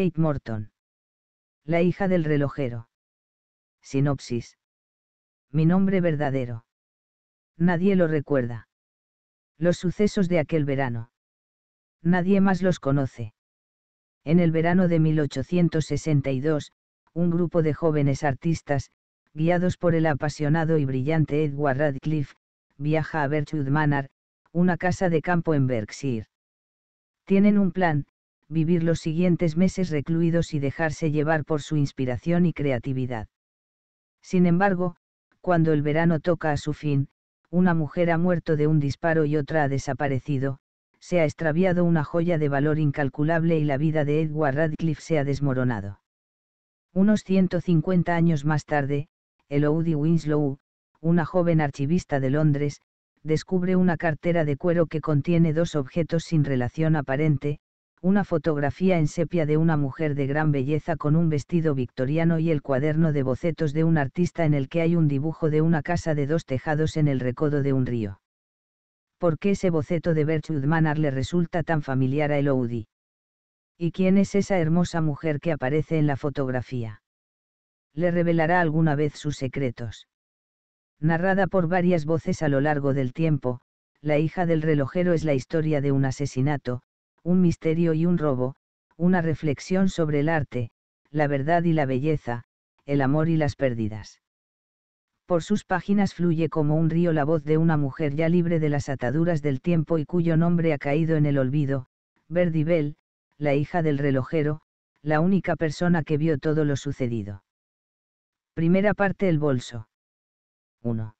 Kate Morton. La hija del relojero. Sinopsis. Mi nombre verdadero. Nadie lo recuerda. Los sucesos de aquel verano. Nadie más los conoce. En el verano de 1862, un grupo de jóvenes artistas, guiados por el apasionado y brillante Edward Radcliffe, viaja a Birchwood Manor, una casa de campo en Berkshire. Tienen un plan, vivir los siguientes meses recluidos y dejarse llevar por su inspiración y creatividad. Sin embargo, cuando el verano toca a su fin, una mujer ha muerto de un disparo y otra ha desaparecido, se ha extraviado una joya de valor incalculable y la vida de Edward Radcliffe se ha desmoronado. Unos 150 años más tarde, Elodie Winslow, una joven archivista de Londres, descubre una cartera de cuero que contiene dos objetos sin relación aparente, una fotografía en sepia de una mujer de gran belleza con un vestido victoriano y el cuaderno de bocetos de un artista en el que hay un dibujo de una casa de dos tejados en el recodo de un río. ¿Por qué ese boceto de Bertrud Manar le resulta tan familiar a Elodie? ¿Y quién es esa hermosa mujer que aparece en la fotografía? ¿Le revelará alguna vez sus secretos? Narrada por varias voces a lo largo del tiempo, La hija del relojero es la historia de un asesinato, un misterio y un robo, una reflexión sobre el arte, la verdad y la belleza, el amor y las pérdidas. Por sus páginas fluye como un río la voz de una mujer ya libre de las ataduras del tiempo y cuyo nombre ha caído en el olvido, Verdi Bell, la hija del relojero, la única persona que vio todo lo sucedido. Primera parte El bolso. 1.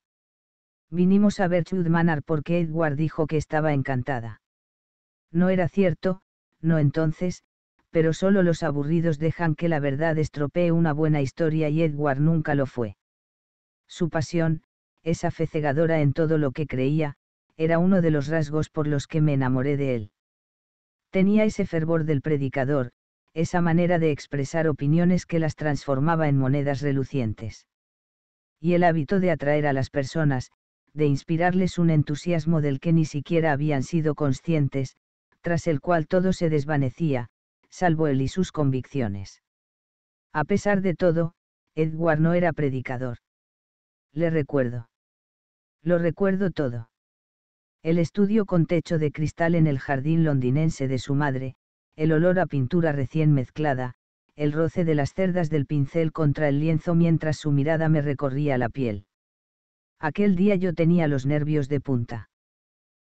Vinimos a ver Manor porque Edward dijo que estaba encantada. No era cierto, no entonces, pero solo los aburridos dejan que la verdad estropee una buena historia y Edward nunca lo fue. Su pasión, esa fe cegadora en todo lo que creía, era uno de los rasgos por los que me enamoré de él. Tenía ese fervor del predicador, esa manera de expresar opiniones que las transformaba en monedas relucientes. Y el hábito de atraer a las personas, de inspirarles un entusiasmo del que ni siquiera habían sido conscientes, tras el cual todo se desvanecía, salvo él y sus convicciones. A pesar de todo, Edward no era predicador. Le recuerdo. Lo recuerdo todo. El estudio con techo de cristal en el jardín londinense de su madre, el olor a pintura recién mezclada, el roce de las cerdas del pincel contra el lienzo mientras su mirada me recorría la piel. Aquel día yo tenía los nervios de punta.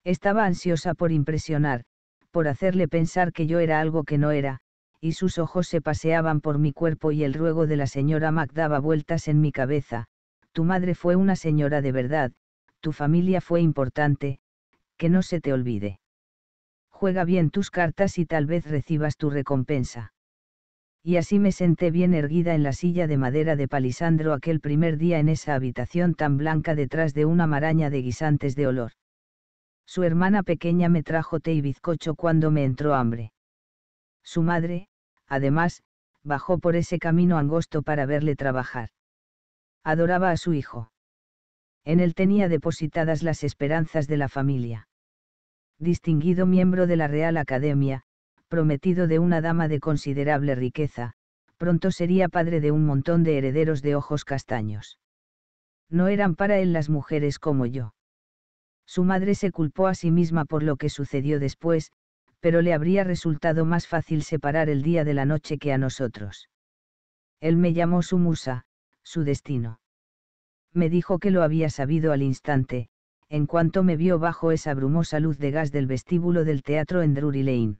Estaba ansiosa por impresionar, por hacerle pensar que yo era algo que no era, y sus ojos se paseaban por mi cuerpo y el ruego de la señora Mac daba vueltas en mi cabeza, tu madre fue una señora de verdad, tu familia fue importante, que no se te olvide. Juega bien tus cartas y tal vez recibas tu recompensa. Y así me senté bien erguida en la silla de madera de palisandro aquel primer día en esa habitación tan blanca detrás de una maraña de guisantes de olor. Su hermana pequeña me trajo té y bizcocho cuando me entró hambre. Su madre, además, bajó por ese camino angosto para verle trabajar. Adoraba a su hijo. En él tenía depositadas las esperanzas de la familia. Distinguido miembro de la Real Academia, prometido de una dama de considerable riqueza, pronto sería padre de un montón de herederos de ojos castaños. No eran para él las mujeres como yo. Su madre se culpó a sí misma por lo que sucedió después, pero le habría resultado más fácil separar el día de la noche que a nosotros. Él me llamó su musa, su destino. Me dijo que lo había sabido al instante, en cuanto me vio bajo esa brumosa luz de gas del vestíbulo del teatro en Drury Lane.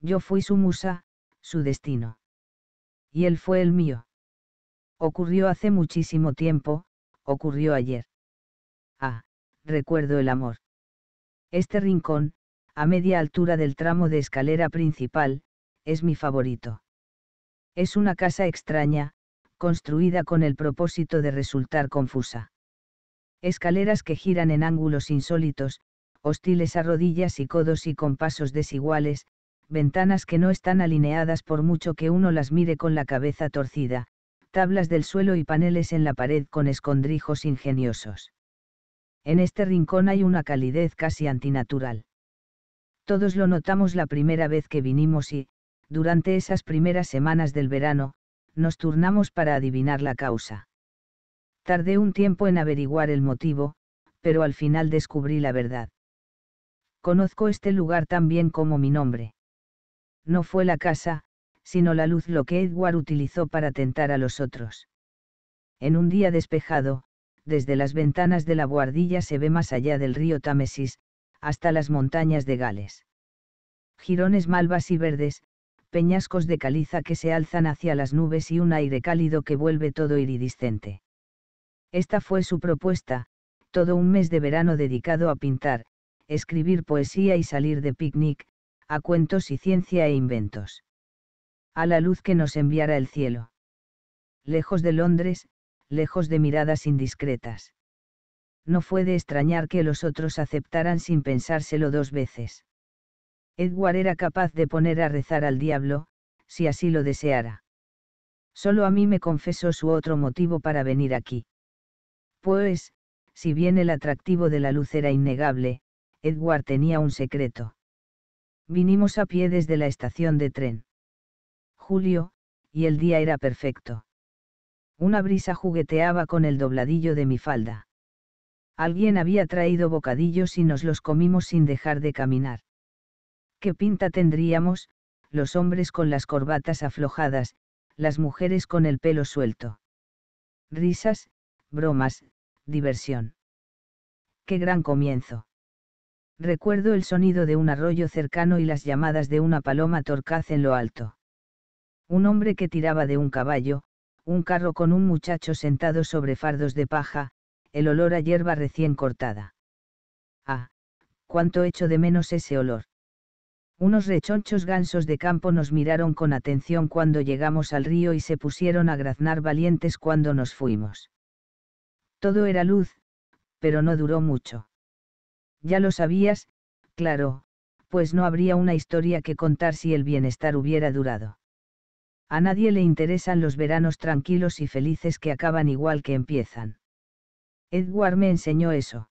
Yo fui su musa, su destino. Y él fue el mío. Ocurrió hace muchísimo tiempo, ocurrió ayer recuerdo el amor. Este rincón, a media altura del tramo de escalera principal, es mi favorito. Es una casa extraña, construida con el propósito de resultar confusa. Escaleras que giran en ángulos insólitos, hostiles a rodillas y codos y con pasos desiguales, ventanas que no están alineadas por mucho que uno las mire con la cabeza torcida, tablas del suelo y paneles en la pared con escondrijos ingeniosos. En este rincón hay una calidez casi antinatural. Todos lo notamos la primera vez que vinimos y, durante esas primeras semanas del verano, nos turnamos para adivinar la causa. Tardé un tiempo en averiguar el motivo, pero al final descubrí la verdad. Conozco este lugar tan bien como mi nombre. No fue la casa, sino la luz lo que Edward utilizó para tentar a los otros. En un día despejado, desde las ventanas de la buhardilla se ve más allá del río Támesis, hasta las montañas de Gales. Girones malvas y verdes, peñascos de caliza que se alzan hacia las nubes y un aire cálido que vuelve todo iridiscente. Esta fue su propuesta, todo un mes de verano dedicado a pintar, escribir poesía y salir de picnic, a cuentos y ciencia e inventos. A la luz que nos enviara el cielo. Lejos de Londres, lejos de miradas indiscretas. No fue de extrañar que los otros aceptaran sin pensárselo dos veces. Edward era capaz de poner a rezar al diablo, si así lo deseara. Solo a mí me confesó su otro motivo para venir aquí. Pues, si bien el atractivo de la luz era innegable, Edward tenía un secreto. Vinimos a pie desde la estación de tren. Julio, y el día era perfecto. Una brisa jugueteaba con el dobladillo de mi falda. Alguien había traído bocadillos y nos los comimos sin dejar de caminar. ¿Qué pinta tendríamos, los hombres con las corbatas aflojadas, las mujeres con el pelo suelto? Risas, bromas, diversión. ¡Qué gran comienzo! Recuerdo el sonido de un arroyo cercano y las llamadas de una paloma torcaz en lo alto. Un hombre que tiraba de un caballo, un carro con un muchacho sentado sobre fardos de paja, el olor a hierba recién cortada. Ah, cuánto echo de menos ese olor. Unos rechonchos gansos de campo nos miraron con atención cuando llegamos al río y se pusieron a graznar valientes cuando nos fuimos. Todo era luz, pero no duró mucho. Ya lo sabías, claro, pues no habría una historia que contar si el bienestar hubiera durado. A nadie le interesan los veranos tranquilos y felices que acaban igual que empiezan. Edward me enseñó eso.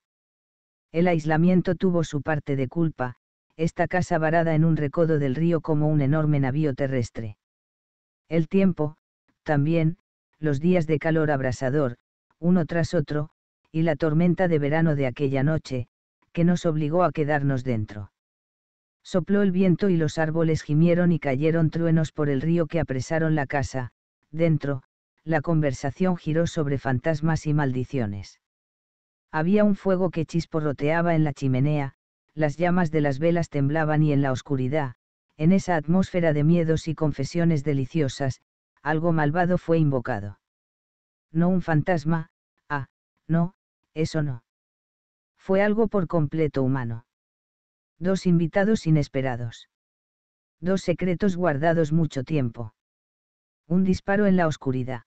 El aislamiento tuvo su parte de culpa, esta casa varada en un recodo del río como un enorme navío terrestre. El tiempo, también, los días de calor abrasador, uno tras otro, y la tormenta de verano de aquella noche, que nos obligó a quedarnos dentro. Sopló el viento y los árboles gimieron y cayeron truenos por el río que apresaron la casa. Dentro, la conversación giró sobre fantasmas y maldiciones. Había un fuego que chisporroteaba en la chimenea, las llamas de las velas temblaban y en la oscuridad, en esa atmósfera de miedos y confesiones deliciosas, algo malvado fue invocado. No un fantasma, ah, no, eso no. Fue algo por completo humano. Dos invitados inesperados. Dos secretos guardados mucho tiempo. Un disparo en la oscuridad.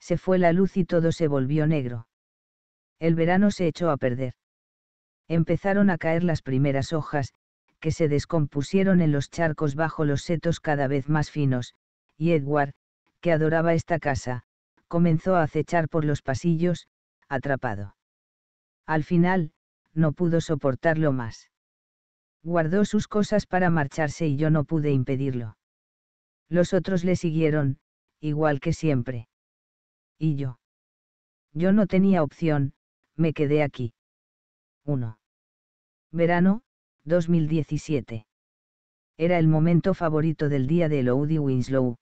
Se fue la luz y todo se volvió negro. El verano se echó a perder. Empezaron a caer las primeras hojas, que se descompusieron en los charcos bajo los setos cada vez más finos, y Edward, que adoraba esta casa, comenzó a acechar por los pasillos, atrapado. Al final, no pudo soportarlo más. Guardó sus cosas para marcharse y yo no pude impedirlo. Los otros le siguieron, igual que siempre. Y yo. Yo no tenía opción, me quedé aquí. 1. Verano, 2017. Era el momento favorito del día de Elodie Winslow.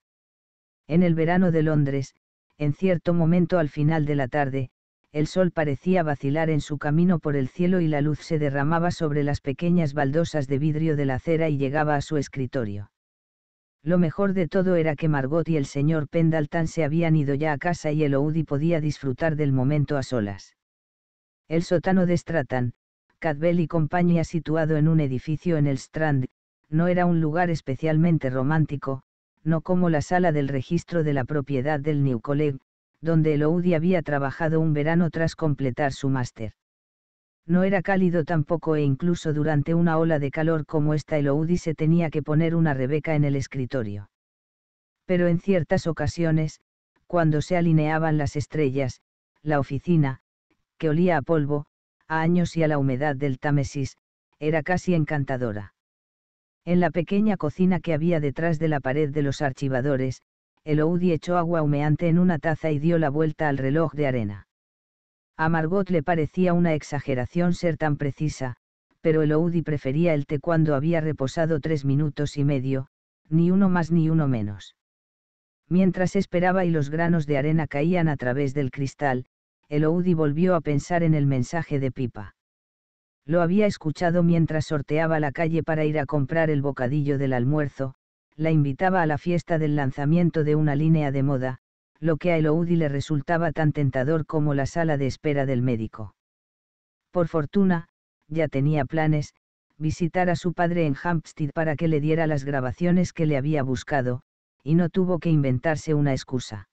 En el verano de Londres, en cierto momento al final de la tarde, el sol parecía vacilar en su camino por el cielo y la luz se derramaba sobre las pequeñas baldosas de vidrio de la acera y llegaba a su escritorio. Lo mejor de todo era que Margot y el señor Pendleton se habían ido ya a casa y el Oudi podía disfrutar del momento a solas. El sótano de Stratan, Cadbell y compañía situado en un edificio en el Strand, no era un lugar especialmente romántico, no como la sala del registro de la propiedad del New College, donde Eloudi había trabajado un verano tras completar su máster. No era cálido tampoco e incluso durante una ola de calor como esta Eloudi se tenía que poner una rebeca en el escritorio. Pero en ciertas ocasiones, cuando se alineaban las estrellas, la oficina, que olía a polvo, a años y a la humedad del Támesis, era casi encantadora. En la pequeña cocina que había detrás de la pared de los archivadores, Eloudi echó agua humeante en una taza y dio la vuelta al reloj de arena. A Margot le parecía una exageración ser tan precisa, pero Eloudi prefería el té cuando había reposado tres minutos y medio, ni uno más ni uno menos. Mientras esperaba y los granos de arena caían a través del cristal, Eloudi volvió a pensar en el mensaje de Pipa. Lo había escuchado mientras sorteaba la calle para ir a comprar el bocadillo del almuerzo, la invitaba a la fiesta del lanzamiento de una línea de moda, lo que a Eloudi le resultaba tan tentador como la sala de espera del médico. Por fortuna, ya tenía planes, visitar a su padre en Hampstead para que le diera las grabaciones que le había buscado, y no tuvo que inventarse una excusa.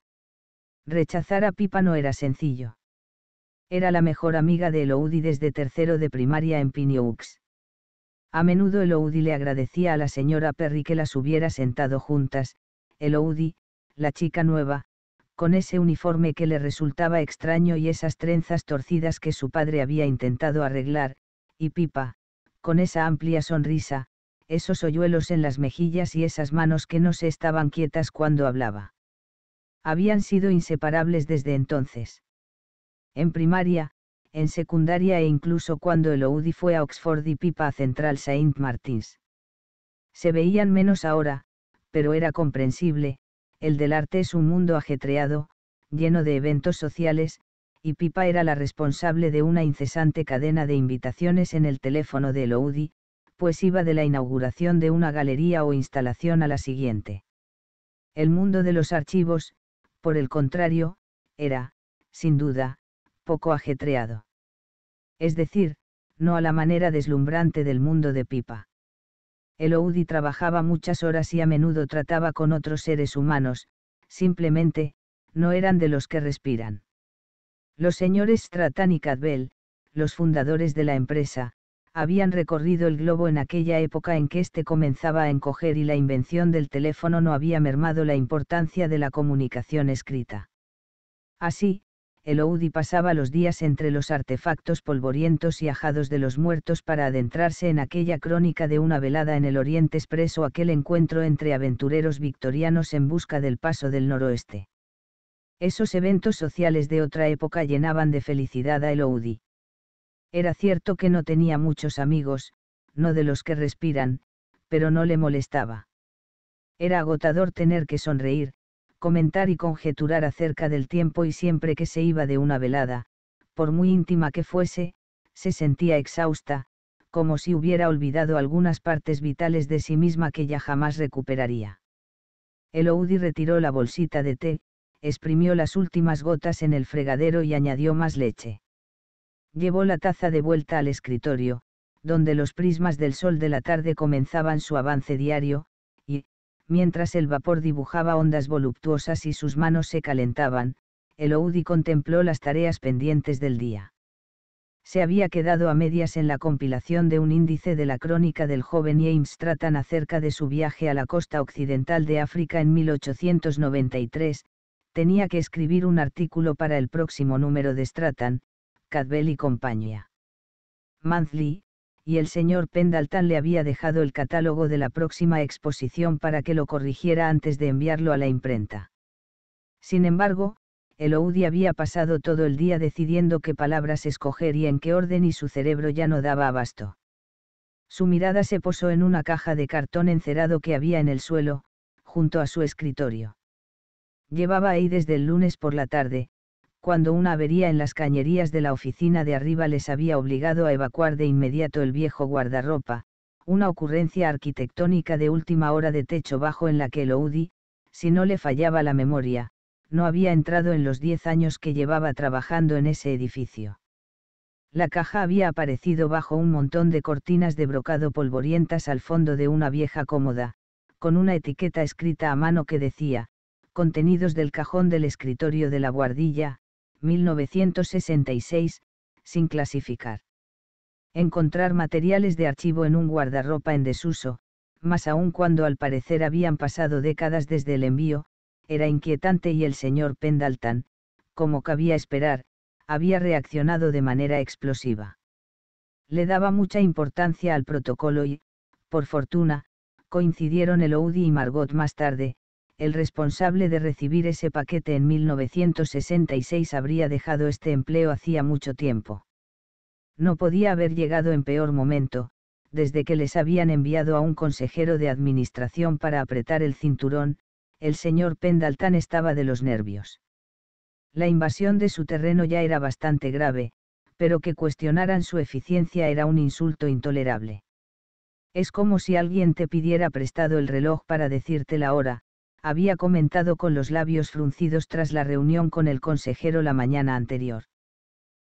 Rechazar a Pipa no era sencillo. Era la mejor amiga de Eloudi desde tercero de primaria en Pinioux. A menudo Eloudi le agradecía a la señora Perry que las hubiera sentado juntas, Eloudi, la chica nueva, con ese uniforme que le resultaba extraño y esas trenzas torcidas que su padre había intentado arreglar, y Pipa, con esa amplia sonrisa, esos hoyuelos en las mejillas y esas manos que no se estaban quietas cuando hablaba. Habían sido inseparables desde entonces. En primaria, en secundaria e incluso cuando el Oudi fue a Oxford y Pipa a Central Saint Martins. Se veían menos ahora, pero era comprensible, el del arte es un mundo ajetreado, lleno de eventos sociales, y Pipa era la responsable de una incesante cadena de invitaciones en el teléfono de Eloudi, pues iba de la inauguración de una galería o instalación a la siguiente. El mundo de los archivos, por el contrario, era, sin duda, poco ajetreado. Es decir, no a la manera deslumbrante del mundo de Pipa. El Oudi trabajaba muchas horas y a menudo trataba con otros seres humanos, simplemente, no eran de los que respiran. Los señores Stratton y Cadwell, los fundadores de la empresa, habían recorrido el globo en aquella época en que éste comenzaba a encoger y la invención del teléfono no había mermado la importancia de la comunicación escrita. Así, Eloudi pasaba los días entre los artefactos polvorientos y ajados de los muertos para adentrarse en aquella crónica de una velada en el Oriente Expreso, aquel encuentro entre aventureros victorianos en busca del paso del noroeste. Esos eventos sociales de otra época llenaban de felicidad a Eloudi. Era cierto que no tenía muchos amigos, no de los que respiran, pero no le molestaba. Era agotador tener que sonreír, comentar y conjeturar acerca del tiempo y siempre que se iba de una velada, por muy íntima que fuese, se sentía exhausta, como si hubiera olvidado algunas partes vitales de sí misma que ya jamás recuperaría. El Eloudi retiró la bolsita de té, exprimió las últimas gotas en el fregadero y añadió más leche. Llevó la taza de vuelta al escritorio, donde los prismas del sol de la tarde comenzaban su avance diario, mientras el vapor dibujaba ondas voluptuosas y sus manos se calentaban, Eloudi contempló las tareas pendientes del día. Se había quedado a medias en la compilación de un índice de la crónica del joven James Stratton acerca de su viaje a la costa occidental de África en 1893, tenía que escribir un artículo para el próximo número de Stratton, Cadwell y compañía. Monthly, y el señor Pendleton le había dejado el catálogo de la próxima exposición para que lo corrigiera antes de enviarlo a la imprenta. Sin embargo, Oudi había pasado todo el día decidiendo qué palabras escoger y en qué orden y su cerebro ya no daba abasto. Su mirada se posó en una caja de cartón encerado que había en el suelo, junto a su escritorio. Llevaba ahí desde el lunes por la tarde, cuando una avería en las cañerías de la oficina de arriba les había obligado a evacuar de inmediato el viejo guardarropa, una ocurrencia arquitectónica de última hora de techo bajo en la que el si no le fallaba la memoria, no había entrado en los diez años que llevaba trabajando en ese edificio. La caja había aparecido bajo un montón de cortinas de brocado polvorientas al fondo de una vieja cómoda, con una etiqueta escrita a mano que decía, contenidos del cajón del escritorio de la guardilla, 1966, sin clasificar. Encontrar materiales de archivo en un guardarropa en desuso, más aún cuando al parecer habían pasado décadas desde el envío, era inquietante y el señor Pendleton, como cabía esperar, había reaccionado de manera explosiva. Le daba mucha importancia al protocolo y, por fortuna, coincidieron el Elodie y Margot más tarde, el responsable de recibir ese paquete en 1966 habría dejado este empleo hacía mucho tiempo. No podía haber llegado en peor momento, desde que les habían enviado a un consejero de administración para apretar el cinturón, el señor Pendaltán estaba de los nervios. La invasión de su terreno ya era bastante grave, pero que cuestionaran su eficiencia era un insulto intolerable. Es como si alguien te pidiera prestado el reloj para decirte la hora, había comentado con los labios fruncidos tras la reunión con el consejero la mañana anterior.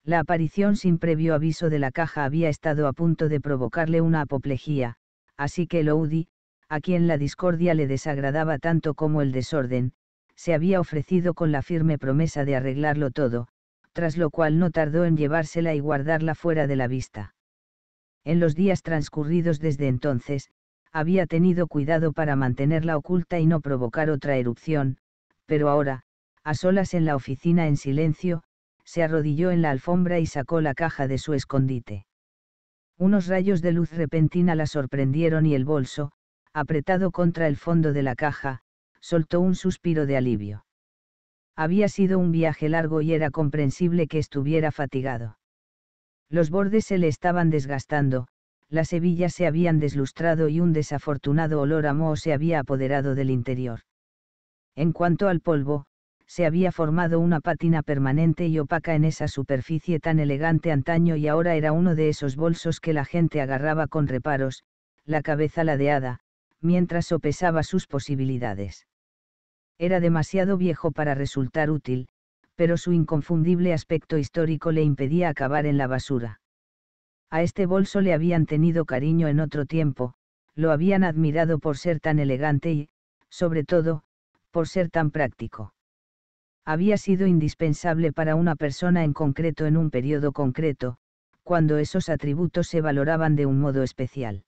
La aparición sin previo aviso de la caja había estado a punto de provocarle una apoplejía, así que Udi, a quien la discordia le desagradaba tanto como el desorden, se había ofrecido con la firme promesa de arreglarlo todo, tras lo cual no tardó en llevársela y guardarla fuera de la vista. En los días transcurridos desde entonces, había tenido cuidado para mantenerla oculta y no provocar otra erupción, pero ahora, a solas en la oficina en silencio, se arrodilló en la alfombra y sacó la caja de su escondite. Unos rayos de luz repentina la sorprendieron y el bolso, apretado contra el fondo de la caja, soltó un suspiro de alivio. Había sido un viaje largo y era comprensible que estuviera fatigado. Los bordes se le estaban desgastando, las hebillas se habían deslustrado y un desafortunado olor a moho se había apoderado del interior. En cuanto al polvo, se había formado una pátina permanente y opaca en esa superficie tan elegante antaño y ahora era uno de esos bolsos que la gente agarraba con reparos, la cabeza ladeada, mientras sopesaba sus posibilidades. Era demasiado viejo para resultar útil, pero su inconfundible aspecto histórico le impedía acabar en la basura. A este bolso le habían tenido cariño en otro tiempo, lo habían admirado por ser tan elegante y, sobre todo, por ser tan práctico. Había sido indispensable para una persona en concreto en un periodo concreto, cuando esos atributos se valoraban de un modo especial.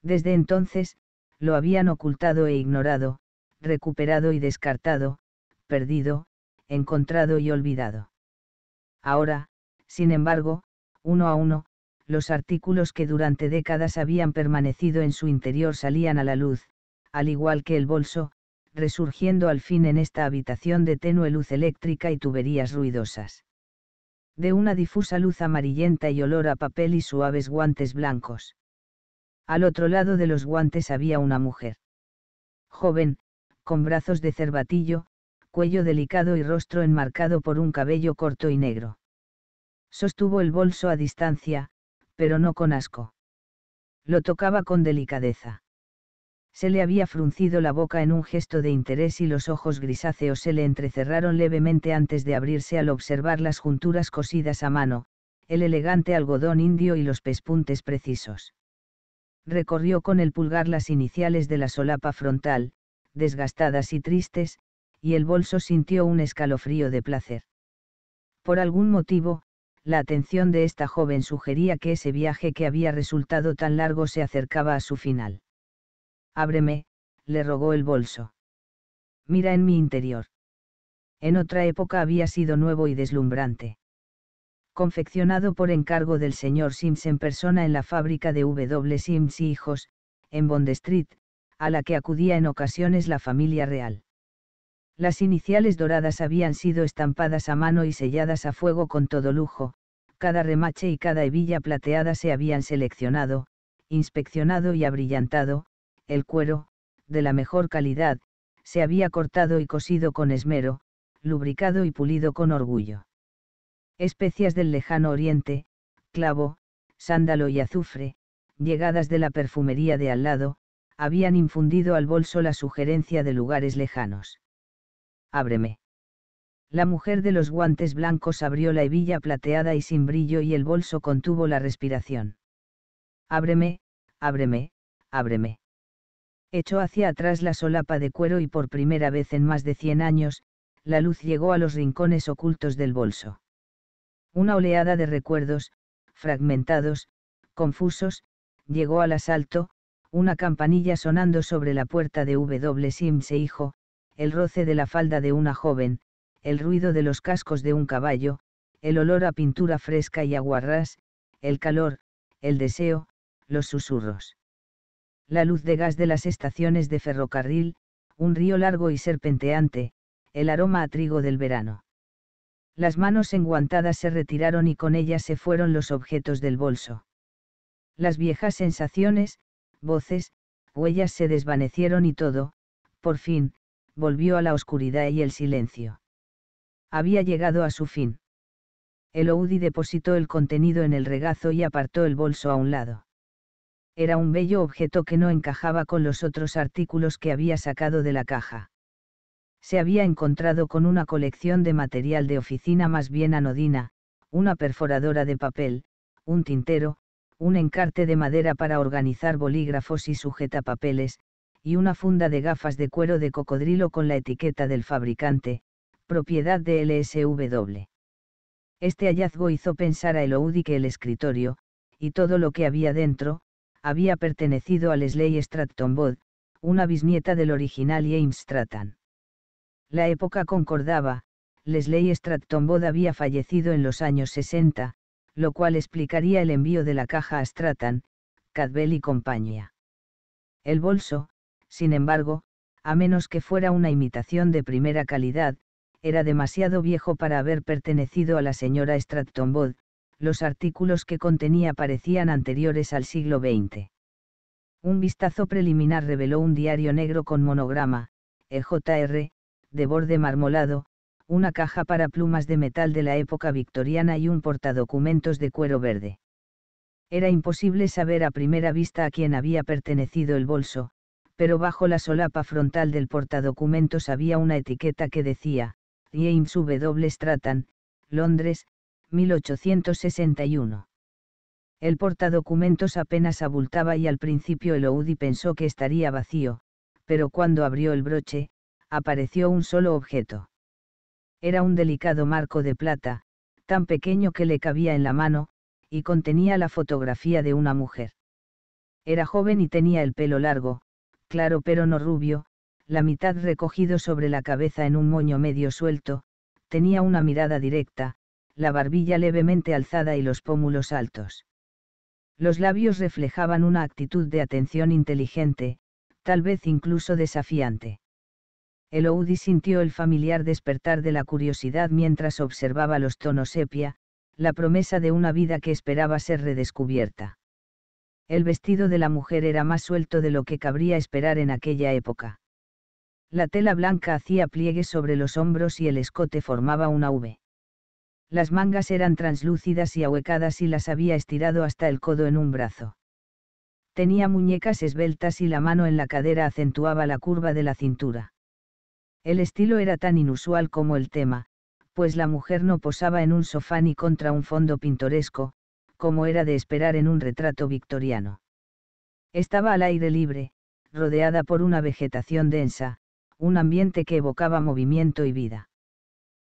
Desde entonces, lo habían ocultado e ignorado, recuperado y descartado, perdido, encontrado y olvidado. Ahora, sin embargo, uno a uno, los artículos que durante décadas habían permanecido en su interior salían a la luz, al igual que el bolso, resurgiendo al fin en esta habitación de tenue luz eléctrica y tuberías ruidosas. De una difusa luz amarillenta y olor a papel y suaves guantes blancos. Al otro lado de los guantes había una mujer. Joven, con brazos de cervatillo, cuello delicado y rostro enmarcado por un cabello corto y negro. Sostuvo el bolso a distancia, pero no con asco. Lo tocaba con delicadeza. Se le había fruncido la boca en un gesto de interés y los ojos grisáceos se le entrecerraron levemente antes de abrirse al observar las junturas cosidas a mano, el elegante algodón indio y los pespuntes precisos. Recorrió con el pulgar las iniciales de la solapa frontal, desgastadas y tristes, y el bolso sintió un escalofrío de placer. Por algún motivo, la atención de esta joven sugería que ese viaje que había resultado tan largo se acercaba a su final. Ábreme, le rogó el bolso. Mira en mi interior. En otra época había sido nuevo y deslumbrante. Confeccionado por encargo del señor Sims en persona en la fábrica de W. Sims y Hijos, en Bond Street, a la que acudía en ocasiones la familia real. Las iniciales doradas habían sido estampadas a mano y selladas a fuego con todo lujo, cada remache y cada hebilla plateada se habían seleccionado, inspeccionado y abrillantado, el cuero, de la mejor calidad, se había cortado y cosido con esmero, lubricado y pulido con orgullo. Especias del lejano oriente, clavo, sándalo y azufre, llegadas de la perfumería de al lado, habían infundido al bolso la sugerencia de lugares lejanos ábreme. La mujer de los guantes blancos abrió la hebilla plateada y sin brillo y el bolso contuvo la respiración. Ábreme, ábreme, ábreme. Echó hacia atrás la solapa de cuero y por primera vez en más de cien años, la luz llegó a los rincones ocultos del bolso. Una oleada de recuerdos, fragmentados, confusos, llegó al asalto, una campanilla sonando sobre la puerta de W. Sims e hijo, el roce de la falda de una joven, el ruido de los cascos de un caballo, el olor a pintura fresca y aguarrás, el calor, el deseo, los susurros. La luz de gas de las estaciones de ferrocarril, un río largo y serpenteante, el aroma a trigo del verano. Las manos enguantadas se retiraron y con ellas se fueron los objetos del bolso. Las viejas sensaciones, voces, huellas se desvanecieron y todo, por fin, volvió a la oscuridad y el silencio. Había llegado a su fin. El Oudi depositó el contenido en el regazo y apartó el bolso a un lado. Era un bello objeto que no encajaba con los otros artículos que había sacado de la caja. Se había encontrado con una colección de material de oficina más bien anodina, una perforadora de papel, un tintero, un encarte de madera para organizar bolígrafos y papeles, y una funda de gafas de cuero de cocodrilo con la etiqueta del fabricante, propiedad de LSW. Este hallazgo hizo pensar a Eloudi que el escritorio, y todo lo que había dentro, había pertenecido a Leslie Stratton una bisnieta del original James Stratton. La época concordaba, Leslie Stratton había fallecido en los años 60, lo cual explicaría el envío de la caja a Stratton, Cadbell y compañía. El bolso, sin embargo, a menos que fuera una imitación de primera calidad, era demasiado viejo para haber pertenecido a la señora Stratton los artículos que contenía parecían anteriores al siglo XX. Un vistazo preliminar reveló un diario negro con monograma, EJR, de borde marmolado, una caja para plumas de metal de la época victoriana y un portadocumentos de cuero verde. Era imposible saber a primera vista a quién había pertenecido el bolso, pero bajo la solapa frontal del portadocumentos había una etiqueta que decía, James W. Stratton, Londres, 1861. El portadocumentos apenas abultaba y al principio el OUDI pensó que estaría vacío, pero cuando abrió el broche, apareció un solo objeto. Era un delicado marco de plata, tan pequeño que le cabía en la mano, y contenía la fotografía de una mujer. Era joven y tenía el pelo largo, claro pero no rubio, la mitad recogido sobre la cabeza en un moño medio suelto, tenía una mirada directa, la barbilla levemente alzada y los pómulos altos. Los labios reflejaban una actitud de atención inteligente, tal vez incluso desafiante. oudi sintió el familiar despertar de la curiosidad mientras observaba los tonos sepia, la promesa de una vida que esperaba ser redescubierta. El vestido de la mujer era más suelto de lo que cabría esperar en aquella época. La tela blanca hacía pliegues sobre los hombros y el escote formaba una V. Las mangas eran translúcidas y ahuecadas y las había estirado hasta el codo en un brazo. Tenía muñecas esbeltas y la mano en la cadera acentuaba la curva de la cintura. El estilo era tan inusual como el tema, pues la mujer no posaba en un sofá ni contra un fondo pintoresco, como era de esperar en un retrato victoriano. Estaba al aire libre, rodeada por una vegetación densa, un ambiente que evocaba movimiento y vida.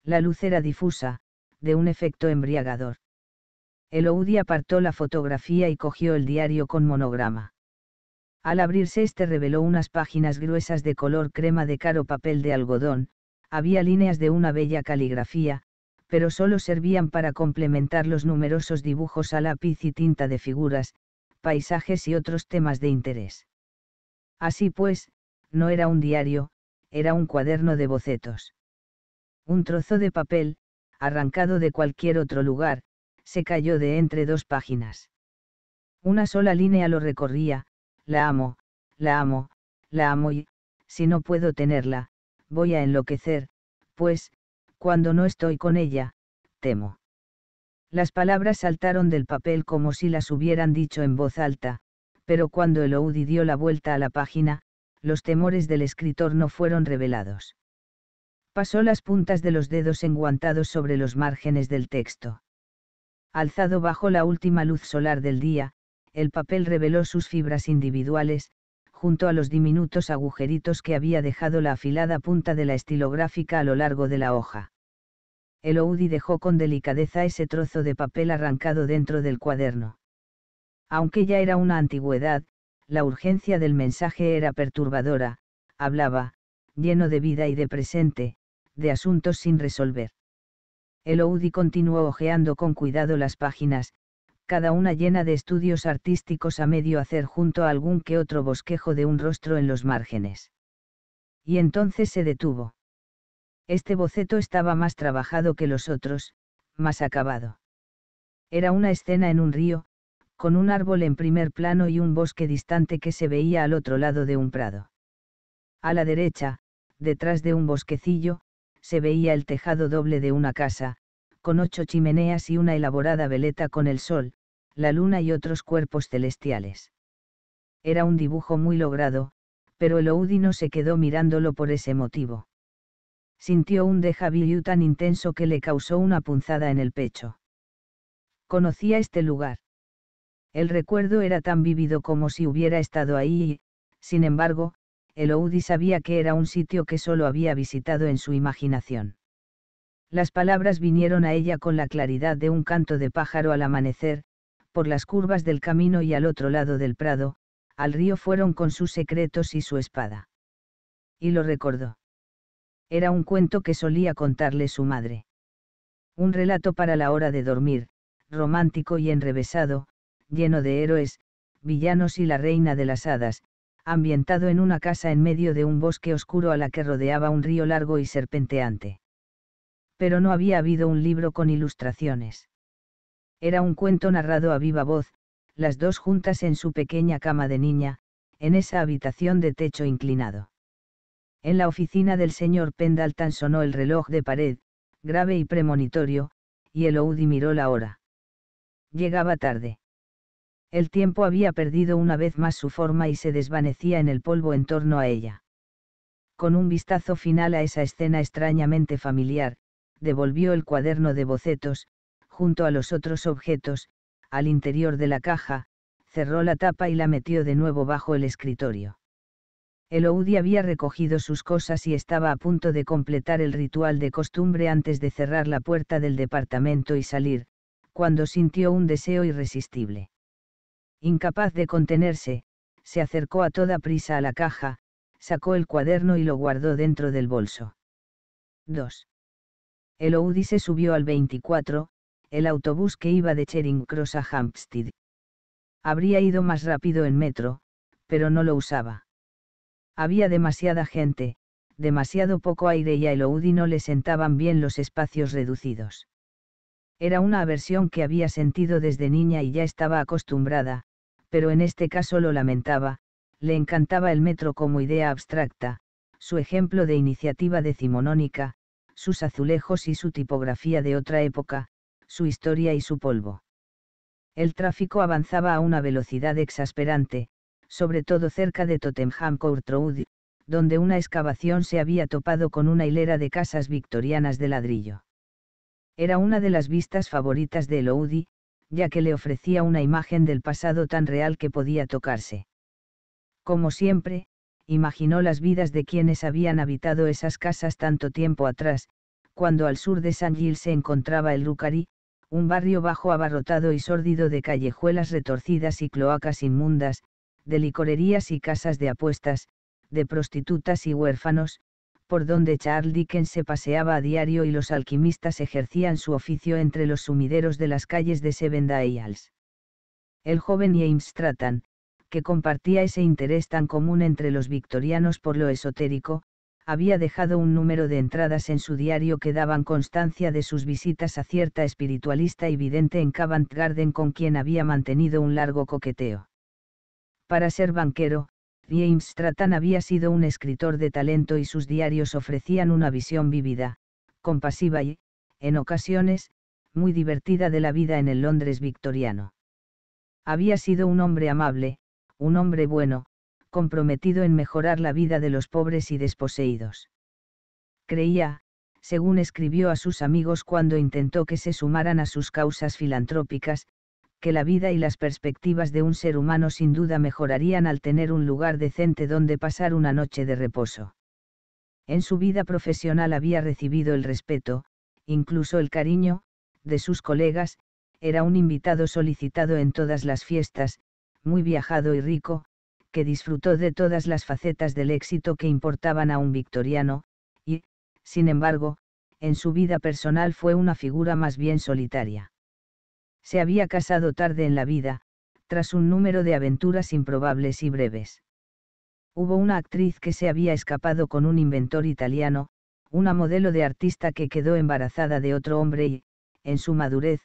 La luz era difusa, de un efecto embriagador. Eloudi apartó la fotografía y cogió el diario con monograma. Al abrirse este reveló unas páginas gruesas de color crema de caro papel de algodón, había líneas de una bella caligrafía, pero solo servían para complementar los numerosos dibujos a lápiz y tinta de figuras, paisajes y otros temas de interés. Así pues, no era un diario, era un cuaderno de bocetos. Un trozo de papel, arrancado de cualquier otro lugar, se cayó de entre dos páginas. Una sola línea lo recorría, la amo, la amo, la amo y, si no puedo tenerla, voy a enloquecer, pues, cuando no estoy con ella, temo. Las palabras saltaron del papel como si las hubieran dicho en voz alta, pero cuando OUDI dio la vuelta a la página, los temores del escritor no fueron revelados. Pasó las puntas de los dedos enguantados sobre los márgenes del texto. Alzado bajo la última luz solar del día, el papel reveló sus fibras individuales, junto a los diminutos agujeritos que había dejado la afilada punta de la estilográfica a lo largo de la hoja. Oudi dejó con delicadeza ese trozo de papel arrancado dentro del cuaderno. Aunque ya era una antigüedad, la urgencia del mensaje era perturbadora, hablaba, lleno de vida y de presente, de asuntos sin resolver. Oudi continuó hojeando con cuidado las páginas, cada una llena de estudios artísticos a medio hacer junto a algún que otro bosquejo de un rostro en los márgenes. Y entonces se detuvo. Este boceto estaba más trabajado que los otros, más acabado. Era una escena en un río, con un árbol en primer plano y un bosque distante que se veía al otro lado de un prado. A la derecha, detrás de un bosquecillo, se veía el tejado doble de una casa, con ocho chimeneas y una elaborada veleta con el sol, la luna y otros cuerpos celestiales. Era un dibujo muy logrado, pero el Oudi no se quedó mirándolo por ese motivo sintió un déjà tan intenso que le causó una punzada en el pecho. Conocía este lugar. El recuerdo era tan vívido como si hubiera estado ahí y, sin embargo, Eloudi sabía que era un sitio que solo había visitado en su imaginación. Las palabras vinieron a ella con la claridad de un canto de pájaro al amanecer, por las curvas del camino y al otro lado del prado, al río fueron con sus secretos y su espada. Y lo recordó. Era un cuento que solía contarle su madre. Un relato para la hora de dormir, romántico y enrevesado, lleno de héroes, villanos y la reina de las hadas, ambientado en una casa en medio de un bosque oscuro a la que rodeaba un río largo y serpenteante. Pero no había habido un libro con ilustraciones. Era un cuento narrado a viva voz, las dos juntas en su pequeña cama de niña, en esa habitación de techo inclinado. En la oficina del señor Pendleton sonó el reloj de pared, grave y premonitorio, y el Eloudi miró la hora. Llegaba tarde. El tiempo había perdido una vez más su forma y se desvanecía en el polvo en torno a ella. Con un vistazo final a esa escena extrañamente familiar, devolvió el cuaderno de bocetos, junto a los otros objetos, al interior de la caja, cerró la tapa y la metió de nuevo bajo el escritorio. OUDI había recogido sus cosas y estaba a punto de completar el ritual de costumbre antes de cerrar la puerta del departamento y salir, cuando sintió un deseo irresistible. Incapaz de contenerse, se acercó a toda prisa a la caja, sacó el cuaderno y lo guardó dentro del bolso. 2. OUDI se subió al 24, el autobús que iba de Charing Cross a Hampstead. Habría ido más rápido en metro, pero no lo usaba. Había demasiada gente, demasiado poco aire y a Eloudi no le sentaban bien los espacios reducidos. Era una aversión que había sentido desde niña y ya estaba acostumbrada, pero en este caso lo lamentaba, le encantaba el metro como idea abstracta, su ejemplo de iniciativa decimonónica, sus azulejos y su tipografía de otra época, su historia y su polvo. El tráfico avanzaba a una velocidad exasperante, sobre todo cerca de Tottenham Court Road, donde una excavación se había topado con una hilera de casas victorianas de ladrillo. Era una de las vistas favoritas de Eloudi, ya que le ofrecía una imagen del pasado tan real que podía tocarse. Como siempre, imaginó las vidas de quienes habían habitado esas casas tanto tiempo atrás, cuando al sur de San Gil se encontraba el Rucari, un barrio bajo abarrotado y sórdido de callejuelas retorcidas y cloacas inmundas, de licorerías y casas de apuestas, de prostitutas y huérfanos, por donde Charles Dickens se paseaba a diario y los alquimistas ejercían su oficio entre los sumideros de las calles de Seven Dials. El joven James Stratton, que compartía ese interés tan común entre los victorianos por lo esotérico, había dejado un número de entradas en su diario que daban constancia de sus visitas a cierta espiritualista y vidente en Covent Garden con quien había mantenido un largo coqueteo. Para ser banquero, James Stratton había sido un escritor de talento y sus diarios ofrecían una visión vívida, compasiva y, en ocasiones, muy divertida de la vida en el Londres victoriano. Había sido un hombre amable, un hombre bueno, comprometido en mejorar la vida de los pobres y desposeídos. Creía, según escribió a sus amigos cuando intentó que se sumaran a sus causas filantrópicas, que la vida y las perspectivas de un ser humano sin duda mejorarían al tener un lugar decente donde pasar una noche de reposo. En su vida profesional había recibido el respeto, incluso el cariño, de sus colegas, era un invitado solicitado en todas las fiestas, muy viajado y rico, que disfrutó de todas las facetas del éxito que importaban a un victoriano, y, sin embargo, en su vida personal fue una figura más bien solitaria se había casado tarde en la vida, tras un número de aventuras improbables y breves. Hubo una actriz que se había escapado con un inventor italiano, una modelo de artista que quedó embarazada de otro hombre y, en su madurez,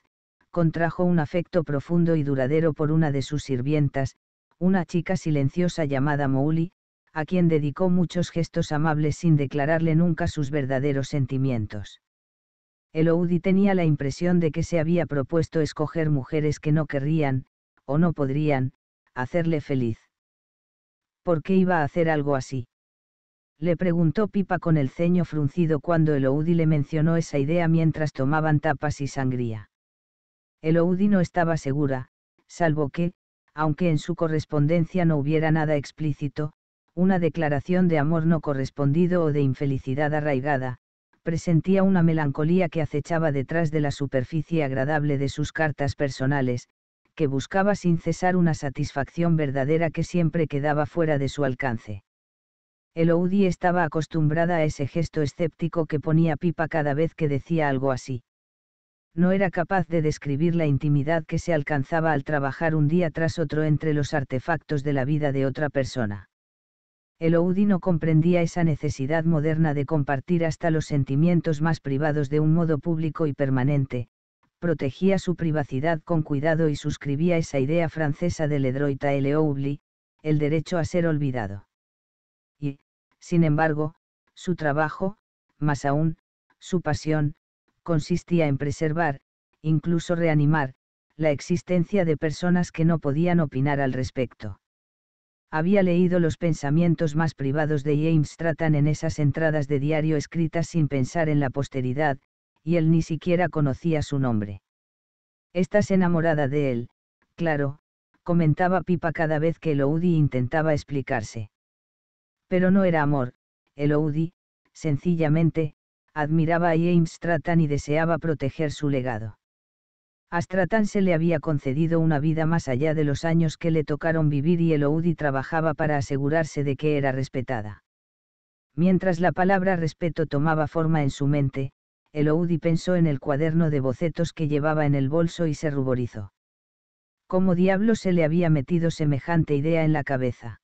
contrajo un afecto profundo y duradero por una de sus sirvientas, una chica silenciosa llamada Mouli, a quien dedicó muchos gestos amables sin declararle nunca sus verdaderos sentimientos. Eloudi tenía la impresión de que se había propuesto escoger mujeres que no querrían, o no podrían, hacerle feliz. ¿Por qué iba a hacer algo así? Le preguntó Pipa con el ceño fruncido cuando Eloudi le mencionó esa idea mientras tomaban tapas y sangría. Eloudi no estaba segura, salvo que, aunque en su correspondencia no hubiera nada explícito, una declaración de amor no correspondido o de infelicidad arraigada, presentía una melancolía que acechaba detrás de la superficie agradable de sus cartas personales, que buscaba sin cesar una satisfacción verdadera que siempre quedaba fuera de su alcance. Elodie estaba acostumbrada a ese gesto escéptico que ponía Pipa cada vez que decía algo así. No era capaz de describir la intimidad que se alcanzaba al trabajar un día tras otro entre los artefactos de la vida de otra persona. Eloudi no comprendía esa necesidad moderna de compartir hasta los sentimientos más privados de un modo público y permanente, protegía su privacidad con cuidado y suscribía esa idea francesa de Ledroita l'Oubli, el derecho a ser olvidado. Y, sin embargo, su trabajo, más aún, su pasión, consistía en preservar, incluso reanimar, la existencia de personas que no podían opinar al respecto había leído los pensamientos más privados de James Stratton en esas entradas de diario escritas sin pensar en la posteridad, y él ni siquiera conocía su nombre. Estás enamorada de él, claro, comentaba Pipa cada vez que Elodie intentaba explicarse. Pero no era amor, Elodie, sencillamente, admiraba a James Stratton y deseaba proteger su legado. Astratán se le había concedido una vida más allá de los años que le tocaron vivir y Eloudi trabajaba para asegurarse de que era respetada. Mientras la palabra respeto tomaba forma en su mente, Eloudi pensó en el cuaderno de bocetos que llevaba en el bolso y se ruborizó. ¿Cómo diablo se le había metido semejante idea en la cabeza?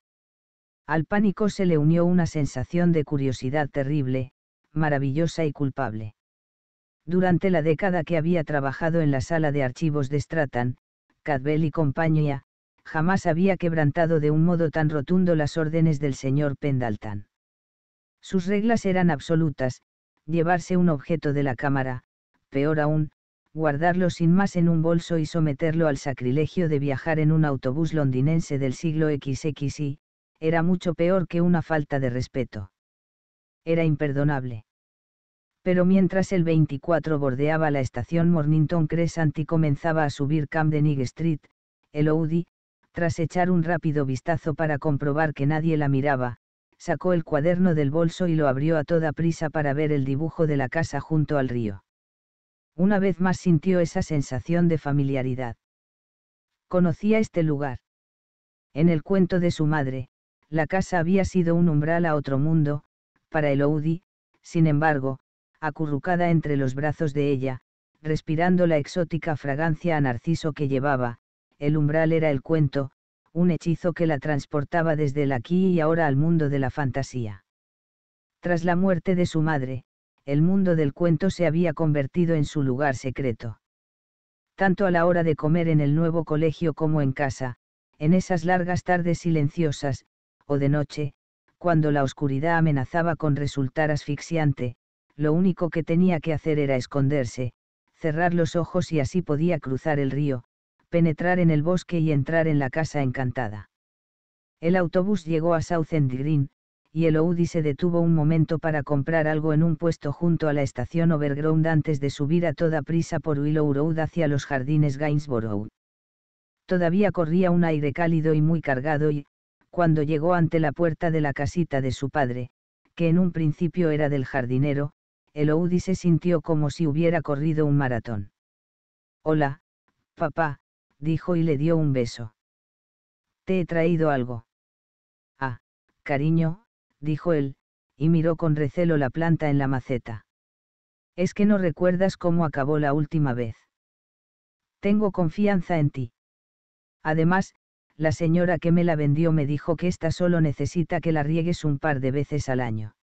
Al pánico se le unió una sensación de curiosidad terrible, maravillosa y culpable. Durante la década que había trabajado en la sala de archivos de Stratan, Cadwell y compañía, jamás había quebrantado de un modo tan rotundo las órdenes del señor Pendleton. Sus reglas eran absolutas, llevarse un objeto de la cámara, peor aún, guardarlo sin más en un bolso y someterlo al sacrilegio de viajar en un autobús londinense del siglo XXI, era mucho peor que una falta de respeto. Era imperdonable pero mientras el 24 bordeaba la estación Mornington Crescent y comenzaba a subir Camden Street, el tras echar un rápido vistazo para comprobar que nadie la miraba, sacó el cuaderno del bolso y lo abrió a toda prisa para ver el dibujo de la casa junto al río. Una vez más sintió esa sensación de familiaridad. Conocía este lugar. En el cuento de su madre, la casa había sido un umbral a otro mundo, para el sin embargo, acurrucada entre los brazos de ella, respirando la exótica fragancia a narciso que llevaba, el umbral era el cuento, un hechizo que la transportaba desde el aquí y ahora al mundo de la fantasía. Tras la muerte de su madre, el mundo del cuento se había convertido en su lugar secreto. Tanto a la hora de comer en el nuevo colegio como en casa, en esas largas tardes silenciosas, o de noche, cuando la oscuridad amenazaba con resultar asfixiante, lo único que tenía que hacer era esconderse, cerrar los ojos y así podía cruzar el río, penetrar en el bosque y entrar en la casa encantada. El autobús llegó a Southend Green, y el Oudi se detuvo un momento para comprar algo en un puesto junto a la estación Overground antes de subir a toda prisa por Willow Road hacia los jardines Gainsborough. Todavía corría un aire cálido y muy cargado y, cuando llegó ante la puerta de la casita de su padre, que en un principio era del jardinero, Eloudi se sintió como si hubiera corrido un maratón. Hola, papá, dijo y le dio un beso. Te he traído algo. Ah, cariño, dijo él, y miró con recelo la planta en la maceta. Es que no recuerdas cómo acabó la última vez. Tengo confianza en ti. Además, la señora que me la vendió me dijo que esta solo necesita que la riegues un par de veces al año.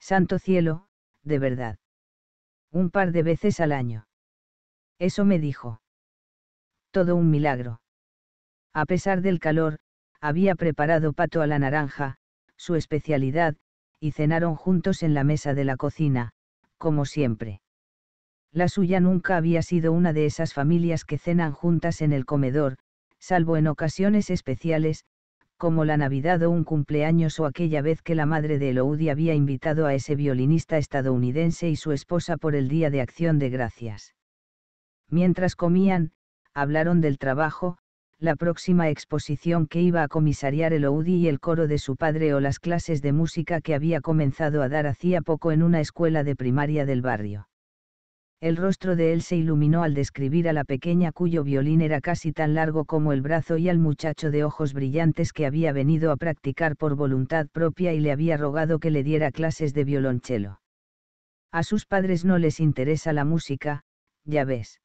Santo cielo, de verdad. Un par de veces al año. Eso me dijo. Todo un milagro. A pesar del calor, había preparado pato a la naranja, su especialidad, y cenaron juntos en la mesa de la cocina, como siempre. La suya nunca había sido una de esas familias que cenan juntas en el comedor, salvo en ocasiones especiales, como la Navidad o un cumpleaños o aquella vez que la madre de Eloudi había invitado a ese violinista estadounidense y su esposa por el Día de Acción de Gracias. Mientras comían, hablaron del trabajo, la próxima exposición que iba a comisariar Eloudi y el coro de su padre o las clases de música que había comenzado a dar hacía poco en una escuela de primaria del barrio. El rostro de él se iluminó al describir a la pequeña cuyo violín era casi tan largo como el brazo y al muchacho de ojos brillantes que había venido a practicar por voluntad propia y le había rogado que le diera clases de violonchelo. A sus padres no les interesa la música, ya ves.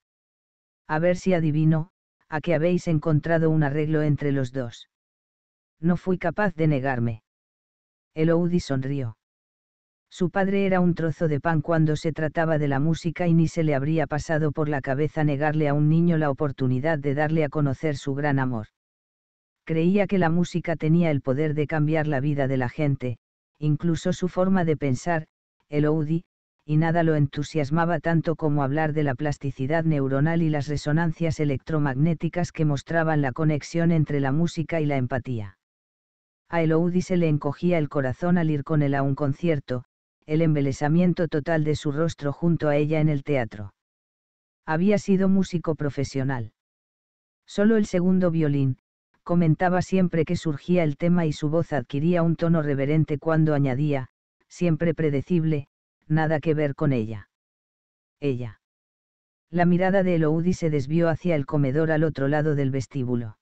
A ver si adivino, a que habéis encontrado un arreglo entre los dos. No fui capaz de negarme. El Oudi sonrió. Su padre era un trozo de pan cuando se trataba de la música y ni se le habría pasado por la cabeza negarle a un niño la oportunidad de darle a conocer su gran amor. Creía que la música tenía el poder de cambiar la vida de la gente, incluso su forma de pensar, el Oudi, y nada lo entusiasmaba tanto como hablar de la plasticidad neuronal y las resonancias electromagnéticas que mostraban la conexión entre la música y la empatía. A Eloudi se le encogía el corazón al ir con él a un concierto, el embelesamiento total de su rostro junto a ella en el teatro. Había sido músico profesional. Solo el segundo violín, comentaba siempre que surgía el tema y su voz adquiría un tono reverente cuando añadía, siempre predecible, nada que ver con ella. Ella. La mirada de Eloudi se desvió hacia el comedor al otro lado del vestíbulo.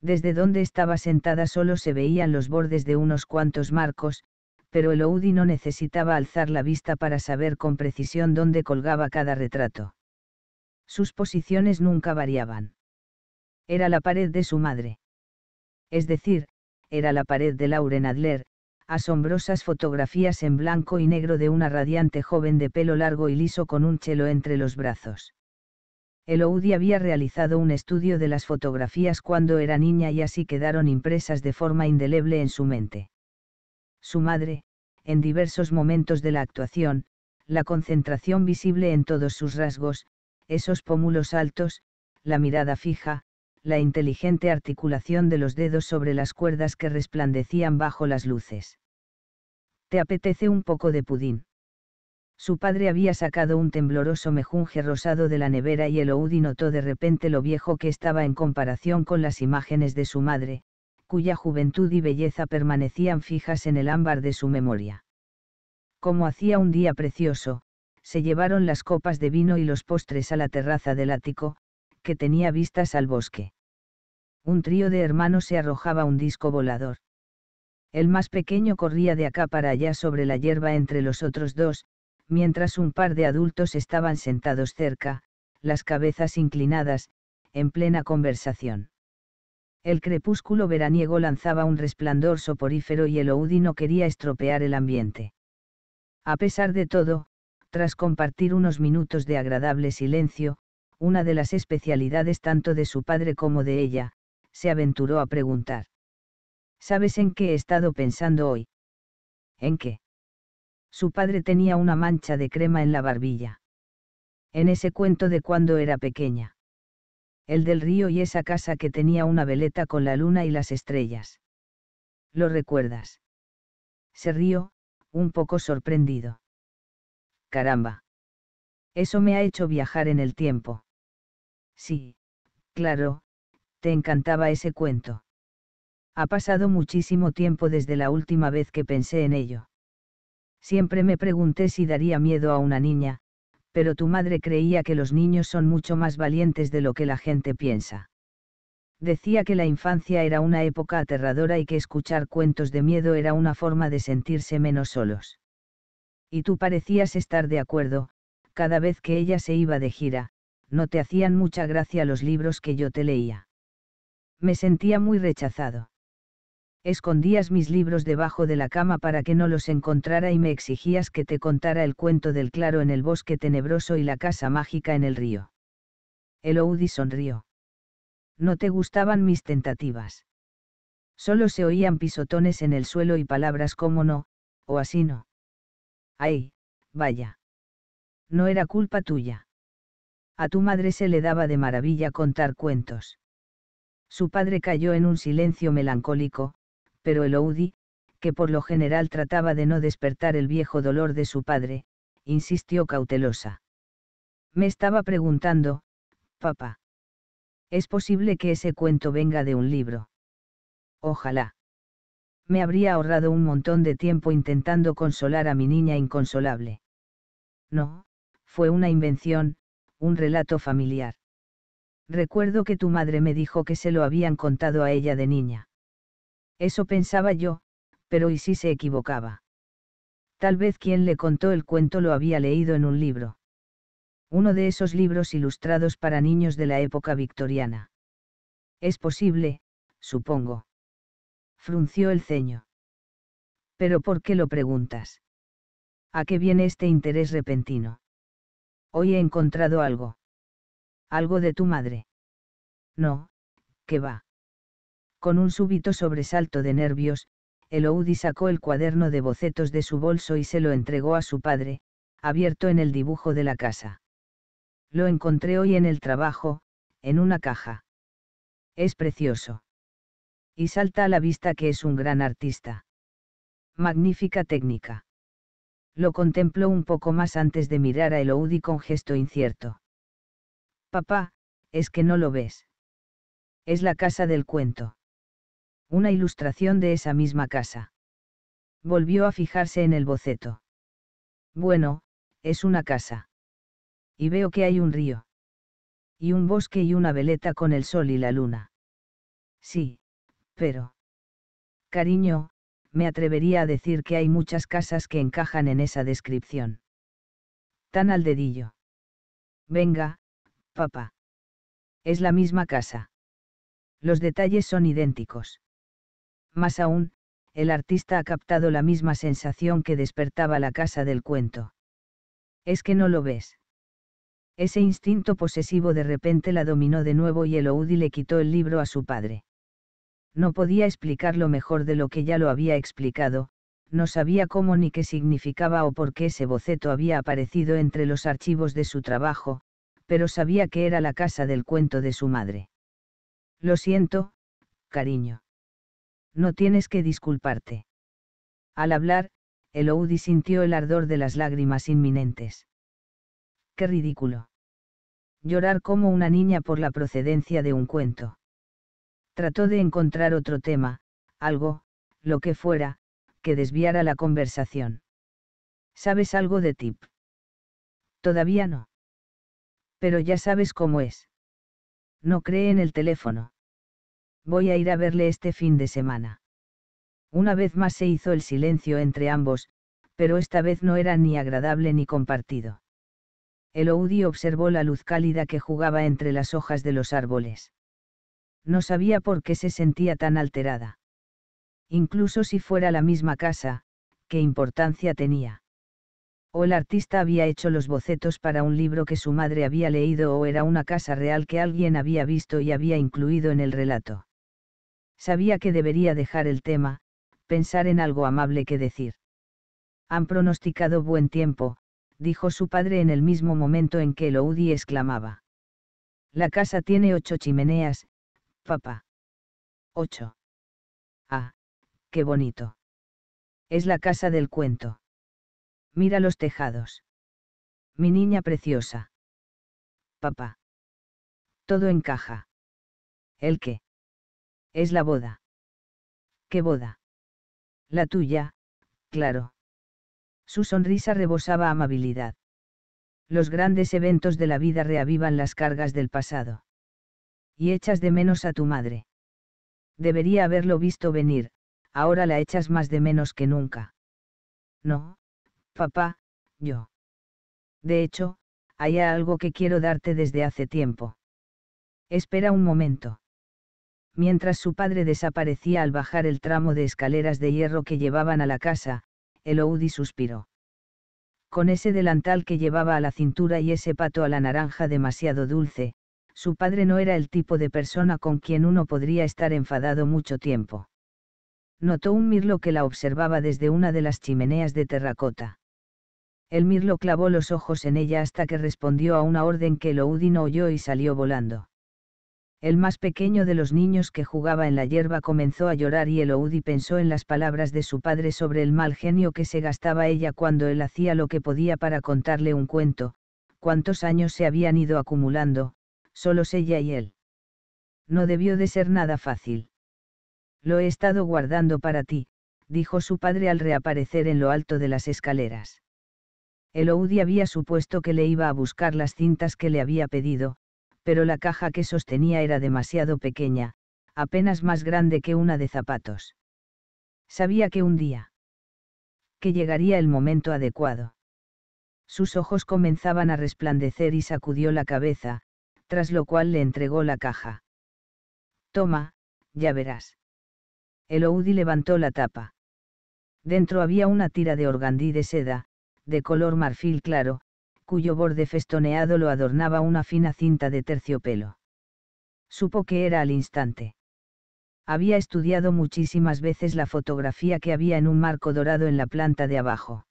Desde donde estaba sentada solo se veían los bordes de unos cuantos marcos, pero el no necesitaba alzar la vista para saber con precisión dónde colgaba cada retrato. Sus posiciones nunca variaban. Era la pared de su madre. Es decir, era la pared de Lauren Adler, asombrosas fotografías en blanco y negro de una radiante joven de pelo largo y liso con un chelo entre los brazos. El había realizado un estudio de las fotografías cuando era niña y así quedaron impresas de forma indeleble en su mente. Su madre, en diversos momentos de la actuación, la concentración visible en todos sus rasgos, esos pómulos altos, la mirada fija, la inteligente articulación de los dedos sobre las cuerdas que resplandecían bajo las luces. ¿Te apetece un poco de pudín? Su padre había sacado un tembloroso mejunje rosado de la nevera y el Eloudi notó de repente lo viejo que estaba en comparación con las imágenes de su madre, cuya juventud y belleza permanecían fijas en el ámbar de su memoria. Como hacía un día precioso, se llevaron las copas de vino y los postres a la terraza del ático, que tenía vistas al bosque. Un trío de hermanos se arrojaba un disco volador. El más pequeño corría de acá para allá sobre la hierba entre los otros dos, mientras un par de adultos estaban sentados cerca, las cabezas inclinadas, en plena conversación. El crepúsculo veraniego lanzaba un resplandor soporífero y el Oudi no quería estropear el ambiente. A pesar de todo, tras compartir unos minutos de agradable silencio, una de las especialidades tanto de su padre como de ella, se aventuró a preguntar. ¿Sabes en qué he estado pensando hoy? ¿En qué? Su padre tenía una mancha de crema en la barbilla. En ese cuento de cuando era pequeña el del río y esa casa que tenía una veleta con la luna y las estrellas. ¿Lo recuerdas? Se rió, un poco sorprendido. Caramba. Eso me ha hecho viajar en el tiempo. Sí, claro, te encantaba ese cuento. Ha pasado muchísimo tiempo desde la última vez que pensé en ello. Siempre me pregunté si daría miedo a una niña, pero tu madre creía que los niños son mucho más valientes de lo que la gente piensa. Decía que la infancia era una época aterradora y que escuchar cuentos de miedo era una forma de sentirse menos solos. Y tú parecías estar de acuerdo, cada vez que ella se iba de gira, no te hacían mucha gracia los libros que yo te leía. Me sentía muy rechazado escondías mis libros debajo de la cama para que no los encontrara y me exigías que te contara el cuento del claro en el bosque tenebroso y la casa mágica en el río. Eloudi sonrió. No te gustaban mis tentativas. Solo se oían pisotones en el suelo y palabras como no, o así no. Ay, vaya. No era culpa tuya. A tu madre se le daba de maravilla contar cuentos. Su padre cayó en un silencio melancólico, pero el Oudi, que por lo general trataba de no despertar el viejo dolor de su padre, insistió cautelosa. Me estaba preguntando, papá. Es posible que ese cuento venga de un libro. Ojalá. Me habría ahorrado un montón de tiempo intentando consolar a mi niña inconsolable. No, fue una invención, un relato familiar. Recuerdo que tu madre me dijo que se lo habían contado a ella de niña. Eso pensaba yo, pero ¿y si se equivocaba? Tal vez quien le contó el cuento lo había leído en un libro. Uno de esos libros ilustrados para niños de la época victoriana. Es posible, supongo. Frunció el ceño. Pero ¿por qué lo preguntas? ¿A qué viene este interés repentino? Hoy he encontrado algo. Algo de tu madre. No, ¿qué va. Con un súbito sobresalto de nervios, Eloudi sacó el cuaderno de bocetos de su bolso y se lo entregó a su padre, abierto en el dibujo de la casa. Lo encontré hoy en el trabajo, en una caja. Es precioso. Y salta a la vista que es un gran artista. Magnífica técnica. Lo contempló un poco más antes de mirar a Eloudi con gesto incierto. Papá, es que no lo ves. Es la casa del cuento una ilustración de esa misma casa. Volvió a fijarse en el boceto. Bueno, es una casa. Y veo que hay un río. Y un bosque y una veleta con el sol y la luna. Sí, pero... Cariño, me atrevería a decir que hay muchas casas que encajan en esa descripción. Tan al dedillo. Venga, papá. Es la misma casa. Los detalles son idénticos. Más aún, el artista ha captado la misma sensación que despertaba la casa del cuento. Es que no lo ves. Ese instinto posesivo de repente la dominó de nuevo y el Oudi le quitó el libro a su padre. No podía explicarlo mejor de lo que ya lo había explicado, no sabía cómo ni qué significaba o por qué ese boceto había aparecido entre los archivos de su trabajo, pero sabía que era la casa del cuento de su madre. Lo siento, cariño no tienes que disculparte. Al hablar, Elodie sintió el ardor de las lágrimas inminentes. ¡Qué ridículo! Llorar como una niña por la procedencia de un cuento. Trató de encontrar otro tema, algo, lo que fuera, que desviara la conversación. ¿Sabes algo de Tip? Todavía no. Pero ya sabes cómo es. No cree en el teléfono. Voy a ir a verle este fin de semana. Una vez más se hizo el silencio entre ambos, pero esta vez no era ni agradable ni compartido. El Oudi observó la luz cálida que jugaba entre las hojas de los árboles. No sabía por qué se sentía tan alterada. Incluso si fuera la misma casa, ¿qué importancia tenía? O el artista había hecho los bocetos para un libro que su madre había leído o era una casa real que alguien había visto y había incluido en el relato. Sabía que debería dejar el tema, pensar en algo amable que decir. Han pronosticado buen tiempo, dijo su padre en el mismo momento en que loudi exclamaba. La casa tiene ocho chimeneas, papá. Ocho. Ah, qué bonito. Es la casa del cuento. Mira los tejados. Mi niña preciosa. Papá. Todo encaja. ¿El qué? Es la boda. ¿Qué boda? La tuya, claro. Su sonrisa rebosaba amabilidad. Los grandes eventos de la vida reavivan las cargas del pasado. Y echas de menos a tu madre. Debería haberlo visto venir, ahora la echas más de menos que nunca. No, papá, yo. De hecho, hay algo que quiero darte desde hace tiempo. Espera un momento mientras su padre desaparecía al bajar el tramo de escaleras de hierro que llevaban a la casa, Eloudi suspiró. Con ese delantal que llevaba a la cintura y ese pato a la naranja demasiado dulce, su padre no era el tipo de persona con quien uno podría estar enfadado mucho tiempo. Notó un mirlo que la observaba desde una de las chimeneas de terracota. El mirlo clavó los ojos en ella hasta que respondió a una orden que Eloudi no oyó y salió volando. El más pequeño de los niños que jugaba en la hierba comenzó a llorar y Eloudi pensó en las palabras de su padre sobre el mal genio que se gastaba ella cuando él hacía lo que podía para contarle un cuento, cuántos años se habían ido acumulando, solos ella y él. No debió de ser nada fácil. Lo he estado guardando para ti, dijo su padre al reaparecer en lo alto de las escaleras. Eloudi había supuesto que le iba a buscar las cintas que le había pedido, pero la caja que sostenía era demasiado pequeña, apenas más grande que una de zapatos. Sabía que un día, que llegaría el momento adecuado. Sus ojos comenzaban a resplandecer y sacudió la cabeza, tras lo cual le entregó la caja. Toma, ya verás. El Oudi levantó la tapa. Dentro había una tira de organdí de seda, de color marfil claro, cuyo borde festoneado lo adornaba una fina cinta de terciopelo. Supo que era al instante. Había estudiado muchísimas veces la fotografía que había en un marco dorado en la planta de abajo.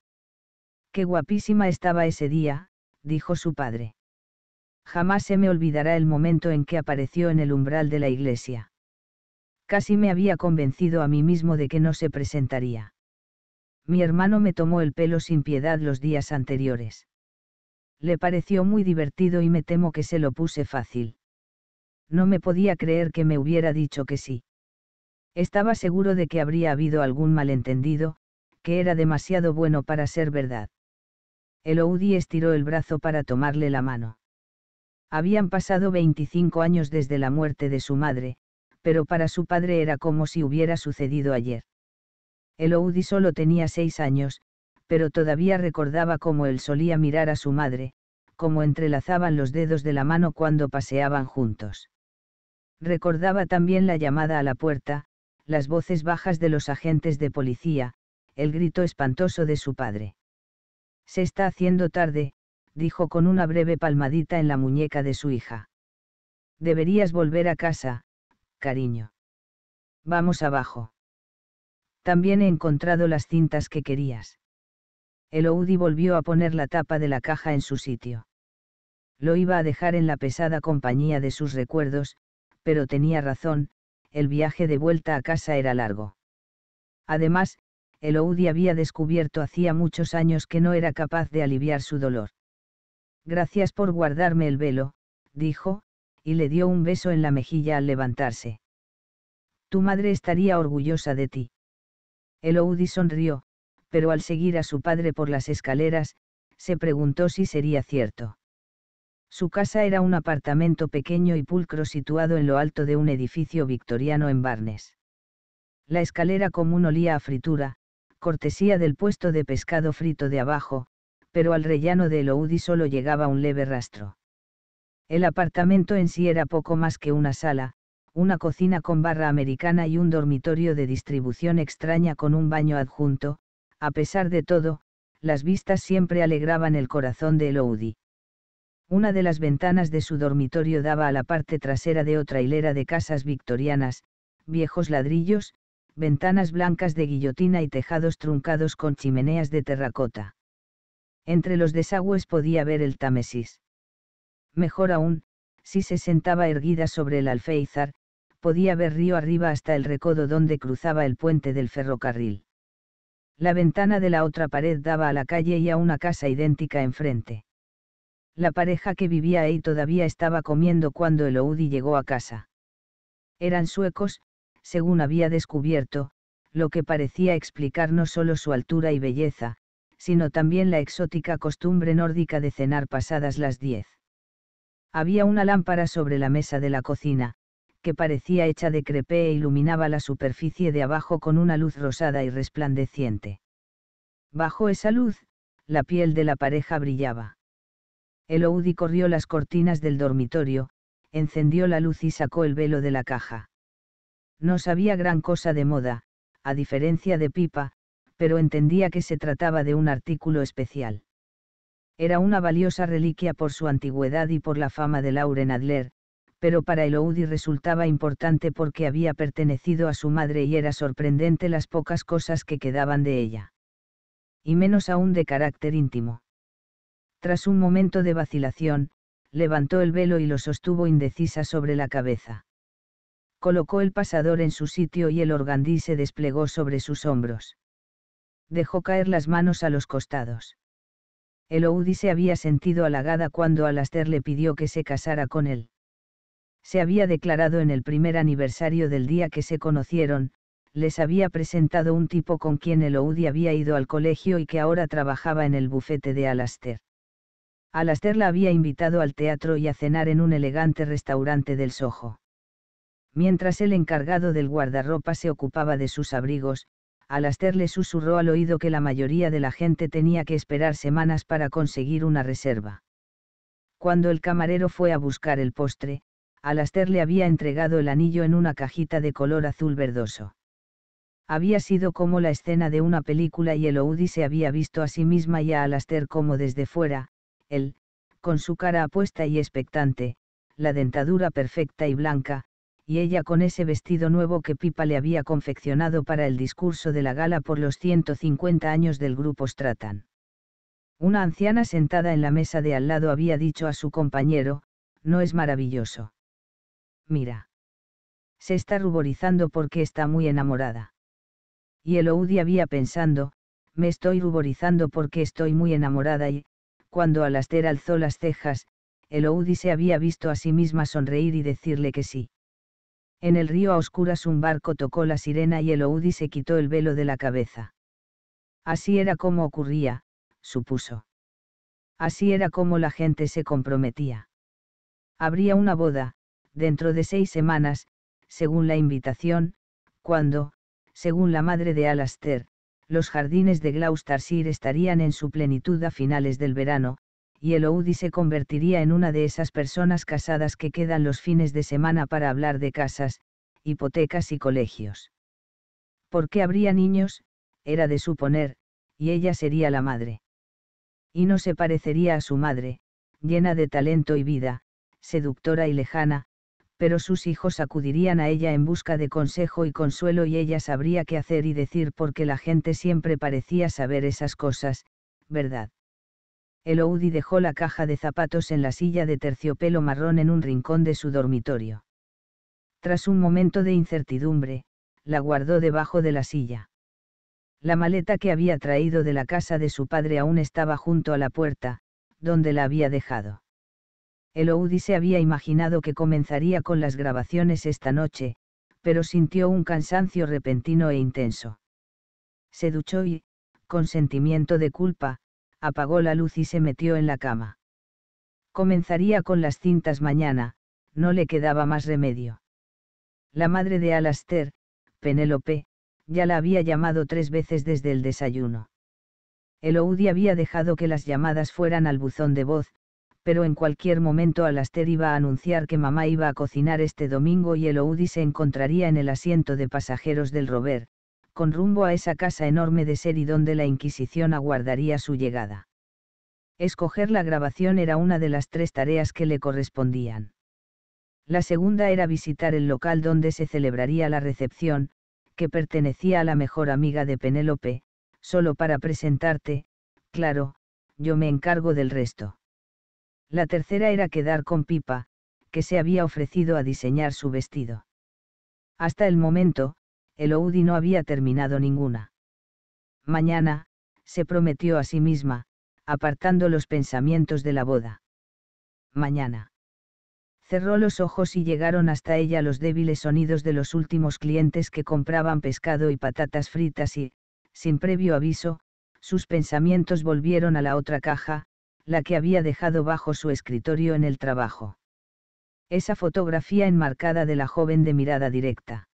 Qué guapísima estaba ese día, dijo su padre. Jamás se me olvidará el momento en que apareció en el umbral de la iglesia. Casi me había convencido a mí mismo de que no se presentaría. Mi hermano me tomó el pelo sin piedad los días anteriores. Le pareció muy divertido y me temo que se lo puse fácil. No me podía creer que me hubiera dicho que sí. Estaba seguro de que habría habido algún malentendido, que era demasiado bueno para ser verdad. Eloudi estiró el brazo para tomarle la mano. Habían pasado 25 años desde la muerte de su madre, pero para su padre era como si hubiera sucedido ayer. Eloudi solo tenía seis años, pero todavía recordaba cómo él solía mirar a su madre, cómo entrelazaban los dedos de la mano cuando paseaban juntos. Recordaba también la llamada a la puerta, las voces bajas de los agentes de policía, el grito espantoso de su padre. Se está haciendo tarde, dijo con una breve palmadita en la muñeca de su hija. Deberías volver a casa, cariño. Vamos abajo. También he encontrado las cintas que querías. Eloudi volvió a poner la tapa de la caja en su sitio. Lo iba a dejar en la pesada compañía de sus recuerdos, pero tenía razón, el viaje de vuelta a casa era largo. Además, Eloudi había descubierto hacía muchos años que no era capaz de aliviar su dolor. Gracias por guardarme el velo, dijo, y le dio un beso en la mejilla al levantarse. Tu madre estaría orgullosa de ti. Eloudi sonrió, pero al seguir a su padre por las escaleras, se preguntó si sería cierto. Su casa era un apartamento pequeño y pulcro situado en lo alto de un edificio victoriano en Barnes. La escalera común olía a fritura, cortesía del puesto de pescado frito de abajo, pero al rellano de Eloudi solo llegaba un leve rastro. El apartamento en sí era poco más que una sala, una cocina con barra americana y un dormitorio de distribución extraña con un baño adjunto, a pesar de todo, las vistas siempre alegraban el corazón de Eloudi. Una de las ventanas de su dormitorio daba a la parte trasera de otra hilera de casas victorianas, viejos ladrillos, ventanas blancas de guillotina y tejados truncados con chimeneas de terracota. Entre los desagües podía ver el Támesis. Mejor aún, si se sentaba erguida sobre el alféizar, podía ver río arriba hasta el recodo donde cruzaba el puente del ferrocarril. La ventana de la otra pared daba a la calle y a una casa idéntica enfrente. La pareja que vivía ahí todavía estaba comiendo cuando Eloudi llegó a casa. Eran suecos, según había descubierto, lo que parecía explicar no solo su altura y belleza, sino también la exótica costumbre nórdica de cenar pasadas las diez. Había una lámpara sobre la mesa de la cocina, que parecía hecha de crepé e iluminaba la superficie de abajo con una luz rosada y resplandeciente. Bajo esa luz, la piel de la pareja brillaba. Eloudi corrió las cortinas del dormitorio, encendió la luz y sacó el velo de la caja. No sabía gran cosa de moda, a diferencia de Pipa, pero entendía que se trataba de un artículo especial. Era una valiosa reliquia por su antigüedad y por la fama de Lauren Adler, pero para Eloudi resultaba importante porque había pertenecido a su madre y era sorprendente las pocas cosas que quedaban de ella. Y menos aún de carácter íntimo. Tras un momento de vacilación, levantó el velo y lo sostuvo indecisa sobre la cabeza. Colocó el pasador en su sitio y el organdí se desplegó sobre sus hombros. Dejó caer las manos a los costados. Eloudi se había sentido halagada cuando Alaster le pidió que se casara con él se había declarado en el primer aniversario del día que se conocieron, les había presentado un tipo con quien OUDI había ido al colegio y que ahora trabajaba en el bufete de Alaster. Alaster la había invitado al teatro y a cenar en un elegante restaurante del Soho. Mientras el encargado del guardarropa se ocupaba de sus abrigos, Alastair le susurró al oído que la mayoría de la gente tenía que esperar semanas para conseguir una reserva. Cuando el camarero fue a buscar el postre, Alastair le había entregado el anillo en una cajita de color azul verdoso. Había sido como la escena de una película y Oudi se había visto a sí misma y a Alastair como desde fuera, él, con su cara apuesta y expectante, la dentadura perfecta y blanca, y ella con ese vestido nuevo que Pipa le había confeccionado para el discurso de la gala por los 150 años del grupo Stratan. Una anciana sentada en la mesa de al lado había dicho a su compañero, no es maravilloso mira. Se está ruborizando porque está muy enamorada. Y Eloudi había pensando, me estoy ruborizando porque estoy muy enamorada y, cuando Alaster alzó las cejas, Eloudi se había visto a sí misma sonreír y decirle que sí. En el río a oscuras un barco tocó la sirena y Eloudi se quitó el velo de la cabeza. Así era como ocurría, supuso. Así era como la gente se comprometía. Habría una boda, dentro de seis semanas, según la invitación, cuando, según la madre de Alastair, los jardines de Gloucestershire estarían en su plenitud a finales del verano, y Elodie se convertiría en una de esas personas casadas que quedan los fines de semana para hablar de casas, hipotecas y colegios. ¿Por qué habría niños? Era de suponer, y ella sería la madre. Y no se parecería a su madre, llena de talento y vida, seductora y lejana, pero sus hijos acudirían a ella en busca de consejo y consuelo y ella sabría qué hacer y decir porque la gente siempre parecía saber esas cosas, ¿verdad? Eloudi dejó la caja de zapatos en la silla de terciopelo marrón en un rincón de su dormitorio. Tras un momento de incertidumbre, la guardó debajo de la silla. La maleta que había traído de la casa de su padre aún estaba junto a la puerta, donde la había dejado. Eloudi se había imaginado que comenzaría con las grabaciones esta noche, pero sintió un cansancio repentino e intenso. Se duchó y, con sentimiento de culpa, apagó la luz y se metió en la cama. Comenzaría con las cintas mañana, no le quedaba más remedio. La madre de Alastair, Penélope, ya la había llamado tres veces desde el desayuno. Eloudi había dejado que las llamadas fueran al buzón de voz, pero en cualquier momento Alastair iba a anunciar que mamá iba a cocinar este domingo y el Oudi se encontraría en el asiento de pasajeros del Rover, con rumbo a esa casa enorme de Seri donde la Inquisición aguardaría su llegada. Escoger la grabación era una de las tres tareas que le correspondían. La segunda era visitar el local donde se celebraría la recepción, que pertenecía a la mejor amiga de Penélope, solo para presentarte, claro, yo me encargo del resto. La tercera era quedar con Pipa, que se había ofrecido a diseñar su vestido. Hasta el momento, el Oudi no había terminado ninguna. Mañana, se prometió a sí misma, apartando los pensamientos de la boda. Mañana. Cerró los ojos y llegaron hasta ella los débiles sonidos de los últimos clientes que compraban pescado y patatas fritas y, sin previo aviso, sus pensamientos volvieron a la otra caja, la que había dejado bajo su escritorio en el trabajo. Esa fotografía enmarcada de la joven de mirada directa.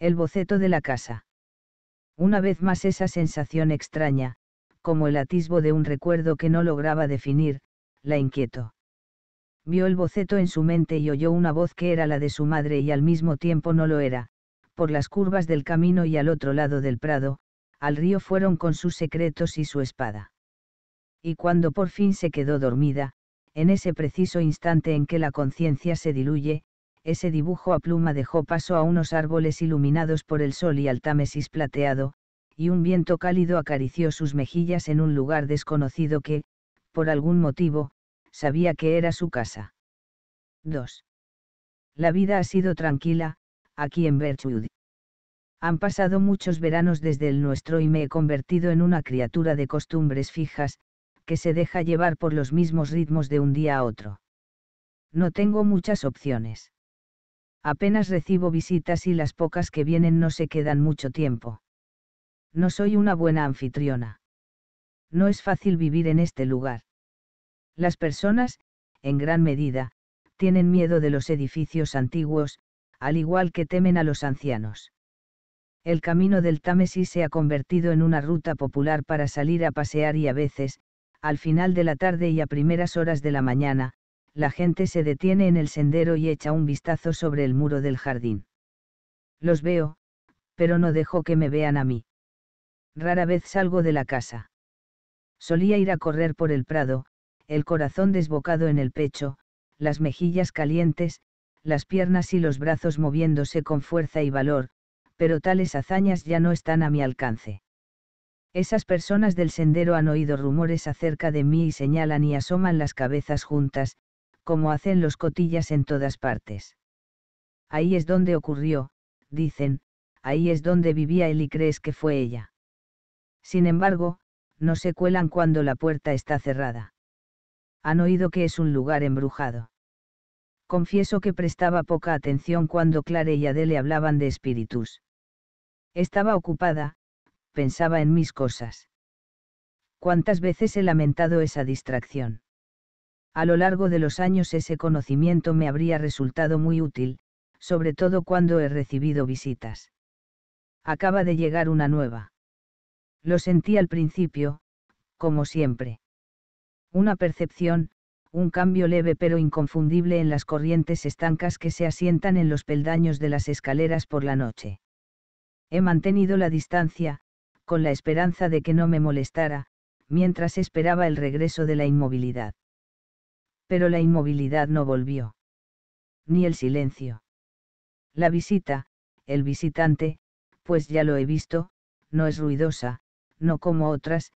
El boceto de la casa. Una vez más esa sensación extraña, como el atisbo de un recuerdo que no lograba definir, la inquietó. Vio el boceto en su mente y oyó una voz que era la de su madre y al mismo tiempo no lo era, por las curvas del camino y al otro lado del prado, al río fueron con sus secretos y su espada y cuando por fin se quedó dormida, en ese preciso instante en que la conciencia se diluye, ese dibujo a pluma dejó paso a unos árboles iluminados por el sol y al Támesis plateado, y un viento cálido acarició sus mejillas en un lugar desconocido que, por algún motivo, sabía que era su casa. 2. La vida ha sido tranquila, aquí en Birchwood. Han pasado muchos veranos desde el nuestro y me he convertido en una criatura de costumbres fijas, que se deja llevar por los mismos ritmos de un día a otro. No tengo muchas opciones. Apenas recibo visitas y las pocas que vienen no se quedan mucho tiempo. No soy una buena anfitriona. No es fácil vivir en este lugar. Las personas, en gran medida, tienen miedo de los edificios antiguos, al igual que temen a los ancianos. El camino del Támesis se ha convertido en una ruta popular para salir a pasear y a veces, al final de la tarde y a primeras horas de la mañana, la gente se detiene en el sendero y echa un vistazo sobre el muro del jardín. Los veo, pero no dejo que me vean a mí. Rara vez salgo de la casa. Solía ir a correr por el prado, el corazón desbocado en el pecho, las mejillas calientes, las piernas y los brazos moviéndose con fuerza y valor, pero tales hazañas ya no están a mi alcance. Esas personas del sendero han oído rumores acerca de mí y señalan y asoman las cabezas juntas, como hacen los cotillas en todas partes. Ahí es donde ocurrió, dicen, ahí es donde vivía él y crees que fue ella. Sin embargo, no se cuelan cuando la puerta está cerrada. Han oído que es un lugar embrujado. Confieso que prestaba poca atención cuando Clara y Adele hablaban de espíritus. Estaba ocupada, pensaba en mis cosas. Cuántas veces he lamentado esa distracción. A lo largo de los años ese conocimiento me habría resultado muy útil, sobre todo cuando he recibido visitas. Acaba de llegar una nueva. Lo sentí al principio, como siempre. Una percepción, un cambio leve pero inconfundible en las corrientes estancas que se asientan en los peldaños de las escaleras por la noche. He mantenido la distancia, con la esperanza de que no me molestara, mientras esperaba el regreso de la inmovilidad. Pero la inmovilidad no volvió. Ni el silencio. La visita, el visitante, pues ya lo he visto, no es ruidosa, no como otras,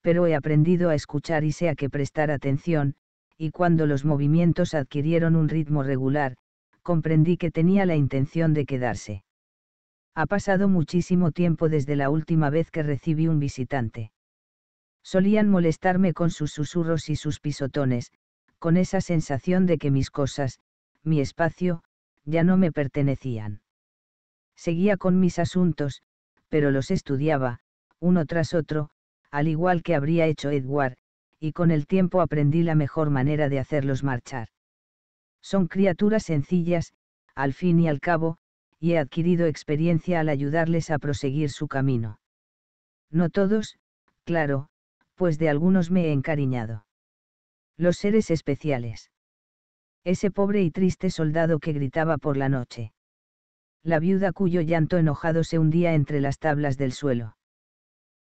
pero he aprendido a escuchar y sé a qué prestar atención, y cuando los movimientos adquirieron un ritmo regular, comprendí que tenía la intención de quedarse. Ha pasado muchísimo tiempo desde la última vez que recibí un visitante. Solían molestarme con sus susurros y sus pisotones, con esa sensación de que mis cosas, mi espacio, ya no me pertenecían. Seguía con mis asuntos, pero los estudiaba, uno tras otro, al igual que habría hecho Edward, y con el tiempo aprendí la mejor manera de hacerlos marchar. Son criaturas sencillas, al fin y al cabo, y he adquirido experiencia al ayudarles a proseguir su camino. No todos, claro, pues de algunos me he encariñado. Los seres especiales. Ese pobre y triste soldado que gritaba por la noche. La viuda cuyo llanto enojado se hundía entre las tablas del suelo.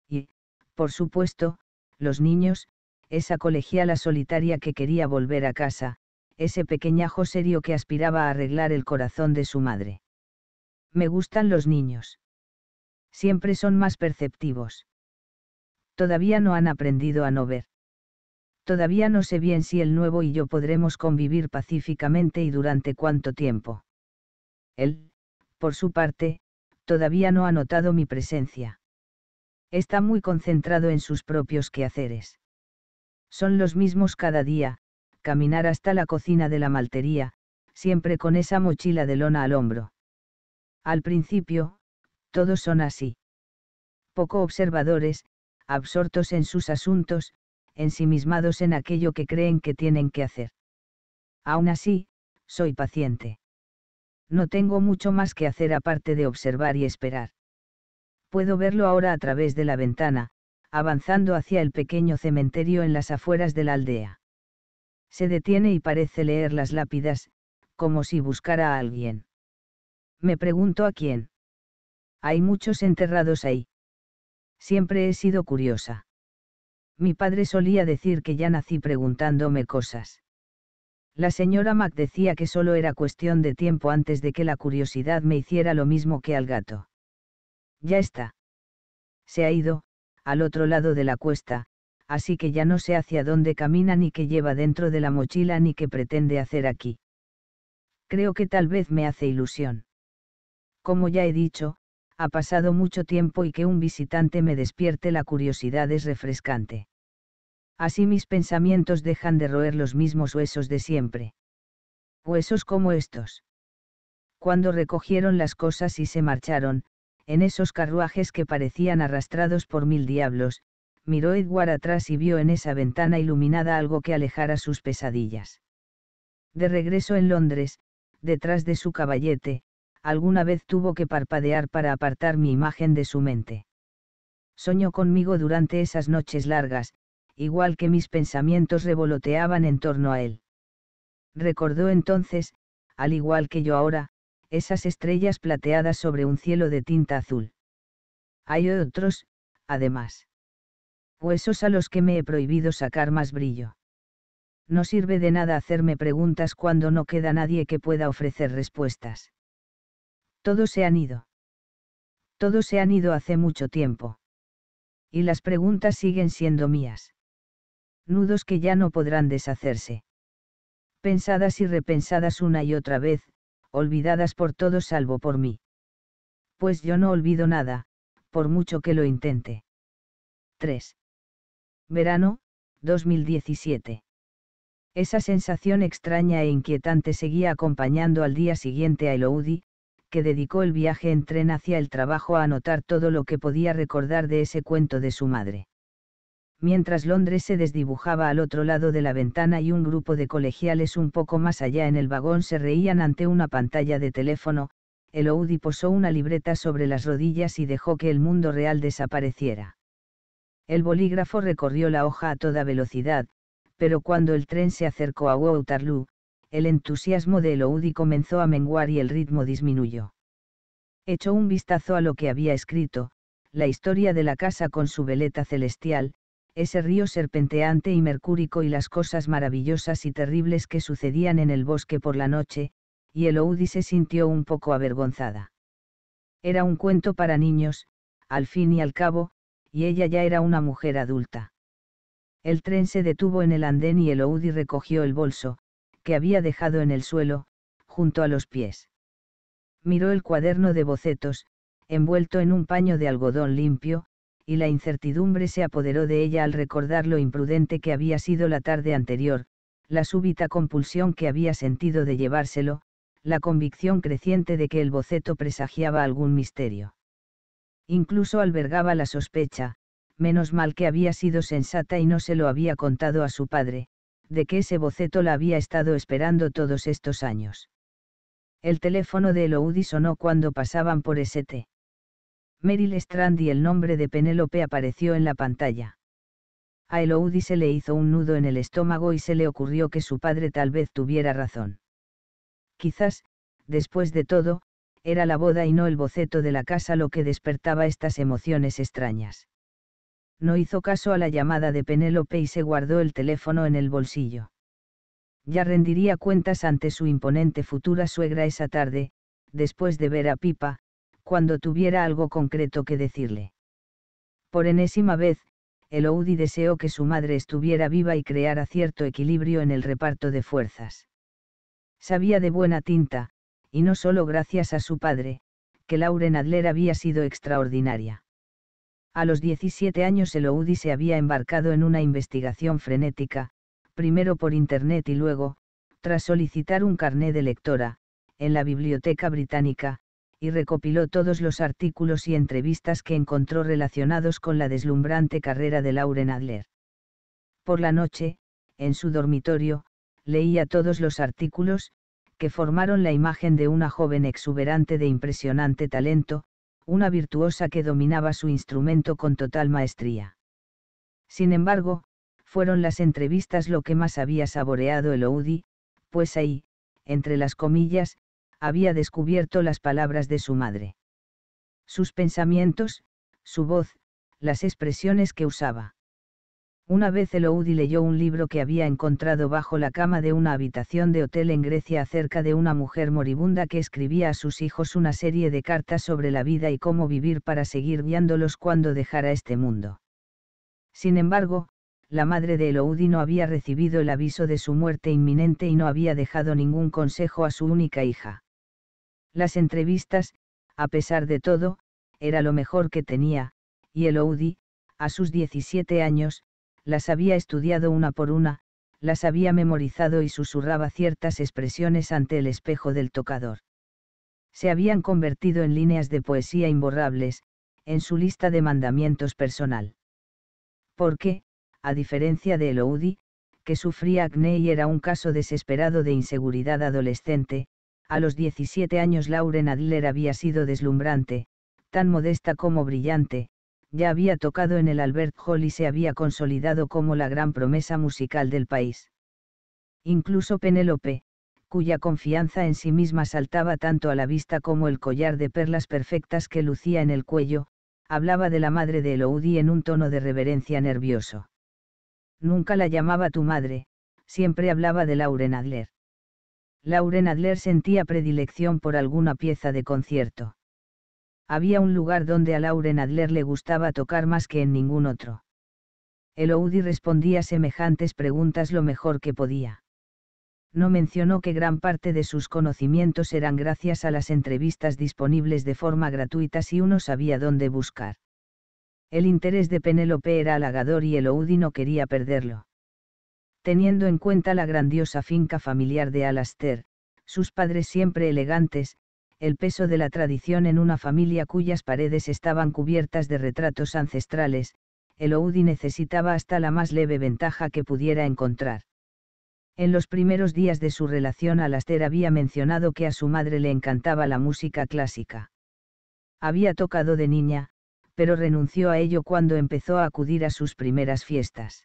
Y, por supuesto, los niños, esa colegiala solitaria que quería volver a casa, ese pequeñajo serio que aspiraba a arreglar el corazón de su madre. Me gustan los niños. Siempre son más perceptivos. Todavía no han aprendido a no ver. Todavía no sé bien si el nuevo y yo podremos convivir pacíficamente y durante cuánto tiempo. Él, por su parte, todavía no ha notado mi presencia. Está muy concentrado en sus propios quehaceres. Son los mismos cada día, caminar hasta la cocina de la maltería, siempre con esa mochila de lona al hombro. Al principio, todos son así. Poco observadores, absortos en sus asuntos, ensimismados en aquello que creen que tienen que hacer. Aún así, soy paciente. No tengo mucho más que hacer aparte de observar y esperar. Puedo verlo ahora a través de la ventana, avanzando hacia el pequeño cementerio en las afueras de la aldea. Se detiene y parece leer las lápidas, como si buscara a alguien me pregunto a quién. Hay muchos enterrados ahí. Siempre he sido curiosa. Mi padre solía decir que ya nací preguntándome cosas. La señora Mac decía que solo era cuestión de tiempo antes de que la curiosidad me hiciera lo mismo que al gato. Ya está. Se ha ido, al otro lado de la cuesta, así que ya no sé hacia dónde camina ni qué lleva dentro de la mochila ni qué pretende hacer aquí. Creo que tal vez me hace ilusión como ya he dicho, ha pasado mucho tiempo y que un visitante me despierte la curiosidad es refrescante. Así mis pensamientos dejan de roer los mismos huesos de siempre. Huesos como estos. Cuando recogieron las cosas y se marcharon, en esos carruajes que parecían arrastrados por mil diablos, miró Edward atrás y vio en esa ventana iluminada algo que alejara sus pesadillas. De regreso en Londres, detrás de su caballete, alguna vez tuvo que parpadear para apartar mi imagen de su mente. Soñó conmigo durante esas noches largas, igual que mis pensamientos revoloteaban en torno a él. Recordó entonces, al igual que yo ahora, esas estrellas plateadas sobre un cielo de tinta azul. Hay otros, además. Huesos a los que me he prohibido sacar más brillo. No sirve de nada hacerme preguntas cuando no queda nadie que pueda ofrecer respuestas. Todos se han ido. Todos se han ido hace mucho tiempo. Y las preguntas siguen siendo mías. Nudos que ya no podrán deshacerse. Pensadas y repensadas una y otra vez, olvidadas por todos salvo por mí. Pues yo no olvido nada, por mucho que lo intente. 3. Verano, 2017. Esa sensación extraña e inquietante seguía acompañando al día siguiente a Eloudi, que dedicó el viaje en tren hacia el trabajo a anotar todo lo que podía recordar de ese cuento de su madre. Mientras Londres se desdibujaba al otro lado de la ventana y un grupo de colegiales un poco más allá en el vagón se reían ante una pantalla de teléfono, el Eloudi posó una libreta sobre las rodillas y dejó que el mundo real desapareciera. El bolígrafo recorrió la hoja a toda velocidad, pero cuando el tren se acercó a Waterloo, el entusiasmo de Eloudi comenzó a menguar y el ritmo disminuyó. Echó un vistazo a lo que había escrito, la historia de la casa con su veleta celestial, ese río serpenteante y mercúrico y las cosas maravillosas y terribles que sucedían en el bosque por la noche, y Eloudi se sintió un poco avergonzada. Era un cuento para niños, al fin y al cabo, y ella ya era una mujer adulta. El tren se detuvo en el andén y Eloudi recogió el bolso, que había dejado en el suelo, junto a los pies. Miró el cuaderno de bocetos, envuelto en un paño de algodón limpio, y la incertidumbre se apoderó de ella al recordar lo imprudente que había sido la tarde anterior, la súbita compulsión que había sentido de llevárselo, la convicción creciente de que el boceto presagiaba algún misterio. Incluso albergaba la sospecha, menos mal que había sido sensata y no se lo había contado a su padre, de que ese boceto la había estado esperando todos estos años. El teléfono de Eloudi sonó cuando pasaban por St. Meryl Strand y el nombre de Penélope apareció en la pantalla. A Eloudi se le hizo un nudo en el estómago y se le ocurrió que su padre tal vez tuviera razón. Quizás, después de todo, era la boda y no el boceto de la casa lo que despertaba estas emociones extrañas no hizo caso a la llamada de Penélope y se guardó el teléfono en el bolsillo. Ya rendiría cuentas ante su imponente futura suegra esa tarde, después de ver a Pipa, cuando tuviera algo concreto que decirle. Por enésima vez, Eloudi deseó que su madre estuviera viva y creara cierto equilibrio en el reparto de fuerzas. Sabía de buena tinta, y no solo gracias a su padre, que Lauren Adler había sido extraordinaria. A los 17 años Eloudi se había embarcado en una investigación frenética, primero por Internet y luego, tras solicitar un carné de lectora, en la Biblioteca Británica, y recopiló todos los artículos y entrevistas que encontró relacionados con la deslumbrante carrera de Lauren Adler. Por la noche, en su dormitorio, leía todos los artículos, que formaron la imagen de una joven exuberante de impresionante talento, una virtuosa que dominaba su instrumento con total maestría. Sin embargo, fueron las entrevistas lo que más había saboreado el Oudi, pues ahí, entre las comillas, había descubierto las palabras de su madre. Sus pensamientos, su voz, las expresiones que usaba. Una vez Eloudi leyó un libro que había encontrado bajo la cama de una habitación de hotel en Grecia acerca de una mujer moribunda que escribía a sus hijos una serie de cartas sobre la vida y cómo vivir para seguir guiándolos cuando dejara este mundo. Sin embargo, la madre de Eloudi no había recibido el aviso de su muerte inminente y no había dejado ningún consejo a su única hija. Las entrevistas, a pesar de todo, era lo mejor que tenía, y Eloudi, a sus 17 años, las había estudiado una por una, las había memorizado y susurraba ciertas expresiones ante el espejo del tocador. Se habían convertido en líneas de poesía imborrables, en su lista de mandamientos personal. Porque, a diferencia de Eloudi, que sufría acné y era un caso desesperado de inseguridad adolescente, a los 17 años Lauren Adler había sido deslumbrante, tan modesta como brillante, ya había tocado en el Albert Hall y se había consolidado como la gran promesa musical del país. Incluso Penélope, cuya confianza en sí misma saltaba tanto a la vista como el collar de perlas perfectas que lucía en el cuello, hablaba de la madre de Elodie en un tono de reverencia nervioso. Nunca la llamaba tu madre, siempre hablaba de Lauren Adler. Lauren Adler sentía predilección por alguna pieza de concierto había un lugar donde a Lauren Adler le gustaba tocar más que en ningún otro. El respondía semejantes preguntas lo mejor que podía. No mencionó que gran parte de sus conocimientos eran gracias a las entrevistas disponibles de forma gratuita si uno sabía dónde buscar. El interés de Penélope era halagador y el no quería perderlo. Teniendo en cuenta la grandiosa finca familiar de Alastair, sus padres siempre elegantes, el peso de la tradición en una familia cuyas paredes estaban cubiertas de retratos ancestrales, el necesitaba hasta la más leve ventaja que pudiera encontrar. En los primeros días de su relación Alaster había mencionado que a su madre le encantaba la música clásica. Había tocado de niña, pero renunció a ello cuando empezó a acudir a sus primeras fiestas.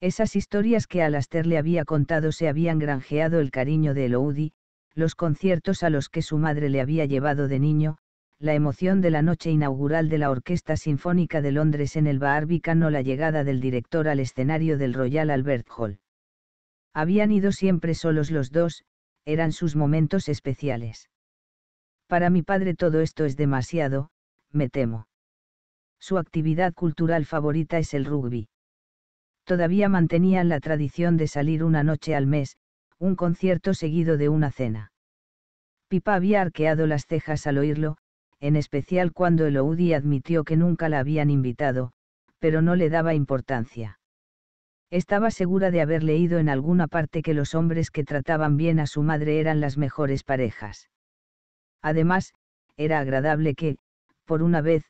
Esas historias que Alastair le había contado se habían granjeado el cariño de Eloudi, los conciertos a los que su madre le había llevado de niño, la emoción de la noche inaugural de la Orquesta Sinfónica de Londres en el Barbican o la llegada del director al escenario del Royal Albert Hall. Habían ido siempre solos los dos, eran sus momentos especiales. Para mi padre todo esto es demasiado, me temo. Su actividad cultural favorita es el rugby. Todavía mantenían la tradición de salir una noche al mes, un concierto seguido de una cena. Pipa había arqueado las cejas al oírlo, en especial cuando Eloudi admitió que nunca la habían invitado, pero no le daba importancia. Estaba segura de haber leído en alguna parte que los hombres que trataban bien a su madre eran las mejores parejas. Además, era agradable que, por una vez,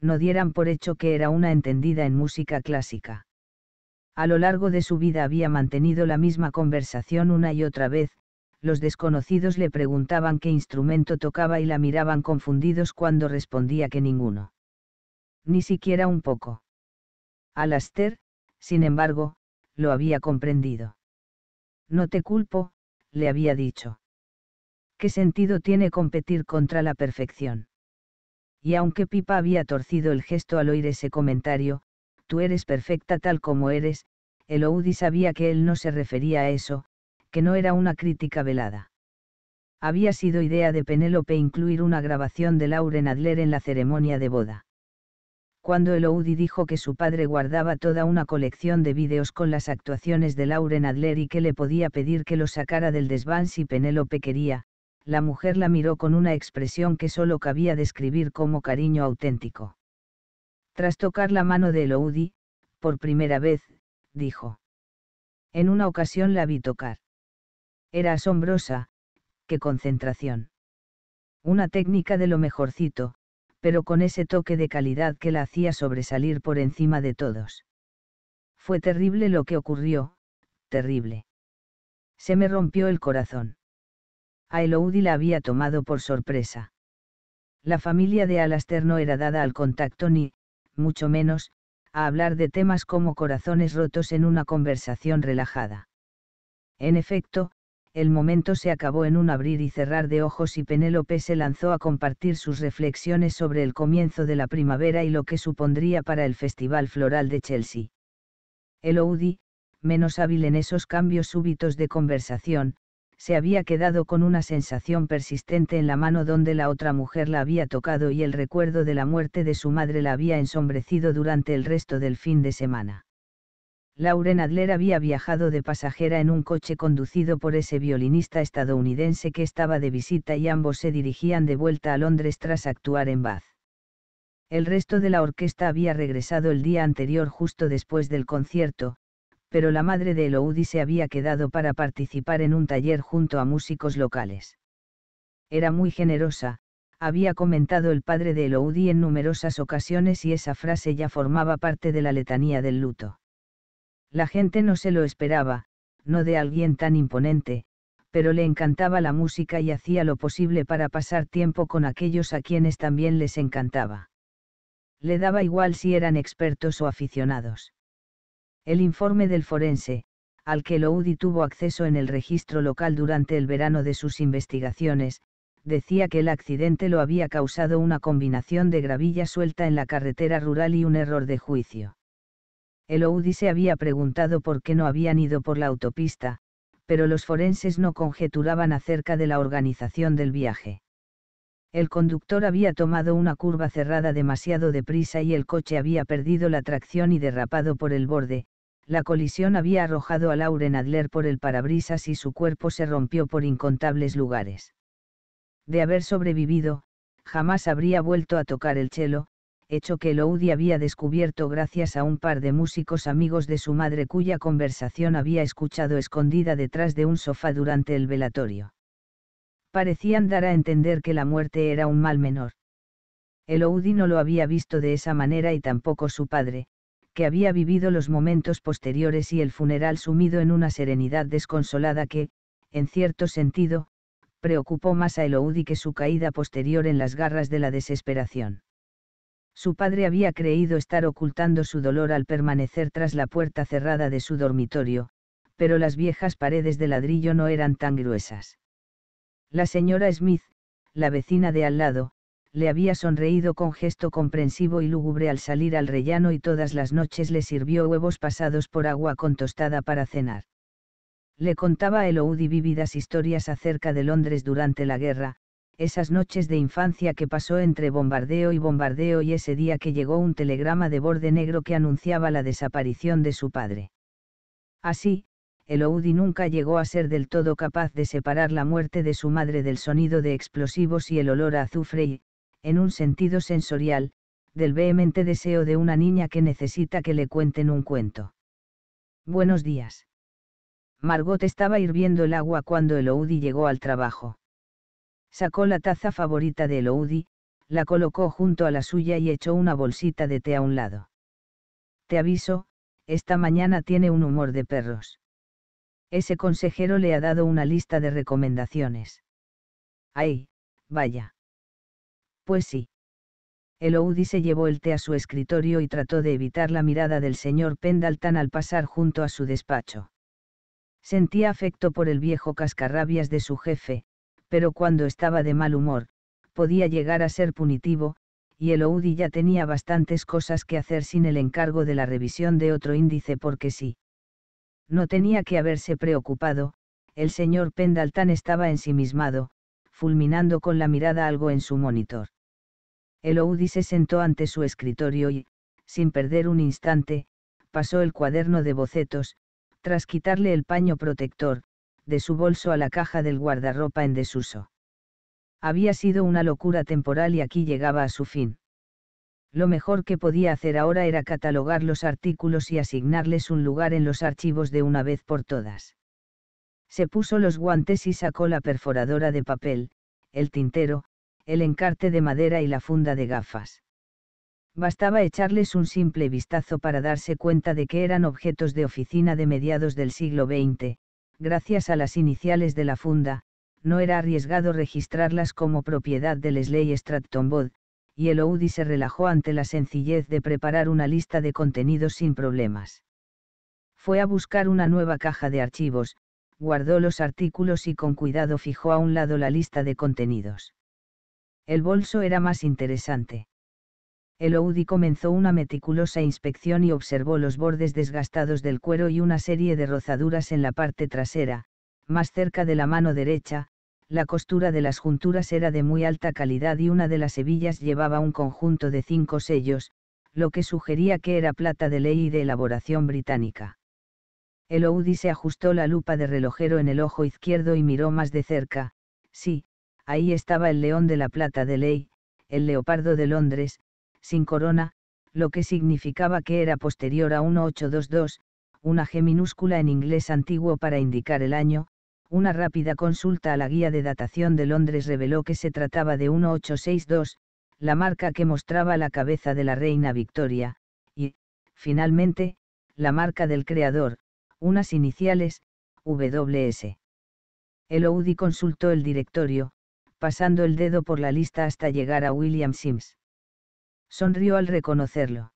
no dieran por hecho que era una entendida en música clásica. A lo largo de su vida había mantenido la misma conversación una y otra vez, los desconocidos le preguntaban qué instrumento tocaba y la miraban confundidos cuando respondía que ninguno. Ni siquiera un poco. Alaster, sin embargo, lo había comprendido. No te culpo, le había dicho. ¿Qué sentido tiene competir contra la perfección? Y aunque Pipa había torcido el gesto al oír ese comentario, tú eres perfecta tal como eres, Eloudi sabía que él no se refería a eso, que no era una crítica velada. Había sido idea de Penélope incluir una grabación de Lauren Adler en la ceremonia de boda. Cuando Eloudi dijo que su padre guardaba toda una colección de vídeos con las actuaciones de Lauren Adler y que le podía pedir que lo sacara del desván si Penélope quería, la mujer la miró con una expresión que solo cabía describir como cariño auténtico. Tras tocar la mano de Eloudi, por primera vez, dijo. En una ocasión la vi tocar. Era asombrosa, qué concentración. Una técnica de lo mejorcito, pero con ese toque de calidad que la hacía sobresalir por encima de todos. Fue terrible lo que ocurrió, terrible. Se me rompió el corazón. A Eloudi la había tomado por sorpresa. La familia de Alaster no era dada al contacto ni, mucho menos, a hablar de temas como corazones rotos en una conversación relajada. En efecto, el momento se acabó en un abrir y cerrar de ojos y Penélope se lanzó a compartir sus reflexiones sobre el comienzo de la primavera y lo que supondría para el Festival Floral de Chelsea. El Oudi, menos hábil en esos cambios súbitos de conversación, se había quedado con una sensación persistente en la mano donde la otra mujer la había tocado y el recuerdo de la muerte de su madre la había ensombrecido durante el resto del fin de semana. Lauren Adler había viajado de pasajera en un coche conducido por ese violinista estadounidense que estaba de visita y ambos se dirigían de vuelta a Londres tras actuar en Bath. El resto de la orquesta había regresado el día anterior justo después del concierto, pero la madre de Eloudi se había quedado para participar en un taller junto a músicos locales. Era muy generosa, había comentado el padre de Eloudi en numerosas ocasiones y esa frase ya formaba parte de la letanía del luto. La gente no se lo esperaba, no de alguien tan imponente, pero le encantaba la música y hacía lo posible para pasar tiempo con aquellos a quienes también les encantaba. Le daba igual si eran expertos o aficionados el informe del forense, al que Loudi tuvo acceso en el registro local durante el verano de sus investigaciones, decía que el accidente lo había causado una combinación de gravilla suelta en la carretera rural y un error de juicio. OUDI se había preguntado por qué no habían ido por la autopista, pero los forenses no conjeturaban acerca de la organización del viaje. El conductor había tomado una curva cerrada demasiado deprisa y el coche había perdido la tracción y derrapado por el borde, la colisión había arrojado a Lauren Adler por el parabrisas y su cuerpo se rompió por incontables lugares. De haber sobrevivido, jamás habría vuelto a tocar el chelo, hecho que Elodie había descubierto gracias a un par de músicos amigos de su madre cuya conversación había escuchado escondida detrás de un sofá durante el velatorio. Parecían dar a entender que la muerte era un mal menor. Elodie no lo había visto de esa manera y tampoco su padre, que había vivido los momentos posteriores y el funeral sumido en una serenidad desconsolada que, en cierto sentido, preocupó más a Eloudi que su caída posterior en las garras de la desesperación. Su padre había creído estar ocultando su dolor al permanecer tras la puerta cerrada de su dormitorio, pero las viejas paredes de ladrillo no eran tan gruesas. La señora Smith, la vecina de al lado, le había sonreído con gesto comprensivo y lúgubre al salir al rellano y todas las noches le sirvió huevos pasados por agua con tostada para cenar. Le contaba a Eloudi vívidas historias acerca de Londres durante la guerra, esas noches de infancia que pasó entre bombardeo y bombardeo y ese día que llegó un telegrama de borde negro que anunciaba la desaparición de su padre. Así, Eloudi nunca llegó a ser del todo capaz de separar la muerte de su madre del sonido de explosivos y el olor a azufre y, en un sentido sensorial, del vehemente deseo de una niña que necesita que le cuenten un cuento. Buenos días. Margot estaba hirviendo el agua cuando Eloudi llegó al trabajo. Sacó la taza favorita de Eloudi, la colocó junto a la suya y echó una bolsita de té a un lado. Te aviso, esta mañana tiene un humor de perros. Ese consejero le ha dado una lista de recomendaciones. Ay, vaya. Pues sí. Oudi se llevó el té a su escritorio y trató de evitar la mirada del señor Pendleton al pasar junto a su despacho. Sentía afecto por el viejo cascarrabias de su jefe, pero cuando estaba de mal humor, podía llegar a ser punitivo, y el Oudi ya tenía bastantes cosas que hacer sin el encargo de la revisión de otro índice porque sí. No tenía que haberse preocupado, el señor Pendleton estaba ensimismado, fulminando con la mirada algo en su monitor. Eloudi se sentó ante su escritorio y, sin perder un instante, pasó el cuaderno de bocetos, tras quitarle el paño protector, de su bolso a la caja del guardarropa en desuso. Había sido una locura temporal y aquí llegaba a su fin. Lo mejor que podía hacer ahora era catalogar los artículos y asignarles un lugar en los archivos de una vez por todas. Se puso los guantes y sacó la perforadora de papel, el tintero, el encarte de madera y la funda de gafas. Bastaba echarles un simple vistazo para darse cuenta de que eran objetos de oficina de mediados del siglo XX, gracias a las iniciales de la funda, no era arriesgado registrarlas como propiedad de lesley Stratton y el Oudi se relajó ante la sencillez de preparar una lista de contenidos sin problemas. Fue a buscar una nueva caja de archivos, guardó los artículos y con cuidado fijó a un lado la lista de contenidos. El bolso era más interesante. El Eloudi comenzó una meticulosa inspección y observó los bordes desgastados del cuero y una serie de rozaduras en la parte trasera, más cerca de la mano derecha, la costura de las junturas era de muy alta calidad y una de las hebillas llevaba un conjunto de cinco sellos, lo que sugería que era plata de ley y de elaboración británica. El Oudi se ajustó la lupa de relojero en el ojo izquierdo y miró más de cerca, sí, ahí estaba el león de la plata de ley, el leopardo de Londres, sin corona, lo que significaba que era posterior a 1822, una G minúscula en inglés antiguo para indicar el año, una rápida consulta a la guía de datación de Londres reveló que se trataba de 1862, la marca que mostraba la cabeza de la reina Victoria, y, finalmente, la marca del creador, unas iniciales, WS. El OUDI consultó el directorio, pasando el dedo por la lista hasta llegar a William Sims. Sonrió al reconocerlo.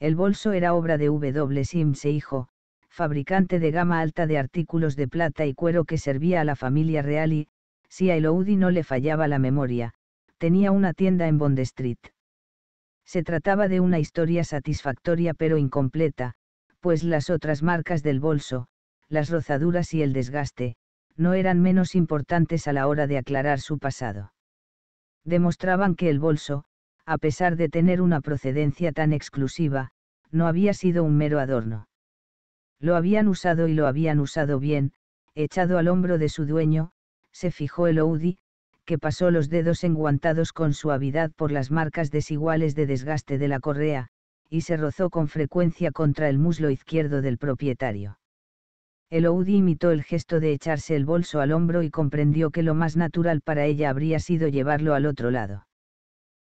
El bolso era obra de W. Sims e hijo, fabricante de gama alta de artículos de plata y cuero que servía a la familia real y, si a Elodie no le fallaba la memoria, tenía una tienda en Bond Street. Se trataba de una historia satisfactoria pero incompleta, pues las otras marcas del bolso, las rozaduras y el desgaste, no eran menos importantes a la hora de aclarar su pasado. Demostraban que el bolso, a pesar de tener una procedencia tan exclusiva, no había sido un mero adorno. Lo habían usado y lo habían usado bien, echado al hombro de su dueño, se fijó el Oudi, que pasó los dedos enguantados con suavidad por las marcas desiguales de desgaste de la correa, y se rozó con frecuencia contra el muslo izquierdo del propietario. Eloudi imitó el gesto de echarse el bolso al hombro y comprendió que lo más natural para ella habría sido llevarlo al otro lado.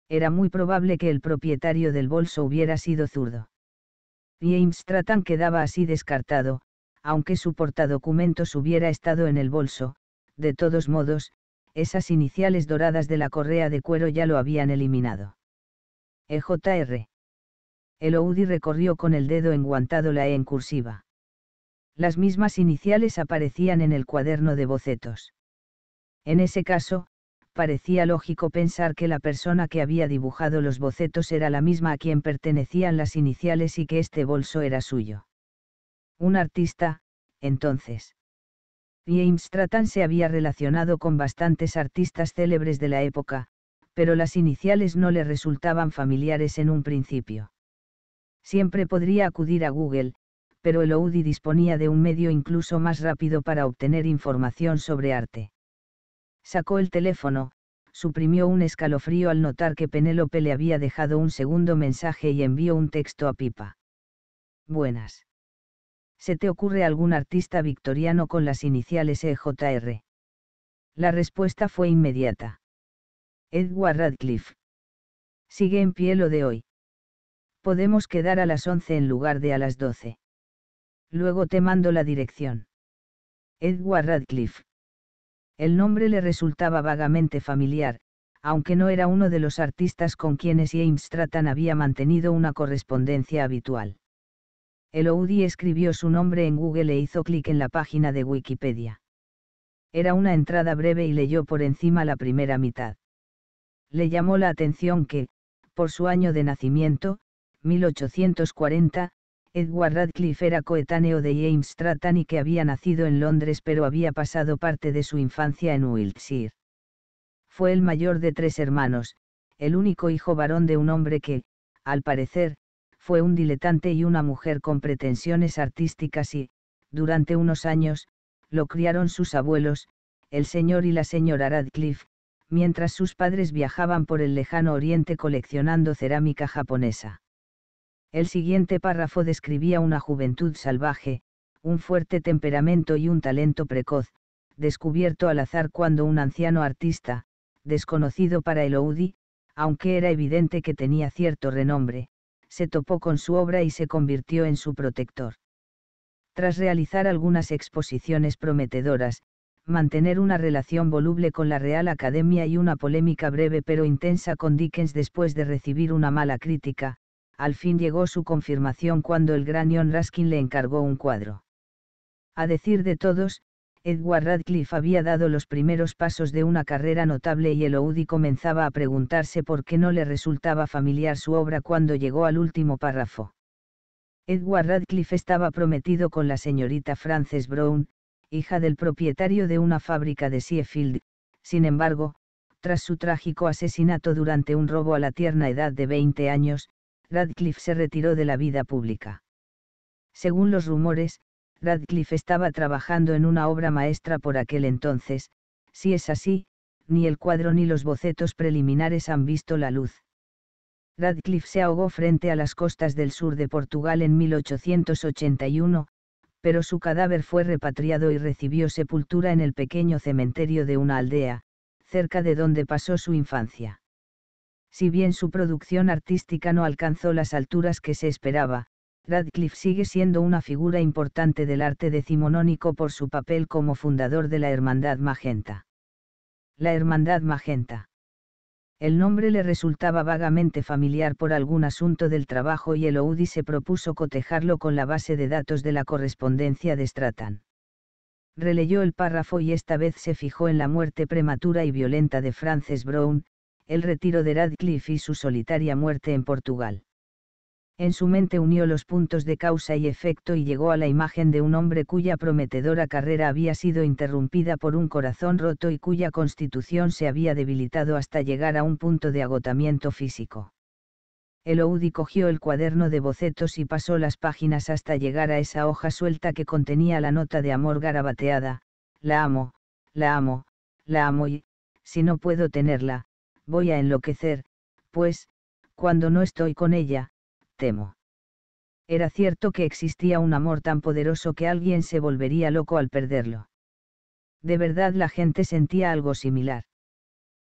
Era muy probable que el propietario del bolso hubiera sido zurdo. James Stratton quedaba así descartado, aunque su portadocumentos hubiera estado en el bolso, de todos modos, esas iniciales doradas de la correa de cuero ya lo habían eliminado. EJR. Eloudi recorrió con el dedo enguantado la E en cursiva las mismas iniciales aparecían en el cuaderno de bocetos. En ese caso, parecía lógico pensar que la persona que había dibujado los bocetos era la misma a quien pertenecían las iniciales y que este bolso era suyo. Un artista, entonces. James Stratton se había relacionado con bastantes artistas célebres de la época, pero las iniciales no le resultaban familiares en un principio. Siempre podría acudir a Google, pero el Oudi disponía de un medio incluso más rápido para obtener información sobre arte. Sacó el teléfono, suprimió un escalofrío al notar que Penélope le había dejado un segundo mensaje y envió un texto a Pipa. Buenas. ¿Se te ocurre algún artista victoriano con las iniciales EJR? La respuesta fue inmediata. Edward Radcliffe. Sigue en pie lo de hoy. Podemos quedar a las 11 en lugar de a las 12. Luego te mando la dirección. Edward Radcliffe. El nombre le resultaba vagamente familiar, aunque no era uno de los artistas con quienes James Stratton había mantenido una correspondencia habitual. El Oudi escribió su nombre en Google e hizo clic en la página de Wikipedia. Era una entrada breve y leyó por encima la primera mitad. Le llamó la atención que, por su año de nacimiento, 1840, Edward Radcliffe era coetáneo de James Stratton y que había nacido en Londres pero había pasado parte de su infancia en Wiltshire. Fue el mayor de tres hermanos, el único hijo varón de un hombre que, al parecer, fue un diletante y una mujer con pretensiones artísticas y, durante unos años, lo criaron sus abuelos, el señor y la señora Radcliffe, mientras sus padres viajaban por el lejano oriente coleccionando cerámica japonesa. El siguiente párrafo describía una juventud salvaje, un fuerte temperamento y un talento precoz, descubierto al azar cuando un anciano artista, desconocido para Eloudi, aunque era evidente que tenía cierto renombre, se topó con su obra y se convirtió en su protector. Tras realizar algunas exposiciones prometedoras, mantener una relación voluble con la Real Academia y una polémica breve pero intensa con Dickens después de recibir una mala crítica, al fin llegó su confirmación cuando el gran John Raskin le encargó un cuadro. A decir de todos, Edward Radcliffe había dado los primeros pasos de una carrera notable y el Eloudi comenzaba a preguntarse por qué no le resultaba familiar su obra cuando llegó al último párrafo. Edward Radcliffe estaba prometido con la señorita Frances Brown, hija del propietario de una fábrica de Sheffield, sin embargo, tras su trágico asesinato durante un robo a la tierna edad de 20 años, Radcliffe se retiró de la vida pública. Según los rumores, Radcliffe estaba trabajando en una obra maestra por aquel entonces, si es así, ni el cuadro ni los bocetos preliminares han visto la luz. Radcliffe se ahogó frente a las costas del sur de Portugal en 1881, pero su cadáver fue repatriado y recibió sepultura en el pequeño cementerio de una aldea, cerca de donde pasó su infancia. Si bien su producción artística no alcanzó las alturas que se esperaba, Radcliffe sigue siendo una figura importante del arte decimonónico por su papel como fundador de la Hermandad Magenta. La Hermandad Magenta. El nombre le resultaba vagamente familiar por algún asunto del trabajo y el Oudi se propuso cotejarlo con la base de datos de la correspondencia de Stratan. Releyó el párrafo y esta vez se fijó en la muerte prematura y violenta de Frances Brown, el retiro de Radcliffe y su solitaria muerte en Portugal. En su mente unió los puntos de causa y efecto y llegó a la imagen de un hombre cuya prometedora carrera había sido interrumpida por un corazón roto y cuya constitución se había debilitado hasta llegar a un punto de agotamiento físico. Eloudi cogió el cuaderno de bocetos y pasó las páginas hasta llegar a esa hoja suelta que contenía la nota de amor garabateada, la amo, la amo, la amo y, si no puedo tenerla, voy a enloquecer, pues, cuando no estoy con ella, temo. Era cierto que existía un amor tan poderoso que alguien se volvería loco al perderlo. De verdad la gente sentía algo similar.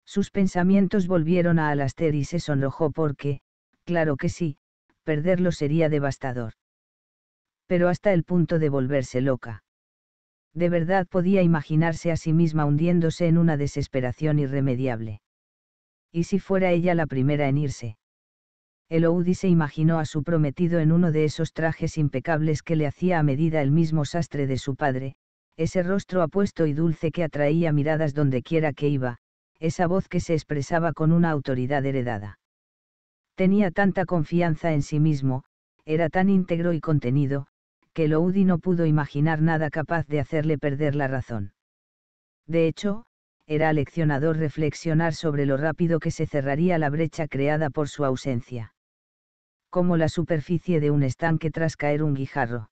Sus pensamientos volvieron a Alastair y se sonrojó porque, claro que sí, perderlo sería devastador. Pero hasta el punto de volverse loca. De verdad podía imaginarse a sí misma hundiéndose en una desesperación irremediable y si fuera ella la primera en irse. Eloudi se imaginó a su prometido en uno de esos trajes impecables que le hacía a medida el mismo sastre de su padre, ese rostro apuesto y dulce que atraía miradas dondequiera que iba, esa voz que se expresaba con una autoridad heredada. Tenía tanta confianza en sí mismo, era tan íntegro y contenido, que Eloudi no pudo imaginar nada capaz de hacerle perder la razón. De hecho, era leccionador reflexionar sobre lo rápido que se cerraría la brecha creada por su ausencia. Como la superficie de un estanque tras caer un guijarro.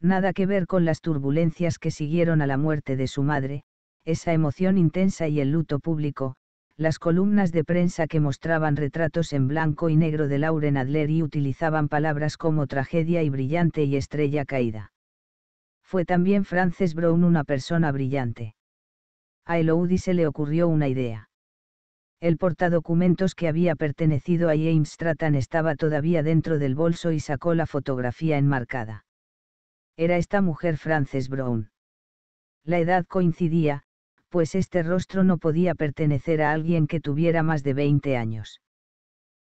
Nada que ver con las turbulencias que siguieron a la muerte de su madre, esa emoción intensa y el luto público, las columnas de prensa que mostraban retratos en blanco y negro de Lauren Adler y utilizaban palabras como tragedia y brillante y estrella caída. Fue también Frances Brown una persona brillante a Elodie se le ocurrió una idea. El portadocumentos que había pertenecido a James Stratton estaba todavía dentro del bolso y sacó la fotografía enmarcada. Era esta mujer Frances Brown. La edad coincidía, pues este rostro no podía pertenecer a alguien que tuviera más de 20 años.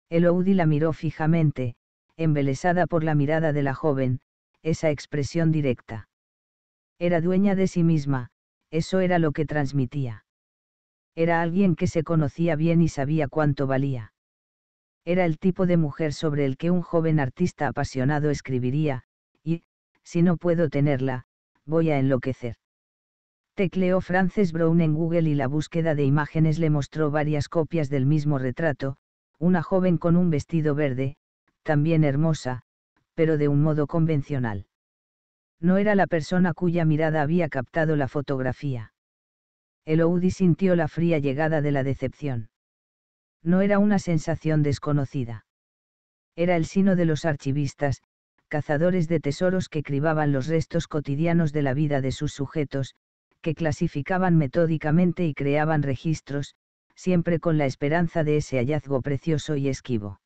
Eloudi la miró fijamente, embelesada por la mirada de la joven, esa expresión directa. Era dueña de sí misma, eso era lo que transmitía. Era alguien que se conocía bien y sabía cuánto valía. Era el tipo de mujer sobre el que un joven artista apasionado escribiría, y, si no puedo tenerla, voy a enloquecer. Tecleó Frances Brown en Google y la búsqueda de imágenes le mostró varias copias del mismo retrato, una joven con un vestido verde, también hermosa, pero de un modo convencional. No era la persona cuya mirada había captado la fotografía. Eloudi sintió la fría llegada de la decepción. No era una sensación desconocida. Era el sino de los archivistas, cazadores de tesoros que cribaban los restos cotidianos de la vida de sus sujetos, que clasificaban metódicamente y creaban registros, siempre con la esperanza de ese hallazgo precioso y esquivo.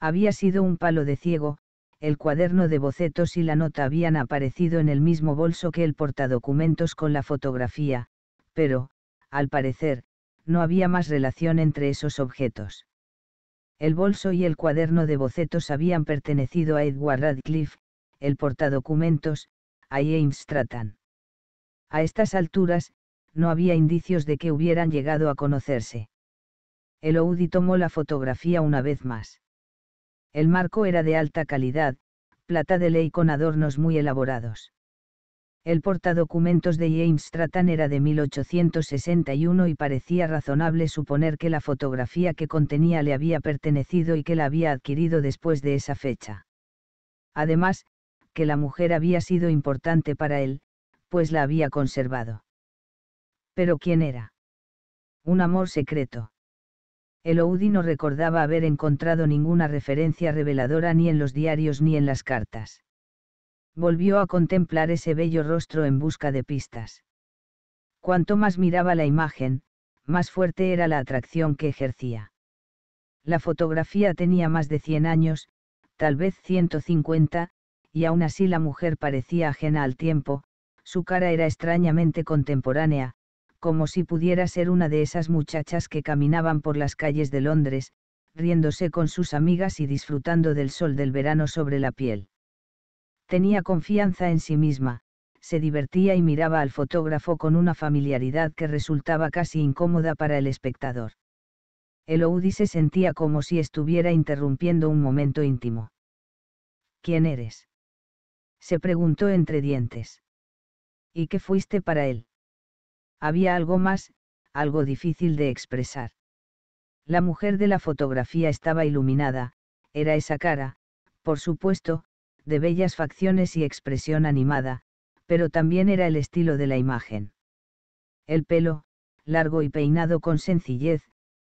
Había sido un palo de ciego, el cuaderno de bocetos y la nota habían aparecido en el mismo bolso que el portadocumentos con la fotografía, pero, al parecer, no había más relación entre esos objetos. El bolso y el cuaderno de bocetos habían pertenecido a Edward Radcliffe, el portadocumentos, a James Stratton. A estas alturas, no había indicios de que hubieran llegado a conocerse. El Oudi tomó la fotografía una vez más. El marco era de alta calidad, plata de ley con adornos muy elaborados. El portadocumentos de James Stratton era de 1861 y parecía razonable suponer que la fotografía que contenía le había pertenecido y que la había adquirido después de esa fecha. Además, que la mujer había sido importante para él, pues la había conservado. Pero ¿quién era? Un amor secreto. Oudi no recordaba haber encontrado ninguna referencia reveladora ni en los diarios ni en las cartas. Volvió a contemplar ese bello rostro en busca de pistas. Cuanto más miraba la imagen, más fuerte era la atracción que ejercía. La fotografía tenía más de 100 años, tal vez 150, y aún así la mujer parecía ajena al tiempo, su cara era extrañamente contemporánea, como si pudiera ser una de esas muchachas que caminaban por las calles de Londres, riéndose con sus amigas y disfrutando del sol del verano sobre la piel. Tenía confianza en sí misma, se divertía y miraba al fotógrafo con una familiaridad que resultaba casi incómoda para el espectador. Eloudi se sentía como si estuviera interrumpiendo un momento íntimo. ¿Quién eres? se preguntó entre dientes. ¿Y qué fuiste para él? había algo más, algo difícil de expresar. La mujer de la fotografía estaba iluminada, era esa cara, por supuesto, de bellas facciones y expresión animada, pero también era el estilo de la imagen. El pelo, largo y peinado con sencillez,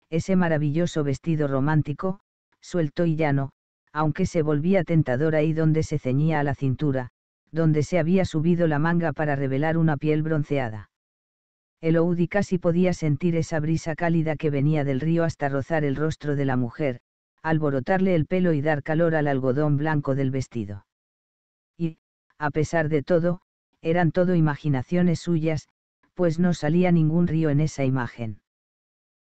ese maravilloso vestido romántico, suelto y llano, aunque se volvía tentador ahí donde se ceñía a la cintura, donde se había subido la manga para revelar una piel bronceada. Eloudi casi podía sentir esa brisa cálida que venía del río hasta rozar el rostro de la mujer, alborotarle el pelo y dar calor al algodón blanco del vestido. Y, a pesar de todo, eran todo imaginaciones suyas, pues no salía ningún río en esa imagen.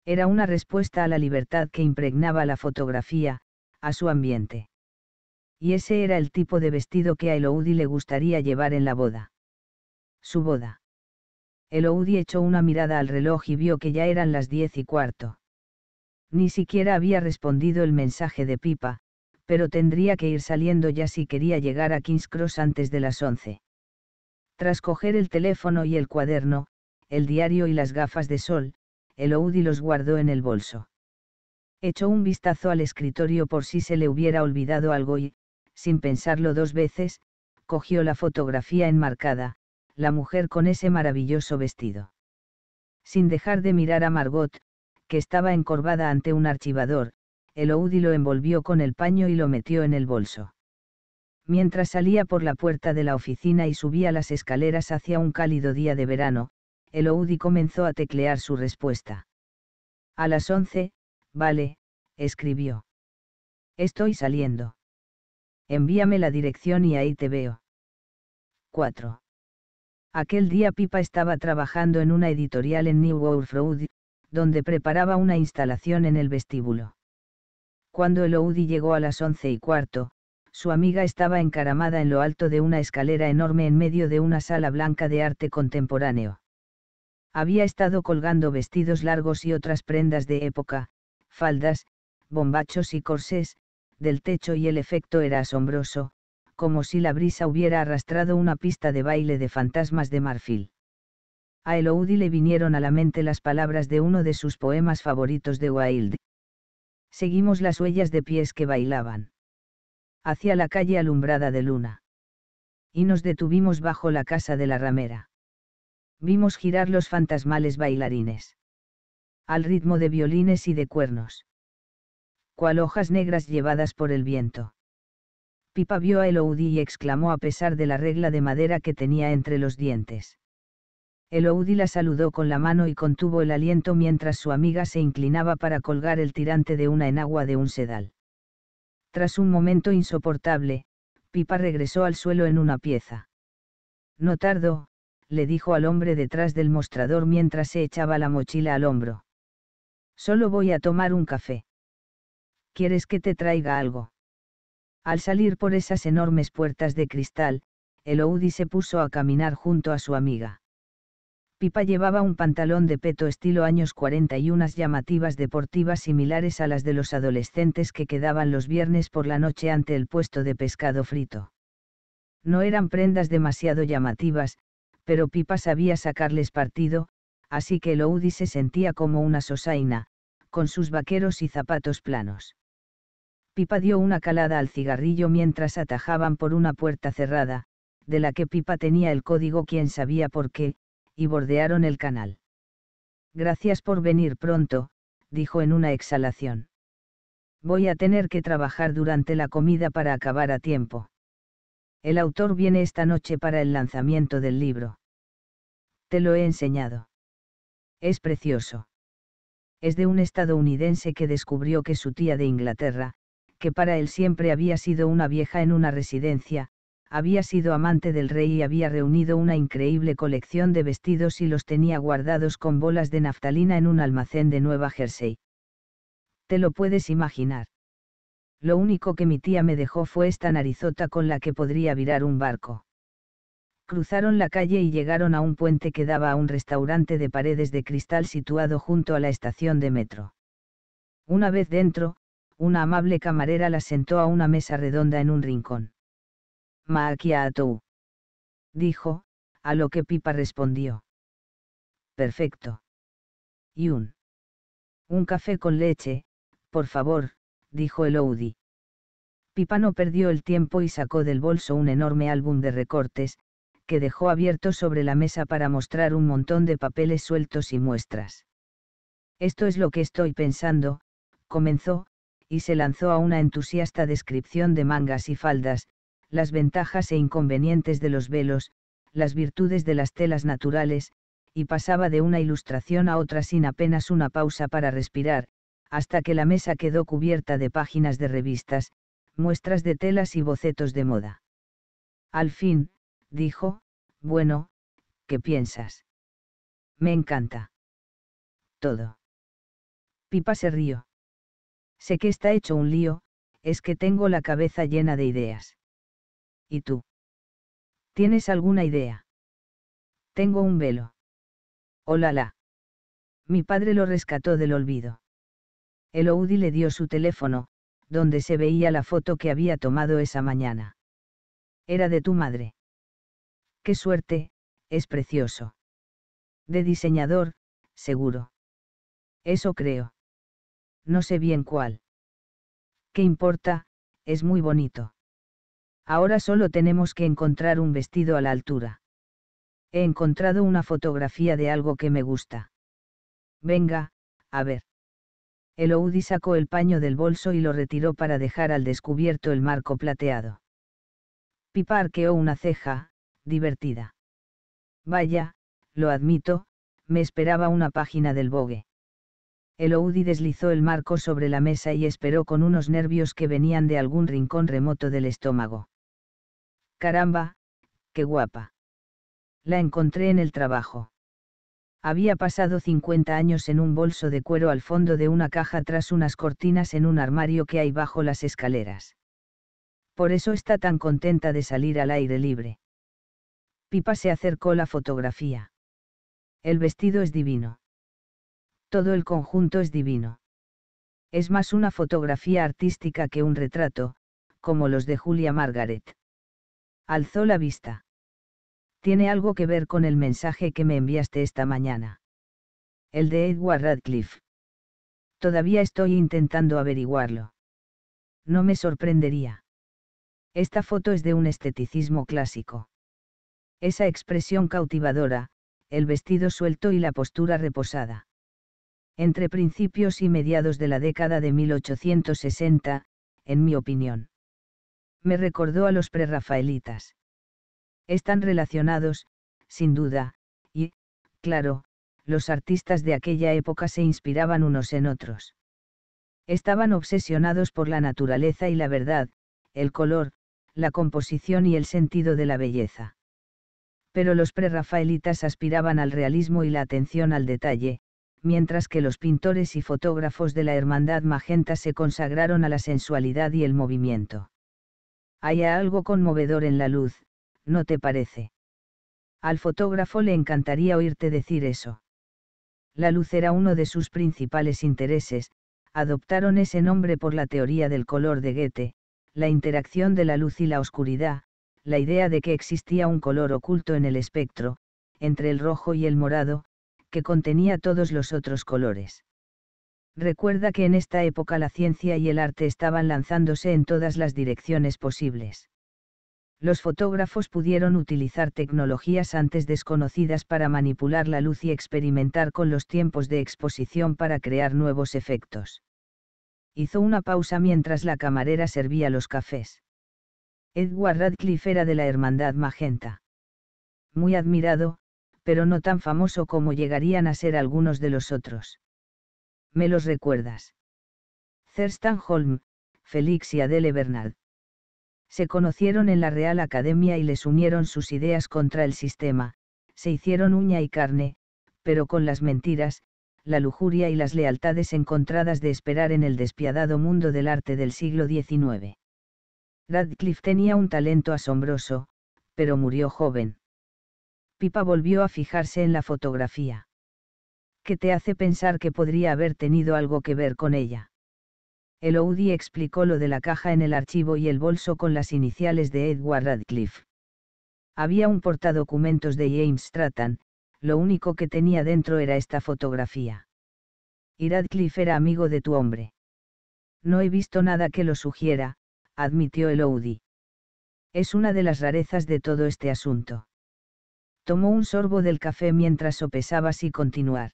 Era una respuesta a la libertad que impregnaba la fotografía, a su ambiente. Y ese era el tipo de vestido que a Eloudi le gustaría llevar en la boda. Su boda. Eloudi echó una mirada al reloj y vio que ya eran las diez y cuarto. Ni siquiera había respondido el mensaje de Pipa, pero tendría que ir saliendo ya si quería llegar a King's Cross antes de las once. Tras coger el teléfono y el cuaderno, el diario y las gafas de sol, Eloudi los guardó en el bolso. Echó un vistazo al escritorio por si se le hubiera olvidado algo y, sin pensarlo dos veces, cogió la fotografía enmarcada, la mujer con ese maravilloso vestido. Sin dejar de mirar a Margot, que estaba encorvada ante un archivador, Eloudi lo envolvió con el paño y lo metió en el bolso. Mientras salía por la puerta de la oficina y subía las escaleras hacia un cálido día de verano, Eloudi comenzó a teclear su respuesta. A las once, vale, escribió. Estoy saliendo. Envíame la dirección y ahí te veo. 4. Aquel día Pipa estaba trabajando en una editorial en New World Road, donde preparaba una instalación en el vestíbulo. Cuando Oudi llegó a las once y cuarto, su amiga estaba encaramada en lo alto de una escalera enorme en medio de una sala blanca de arte contemporáneo. Había estado colgando vestidos largos y otras prendas de época, faldas, bombachos y corsés, del techo y el efecto era asombroso, como si la brisa hubiera arrastrado una pista de baile de fantasmas de marfil. A Eloudi le vinieron a la mente las palabras de uno de sus poemas favoritos de Wilde. Seguimos las huellas de pies que bailaban. Hacia la calle alumbrada de luna. Y nos detuvimos bajo la casa de la ramera. Vimos girar los fantasmales bailarines. Al ritmo de violines y de cuernos. Cual hojas negras llevadas por el viento Pipa vio a Eloudi y exclamó a pesar de la regla de madera que tenía entre los dientes. Eloudi la saludó con la mano y contuvo el aliento mientras su amiga se inclinaba para colgar el tirante de una enagua de un sedal. Tras un momento insoportable, Pipa regresó al suelo en una pieza. No tardo», le dijo al hombre detrás del mostrador mientras se echaba la mochila al hombro. Solo voy a tomar un café. ¿Quieres que te traiga algo? Al salir por esas enormes puertas de cristal, Eloudi se puso a caminar junto a su amiga. Pipa llevaba un pantalón de peto estilo años 40 y unas llamativas deportivas similares a las de los adolescentes que quedaban los viernes por la noche ante el puesto de pescado frito. No eran prendas demasiado llamativas, pero Pipa sabía sacarles partido, así que Eloudi se sentía como una sosaina, con sus vaqueros y zapatos planos. Pipa dio una calada al cigarrillo mientras atajaban por una puerta cerrada, de la que Pipa tenía el código quien sabía por qué, y bordearon el canal. Gracias por venir pronto, dijo en una exhalación. Voy a tener que trabajar durante la comida para acabar a tiempo. El autor viene esta noche para el lanzamiento del libro. Te lo he enseñado. Es precioso. Es de un estadounidense que descubrió que su tía de Inglaterra, que para él siempre había sido una vieja en una residencia, había sido amante del rey y había reunido una increíble colección de vestidos y los tenía guardados con bolas de naftalina en un almacén de Nueva Jersey. Te lo puedes imaginar. Lo único que mi tía me dejó fue esta narizota con la que podría virar un barco. Cruzaron la calle y llegaron a un puente que daba a un restaurante de paredes de cristal situado junto a la estación de metro. Una vez dentro, una amable camarera la sentó a una mesa redonda en un rincón. Maakia Dijo, a lo que Pipa respondió. Perfecto. Y un. Un café con leche, por favor, dijo el Oudi. Pipa no perdió el tiempo y sacó del bolso un enorme álbum de recortes, que dejó abierto sobre la mesa para mostrar un montón de papeles sueltos y muestras. Esto es lo que estoy pensando, comenzó, y se lanzó a una entusiasta descripción de mangas y faldas, las ventajas e inconvenientes de los velos, las virtudes de las telas naturales, y pasaba de una ilustración a otra sin apenas una pausa para respirar, hasta que la mesa quedó cubierta de páginas de revistas, muestras de telas y bocetos de moda. Al fin, dijo, bueno, ¿qué piensas? Me encanta. Todo. Pipa se rió. Sé que está hecho un lío, es que tengo la cabeza llena de ideas. ¿Y tú? ¿Tienes alguna idea? Tengo un velo. Hola Mi padre lo rescató del olvido. El Oudi le dio su teléfono, donde se veía la foto que había tomado esa mañana. Era de tu madre. Qué suerte, es precioso. De diseñador, seguro. Eso creo no sé bien cuál. ¿Qué importa? Es muy bonito. Ahora solo tenemos que encontrar un vestido a la altura. He encontrado una fotografía de algo que me gusta. Venga, a ver. El Eloudi sacó el paño del bolso y lo retiró para dejar al descubierto el marco plateado. Pipa una ceja, divertida. Vaya, lo admito, me esperaba una página del Vogue. Eloudi deslizó el marco sobre la mesa y esperó con unos nervios que venían de algún rincón remoto del estómago. Caramba, qué guapa. La encontré en el trabajo. Había pasado 50 años en un bolso de cuero al fondo de una caja tras unas cortinas en un armario que hay bajo las escaleras. Por eso está tan contenta de salir al aire libre. Pipa se acercó la fotografía. El vestido es divino todo el conjunto es divino. Es más una fotografía artística que un retrato, como los de Julia Margaret. Alzó la vista. Tiene algo que ver con el mensaje que me enviaste esta mañana. El de Edward Radcliffe. Todavía estoy intentando averiguarlo. No me sorprendería. Esta foto es de un esteticismo clásico. Esa expresión cautivadora, el vestido suelto y la postura reposada entre principios y mediados de la década de 1860, en mi opinión. Me recordó a los prerrafaelitas. Están relacionados, sin duda, y, claro, los artistas de aquella época se inspiraban unos en otros. Estaban obsesionados por la naturaleza y la verdad, el color, la composición y el sentido de la belleza. Pero los prerrafaelitas aspiraban al realismo y la atención al detalle, mientras que los pintores y fotógrafos de la Hermandad Magenta se consagraron a la sensualidad y el movimiento. Hay algo conmovedor en la luz, ¿no te parece? Al fotógrafo le encantaría oírte decir eso. La luz era uno de sus principales intereses, adoptaron ese nombre por la teoría del color de Goethe, la interacción de la luz y la oscuridad, la idea de que existía un color oculto en el espectro, entre el rojo y el morado, que contenía todos los otros colores. Recuerda que en esta época la ciencia y el arte estaban lanzándose en todas las direcciones posibles. Los fotógrafos pudieron utilizar tecnologías antes desconocidas para manipular la luz y experimentar con los tiempos de exposición para crear nuevos efectos. Hizo una pausa mientras la camarera servía los cafés. Edward Radcliffe era de la Hermandad Magenta. Muy admirado, pero no tan famoso como llegarían a ser algunos de los otros. Me los recuerdas. Thurston Holm, Félix y Adele Bernard. Se conocieron en la Real Academia y les unieron sus ideas contra el sistema, se hicieron uña y carne, pero con las mentiras, la lujuria y las lealtades encontradas de esperar en el despiadado mundo del arte del siglo XIX. Radcliffe tenía un talento asombroso, pero murió joven. Pipa volvió a fijarse en la fotografía. ¿Qué te hace pensar que podría haber tenido algo que ver con ella? El Eloudi explicó lo de la caja en el archivo y el bolso con las iniciales de Edward Radcliffe. Había un portadocumentos de James Stratton, lo único que tenía dentro era esta fotografía. Y Radcliffe era amigo de tu hombre. No he visto nada que lo sugiera, admitió el Eloudi. Es una de las rarezas de todo este asunto tomó un sorbo del café mientras sopesaba si continuar.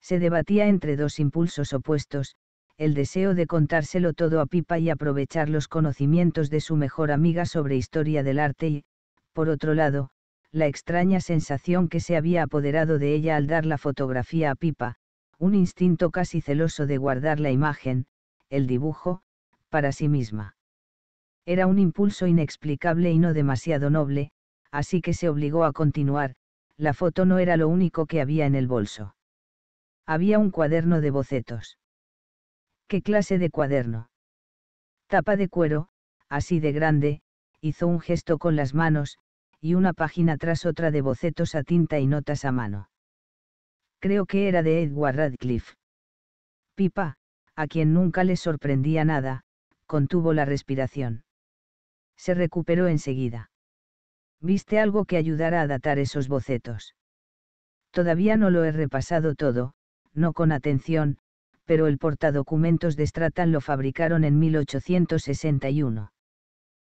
Se debatía entre dos impulsos opuestos, el deseo de contárselo todo a Pipa y aprovechar los conocimientos de su mejor amiga sobre historia del arte y, por otro lado, la extraña sensación que se había apoderado de ella al dar la fotografía a Pipa, un instinto casi celoso de guardar la imagen, el dibujo, para sí misma. Era un impulso inexplicable y no demasiado noble, así que se obligó a continuar, la foto no era lo único que había en el bolso. Había un cuaderno de bocetos. ¿Qué clase de cuaderno? Tapa de cuero, así de grande, hizo un gesto con las manos, y una página tras otra de bocetos a tinta y notas a mano. Creo que era de Edward Radcliffe. Pipa, a quien nunca le sorprendía nada, contuvo la respiración. Se recuperó enseguida. ¿Viste algo que ayudara a datar esos bocetos? Todavía no lo he repasado todo, no con atención, pero el portadocumentos de Stratan lo fabricaron en 1861.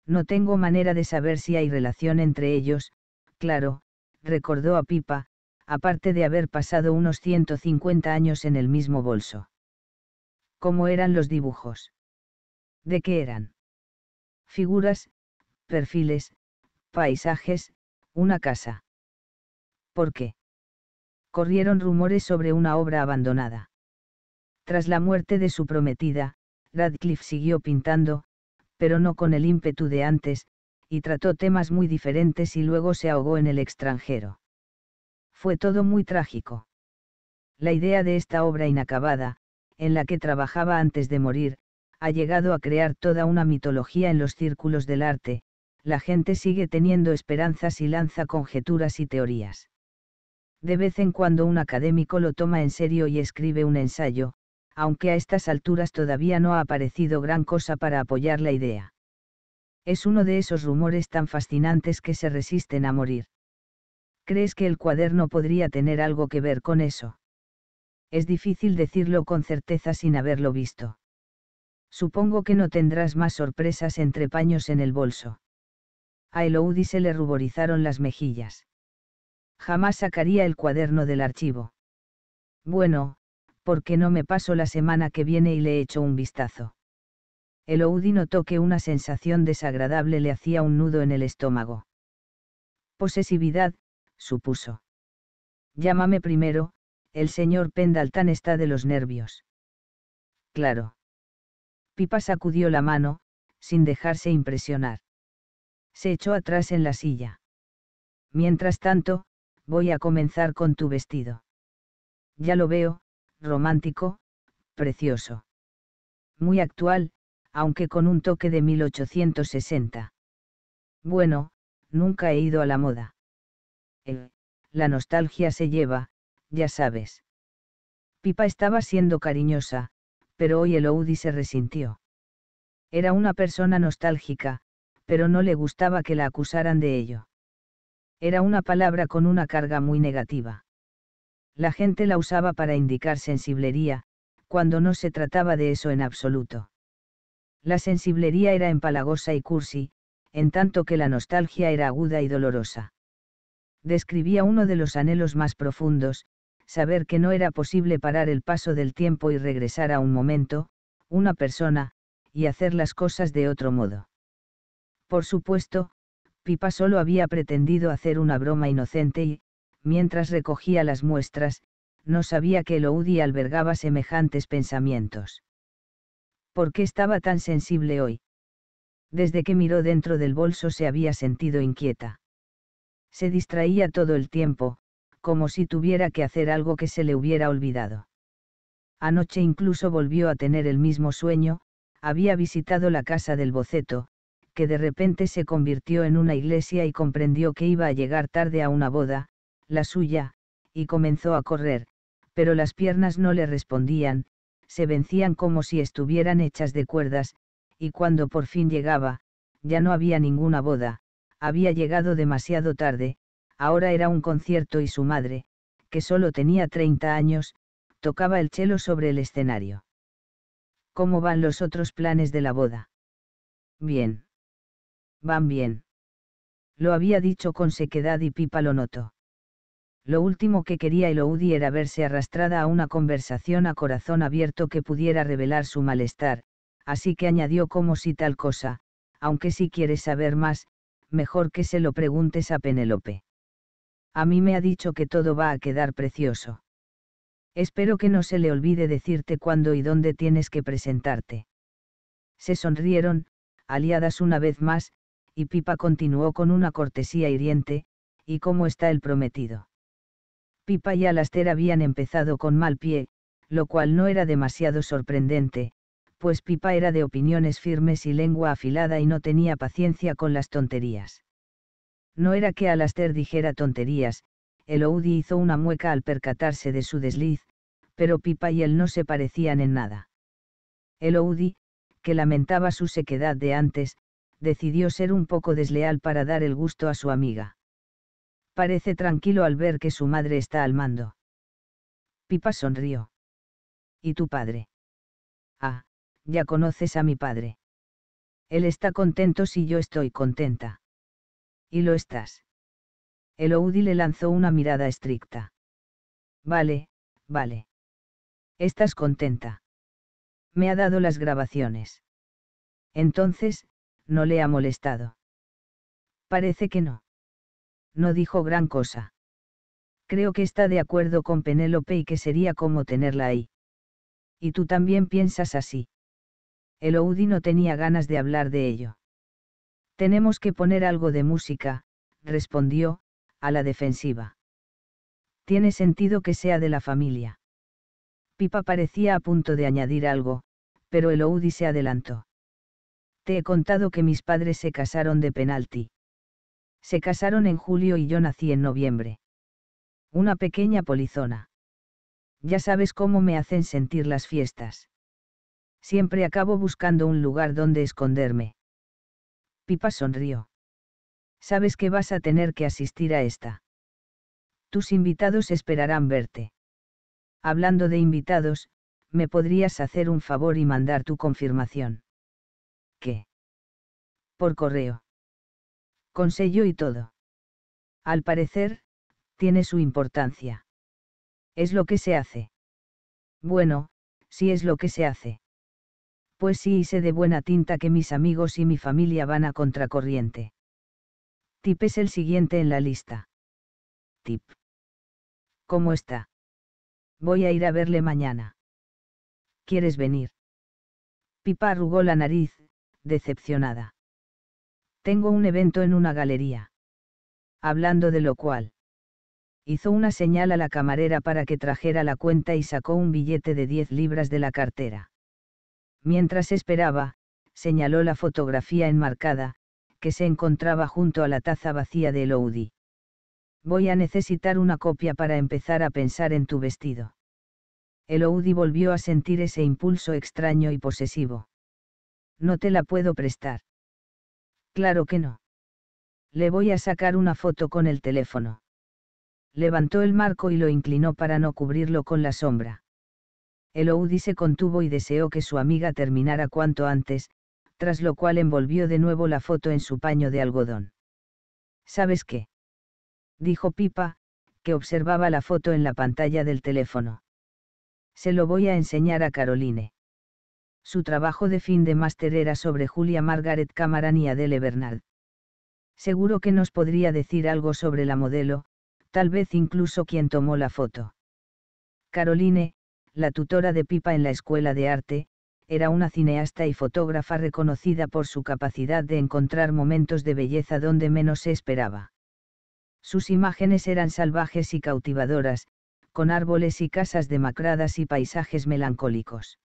No tengo manera de saber si hay relación entre ellos, claro, recordó a Pipa, aparte de haber pasado unos 150 años en el mismo bolso. ¿Cómo eran los dibujos? ¿De qué eran? Figuras, perfiles, paisajes, una casa. ¿Por qué? Corrieron rumores sobre una obra abandonada. Tras la muerte de su prometida, Radcliffe siguió pintando, pero no con el ímpetu de antes, y trató temas muy diferentes y luego se ahogó en el extranjero. Fue todo muy trágico. La idea de esta obra inacabada, en la que trabajaba antes de morir, ha llegado a crear toda una mitología en los círculos del arte, la gente sigue teniendo esperanzas y lanza conjeturas y teorías. De vez en cuando un académico lo toma en serio y escribe un ensayo, aunque a estas alturas todavía no ha aparecido gran cosa para apoyar la idea. Es uno de esos rumores tan fascinantes que se resisten a morir. ¿Crees que el cuaderno podría tener algo que ver con eso? Es difícil decirlo con certeza sin haberlo visto. Supongo que no tendrás más sorpresas entre paños en el bolso a Eloudi se le ruborizaron las mejillas. Jamás sacaría el cuaderno del archivo. Bueno, ¿por qué no me paso la semana que viene y le echo un vistazo? Eloudi notó que una sensación desagradable le hacía un nudo en el estómago. Posesividad, supuso. Llámame primero, el señor Pendaltan está de los nervios. Claro. Pipa sacudió la mano, sin dejarse impresionar se echó atrás en la silla. Mientras tanto, voy a comenzar con tu vestido. Ya lo veo, romántico, precioso. Muy actual, aunque con un toque de 1860. Bueno, nunca he ido a la moda. Eh, la nostalgia se lleva, ya sabes. Pipa estaba siendo cariñosa, pero hoy el Oudi se resintió. Era una persona nostálgica, pero no le gustaba que la acusaran de ello. Era una palabra con una carga muy negativa. La gente la usaba para indicar sensiblería, cuando no se trataba de eso en absoluto. La sensiblería era empalagosa y cursi, en tanto que la nostalgia era aguda y dolorosa. Describía uno de los anhelos más profundos, saber que no era posible parar el paso del tiempo y regresar a un momento, una persona, y hacer las cosas de otro modo. Por supuesto, Pipa solo había pretendido hacer una broma inocente y, mientras recogía las muestras, no sabía que Loudi albergaba semejantes pensamientos. ¿Por qué estaba tan sensible hoy? Desde que miró dentro del bolso se había sentido inquieta. Se distraía todo el tiempo, como si tuviera que hacer algo que se le hubiera olvidado. Anoche incluso volvió a tener el mismo sueño, había visitado la casa del boceto, que de repente se convirtió en una iglesia y comprendió que iba a llegar tarde a una boda, la suya, y comenzó a correr, pero las piernas no le respondían, se vencían como si estuvieran hechas de cuerdas, y cuando por fin llegaba, ya no había ninguna boda, había llegado demasiado tarde, ahora era un concierto y su madre, que solo tenía 30 años, tocaba el chelo sobre el escenario. ¿Cómo van los otros planes de la boda? Bien. Van bien. Lo había dicho con sequedad y Pipa lo notó. Lo último que quería Eloudi era verse arrastrada a una conversación a corazón abierto que pudiera revelar su malestar, así que añadió como si tal cosa, aunque si quieres saber más, mejor que se lo preguntes a Penélope. A mí me ha dicho que todo va a quedar precioso. Espero que no se le olvide decirte cuándo y dónde tienes que presentarte. Se sonrieron, aliadas una vez más, y Pipa continuó con una cortesía hiriente, ¿y cómo está el prometido? Pipa y Alaster habían empezado con mal pie, lo cual no era demasiado sorprendente, pues Pipa era de opiniones firmes y lengua afilada y no tenía paciencia con las tonterías. No era que Alaster dijera tonterías, Oudi hizo una mueca al percatarse de su desliz, pero Pipa y él no se parecían en nada. Oudi, que lamentaba su sequedad de antes, decidió ser un poco desleal para dar el gusto a su amiga. Parece tranquilo al ver que su madre está al mando. Pipa sonrió. ¿Y tu padre? Ah, ya conoces a mi padre. Él está contento si yo estoy contenta. Y lo estás. El Oudi le lanzó una mirada estricta. Vale, vale. Estás contenta. Me ha dado las grabaciones. Entonces, no le ha molestado. Parece que no. No dijo gran cosa. Creo que está de acuerdo con Penélope y que sería como tenerla ahí. Y tú también piensas así. El Oudi no tenía ganas de hablar de ello. Tenemos que poner algo de música, respondió, a la defensiva. Tiene sentido que sea de la familia. Pipa parecía a punto de añadir algo, pero el Oudi se adelantó. Te he contado que mis padres se casaron de penalti. Se casaron en julio y yo nací en noviembre. Una pequeña polizona. Ya sabes cómo me hacen sentir las fiestas. Siempre acabo buscando un lugar donde esconderme. Pipa sonrió. Sabes que vas a tener que asistir a esta. Tus invitados esperarán verte. Hablando de invitados, me podrías hacer un favor y mandar tu confirmación por correo. Con sello y todo. Al parecer, tiene su importancia. Es lo que se hace. Bueno, si es lo que se hace. Pues sí, hice de buena tinta que mis amigos y mi familia van a contracorriente. Tip es el siguiente en la lista. Tip. ¿Cómo está? Voy a ir a verle mañana. ¿Quieres venir? Pipa arrugó la nariz, decepcionada. Tengo un evento en una galería. Hablando de lo cual. Hizo una señal a la camarera para que trajera la cuenta y sacó un billete de 10 libras de la cartera. Mientras esperaba, señaló la fotografía enmarcada, que se encontraba junto a la taza vacía de Eloudi. Voy a necesitar una copia para empezar a pensar en tu vestido. Eloudi volvió a sentir ese impulso extraño y posesivo. No te la puedo prestar. Claro que no. Le voy a sacar una foto con el teléfono. Levantó el marco y lo inclinó para no cubrirlo con la sombra. Eloudi se contuvo y deseó que su amiga terminara cuanto antes, tras lo cual envolvió de nuevo la foto en su paño de algodón. ¿Sabes qué? dijo Pipa, que observaba la foto en la pantalla del teléfono. Se lo voy a enseñar a Caroline. Su trabajo de fin de máster era sobre Julia Margaret Cameron y Adele Bernard. Seguro que nos podría decir algo sobre la modelo, tal vez incluso quien tomó la foto. Caroline, la tutora de Pipa en la Escuela de Arte, era una cineasta y fotógrafa reconocida por su capacidad de encontrar momentos de belleza donde menos se esperaba. Sus imágenes eran salvajes y cautivadoras, con árboles y casas demacradas y paisajes melancólicos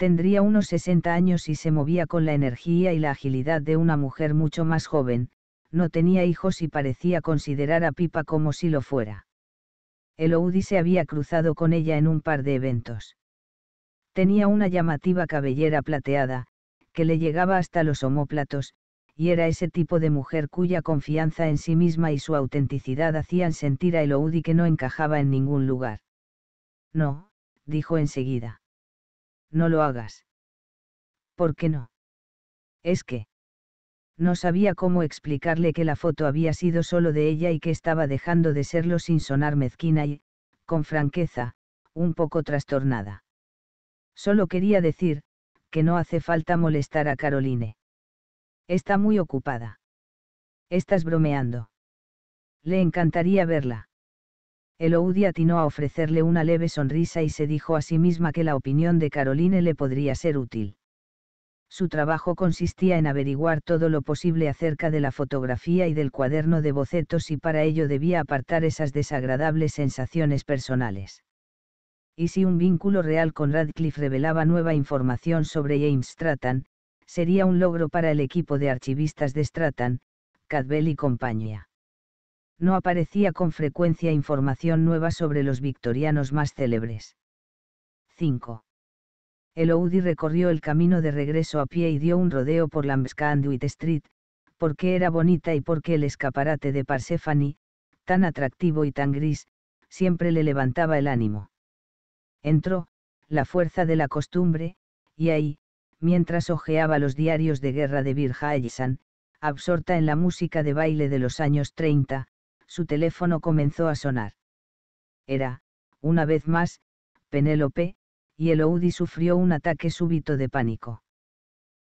tendría unos 60 años y se movía con la energía y la agilidad de una mujer mucho más joven, no tenía hijos y parecía considerar a Pipa como si lo fuera. Eloudi se había cruzado con ella en un par de eventos. Tenía una llamativa cabellera plateada, que le llegaba hasta los homóplatos, y era ese tipo de mujer cuya confianza en sí misma y su autenticidad hacían sentir a Eloudi que no encajaba en ningún lugar. No, dijo enseguida. No lo hagas. ¿Por qué no? Es que... No sabía cómo explicarle que la foto había sido solo de ella y que estaba dejando de serlo sin sonar mezquina y, con franqueza, un poco trastornada. Solo quería decir, que no hace falta molestar a Caroline. Está muy ocupada. Estás bromeando. Le encantaría verla. Eloudi atinó a ofrecerle una leve sonrisa y se dijo a sí misma que la opinión de Caroline le podría ser útil. Su trabajo consistía en averiguar todo lo posible acerca de la fotografía y del cuaderno de bocetos y para ello debía apartar esas desagradables sensaciones personales. Y si un vínculo real con Radcliffe revelaba nueva información sobre James Stratton, sería un logro para el equipo de archivistas de Stratton, Cadwell y compañía no aparecía con frecuencia información nueva sobre los victorianos más célebres. 5. Oudi recorrió el camino de regreso a pie y dio un rodeo por la Street, porque era bonita y porque el escaparate de Persephone, tan atractivo y tan gris, siempre le levantaba el ánimo. Entró, la fuerza de la costumbre, y ahí, mientras hojeaba los diarios de guerra de Birja absorta en la música de baile de los años 30, su teléfono comenzó a sonar. Era, una vez más, Penélope, y el Eloudi sufrió un ataque súbito de pánico.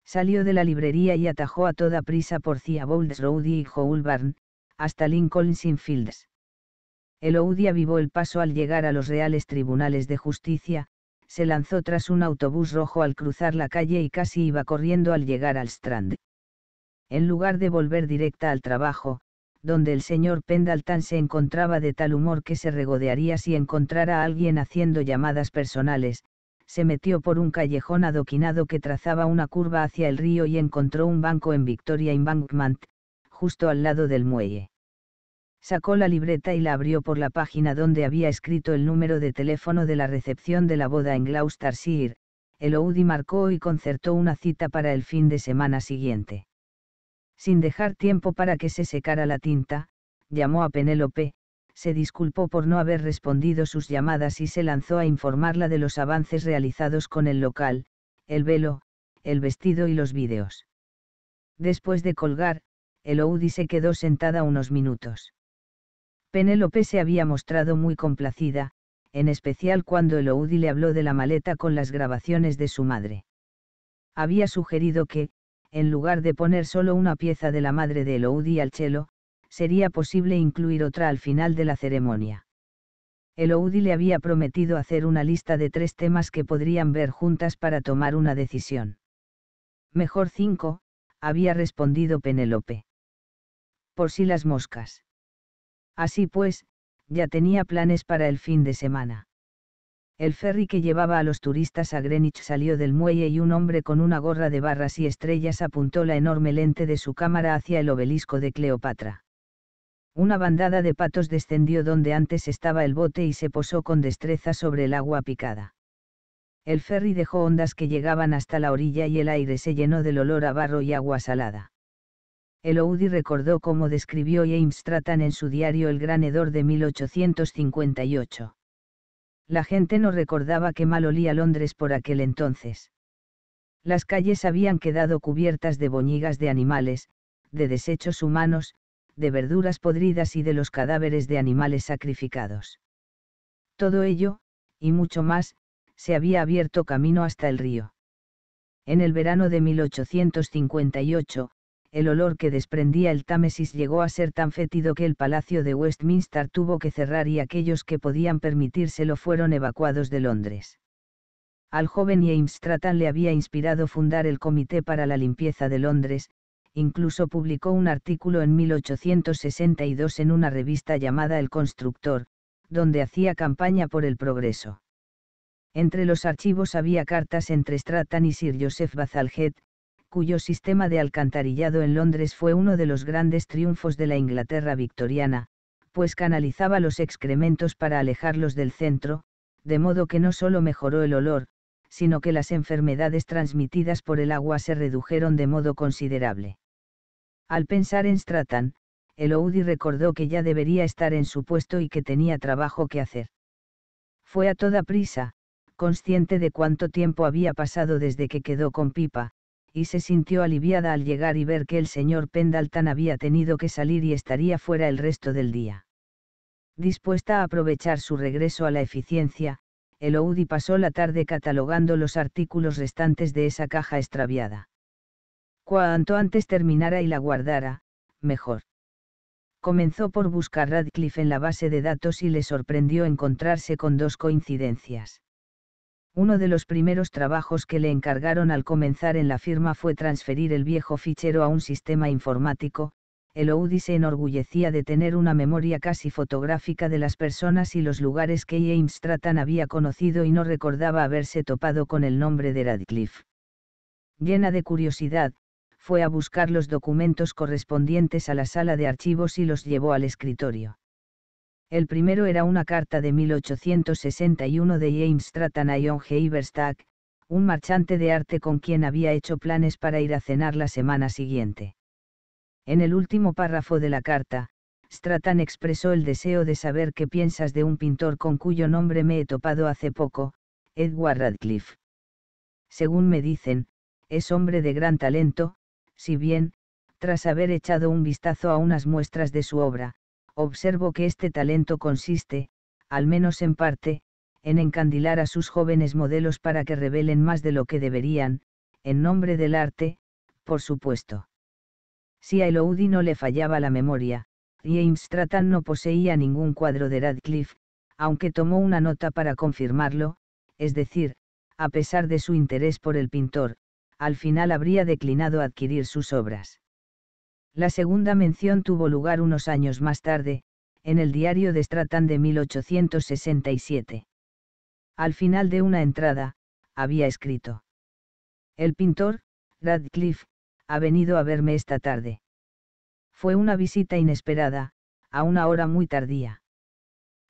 Salió de la librería y atajó a toda prisa por Theobald's Road y Houlburn, hasta Lincoln's Inn Fields. Eloudi avivó el paso al llegar a los reales tribunales de justicia, se lanzó tras un autobús rojo al cruzar la calle y casi iba corriendo al llegar al Strand. En lugar de volver directa al trabajo, donde el señor Pendleton se encontraba de tal humor que se regodearía si encontrara a alguien haciendo llamadas personales, se metió por un callejón adoquinado que trazaba una curva hacia el río y encontró un banco en Victoria Embankment, justo al lado del muelle. Sacó la libreta y la abrió por la página donde había escrito el número de teléfono de la recepción de la boda en Gloucestershire, Oudi marcó y concertó una cita para el fin de semana siguiente. Sin dejar tiempo para que se secara la tinta, llamó a Penélope, se disculpó por no haber respondido sus llamadas y se lanzó a informarla de los avances realizados con el local, el velo, el vestido y los vídeos. Después de colgar, Eloudi se quedó sentada unos minutos. Penélope se había mostrado muy complacida, en especial cuando Eloudi le habló de la maleta con las grabaciones de su madre. Había sugerido que, en lugar de poner solo una pieza de la madre de Eloudi al chelo, sería posible incluir otra al final de la ceremonia. Eloudi le había prometido hacer una lista de tres temas que podrían ver juntas para tomar una decisión. Mejor cinco, había respondido Penélope. Por si las moscas. Así pues, ya tenía planes para el fin de semana. El ferry que llevaba a los turistas a Greenwich salió del muelle y un hombre con una gorra de barras y estrellas apuntó la enorme lente de su cámara hacia el obelisco de Cleopatra. Una bandada de patos descendió donde antes estaba el bote y se posó con destreza sobre el agua picada. El ferry dejó ondas que llegaban hasta la orilla y el aire se llenó del olor a barro y agua salada. El Oudi recordó cómo describió James Stratton en su diario El Gran Hedor de 1858 la gente no recordaba qué mal olía Londres por aquel entonces. Las calles habían quedado cubiertas de boñigas de animales, de desechos humanos, de verduras podridas y de los cadáveres de animales sacrificados. Todo ello, y mucho más, se había abierto camino hasta el río. En el verano de 1858, el olor que desprendía el Támesis llegó a ser tan fétido que el Palacio de Westminster tuvo que cerrar y aquellos que podían permitírselo fueron evacuados de Londres. Al joven James Stratton le había inspirado fundar el Comité para la Limpieza de Londres, incluso publicó un artículo en 1862 en una revista llamada El Constructor, donde hacía campaña por el progreso. Entre los archivos había cartas entre Stratton y Sir Joseph Bazalgette, cuyo sistema de alcantarillado en Londres fue uno de los grandes triunfos de la Inglaterra victoriana, pues canalizaba los excrementos para alejarlos del centro, de modo que no solo mejoró el olor, sino que las enfermedades transmitidas por el agua se redujeron de modo considerable. Al pensar en Stratton, el Oudi recordó que ya debería estar en su puesto y que tenía trabajo que hacer. Fue a toda prisa, consciente de cuánto tiempo había pasado desde que quedó con Pipa, y se sintió aliviada al llegar y ver que el señor Pendleton había tenido que salir y estaría fuera el resto del día. Dispuesta a aprovechar su regreso a la eficiencia, OUDI pasó la tarde catalogando los artículos restantes de esa caja extraviada. Cuanto antes terminara y la guardara, mejor. Comenzó por buscar Radcliffe en la base de datos y le sorprendió encontrarse con dos coincidencias. Uno de los primeros trabajos que le encargaron al comenzar en la firma fue transferir el viejo fichero a un sistema informático, el OUDI se enorgullecía de tener una memoria casi fotográfica de las personas y los lugares que James Stratton había conocido y no recordaba haberse topado con el nombre de Radcliffe. Llena de curiosidad, fue a buscar los documentos correspondientes a la sala de archivos y los llevó al escritorio. El primero era una carta de 1861 de James Stratton a John Haverstack, un marchante de arte con quien había hecho planes para ir a cenar la semana siguiente. En el último párrafo de la carta, Stratton expresó el deseo de saber qué piensas de un pintor con cuyo nombre me he topado hace poco, Edward Radcliffe. Según me dicen, es hombre de gran talento, si bien, tras haber echado un vistazo a unas muestras de su obra, observo que este talento consiste, al menos en parte, en encandilar a sus jóvenes modelos para que revelen más de lo que deberían, en nombre del arte, por supuesto. Si a Elodie no le fallaba la memoria, James Stratton no poseía ningún cuadro de Radcliffe, aunque tomó una nota para confirmarlo, es decir, a pesar de su interés por el pintor, al final habría declinado adquirir sus obras. La segunda mención tuvo lugar unos años más tarde, en el diario de Stratan de 1867. Al final de una entrada, había escrito. El pintor, Radcliffe, ha venido a verme esta tarde. Fue una visita inesperada, a una hora muy tardía.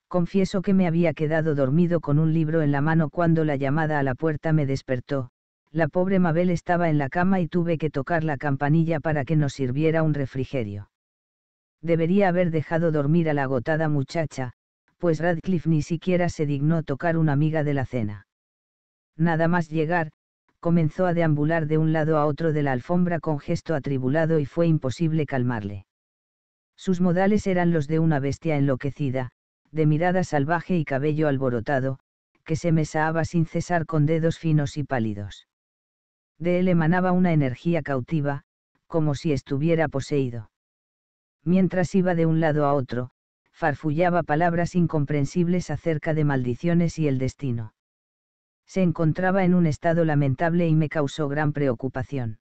Confieso que me había quedado dormido con un libro en la mano cuando la llamada a la puerta me despertó, la pobre Mabel estaba en la cama y tuve que tocar la campanilla para que nos sirviera un refrigerio. Debería haber dejado dormir a la agotada muchacha, pues Radcliffe ni siquiera se dignó tocar una amiga de la cena. Nada más llegar, comenzó a deambular de un lado a otro de la alfombra con gesto atribulado y fue imposible calmarle. Sus modales eran los de una bestia enloquecida, de mirada salvaje y cabello alborotado, que se mesaba sin cesar con dedos finos y pálidos. De él emanaba una energía cautiva, como si estuviera poseído. Mientras iba de un lado a otro, farfullaba palabras incomprensibles acerca de maldiciones y el destino. Se encontraba en un estado lamentable y me causó gran preocupación.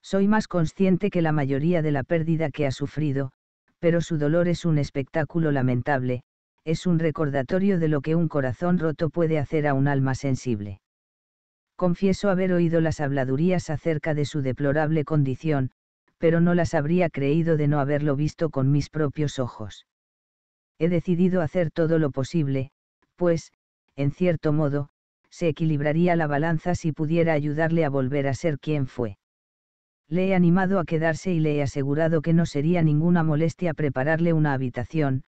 Soy más consciente que la mayoría de la pérdida que ha sufrido, pero su dolor es un espectáculo lamentable, es un recordatorio de lo que un corazón roto puede hacer a un alma sensible confieso haber oído las habladurías acerca de su deplorable condición, pero no las habría creído de no haberlo visto con mis propios ojos. He decidido hacer todo lo posible, pues, en cierto modo, se equilibraría la balanza si pudiera ayudarle a volver a ser quien fue. Le he animado a quedarse y le he asegurado que no sería ninguna molestia prepararle una habitación,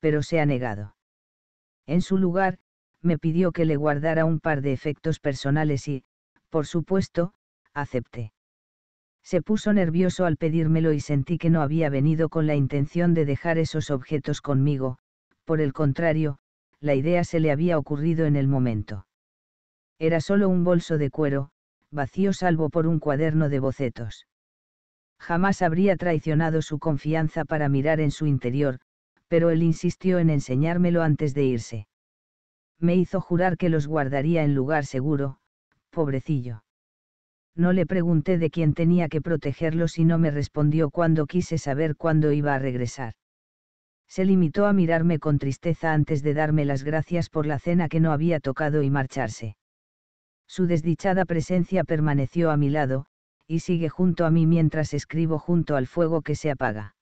pero se ha negado. En su lugar, me pidió que le guardara un par de efectos personales y, por supuesto, acepté. Se puso nervioso al pedírmelo y sentí que no había venido con la intención de dejar esos objetos conmigo, por el contrario, la idea se le había ocurrido en el momento. Era solo un bolso de cuero, vacío salvo por un cuaderno de bocetos. Jamás habría traicionado su confianza para mirar en su interior, pero él insistió en enseñármelo antes de irse me hizo jurar que los guardaría en lugar seguro, pobrecillo. No le pregunté de quién tenía que protegerlos y no me respondió cuando quise saber cuándo iba a regresar. Se limitó a mirarme con tristeza antes de darme las gracias por la cena que no había tocado y marcharse. Su desdichada presencia permaneció a mi lado, y sigue junto a mí mientras escribo junto al fuego que se apaga.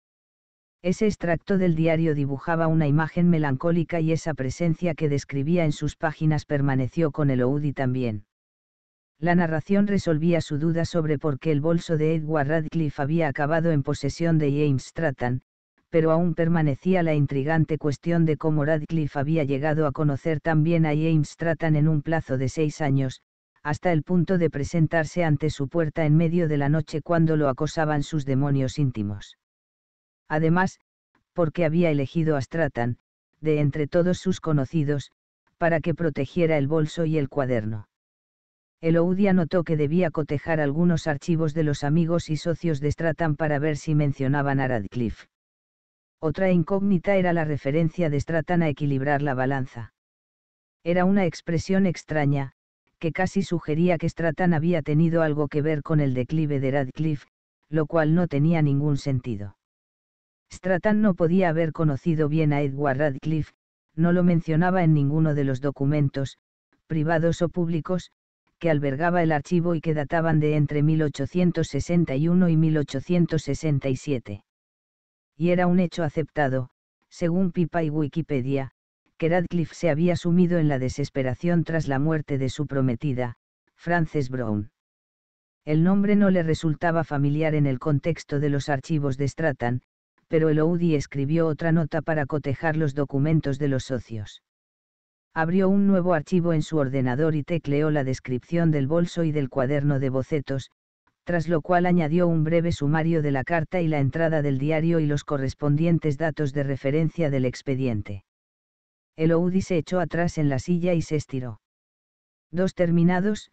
Ese extracto del diario dibujaba una imagen melancólica y esa presencia que describía en sus páginas permaneció con el Oudi también. La narración resolvía su duda sobre por qué el bolso de Edward Radcliffe había acabado en posesión de James Stratton, pero aún permanecía la intrigante cuestión de cómo Radcliffe había llegado a conocer también a James Stratton en un plazo de seis años, hasta el punto de presentarse ante su puerta en medio de la noche cuando lo acosaban sus demonios íntimos además, porque había elegido a Stratan de entre todos sus conocidos, para que protegiera el bolso y el cuaderno. Eloudia notó que debía cotejar algunos archivos de los amigos y socios de Stratan para ver si mencionaban a Radcliffe. Otra incógnita era la referencia de Stratan a equilibrar la balanza. Era una expresión extraña, que casi sugería que Stratton había tenido algo que ver con el declive de Radcliffe, lo cual no tenía ningún sentido. Stratton no podía haber conocido bien a Edward Radcliffe, no lo mencionaba en ninguno de los documentos, privados o públicos, que albergaba el archivo y que databan de entre 1861 y 1867. Y era un hecho aceptado, según Pipa y Wikipedia, que Radcliffe se había sumido en la desesperación tras la muerte de su prometida, Frances Brown. El nombre no le resultaba familiar en el contexto de los archivos de Stratton, pero el Oudi escribió otra nota para cotejar los documentos de los socios. Abrió un nuevo archivo en su ordenador y tecleó la descripción del bolso y del cuaderno de bocetos, tras lo cual añadió un breve sumario de la carta y la entrada del diario y los correspondientes datos de referencia del expediente. El Oudi se echó atrás en la silla y se estiró. Dos terminados,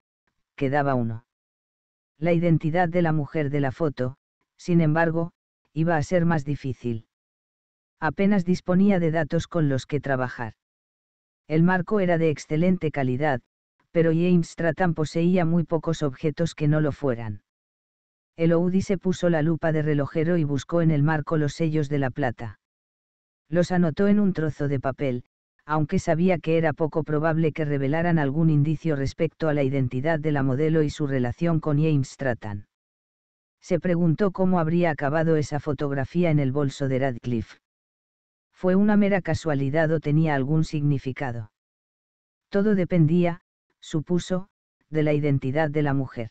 quedaba uno. La identidad de la mujer de la foto, sin embargo, iba a ser más difícil. Apenas disponía de datos con los que trabajar. El marco era de excelente calidad, pero James Stratton poseía muy pocos objetos que no lo fueran. El OUDI se puso la lupa de relojero y buscó en el marco los sellos de la plata. Los anotó en un trozo de papel, aunque sabía que era poco probable que revelaran algún indicio respecto a la identidad de la modelo y su relación con James Stratton se preguntó cómo habría acabado esa fotografía en el bolso de Radcliffe. ¿Fue una mera casualidad o tenía algún significado? Todo dependía, supuso, de la identidad de la mujer.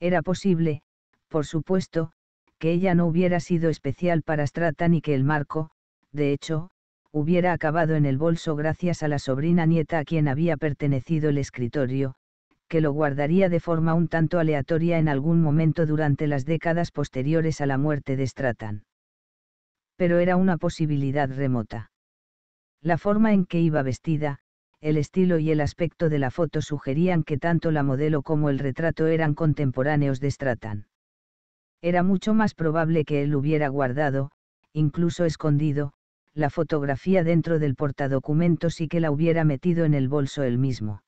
Era posible, por supuesto, que ella no hubiera sido especial para Stratton y que el marco, de hecho, hubiera acabado en el bolso gracias a la sobrina nieta a quien había pertenecido el escritorio, que lo guardaría de forma un tanto aleatoria en algún momento durante las décadas posteriores a la muerte de Stratan. Pero era una posibilidad remota. La forma en que iba vestida, el estilo y el aspecto de la foto sugerían que tanto la modelo como el retrato eran contemporáneos de Stratan. Era mucho más probable que él hubiera guardado, incluso escondido, la fotografía dentro del portadocumentos y que la hubiera metido en el bolso él mismo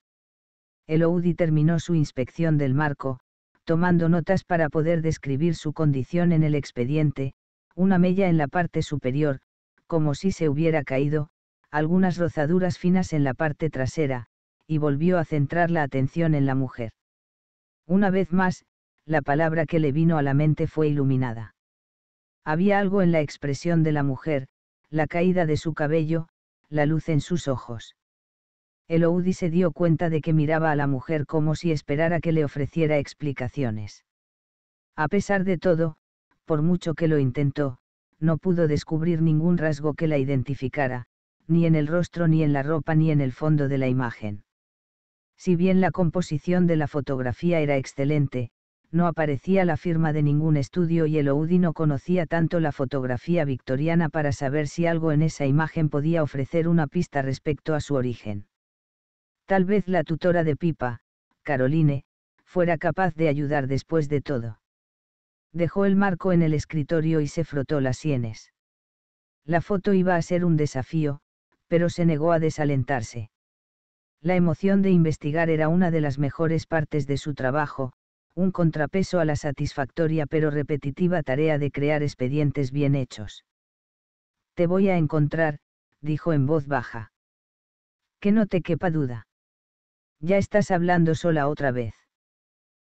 el Oudi terminó su inspección del marco, tomando notas para poder describir su condición en el expediente, una mella en la parte superior, como si se hubiera caído, algunas rozaduras finas en la parte trasera, y volvió a centrar la atención en la mujer. Una vez más, la palabra que le vino a la mente fue iluminada. Había algo en la expresión de la mujer, la caída de su cabello, la luz en sus ojos. Eloudi se dio cuenta de que miraba a la mujer como si esperara que le ofreciera explicaciones. A pesar de todo, por mucho que lo intentó, no pudo descubrir ningún rasgo que la identificara, ni en el rostro ni en la ropa ni en el fondo de la imagen. Si bien la composición de la fotografía era excelente, no aparecía la firma de ningún estudio y Eloudi no conocía tanto la fotografía victoriana para saber si algo en esa imagen podía ofrecer una pista respecto a su origen. Tal vez la tutora de Pipa, Caroline, fuera capaz de ayudar después de todo. Dejó el marco en el escritorio y se frotó las sienes. La foto iba a ser un desafío, pero se negó a desalentarse. La emoción de investigar era una de las mejores partes de su trabajo, un contrapeso a la satisfactoria pero repetitiva tarea de crear expedientes bien hechos. Te voy a encontrar, dijo en voz baja. Que no te quepa duda. Ya estás hablando sola otra vez.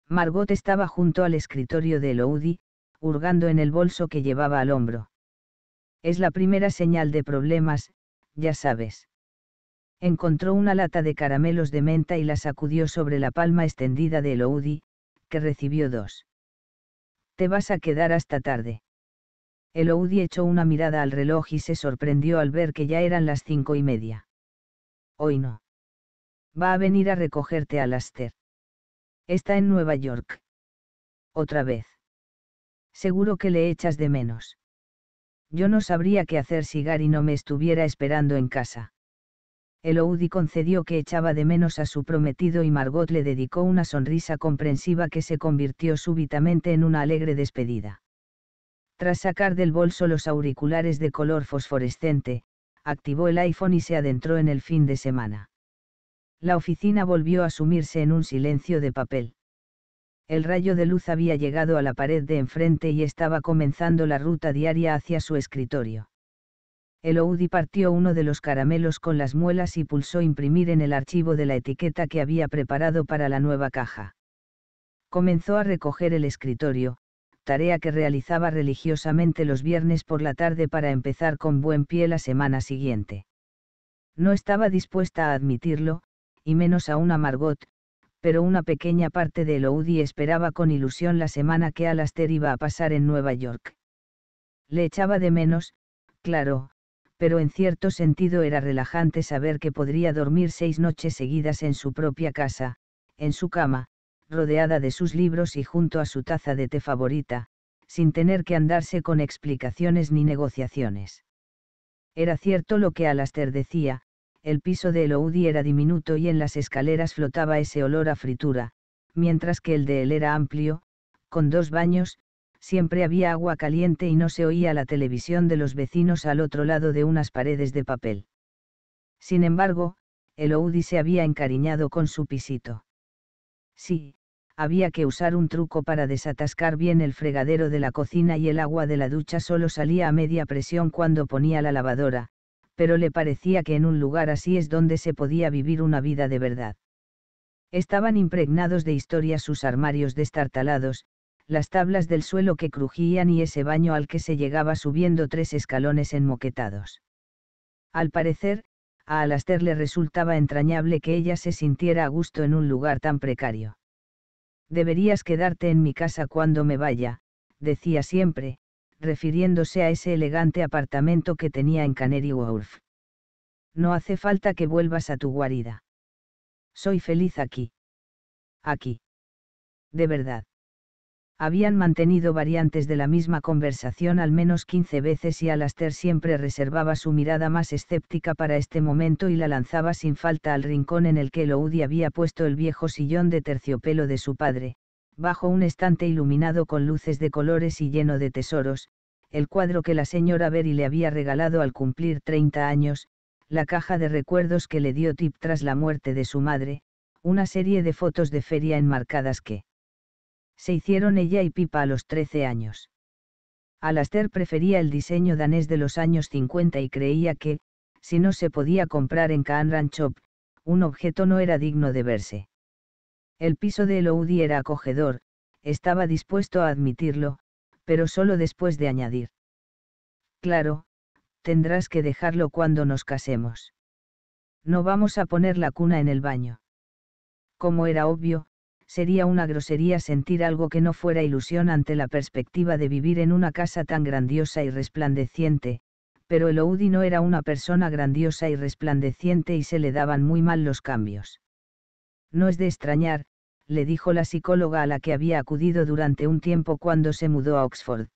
Margot estaba junto al escritorio de Eloudi, hurgando en el bolso que llevaba al hombro. Es la primera señal de problemas, ya sabes. Encontró una lata de caramelos de menta y la sacudió sobre la palma extendida de Eloudi, que recibió dos. Te vas a quedar hasta tarde. Eloudi echó una mirada al reloj y se sorprendió al ver que ya eran las cinco y media. Hoy no. Va a venir a recogerte a Laster. Está en Nueva York. Otra vez. Seguro que le echas de menos. Yo no sabría qué hacer si Gary no me estuviera esperando en casa. Eloudi concedió que echaba de menos a su prometido y Margot le dedicó una sonrisa comprensiva que se convirtió súbitamente en una alegre despedida. Tras sacar del bolso los auriculares de color fosforescente, activó el iPhone y se adentró en el fin de semana. La oficina volvió a sumirse en un silencio de papel. El rayo de luz había llegado a la pared de enfrente y estaba comenzando la ruta diaria hacia su escritorio. Eloudi partió uno de los caramelos con las muelas y pulsó imprimir en el archivo de la etiqueta que había preparado para la nueva caja. Comenzó a recoger el escritorio, tarea que realizaba religiosamente los viernes por la tarde para empezar con buen pie la semana siguiente. No estaba dispuesta a admitirlo, y menos aún a Margot, pero una pequeña parte de Elodie esperaba con ilusión la semana que Alastair iba a pasar en Nueva York. Le echaba de menos, claro, pero en cierto sentido era relajante saber que podría dormir seis noches seguidas en su propia casa, en su cama, rodeada de sus libros y junto a su taza de té favorita, sin tener que andarse con explicaciones ni negociaciones. Era cierto lo que Alastair decía, el piso de Eloudi era diminuto y en las escaleras flotaba ese olor a fritura, mientras que el de él era amplio, con dos baños, siempre había agua caliente y no se oía la televisión de los vecinos al otro lado de unas paredes de papel. Sin embargo, Eloudi se había encariñado con su pisito. Sí, había que usar un truco para desatascar bien el fregadero de la cocina y el agua de la ducha solo salía a media presión cuando ponía la lavadora, pero le parecía que en un lugar así es donde se podía vivir una vida de verdad. Estaban impregnados de historia sus armarios destartalados, las tablas del suelo que crujían y ese baño al que se llegaba subiendo tres escalones enmoquetados. Al parecer, a Alastair le resultaba entrañable que ella se sintiera a gusto en un lugar tan precario. Deberías quedarte en mi casa cuando me vaya, decía siempre, refiriéndose a ese elegante apartamento que tenía en Canary Wharf. No hace falta que vuelvas a tu guarida. Soy feliz aquí. Aquí. De verdad. Habían mantenido variantes de la misma conversación al menos 15 veces y Alastair siempre reservaba su mirada más escéptica para este momento y la lanzaba sin falta al rincón en el que Loudi había puesto el viejo sillón de terciopelo de su padre, bajo un estante iluminado con luces de colores y lleno de tesoros, el cuadro que la señora Berry le había regalado al cumplir 30 años, la caja de recuerdos que le dio Tip tras la muerte de su madre, una serie de fotos de feria enmarcadas que se hicieron ella y Pipa a los 13 años. Alastair prefería el diseño danés de los años 50 y creía que, si no se podía comprar en Canran Shop, un objeto no era digno de verse. El piso de Eloudi era acogedor, estaba dispuesto a admitirlo, pero solo después de añadir. Claro, tendrás que dejarlo cuando nos casemos. No vamos a poner la cuna en el baño. Como era obvio, sería una grosería sentir algo que no fuera ilusión ante la perspectiva de vivir en una casa tan grandiosa y resplandeciente, pero el Oudi no era una persona grandiosa y resplandeciente y se le daban muy mal los cambios. No es de extrañar, le dijo la psicóloga a la que había acudido durante un tiempo cuando se mudó a Oxford.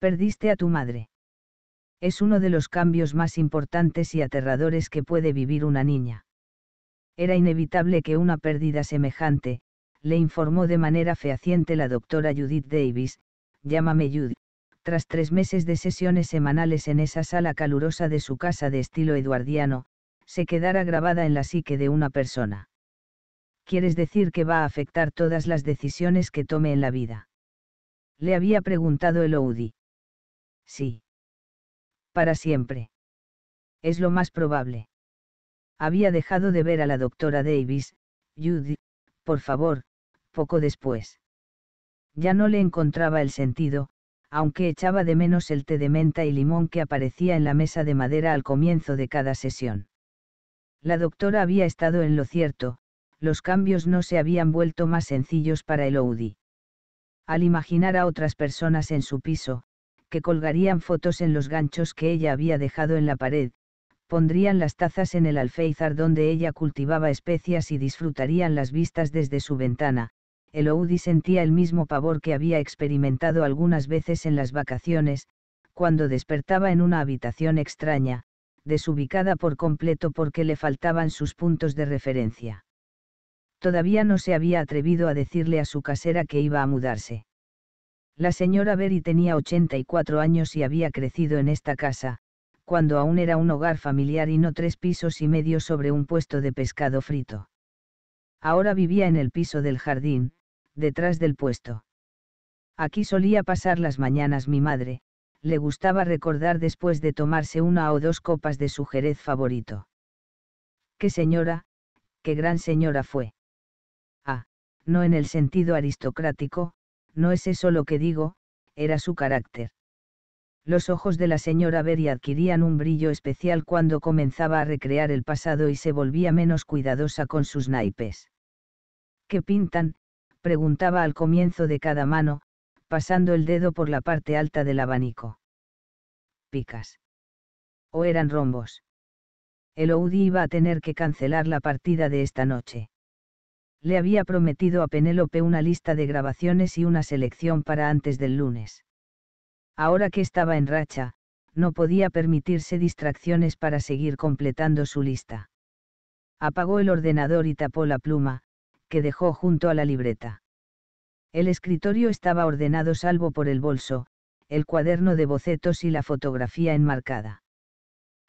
Perdiste a tu madre. Es uno de los cambios más importantes y aterradores que puede vivir una niña. Era inevitable que una pérdida semejante, le informó de manera fehaciente la doctora Judith Davis, llámame Judith». tras tres meses de sesiones semanales en esa sala calurosa de su casa de estilo eduardiano, se quedara grabada en la psique de una persona quieres decir que va a afectar todas las decisiones que tome en la vida. Le había preguntado el Oudi. Sí. Para siempre. Es lo más probable. Había dejado de ver a la doctora Davis, Judy, por favor, poco después. Ya no le encontraba el sentido, aunque echaba de menos el té de menta y limón que aparecía en la mesa de madera al comienzo de cada sesión. La doctora había estado en lo cierto, los cambios no se habían vuelto más sencillos para Elodie. Al imaginar a otras personas en su piso, que colgarían fotos en los ganchos que ella había dejado en la pared, pondrían las tazas en el alféizar donde ella cultivaba especias y disfrutarían las vistas desde su ventana, Eloudi sentía el mismo pavor que había experimentado algunas veces en las vacaciones, cuando despertaba en una habitación extraña, desubicada por completo porque le faltaban sus puntos de referencia todavía no se había atrevido a decirle a su casera que iba a mudarse. La señora Berry tenía 84 años y había crecido en esta casa, cuando aún era un hogar familiar y no tres pisos y medio sobre un puesto de pescado frito. Ahora vivía en el piso del jardín, detrás del puesto. Aquí solía pasar las mañanas mi madre, le gustaba recordar después de tomarse una o dos copas de su jerez favorito. ¡Qué señora, qué gran señora fue! Ah, no en el sentido aristocrático, no es eso lo que digo, era su carácter. Los ojos de la señora Berry adquirían un brillo especial cuando comenzaba a recrear el pasado y se volvía menos cuidadosa con sus naipes. ¿Qué pintan? preguntaba al comienzo de cada mano, pasando el dedo por la parte alta del abanico. Picas. O eran rombos. El Oudi iba a tener que cancelar la partida de esta noche le había prometido a Penélope una lista de grabaciones y una selección para antes del lunes. Ahora que estaba en racha, no podía permitirse distracciones para seguir completando su lista. Apagó el ordenador y tapó la pluma, que dejó junto a la libreta. El escritorio estaba ordenado salvo por el bolso, el cuaderno de bocetos y la fotografía enmarcada.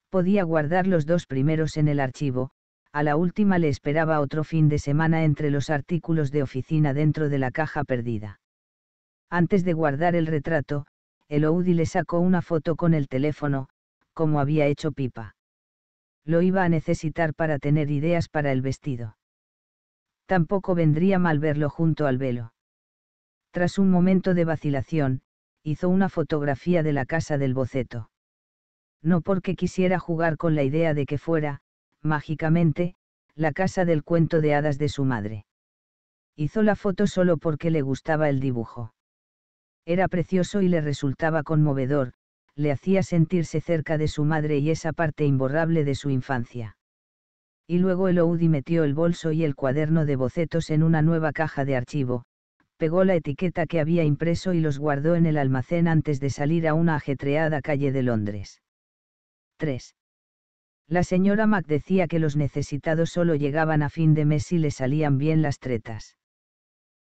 Podía guardar los dos primeros en el archivo, a la última le esperaba otro fin de semana entre los artículos de oficina dentro de la caja perdida. Antes de guardar el retrato, Eloudi le sacó una foto con el teléfono, como había hecho Pipa. Lo iba a necesitar para tener ideas para el vestido. Tampoco vendría mal verlo junto al velo. Tras un momento de vacilación, hizo una fotografía de la casa del boceto. No porque quisiera jugar con la idea de que fuera, mágicamente, la casa del cuento de hadas de su madre. Hizo la foto solo porque le gustaba el dibujo. Era precioso y le resultaba conmovedor, le hacía sentirse cerca de su madre y esa parte imborrable de su infancia. Y luego Eloudi metió el bolso y el cuaderno de bocetos en una nueva caja de archivo, pegó la etiqueta que había impreso y los guardó en el almacén antes de salir a una ajetreada calle de Londres. 3. La señora Mac decía que los necesitados solo llegaban a fin de mes y le salían bien las tretas.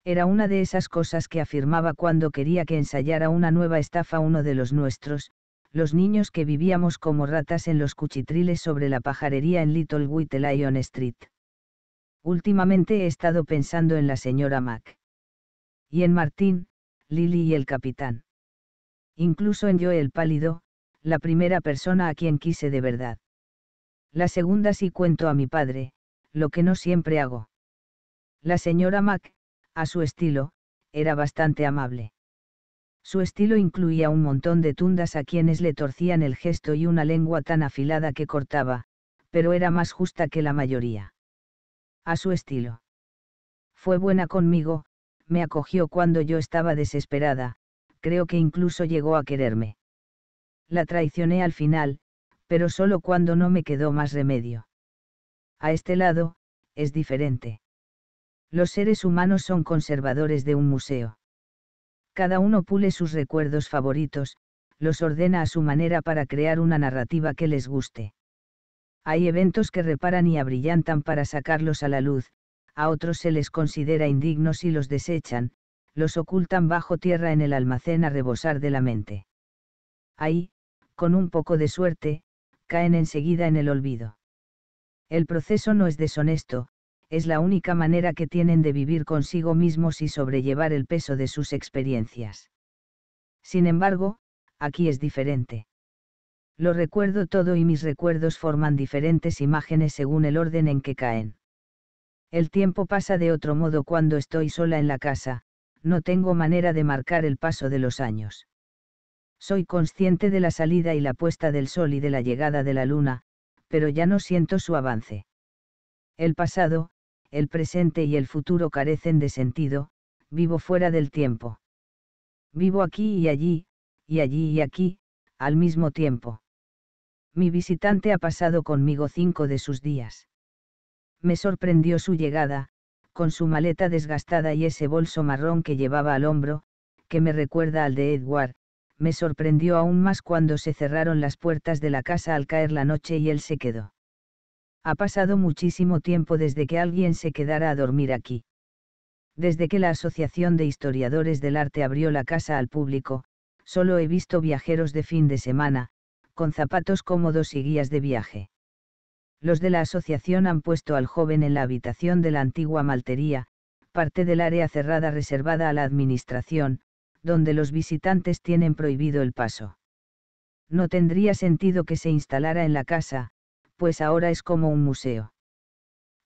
Era una de esas cosas que afirmaba cuando quería que ensayara una nueva estafa uno de los nuestros, los niños que vivíamos como ratas en los cuchitriles sobre la pajarería en Little White Lion Street. Últimamente he estado pensando en la señora Mac. Y en Martín, Lily y el capitán. Incluso en yo el pálido, la primera persona a quien quise de verdad. La segunda sí cuento a mi padre, lo que no siempre hago. La señora Mac, a su estilo, era bastante amable. Su estilo incluía un montón de tundas a quienes le torcían el gesto y una lengua tan afilada que cortaba, pero era más justa que la mayoría. A su estilo. Fue buena conmigo, me acogió cuando yo estaba desesperada, creo que incluso llegó a quererme. La traicioné al final, pero solo cuando no me quedó más remedio. A este lado, es diferente. Los seres humanos son conservadores de un museo. Cada uno pule sus recuerdos favoritos, los ordena a su manera para crear una narrativa que les guste. Hay eventos que reparan y abrillantan para sacarlos a la luz, a otros se les considera indignos y los desechan, los ocultan bajo tierra en el almacén a rebosar de la mente. Ahí, con un poco de suerte, caen enseguida en el olvido. El proceso no es deshonesto, es la única manera que tienen de vivir consigo mismos y sobrellevar el peso de sus experiencias. Sin embargo, aquí es diferente. Lo recuerdo todo y mis recuerdos forman diferentes imágenes según el orden en que caen. El tiempo pasa de otro modo cuando estoy sola en la casa, no tengo manera de marcar el paso de los años. Soy consciente de la salida y la puesta del sol y de la llegada de la luna, pero ya no siento su avance. El pasado, el presente y el futuro carecen de sentido, vivo fuera del tiempo. Vivo aquí y allí, y allí y aquí, al mismo tiempo. Mi visitante ha pasado conmigo cinco de sus días. Me sorprendió su llegada, con su maleta desgastada y ese bolso marrón que llevaba al hombro, que me recuerda al de Edward, me sorprendió aún más cuando se cerraron las puertas de la casa al caer la noche y él se quedó. Ha pasado muchísimo tiempo desde que alguien se quedara a dormir aquí. Desde que la Asociación de Historiadores del Arte abrió la casa al público, solo he visto viajeros de fin de semana, con zapatos cómodos y guías de viaje. Los de la asociación han puesto al joven en la habitación de la antigua maltería, parte del área cerrada reservada a la administración, donde los visitantes tienen prohibido el paso. No tendría sentido que se instalara en la casa, pues ahora es como un museo.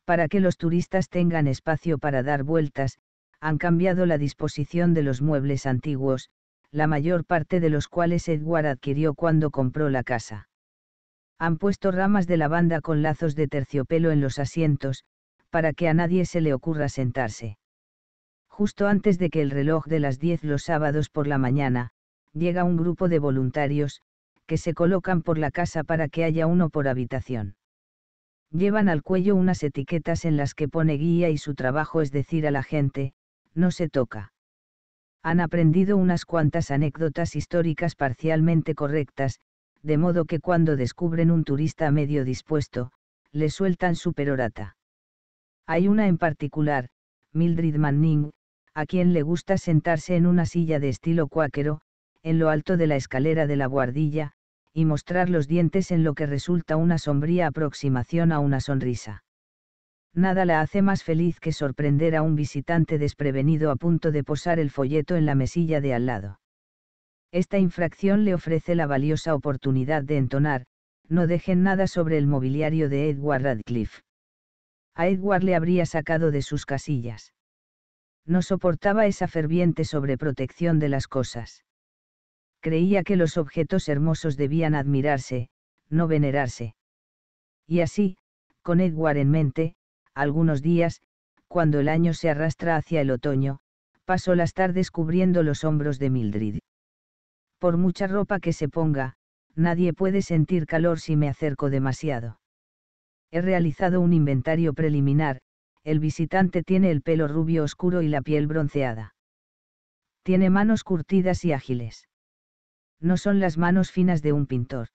Para que los turistas tengan espacio para dar vueltas, han cambiado la disposición de los muebles antiguos, la mayor parte de los cuales Edward adquirió cuando compró la casa. Han puesto ramas de lavanda con lazos de terciopelo en los asientos, para que a nadie se le ocurra sentarse. Justo antes de que el reloj de las 10 los sábados por la mañana, llega un grupo de voluntarios, que se colocan por la casa para que haya uno por habitación. Llevan al cuello unas etiquetas en las que pone guía y su trabajo es decir a la gente, no se toca. Han aprendido unas cuantas anécdotas históricas parcialmente correctas, de modo que cuando descubren un turista medio dispuesto, le sueltan su perorata. Hay una en particular, Mildred Manning, a quien le gusta sentarse en una silla de estilo cuáquero, en lo alto de la escalera de la guardilla, y mostrar los dientes en lo que resulta una sombría aproximación a una sonrisa. Nada la hace más feliz que sorprender a un visitante desprevenido a punto de posar el folleto en la mesilla de al lado. Esta infracción le ofrece la valiosa oportunidad de entonar, no dejen nada sobre el mobiliario de Edward Radcliffe. A Edward le habría sacado de sus casillas. No soportaba esa ferviente sobreprotección de las cosas. Creía que los objetos hermosos debían admirarse, no venerarse. Y así, con Edward en mente, algunos días, cuando el año se arrastra hacia el otoño, pasó las tardes cubriendo los hombros de Mildred. Por mucha ropa que se ponga, nadie puede sentir calor si me acerco demasiado. He realizado un inventario preliminar, el visitante tiene el pelo rubio oscuro y la piel bronceada. Tiene manos curtidas y ágiles. No son las manos finas de un pintor.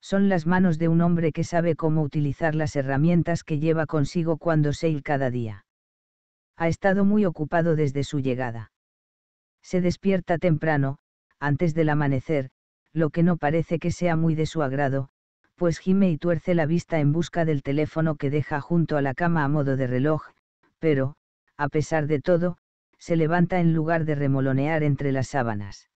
Son las manos de un hombre que sabe cómo utilizar las herramientas que lleva consigo cuando sale cada día. Ha estado muy ocupado desde su llegada. Se despierta temprano, antes del amanecer, lo que no parece que sea muy de su agrado, pues gime y tuerce la vista en busca del teléfono que deja junto a la cama a modo de reloj, pero, a pesar de todo, se levanta en lugar de remolonear entre las sábanas.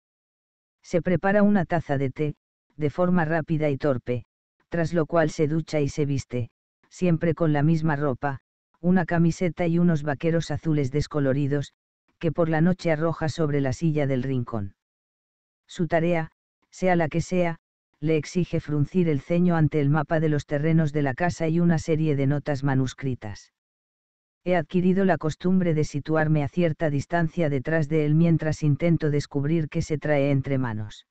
Se prepara una taza de té, de forma rápida y torpe, tras lo cual se ducha y se viste, siempre con la misma ropa, una camiseta y unos vaqueros azules descoloridos, que por la noche arroja sobre la silla del rincón. Su tarea, sea la que sea, le exige fruncir el ceño ante el mapa de los terrenos de la casa y una serie de notas manuscritas. He adquirido la costumbre de situarme a cierta distancia detrás de él mientras intento descubrir qué se trae entre manos.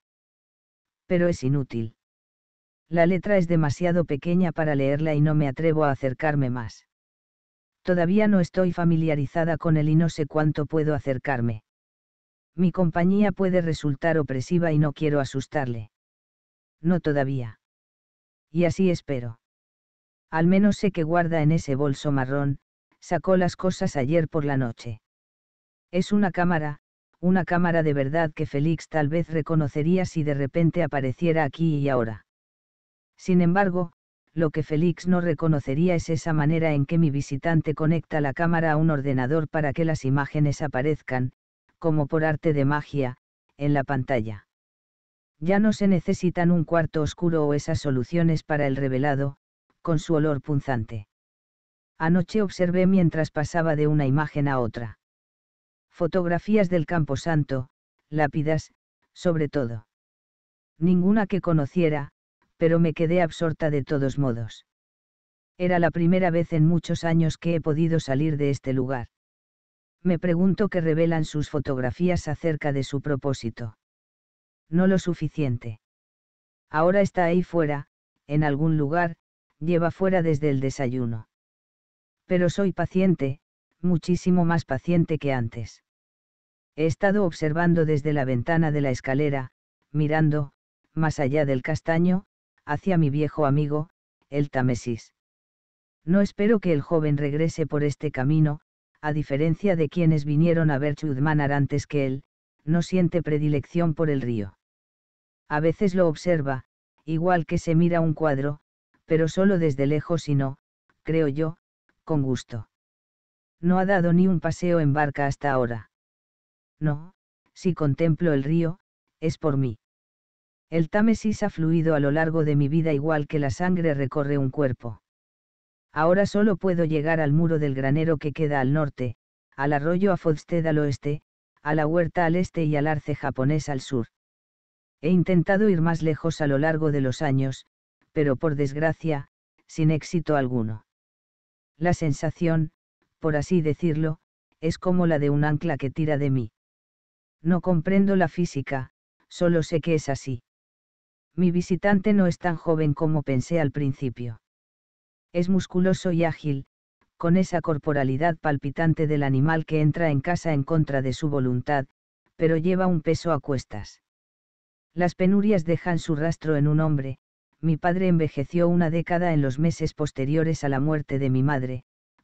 Pero es inútil. La letra es demasiado pequeña para leerla y no me atrevo a acercarme más. Todavía no estoy familiarizada con él y no sé cuánto puedo acercarme. Mi compañía puede resultar opresiva y no quiero asustarle no todavía. Y así espero. Al menos sé que guarda en ese bolso marrón, sacó las cosas ayer por la noche. Es una cámara, una cámara de verdad que Félix tal vez reconocería si de repente apareciera aquí y ahora. Sin embargo, lo que Félix no reconocería es esa manera en que mi visitante conecta la cámara a un ordenador para que las imágenes aparezcan, como por arte de magia, en la pantalla. Ya no se necesitan un cuarto oscuro o esas soluciones para el revelado, con su olor punzante. Anoche observé mientras pasaba de una imagen a otra. Fotografías del Santo, lápidas, sobre todo. Ninguna que conociera, pero me quedé absorta de todos modos. Era la primera vez en muchos años que he podido salir de este lugar. Me pregunto qué revelan sus fotografías acerca de su propósito no lo suficiente. Ahora está ahí fuera, en algún lugar, lleva fuera desde el desayuno. Pero soy paciente, muchísimo más paciente que antes. He estado observando desde la ventana de la escalera, mirando, más allá del castaño, hacia mi viejo amigo, el Tamesis. No espero que el joven regrese por este camino, a diferencia de quienes vinieron a ver Chudmanar antes que él, no siente predilección por el río a veces lo observa, igual que se mira un cuadro, pero solo desde lejos y no, creo yo, con gusto. No ha dado ni un paseo en barca hasta ahora. No, si contemplo el río, es por mí. El Támesis ha fluido a lo largo de mi vida igual que la sangre recorre un cuerpo. Ahora solo puedo llegar al muro del granero que queda al norte, al arroyo a al oeste, a la huerta al este y al arce japonés al sur. He intentado ir más lejos a lo largo de los años, pero por desgracia, sin éxito alguno. La sensación, por así decirlo, es como la de un ancla que tira de mí. No comprendo la física, solo sé que es así. Mi visitante no es tan joven como pensé al principio. Es musculoso y ágil, con esa corporalidad palpitante del animal que entra en casa en contra de su voluntad, pero lleva un peso a cuestas. Las penurias dejan su rastro en un hombre, mi padre envejeció una década en los meses posteriores a la muerte de mi madre,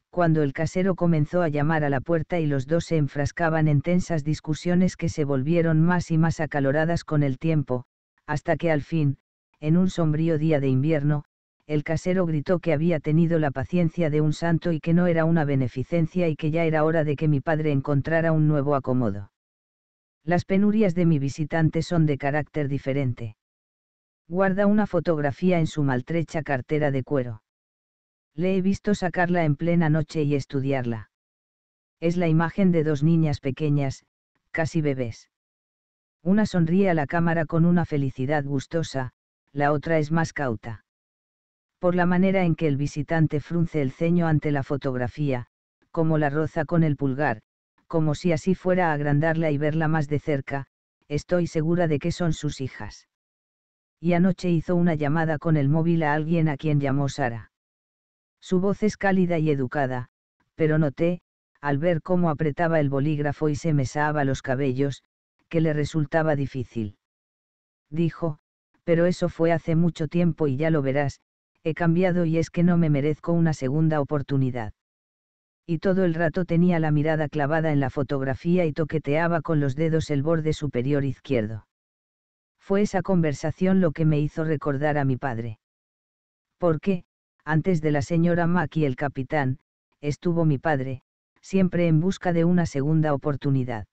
cuando el casero comenzó a llamar a la puerta y los dos se enfrascaban en tensas discusiones que se volvieron más y más acaloradas con el tiempo, hasta que al fin, en un sombrío día de invierno, el casero gritó que había tenido la paciencia de un santo y que no era una beneficencia y que ya era hora de que mi padre encontrara un nuevo acomodo. Las penurias de mi visitante son de carácter diferente. Guarda una fotografía en su maltrecha cartera de cuero. Le he visto sacarla en plena noche y estudiarla. Es la imagen de dos niñas pequeñas, casi bebés. Una sonríe a la cámara con una felicidad gustosa, la otra es más cauta. Por la manera en que el visitante frunce el ceño ante la fotografía, como la roza con el pulgar, como si así fuera a agrandarla y verla más de cerca, estoy segura de que son sus hijas. Y anoche hizo una llamada con el móvil a alguien a quien llamó Sara. Su voz es cálida y educada, pero noté, al ver cómo apretaba el bolígrafo y se mesaba los cabellos, que le resultaba difícil. Dijo, pero eso fue hace mucho tiempo y ya lo verás, he cambiado y es que no me merezco una segunda oportunidad y todo el rato tenía la mirada clavada en la fotografía y toqueteaba con los dedos el borde superior izquierdo. Fue esa conversación lo que me hizo recordar a mi padre. Porque, antes de la señora Mack y el capitán, estuvo mi padre, siempre en busca de una segunda oportunidad.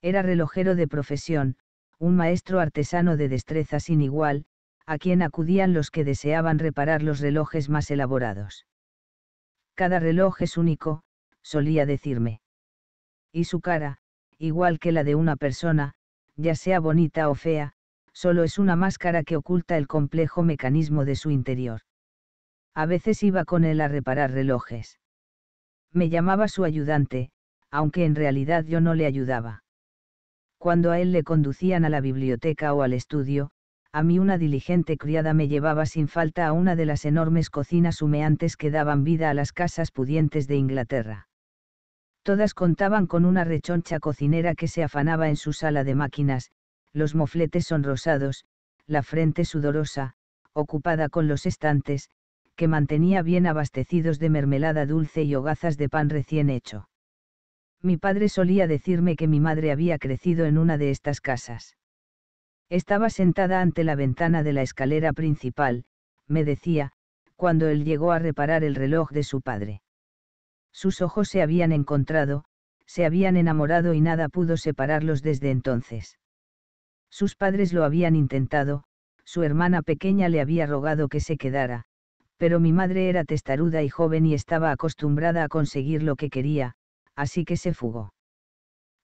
Era relojero de profesión, un maestro artesano de destreza sin igual, a quien acudían los que deseaban reparar los relojes más elaborados. Cada reloj es único, solía decirme. Y su cara, igual que la de una persona, ya sea bonita o fea, solo es una máscara que oculta el complejo mecanismo de su interior. A veces iba con él a reparar relojes. Me llamaba su ayudante, aunque en realidad yo no le ayudaba. Cuando a él le conducían a la biblioteca o al estudio, a mí una diligente criada me llevaba sin falta a una de las enormes cocinas humeantes que daban vida a las casas pudientes de Inglaterra. Todas contaban con una rechoncha cocinera que se afanaba en su sala de máquinas, los mofletes sonrosados, la frente sudorosa, ocupada con los estantes, que mantenía bien abastecidos de mermelada dulce y hogazas de pan recién hecho. Mi padre solía decirme que mi madre había crecido en una de estas casas estaba sentada ante la ventana de la escalera principal, me decía, cuando él llegó a reparar el reloj de su padre. Sus ojos se habían encontrado, se habían enamorado y nada pudo separarlos desde entonces. Sus padres lo habían intentado, su hermana pequeña le había rogado que se quedara, pero mi madre era testaruda y joven y estaba acostumbrada a conseguir lo que quería, así que se fugó.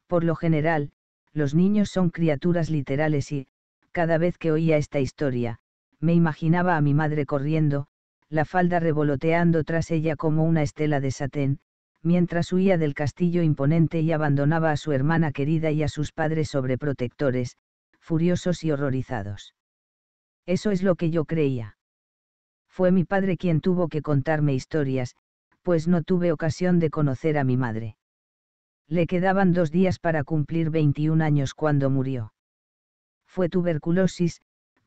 Por lo general, los niños son criaturas literales y, cada vez que oía esta historia, me imaginaba a mi madre corriendo, la falda revoloteando tras ella como una estela de satén, mientras huía del castillo imponente y abandonaba a su hermana querida y a sus padres sobreprotectores, furiosos y horrorizados. Eso es lo que yo creía. Fue mi padre quien tuvo que contarme historias, pues no tuve ocasión de conocer a mi madre. Le quedaban dos días para cumplir 21 años cuando murió. Fue tuberculosis,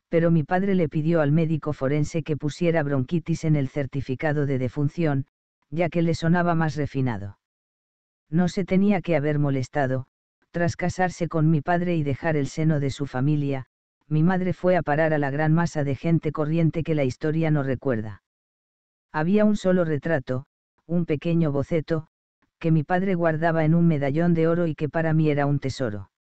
pero mi padre le pidió al médico forense que pusiera bronquitis en el certificado de defunción, ya que le sonaba más refinado. No se tenía que haber molestado, tras casarse con mi padre y dejar el seno de su familia, mi madre fue a parar a la gran masa de gente corriente que la historia no recuerda. Había un solo retrato, un pequeño boceto, que mi padre guardaba en un medallón de oro y que para mí era un tesoro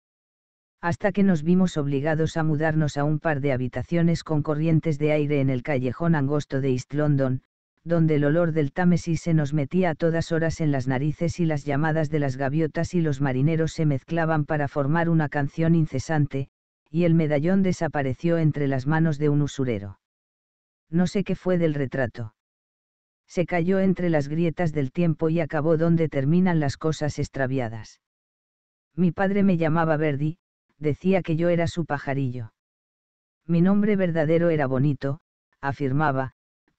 hasta que nos vimos obligados a mudarnos a un par de habitaciones con corrientes de aire en el callejón angosto de East London, donde el olor del Támesis se nos metía a todas horas en las narices y las llamadas de las gaviotas y los marineros se mezclaban para formar una canción incesante, y el medallón desapareció entre las manos de un usurero. No sé qué fue del retrato. Se cayó entre las grietas del tiempo y acabó donde terminan las cosas extraviadas. Mi padre me llamaba Verdi, decía que yo era su pajarillo. Mi nombre verdadero era bonito, afirmaba,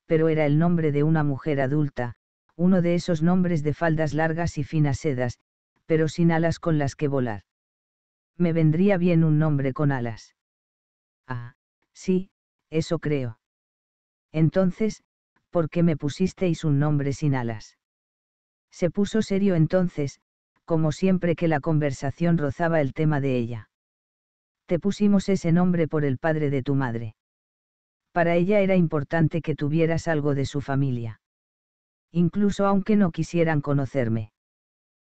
pero era el nombre de una mujer adulta, uno de esos nombres de faldas largas y finas sedas, pero sin alas con las que volar. Me vendría bien un nombre con alas. Ah, sí, eso creo. Entonces, ¿por qué me pusisteis un nombre sin alas? Se puso serio entonces, como siempre que la conversación rozaba el tema de ella te pusimos ese nombre por el padre de tu madre. Para ella era importante que tuvieras algo de su familia. Incluso aunque no quisieran conocerme.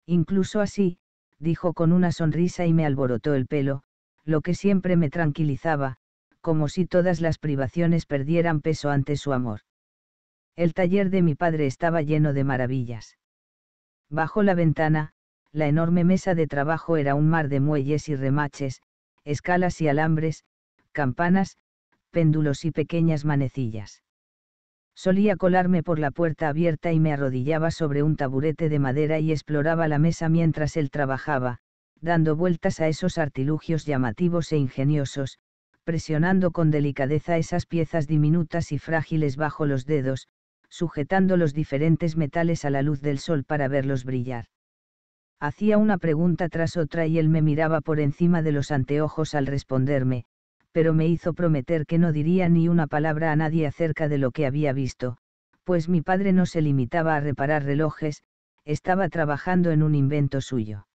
Incluso así, dijo con una sonrisa y me alborotó el pelo, lo que siempre me tranquilizaba, como si todas las privaciones perdieran peso ante su amor. El taller de mi padre estaba lleno de maravillas. Bajo la ventana, la enorme mesa de trabajo era un mar de muelles y remaches, escalas y alambres, campanas, péndulos y pequeñas manecillas. Solía colarme por la puerta abierta y me arrodillaba sobre un taburete de madera y exploraba la mesa mientras él trabajaba, dando vueltas a esos artilugios llamativos e ingeniosos, presionando con delicadeza esas piezas diminutas y frágiles bajo los dedos, sujetando los diferentes metales a la luz del sol para verlos brillar hacía una pregunta tras otra y él me miraba por encima de los anteojos al responderme, pero me hizo prometer que no diría ni una palabra a nadie acerca de lo que había visto, pues mi padre no se limitaba a reparar relojes, estaba trabajando en un invento suyo.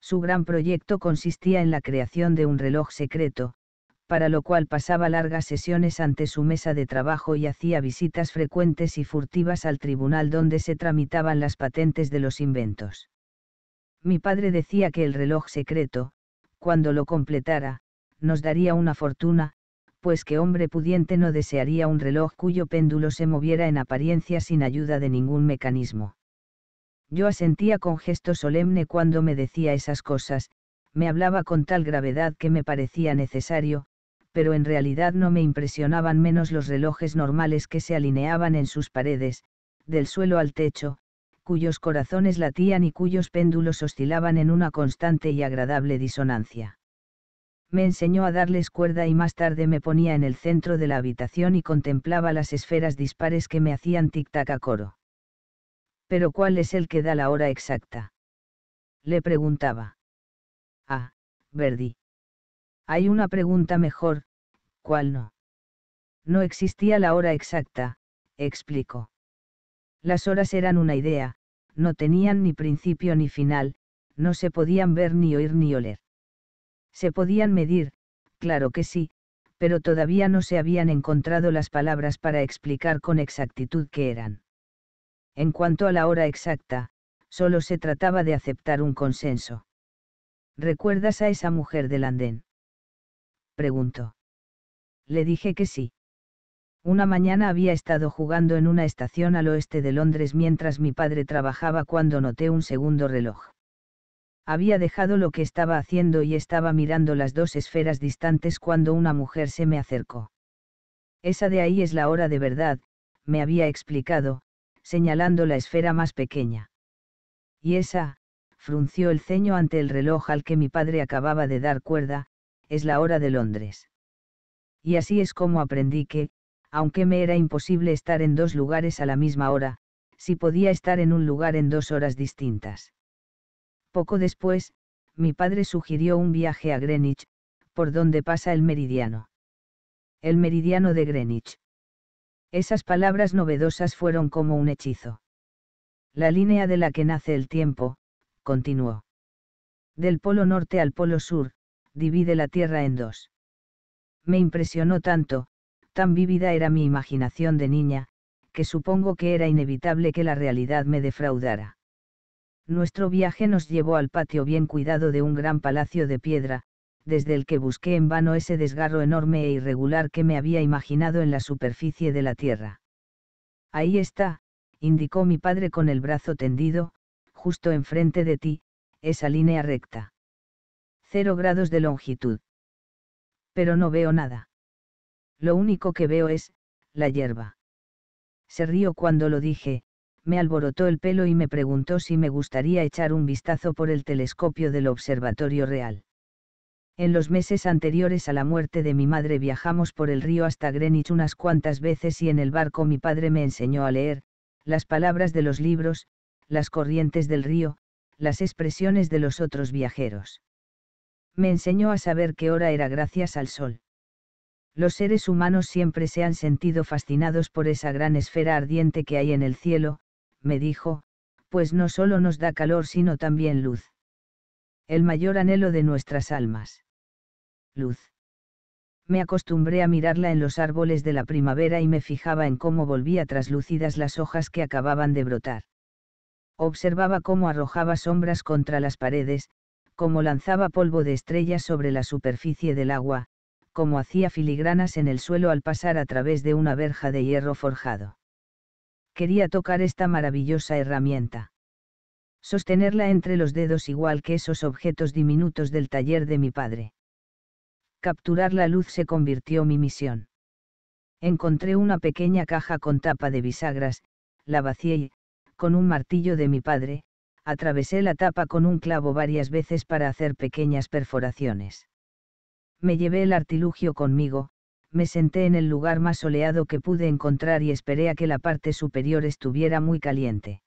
Su gran proyecto consistía en la creación de un reloj secreto, para lo cual pasaba largas sesiones ante su mesa de trabajo y hacía visitas frecuentes y furtivas al tribunal donde se tramitaban las patentes de los inventos. Mi padre decía que el reloj secreto, cuando lo completara, nos daría una fortuna, pues que hombre pudiente no desearía un reloj cuyo péndulo se moviera en apariencia sin ayuda de ningún mecanismo. Yo asentía con gesto solemne cuando me decía esas cosas, me hablaba con tal gravedad que me parecía necesario, pero en realidad no me impresionaban menos los relojes normales que se alineaban en sus paredes, del suelo al techo, cuyos corazones latían y cuyos péndulos oscilaban en una constante y agradable disonancia. Me enseñó a darles cuerda y más tarde me ponía en el centro de la habitación y contemplaba las esferas dispares que me hacían tic-tac a coro. ¿Pero cuál es el que da la hora exacta? Le preguntaba. Ah, Verdi. Hay una pregunta mejor, ¿cuál no? No existía la hora exacta, explicó. Las horas eran una idea, no tenían ni principio ni final, no se podían ver ni oír ni oler. Se podían medir, claro que sí, pero todavía no se habían encontrado las palabras para explicar con exactitud qué eran. En cuanto a la hora exacta, solo se trataba de aceptar un consenso. ¿Recuerdas a esa mujer del andén? Preguntó. Le dije que sí. Una mañana había estado jugando en una estación al oeste de Londres mientras mi padre trabajaba cuando noté un segundo reloj. Había dejado lo que estaba haciendo y estaba mirando las dos esferas distantes cuando una mujer se me acercó. Esa de ahí es la hora de verdad, me había explicado, señalando la esfera más pequeña. Y esa, frunció el ceño ante el reloj al que mi padre acababa de dar cuerda, es la hora de Londres. Y así es como aprendí que, aunque me era imposible estar en dos lugares a la misma hora, si podía estar en un lugar en dos horas distintas. Poco después, mi padre sugirió un viaje a Greenwich, por donde pasa el meridiano. El meridiano de Greenwich. Esas palabras novedosas fueron como un hechizo. La línea de la que nace el tiempo, continuó. Del polo norte al polo sur, divide la Tierra en dos. Me impresionó tanto, Tan vívida era mi imaginación de niña, que supongo que era inevitable que la realidad me defraudara. Nuestro viaje nos llevó al patio bien cuidado de un gran palacio de piedra, desde el que busqué en vano ese desgarro enorme e irregular que me había imaginado en la superficie de la tierra. Ahí está, indicó mi padre con el brazo tendido, justo enfrente de ti, esa línea recta. Cero grados de longitud. Pero no veo nada. Lo único que veo es, la hierba. Se rió cuando lo dije, me alborotó el pelo y me preguntó si me gustaría echar un vistazo por el telescopio del Observatorio Real. En los meses anteriores a la muerte de mi madre viajamos por el río hasta Greenwich unas cuantas veces y en el barco mi padre me enseñó a leer, las palabras de los libros, las corrientes del río, las expresiones de los otros viajeros. Me enseñó a saber qué hora era gracias al sol. Los seres humanos siempre se han sentido fascinados por esa gran esfera ardiente que hay en el cielo, me dijo, pues no solo nos da calor sino también luz. El mayor anhelo de nuestras almas. Luz. Me acostumbré a mirarla en los árboles de la primavera y me fijaba en cómo volvía traslúcidas las hojas que acababan de brotar. Observaba cómo arrojaba sombras contra las paredes, cómo lanzaba polvo de estrellas sobre la superficie del agua, como hacía filigranas en el suelo al pasar a través de una verja de hierro forjado. Quería tocar esta maravillosa herramienta. Sostenerla entre los dedos igual que esos objetos diminutos del taller de mi padre. Capturar la luz se convirtió mi misión. Encontré una pequeña caja con tapa de bisagras, la vacié y, con un martillo de mi padre, atravesé la tapa con un clavo varias veces para hacer pequeñas perforaciones me llevé el artilugio conmigo, me senté en el lugar más soleado que pude encontrar y esperé a que la parte superior estuviera muy caliente.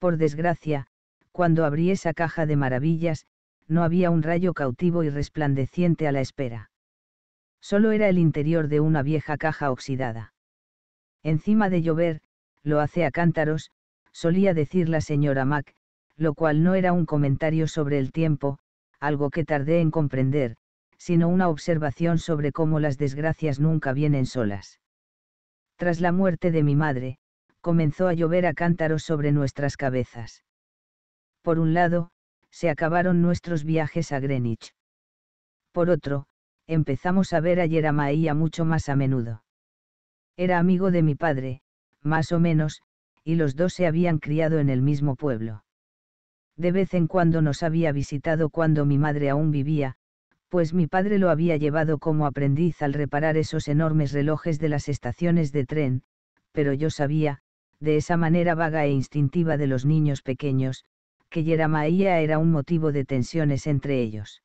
Por desgracia, cuando abrí esa caja de maravillas, no había un rayo cautivo y resplandeciente a la espera. Solo era el interior de una vieja caja oxidada. Encima de llover, lo hace a cántaros, solía decir la señora Mac, lo cual no era un comentario sobre el tiempo, algo que tardé en comprender, sino una observación sobre cómo las desgracias nunca vienen solas. Tras la muerte de mi madre, comenzó a llover a cántaros sobre nuestras cabezas. Por un lado, se acabaron nuestros viajes a Greenwich. Por otro, empezamos a ver a Jeremiah mucho más a menudo. Era amigo de mi padre, más o menos, y los dos se habían criado en el mismo pueblo. De vez en cuando nos había visitado cuando mi madre aún vivía, pues mi padre lo había llevado como aprendiz al reparar esos enormes relojes de las estaciones de tren, pero yo sabía, de esa manera vaga e instintiva de los niños pequeños, que Yeramaía era un motivo de tensiones entre ellos.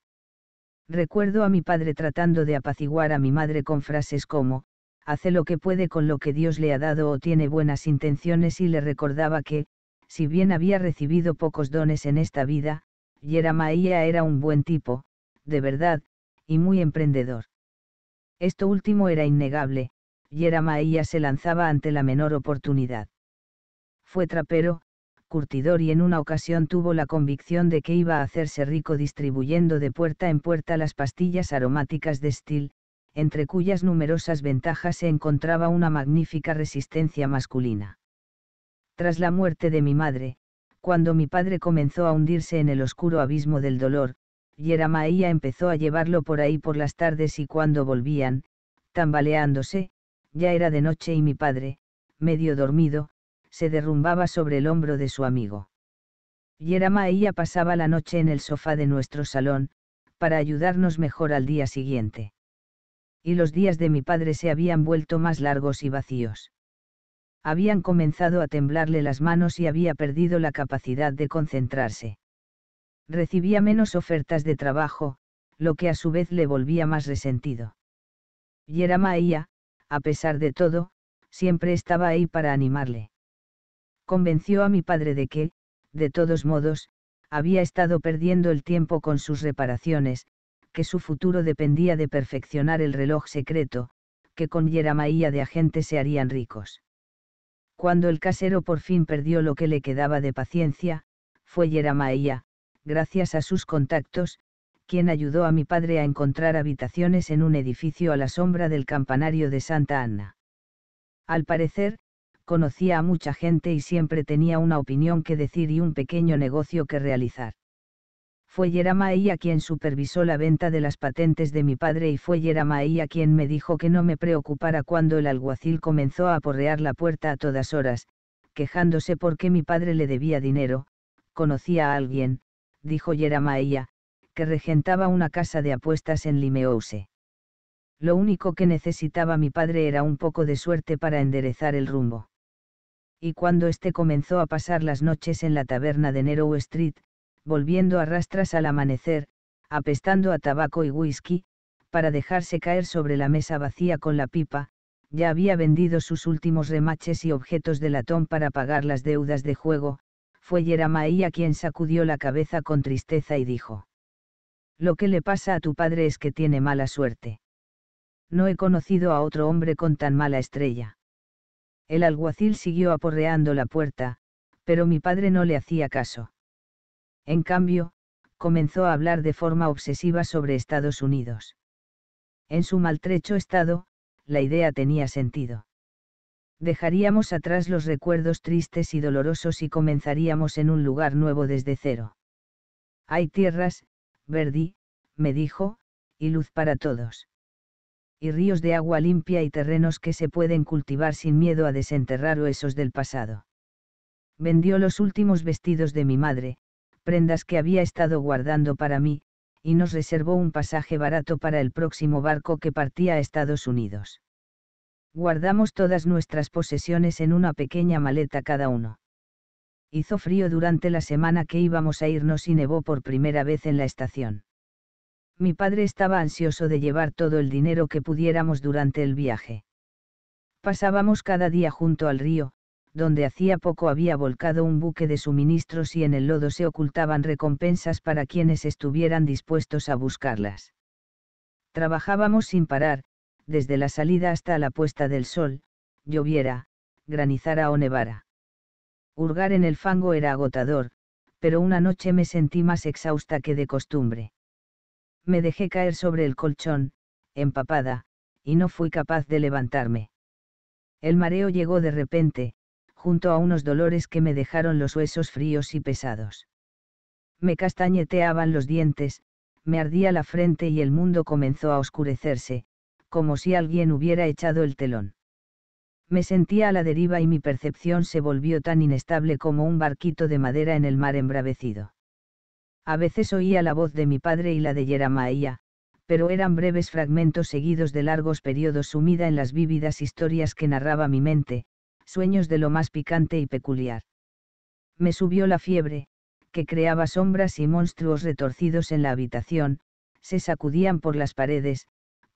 Recuerdo a mi padre tratando de apaciguar a mi madre con frases como, hace lo que puede con lo que Dios le ha dado o tiene buenas intenciones y le recordaba que, si bien había recibido pocos dones en esta vida, Yeramaía era un buen tipo, de verdad, y muy emprendedor. Esto último era innegable, y era maía se lanzaba ante la menor oportunidad. Fue trapero, curtidor y en una ocasión tuvo la convicción de que iba a hacerse rico distribuyendo de puerta en puerta las pastillas aromáticas de Steel, entre cuyas numerosas ventajas se encontraba una magnífica resistencia masculina. Tras la muerte de mi madre, cuando mi padre comenzó a hundirse en el oscuro abismo del dolor, Yeramaía empezó a llevarlo por ahí por las tardes y cuando volvían, tambaleándose, ya era de noche y mi padre, medio dormido, se derrumbaba sobre el hombro de su amigo. Yeramaía pasaba la noche en el sofá de nuestro salón, para ayudarnos mejor al día siguiente. Y los días de mi padre se habían vuelto más largos y vacíos. Habían comenzado a temblarle las manos y había perdido la capacidad de concentrarse recibía menos ofertas de trabajo, lo que a su vez le volvía más resentido. Yeramaía, a pesar de todo, siempre estaba ahí para animarle. Convenció a mi padre de que, de todos modos, había estado perdiendo el tiempo con sus reparaciones, que su futuro dependía de perfeccionar el reloj secreto, que con Yeramaía de agente se harían ricos. Cuando el casero por fin perdió lo que le quedaba de paciencia, fue Yeramaía gracias a sus contactos, quien ayudó a mi padre a encontrar habitaciones en un edificio a la sombra del campanario de Santa Ana. Al parecer, conocía a mucha gente y siempre tenía una opinión que decir y un pequeño negocio que realizar. Fue a quien supervisó la venta de las patentes de mi padre y fue a quien me dijo que no me preocupara cuando el alguacil comenzó a aporrear la puerta a todas horas, quejándose porque mi padre le debía dinero, conocía a alguien, dijo Jeremiah, que regentaba una casa de apuestas en Limeouse. Lo único que necesitaba mi padre era un poco de suerte para enderezar el rumbo. Y cuando éste comenzó a pasar las noches en la taberna de Nero Street, volviendo a rastras al amanecer, apestando a tabaco y whisky, para dejarse caer sobre la mesa vacía con la pipa, ya había vendido sus últimos remaches y objetos de latón para pagar las deudas de juego, fue Yeramaía a quien sacudió la cabeza con tristeza y dijo. Lo que le pasa a tu padre es que tiene mala suerte. No he conocido a otro hombre con tan mala estrella. El alguacil siguió aporreando la puerta, pero mi padre no le hacía caso. En cambio, comenzó a hablar de forma obsesiva sobre Estados Unidos. En su maltrecho estado, la idea tenía sentido. Dejaríamos atrás los recuerdos tristes y dolorosos y comenzaríamos en un lugar nuevo desde cero. Hay tierras, Verdi, me dijo, y luz para todos. Y ríos de agua limpia y terrenos que se pueden cultivar sin miedo a desenterrar huesos del pasado. Vendió los últimos vestidos de mi madre, prendas que había estado guardando para mí, y nos reservó un pasaje barato para el próximo barco que partía a Estados Unidos. Guardamos todas nuestras posesiones en una pequeña maleta cada uno. Hizo frío durante la semana que íbamos a irnos y nevó por primera vez en la estación. Mi padre estaba ansioso de llevar todo el dinero que pudiéramos durante el viaje. Pasábamos cada día junto al río, donde hacía poco había volcado un buque de suministros y en el lodo se ocultaban recompensas para quienes estuvieran dispuestos a buscarlas. Trabajábamos sin parar, desde la salida hasta la puesta del sol, lloviera, granizara o nevara. Hurgar en el fango era agotador, pero una noche me sentí más exhausta que de costumbre. Me dejé caer sobre el colchón, empapada, y no fui capaz de levantarme. El mareo llegó de repente, junto a unos dolores que me dejaron los huesos fríos y pesados. Me castañeteaban los dientes, me ardía la frente y el mundo comenzó a oscurecerse, como si alguien hubiera echado el telón. Me sentía a la deriva y mi percepción se volvió tan inestable como un barquito de madera en el mar embravecido. A veces oía la voz de mi padre y la de Yeramaía, pero eran breves fragmentos seguidos de largos periodos sumida en las vívidas historias que narraba mi mente, sueños de lo más picante y peculiar. Me subió la fiebre, que creaba sombras y monstruos retorcidos en la habitación, se sacudían por las paredes,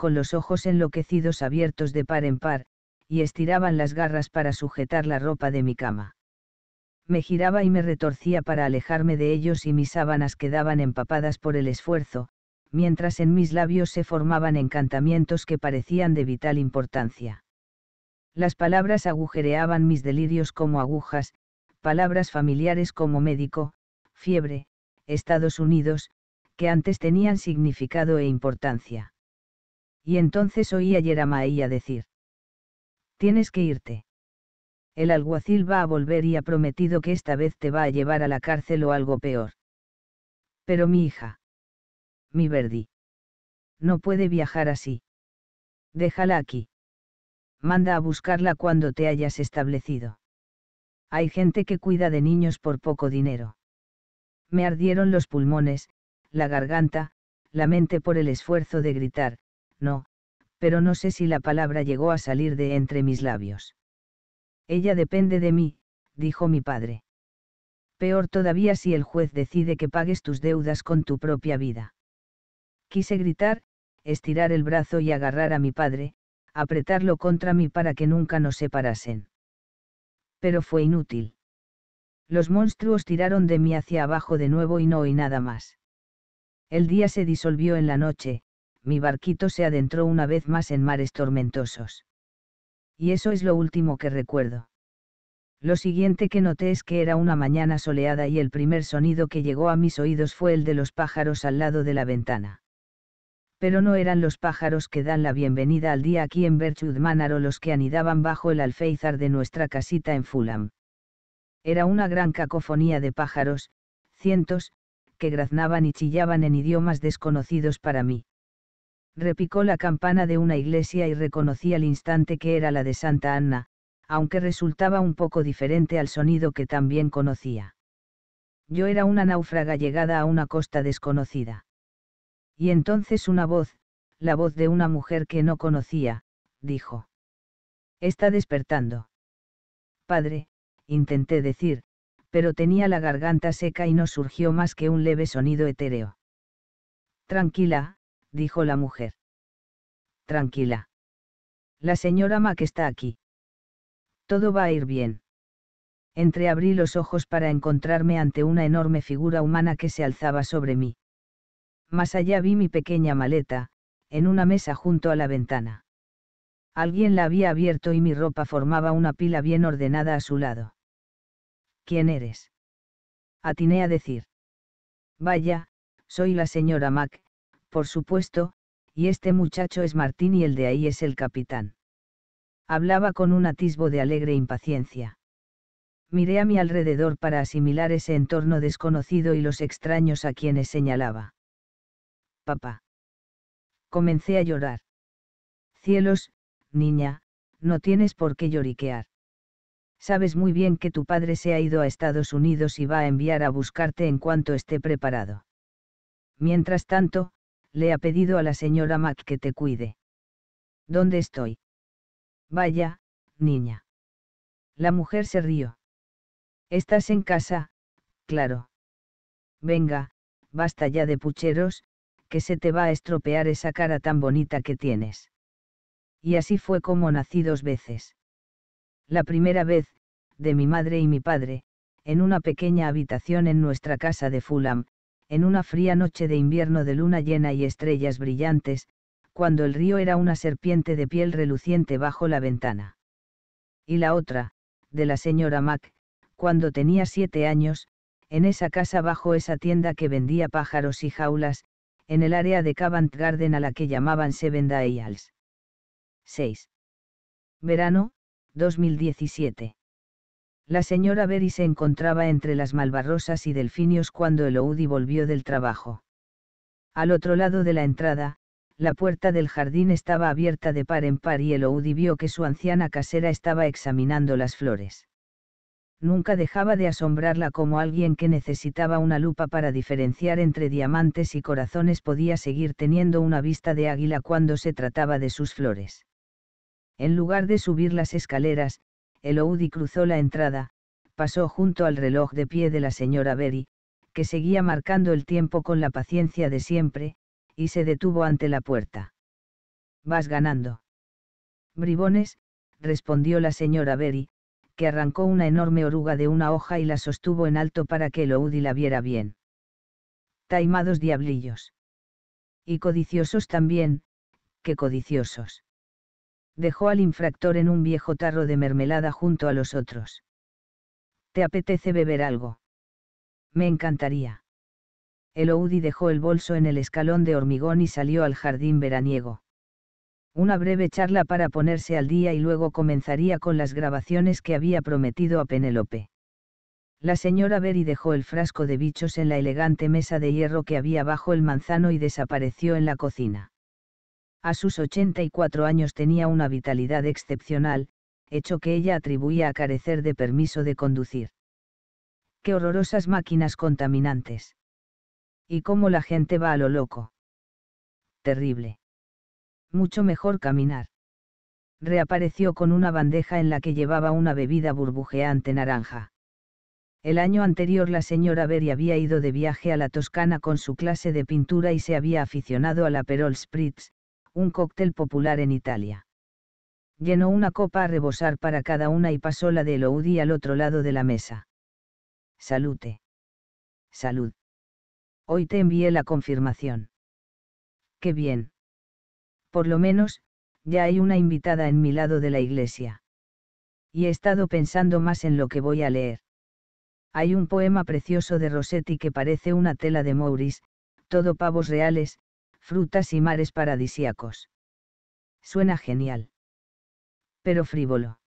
con los ojos enloquecidos abiertos de par en par, y estiraban las garras para sujetar la ropa de mi cama. Me giraba y me retorcía para alejarme de ellos y mis sábanas quedaban empapadas por el esfuerzo, mientras en mis labios se formaban encantamientos que parecían de vital importancia. Las palabras agujereaban mis delirios como agujas, palabras familiares como médico, fiebre, Estados Unidos, que antes tenían significado e importancia y entonces oí a Yeramaía decir. Tienes que irte. El alguacil va a volver y ha prometido que esta vez te va a llevar a la cárcel o algo peor. Pero mi hija. Mi Verdi. No puede viajar así. Déjala aquí. Manda a buscarla cuando te hayas establecido. Hay gente que cuida de niños por poco dinero. Me ardieron los pulmones, la garganta, la mente por el esfuerzo de gritar, no, pero no sé si la palabra llegó a salir de entre mis labios. Ella depende de mí, dijo mi padre. Peor todavía si el juez decide que pagues tus deudas con tu propia vida. Quise gritar, estirar el brazo y agarrar a mi padre, apretarlo contra mí para que nunca nos separasen. Pero fue inútil. Los monstruos tiraron de mí hacia abajo de nuevo y no oí nada más. El día se disolvió en la noche, mi barquito se adentró una vez más en mares tormentosos. Y eso es lo último que recuerdo. Lo siguiente que noté es que era una mañana soleada y el primer sonido que llegó a mis oídos fue el de los pájaros al lado de la ventana. Pero no eran los pájaros que dan la bienvenida al día aquí en Berchud Manor o los que anidaban bajo el alféizar de nuestra casita en Fulham. Era una gran cacofonía de pájaros, cientos, que graznaban y chillaban en idiomas desconocidos para mí. Repicó la campana de una iglesia y reconocí al instante que era la de Santa Ana, aunque resultaba un poco diferente al sonido que también conocía. Yo era una náufraga llegada a una costa desconocida. Y entonces una voz, la voz de una mujer que no conocía, dijo. Está despertando. Padre, intenté decir, pero tenía la garganta seca y no surgió más que un leve sonido etéreo. Tranquila, dijo la mujer. Tranquila. La señora Mac está aquí. Todo va a ir bien. Entreabrí los ojos para encontrarme ante una enorme figura humana que se alzaba sobre mí. Más allá vi mi pequeña maleta, en una mesa junto a la ventana. Alguien la había abierto y mi ropa formaba una pila bien ordenada a su lado. ¿Quién eres? Atiné a decir. Vaya, soy la señora Mac, por supuesto, y este muchacho es Martín y el de ahí es el capitán. Hablaba con un atisbo de alegre impaciencia. Miré a mi alrededor para asimilar ese entorno desconocido y los extraños a quienes señalaba. Papá. Comencé a llorar. Cielos, niña, no tienes por qué lloriquear. Sabes muy bien que tu padre se ha ido a Estados Unidos y va a enviar a buscarte en cuanto esté preparado. Mientras tanto, le ha pedido a la señora Mac que te cuide. ¿Dónde estoy? Vaya, niña. La mujer se rió. Estás en casa, claro. Venga, basta ya de pucheros, que se te va a estropear esa cara tan bonita que tienes. Y así fue como nací dos veces. La primera vez, de mi madre y mi padre, en una pequeña habitación en nuestra casa de Fulham, en una fría noche de invierno de luna llena y estrellas brillantes, cuando el río era una serpiente de piel reluciente bajo la ventana. Y la otra, de la señora Mac, cuando tenía siete años, en esa casa bajo esa tienda que vendía pájaros y jaulas, en el área de Cavant Garden a la que llamaban Seven Dials. 6. Verano, 2017. La señora Berry se encontraba entre las malvarrosas y delfinios cuando Eloudi volvió del trabajo. Al otro lado de la entrada, la puerta del jardín estaba abierta de par en par y Eloudi vio que su anciana casera estaba examinando las flores. Nunca dejaba de asombrarla como alguien que necesitaba una lupa para diferenciar entre diamantes y corazones podía seguir teniendo una vista de águila cuando se trataba de sus flores. En lugar de subir las escaleras, Eloudi cruzó la entrada, pasó junto al reloj de pie de la señora Berry, que seguía marcando el tiempo con la paciencia de siempre, y se detuvo ante la puerta. Vas ganando. Bribones, respondió la señora Berry, que arrancó una enorme oruga de una hoja y la sostuvo en alto para que Eloudi la viera bien. Taimados diablillos. Y codiciosos también, que codiciosos dejó al infractor en un viejo tarro de mermelada junto a los otros. ¿Te apetece beber algo? Me encantaría. El Oudi dejó el bolso en el escalón de hormigón y salió al jardín veraniego. Una breve charla para ponerse al día y luego comenzaría con las grabaciones que había prometido a Penélope. La señora Berry dejó el frasco de bichos en la elegante mesa de hierro que había bajo el manzano y desapareció en la cocina. A sus 84 años tenía una vitalidad excepcional, hecho que ella atribuía a carecer de permiso de conducir. Qué horrorosas máquinas contaminantes. Y cómo la gente va a lo loco. Terrible. Mucho mejor caminar. Reapareció con una bandeja en la que llevaba una bebida burbujeante naranja. El año anterior la señora Berry había ido de viaje a la Toscana con su clase de pintura y se había aficionado a la Perol Spritz, un cóctel popular en Italia. Llenó una copa a rebosar para cada una y pasó la de Eloudi al otro lado de la mesa. Salute. Salud. Hoy te envié la confirmación. Qué bien. Por lo menos, ya hay una invitada en mi lado de la iglesia. Y he estado pensando más en lo que voy a leer. Hay un poema precioso de Rossetti que parece una tela de Maurice, todo pavos reales, frutas y mares paradisíacos. Suena genial. Pero frívolo.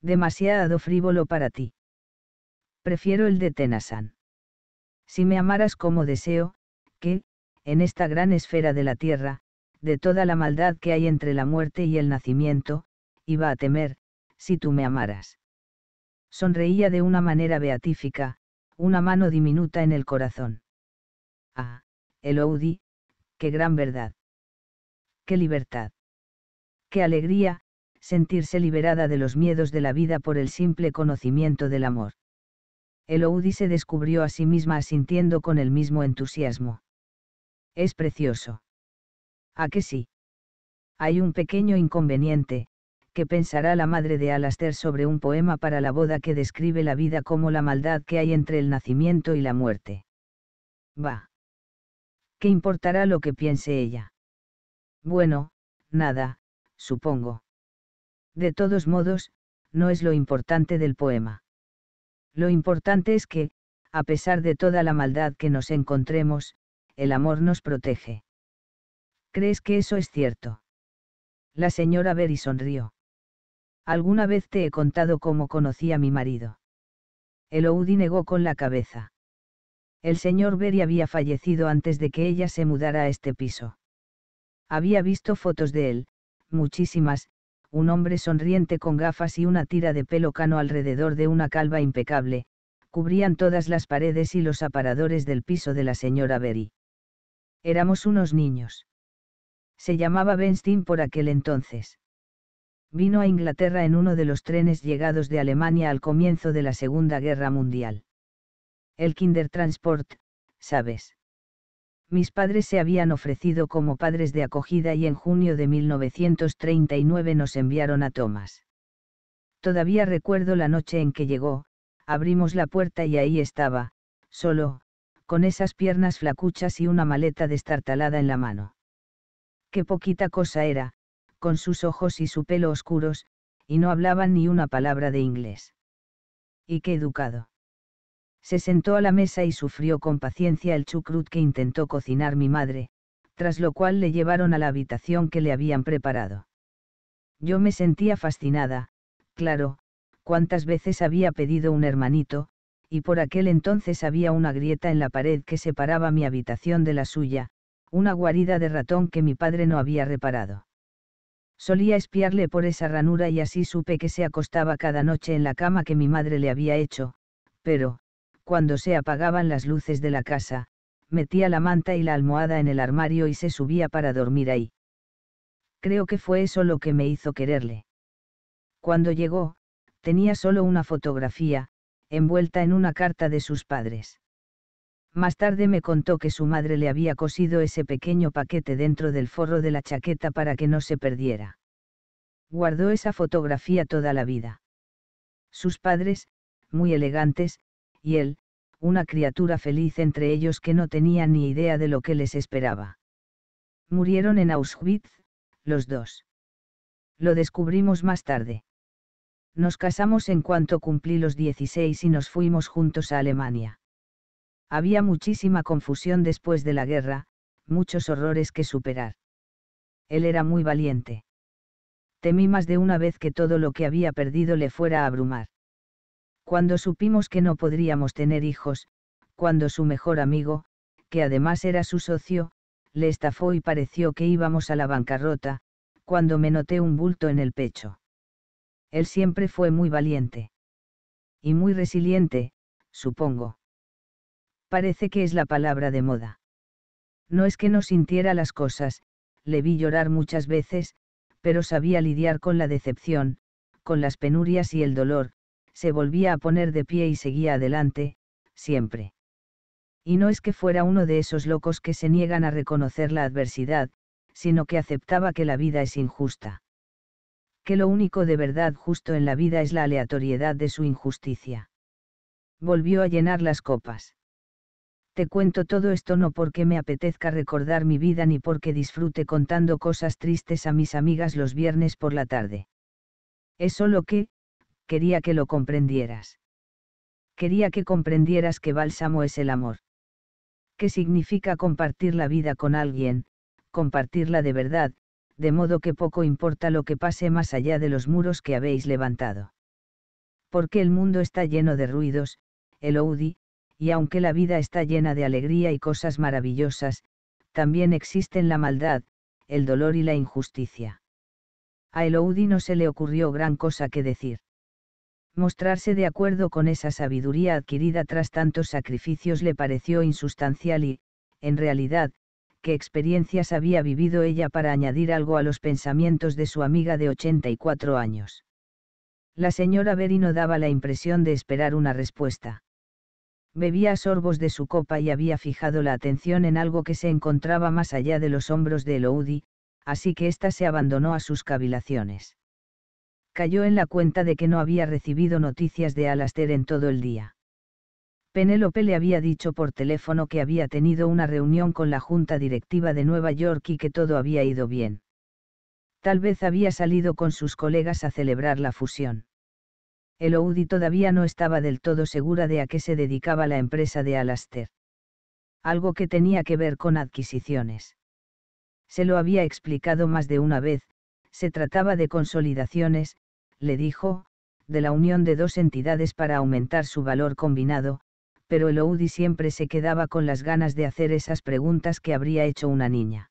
Demasiado frívolo para ti. Prefiero el de Tenasan. Si me amaras como deseo, que, en esta gran esfera de la tierra, de toda la maldad que hay entre la muerte y el nacimiento, iba a temer, si tú me amaras. Sonreía de una manera beatífica, una mano diminuta en el corazón. Ah, Eloudi, qué gran verdad. Qué libertad. Qué alegría, sentirse liberada de los miedos de la vida por el simple conocimiento del amor. Eloudi se descubrió a sí misma asintiendo con el mismo entusiasmo. Es precioso. ¿A que sí? Hay un pequeño inconveniente, que pensará la madre de Alastair sobre un poema para la boda que describe la vida como la maldad que hay entre el nacimiento y la muerte. Va. ¿qué importará lo que piense ella? Bueno, nada, supongo. De todos modos, no es lo importante del poema. Lo importante es que, a pesar de toda la maldad que nos encontremos, el amor nos protege. ¿Crees que eso es cierto? La señora Berry sonrió. ¿Alguna vez te he contado cómo conocí a mi marido? Eloudi negó con la cabeza. El señor Berry había fallecido antes de que ella se mudara a este piso. Había visto fotos de él, muchísimas, un hombre sonriente con gafas y una tira de pelo cano alrededor de una calva impecable, cubrían todas las paredes y los aparadores del piso de la señora Berry. Éramos unos niños. Se llamaba Benstein por aquel entonces. Vino a Inglaterra en uno de los trenes llegados de Alemania al comienzo de la Segunda Guerra Mundial el Kindertransport, ¿sabes? Mis padres se habían ofrecido como padres de acogida y en junio de 1939 nos enviaron a Thomas. Todavía recuerdo la noche en que llegó, abrimos la puerta y ahí estaba, solo, con esas piernas flacuchas y una maleta destartalada en la mano. Qué poquita cosa era, con sus ojos y su pelo oscuros, y no hablaban ni una palabra de inglés. Y qué educado. Se sentó a la mesa y sufrió con paciencia el chucrut que intentó cocinar mi madre, tras lo cual le llevaron a la habitación que le habían preparado. Yo me sentía fascinada, claro, cuántas veces había pedido un hermanito, y por aquel entonces había una grieta en la pared que separaba mi habitación de la suya, una guarida de ratón que mi padre no había reparado. Solía espiarle por esa ranura y así supe que se acostaba cada noche en la cama que mi madre le había hecho, pero, cuando se apagaban las luces de la casa, metía la manta y la almohada en el armario y se subía para dormir ahí. Creo que fue eso lo que me hizo quererle. Cuando llegó, tenía solo una fotografía, envuelta en una carta de sus padres. Más tarde me contó que su madre le había cosido ese pequeño paquete dentro del forro de la chaqueta para que no se perdiera. Guardó esa fotografía toda la vida. Sus padres, muy elegantes, y él, una criatura feliz entre ellos que no tenía ni idea de lo que les esperaba. Murieron en Auschwitz, los dos. Lo descubrimos más tarde. Nos casamos en cuanto cumplí los 16 y nos fuimos juntos a Alemania. Había muchísima confusión después de la guerra, muchos horrores que superar. Él era muy valiente. Temí más de una vez que todo lo que había perdido le fuera a abrumar. Cuando supimos que no podríamos tener hijos, cuando su mejor amigo, que además era su socio, le estafó y pareció que íbamos a la bancarrota, cuando me noté un bulto en el pecho. Él siempre fue muy valiente. Y muy resiliente, supongo. Parece que es la palabra de moda. No es que no sintiera las cosas, le vi llorar muchas veces, pero sabía lidiar con la decepción, con las penurias y el dolor, se volvía a poner de pie y seguía adelante, siempre. Y no es que fuera uno de esos locos que se niegan a reconocer la adversidad, sino que aceptaba que la vida es injusta. Que lo único de verdad justo en la vida es la aleatoriedad de su injusticia. Volvió a llenar las copas. Te cuento todo esto no porque me apetezca recordar mi vida ni porque disfrute contando cosas tristes a mis amigas los viernes por la tarde. Es solo que, quería que lo comprendieras. Quería que comprendieras que bálsamo es el amor. ¿Qué significa compartir la vida con alguien, compartirla de verdad, de modo que poco importa lo que pase más allá de los muros que habéis levantado? Porque el mundo está lleno de ruidos, el y aunque la vida está llena de alegría y cosas maravillosas, también existen la maldad, el dolor y la injusticia. A Eloudi no se le ocurrió gran cosa que decir mostrarse de acuerdo con esa sabiduría adquirida tras tantos sacrificios le pareció insustancial y, en realidad, qué experiencias había vivido ella para añadir algo a los pensamientos de su amiga de 84 años. La señora Berino daba la impresión de esperar una respuesta. Bebía sorbos de su copa y había fijado la atención en algo que se encontraba más allá de los hombros de Eloudi, así que ésta se abandonó a sus cavilaciones cayó en la cuenta de que no había recibido noticias de Alastair en todo el día. Penélope le había dicho por teléfono que había tenido una reunión con la junta directiva de Nueva York y que todo había ido bien. Tal vez había salido con sus colegas a celebrar la fusión. El Eloudi todavía no estaba del todo segura de a qué se dedicaba la empresa de Alastair. Algo que tenía que ver con adquisiciones. Se lo había explicado más de una vez, se trataba de consolidaciones, le dijo, de la unión de dos entidades para aumentar su valor combinado, pero el Oudi siempre se quedaba con las ganas de hacer esas preguntas que habría hecho una niña.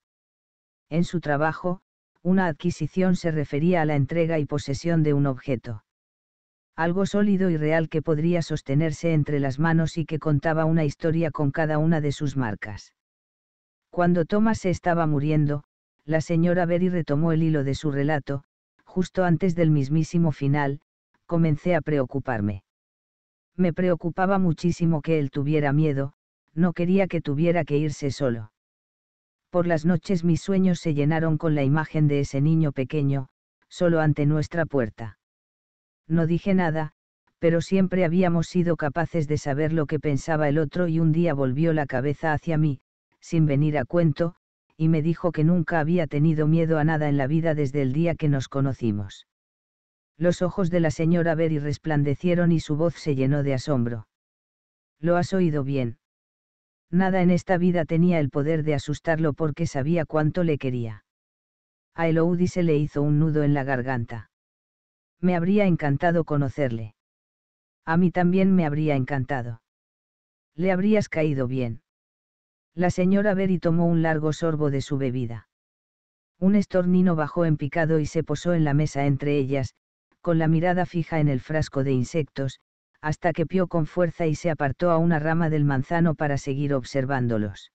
En su trabajo, una adquisición se refería a la entrega y posesión de un objeto. Algo sólido y real que podría sostenerse entre las manos y que contaba una historia con cada una de sus marcas. Cuando Thomas se estaba muriendo, la señora Berry retomó el hilo de su relato, justo antes del mismísimo final, comencé a preocuparme. Me preocupaba muchísimo que él tuviera miedo, no quería que tuviera que irse solo. Por las noches mis sueños se llenaron con la imagen de ese niño pequeño, solo ante nuestra puerta. No dije nada, pero siempre habíamos sido capaces de saber lo que pensaba el otro y un día volvió la cabeza hacia mí, sin venir a cuento, y me dijo que nunca había tenido miedo a nada en la vida desde el día que nos conocimos. Los ojos de la señora Berry resplandecieron y su voz se llenó de asombro. Lo has oído bien. Nada en esta vida tenía el poder de asustarlo porque sabía cuánto le quería. A Eloudi se le hizo un nudo en la garganta. Me habría encantado conocerle. A mí también me habría encantado. Le habrías caído bien. La señora Berry tomó un largo sorbo de su bebida. Un estornino bajó en picado y se posó en la mesa entre ellas, con la mirada fija en el frasco de insectos, hasta que pió con fuerza y se apartó a una rama del manzano para seguir observándolos.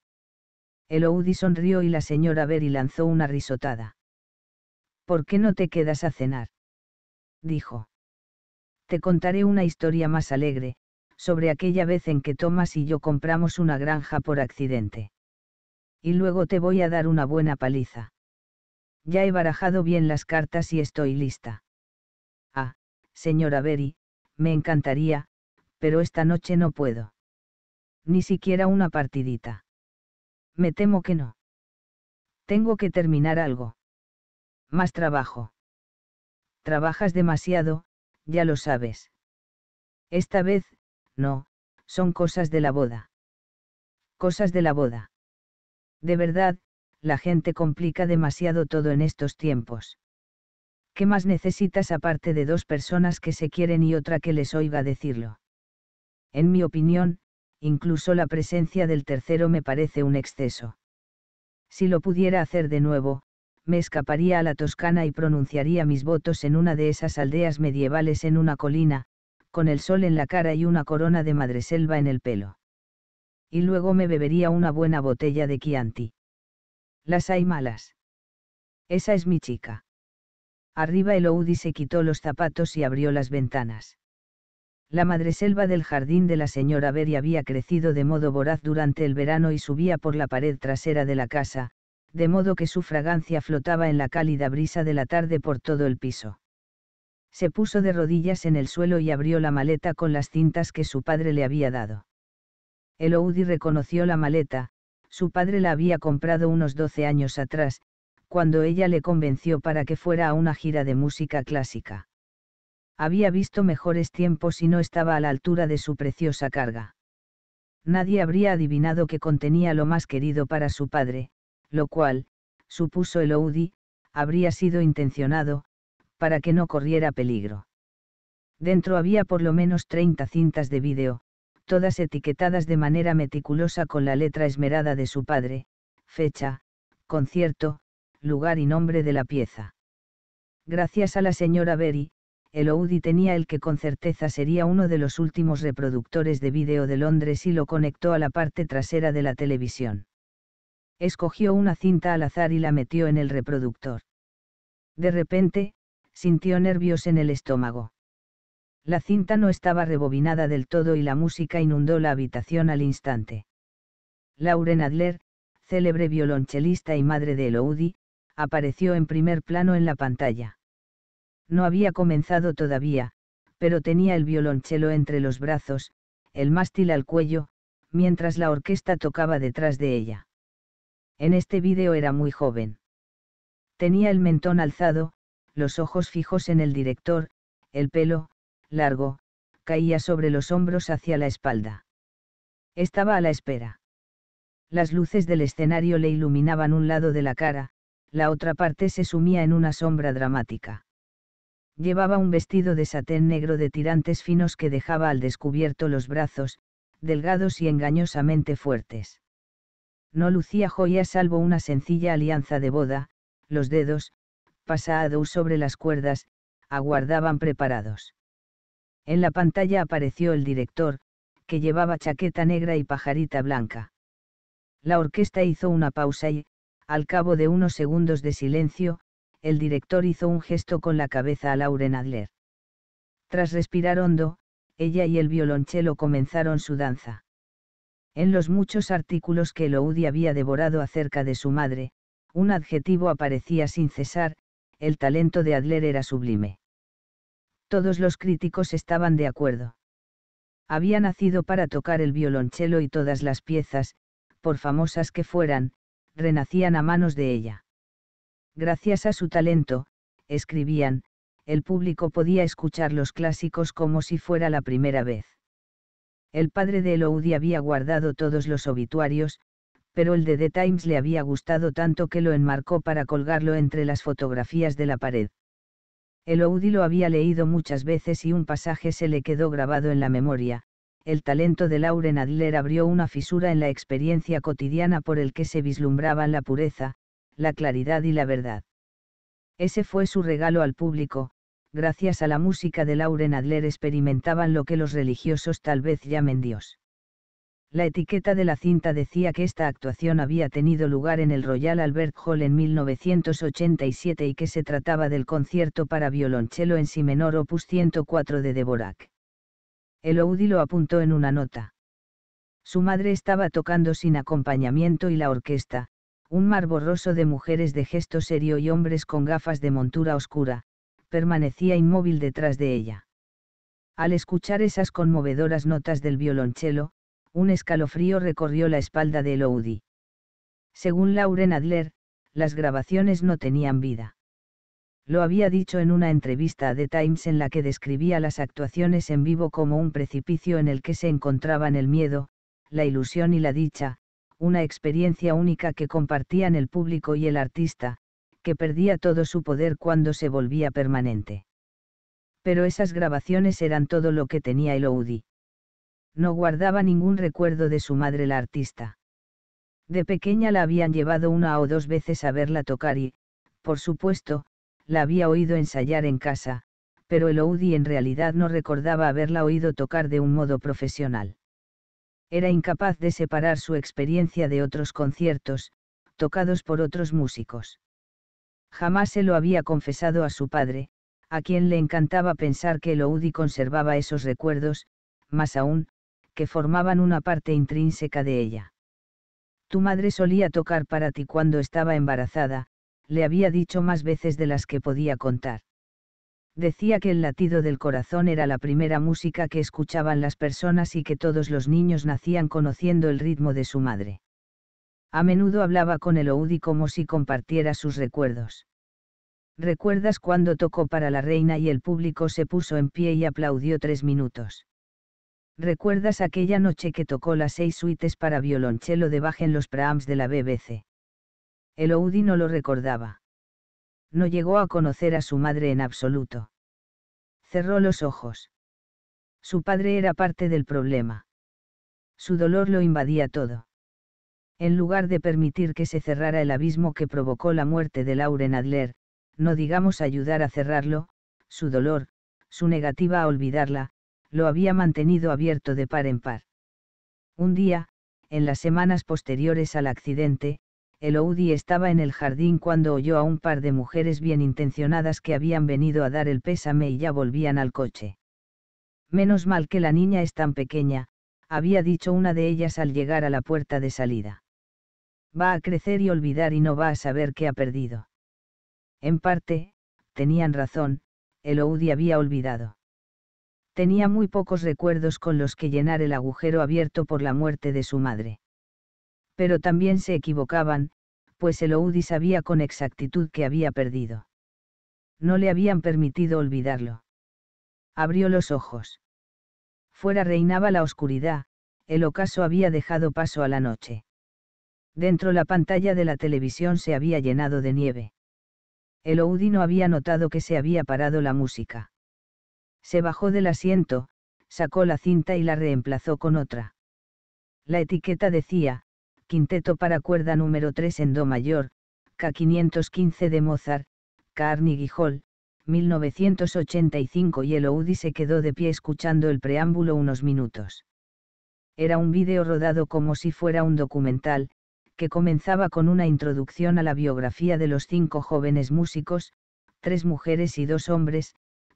Eloudi sonrió y la señora Berry lanzó una risotada. ¿Por qué no te quedas a cenar? dijo. Te contaré una historia más alegre, sobre aquella vez en que Tomás y yo compramos una granja por accidente. Y luego te voy a dar una buena paliza. Ya he barajado bien las cartas y estoy lista. Ah, señora Berry, me encantaría, pero esta noche no puedo. Ni siquiera una partidita. Me temo que no. Tengo que terminar algo. Más trabajo. Trabajas demasiado, ya lo sabes. Esta vez, no, son cosas de la boda. Cosas de la boda. De verdad, la gente complica demasiado todo en estos tiempos. ¿Qué más necesitas aparte de dos personas que se quieren y otra que les oiga decirlo? En mi opinión, incluso la presencia del tercero me parece un exceso. Si lo pudiera hacer de nuevo, me escaparía a la Toscana y pronunciaría mis votos en una de esas aldeas medievales en una colina, con el sol en la cara y una corona de madreselva en el pelo. Y luego me bebería una buena botella de Chianti. Las hay malas. Esa es mi chica. Arriba el Oudi se quitó los zapatos y abrió las ventanas. La madreselva del jardín de la señora Berry había crecido de modo voraz durante el verano y subía por la pared trasera de la casa, de modo que su fragancia flotaba en la cálida brisa de la tarde por todo el piso se puso de rodillas en el suelo y abrió la maleta con las cintas que su padre le había dado. Eloudi reconoció la maleta, su padre la había comprado unos doce años atrás, cuando ella le convenció para que fuera a una gira de música clásica. Había visto mejores tiempos y no estaba a la altura de su preciosa carga. Nadie habría adivinado que contenía lo más querido para su padre, lo cual, supuso Eloudi, habría sido intencionado, para que no corriera peligro. Dentro había por lo menos 30 cintas de vídeo, todas etiquetadas de manera meticulosa con la letra esmerada de su padre, fecha, concierto, lugar y nombre de la pieza. Gracias a la señora Berry, el Oudi tenía el que con certeza sería uno de los últimos reproductores de vídeo de Londres y lo conectó a la parte trasera de la televisión. Escogió una cinta al azar y la metió en el reproductor. De repente, sintió nervios en el estómago. La cinta no estaba rebobinada del todo y la música inundó la habitación al instante. Lauren Adler, célebre violonchelista y madre de Eloudi, apareció en primer plano en la pantalla. No había comenzado todavía, pero tenía el violonchelo entre los brazos, el mástil al cuello, mientras la orquesta tocaba detrás de ella. En este vídeo era muy joven. Tenía el mentón alzado, los ojos fijos en el director, el pelo, largo, caía sobre los hombros hacia la espalda. Estaba a la espera. Las luces del escenario le iluminaban un lado de la cara, la otra parte se sumía en una sombra dramática. Llevaba un vestido de satén negro de tirantes finos que dejaba al descubierto los brazos, delgados y engañosamente fuertes. No lucía joyas salvo una sencilla alianza de boda, los dedos, pasado sobre las cuerdas, aguardaban preparados. En la pantalla apareció el director, que llevaba chaqueta negra y pajarita blanca. La orquesta hizo una pausa y, al cabo de unos segundos de silencio, el director hizo un gesto con la cabeza a Lauren Adler. Tras respirar hondo, ella y el violonchelo comenzaron su danza. En los muchos artículos que loudi había devorado acerca de su madre, un adjetivo aparecía sin cesar, el talento de Adler era sublime. Todos los críticos estaban de acuerdo. Había nacido para tocar el violonchelo y todas las piezas, por famosas que fueran, renacían a manos de ella. Gracias a su talento, escribían, el público podía escuchar los clásicos como si fuera la primera vez. El padre de Eloudi había guardado todos los obituarios, pero el de The Times le había gustado tanto que lo enmarcó para colgarlo entre las fotografías de la pared. El Oudi lo había leído muchas veces y un pasaje se le quedó grabado en la memoria. El talento de Lauren Adler abrió una fisura en la experiencia cotidiana por el que se vislumbraban la pureza, la claridad y la verdad. Ese fue su regalo al público, gracias a la música de Lauren Adler experimentaban lo que los religiosos tal vez llamen Dios. La etiqueta de la cinta decía que esta actuación había tenido lugar en el Royal Albert Hall en 1987 y que se trataba del concierto para violonchelo en si menor opus 104 de Dvorak. El Oudi lo apuntó en una nota. Su madre estaba tocando sin acompañamiento y la orquesta, un mar borroso de mujeres de gesto serio y hombres con gafas de montura oscura, permanecía inmóvil detrás de ella. Al escuchar esas conmovedoras notas del violonchelo, un escalofrío recorrió la espalda de Eloudi. Según Lauren Adler, las grabaciones no tenían vida. Lo había dicho en una entrevista a The Times en la que describía las actuaciones en vivo como un precipicio en el que se encontraban el miedo, la ilusión y la dicha, una experiencia única que compartían el público y el artista, que perdía todo su poder cuando se volvía permanente. Pero esas grabaciones eran todo lo que tenía Eloudi no guardaba ningún recuerdo de su madre la artista. De pequeña la habían llevado una o dos veces a verla tocar y, por supuesto, la había oído ensayar en casa, pero el Oudi en realidad no recordaba haberla oído tocar de un modo profesional. Era incapaz de separar su experiencia de otros conciertos, tocados por otros músicos. Jamás se lo había confesado a su padre, a quien le encantaba pensar que Eloudi conservaba esos recuerdos, más aún, que formaban una parte intrínseca de ella. Tu madre solía tocar para ti cuando estaba embarazada, le había dicho más veces de las que podía contar. Decía que el latido del corazón era la primera música que escuchaban las personas y que todos los niños nacían conociendo el ritmo de su madre. A menudo hablaba con el Oudi como si compartiera sus recuerdos. ¿Recuerdas cuando tocó para la reina y el público se puso en pie y aplaudió tres minutos? ¿Recuerdas aquella noche que tocó las seis suites para violonchelo de Bach en los prams de la BBC? Oudi no lo recordaba. No llegó a conocer a su madre en absoluto. Cerró los ojos. Su padre era parte del problema. Su dolor lo invadía todo. En lugar de permitir que se cerrara el abismo que provocó la muerte de Lauren Adler, no digamos ayudar a cerrarlo, su dolor, su negativa a olvidarla, lo había mantenido abierto de par en par. Un día, en las semanas posteriores al accidente, Elodie estaba en el jardín cuando oyó a un par de mujeres bien intencionadas que habían venido a dar el pésame y ya volvían al coche. Menos mal que la niña es tan pequeña, había dicho una de ellas al llegar a la puerta de salida. Va a crecer y olvidar y no va a saber qué ha perdido. En parte, tenían razón, Elodie había olvidado tenía muy pocos recuerdos con los que llenar el agujero abierto por la muerte de su madre. Pero también se equivocaban, pues Eloudi sabía con exactitud que había perdido. No le habían permitido olvidarlo. Abrió los ojos. Fuera reinaba la oscuridad, el ocaso había dejado paso a la noche. Dentro la pantalla de la televisión se había llenado de nieve. Eloudi no había notado que se había parado la música. Se bajó del asiento, sacó la cinta y la reemplazó con otra. La etiqueta decía, Quinteto para cuerda número 3 en Do mayor, K515 de Mozart, Carnegie Hall, 1985 y Oudi se quedó de pie escuchando el preámbulo unos minutos. Era un vídeo rodado como si fuera un documental, que comenzaba con una introducción a la biografía de los cinco jóvenes músicos, tres mujeres y dos hombres,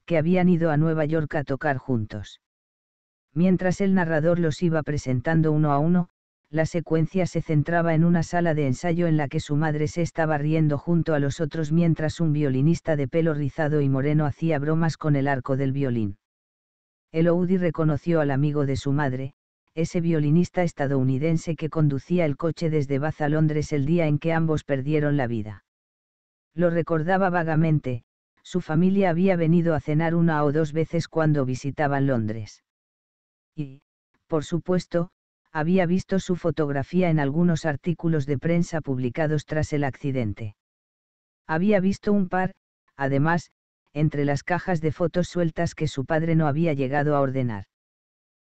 que habían ido a Nueva York a tocar juntos. Mientras el narrador los iba presentando uno a uno, la secuencia se centraba en una sala de ensayo en la que su madre se estaba riendo junto a los otros mientras un violinista de pelo rizado y moreno hacía bromas con el arco del violín. El Eloudi reconoció al amigo de su madre, ese violinista estadounidense que conducía el coche desde Bath a Londres el día en que ambos perdieron la vida. Lo recordaba vagamente, su familia había venido a cenar una o dos veces cuando visitaban Londres. Y, por supuesto, había visto su fotografía en algunos artículos de prensa publicados tras el accidente. Había visto un par, además, entre las cajas de fotos sueltas que su padre no había llegado a ordenar.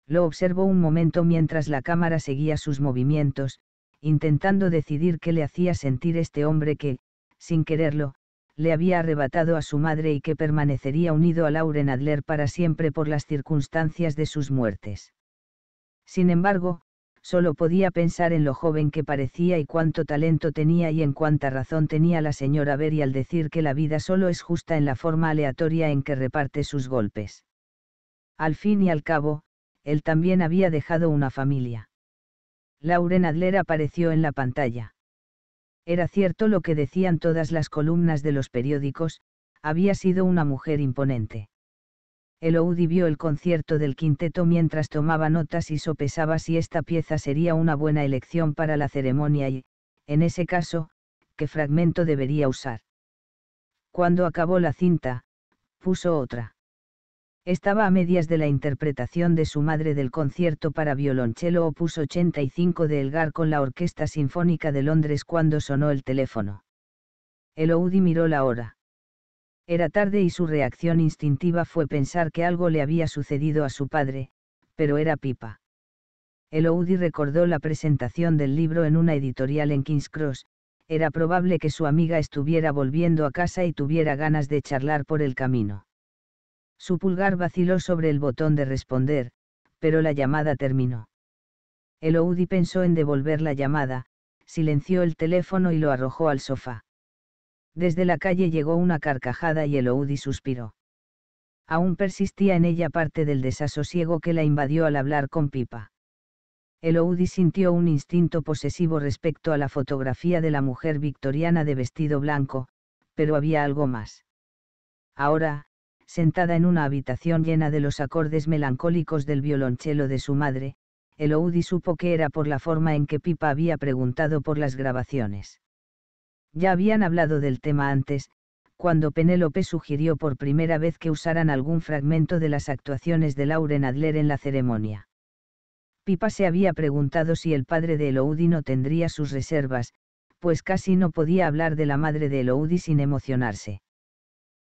Lo observó un momento mientras la cámara seguía sus movimientos, intentando decidir qué le hacía sentir este hombre que, sin quererlo, le había arrebatado a su madre y que permanecería unido a Lauren Adler para siempre por las circunstancias de sus muertes. Sin embargo, solo podía pensar en lo joven que parecía y cuánto talento tenía y en cuánta razón tenía la señora Berry al decir que la vida solo es justa en la forma aleatoria en que reparte sus golpes. Al fin y al cabo, él también había dejado una familia. Lauren Adler apareció en la pantalla. Era cierto lo que decían todas las columnas de los periódicos, había sido una mujer imponente. Eloudi vio el concierto del quinteto mientras tomaba notas y sopesaba si esta pieza sería una buena elección para la ceremonia y, en ese caso, qué fragmento debería usar. Cuando acabó la cinta, puso otra estaba a medias de la interpretación de su madre del concierto para violonchelo opus 85 de Elgar con la Orquesta Sinfónica de Londres cuando sonó el teléfono. Eloudi miró la hora. Era tarde y su reacción instintiva fue pensar que algo le había sucedido a su padre, pero era pipa. Eloudi recordó la presentación del libro en una editorial en King's Cross, era probable que su amiga estuviera volviendo a casa y tuviera ganas de charlar por el camino su pulgar vaciló sobre el botón de responder, pero la llamada terminó. Eloudi pensó en devolver la llamada, silenció el teléfono y lo arrojó al sofá. Desde la calle llegó una carcajada y Eloudi suspiró. Aún persistía en ella parte del desasosiego que la invadió al hablar con Pipa. Eloudi sintió un instinto posesivo respecto a la fotografía de la mujer victoriana de vestido blanco, pero había algo más. Ahora, sentada en una habitación llena de los acordes melancólicos del violonchelo de su madre, Eloudi supo que era por la forma en que Pipa había preguntado por las grabaciones. Ya habían hablado del tema antes, cuando Penélope sugirió por primera vez que usaran algún fragmento de las actuaciones de Lauren Adler en la ceremonia. Pipa se había preguntado si el padre de Eloudi no tendría sus reservas, pues casi no podía hablar de la madre de Eloudi sin emocionarse.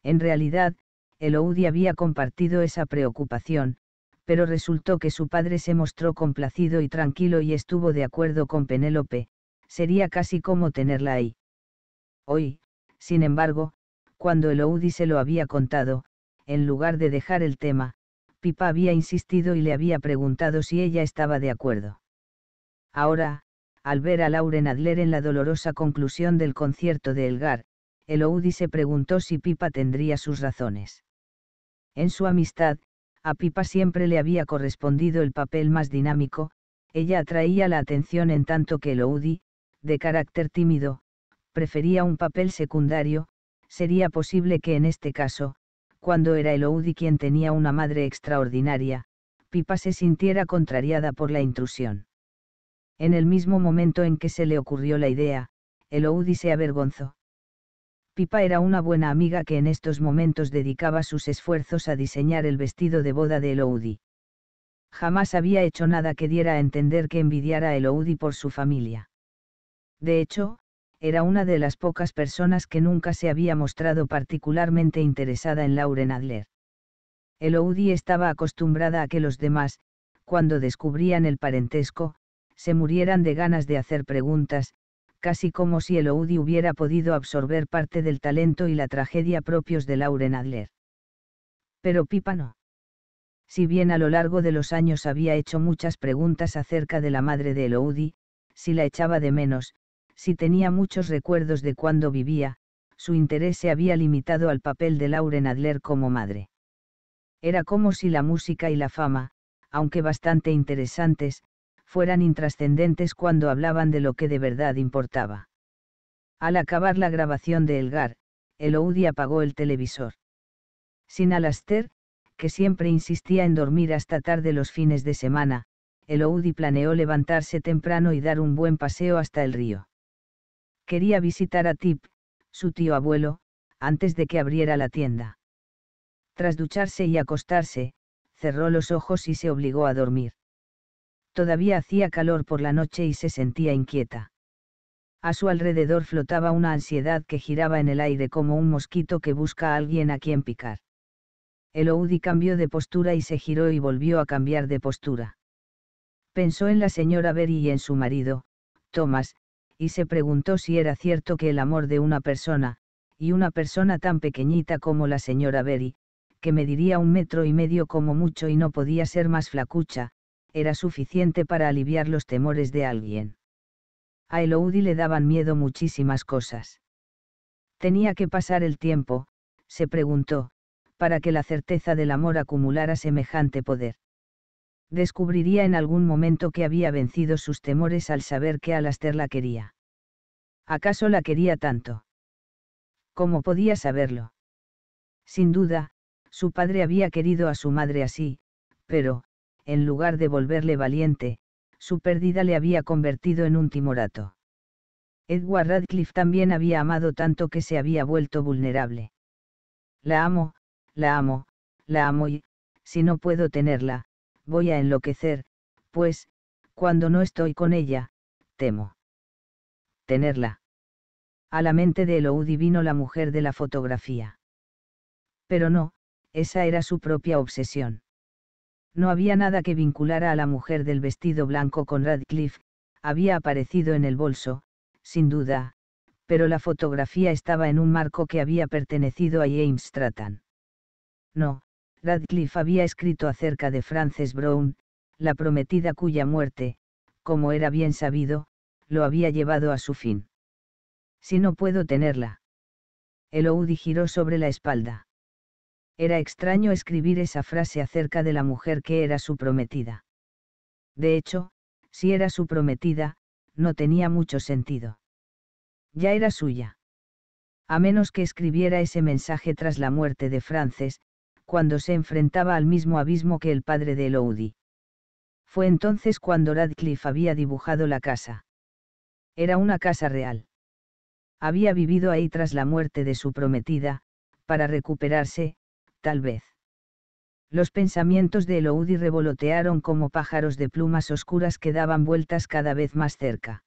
En realidad, Eloudi había compartido esa preocupación, pero resultó que su padre se mostró complacido y tranquilo y estuvo de acuerdo con Penélope, sería casi como tenerla ahí. Hoy, sin embargo, cuando Eloudi se lo había contado, en lugar de dejar el tema, Pipa había insistido y le había preguntado si ella estaba de acuerdo. Ahora, al ver a Lauren Adler en la dolorosa conclusión del concierto de Elgar, Eloudi se preguntó si Pipa tendría sus razones. En su amistad, a Pipa siempre le había correspondido el papel más dinámico, ella atraía la atención en tanto que Loudi, de carácter tímido, prefería un papel secundario, sería posible que en este caso, cuando era Eloudi quien tenía una madre extraordinaria, Pipa se sintiera contrariada por la intrusión. En el mismo momento en que se le ocurrió la idea, Eloudi se avergonzó, Pipa era una buena amiga que en estos momentos dedicaba sus esfuerzos a diseñar el vestido de boda de Eloudi. Jamás había hecho nada que diera a entender que envidiara a Eloudi por su familia. De hecho, era una de las pocas personas que nunca se había mostrado particularmente interesada en Lauren Adler. Eloudi estaba acostumbrada a que los demás, cuando descubrían el parentesco, se murieran de ganas de hacer preguntas, casi como si el Oudi hubiera podido absorber parte del talento y la tragedia propios de Lauren Adler. Pero Pipa no. Si bien a lo largo de los años había hecho muchas preguntas acerca de la madre de Elodie, si la echaba de menos, si tenía muchos recuerdos de cuando vivía, su interés se había limitado al papel de Lauren Adler como madre. Era como si la música y la fama, aunque bastante interesantes, fueran intrascendentes cuando hablaban de lo que de verdad importaba. Al acabar la grabación de Elgar, Eloudi apagó el televisor. Sin Alaster, que siempre insistía en dormir hasta tarde los fines de semana, Eloudi planeó levantarse temprano y dar un buen paseo hasta el río. Quería visitar a Tip, su tío abuelo, antes de que abriera la tienda. Tras ducharse y acostarse, cerró los ojos y se obligó a dormir. Todavía hacía calor por la noche y se sentía inquieta. A su alrededor flotaba una ansiedad que giraba en el aire como un mosquito que busca a alguien a quien picar. El Oudi cambió de postura y se giró y volvió a cambiar de postura. Pensó en la señora Berry y en su marido, Thomas, y se preguntó si era cierto que el amor de una persona, y una persona tan pequeñita como la señora Berry, que mediría un metro y medio como mucho y no podía ser más flacucha, era suficiente para aliviar los temores de alguien. A Eloudi le daban miedo muchísimas cosas. Tenía que pasar el tiempo, se preguntó, para que la certeza del amor acumulara semejante poder. Descubriría en algún momento que había vencido sus temores al saber que Alastair la quería. ¿Acaso la quería tanto? ¿Cómo podía saberlo? Sin duda, su padre había querido a su madre así, pero, en lugar de volverle valiente, su pérdida le había convertido en un timorato. Edward Radcliffe también había amado tanto que se había vuelto vulnerable. La amo, la amo, la amo y, si no puedo tenerla, voy a enloquecer, pues, cuando no estoy con ella, temo. Tenerla. A la mente de Eloudi vino la mujer de la fotografía. Pero no, esa era su propia obsesión. No había nada que vinculara a la mujer del vestido blanco con Radcliffe, había aparecido en el bolso, sin duda, pero la fotografía estaba en un marco que había pertenecido a James Stratton. No, Radcliffe había escrito acerca de Frances Brown, la prometida cuya muerte, como era bien sabido, lo había llevado a su fin. Si no puedo tenerla. Oudi giró sobre la espalda. Era extraño escribir esa frase acerca de la mujer que era su prometida. De hecho, si era su prometida, no tenía mucho sentido. Ya era suya. A menos que escribiera ese mensaje tras la muerte de Frances, cuando se enfrentaba al mismo abismo que el padre de Elodie. Fue entonces cuando Radcliffe había dibujado la casa. Era una casa real. Había vivido ahí tras la muerte de su prometida, para recuperarse, tal vez. Los pensamientos de Eloudi revolotearon como pájaros de plumas oscuras que daban vueltas cada vez más cerca.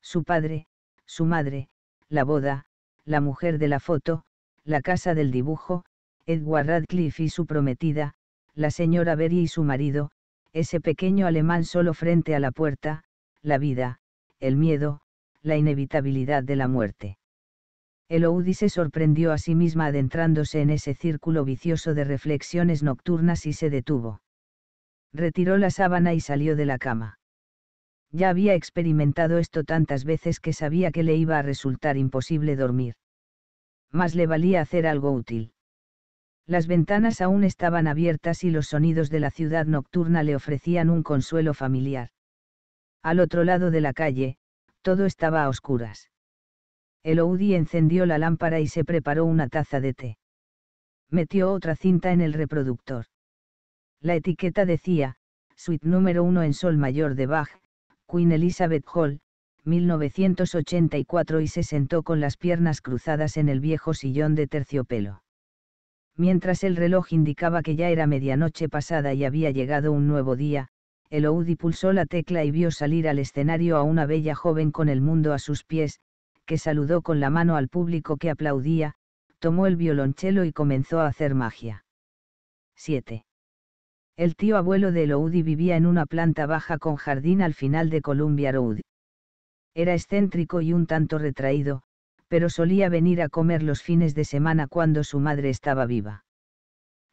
Su padre, su madre, la boda, la mujer de la foto, la casa del dibujo, Edward Radcliffe y su prometida, la señora Berry y su marido, ese pequeño alemán solo frente a la puerta, la vida, el miedo, la inevitabilidad de la muerte. Eloudi se sorprendió a sí misma adentrándose en ese círculo vicioso de reflexiones nocturnas y se detuvo. Retiró la sábana y salió de la cama. Ya había experimentado esto tantas veces que sabía que le iba a resultar imposible dormir. Mas le valía hacer algo útil. Las ventanas aún estaban abiertas y los sonidos de la ciudad nocturna le ofrecían un consuelo familiar. Al otro lado de la calle, todo estaba a oscuras Eloudi encendió la lámpara y se preparó una taza de té. Metió otra cinta en el reproductor. La etiqueta decía, Suite número 1 en Sol Mayor de Bach, Queen Elizabeth Hall, 1984 y se sentó con las piernas cruzadas en el viejo sillón de terciopelo. Mientras el reloj indicaba que ya era medianoche pasada y había llegado un nuevo día, Eloudi pulsó la tecla y vio salir al escenario a una bella joven con el mundo a sus pies, que saludó con la mano al público que aplaudía, tomó el violonchelo y comenzó a hacer magia. 7. El tío abuelo de Eloudi vivía en una planta baja con jardín al final de Columbia Road. Era excéntrico y un tanto retraído, pero solía venir a comer los fines de semana cuando su madre estaba viva.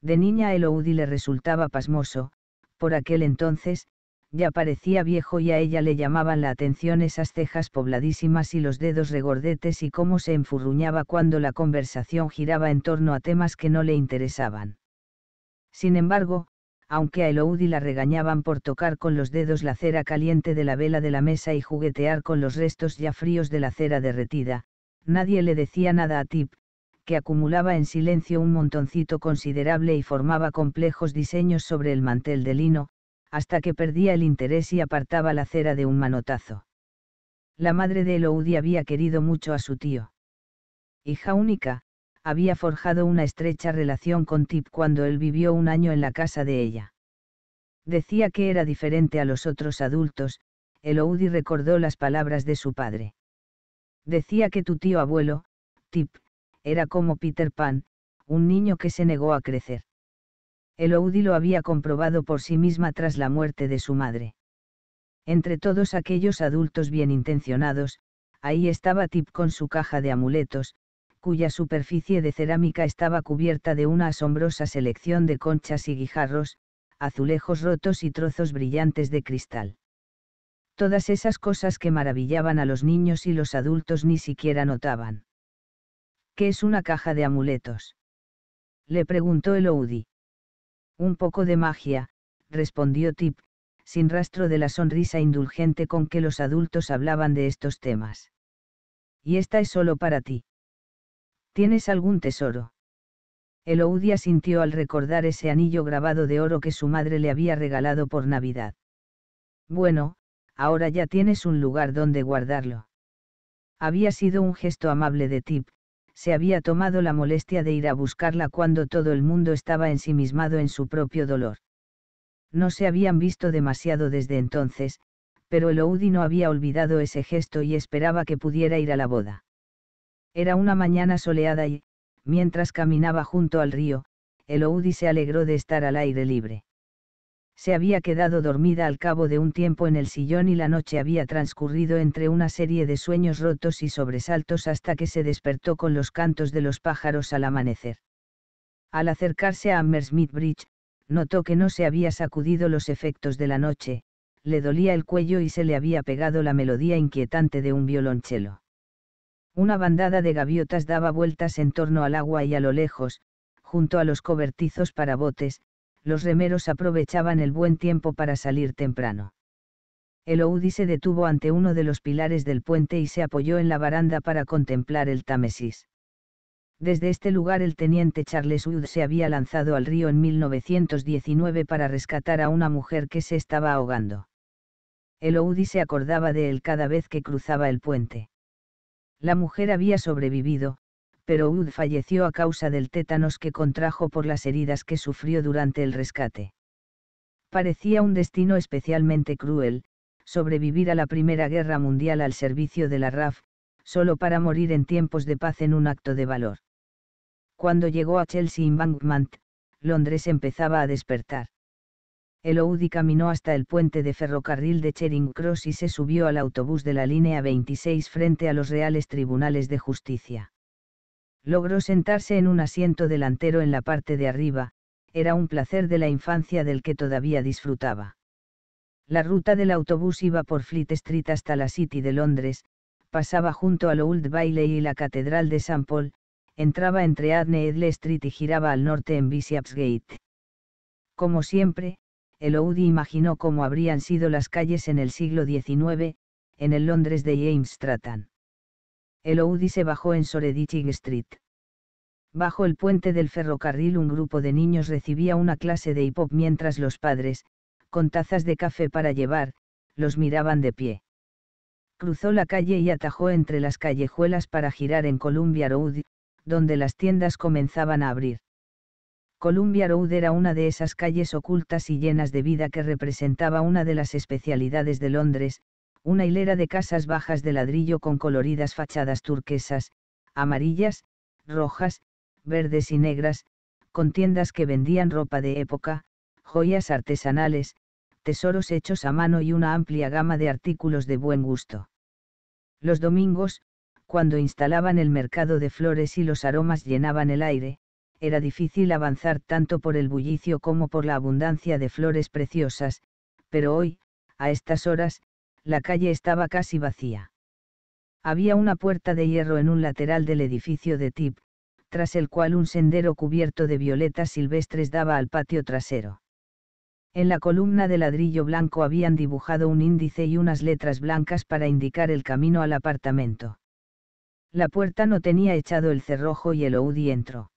De niña Eloudi le resultaba pasmoso, por aquel entonces, ya parecía viejo y a ella le llamaban la atención esas cejas pobladísimas y los dedos regordetes y cómo se enfurruñaba cuando la conversación giraba en torno a temas que no le interesaban. Sin embargo, aunque a Eloudi la regañaban por tocar con los dedos la cera caliente de la vela de la mesa y juguetear con los restos ya fríos de la cera derretida, nadie le decía nada a Tip, que acumulaba en silencio un montoncito considerable y formaba complejos diseños sobre el mantel de lino, hasta que perdía el interés y apartaba la cera de un manotazo. La madre de Eloudi había querido mucho a su tío. Hija única, había forjado una estrecha relación con Tip cuando él vivió un año en la casa de ella. Decía que era diferente a los otros adultos, Eloudi recordó las palabras de su padre. Decía que tu tío abuelo, Tip, era como Peter Pan, un niño que se negó a crecer. Eloudi lo había comprobado por sí misma tras la muerte de su madre. Entre todos aquellos adultos bien intencionados, ahí estaba Tip con su caja de amuletos, cuya superficie de cerámica estaba cubierta de una asombrosa selección de conchas y guijarros, azulejos rotos y trozos brillantes de cristal. Todas esas cosas que maravillaban a los niños y los adultos ni siquiera notaban. ¿Qué es una caja de amuletos? Le preguntó el Oudi. Un poco de magia, respondió Tip, sin rastro de la sonrisa indulgente con que los adultos hablaban de estos temas. Y esta es solo para ti. ¿Tienes algún tesoro? Elodia sintió al recordar ese anillo grabado de oro que su madre le había regalado por Navidad. Bueno, ahora ya tienes un lugar donde guardarlo. Había sido un gesto amable de Tip, se había tomado la molestia de ir a buscarla cuando todo el mundo estaba ensimismado en su propio dolor. No se habían visto demasiado desde entonces, pero Eloudi no había olvidado ese gesto y esperaba que pudiera ir a la boda. Era una mañana soleada y, mientras caminaba junto al río, Eloudi se alegró de estar al aire libre se había quedado dormida al cabo de un tiempo en el sillón y la noche había transcurrido entre una serie de sueños rotos y sobresaltos hasta que se despertó con los cantos de los pájaros al amanecer. Al acercarse a Hammersmith Bridge, notó que no se había sacudido los efectos de la noche, le dolía el cuello y se le había pegado la melodía inquietante de un violonchelo. Una bandada de gaviotas daba vueltas en torno al agua y a lo lejos, junto a los cobertizos para botes, los remeros aprovechaban el buen tiempo para salir temprano. El Oudi se detuvo ante uno de los pilares del puente y se apoyó en la baranda para contemplar el Támesis. Desde este lugar el teniente Charles Wood se había lanzado al río en 1919 para rescatar a una mujer que se estaba ahogando. El Oudi se acordaba de él cada vez que cruzaba el puente. La mujer había sobrevivido, pero Ud falleció a causa del tétanos que contrajo por las heridas que sufrió durante el rescate. Parecía un destino especialmente cruel, sobrevivir a la Primera Guerra Mundial al servicio de la RAF, solo para morir en tiempos de paz en un acto de valor. Cuando llegó a Chelsea Embankment, Londres empezaba a despertar. El Oudi caminó hasta el puente de ferrocarril de Charing Cross y se subió al autobús de la línea 26 frente a los Reales Tribunales de Justicia. Logró sentarse en un asiento delantero en la parte de arriba, era un placer de la infancia del que todavía disfrutaba. La ruta del autobús iba por Fleet Street hasta la City de Londres, pasaba junto al Old Bailey y la Catedral de St. Paul, entraba entre Adne Edle Street y giraba al norte en Bishopsgate. Como siempre, el Oudi imaginó cómo habrían sido las calles en el siglo XIX, en el Londres de James Stratton el Audi se bajó en Soreditching Street. Bajo el puente del ferrocarril un grupo de niños recibía una clase de hip hop mientras los padres, con tazas de café para llevar, los miraban de pie. Cruzó la calle y atajó entre las callejuelas para girar en Columbia Road, donde las tiendas comenzaban a abrir. Columbia Road era una de esas calles ocultas y llenas de vida que representaba una de las especialidades de Londres, una hilera de casas bajas de ladrillo con coloridas fachadas turquesas, amarillas, rojas, verdes y negras, con tiendas que vendían ropa de época, joyas artesanales, tesoros hechos a mano y una amplia gama de artículos de buen gusto. Los domingos, cuando instalaban el mercado de flores y los aromas llenaban el aire, era difícil avanzar tanto por el bullicio como por la abundancia de flores preciosas, pero hoy, a estas horas, la calle estaba casi vacía. Había una puerta de hierro en un lateral del edificio de Tip, tras el cual un sendero cubierto de violetas silvestres daba al patio trasero. En la columna de ladrillo blanco habían dibujado un índice y unas letras blancas para indicar el camino al apartamento. La puerta no tenía echado el cerrojo y el Oudi entró.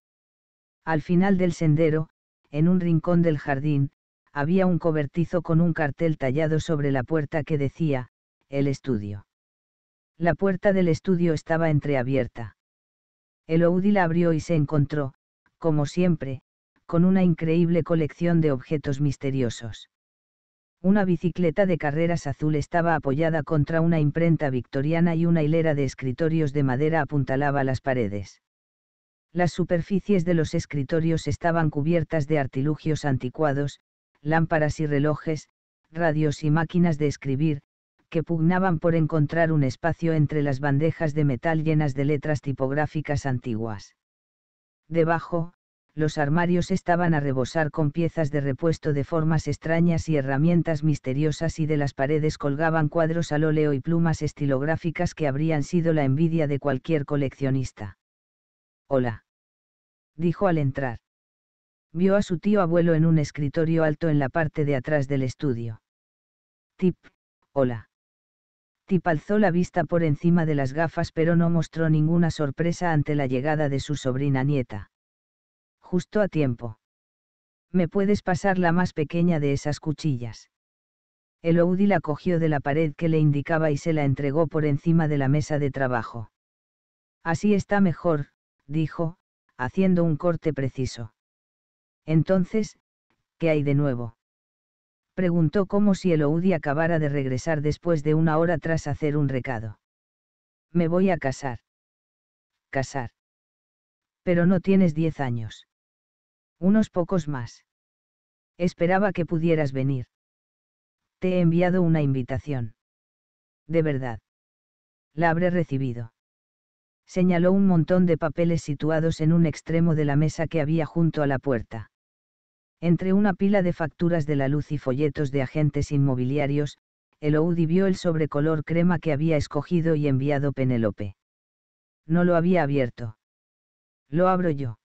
Al final del sendero, en un rincón del jardín, había un cobertizo con un cartel tallado sobre la puerta que decía, el estudio. La puerta del estudio estaba entreabierta. el la abrió y se encontró, como siempre, con una increíble colección de objetos misteriosos. Una bicicleta de carreras azul estaba apoyada contra una imprenta victoriana y una hilera de escritorios de madera apuntalaba las paredes. Las superficies de los escritorios estaban cubiertas de artilugios anticuados, lámparas y relojes, radios y máquinas de escribir, que pugnaban por encontrar un espacio entre las bandejas de metal llenas de letras tipográficas antiguas. Debajo, los armarios estaban a rebosar con piezas de repuesto de formas extrañas y herramientas misteriosas y de las paredes colgaban cuadros al óleo y plumas estilográficas que habrían sido la envidia de cualquier coleccionista. Hola. Dijo al entrar vio a su tío abuelo en un escritorio alto en la parte de atrás del estudio. Tip, hola. Tip alzó la vista por encima de las gafas pero no mostró ninguna sorpresa ante la llegada de su sobrina nieta. Justo a tiempo. ¿Me puedes pasar la más pequeña de esas cuchillas? Eloudi la cogió de la pared que le indicaba y se la entregó por encima de la mesa de trabajo. Así está mejor, dijo, haciendo un corte preciso. Entonces, ¿qué hay de nuevo? Preguntó como si el Oudi acabara de regresar después de una hora tras hacer un recado. Me voy a casar. Casar. Pero no tienes diez años. Unos pocos más. Esperaba que pudieras venir. Te he enviado una invitación. De verdad. La habré recibido señaló un montón de papeles situados en un extremo de la mesa que había junto a la puerta. Entre una pila de facturas de la luz y folletos de agentes inmobiliarios, Eloudi vio el sobre color crema que había escogido y enviado Penélope. No lo había abierto. Lo abro yo.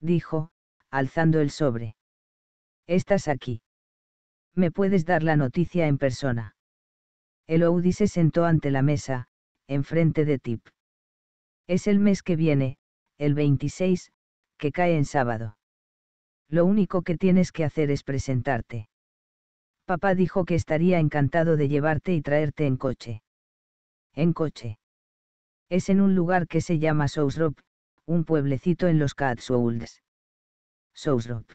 Dijo, alzando el sobre. Estás aquí. Me puedes dar la noticia en persona. Eloudi se sentó ante la mesa, enfrente de Tip. Es el mes que viene, el 26, que cae en sábado. Lo único que tienes que hacer es presentarte. Papá dijo que estaría encantado de llevarte y traerte en coche. En coche. Es en un lugar que se llama Sousrop, un pueblecito en los souls Sousrop.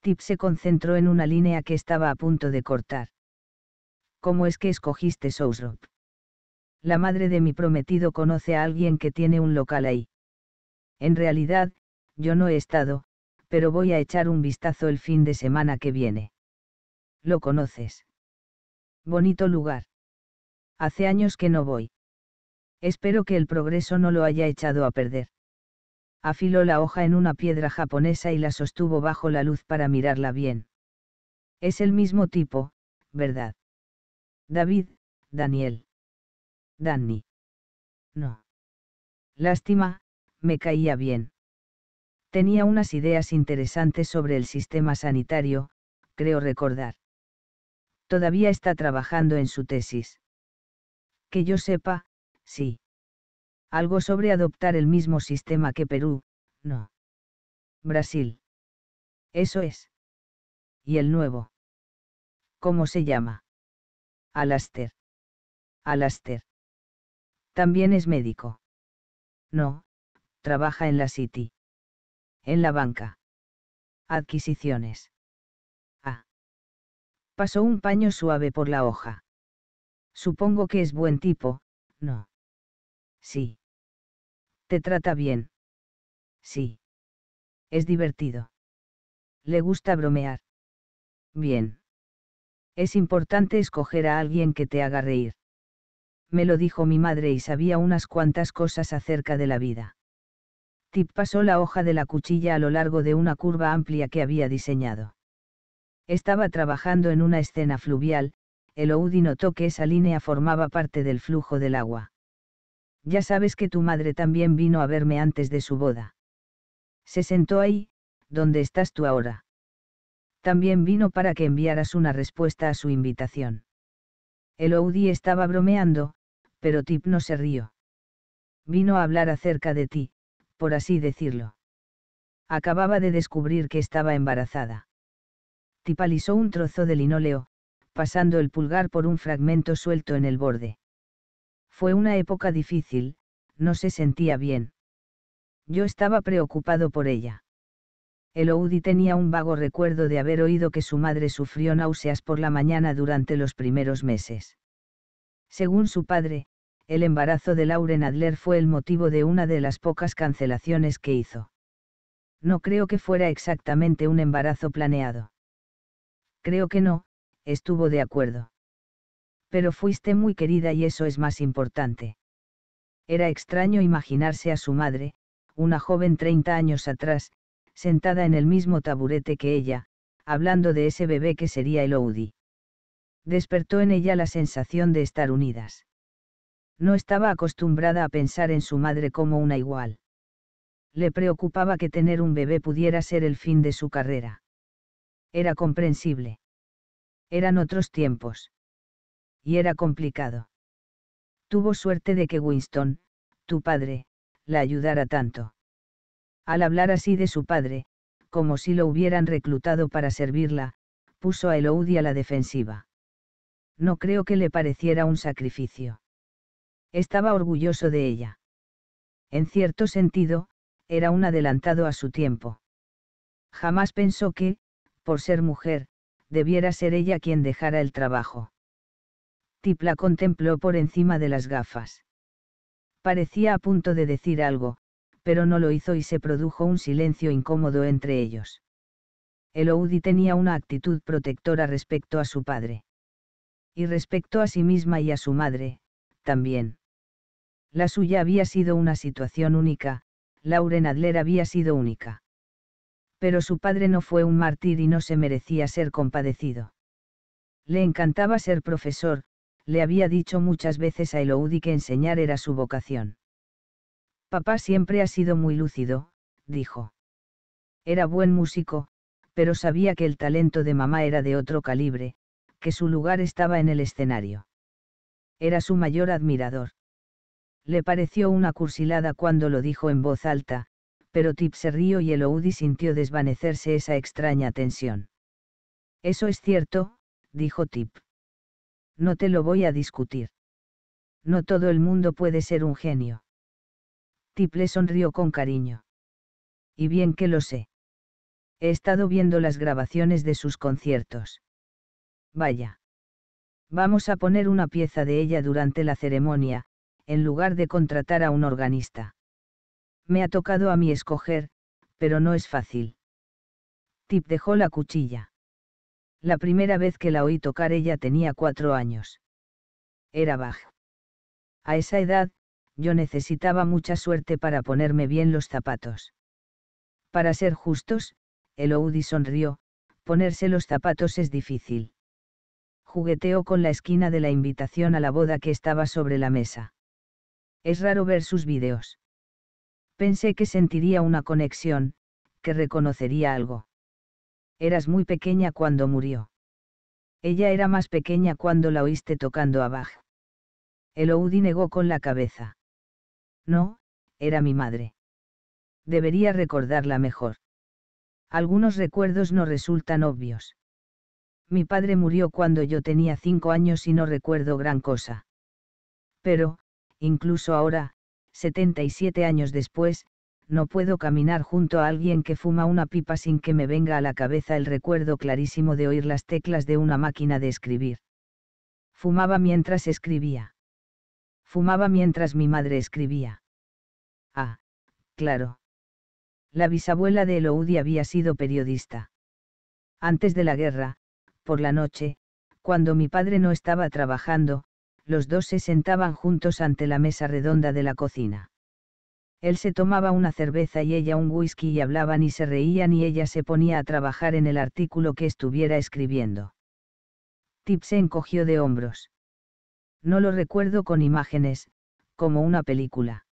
Tip se concentró en una línea que estaba a punto de cortar. ¿Cómo es que escogiste Sousrop? La madre de mi prometido conoce a alguien que tiene un local ahí. En realidad, yo no he estado, pero voy a echar un vistazo el fin de semana que viene. Lo conoces. Bonito lugar. Hace años que no voy. Espero que el progreso no lo haya echado a perder. Afiló la hoja en una piedra japonesa y la sostuvo bajo la luz para mirarla bien. Es el mismo tipo, ¿verdad? David, Daniel. Danny. No. Lástima, me caía bien tenía unas ideas interesantes sobre el sistema sanitario, creo recordar. Todavía está trabajando en su tesis. Que yo sepa, sí. Algo sobre adoptar el mismo sistema que Perú, no. Brasil. Eso es. ¿Y el nuevo? ¿Cómo se llama? Alaster. Alaster. También es médico. No, trabaja en la City. En la banca. Adquisiciones. Ah. Pasó un paño suave por la hoja. Supongo que es buen tipo, ¿no? Sí. Te trata bien. Sí. Es divertido. Le gusta bromear. Bien. Es importante escoger a alguien que te haga reír. Me lo dijo mi madre y sabía unas cuantas cosas acerca de la vida. Tip pasó la hoja de la cuchilla a lo largo de una curva amplia que había diseñado. Estaba trabajando en una escena fluvial, Eloudi notó que esa línea formaba parte del flujo del agua. Ya sabes que tu madre también vino a verme antes de su boda. Se sentó ahí, donde estás tú ahora. También vino para que enviaras una respuesta a su invitación. El Eloudi estaba bromeando, pero Tip no se rió. Vino a hablar acerca de ti, por así decirlo. Acababa de descubrir que estaba embarazada. Tipalizó un trozo de linóleo, pasando el pulgar por un fragmento suelto en el borde. Fue una época difícil, no se sentía bien. Yo estaba preocupado por ella. El Oudi tenía un vago recuerdo de haber oído que su madre sufrió náuseas por la mañana durante los primeros meses. Según su padre, el embarazo de Lauren Adler fue el motivo de una de las pocas cancelaciones que hizo. No creo que fuera exactamente un embarazo planeado. Creo que no, estuvo de acuerdo. Pero fuiste muy querida y eso es más importante. Era extraño imaginarse a su madre, una joven 30 años atrás, sentada en el mismo taburete que ella, hablando de ese bebé que sería el Oudi. Despertó en ella la sensación de estar unidas. No estaba acostumbrada a pensar en su madre como una igual. Le preocupaba que tener un bebé pudiera ser el fin de su carrera. Era comprensible. Eran otros tiempos. Y era complicado. Tuvo suerte de que Winston, tu padre, la ayudara tanto. Al hablar así de su padre, como si lo hubieran reclutado para servirla, puso a Elodie a la defensiva. No creo que le pareciera un sacrificio. Estaba orgulloso de ella. En cierto sentido, era un adelantado a su tiempo. Jamás pensó que, por ser mujer, debiera ser ella quien dejara el trabajo. Tipla contempló por encima de las gafas. Parecía a punto de decir algo, pero no lo hizo y se produjo un silencio incómodo entre ellos. Eloudi tenía una actitud protectora respecto a su padre. Y respecto a sí misma y a su madre, también. La suya había sido una situación única, Lauren Adler había sido única. Pero su padre no fue un mártir y no se merecía ser compadecido. Le encantaba ser profesor, le había dicho muchas veces a Eloudi que enseñar era su vocación. Papá siempre ha sido muy lúcido, dijo. Era buen músico, pero sabía que el talento de mamá era de otro calibre, que su lugar estaba en el escenario. Era su mayor admirador. Le pareció una cursilada cuando lo dijo en voz alta, pero Tip se rió y OUDI sintió desvanecerse esa extraña tensión. Eso es cierto, dijo Tip. No te lo voy a discutir. No todo el mundo puede ser un genio. Tip le sonrió con cariño. Y bien que lo sé. He estado viendo las grabaciones de sus conciertos. Vaya. Vamos a poner una pieza de ella durante la ceremonia, en lugar de contratar a un organista. Me ha tocado a mí escoger, pero no es fácil. Tip dejó la cuchilla. La primera vez que la oí tocar ella tenía cuatro años. Era baja. A esa edad, yo necesitaba mucha suerte para ponerme bien los zapatos. Para ser justos, el Oudi sonrió, ponerse los zapatos es difícil. Jugueteó con la esquina de la invitación a la boda que estaba sobre la mesa. Es raro ver sus vídeos. Pensé que sentiría una conexión, que reconocería algo. Eras muy pequeña cuando murió. Ella era más pequeña cuando la oíste tocando a Bach. Eloudi negó con la cabeza. No, era mi madre. Debería recordarla mejor. Algunos recuerdos no resultan obvios. Mi padre murió cuando yo tenía cinco años y no recuerdo gran cosa. Pero, incluso ahora, 77 años después, no puedo caminar junto a alguien que fuma una pipa sin que me venga a la cabeza el recuerdo clarísimo de oír las teclas de una máquina de escribir. Fumaba mientras escribía. Fumaba mientras mi madre escribía. Ah, claro. La bisabuela de Eloudi había sido periodista. Antes de la guerra, por la noche, cuando mi padre no estaba trabajando, los dos se sentaban juntos ante la mesa redonda de la cocina. Él se tomaba una cerveza y ella un whisky y hablaban y se reían y ella se ponía a trabajar en el artículo que estuviera escribiendo. Tip se encogió de hombros. No lo recuerdo con imágenes, como una película.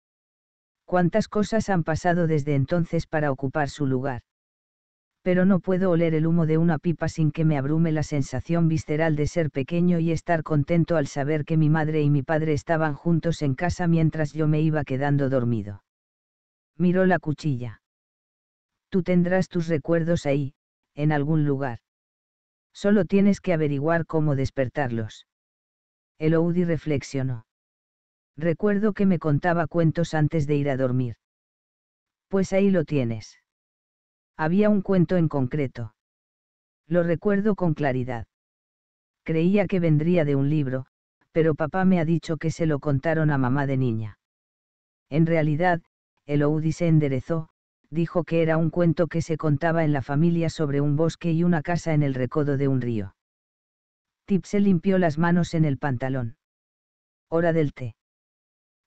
¿Cuántas cosas han pasado desde entonces para ocupar su lugar? pero no puedo oler el humo de una pipa sin que me abrume la sensación visceral de ser pequeño y estar contento al saber que mi madre y mi padre estaban juntos en casa mientras yo me iba quedando dormido. Miró la cuchilla. Tú tendrás tus recuerdos ahí, en algún lugar. Solo tienes que averiguar cómo despertarlos. Eloudi reflexionó. Recuerdo que me contaba cuentos antes de ir a dormir. Pues ahí lo tienes había un cuento en concreto. Lo recuerdo con claridad. Creía que vendría de un libro, pero papá me ha dicho que se lo contaron a mamá de niña. En realidad, el Oudi se enderezó, dijo que era un cuento que se contaba en la familia sobre un bosque y una casa en el recodo de un río. Tip se limpió las manos en el pantalón. Hora del té.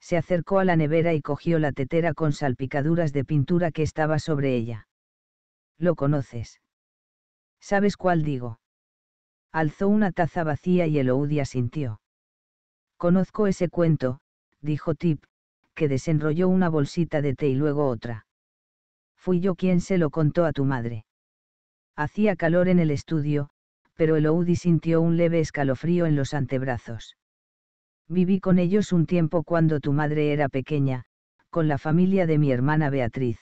Se acercó a la nevera y cogió la tetera con salpicaduras de pintura que estaba sobre ella. Lo conoces. ¿Sabes cuál digo? Alzó una taza vacía y Eloudia asintió. Conozco ese cuento, dijo Tip, que desenrolló una bolsita de té y luego otra. Fui yo quien se lo contó a tu madre. Hacía calor en el estudio, pero Eloudi sintió un leve escalofrío en los antebrazos. Viví con ellos un tiempo cuando tu madre era pequeña, con la familia de mi hermana Beatriz.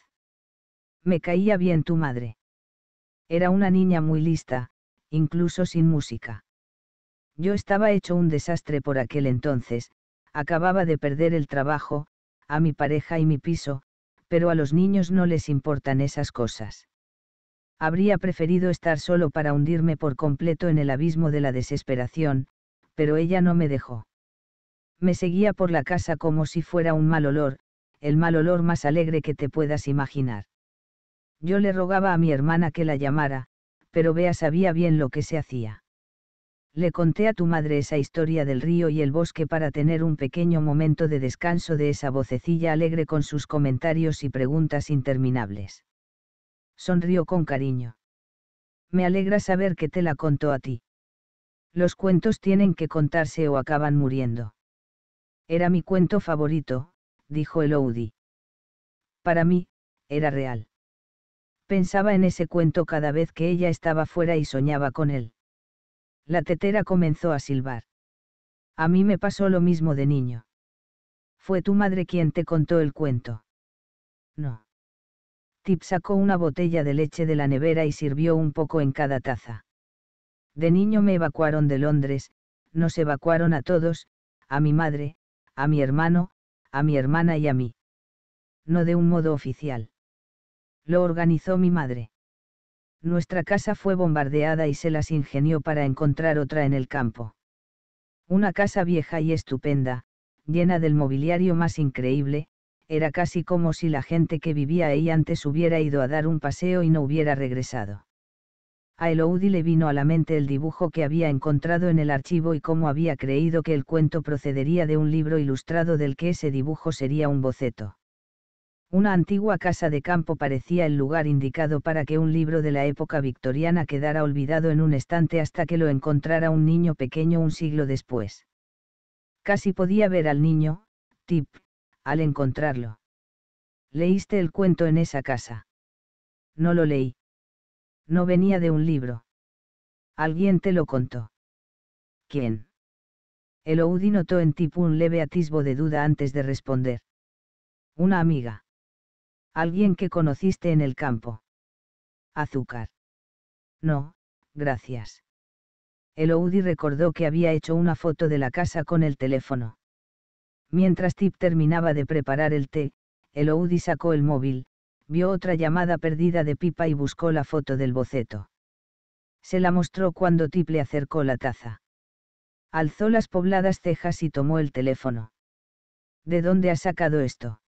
Me caía bien tu madre. Era una niña muy lista, incluso sin música. Yo estaba hecho un desastre por aquel entonces, acababa de perder el trabajo, a mi pareja y mi piso, pero a los niños no les importan esas cosas. Habría preferido estar solo para hundirme por completo en el abismo de la desesperación, pero ella no me dejó. Me seguía por la casa como si fuera un mal olor, el mal olor más alegre que te puedas imaginar. Yo le rogaba a mi hermana que la llamara, pero Bea sabía bien lo que se hacía. Le conté a tu madre esa historia del río y el bosque para tener un pequeño momento de descanso de esa vocecilla alegre con sus comentarios y preguntas interminables. Sonrió con cariño. Me alegra saber que te la contó a ti. Los cuentos tienen que contarse o acaban muriendo. Era mi cuento favorito, dijo el Oudi. Para mí, era real pensaba en ese cuento cada vez que ella estaba fuera y soñaba con él. La tetera comenzó a silbar. A mí me pasó lo mismo de niño. Fue tu madre quien te contó el cuento. No. Tip sacó una botella de leche de la nevera y sirvió un poco en cada taza. De niño me evacuaron de Londres, nos evacuaron a todos, a mi madre, a mi hermano, a mi hermana y a mí. No de un modo oficial. Lo organizó mi madre. Nuestra casa fue bombardeada y se las ingenió para encontrar otra en el campo. Una casa vieja y estupenda, llena del mobiliario más increíble, era casi como si la gente que vivía ahí antes hubiera ido a dar un paseo y no hubiera regresado. A Eloudi le vino a la mente el dibujo que había encontrado en el archivo y cómo había creído que el cuento procedería de un libro ilustrado del que ese dibujo sería un boceto. Una antigua casa de campo parecía el lugar indicado para que un libro de la época victoriana quedara olvidado en un estante hasta que lo encontrara un niño pequeño un siglo después. Casi podía ver al niño, Tip, al encontrarlo. ¿Leíste el cuento en esa casa? No lo leí. No venía de un libro. Alguien te lo contó. ¿Quién? Eloudi notó en Tip un leve atisbo de duda antes de responder. Una amiga. Alguien que conociste en el campo. Azúcar. No, gracias. Oudi recordó que había hecho una foto de la casa con el teléfono. Mientras Tip terminaba de preparar el té, Eloudi sacó el móvil, vio otra llamada perdida de pipa y buscó la foto del boceto. Se la mostró cuando Tip le acercó la taza. Alzó las pobladas cejas y tomó el teléfono. ¿De dónde ha sacado esto?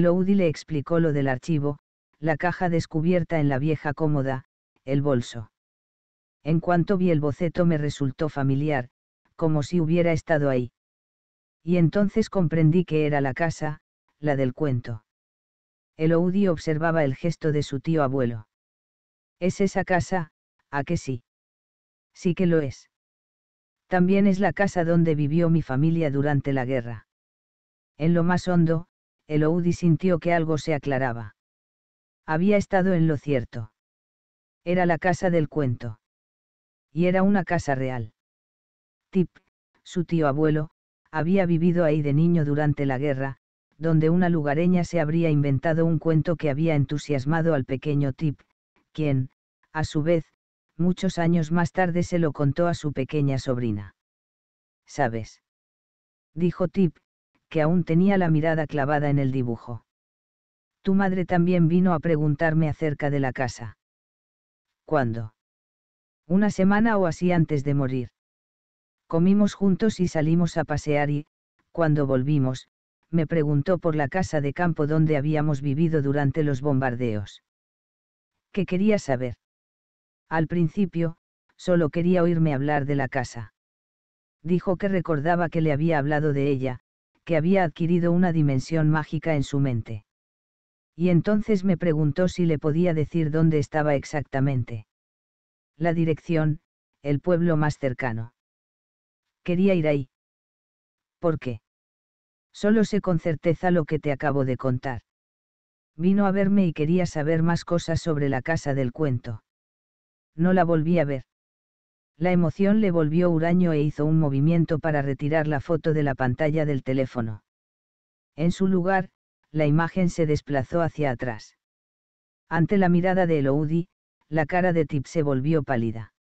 Oudi le explicó lo del archivo, la caja descubierta en la vieja cómoda, el bolso. En cuanto vi el boceto me resultó familiar, como si hubiera estado ahí. Y entonces comprendí que era la casa, la del cuento. Oudi observaba el gesto de su tío abuelo. ¿Es esa casa? ¿A que sí? Sí que lo es. También es la casa donde vivió mi familia durante la guerra. En lo más hondo, Oudi sintió que algo se aclaraba. Había estado en lo cierto. Era la casa del cuento. Y era una casa real. Tip, su tío abuelo, había vivido ahí de niño durante la guerra, donde una lugareña se habría inventado un cuento que había entusiasmado al pequeño Tip, quien, a su vez, muchos años más tarde se lo contó a su pequeña sobrina. ¿Sabes? Dijo Tip, que aún tenía la mirada clavada en el dibujo. Tu madre también vino a preguntarme acerca de la casa. ¿Cuándo? Una semana o así antes de morir. Comimos juntos y salimos a pasear y, cuando volvimos, me preguntó por la casa de campo donde habíamos vivido durante los bombardeos. ¿Qué quería saber? Al principio, solo quería oírme hablar de la casa. Dijo que recordaba que le había hablado de ella, que había adquirido una dimensión mágica en su mente. Y entonces me preguntó si le podía decir dónde estaba exactamente. La dirección, el pueblo más cercano. Quería ir ahí. ¿Por qué? Solo sé con certeza lo que te acabo de contar. Vino a verme y quería saber más cosas sobre la casa del cuento. No la volví a ver. La emoción le volvió huraño e hizo un movimiento para retirar la foto de la pantalla del teléfono. En su lugar, la imagen se desplazó hacia atrás. Ante la mirada de Eloudi, la cara de Tip se volvió pálida.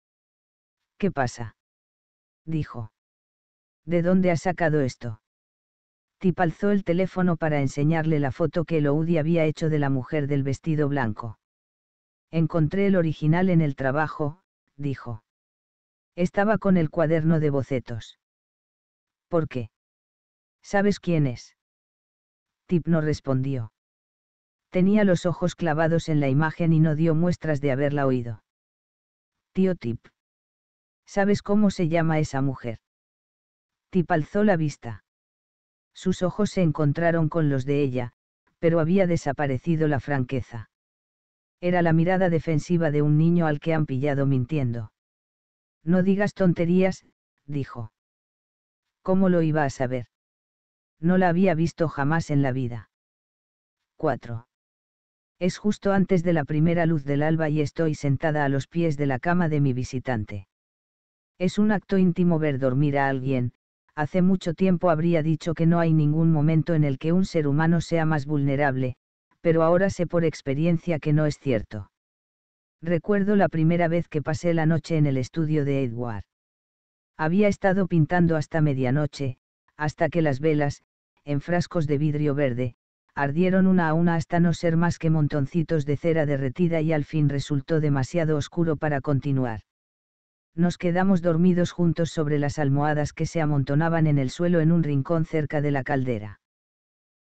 ¿Qué pasa? dijo. ¿De dónde has sacado esto? Tip alzó el teléfono para enseñarle la foto que Eloudi había hecho de la mujer del vestido blanco. Encontré el original en el trabajo, dijo. Estaba con el cuaderno de bocetos. ¿Por qué? ¿Sabes quién es? Tip no respondió. Tenía los ojos clavados en la imagen y no dio muestras de haberla oído. Tío Tip. ¿Sabes cómo se llama esa mujer? Tip alzó la vista. Sus ojos se encontraron con los de ella, pero había desaparecido la franqueza. Era la mirada defensiva de un niño al que han pillado mintiendo. No digas tonterías, dijo. ¿Cómo lo iba a saber? No la había visto jamás en la vida. 4. Es justo antes de la primera luz del alba y estoy sentada a los pies de la cama de mi visitante. Es un acto íntimo ver dormir a alguien, hace mucho tiempo habría dicho que no hay ningún momento en el que un ser humano sea más vulnerable, pero ahora sé por experiencia que no es cierto. Recuerdo la primera vez que pasé la noche en el estudio de Edward. Había estado pintando hasta medianoche, hasta que las velas, en frascos de vidrio verde, ardieron una a una hasta no ser más que montoncitos de cera derretida y al fin resultó demasiado oscuro para continuar. Nos quedamos dormidos juntos sobre las almohadas que se amontonaban en el suelo en un rincón cerca de la caldera.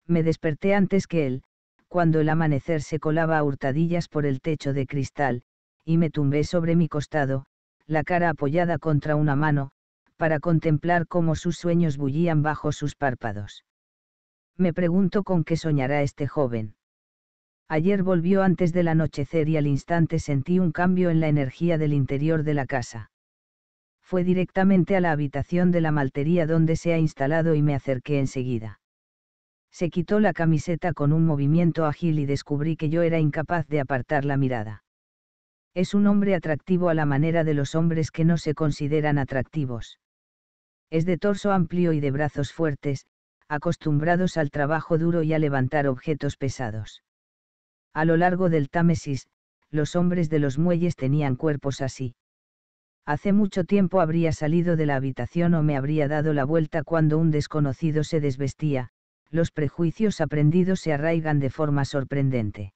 Me desperté antes que él, cuando el amanecer se colaba a hurtadillas por el techo de cristal, y me tumbé sobre mi costado, la cara apoyada contra una mano, para contemplar cómo sus sueños bullían bajo sus párpados. Me pregunto con qué soñará este joven. Ayer volvió antes del anochecer y al instante sentí un cambio en la energía del interior de la casa. Fue directamente a la habitación de la maltería donde se ha instalado y me acerqué enseguida. Se quitó la camiseta con un movimiento ágil y descubrí que yo era incapaz de apartar la mirada. Es un hombre atractivo a la manera de los hombres que no se consideran atractivos. Es de torso amplio y de brazos fuertes, acostumbrados al trabajo duro y a levantar objetos pesados. A lo largo del Támesis, los hombres de los muelles tenían cuerpos así. Hace mucho tiempo habría salido de la habitación o me habría dado la vuelta cuando un desconocido se desvestía, los prejuicios aprendidos se arraigan de forma sorprendente.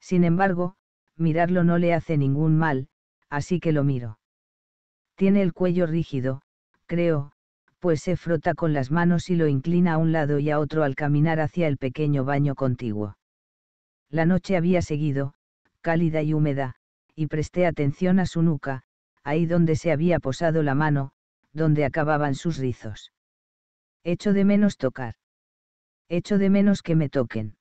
Sin embargo, mirarlo no le hace ningún mal, así que lo miro. Tiene el cuello rígido, creo, pues se frota con las manos y lo inclina a un lado y a otro al caminar hacia el pequeño baño contiguo. La noche había seguido, cálida y húmeda, y presté atención a su nuca, ahí donde se había posado la mano, donde acababan sus rizos. Echo de menos tocar. Echo de menos que me toquen.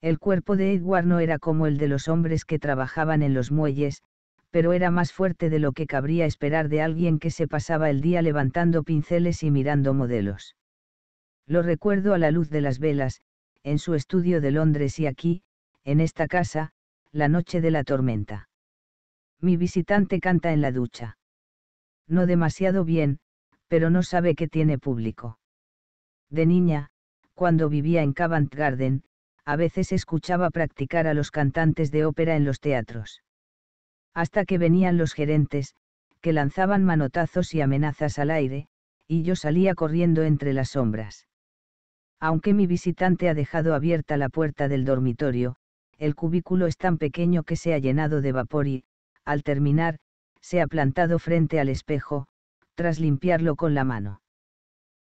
El cuerpo de Edward no era como el de los hombres que trabajaban en los muelles, pero era más fuerte de lo que cabría esperar de alguien que se pasaba el día levantando pinceles y mirando modelos. Lo recuerdo a la luz de las velas, en su estudio de Londres y aquí, en esta casa, la noche de la tormenta. Mi visitante canta en la ducha. No demasiado bien, pero no sabe que tiene público. De niña, cuando vivía en Covent Garden, a veces escuchaba practicar a los cantantes de ópera en los teatros. Hasta que venían los gerentes, que lanzaban manotazos y amenazas al aire, y yo salía corriendo entre las sombras. Aunque mi visitante ha dejado abierta la puerta del dormitorio, el cubículo es tan pequeño que se ha llenado de vapor y, al terminar, se ha plantado frente al espejo, tras limpiarlo con la mano.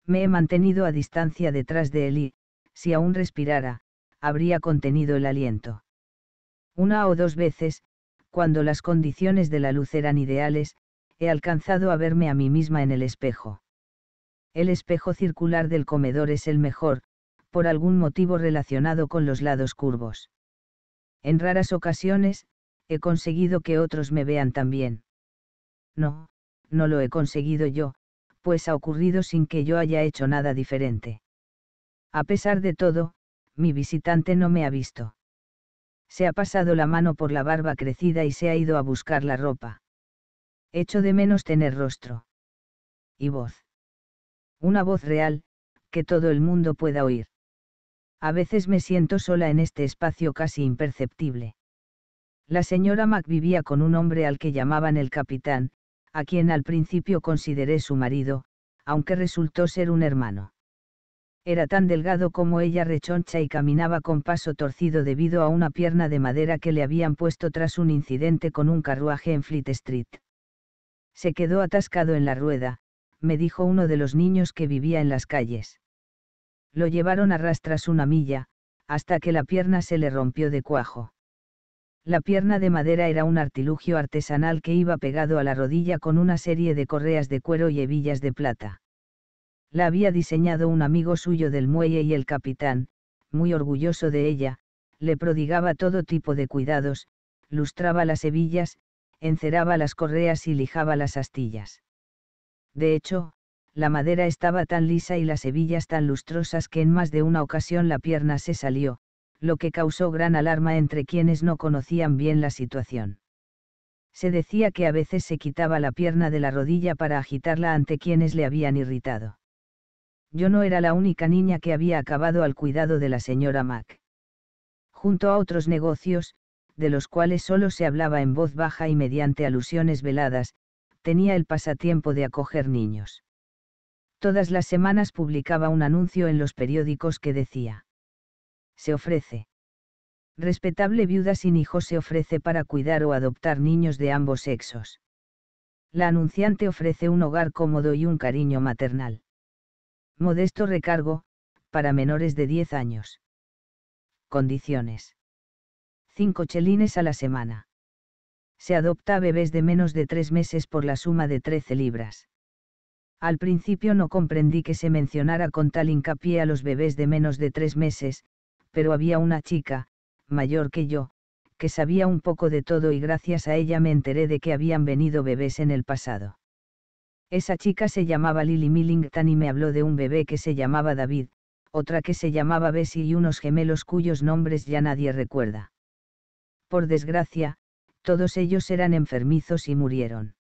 Me he mantenido a distancia detrás de él y, si aún respirara, habría contenido el aliento. Una o dos veces, cuando las condiciones de la luz eran ideales, he alcanzado a verme a mí misma en el espejo. El espejo circular del comedor es el mejor, por algún motivo relacionado con los lados curvos. En raras ocasiones, he conseguido que otros me vean también. No, no lo he conseguido yo, pues ha ocurrido sin que yo haya hecho nada diferente. A pesar de todo, mi visitante no me ha visto. Se ha pasado la mano por la barba crecida y se ha ido a buscar la ropa. Hecho de menos tener rostro. Y voz. Una voz real, que todo el mundo pueda oír. A veces me siento sola en este espacio casi imperceptible. La señora Mac vivía con un hombre al que llamaban el capitán, a quien al principio consideré su marido, aunque resultó ser un hermano. Era tan delgado como ella rechoncha y caminaba con paso torcido debido a una pierna de madera que le habían puesto tras un incidente con un carruaje en Fleet Street. Se quedó atascado en la rueda, me dijo uno de los niños que vivía en las calles. Lo llevaron a rastras una milla, hasta que la pierna se le rompió de cuajo. La pierna de madera era un artilugio artesanal que iba pegado a la rodilla con una serie de correas de cuero y hebillas de plata. La había diseñado un amigo suyo del muelle y el capitán, muy orgulloso de ella, le prodigaba todo tipo de cuidados, lustraba las hebillas, enceraba las correas y lijaba las astillas. De hecho, la madera estaba tan lisa y las hebillas tan lustrosas que en más de una ocasión la pierna se salió, lo que causó gran alarma entre quienes no conocían bien la situación. Se decía que a veces se quitaba la pierna de la rodilla para agitarla ante quienes le habían irritado. Yo no era la única niña que había acabado al cuidado de la señora Mac. Junto a otros negocios, de los cuales solo se hablaba en voz baja y mediante alusiones veladas, tenía el pasatiempo de acoger niños. Todas las semanas publicaba un anuncio en los periódicos que decía, se ofrece. Respetable viuda sin hijos se ofrece para cuidar o adoptar niños de ambos sexos. La anunciante ofrece un hogar cómodo y un cariño maternal. Modesto recargo, para menores de 10 años. Condiciones. 5 chelines a la semana. Se adopta a bebés de menos de 3 meses por la suma de 13 libras. Al principio no comprendí que se mencionara con tal hincapié a los bebés de menos de 3 meses, pero había una chica, mayor que yo, que sabía un poco de todo y gracias a ella me enteré de que habían venido bebés en el pasado. Esa chica se llamaba Lily Millington y me habló de un bebé que se llamaba David, otra que se llamaba Bessie y unos gemelos cuyos nombres ya nadie recuerda. Por desgracia, todos ellos eran enfermizos y murieron.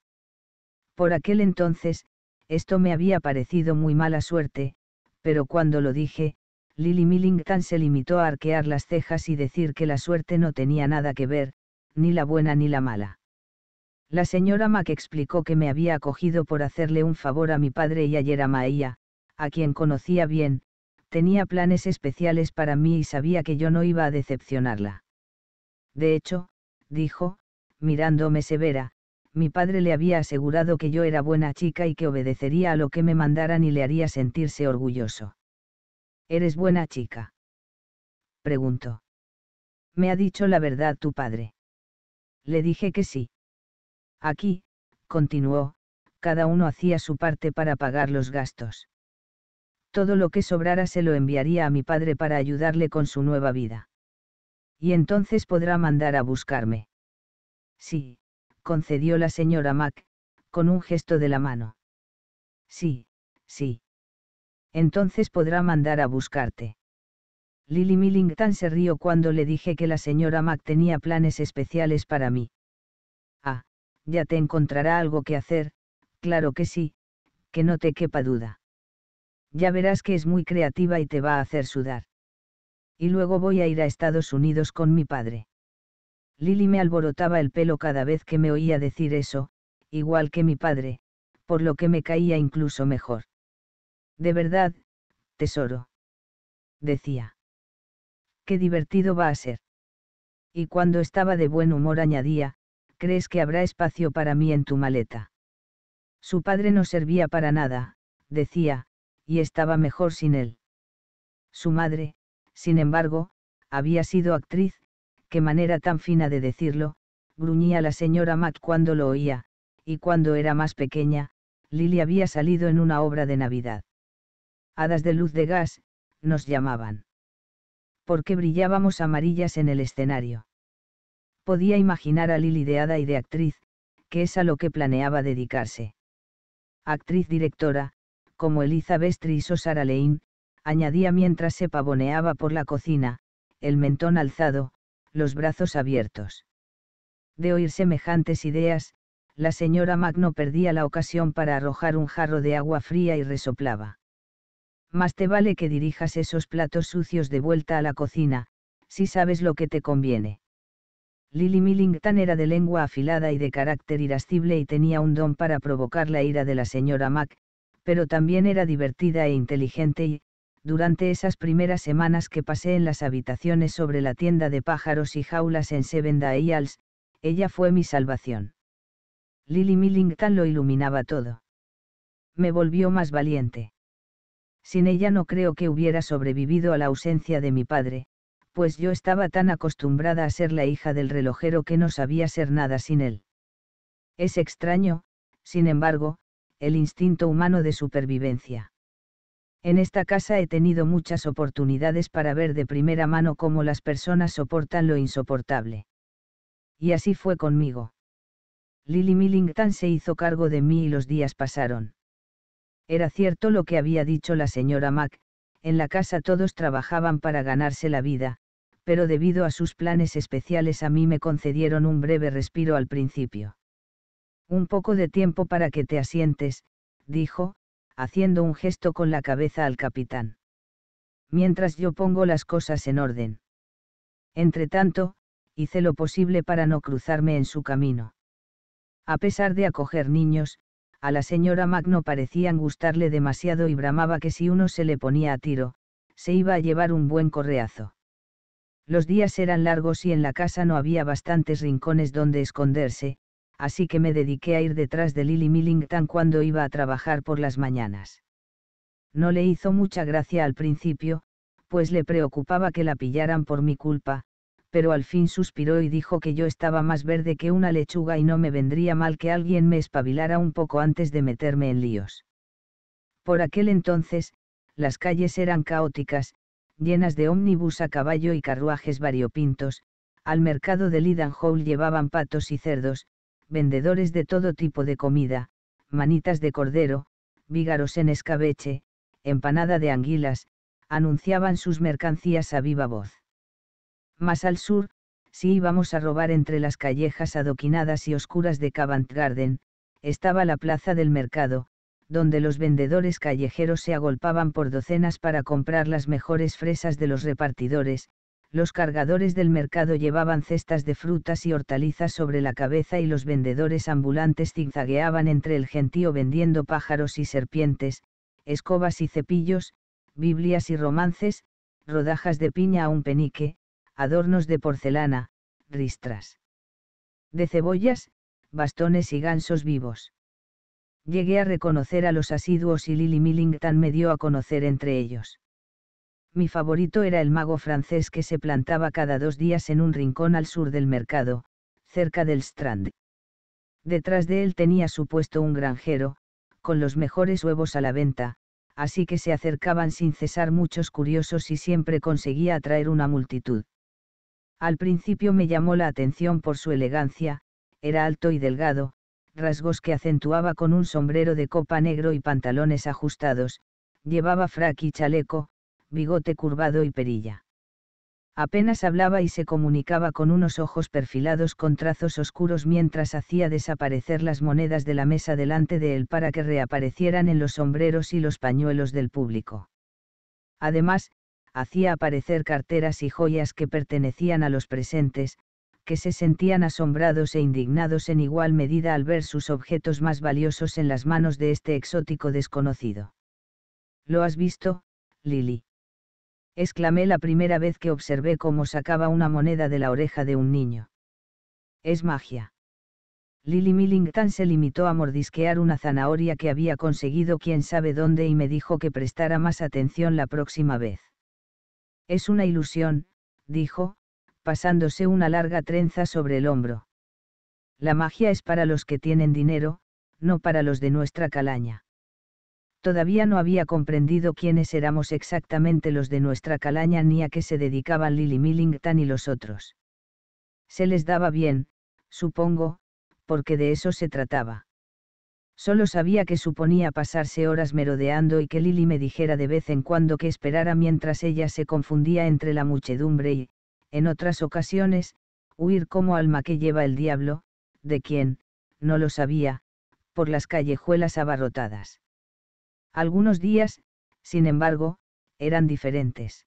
Por aquel entonces, esto me había parecido muy mala suerte, pero cuando lo dije, Lily Millington se limitó a arquear las cejas y decir que la suerte no tenía nada que ver, ni la buena ni la mala. La señora Mac explicó que me había acogido por hacerle un favor a mi padre y ayer a Maella, a quien conocía bien, tenía planes especiales para mí y sabía que yo no iba a decepcionarla. De hecho, dijo, mirándome severa, mi padre le había asegurado que yo era buena chica y que obedecería a lo que me mandaran y le haría sentirse orgulloso. ¿Eres buena chica? Preguntó. ¿Me ha dicho la verdad tu padre? Le dije que sí. Aquí, continuó, cada uno hacía su parte para pagar los gastos. Todo lo que sobrara se lo enviaría a mi padre para ayudarle con su nueva vida. Y entonces podrá mandar a buscarme. Sí, concedió la señora Mac, con un gesto de la mano. Sí, sí entonces podrá mandar a buscarte. Lily Millington se rió cuando le dije que la señora Mac tenía planes especiales para mí. Ah, ya te encontrará algo que hacer, claro que sí, que no te quepa duda. Ya verás que es muy creativa y te va a hacer sudar. Y luego voy a ir a Estados Unidos con mi padre. Lily me alborotaba el pelo cada vez que me oía decir eso, igual que mi padre, por lo que me caía incluso mejor. De verdad, tesoro. Decía. Qué divertido va a ser. Y cuando estaba de buen humor añadía, ¿crees que habrá espacio para mí en tu maleta? Su padre no servía para nada, decía, y estaba mejor sin él. Su madre, sin embargo, había sido actriz, qué manera tan fina de decirlo, gruñía la señora Mac cuando lo oía, y cuando era más pequeña, Lily había salido en una obra de Navidad hadas de luz de gas, nos llamaban. Porque brillábamos amarillas en el escenario. Podía imaginar a Lili de hada y de actriz, que es a lo que planeaba dedicarse. Actriz directora, como Elizabeth Tris o Sara Lane, añadía mientras se pavoneaba por la cocina, el mentón alzado, los brazos abiertos. De oír semejantes ideas, la señora Magno perdía la ocasión para arrojar un jarro de agua fría y resoplaba más te vale que dirijas esos platos sucios de vuelta a la cocina, si sabes lo que te conviene. Lily Millington era de lengua afilada y de carácter irascible y tenía un don para provocar la ira de la señora Mac, pero también era divertida e inteligente y, durante esas primeras semanas que pasé en las habitaciones sobre la tienda de pájaros y jaulas en Seven Dials, ella fue mi salvación. Lily Millington lo iluminaba todo. Me volvió más valiente. Sin ella no creo que hubiera sobrevivido a la ausencia de mi padre, pues yo estaba tan acostumbrada a ser la hija del relojero que no sabía ser nada sin él. Es extraño, sin embargo, el instinto humano de supervivencia. En esta casa he tenido muchas oportunidades para ver de primera mano cómo las personas soportan lo insoportable. Y así fue conmigo. Lily Millington se hizo cargo de mí y los días pasaron. Era cierto lo que había dicho la señora Mac, en la casa todos trabajaban para ganarse la vida, pero debido a sus planes especiales a mí me concedieron un breve respiro al principio. Un poco de tiempo para que te asientes, dijo, haciendo un gesto con la cabeza al capitán. Mientras yo pongo las cosas en orden. Entretanto, hice lo posible para no cruzarme en su camino. A pesar de acoger niños, a la señora Mac no parecían gustarle demasiado y bramaba que si uno se le ponía a tiro, se iba a llevar un buen correazo. Los días eran largos y en la casa no había bastantes rincones donde esconderse, así que me dediqué a ir detrás de Lily Millington cuando iba a trabajar por las mañanas. No le hizo mucha gracia al principio, pues le preocupaba que la pillaran por mi culpa, pero al fin suspiró y dijo que yo estaba más verde que una lechuga y no me vendría mal que alguien me espabilara un poco antes de meterme en líos. Por aquel entonces, las calles eran caóticas, llenas de ómnibus a caballo y carruajes variopintos, al mercado de Hall llevaban patos y cerdos, vendedores de todo tipo de comida, manitas de cordero, vígaros en escabeche, empanada de anguilas, anunciaban sus mercancías a viva voz. Más al sur, si íbamos a robar entre las callejas adoquinadas y oscuras de Covent Garden, estaba la plaza del mercado, donde los vendedores callejeros se agolpaban por docenas para comprar las mejores fresas de los repartidores, los cargadores del mercado llevaban cestas de frutas y hortalizas sobre la cabeza y los vendedores ambulantes zigzagueaban entre el gentío vendiendo pájaros y serpientes, escobas y cepillos, Biblias y romances, rodajas de piña a un penique, adornos de porcelana, ristras. De cebollas, bastones y gansos vivos. Llegué a reconocer a los asiduos y Lily Millington me dio a conocer entre ellos. Mi favorito era el mago francés que se plantaba cada dos días en un rincón al sur del mercado, cerca del Strand. Detrás de él tenía su puesto un granjero, con los mejores huevos a la venta, así que se acercaban sin cesar muchos curiosos y siempre conseguía atraer una multitud. Al principio me llamó la atención por su elegancia, era alto y delgado, rasgos que acentuaba con un sombrero de copa negro y pantalones ajustados, llevaba frac y chaleco, bigote curvado y perilla. Apenas hablaba y se comunicaba con unos ojos perfilados con trazos oscuros mientras hacía desaparecer las monedas de la mesa delante de él para que reaparecieran en los sombreros y los pañuelos del público. Además, hacía aparecer carteras y joyas que pertenecían a los presentes, que se sentían asombrados e indignados en igual medida al ver sus objetos más valiosos en las manos de este exótico desconocido. ¿Lo has visto, Lily? exclamé la primera vez que observé cómo sacaba una moneda de la oreja de un niño. Es magia. Lily Millington se limitó a mordisquear una zanahoria que había conseguido quién sabe dónde y me dijo que prestara más atención la próxima vez. Es una ilusión, dijo, pasándose una larga trenza sobre el hombro. La magia es para los que tienen dinero, no para los de nuestra calaña. Todavía no había comprendido quiénes éramos exactamente los de nuestra calaña ni a qué se dedicaban Lily Millington y los otros. Se les daba bien, supongo, porque de eso se trataba. Solo sabía que suponía pasarse horas merodeando y que Lily me dijera de vez en cuando que esperara mientras ella se confundía entre la muchedumbre y, en otras ocasiones, huir como alma que lleva el diablo, de quien, no lo sabía, por las callejuelas abarrotadas. Algunos días, sin embargo, eran diferentes.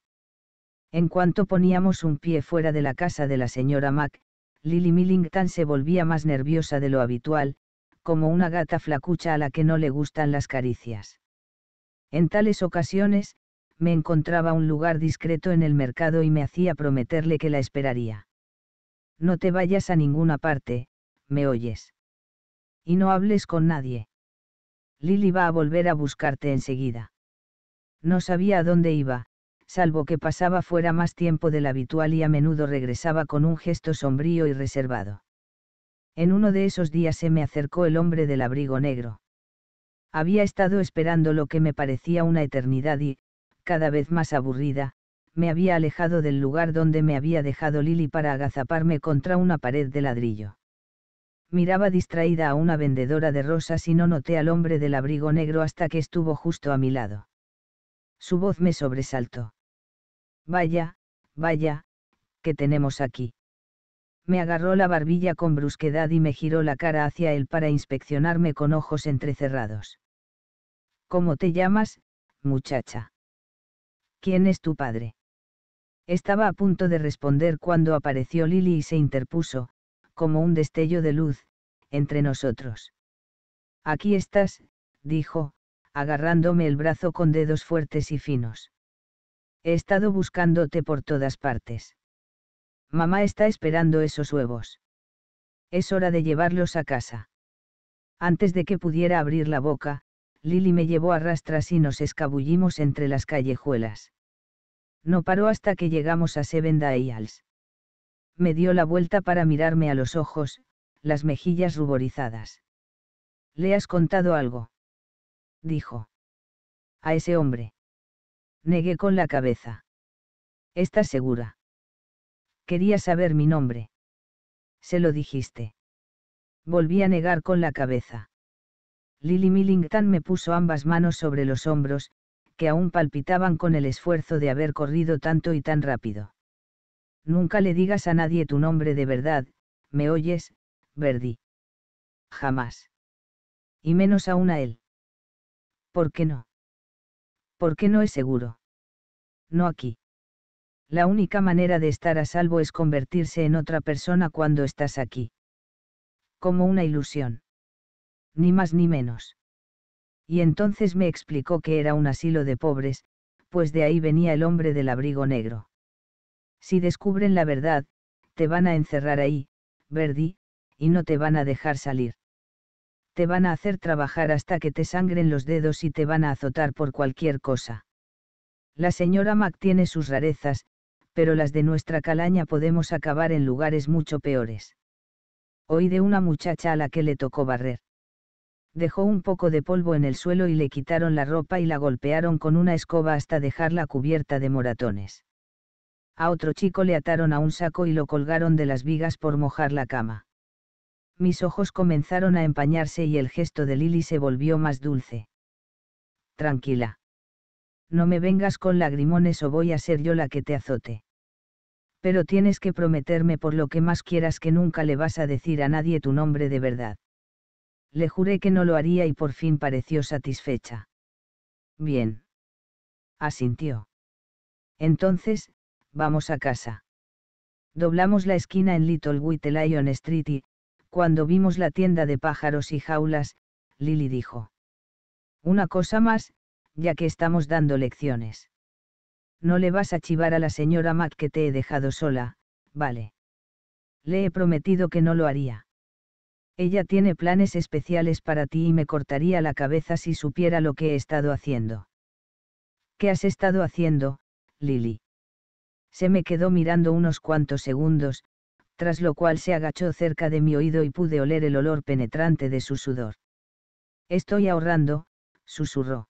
En cuanto poníamos un pie fuera de la casa de la señora Mac, Lily Millington se volvía más nerviosa de lo habitual, como una gata flacucha a la que no le gustan las caricias. En tales ocasiones, me encontraba un lugar discreto en el mercado y me hacía prometerle que la esperaría. No te vayas a ninguna parte, me oyes. Y no hables con nadie. Lili va a volver a buscarte enseguida. No sabía a dónde iba, salvo que pasaba fuera más tiempo del habitual y a menudo regresaba con un gesto sombrío y reservado. En uno de esos días se me acercó el hombre del abrigo negro. Había estado esperando lo que me parecía una eternidad y, cada vez más aburrida, me había alejado del lugar donde me había dejado Lili para agazaparme contra una pared de ladrillo. Miraba distraída a una vendedora de rosas y no noté al hombre del abrigo negro hasta que estuvo justo a mi lado. Su voz me sobresaltó. Vaya, vaya, ¿qué tenemos aquí? me agarró la barbilla con brusquedad y me giró la cara hacia él para inspeccionarme con ojos entrecerrados. ¿Cómo te llamas, muchacha? ¿Quién es tu padre? Estaba a punto de responder cuando apareció Lily y se interpuso, como un destello de luz, entre nosotros. Aquí estás, dijo, agarrándome el brazo con dedos fuertes y finos. He estado buscándote por todas partes. Mamá está esperando esos huevos. Es hora de llevarlos a casa. Antes de que pudiera abrir la boca, Lily me llevó a rastras y nos escabullimos entre las callejuelas. No paró hasta que llegamos a Seven Dials. Me dio la vuelta para mirarme a los ojos, las mejillas ruborizadas. ¿Le has contado algo? dijo. A ese hombre. Negué con la cabeza. ¿Estás segura? quería saber mi nombre. Se lo dijiste. Volví a negar con la cabeza. Lily Millington me puso ambas manos sobre los hombros, que aún palpitaban con el esfuerzo de haber corrido tanto y tan rápido. Nunca le digas a nadie tu nombre de verdad, ¿me oyes, Verdi? Jamás. Y menos aún a él. ¿Por qué no? ¿Por qué no es seguro? No aquí la única manera de estar a salvo es convertirse en otra persona cuando estás aquí. Como una ilusión. Ni más ni menos. Y entonces me explicó que era un asilo de pobres, pues de ahí venía el hombre del abrigo negro. Si descubren la verdad, te van a encerrar ahí, Verdi, y no te van a dejar salir. Te van a hacer trabajar hasta que te sangren los dedos y te van a azotar por cualquier cosa. La señora Mac tiene sus rarezas, pero las de nuestra calaña podemos acabar en lugares mucho peores. Oí de una muchacha a la que le tocó barrer. Dejó un poco de polvo en el suelo y le quitaron la ropa y la golpearon con una escoba hasta dejarla cubierta de moratones. A otro chico le ataron a un saco y lo colgaron de las vigas por mojar la cama. Mis ojos comenzaron a empañarse y el gesto de Lily se volvió más dulce. Tranquila no me vengas con lagrimones o voy a ser yo la que te azote pero tienes que prometerme por lo que más quieras que nunca le vas a decir a nadie tu nombre de verdad. Le juré que no lo haría y por fin pareció satisfecha. Bien. Asintió. Entonces, vamos a casa. Doblamos la esquina en Little White Lion Street y, cuando vimos la tienda de pájaros y jaulas, Lily dijo. Una cosa más, ya que estamos dando lecciones. No le vas a chivar a la señora Mac que te he dejado sola, vale. Le he prometido que no lo haría. Ella tiene planes especiales para ti y me cortaría la cabeza si supiera lo que he estado haciendo. ¿Qué has estado haciendo, Lily? Se me quedó mirando unos cuantos segundos, tras lo cual se agachó cerca de mi oído y pude oler el olor penetrante de su sudor. Estoy ahorrando, susurró.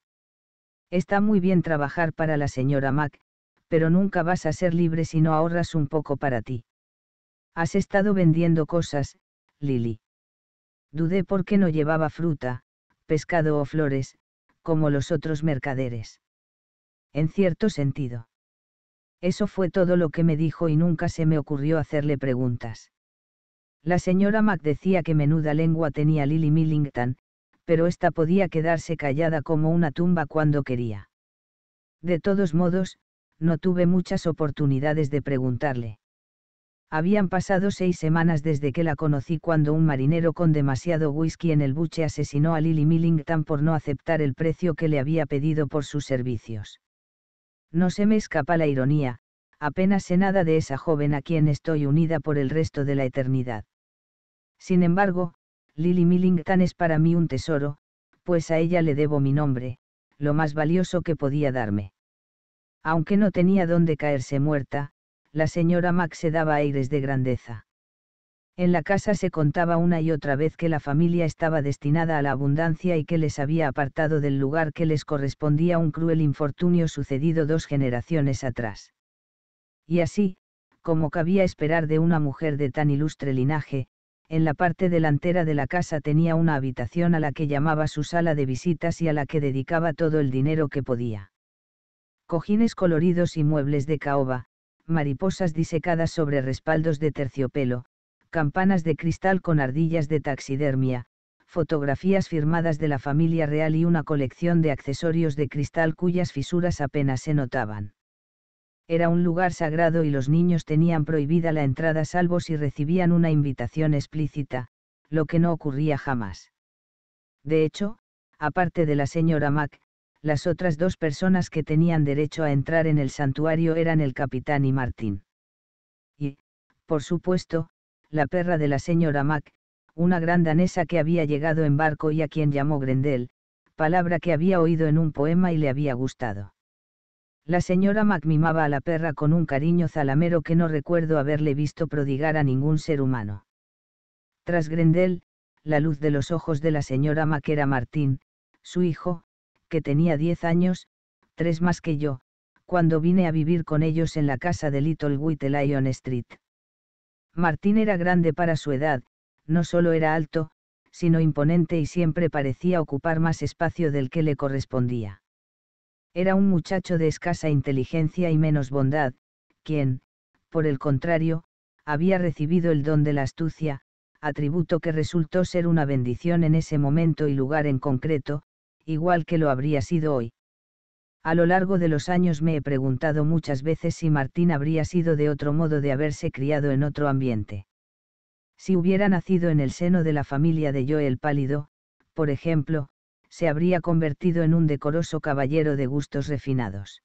Está muy bien trabajar para la señora Mac, pero nunca vas a ser libre si no ahorras un poco para ti. Has estado vendiendo cosas, Lily. Dudé por qué no llevaba fruta, pescado o flores, como los otros mercaderes. En cierto sentido. Eso fue todo lo que me dijo y nunca se me ocurrió hacerle preguntas. La señora Mac decía que menuda lengua tenía Lily Millington, pero ésta podía quedarse callada como una tumba cuando quería. De todos modos, no tuve muchas oportunidades de preguntarle. Habían pasado seis semanas desde que la conocí cuando un marinero con demasiado whisky en el buche asesinó a Lily Millington por no aceptar el precio que le había pedido por sus servicios. No se me escapa la ironía, apenas sé nada de esa joven a quien estoy unida por el resto de la eternidad. Sin embargo, Lily Millington es para mí un tesoro, pues a ella le debo mi nombre, lo más valioso que podía darme. Aunque no tenía dónde caerse muerta, la señora Mac se daba aires de grandeza. En la casa se contaba una y otra vez que la familia estaba destinada a la abundancia y que les había apartado del lugar que les correspondía un cruel infortunio sucedido dos generaciones atrás. Y así, como cabía esperar de una mujer de tan ilustre linaje, en la parte delantera de la casa tenía una habitación a la que llamaba su sala de visitas y a la que dedicaba todo el dinero que podía cojines coloridos y muebles de caoba, mariposas disecadas sobre respaldos de terciopelo, campanas de cristal con ardillas de taxidermia, fotografías firmadas de la familia real y una colección de accesorios de cristal cuyas fisuras apenas se notaban. Era un lugar sagrado y los niños tenían prohibida la entrada salvo si recibían una invitación explícita, lo que no ocurría jamás. De hecho, aparte de la señora Mac, las otras dos personas que tenían derecho a entrar en el santuario eran el capitán y Martín. Y, por supuesto, la perra de la señora Mac, una gran danesa que había llegado en barco y a quien llamó Grendel, palabra que había oído en un poema y le había gustado. La señora Mac mimaba a la perra con un cariño zalamero que no recuerdo haberle visto prodigar a ningún ser humano. Tras Grendel, la luz de los ojos de la señora Mac era Martín, su hijo, que tenía 10 años, tres más que yo, cuando vine a vivir con ellos en la casa de Little White Street. Martín era grande para su edad, no solo era alto, sino imponente y siempre parecía ocupar más espacio del que le correspondía. Era un muchacho de escasa inteligencia y menos bondad, quien, por el contrario, había recibido el don de la astucia, atributo que resultó ser una bendición en ese momento y lugar en concreto, igual que lo habría sido hoy. A lo largo de los años me he preguntado muchas veces si Martín habría sido de otro modo de haberse criado en otro ambiente. Si hubiera nacido en el seno de la familia de Joel Pálido, por ejemplo, se habría convertido en un decoroso caballero de gustos refinados.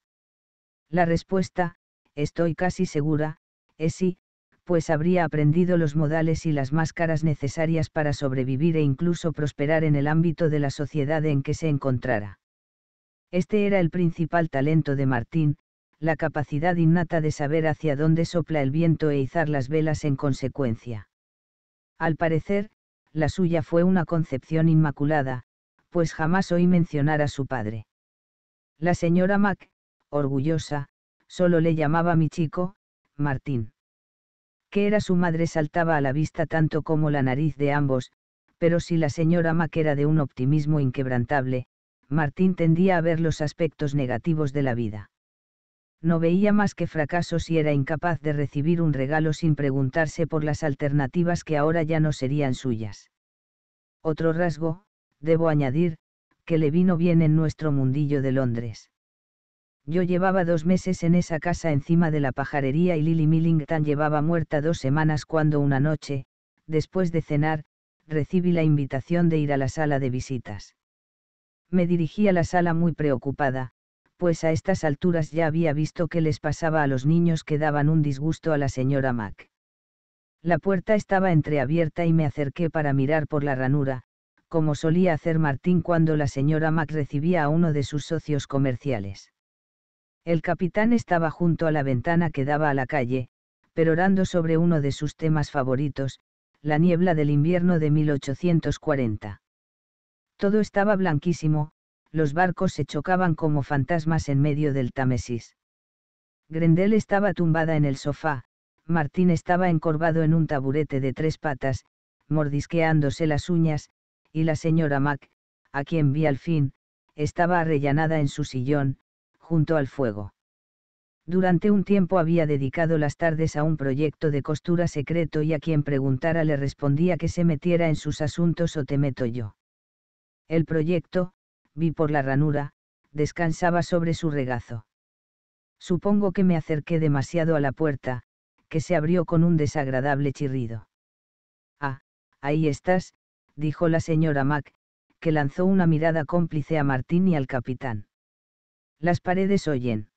La respuesta, estoy casi segura, es sí, pues habría aprendido los modales y las máscaras necesarias para sobrevivir e incluso prosperar en el ámbito de la sociedad en que se encontrara. Este era el principal talento de Martín, la capacidad innata de saber hacia dónde sopla el viento e izar las velas en consecuencia. Al parecer, la suya fue una concepción inmaculada, pues jamás oí mencionar a su padre. La señora Mac, orgullosa, solo le llamaba mi chico, Martín que era su madre saltaba a la vista tanto como la nariz de ambos, pero si la señora Mac era de un optimismo inquebrantable, Martín tendía a ver los aspectos negativos de la vida. No veía más que fracasos y era incapaz de recibir un regalo sin preguntarse por las alternativas que ahora ya no serían suyas. Otro rasgo, debo añadir, que le vino bien en nuestro mundillo de Londres. Yo llevaba dos meses en esa casa encima de la pajarería y Lily Millington llevaba muerta dos semanas cuando una noche, después de cenar, recibí la invitación de ir a la sala de visitas. Me dirigí a la sala muy preocupada, pues a estas alturas ya había visto qué les pasaba a los niños que daban un disgusto a la señora Mac. La puerta estaba entreabierta y me acerqué para mirar por la ranura, como solía hacer Martín cuando la señora Mac recibía a uno de sus socios comerciales. El capitán estaba junto a la ventana que daba a la calle, perorando sobre uno de sus temas favoritos, la niebla del invierno de 1840. Todo estaba blanquísimo, los barcos se chocaban como fantasmas en medio del Támesis. Grendel estaba tumbada en el sofá, Martín estaba encorvado en un taburete de tres patas, mordisqueándose las uñas, y la señora Mac, a quien vi al fin, estaba arrellanada en su sillón, junto al fuego. Durante un tiempo había dedicado las tardes a un proyecto de costura secreto y a quien preguntara le respondía que se metiera en sus asuntos o te meto yo. El proyecto, vi por la ranura, descansaba sobre su regazo. Supongo que me acerqué demasiado a la puerta, que se abrió con un desagradable chirrido. Ah, ahí estás, dijo la señora Mac, que lanzó una mirada cómplice a Martín y al capitán. Las paredes oyen.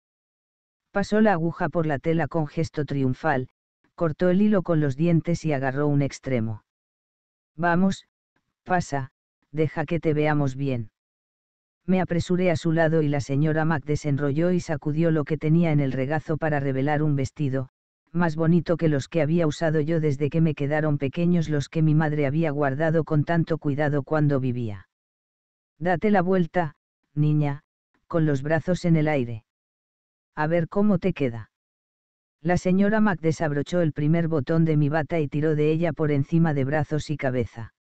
Pasó la aguja por la tela con gesto triunfal, cortó el hilo con los dientes y agarró un extremo. Vamos, pasa, deja que te veamos bien. Me apresuré a su lado y la señora Mac desenrolló y sacudió lo que tenía en el regazo para revelar un vestido, más bonito que los que había usado yo desde que me quedaron pequeños los que mi madre había guardado con tanto cuidado cuando vivía. Date la vuelta, niña, con los brazos en el aire. A ver cómo te queda. La señora Mac desabrochó el primer botón de mi bata y tiró de ella por encima de brazos y cabeza.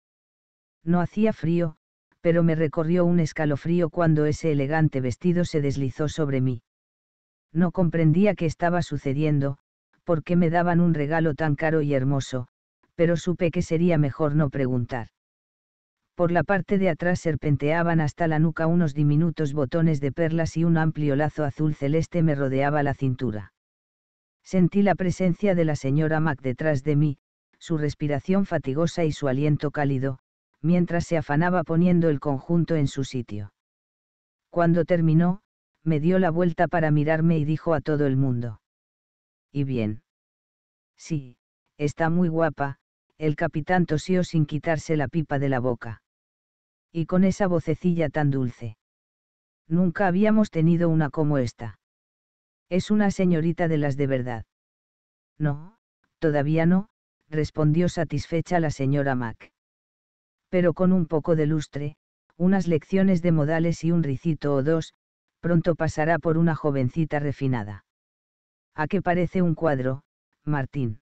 No hacía frío, pero me recorrió un escalofrío cuando ese elegante vestido se deslizó sobre mí. No comprendía qué estaba sucediendo, por qué me daban un regalo tan caro y hermoso, pero supe que sería mejor no preguntar por la parte de atrás serpenteaban hasta la nuca unos diminutos botones de perlas y un amplio lazo azul celeste me rodeaba la cintura. Sentí la presencia de la señora Mac detrás de mí, su respiración fatigosa y su aliento cálido, mientras se afanaba poniendo el conjunto en su sitio. Cuando terminó, me dio la vuelta para mirarme y dijo a todo el mundo. ¿Y bien? Sí, está muy guapa, el capitán tosió sin quitarse la pipa de la boca y con esa vocecilla tan dulce. Nunca habíamos tenido una como esta. Es una señorita de las de verdad. No, todavía no, respondió satisfecha la señora Mac. Pero con un poco de lustre, unas lecciones de modales y un ricito o dos, pronto pasará por una jovencita refinada. ¿A qué parece un cuadro, Martín?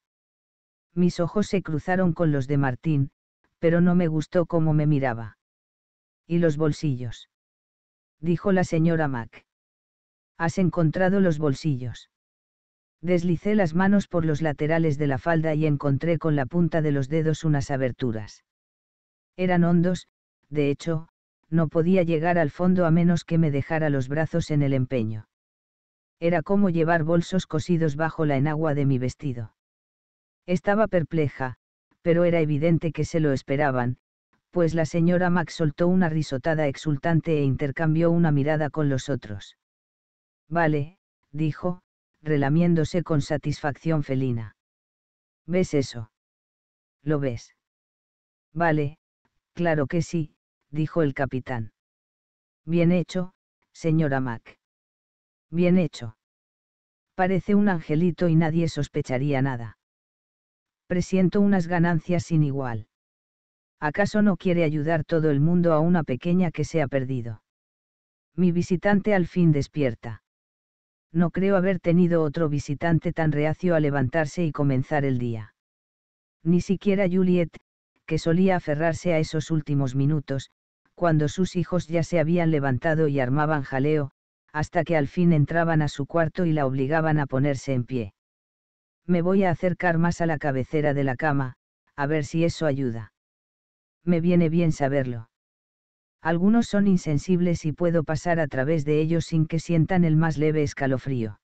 Mis ojos se cruzaron con los de Martín, pero no me gustó cómo me miraba. ¿Y los bolsillos? dijo la señora Mac. Has encontrado los bolsillos. Deslicé las manos por los laterales de la falda y encontré con la punta de los dedos unas aberturas. Eran hondos, de hecho, no podía llegar al fondo a menos que me dejara los brazos en el empeño. Era como llevar bolsos cosidos bajo la enagua de mi vestido. Estaba perpleja, pero era evidente que se lo esperaban, pues la señora Mac soltó una risotada exultante e intercambió una mirada con los otros. Vale, dijo, relamiéndose con satisfacción felina. ¿Ves eso? ¿Lo ves? Vale, claro que sí, dijo el capitán. Bien hecho, señora Mac. Bien hecho. Parece un angelito y nadie sospecharía nada. Presiento unas ganancias sin igual. ¿acaso no quiere ayudar todo el mundo a una pequeña que se ha perdido? Mi visitante al fin despierta. No creo haber tenido otro visitante tan reacio a levantarse y comenzar el día. Ni siquiera Juliet, que solía aferrarse a esos últimos minutos, cuando sus hijos ya se habían levantado y armaban jaleo, hasta que al fin entraban a su cuarto y la obligaban a ponerse en pie. Me voy a acercar más a la cabecera de la cama, a ver si eso ayuda me viene bien saberlo. Algunos son insensibles y puedo pasar a través de ellos sin que sientan el más leve escalofrío.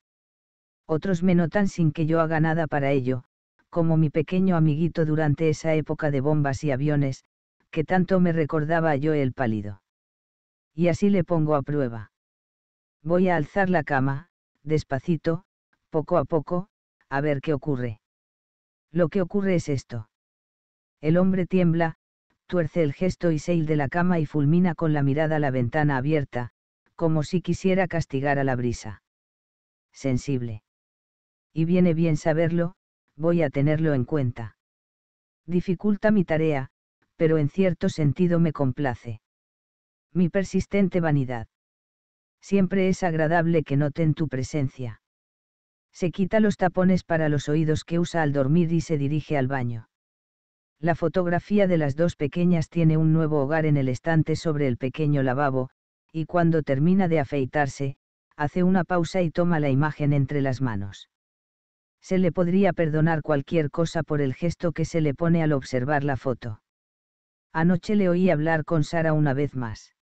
Otros me notan sin que yo haga nada para ello, como mi pequeño amiguito durante esa época de bombas y aviones, que tanto me recordaba yo el pálido. Y así le pongo a prueba. Voy a alzar la cama, despacito, poco a poco, a ver qué ocurre. Lo que ocurre es esto. El hombre tiembla, tuerce el gesto y se de la cama y fulmina con la mirada la ventana abierta, como si quisiera castigar a la brisa. Sensible. Y viene bien saberlo, voy a tenerlo en cuenta. Dificulta mi tarea, pero en cierto sentido me complace. Mi persistente vanidad. Siempre es agradable que noten tu presencia. Se quita los tapones para los oídos que usa al dormir y se dirige al baño. La fotografía de las dos pequeñas tiene un nuevo hogar en el estante sobre el pequeño lavabo, y cuando termina de afeitarse, hace una pausa y toma la imagen entre las manos. Se le podría perdonar cualquier cosa por el gesto que se le pone al observar la foto. Anoche le oí hablar con Sara una vez más.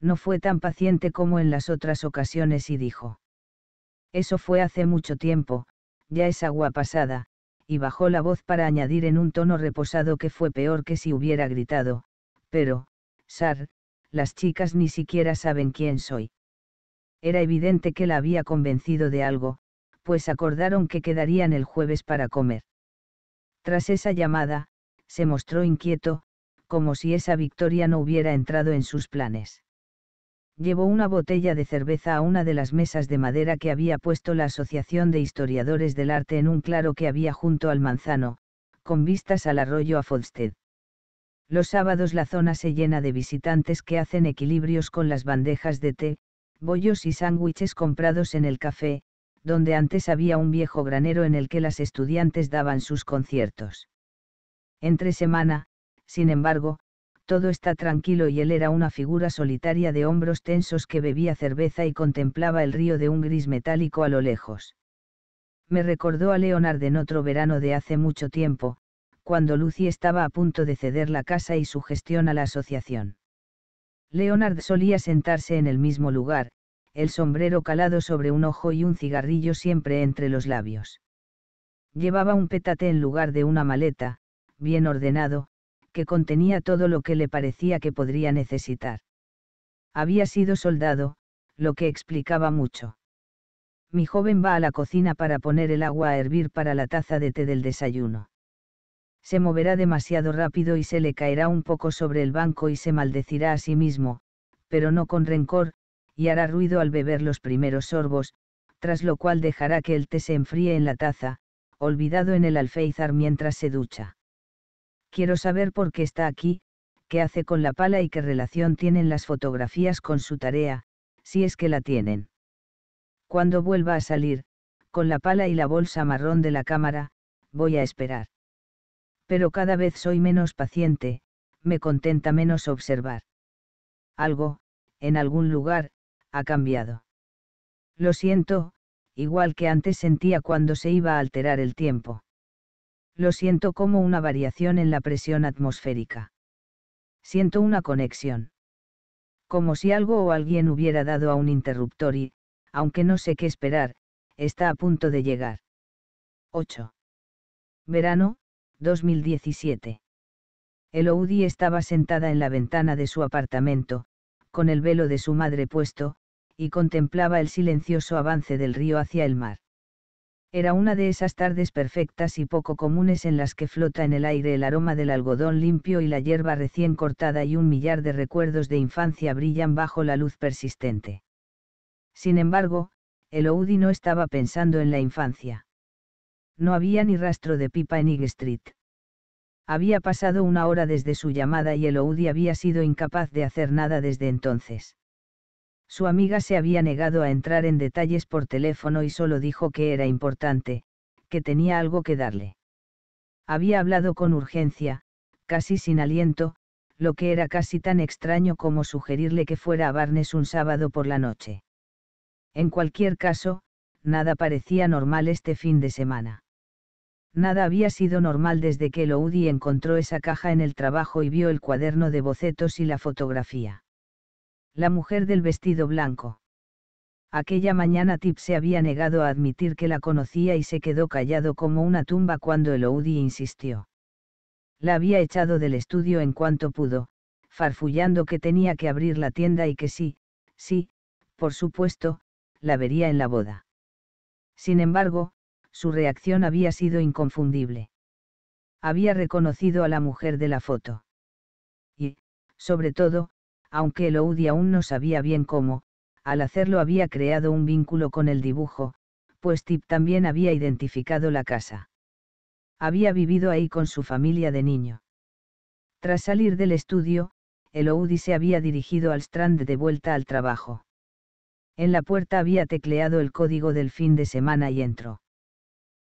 No fue tan paciente como en las otras ocasiones y dijo. Eso fue hace mucho tiempo, ya es agua pasada, y bajó la voz para añadir en un tono reposado que fue peor que si hubiera gritado, pero, Sar, las chicas ni siquiera saben quién soy. Era evidente que la había convencido de algo, pues acordaron que quedarían el jueves para comer. Tras esa llamada, se mostró inquieto, como si esa victoria no hubiera entrado en sus planes llevó una botella de cerveza a una de las mesas de madera que había puesto la Asociación de Historiadores del Arte en un claro que había junto al manzano, con vistas al arroyo a Fodsted. Los sábados la zona se llena de visitantes que hacen equilibrios con las bandejas de té, bollos y sándwiches comprados en el café, donde antes había un viejo granero en el que las estudiantes daban sus conciertos. Entre semana, sin embargo, todo está tranquilo y él era una figura solitaria de hombros tensos que bebía cerveza y contemplaba el río de un gris metálico a lo lejos. Me recordó a Leonard en otro verano de hace mucho tiempo, cuando Lucy estaba a punto de ceder la casa y su gestión a la asociación. Leonard solía sentarse en el mismo lugar, el sombrero calado sobre un ojo y un cigarrillo siempre entre los labios. Llevaba un petate en lugar de una maleta, bien ordenado, que contenía todo lo que le parecía que podría necesitar. Había sido soldado, lo que explicaba mucho. Mi joven va a la cocina para poner el agua a hervir para la taza de té del desayuno. Se moverá demasiado rápido y se le caerá un poco sobre el banco y se maldecirá a sí mismo, pero no con rencor, y hará ruido al beber los primeros sorbos, tras lo cual dejará que el té se enfríe en la taza, olvidado en el alféizar mientras se ducha. Quiero saber por qué está aquí, qué hace con la pala y qué relación tienen las fotografías con su tarea, si es que la tienen. Cuando vuelva a salir, con la pala y la bolsa marrón de la cámara, voy a esperar. Pero cada vez soy menos paciente, me contenta menos observar. Algo, en algún lugar, ha cambiado. Lo siento, igual que antes sentía cuando se iba a alterar el tiempo. Lo siento como una variación en la presión atmosférica. Siento una conexión. Como si algo o alguien hubiera dado a un interruptor y, aunque no sé qué esperar, está a punto de llegar. 8. Verano, 2017. Eloudi estaba sentada en la ventana de su apartamento, con el velo de su madre puesto, y contemplaba el silencioso avance del río hacia el mar. Era una de esas tardes perfectas y poco comunes en las que flota en el aire el aroma del algodón limpio y la hierba recién cortada y un millar de recuerdos de infancia brillan bajo la luz persistente. Sin embargo, Eloudi no estaba pensando en la infancia. No había ni rastro de pipa en High Street. Había pasado una hora desde su llamada y Eloudi había sido incapaz de hacer nada desde entonces. Su amiga se había negado a entrar en detalles por teléfono y solo dijo que era importante, que tenía algo que darle. Había hablado con urgencia, casi sin aliento, lo que era casi tan extraño como sugerirle que fuera a Barnes un sábado por la noche. En cualquier caso, nada parecía normal este fin de semana. Nada había sido normal desde que loudi encontró esa caja en el trabajo y vio el cuaderno de bocetos y la fotografía la mujer del vestido blanco. Aquella mañana Tip se había negado a admitir que la conocía y se quedó callado como una tumba cuando Oudi insistió. La había echado del estudio en cuanto pudo, farfullando que tenía que abrir la tienda y que sí, sí, por supuesto, la vería en la boda. Sin embargo, su reacción había sido inconfundible. Había reconocido a la mujer de la foto. Y, sobre todo, aunque Eloudi aún no sabía bien cómo, al hacerlo había creado un vínculo con el dibujo, pues Tip también había identificado la casa. Había vivido ahí con su familia de niño. Tras salir del estudio, Eloudi se había dirigido al Strand de vuelta al trabajo. En la puerta había tecleado el código del fin de semana y entró.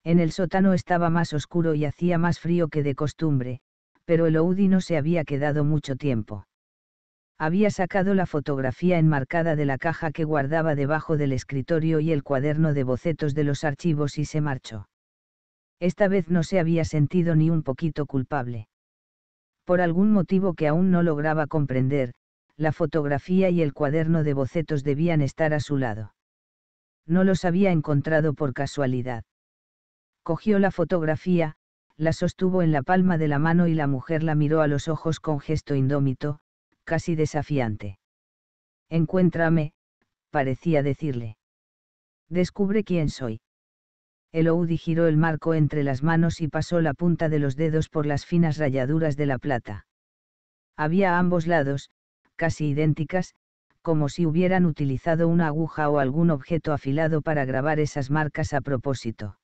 En el sótano estaba más oscuro y hacía más frío que de costumbre, pero Eloudi no se había quedado mucho tiempo había sacado la fotografía enmarcada de la caja que guardaba debajo del escritorio y el cuaderno de bocetos de los archivos y se marchó. Esta vez no se había sentido ni un poquito culpable. Por algún motivo que aún no lograba comprender, la fotografía y el cuaderno de bocetos debían estar a su lado. No los había encontrado por casualidad. Cogió la fotografía, la sostuvo en la palma de la mano y la mujer la miró a los ojos con gesto indómito, casi desafiante. Encuéntrame, parecía decirle. Descubre quién soy. Eloudi giró el marco entre las manos y pasó la punta de los dedos por las finas rayaduras de la plata. Había ambos lados, casi idénticas, como si hubieran utilizado una aguja o algún objeto afilado para grabar esas marcas a propósito.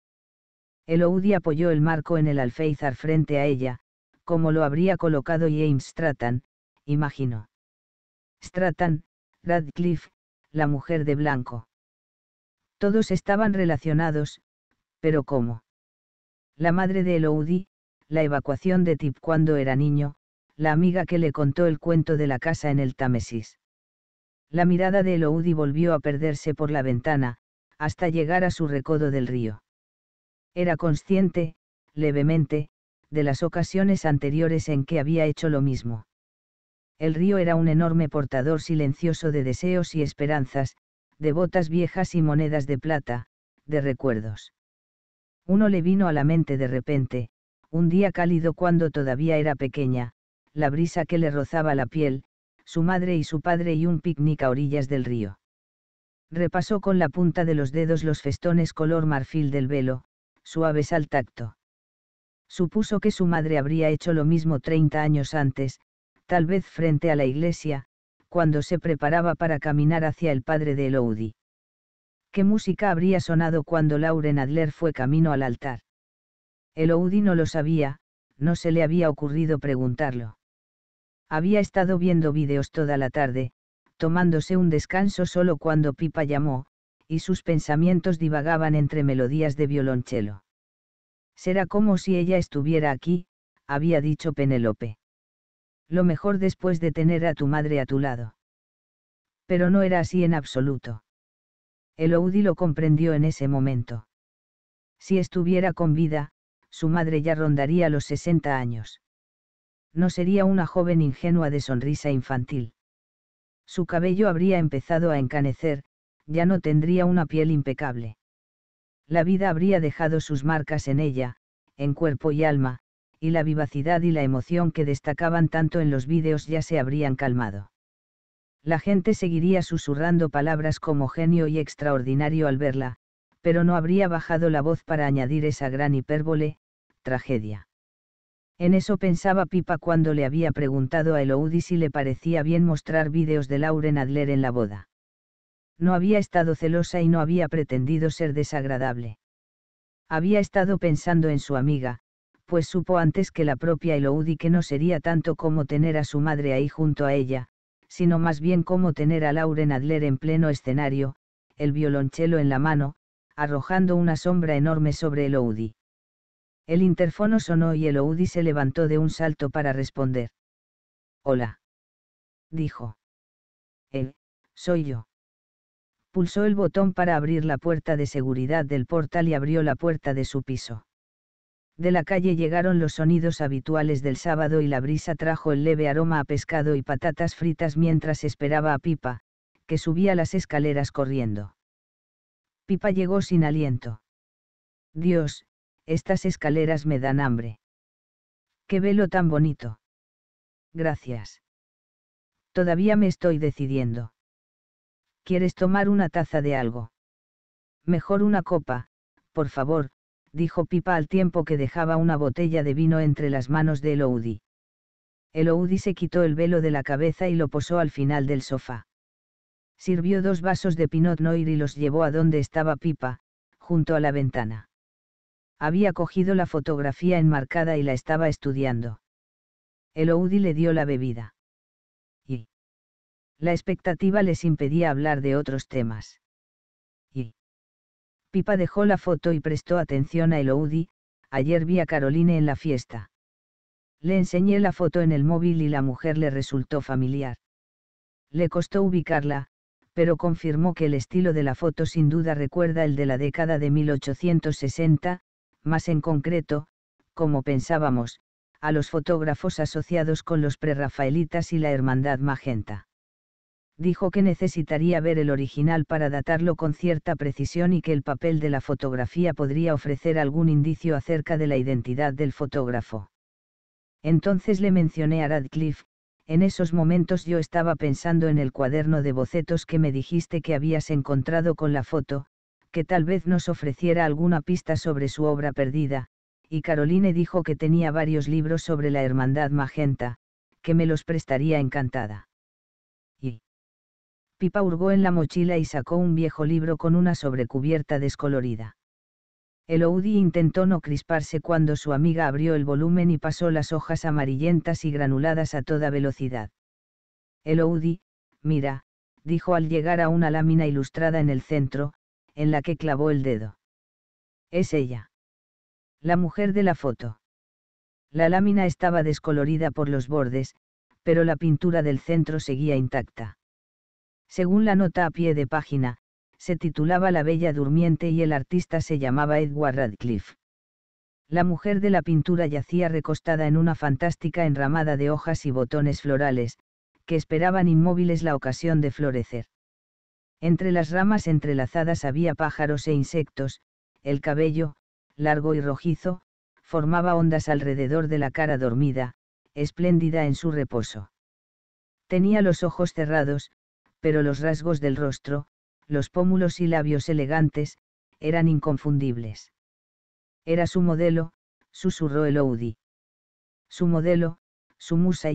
Eloudi apoyó el marco en el alféizar frente a ella, como lo habría colocado James Stratton, Imagino. Stratton, Radcliffe, la mujer de blanco. Todos estaban relacionados, pero ¿cómo? La madre de Elodie, la evacuación de Tip cuando era niño, la amiga que le contó el cuento de la casa en el Támesis. La mirada de Elodie volvió a perderse por la ventana, hasta llegar a su recodo del río. Era consciente, levemente, de las ocasiones anteriores en que había hecho lo mismo el río era un enorme portador silencioso de deseos y esperanzas, de botas viejas y monedas de plata, de recuerdos. Uno le vino a la mente de repente, un día cálido cuando todavía era pequeña, la brisa que le rozaba la piel, su madre y su padre y un picnic a orillas del río. Repasó con la punta de los dedos los festones color marfil del velo, suaves al tacto. Supuso que su madre habría hecho lo mismo treinta años antes, tal vez frente a la iglesia, cuando se preparaba para caminar hacia el padre de Eloudi. ¿Qué música habría sonado cuando Lauren Adler fue camino al altar? Eloudi no lo sabía, no se le había ocurrido preguntarlo. Había estado viendo vídeos toda la tarde, tomándose un descanso solo cuando Pipa llamó, y sus pensamientos divagaban entre melodías de violonchelo. Será como si ella estuviera aquí, había dicho Penélope lo mejor después de tener a tu madre a tu lado. Pero no era así en absoluto. Oudi lo comprendió en ese momento. Si estuviera con vida, su madre ya rondaría los 60 años. No sería una joven ingenua de sonrisa infantil. Su cabello habría empezado a encanecer, ya no tendría una piel impecable. La vida habría dejado sus marcas en ella, en cuerpo y alma, y la vivacidad y la emoción que destacaban tanto en los vídeos ya se habrían calmado. La gente seguiría susurrando palabras como genio y extraordinario al verla, pero no habría bajado la voz para añadir esa gran hipérbole, tragedia. En eso pensaba Pipa cuando le había preguntado a Eloudi si le parecía bien mostrar vídeos de Lauren Adler en la boda. No había estado celosa y no había pretendido ser desagradable. Había estado pensando en su amiga, pues supo antes que la propia Eloudi que no sería tanto como tener a su madre ahí junto a ella, sino más bien como tener a Lauren Adler en pleno escenario, el violonchelo en la mano, arrojando una sombra enorme sobre Eloudi. El interfono sonó y Eloudi se levantó de un salto para responder. Hola. Dijo. Él, eh, soy yo. Pulsó el botón para abrir la puerta de seguridad del portal y abrió la puerta de su piso. De la calle llegaron los sonidos habituales del sábado y la brisa trajo el leve aroma a pescado y patatas fritas mientras esperaba a Pipa, que subía las escaleras corriendo. Pipa llegó sin aliento. Dios, estas escaleras me dan hambre. Qué velo tan bonito. Gracias. Todavía me estoy decidiendo. ¿Quieres tomar una taza de algo? Mejor una copa, por favor, dijo Pipa al tiempo que dejaba una botella de vino entre las manos de Eloudi. Eloudi se quitó el velo de la cabeza y lo posó al final del sofá. Sirvió dos vasos de Pinot Noir y los llevó a donde estaba Pipa, junto a la ventana. Había cogido la fotografía enmarcada y la estaba estudiando. Eloudi le dio la bebida. Y la expectativa les impedía hablar de otros temas. Pipa dejó la foto y prestó atención a Eloudi, ayer vi a Caroline en la fiesta. Le enseñé la foto en el móvil y la mujer le resultó familiar. Le costó ubicarla, pero confirmó que el estilo de la foto sin duda recuerda el de la década de 1860, más en concreto, como pensábamos, a los fotógrafos asociados con los prerrafaelitas y la Hermandad Magenta dijo que necesitaría ver el original para datarlo con cierta precisión y que el papel de la fotografía podría ofrecer algún indicio acerca de la identidad del fotógrafo. Entonces le mencioné a Radcliffe, en esos momentos yo estaba pensando en el cuaderno de bocetos que me dijiste que habías encontrado con la foto, que tal vez nos ofreciera alguna pista sobre su obra perdida, y Caroline dijo que tenía varios libros sobre la Hermandad Magenta, que me los prestaría encantada. Pipa hurgó en la mochila y sacó un viejo libro con una sobrecubierta descolorida. El intentó no crisparse cuando su amiga abrió el volumen y pasó las hojas amarillentas y granuladas a toda velocidad. Eloudi, mira, dijo al llegar a una lámina ilustrada en el centro, en la que clavó el dedo. Es ella. La mujer de la foto. La lámina estaba descolorida por los bordes, pero la pintura del centro seguía intacta. Según la nota a pie de página, se titulaba La Bella Durmiente y el artista se llamaba Edward Radcliffe. La mujer de la pintura yacía recostada en una fantástica enramada de hojas y botones florales, que esperaban inmóviles la ocasión de florecer. Entre las ramas entrelazadas había pájaros e insectos, el cabello, largo y rojizo, formaba ondas alrededor de la cara dormida, espléndida en su reposo. Tenía los ojos cerrados, pero los rasgos del rostro, los pómulos y labios elegantes, eran inconfundibles. Era su modelo, susurró Elodie. Su modelo, su musa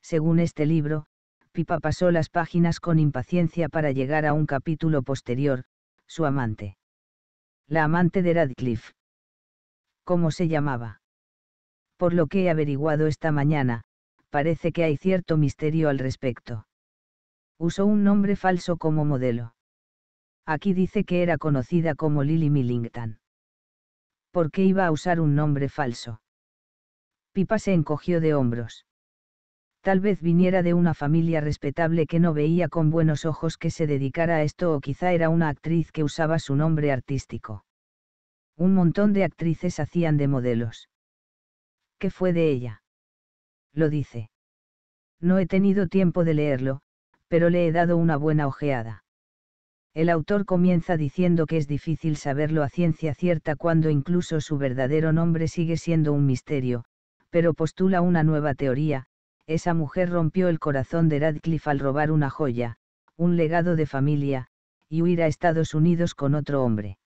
según este libro, Pipa pasó las páginas con impaciencia para llegar a un capítulo posterior, su amante. La amante de Radcliffe. ¿Cómo se llamaba? Por lo que he averiguado esta mañana, parece que hay cierto misterio al respecto. Usó un nombre falso como modelo. Aquí dice que era conocida como Lily Millington. ¿Por qué iba a usar un nombre falso? Pipa se encogió de hombros. Tal vez viniera de una familia respetable que no veía con buenos ojos que se dedicara a esto o quizá era una actriz que usaba su nombre artístico. Un montón de actrices hacían de modelos. ¿Qué fue de ella? Lo dice. No he tenido tiempo de leerlo, pero le he dado una buena ojeada. El autor comienza diciendo que es difícil saberlo a ciencia cierta cuando incluso su verdadero nombre sigue siendo un misterio, pero postula una nueva teoría, esa mujer rompió el corazón de Radcliffe al robar una joya, un legado de familia, y huir a Estados Unidos con otro hombre.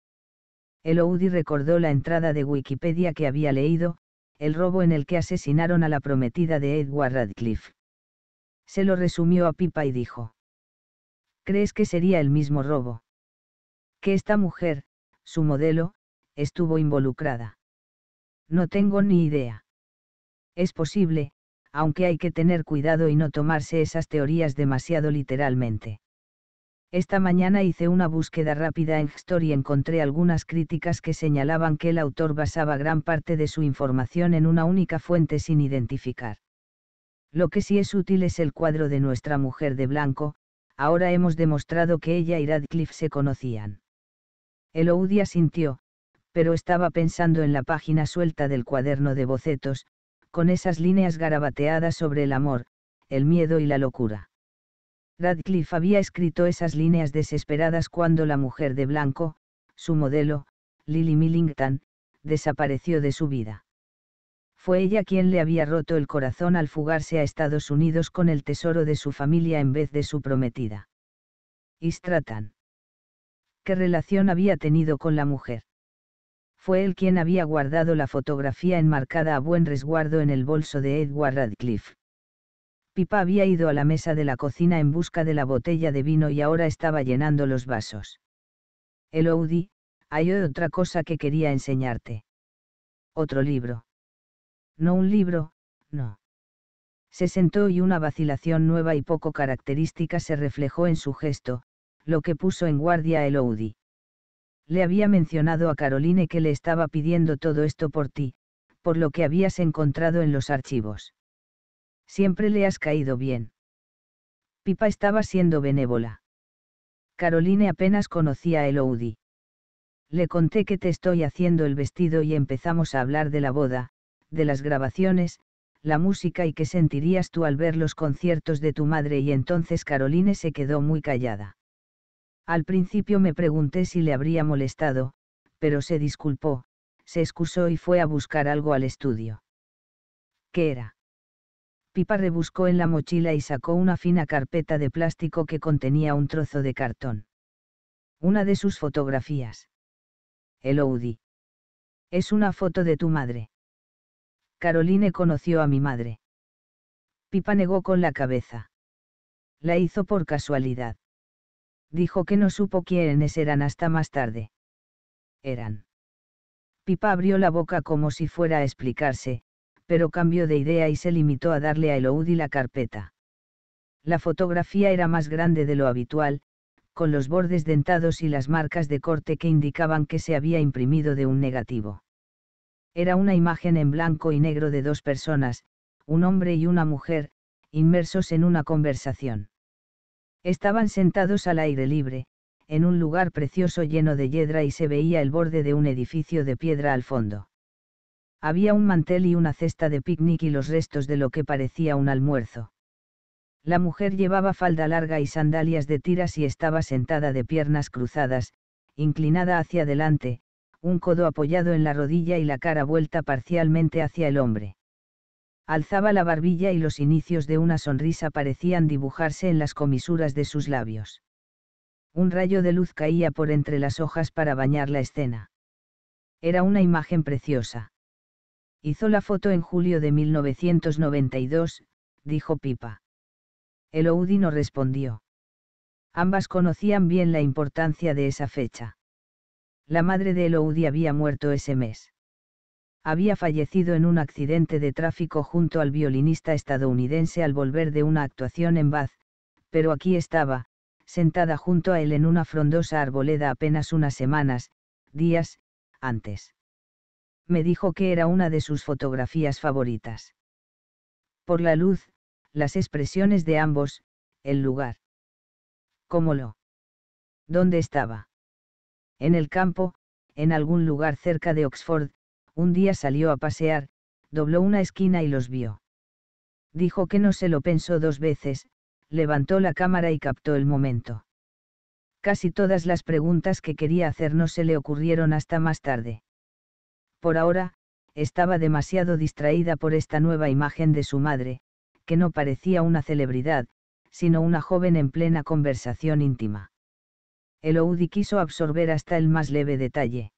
El Oudi recordó la entrada de Wikipedia que había leído, el robo en el que asesinaron a la prometida de Edward Radcliffe. Se lo resumió a Pipa y dijo. ¿Crees que sería el mismo robo? Que esta mujer, su modelo, estuvo involucrada. No tengo ni idea. Es posible, aunque hay que tener cuidado y no tomarse esas teorías demasiado literalmente. Esta mañana hice una búsqueda rápida en Historia y encontré algunas críticas que señalaban que el autor basaba gran parte de su información en una única fuente sin identificar. Lo que sí es útil es el cuadro de nuestra mujer de blanco, ahora hemos demostrado que ella y Radcliffe se conocían. Eloudia sintió, pero estaba pensando en la página suelta del cuaderno de bocetos, con esas líneas garabateadas sobre el amor, el miedo y la locura. Radcliffe había escrito esas líneas desesperadas cuando la mujer de blanco, su modelo, Lily Millington, desapareció de su vida. Fue ella quien le había roto el corazón al fugarse a Estados Unidos con el tesoro de su familia en vez de su prometida. Istratan. ¿Qué relación había tenido con la mujer? Fue él quien había guardado la fotografía enmarcada a buen resguardo en el bolso de Edward Radcliffe. Pipa había ido a la mesa de la cocina en busca de la botella de vino y ahora estaba llenando los vasos. Elodie, hay otra cosa que quería enseñarte. Otro libro no un libro, no. Se sentó y una vacilación nueva y poco característica se reflejó en su gesto, lo que puso en guardia a Eloudi. Le había mencionado a Caroline que le estaba pidiendo todo esto por ti, por lo que habías encontrado en los archivos. Siempre le has caído bien. Pipa estaba siendo benévola. Caroline apenas conocía a Eloudi. Le conté que te estoy haciendo el vestido y empezamos a hablar de la boda, de las grabaciones, la música y qué sentirías tú al ver los conciertos de tu madre y entonces Caroline se quedó muy callada. Al principio me pregunté si le habría molestado, pero se disculpó, se excusó y fue a buscar algo al estudio. ¿Qué era? Pipa rebuscó en la mochila y sacó una fina carpeta de plástico que contenía un trozo de cartón. Una de sus fotografías. El Es una foto de tu madre. Caroline conoció a mi madre. Pipa negó con la cabeza. La hizo por casualidad. Dijo que no supo quiénes eran hasta más tarde. Eran. Pipa abrió la boca como si fuera a explicarse, pero cambió de idea y se limitó a darle a y la carpeta. La fotografía era más grande de lo habitual, con los bordes dentados y las marcas de corte que indicaban que se había imprimido de un negativo. Era una imagen en blanco y negro de dos personas, un hombre y una mujer, inmersos en una conversación. Estaban sentados al aire libre, en un lugar precioso lleno de yedra y se veía el borde de un edificio de piedra al fondo. Había un mantel y una cesta de picnic y los restos de lo que parecía un almuerzo. La mujer llevaba falda larga y sandalias de tiras y estaba sentada de piernas cruzadas, inclinada hacia adelante, un codo apoyado en la rodilla y la cara vuelta parcialmente hacia el hombre. Alzaba la barbilla y los inicios de una sonrisa parecían dibujarse en las comisuras de sus labios. Un rayo de luz caía por entre las hojas para bañar la escena. Era una imagen preciosa. Hizo la foto en julio de 1992, dijo Pipa. El Oudi no respondió. Ambas conocían bien la importancia de esa fecha la madre de Eloudi había muerto ese mes. Había fallecido en un accidente de tráfico junto al violinista estadounidense al volver de una actuación en Bath, pero aquí estaba, sentada junto a él en una frondosa arboleda apenas unas semanas, días, antes. Me dijo que era una de sus fotografías favoritas. Por la luz, las expresiones de ambos, el lugar. ¿Cómo lo? ¿Dónde estaba? En el campo, en algún lugar cerca de Oxford, un día salió a pasear, dobló una esquina y los vio. Dijo que no se lo pensó dos veces, levantó la cámara y captó el momento. Casi todas las preguntas que quería hacer no se le ocurrieron hasta más tarde. Por ahora, estaba demasiado distraída por esta nueva imagen de su madre, que no parecía una celebridad, sino una joven en plena conversación íntima. Eloudi quiso absorber hasta el más leve detalle.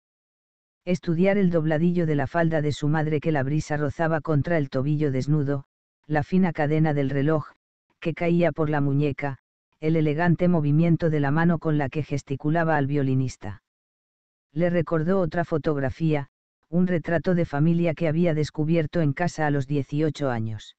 Estudiar el dobladillo de la falda de su madre que la brisa rozaba contra el tobillo desnudo, la fina cadena del reloj, que caía por la muñeca, el elegante movimiento de la mano con la que gesticulaba al violinista. Le recordó otra fotografía, un retrato de familia que había descubierto en casa a los 18 años.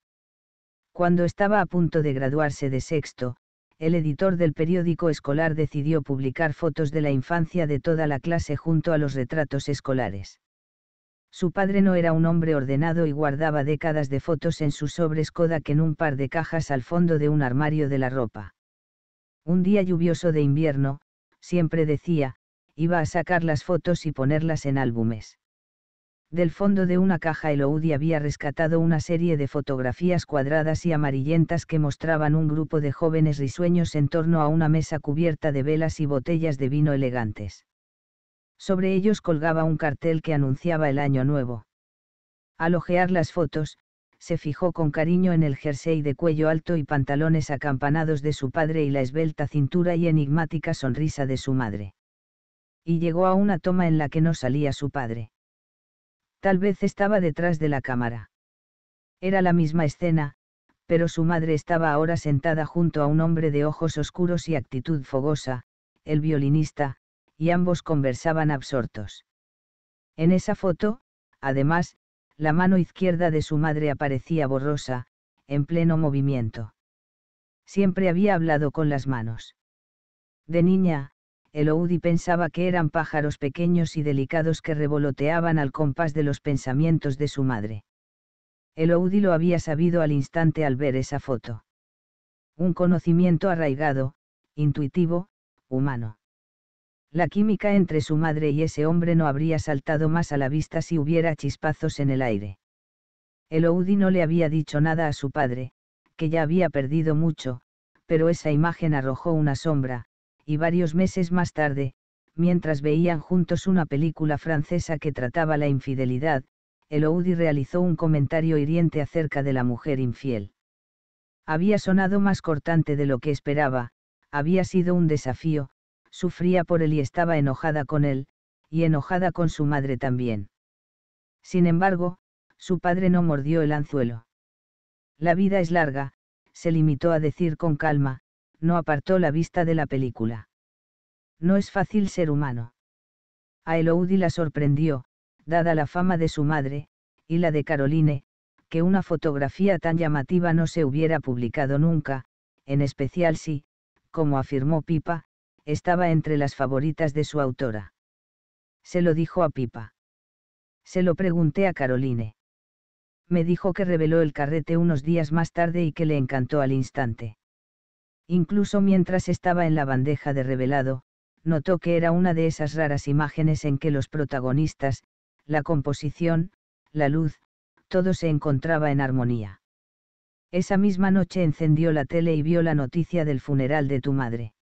Cuando estaba a punto de graduarse de sexto, el editor del periódico escolar decidió publicar fotos de la infancia de toda la clase junto a los retratos escolares. Su padre no era un hombre ordenado y guardaba décadas de fotos en sus sobres que en un par de cajas al fondo de un armario de la ropa. Un día lluvioso de invierno, siempre decía, iba a sacar las fotos y ponerlas en álbumes. Del fondo de una caja Eloudi había rescatado una serie de fotografías cuadradas y amarillentas que mostraban un grupo de jóvenes risueños en torno a una mesa cubierta de velas y botellas de vino elegantes. Sobre ellos colgaba un cartel que anunciaba el año nuevo. Al ojear las fotos, se fijó con cariño en el jersey de cuello alto y pantalones acampanados de su padre y la esbelta cintura y enigmática sonrisa de su madre. Y llegó a una toma en la que no salía su padre. Tal vez estaba detrás de la cámara. Era la misma escena, pero su madre estaba ahora sentada junto a un hombre de ojos oscuros y actitud fogosa, el violinista, y ambos conversaban absortos. En esa foto, además, la mano izquierda de su madre aparecía borrosa, en pleno movimiento. Siempre había hablado con las manos. De niña, Eloudi pensaba que eran pájaros pequeños y delicados que revoloteaban al compás de los pensamientos de su madre. Eloudi lo había sabido al instante al ver esa foto. Un conocimiento arraigado, intuitivo, humano. La química entre su madre y ese hombre no habría saltado más a la vista si hubiera chispazos en el aire. Eloudi no le había dicho nada a su padre, que ya había perdido mucho, pero esa imagen arrojó una sombra, y varios meses más tarde, mientras veían juntos una película francesa que trataba la infidelidad, Elodie realizó un comentario hiriente acerca de la mujer infiel. Había sonado más cortante de lo que esperaba, había sido un desafío, sufría por él y estaba enojada con él, y enojada con su madre también. Sin embargo, su padre no mordió el anzuelo. La vida es larga, se limitó a decir con calma, no apartó la vista de la película. No es fácil ser humano. A Elodie la sorprendió, dada la fama de su madre, y la de Caroline, que una fotografía tan llamativa no se hubiera publicado nunca, en especial si, como afirmó Pipa, estaba entre las favoritas de su autora. Se lo dijo a Pipa. Se lo pregunté a Caroline. Me dijo que reveló el carrete unos días más tarde y que le encantó al instante. Incluso mientras estaba en la bandeja de revelado, notó que era una de esas raras imágenes en que los protagonistas, la composición, la luz, todo se encontraba en armonía. Esa misma noche encendió la tele y vio la noticia del funeral de tu madre.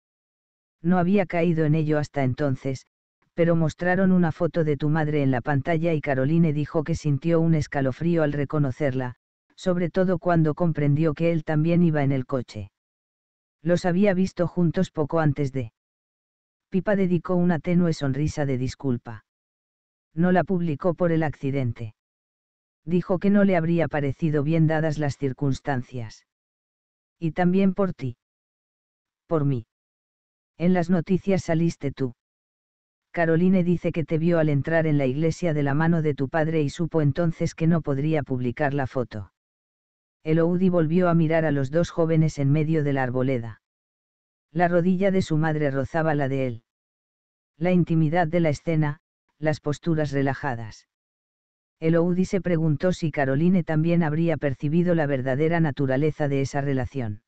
No había caído en ello hasta entonces, pero mostraron una foto de tu madre en la pantalla y Caroline dijo que sintió un escalofrío al reconocerla, sobre todo cuando comprendió que él también iba en el coche. Los había visto juntos poco antes de. Pipa dedicó una tenue sonrisa de disculpa. No la publicó por el accidente. Dijo que no le habría parecido bien dadas las circunstancias. Y también por ti. Por mí. En las noticias saliste tú. Caroline dice que te vio al entrar en la iglesia de la mano de tu padre y supo entonces que no podría publicar la foto. Eloudi volvió a mirar a los dos jóvenes en medio de la arboleda. La rodilla de su madre rozaba la de él. La intimidad de la escena, las posturas relajadas. Eloudi se preguntó si Caroline también habría percibido la verdadera naturaleza de esa relación.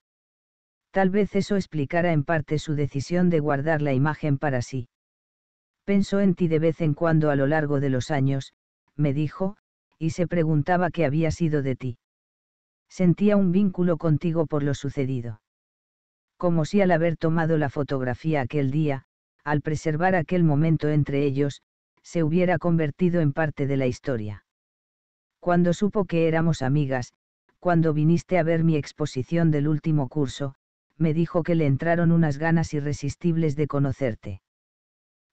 Tal vez eso explicara en parte su decisión de guardar la imagen para sí. Pensó en ti de vez en cuando a lo largo de los años, me dijo, y se preguntaba qué había sido de ti. Sentía un vínculo contigo por lo sucedido. Como si al haber tomado la fotografía aquel día, al preservar aquel momento entre ellos, se hubiera convertido en parte de la historia. Cuando supo que éramos amigas, cuando viniste a ver mi exposición del último curso, me dijo que le entraron unas ganas irresistibles de conocerte.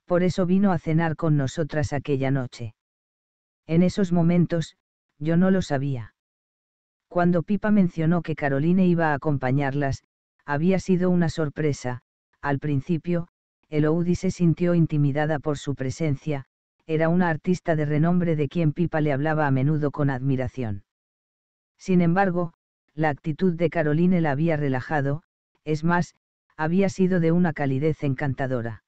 Por eso vino a cenar con nosotras aquella noche. En esos momentos, yo no lo sabía. Cuando Pipa mencionó que Caroline iba a acompañarlas, había sido una sorpresa, al principio, Elodie se sintió intimidada por su presencia, era una artista de renombre de quien Pipa le hablaba a menudo con admiración. Sin embargo, la actitud de Caroline la había relajado, es más, había sido de una calidez encantadora.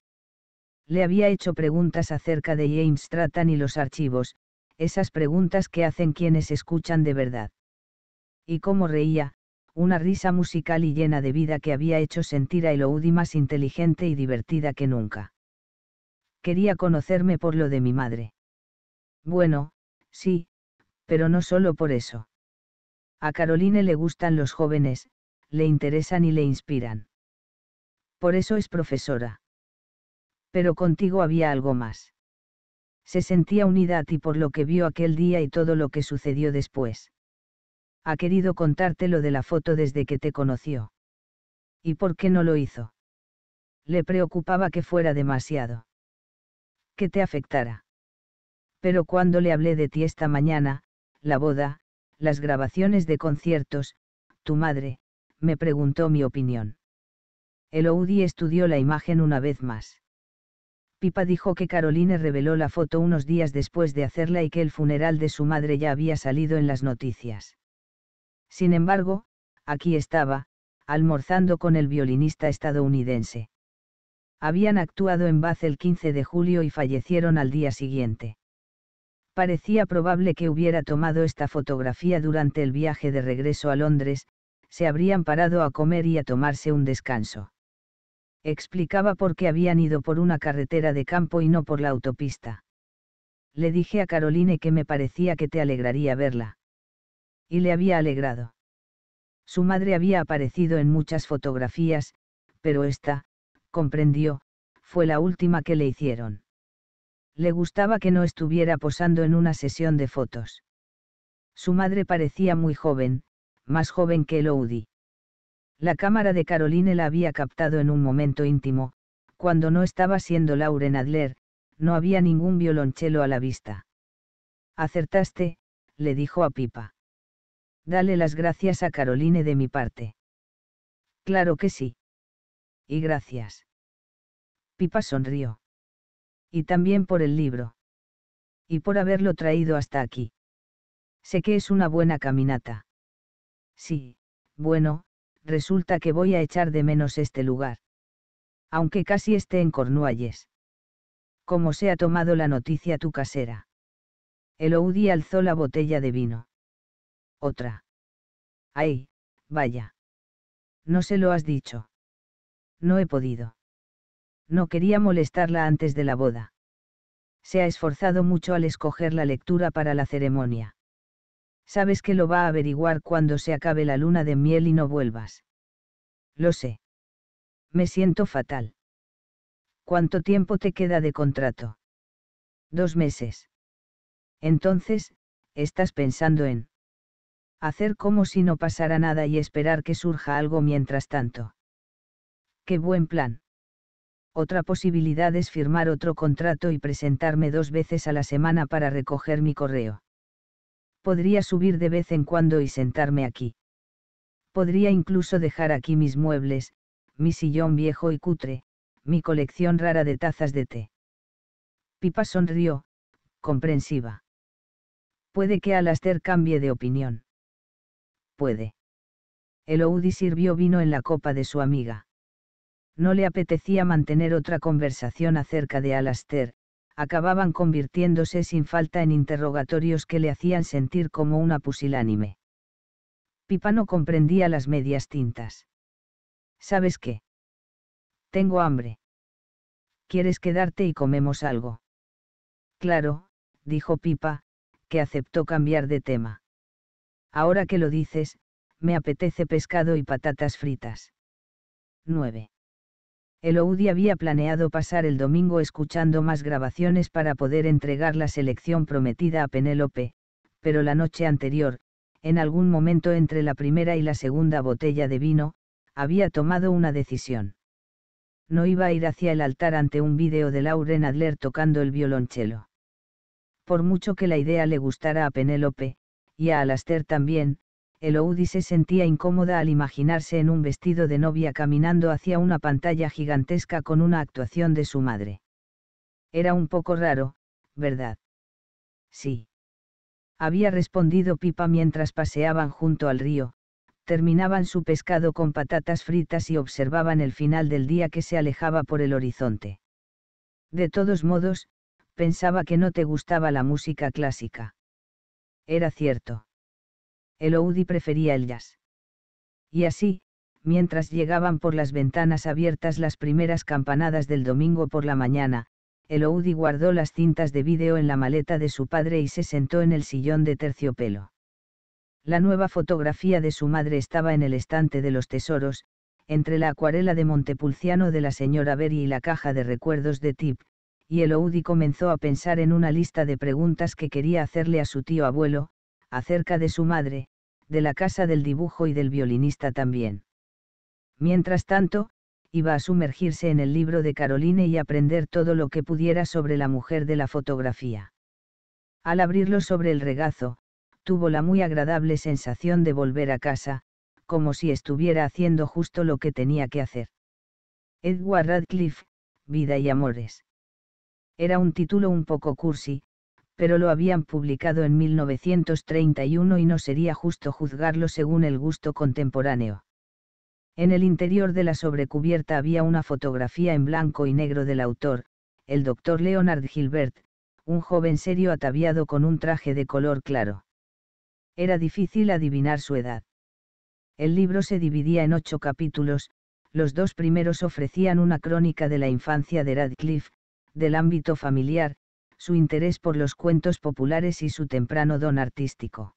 Le había hecho preguntas acerca de James Stratton y los archivos, esas preguntas que hacen quienes escuchan de verdad y cómo reía, una risa musical y llena de vida que había hecho sentir a Eloudi más inteligente y divertida que nunca. Quería conocerme por lo de mi madre. Bueno, sí, pero no solo por eso. A Caroline le gustan los jóvenes, le interesan y le inspiran. Por eso es profesora. Pero contigo había algo más. Se sentía unida a ti por lo que vio aquel día y todo lo que sucedió después ha querido contarte lo de la foto desde que te conoció. ¿Y por qué no lo hizo? Le preocupaba que fuera demasiado. Que te afectara. Pero cuando le hablé de ti esta mañana, la boda, las grabaciones de conciertos, tu madre, me preguntó mi opinión. EloDie estudió la imagen una vez más. Pipa dijo que Caroline reveló la foto unos días después de hacerla y que el funeral de su madre ya había salido en las noticias. Sin embargo, aquí estaba, almorzando con el violinista estadounidense. Habían actuado en Bath el 15 de julio y fallecieron al día siguiente. Parecía probable que hubiera tomado esta fotografía durante el viaje de regreso a Londres, se habrían parado a comer y a tomarse un descanso. Explicaba por qué habían ido por una carretera de campo y no por la autopista. Le dije a Caroline que me parecía que te alegraría verla y le había alegrado. Su madre había aparecido en muchas fotografías, pero esta, comprendió, fue la última que le hicieron. Le gustaba que no estuviera posando en una sesión de fotos. Su madre parecía muy joven, más joven que Elodie. La cámara de Caroline la había captado en un momento íntimo, cuando no estaba siendo Lauren Adler, no había ningún violonchelo a la vista. Acertaste, le dijo a Pipa. Dale las gracias a Caroline de mi parte. Claro que sí. Y gracias. Pipa sonrió. Y también por el libro. Y por haberlo traído hasta aquí. Sé que es una buena caminata. Sí, bueno, resulta que voy a echar de menos este lugar. Aunque casi esté en Cornualles. Como se ha tomado la noticia tu casera. Oudi alzó la botella de vino. Otra. Ay, vaya. No se lo has dicho. No he podido. No quería molestarla antes de la boda. Se ha esforzado mucho al escoger la lectura para la ceremonia. Sabes que lo va a averiguar cuando se acabe la luna de miel y no vuelvas. Lo sé. Me siento fatal. ¿Cuánto tiempo te queda de contrato? Dos meses. Entonces, estás pensando en hacer como si no pasara nada y esperar que surja algo mientras tanto. ¡Qué buen plan! Otra posibilidad es firmar otro contrato y presentarme dos veces a la semana para recoger mi correo. Podría subir de vez en cuando y sentarme aquí. Podría incluso dejar aquí mis muebles, mi sillón viejo y cutre, mi colección rara de tazas de té. Pipa sonrió, comprensiva. Puede que Alastair cambie de opinión puede. El sirvió vino en la copa de su amiga. No le apetecía mantener otra conversación acerca de Alastair, acababan convirtiéndose sin falta en interrogatorios que le hacían sentir como una pusilánime. Pipa no comprendía las medias tintas. ¿Sabes qué? Tengo hambre. ¿Quieres quedarte y comemos algo? Claro, dijo Pipa, que aceptó cambiar de tema. Ahora que lo dices, me apetece pescado y patatas fritas. 9. Eloudi había planeado pasar el domingo escuchando más grabaciones para poder entregar la selección prometida a Penélope, pero la noche anterior, en algún momento entre la primera y la segunda botella de vino, había tomado una decisión. No iba a ir hacia el altar ante un vídeo de Lauren Adler tocando el violonchelo. Por mucho que la idea le gustara a Penélope, y a Alastair también, Eloudi se sentía incómoda al imaginarse en un vestido de novia caminando hacia una pantalla gigantesca con una actuación de su madre. Era un poco raro, ¿verdad? Sí. Había respondido Pipa mientras paseaban junto al río, terminaban su pescado con patatas fritas y observaban el final del día que se alejaba por el horizonte. De todos modos, pensaba que no te gustaba la música clásica. Era cierto. Eloudi prefería el jazz. Y así, mientras llegaban por las ventanas abiertas las primeras campanadas del domingo por la mañana, Eloudi guardó las cintas de vídeo en la maleta de su padre y se sentó en el sillón de terciopelo. La nueva fotografía de su madre estaba en el estante de los tesoros, entre la acuarela de Montepulciano de la señora Berry y la caja de recuerdos de Tip, y Eloudi comenzó a pensar en una lista de preguntas que quería hacerle a su tío abuelo, acerca de su madre, de la casa del dibujo y del violinista también. Mientras tanto, iba a sumergirse en el libro de Caroline y aprender todo lo que pudiera sobre la mujer de la fotografía. Al abrirlo sobre el regazo, tuvo la muy agradable sensación de volver a casa, como si estuviera haciendo justo lo que tenía que hacer. Edward Radcliffe, Vida y Amores. Era un título un poco cursi, pero lo habían publicado en 1931 y no sería justo juzgarlo según el gusto contemporáneo. En el interior de la sobrecubierta había una fotografía en blanco y negro del autor, el doctor Leonard Gilbert, un joven serio ataviado con un traje de color claro. Era difícil adivinar su edad. El libro se dividía en ocho capítulos, los dos primeros ofrecían una crónica de la infancia de Radcliffe, del ámbito familiar, su interés por los cuentos populares y su temprano don artístico.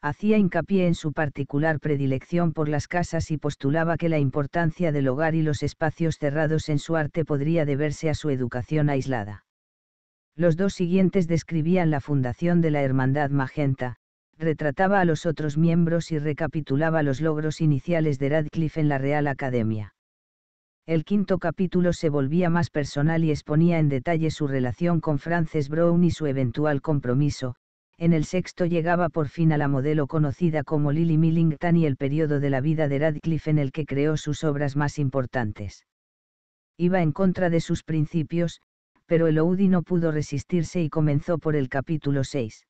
Hacía hincapié en su particular predilección por las casas y postulaba que la importancia del hogar y los espacios cerrados en su arte podría deberse a su educación aislada. Los dos siguientes describían la fundación de la Hermandad Magenta, retrataba a los otros miembros y recapitulaba los logros iniciales de Radcliffe en la Real Academia. El quinto capítulo se volvía más personal y exponía en detalle su relación con Frances Brown y su eventual compromiso. En el sexto llegaba por fin a la modelo conocida como Lily Millington y el periodo de la vida de Radcliffe en el que creó sus obras más importantes. Iba en contra de sus principios, pero Oudi no pudo resistirse y comenzó por el capítulo 6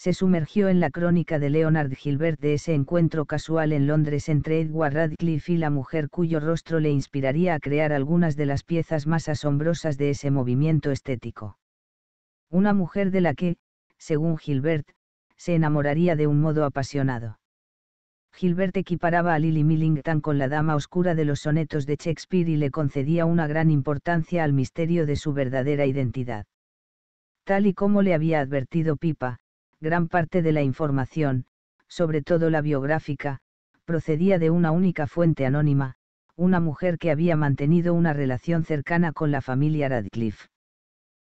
se sumergió en la crónica de Leonard Gilbert de ese encuentro casual en Londres entre Edward Radcliffe y la mujer cuyo rostro le inspiraría a crear algunas de las piezas más asombrosas de ese movimiento estético. Una mujer de la que, según Gilbert, se enamoraría de un modo apasionado. Gilbert equiparaba a Lily Millington con la dama oscura de los sonetos de Shakespeare y le concedía una gran importancia al misterio de su verdadera identidad. Tal y como le había advertido Pipa, gran parte de la información, sobre todo la biográfica, procedía de una única fuente anónima, una mujer que había mantenido una relación cercana con la familia Radcliffe.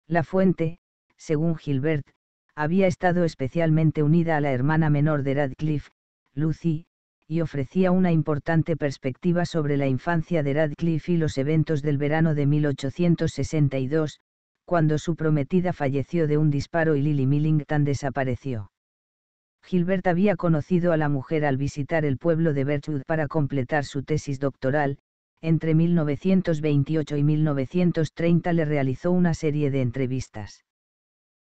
La fuente, según Gilbert, había estado especialmente unida a la hermana menor de Radcliffe, Lucy, y ofrecía una importante perspectiva sobre la infancia de Radcliffe y los eventos del verano de 1862, cuando su prometida falleció de un disparo y Lily Millington desapareció. Gilbert había conocido a la mujer al visitar el pueblo de Birchwood para completar su tesis doctoral, entre 1928 y 1930 le realizó una serie de entrevistas.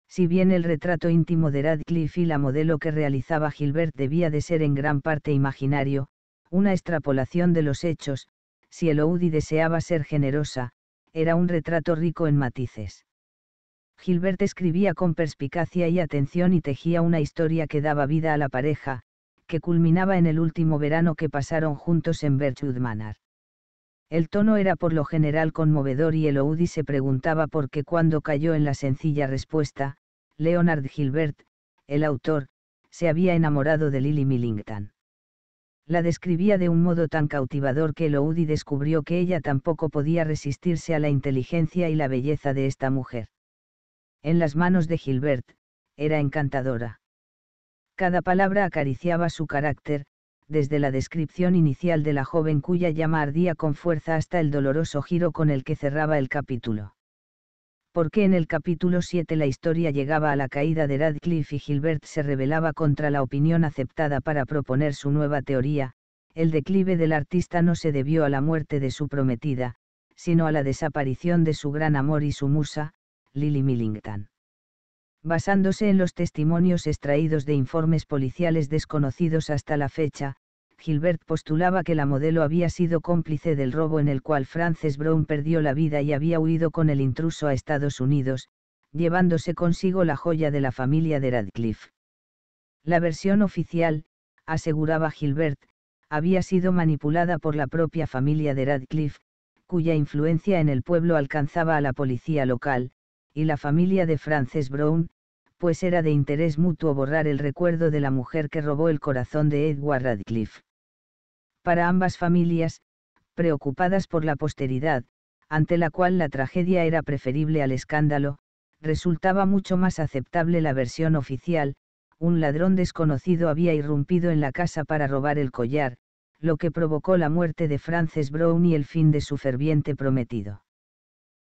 Si bien el retrato íntimo de Radcliffe y la modelo que realizaba Gilbert debía de ser en gran parte imaginario, una extrapolación de los hechos, si el Oudi deseaba ser generosa, era un retrato rico en matices. Gilbert escribía con perspicacia y atención y tejía una historia que daba vida a la pareja, que culminaba en el último verano que pasaron juntos en Birchwood Manor. El tono era por lo general conmovedor y Eloudi se preguntaba por qué cuando cayó en la sencilla respuesta, Leonard Gilbert, el autor, se había enamorado de Lily Millington. La describía de un modo tan cautivador que Eloudi descubrió que ella tampoco podía resistirse a la inteligencia y la belleza de esta mujer en las manos de Gilbert, era encantadora. Cada palabra acariciaba su carácter, desde la descripción inicial de la joven cuya llama ardía con fuerza hasta el doloroso giro con el que cerraba el capítulo. Porque en el capítulo 7 la historia llegaba a la caída de Radcliffe y Gilbert se rebelaba contra la opinión aceptada para proponer su nueva teoría, el declive del artista no se debió a la muerte de su prometida, sino a la desaparición de su gran amor y su musa, Lily Millington. Basándose en los testimonios extraídos de informes policiales desconocidos hasta la fecha, Gilbert postulaba que la modelo había sido cómplice del robo en el cual Frances Brown perdió la vida y había huido con el intruso a Estados Unidos, llevándose consigo la joya de la familia de Radcliffe. La versión oficial, aseguraba Gilbert, había sido manipulada por la propia familia de Radcliffe, cuya influencia en el pueblo alcanzaba a la policía local, y la familia de Frances Brown, pues era de interés mutuo borrar el recuerdo de la mujer que robó el corazón de Edward Radcliffe. Para ambas familias, preocupadas por la posteridad, ante la cual la tragedia era preferible al escándalo, resultaba mucho más aceptable la versión oficial, un ladrón desconocido había irrumpido en la casa para robar el collar, lo que provocó la muerte de Frances Brown y el fin de su ferviente prometido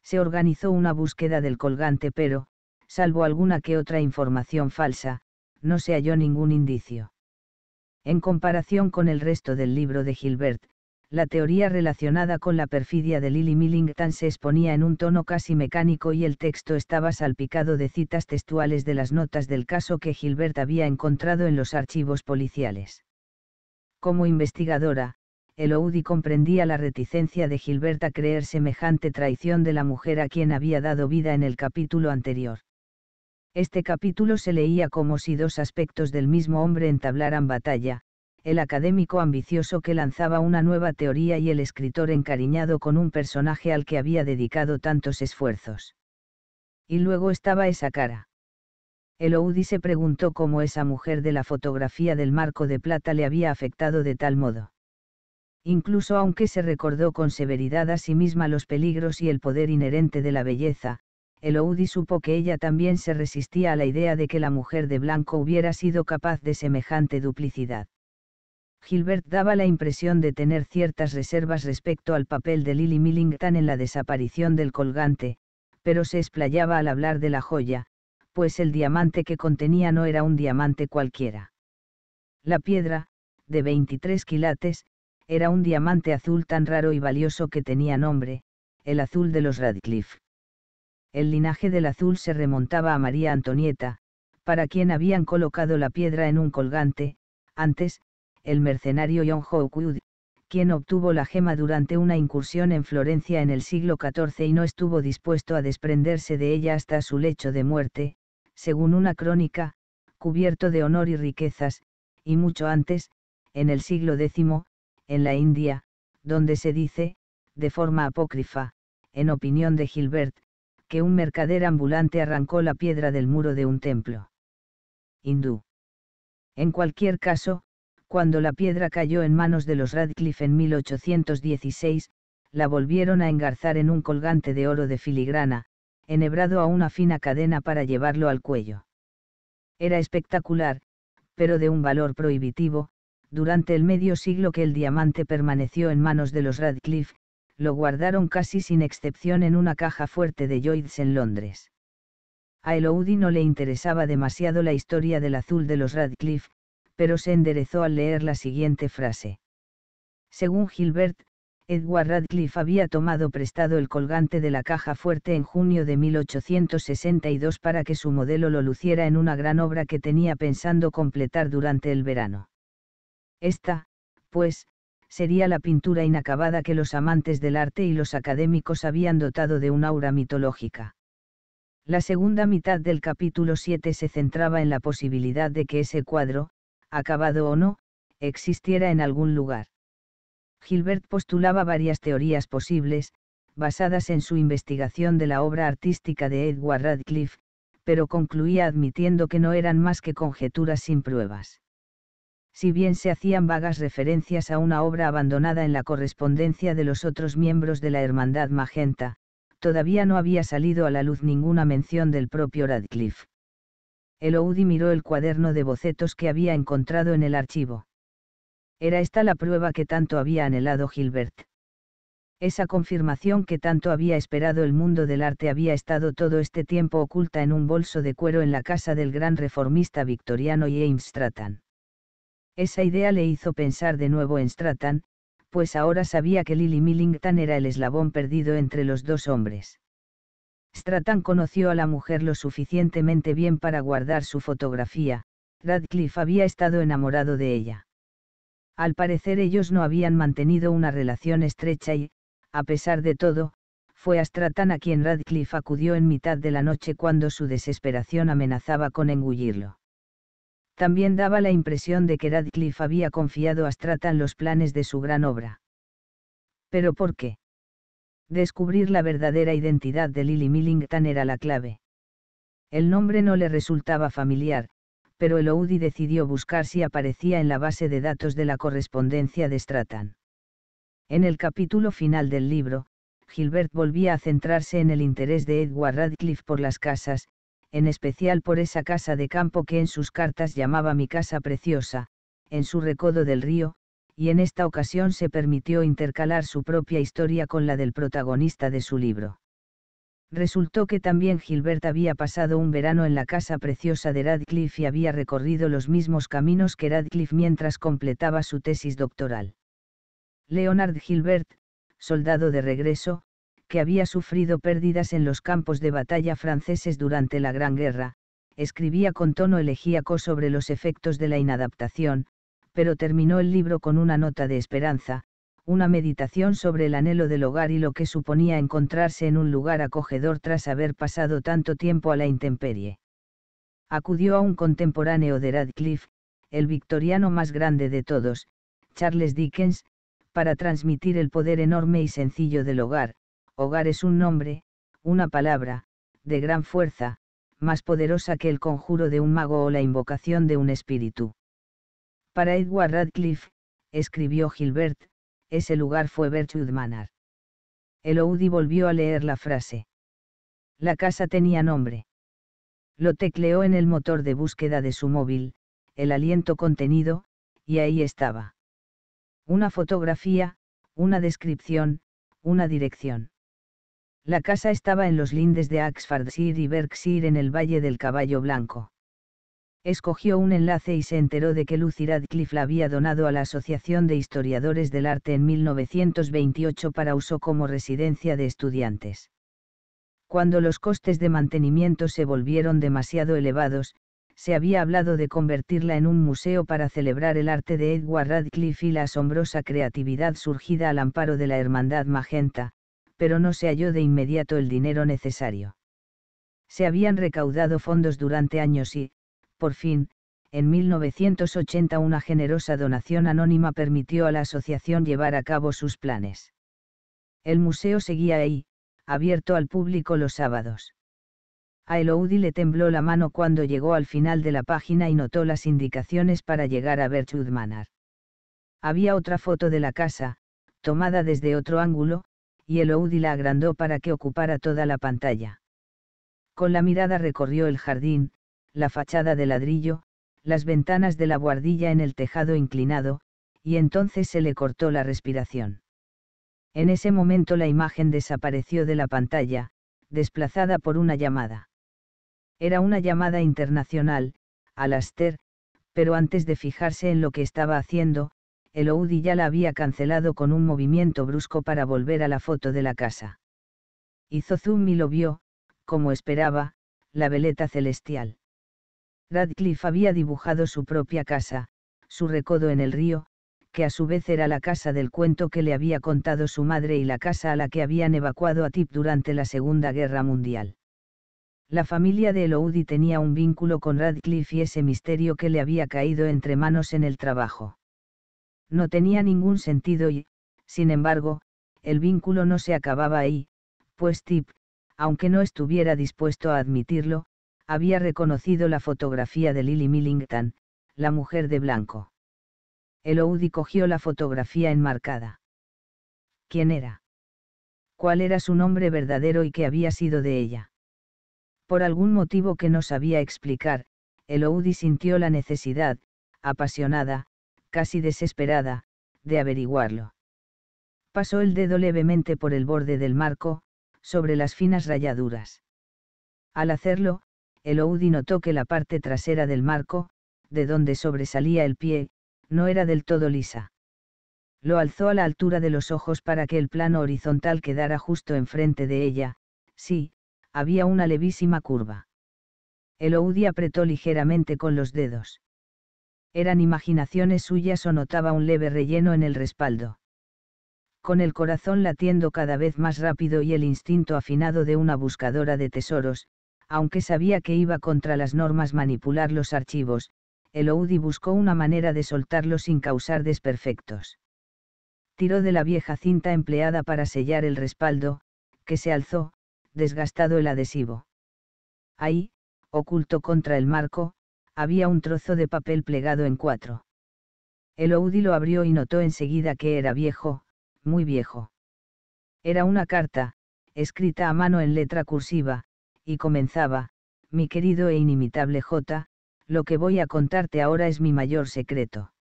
se organizó una búsqueda del colgante pero, salvo alguna que otra información falsa, no se halló ningún indicio. En comparación con el resto del libro de Gilbert, la teoría relacionada con la perfidia de Lily Millington se exponía en un tono casi mecánico y el texto estaba salpicado de citas textuales de las notas del caso que Gilbert había encontrado en los archivos policiales. Como investigadora, Eloudi comprendía la reticencia de Gilberta a creer semejante traición de la mujer a quien había dado vida en el capítulo anterior. Este capítulo se leía como si dos aspectos del mismo hombre entablaran batalla, el académico ambicioso que lanzaba una nueva teoría y el escritor encariñado con un personaje al que había dedicado tantos esfuerzos. Y luego estaba esa cara. Eloudi se preguntó cómo esa mujer de la fotografía del marco de plata le había afectado de tal modo incluso aunque se recordó con severidad a sí misma los peligros y el poder inherente de la belleza, Eloudi supo que ella también se resistía a la idea de que la mujer de blanco hubiera sido capaz de semejante duplicidad. Gilbert daba la impresión de tener ciertas reservas respecto al papel de Lily Millington en la desaparición del colgante, pero se explayaba al hablar de la joya, pues el diamante que contenía no era un diamante cualquiera. La piedra, de 23 quilates, era un diamante azul tan raro y valioso que tenía nombre, el azul de los Radcliffe. El linaje del azul se remontaba a María Antonieta, para quien habían colocado la piedra en un colgante, antes, el mercenario John Hawkwood, quien obtuvo la gema durante una incursión en Florencia en el siglo XIV y no estuvo dispuesto a desprenderse de ella hasta su lecho de muerte, según una crónica, cubierto de honor y riquezas, y mucho antes, en el siglo X, en la India, donde se dice, de forma apócrifa, en opinión de Gilbert, que un mercader ambulante arrancó la piedra del muro de un templo. Hindú. En cualquier caso, cuando la piedra cayó en manos de los Radcliffe en 1816, la volvieron a engarzar en un colgante de oro de filigrana, enhebrado a una fina cadena para llevarlo al cuello. Era espectacular, pero de un valor prohibitivo, durante el medio siglo que el diamante permaneció en manos de los Radcliffe, lo guardaron casi sin excepción en una caja fuerte de Lloyds en Londres. A Eloudi no le interesaba demasiado la historia del azul de los Radcliffe, pero se enderezó al leer la siguiente frase. Según Gilbert, Edward Radcliffe había tomado prestado el colgante de la caja fuerte en junio de 1862 para que su modelo lo luciera en una gran obra que tenía pensando completar durante el verano. Esta, pues, sería la pintura inacabada que los amantes del arte y los académicos habían dotado de un aura mitológica. La segunda mitad del capítulo 7 se centraba en la posibilidad de que ese cuadro, acabado o no, existiera en algún lugar. Gilbert postulaba varias teorías posibles, basadas en su investigación de la obra artística de Edward Radcliffe, pero concluía admitiendo que no eran más que conjeturas sin pruebas si bien se hacían vagas referencias a una obra abandonada en la correspondencia de los otros miembros de la Hermandad Magenta, todavía no había salido a la luz ninguna mención del propio Radcliffe. Eloudi miró el cuaderno de bocetos que había encontrado en el archivo. Era esta la prueba que tanto había anhelado Gilbert. Esa confirmación que tanto había esperado el mundo del arte había estado todo este tiempo oculta en un bolso de cuero en la casa del gran reformista victoriano James Stratton esa idea le hizo pensar de nuevo en Stratton, pues ahora sabía que Lily Millington era el eslabón perdido entre los dos hombres. Stratton conoció a la mujer lo suficientemente bien para guardar su fotografía, Radcliffe había estado enamorado de ella. Al parecer ellos no habían mantenido una relación estrecha y, a pesar de todo, fue a Stratton a quien Radcliffe acudió en mitad de la noche cuando su desesperación amenazaba con engullirlo también daba la impresión de que Radcliffe había confiado a Stratan los planes de su gran obra. ¿Pero por qué? Descubrir la verdadera identidad de Lily Millington era la clave. El nombre no le resultaba familiar, pero el Oudi decidió buscar si aparecía en la base de datos de la correspondencia de Stratan. En el capítulo final del libro, Gilbert volvía a centrarse en el interés de Edward Radcliffe por las casas, en especial por esa casa de campo que en sus cartas llamaba mi casa preciosa, en su recodo del río, y en esta ocasión se permitió intercalar su propia historia con la del protagonista de su libro. Resultó que también Gilbert había pasado un verano en la casa preciosa de Radcliffe y había recorrido los mismos caminos que Radcliffe mientras completaba su tesis doctoral. Leonard Gilbert, soldado de regreso, que había sufrido pérdidas en los campos de batalla franceses durante la Gran Guerra, escribía con tono elegíaco sobre los efectos de la inadaptación, pero terminó el libro con una nota de esperanza, una meditación sobre el anhelo del hogar y lo que suponía encontrarse en un lugar acogedor tras haber pasado tanto tiempo a la intemperie. Acudió a un contemporáneo de Radcliffe, el victoriano más grande de todos, Charles Dickens, para transmitir el poder enorme y sencillo del hogar, Hogar es un nombre, una palabra, de gran fuerza, más poderosa que el conjuro de un mago o la invocación de un espíritu. Para Edward Radcliffe, escribió Gilbert, ese lugar fue Bertrude Manor. Oudi volvió a leer la frase. La casa tenía nombre. Lo tecleó en el motor de búsqueda de su móvil, el aliento contenido, y ahí estaba. Una fotografía, una descripción, una dirección. La casa estaba en los lindes de Axfordshire y Berkshire en el Valle del Caballo Blanco. Escogió un enlace y se enteró de que Lucy Radcliffe la había donado a la Asociación de Historiadores del Arte en 1928 para uso como residencia de estudiantes. Cuando los costes de mantenimiento se volvieron demasiado elevados, se había hablado de convertirla en un museo para celebrar el arte de Edward Radcliffe y la asombrosa creatividad surgida al amparo de la Hermandad Magenta, pero no se halló de inmediato el dinero necesario. Se habían recaudado fondos durante años y, por fin, en 1980 una generosa donación anónima permitió a la asociación llevar a cabo sus planes. El museo seguía ahí, abierto al público los sábados. A Eloudi le tembló la mano cuando llegó al final de la página y notó las indicaciones para llegar a Berchud Manor. Había otra foto de la casa, tomada desde otro ángulo, y el Oudi la agrandó para que ocupara toda la pantalla. Con la mirada recorrió el jardín, la fachada de ladrillo, las ventanas de la guardilla en el tejado inclinado, y entonces se le cortó la respiración. En ese momento la imagen desapareció de la pantalla, desplazada por una llamada. Era una llamada internacional, Aster, pero antes de fijarse en lo que estaba haciendo, Eloudi ya la había cancelado con un movimiento brusco para volver a la foto de la casa. Hizo zoom y lo vio, como esperaba, la veleta celestial. Radcliffe había dibujado su propia casa, su recodo en el río, que a su vez era la casa del cuento que le había contado su madre y la casa a la que habían evacuado a Tip durante la Segunda Guerra Mundial. La familia de Eloudi tenía un vínculo con Radcliffe y ese misterio que le había caído entre manos en el trabajo no tenía ningún sentido y, sin embargo, el vínculo no se acababa ahí, pues Tip, aunque no estuviera dispuesto a admitirlo, había reconocido la fotografía de Lily Millington, la mujer de blanco. Eloudi cogió la fotografía enmarcada. ¿Quién era? ¿Cuál era su nombre verdadero y qué había sido de ella? Por algún motivo que no sabía explicar, Eloudi sintió la necesidad, apasionada, casi desesperada, de averiguarlo. Pasó el dedo levemente por el borde del marco, sobre las finas rayaduras. Al hacerlo, Eloudi notó que la parte trasera del marco, de donde sobresalía el pie, no era del todo lisa. Lo alzó a la altura de los ojos para que el plano horizontal quedara justo enfrente de ella, sí, había una levísima curva. El Oudi apretó ligeramente con los dedos eran imaginaciones suyas o notaba un leve relleno en el respaldo. Con el corazón latiendo cada vez más rápido y el instinto afinado de una buscadora de tesoros, aunque sabía que iba contra las normas manipular los archivos, Eloudi buscó una manera de soltarlos sin causar desperfectos. Tiró de la vieja cinta empleada para sellar el respaldo, que se alzó, desgastado el adhesivo. Ahí, oculto contra el marco, había un trozo de papel plegado en cuatro. Eloudi lo abrió y notó enseguida que era viejo, muy viejo. Era una carta, escrita a mano en letra cursiva, y comenzaba, mi querido e inimitable J, lo que voy a contarte ahora es mi mayor secreto.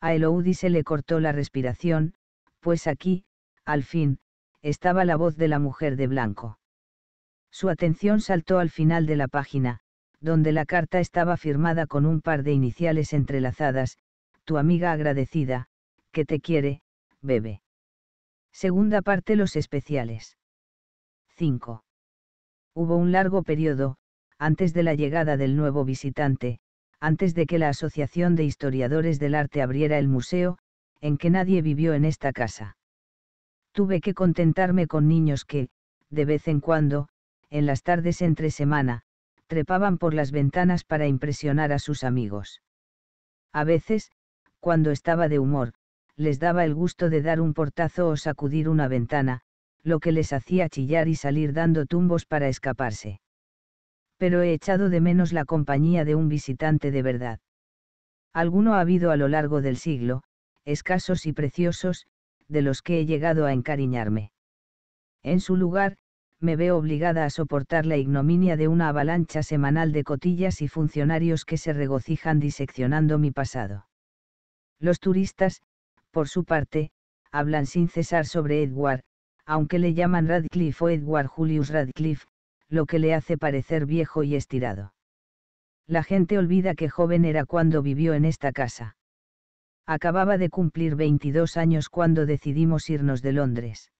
A Eloudi se le cortó la respiración, pues aquí, al fin, estaba la voz de la mujer de blanco. Su atención saltó al final de la página, donde la carta estaba firmada con un par de iniciales entrelazadas, tu amiga agradecida, que te quiere, bebe. Segunda parte los especiales. 5. Hubo un largo periodo, antes de la llegada del nuevo visitante, antes de que la Asociación de Historiadores del Arte abriera el museo, en que nadie vivió en esta casa. Tuve que contentarme con niños que, de vez en cuando, en las tardes entre semana, trepaban por las ventanas para impresionar a sus amigos. A veces, cuando estaba de humor, les daba el gusto de dar un portazo o sacudir una ventana, lo que les hacía chillar y salir dando tumbos para escaparse. Pero he echado de menos la compañía de un visitante de verdad. Alguno ha habido a lo largo del siglo, escasos y preciosos, de los que he llegado a encariñarme. En su lugar, me veo obligada a soportar la ignominia de una avalancha semanal de cotillas y funcionarios que se regocijan diseccionando mi pasado. Los turistas, por su parte, hablan sin cesar sobre Edward, aunque le llaman Radcliffe o Edward Julius Radcliffe, lo que le hace parecer viejo y estirado. La gente olvida que joven era cuando vivió en esta casa. Acababa de cumplir 22 años cuando decidimos irnos de Londres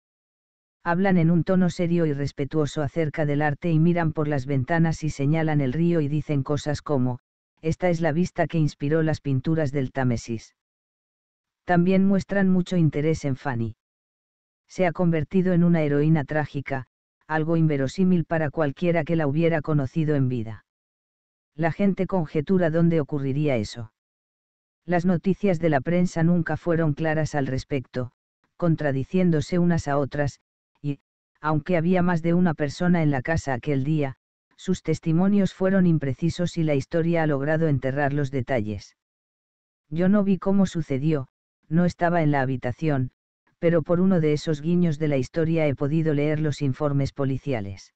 hablan en un tono serio y respetuoso acerca del arte y miran por las ventanas y señalan el río y dicen cosas como, esta es la vista que inspiró las pinturas del Támesis. También muestran mucho interés en Fanny. Se ha convertido en una heroína trágica, algo inverosímil para cualquiera que la hubiera conocido en vida. La gente conjetura dónde ocurriría eso. Las noticias de la prensa nunca fueron claras al respecto, contradiciéndose unas a otras, aunque había más de una persona en la casa aquel día, sus testimonios fueron imprecisos y la historia ha logrado enterrar los detalles. Yo no vi cómo sucedió, no estaba en la habitación, pero por uno de esos guiños de la historia he podido leer los informes policiales.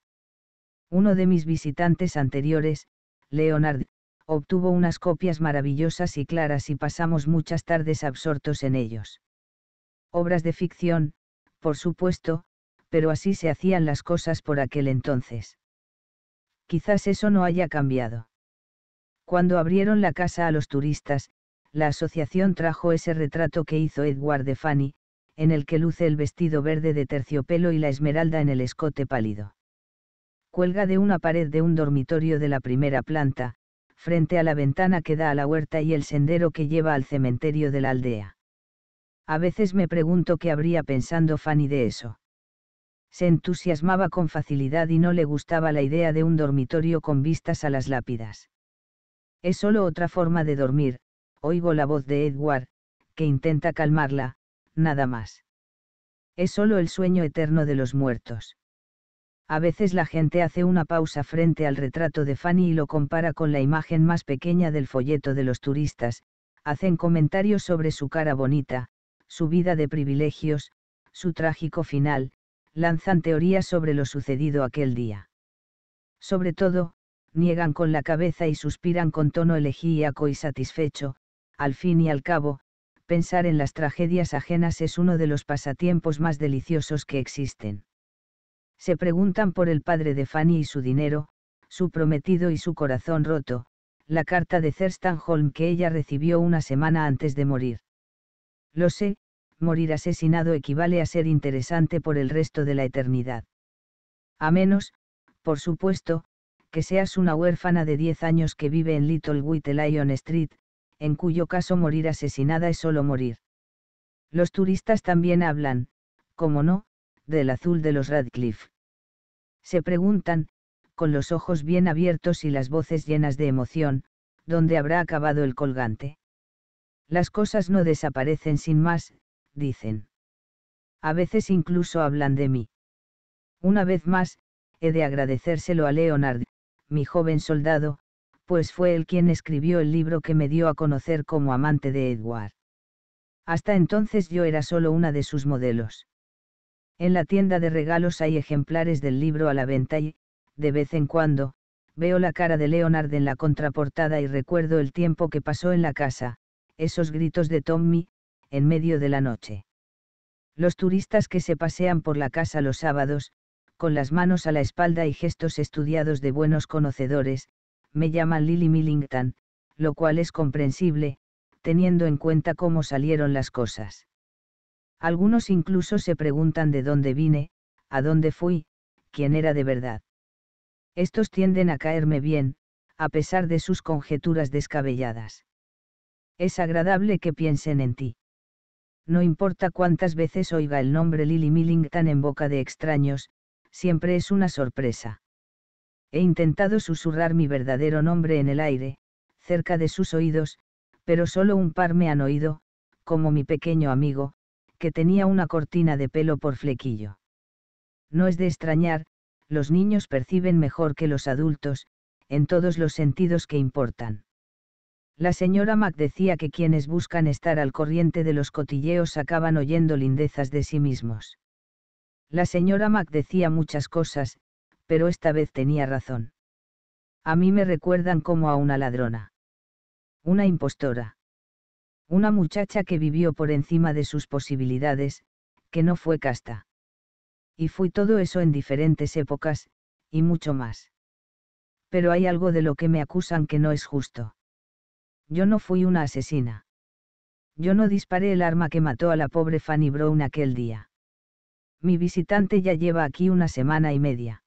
Uno de mis visitantes anteriores, Leonard, obtuvo unas copias maravillosas y claras y pasamos muchas tardes absortos en ellos. Obras de ficción, por supuesto, pero así se hacían las cosas por aquel entonces. Quizás eso no haya cambiado. Cuando abrieron la casa a los turistas, la asociación trajo ese retrato que hizo Edward de Fanny, en el que luce el vestido verde de terciopelo y la esmeralda en el escote pálido. Cuelga de una pared de un dormitorio de la primera planta, frente a la ventana que da a la huerta y el sendero que lleva al cementerio de la aldea. A veces me pregunto qué habría pensado Fanny de eso se entusiasmaba con facilidad y no le gustaba la idea de un dormitorio con vistas a las lápidas. Es solo otra forma de dormir, oigo la voz de Edward, que intenta calmarla, nada más. Es solo el sueño eterno de los muertos. A veces la gente hace una pausa frente al retrato de Fanny y lo compara con la imagen más pequeña del folleto de los turistas, hacen comentarios sobre su cara bonita, su vida de privilegios, su trágico final, lanzan teorías sobre lo sucedido aquel día. Sobre todo, niegan con la cabeza y suspiran con tono elegíaco y satisfecho, al fin y al cabo, pensar en las tragedias ajenas es uno de los pasatiempos más deliciosos que existen. Se preguntan por el padre de Fanny y su dinero, su prometido y su corazón roto, la carta de Thurston que ella recibió una semana antes de morir. Lo sé, morir asesinado equivale a ser interesante por el resto de la eternidad. A menos, por supuesto, que seas una huérfana de 10 años que vive en Little White Street, en cuyo caso morir asesinada es solo morir. Los turistas también hablan, como no, del azul de los Radcliffe. Se preguntan, con los ojos bien abiertos y las voces llenas de emoción, dónde habrá acabado el colgante. Las cosas no desaparecen sin más, dicen. A veces incluso hablan de mí. Una vez más, he de agradecérselo a Leonard, mi joven soldado, pues fue él quien escribió el libro que me dio a conocer como amante de Edward. Hasta entonces yo era solo una de sus modelos. En la tienda de regalos hay ejemplares del libro a la venta y, de vez en cuando, veo la cara de Leonard en la contraportada y recuerdo el tiempo que pasó en la casa, esos gritos de Tommy, en medio de la noche. Los turistas que se pasean por la casa los sábados, con las manos a la espalda y gestos estudiados de buenos conocedores, me llaman Lily Millington, lo cual es comprensible, teniendo en cuenta cómo salieron las cosas. Algunos incluso se preguntan de dónde vine, a dónde fui, quién era de verdad. Estos tienden a caerme bien, a pesar de sus conjeturas descabelladas. Es agradable que piensen en ti no importa cuántas veces oiga el nombre Lily Millington en boca de extraños, siempre es una sorpresa. He intentado susurrar mi verdadero nombre en el aire, cerca de sus oídos, pero solo un par me han oído, como mi pequeño amigo, que tenía una cortina de pelo por flequillo. No es de extrañar, los niños perciben mejor que los adultos, en todos los sentidos que importan. La señora Mac decía que quienes buscan estar al corriente de los cotilleos acaban oyendo lindezas de sí mismos. La señora Mac decía muchas cosas, pero esta vez tenía razón. A mí me recuerdan como a una ladrona. Una impostora. Una muchacha que vivió por encima de sus posibilidades, que no fue casta. Y fui todo eso en diferentes épocas, y mucho más. Pero hay algo de lo que me acusan que no es justo yo no fui una asesina. Yo no disparé el arma que mató a la pobre Fanny Brown aquel día. Mi visitante ya lleva aquí una semana y media.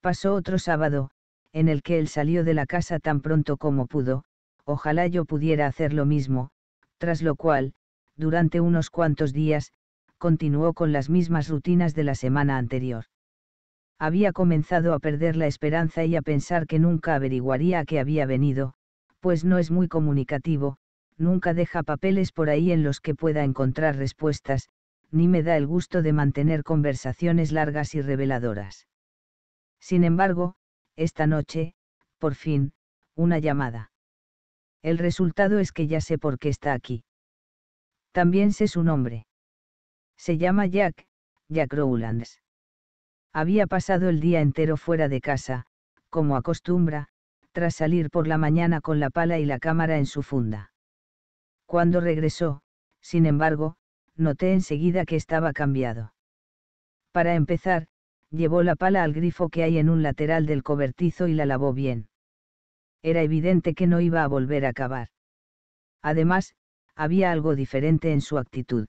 Pasó otro sábado, en el que él salió de la casa tan pronto como pudo, ojalá yo pudiera hacer lo mismo, tras lo cual, durante unos cuantos días, continuó con las mismas rutinas de la semana anterior. Había comenzado a perder la esperanza y a pensar que nunca averiguaría a qué había venido, pues no es muy comunicativo, nunca deja papeles por ahí en los que pueda encontrar respuestas, ni me da el gusto de mantener conversaciones largas y reveladoras. Sin embargo, esta noche, por fin, una llamada. El resultado es que ya sé por qué está aquí. También sé su nombre. Se llama Jack, Jack Rowlands. Había pasado el día entero fuera de casa, como acostumbra, tras salir por la mañana con la pala y la cámara en su funda. Cuando regresó, sin embargo, noté enseguida que estaba cambiado. Para empezar, llevó la pala al grifo que hay en un lateral del cobertizo y la lavó bien. Era evidente que no iba a volver a cavar. Además, había algo diferente en su actitud.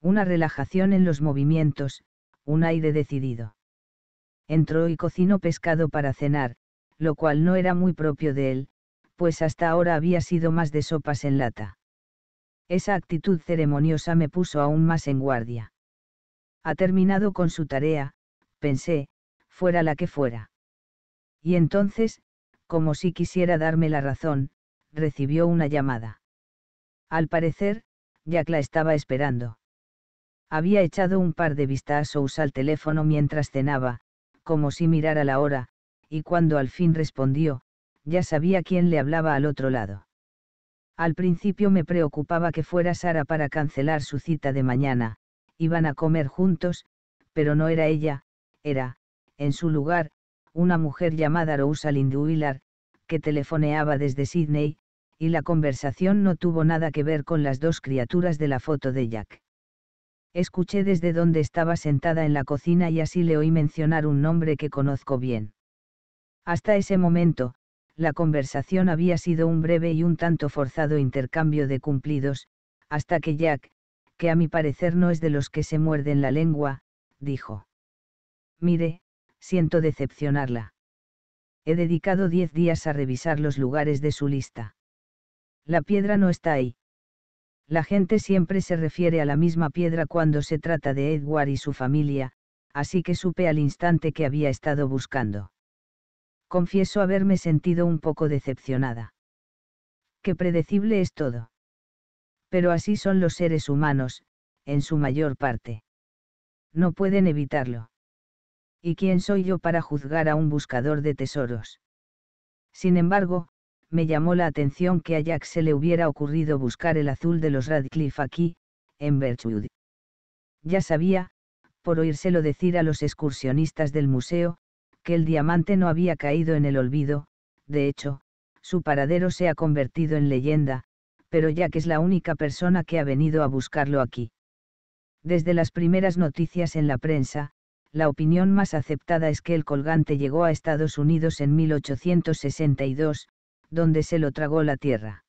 Una relajación en los movimientos, un aire decidido. Entró y cocinó pescado para cenar, lo cual no era muy propio de él, pues hasta ahora había sido más de sopas en lata. Esa actitud ceremoniosa me puso aún más en guardia. Ha terminado con su tarea, pensé, fuera la que fuera. Y entonces, como si quisiera darme la razón, recibió una llamada. Al parecer, Jack la estaba esperando. Había echado un par de vistas vistazos al teléfono mientras cenaba, como si mirara la hora, y cuando al fin respondió, ya sabía quién le hablaba al otro lado. Al principio me preocupaba que fuera Sara para cancelar su cita de mañana, iban a comer juntos, pero no era ella, era, en su lugar, una mujer llamada Rosalind Willard, que telefoneaba desde Sydney, y la conversación no tuvo nada que ver con las dos criaturas de la foto de Jack. Escuché desde donde estaba sentada en la cocina y así le oí mencionar un nombre que conozco bien. Hasta ese momento, la conversación había sido un breve y un tanto forzado intercambio de cumplidos, hasta que Jack, que a mi parecer no es de los que se muerden la lengua, dijo. Mire, siento decepcionarla. He dedicado diez días a revisar los lugares de su lista. La piedra no está ahí. La gente siempre se refiere a la misma piedra cuando se trata de Edward y su familia, así que supe al instante que había estado buscando. Confieso haberme sentido un poco decepcionada. Qué predecible es todo. Pero así son los seres humanos, en su mayor parte. No pueden evitarlo. ¿Y quién soy yo para juzgar a un buscador de tesoros? Sin embargo, me llamó la atención que a Jack se le hubiera ocurrido buscar el azul de los Radcliffe aquí, en Birchwood. Ya sabía, por oírselo decir a los excursionistas del museo, que el diamante no había caído en el olvido, de hecho, su paradero se ha convertido en leyenda, pero ya que es la única persona que ha venido a buscarlo aquí. Desde las primeras noticias en la prensa, la opinión más aceptada es que el colgante llegó a Estados Unidos en 1862, donde se lo tragó la tierra.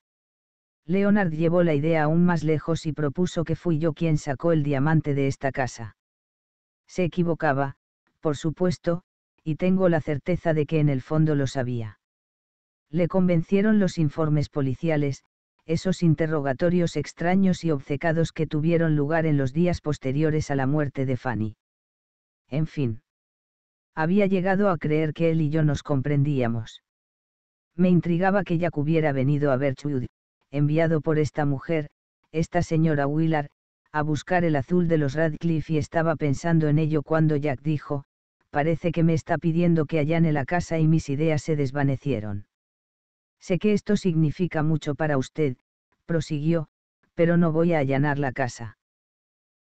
Leonard llevó la idea aún más lejos y propuso que fui yo quien sacó el diamante de esta casa. Se equivocaba, por supuesto, y tengo la certeza de que en el fondo lo sabía. Le convencieron los informes policiales, esos interrogatorios extraños y obcecados que tuvieron lugar en los días posteriores a la muerte de Fanny. En fin. Había llegado a creer que él y yo nos comprendíamos. Me intrigaba que Jack hubiera venido a Birchwood, enviado por esta mujer, esta señora Willard, a buscar el azul de los Radcliffe y estaba pensando en ello cuando Jack dijo, parece que me está pidiendo que allane la casa y mis ideas se desvanecieron. Sé que esto significa mucho para usted, prosiguió, pero no voy a allanar la casa.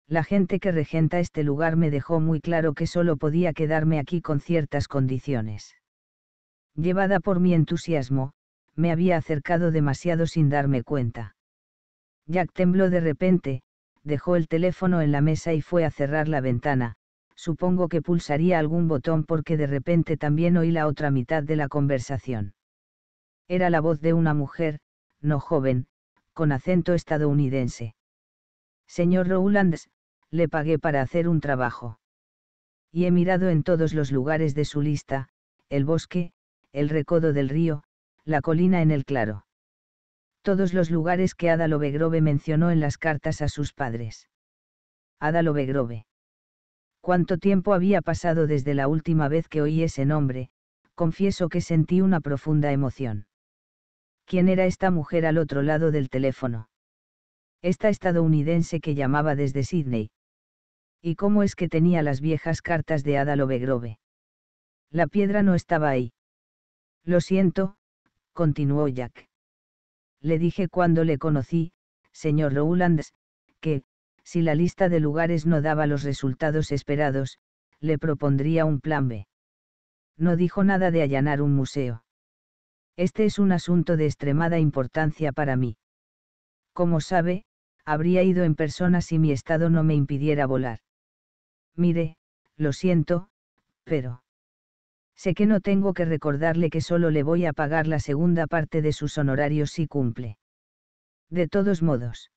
La gente que regenta este lugar me dejó muy claro que solo podía quedarme aquí con ciertas condiciones. Llevada por mi entusiasmo, me había acercado demasiado sin darme cuenta. Jack tembló de repente, dejó el teléfono en la mesa y fue a cerrar la ventana, supongo que pulsaría algún botón porque de repente también oí la otra mitad de la conversación. Era la voz de una mujer, no joven, con acento estadounidense. Señor Rowlands, le pagué para hacer un trabajo. Y he mirado en todos los lugares de su lista, el bosque, el recodo del río, la colina en el claro. Todos los lugares que Ada Lovegrove mencionó en las cartas a sus padres. Ada Lovegrove. Cuánto tiempo había pasado desde la última vez que oí ese nombre, confieso que sentí una profunda emoción. ¿Quién era esta mujer al otro lado del teléfono? Esta estadounidense que llamaba desde Sydney. ¿Y cómo es que tenía las viejas cartas de Ada Lovegrove? La piedra no estaba ahí. Lo siento, continuó Jack. Le dije cuando le conocí, señor Rowlands, que, si la lista de lugares no daba los resultados esperados, le propondría un plan B. No dijo nada de allanar un museo. Este es un asunto de extremada importancia para mí. Como sabe, habría ido en persona si mi estado no me impidiera volar. Mire, lo siento, pero... Sé que no tengo que recordarle que solo le voy a pagar la segunda parte de sus honorarios si cumple. De todos modos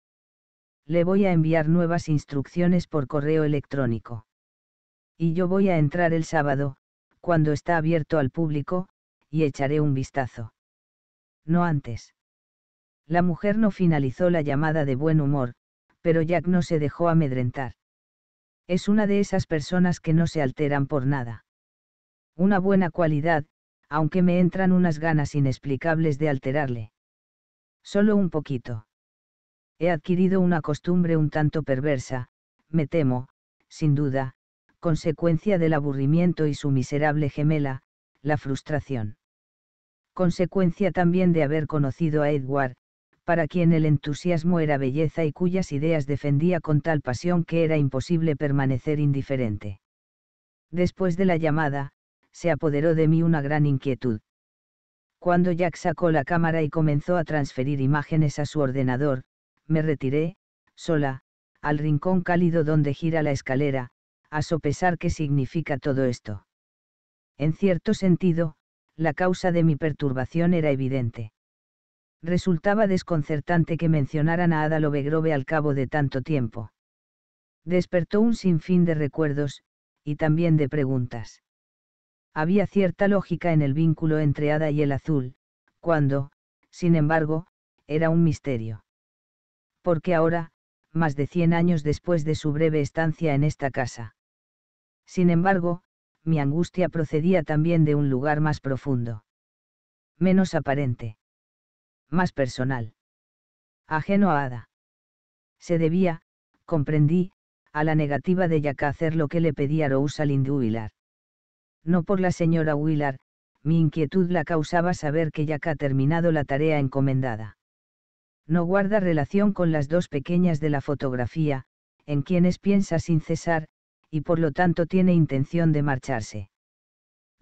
le voy a enviar nuevas instrucciones por correo electrónico. Y yo voy a entrar el sábado, cuando está abierto al público, y echaré un vistazo. No antes. La mujer no finalizó la llamada de buen humor, pero Jack no se dejó amedrentar. Es una de esas personas que no se alteran por nada. Una buena cualidad, aunque me entran unas ganas inexplicables de alterarle. Solo un poquito. He adquirido una costumbre un tanto perversa, me temo, sin duda, consecuencia del aburrimiento y su miserable gemela, la frustración. Consecuencia también de haber conocido a Edward, para quien el entusiasmo era belleza y cuyas ideas defendía con tal pasión que era imposible permanecer indiferente. Después de la llamada, se apoderó de mí una gran inquietud. Cuando Jack sacó la cámara y comenzó a transferir imágenes a su ordenador, me retiré, sola, al rincón cálido donde gira la escalera, a sopesar qué significa todo esto. En cierto sentido, la causa de mi perturbación era evidente. Resultaba desconcertante que mencionaran a Ada Lovegrove al cabo de tanto tiempo. Despertó un sinfín de recuerdos, y también de preguntas. Había cierta lógica en el vínculo entre Ada y el azul, cuando, sin embargo, era un misterio porque ahora, más de cien años después de su breve estancia en esta casa. Sin embargo, mi angustia procedía también de un lugar más profundo. Menos aparente. Más personal. Ajeno a Ada. Se debía, comprendí, a la negativa de Yaka hacer lo que le pedía Rousalind Willard. No por la señora Willard, mi inquietud la causaba saber que Yaka ha terminado la tarea encomendada no guarda relación con las dos pequeñas de la fotografía, en quienes piensa sin cesar, y por lo tanto tiene intención de marcharse.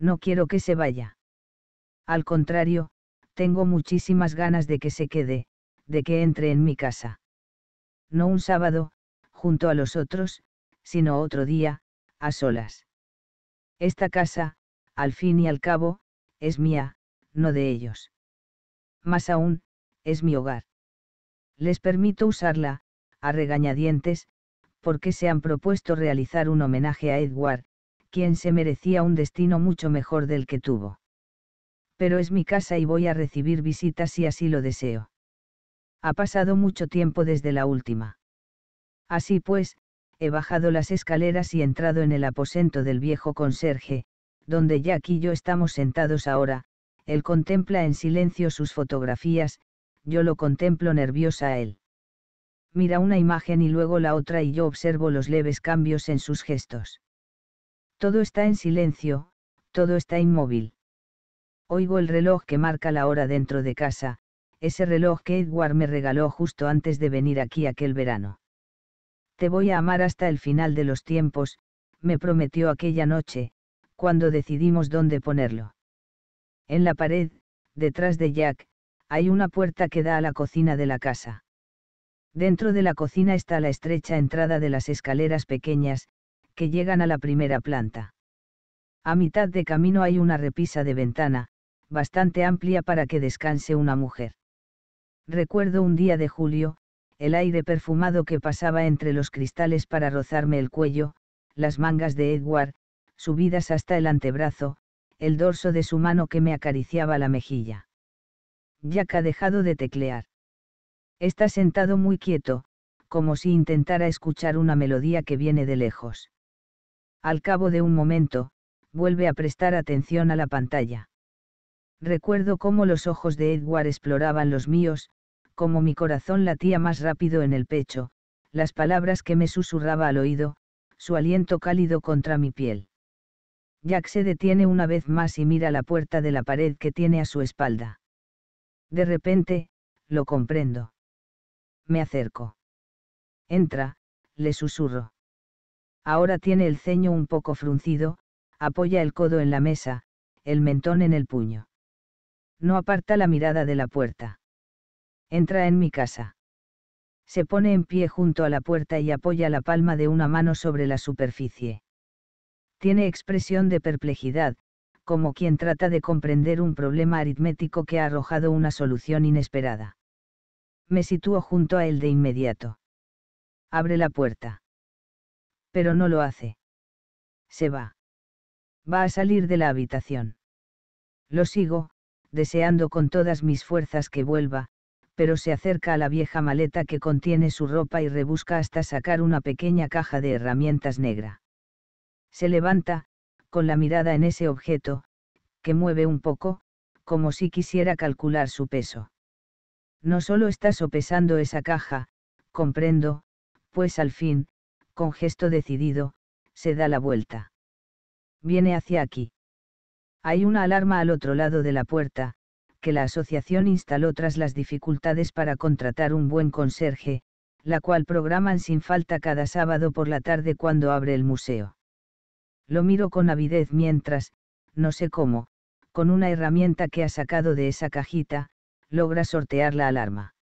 No quiero que se vaya. Al contrario, tengo muchísimas ganas de que se quede, de que entre en mi casa. No un sábado, junto a los otros, sino otro día, a solas. Esta casa, al fin y al cabo, es mía, no de ellos. Más aún, es mi hogar les permito usarla, a regañadientes, porque se han propuesto realizar un homenaje a Edward, quien se merecía un destino mucho mejor del que tuvo. Pero es mi casa y voy a recibir visitas si así lo deseo. Ha pasado mucho tiempo desde la última. Así pues, he bajado las escaleras y entrado en el aposento del viejo conserje, donde Jack y yo estamos sentados ahora, él contempla en silencio sus fotografías, yo lo contemplo nerviosa a él. Mira una imagen y luego la otra y yo observo los leves cambios en sus gestos. Todo está en silencio, todo está inmóvil. Oigo el reloj que marca la hora dentro de casa, ese reloj que Edward me regaló justo antes de venir aquí aquel verano. Te voy a amar hasta el final de los tiempos, me prometió aquella noche, cuando decidimos dónde ponerlo. En la pared, detrás de Jack, hay una puerta que da a la cocina de la casa. Dentro de la cocina está la estrecha entrada de las escaleras pequeñas, que llegan a la primera planta. A mitad de camino hay una repisa de ventana, bastante amplia para que descanse una mujer. Recuerdo un día de julio, el aire perfumado que pasaba entre los cristales para rozarme el cuello, las mangas de Edward, subidas hasta el antebrazo, el dorso de su mano que me acariciaba la mejilla. Jack ha dejado de teclear. Está sentado muy quieto, como si intentara escuchar una melodía que viene de lejos. Al cabo de un momento, vuelve a prestar atención a la pantalla. Recuerdo cómo los ojos de Edward exploraban los míos, cómo mi corazón latía más rápido en el pecho, las palabras que me susurraba al oído, su aliento cálido contra mi piel. Jack se detiene una vez más y mira la puerta de la pared que tiene a su espalda. De repente, lo comprendo. Me acerco. Entra, le susurro. Ahora tiene el ceño un poco fruncido, apoya el codo en la mesa, el mentón en el puño. No aparta la mirada de la puerta. Entra en mi casa. Se pone en pie junto a la puerta y apoya la palma de una mano sobre la superficie. Tiene expresión de perplejidad, como quien trata de comprender un problema aritmético que ha arrojado una solución inesperada. Me sitúo junto a él de inmediato. Abre la puerta. Pero no lo hace. Se va. Va a salir de la habitación. Lo sigo, deseando con todas mis fuerzas que vuelva, pero se acerca a la vieja maleta que contiene su ropa y rebusca hasta sacar una pequeña caja de herramientas negra. Se levanta, con la mirada en ese objeto, que mueve un poco, como si quisiera calcular su peso. No solo está sopesando esa caja, comprendo, pues al fin, con gesto decidido, se da la vuelta. Viene hacia aquí. Hay una alarma al otro lado de la puerta, que la asociación instaló tras las dificultades para contratar un buen conserje, la cual programan sin falta cada sábado por la tarde cuando abre el museo. Lo miro con avidez mientras, no sé cómo, con una herramienta que ha sacado de esa cajita, logra sortear la alarma.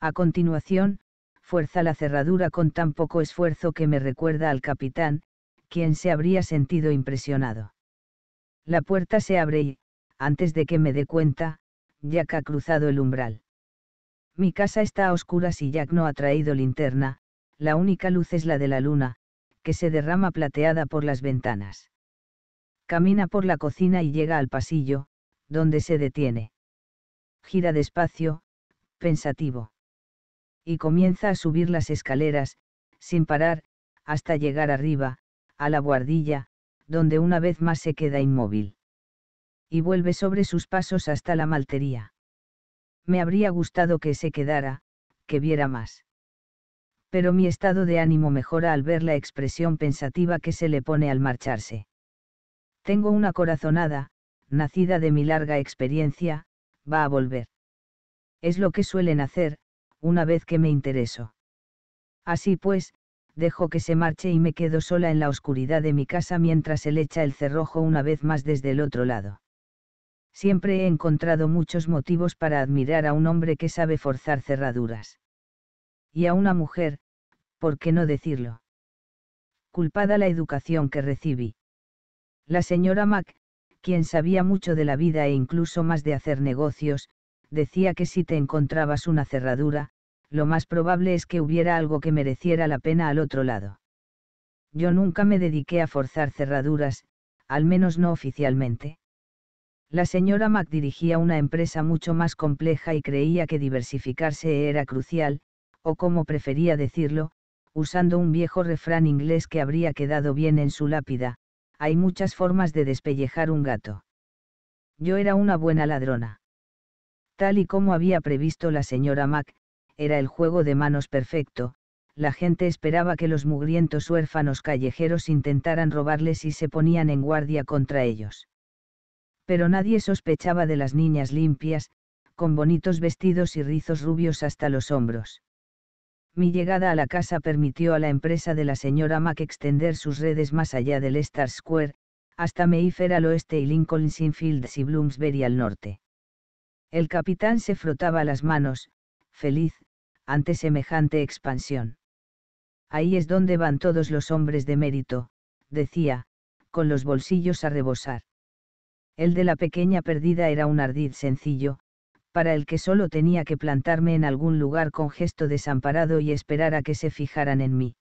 A continuación, fuerza la cerradura con tan poco esfuerzo que me recuerda al capitán, quien se habría sentido impresionado. La puerta se abre y, antes de que me dé cuenta, Jack ha cruzado el umbral. Mi casa está a oscuras y Jack no ha traído linterna, la única luz es la de la luna, que se derrama plateada por las ventanas. Camina por la cocina y llega al pasillo, donde se detiene. Gira despacio, pensativo. Y comienza a subir las escaleras, sin parar, hasta llegar arriba, a la guardilla, donde una vez más se queda inmóvil. Y vuelve sobre sus pasos hasta la maltería. Me habría gustado que se quedara, que viera más pero mi estado de ánimo mejora al ver la expresión pensativa que se le pone al marcharse. Tengo una corazonada, nacida de mi larga experiencia, va a volver. Es lo que suelen hacer, una vez que me intereso. Así pues, dejo que se marche y me quedo sola en la oscuridad de mi casa mientras él echa el cerrojo una vez más desde el otro lado. Siempre he encontrado muchos motivos para admirar a un hombre que sabe forzar cerraduras y a una mujer, ¿por qué no decirlo? Culpada la educación que recibí. La señora Mac, quien sabía mucho de la vida e incluso más de hacer negocios, decía que si te encontrabas una cerradura, lo más probable es que hubiera algo que mereciera la pena al otro lado. Yo nunca me dediqué a forzar cerraduras, al menos no oficialmente. La señora Mac dirigía una empresa mucho más compleja y creía que diversificarse era crucial, o como prefería decirlo, usando un viejo refrán inglés que habría quedado bien en su lápida, hay muchas formas de despellejar un gato. Yo era una buena ladrona. Tal y como había previsto la señora Mac, era el juego de manos perfecto, la gente esperaba que los mugrientos huérfanos callejeros intentaran robarles y se ponían en guardia contra ellos. Pero nadie sospechaba de las niñas limpias, con bonitos vestidos y rizos rubios hasta los hombros mi llegada a la casa permitió a la empresa de la señora Mack extender sus redes más allá del Star Square, hasta Meifer al oeste y Lincoln Fields y Bloomsbury al norte. El capitán se frotaba las manos, feliz, ante semejante expansión. Ahí es donde van todos los hombres de mérito, decía, con los bolsillos a rebosar. El de la pequeña perdida era un ardid sencillo, para el que solo tenía que plantarme en algún lugar con gesto desamparado y esperar a que se fijaran en mí.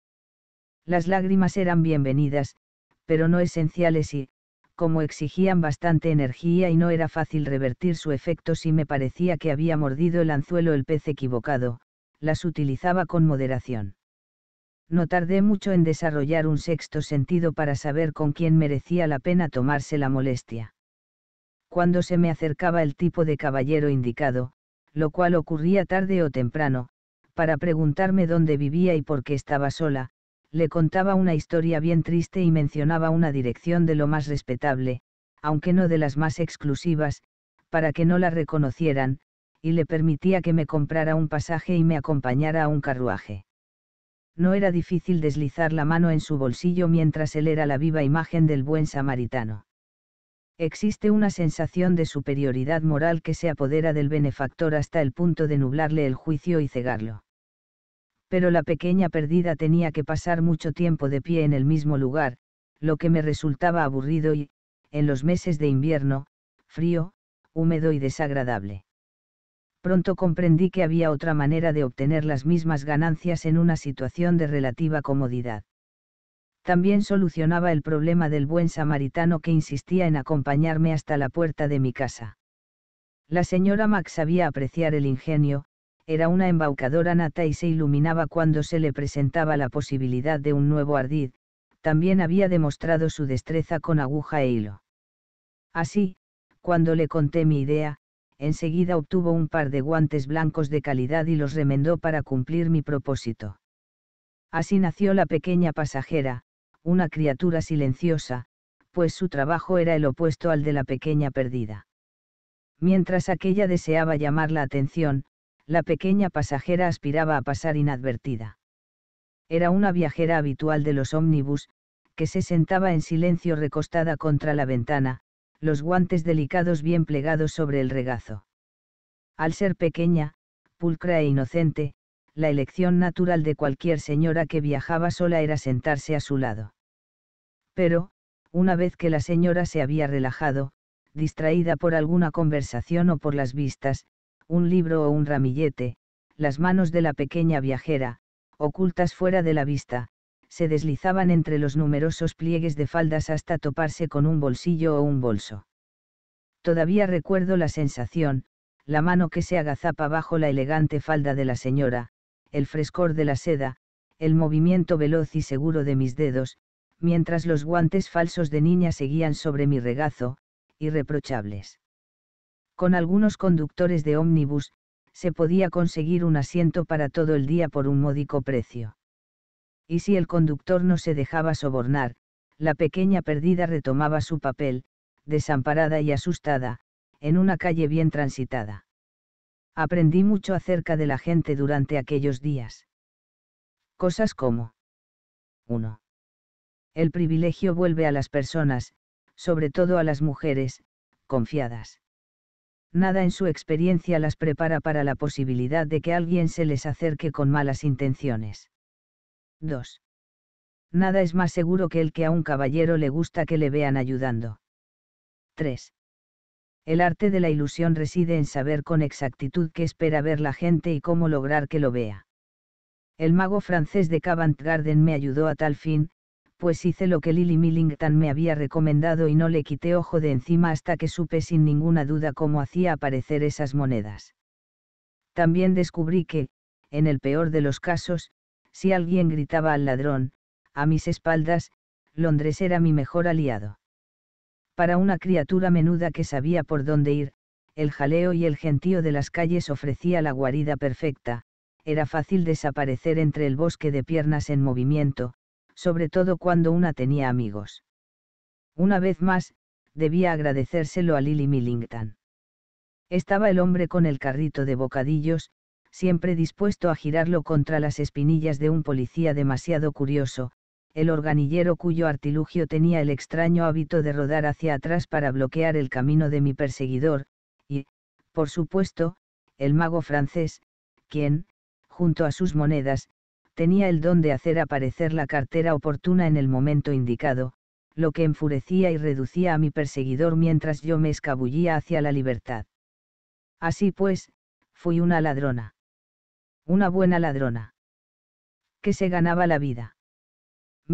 Las lágrimas eran bienvenidas, pero no esenciales y, como exigían bastante energía y no era fácil revertir su efecto si me parecía que había mordido el anzuelo el pez equivocado, las utilizaba con moderación. No tardé mucho en desarrollar un sexto sentido para saber con quién merecía la pena tomarse la molestia cuando se me acercaba el tipo de caballero indicado, lo cual ocurría tarde o temprano, para preguntarme dónde vivía y por qué estaba sola, le contaba una historia bien triste y mencionaba una dirección de lo más respetable, aunque no de las más exclusivas, para que no la reconocieran, y le permitía que me comprara un pasaje y me acompañara a un carruaje. No era difícil deslizar la mano en su bolsillo mientras él era la viva imagen del buen samaritano existe una sensación de superioridad moral que se apodera del benefactor hasta el punto de nublarle el juicio y cegarlo. Pero la pequeña perdida tenía que pasar mucho tiempo de pie en el mismo lugar, lo que me resultaba aburrido y, en los meses de invierno, frío, húmedo y desagradable. Pronto comprendí que había otra manera de obtener las mismas ganancias en una situación de relativa comodidad también solucionaba el problema del buen samaritano que insistía en acompañarme hasta la puerta de mi casa. La señora Mac sabía apreciar el ingenio, era una embaucadora nata y se iluminaba cuando se le presentaba la posibilidad de un nuevo ardid, también había demostrado su destreza con aguja e hilo. Así, cuando le conté mi idea, enseguida obtuvo un par de guantes blancos de calidad y los remendó para cumplir mi propósito. Así nació la pequeña pasajera, una criatura silenciosa, pues su trabajo era el opuesto al de la pequeña perdida. Mientras aquella deseaba llamar la atención, la pequeña pasajera aspiraba a pasar inadvertida. Era una viajera habitual de los ómnibus, que se sentaba en silencio recostada contra la ventana, los guantes delicados bien plegados sobre el regazo. Al ser pequeña, pulcra e inocente, la elección natural de cualquier señora que viajaba sola era sentarse a su lado. Pero, una vez que la señora se había relajado, distraída por alguna conversación o por las vistas, un libro o un ramillete, las manos de la pequeña viajera, ocultas fuera de la vista, se deslizaban entre los numerosos pliegues de faldas hasta toparse con un bolsillo o un bolso. Todavía recuerdo la sensación, la mano que se agazapa bajo la elegante falda de la señora, el frescor de la seda, el movimiento veloz y seguro de mis dedos, mientras los guantes falsos de niña seguían sobre mi regazo, irreprochables. Con algunos conductores de ómnibus, se podía conseguir un asiento para todo el día por un módico precio. Y si el conductor no se dejaba sobornar, la pequeña perdida retomaba su papel, desamparada y asustada, en una calle bien transitada. Aprendí mucho acerca de la gente durante aquellos días. Cosas como 1. El privilegio vuelve a las personas, sobre todo a las mujeres, confiadas. Nada en su experiencia las prepara para la posibilidad de que alguien se les acerque con malas intenciones. 2. Nada es más seguro que el que a un caballero le gusta que le vean ayudando. 3. El arte de la ilusión reside en saber con exactitud qué espera ver la gente y cómo lograr que lo vea. El mago francés de Cavant Garden me ayudó a tal fin, pues hice lo que Lily Millington me había recomendado y no le quité ojo de encima hasta que supe sin ninguna duda cómo hacía aparecer esas monedas. También descubrí que, en el peor de los casos, si alguien gritaba al ladrón, a mis espaldas, Londres era mi mejor aliado. Para una criatura menuda que sabía por dónde ir, el jaleo y el gentío de las calles ofrecía la guarida perfecta, era fácil desaparecer entre el bosque de piernas en movimiento, sobre todo cuando una tenía amigos. Una vez más, debía agradecérselo a Lily Millington. Estaba el hombre con el carrito de bocadillos, siempre dispuesto a girarlo contra las espinillas de un policía demasiado curioso, el organillero cuyo artilugio tenía el extraño hábito de rodar hacia atrás para bloquear el camino de mi perseguidor, y, por supuesto, el mago francés, quien, junto a sus monedas, tenía el don de hacer aparecer la cartera oportuna en el momento indicado, lo que enfurecía y reducía a mi perseguidor mientras yo me escabullía hacia la libertad. Así pues, fui una ladrona. Una buena ladrona. Que se ganaba la vida.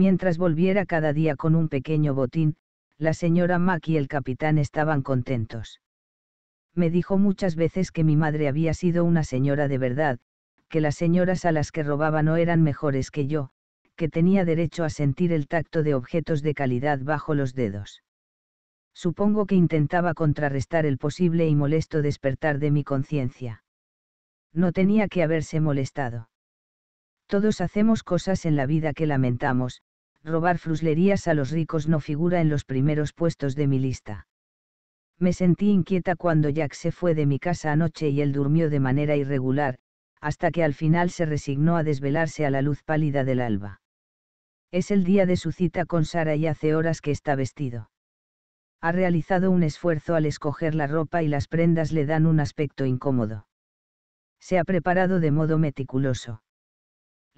Mientras volviera cada día con un pequeño botín, la señora Mack y el capitán estaban contentos. Me dijo muchas veces que mi madre había sido una señora de verdad, que las señoras a las que robaba no eran mejores que yo, que tenía derecho a sentir el tacto de objetos de calidad bajo los dedos. Supongo que intentaba contrarrestar el posible y molesto despertar de mi conciencia. No tenía que haberse molestado. Todos hacemos cosas en la vida que lamentamos, robar fruslerías a los ricos no figura en los primeros puestos de mi lista. Me sentí inquieta cuando Jack se fue de mi casa anoche y él durmió de manera irregular, hasta que al final se resignó a desvelarse a la luz pálida del alba. Es el día de su cita con Sara y hace horas que está vestido. Ha realizado un esfuerzo al escoger la ropa y las prendas le dan un aspecto incómodo. Se ha preparado de modo meticuloso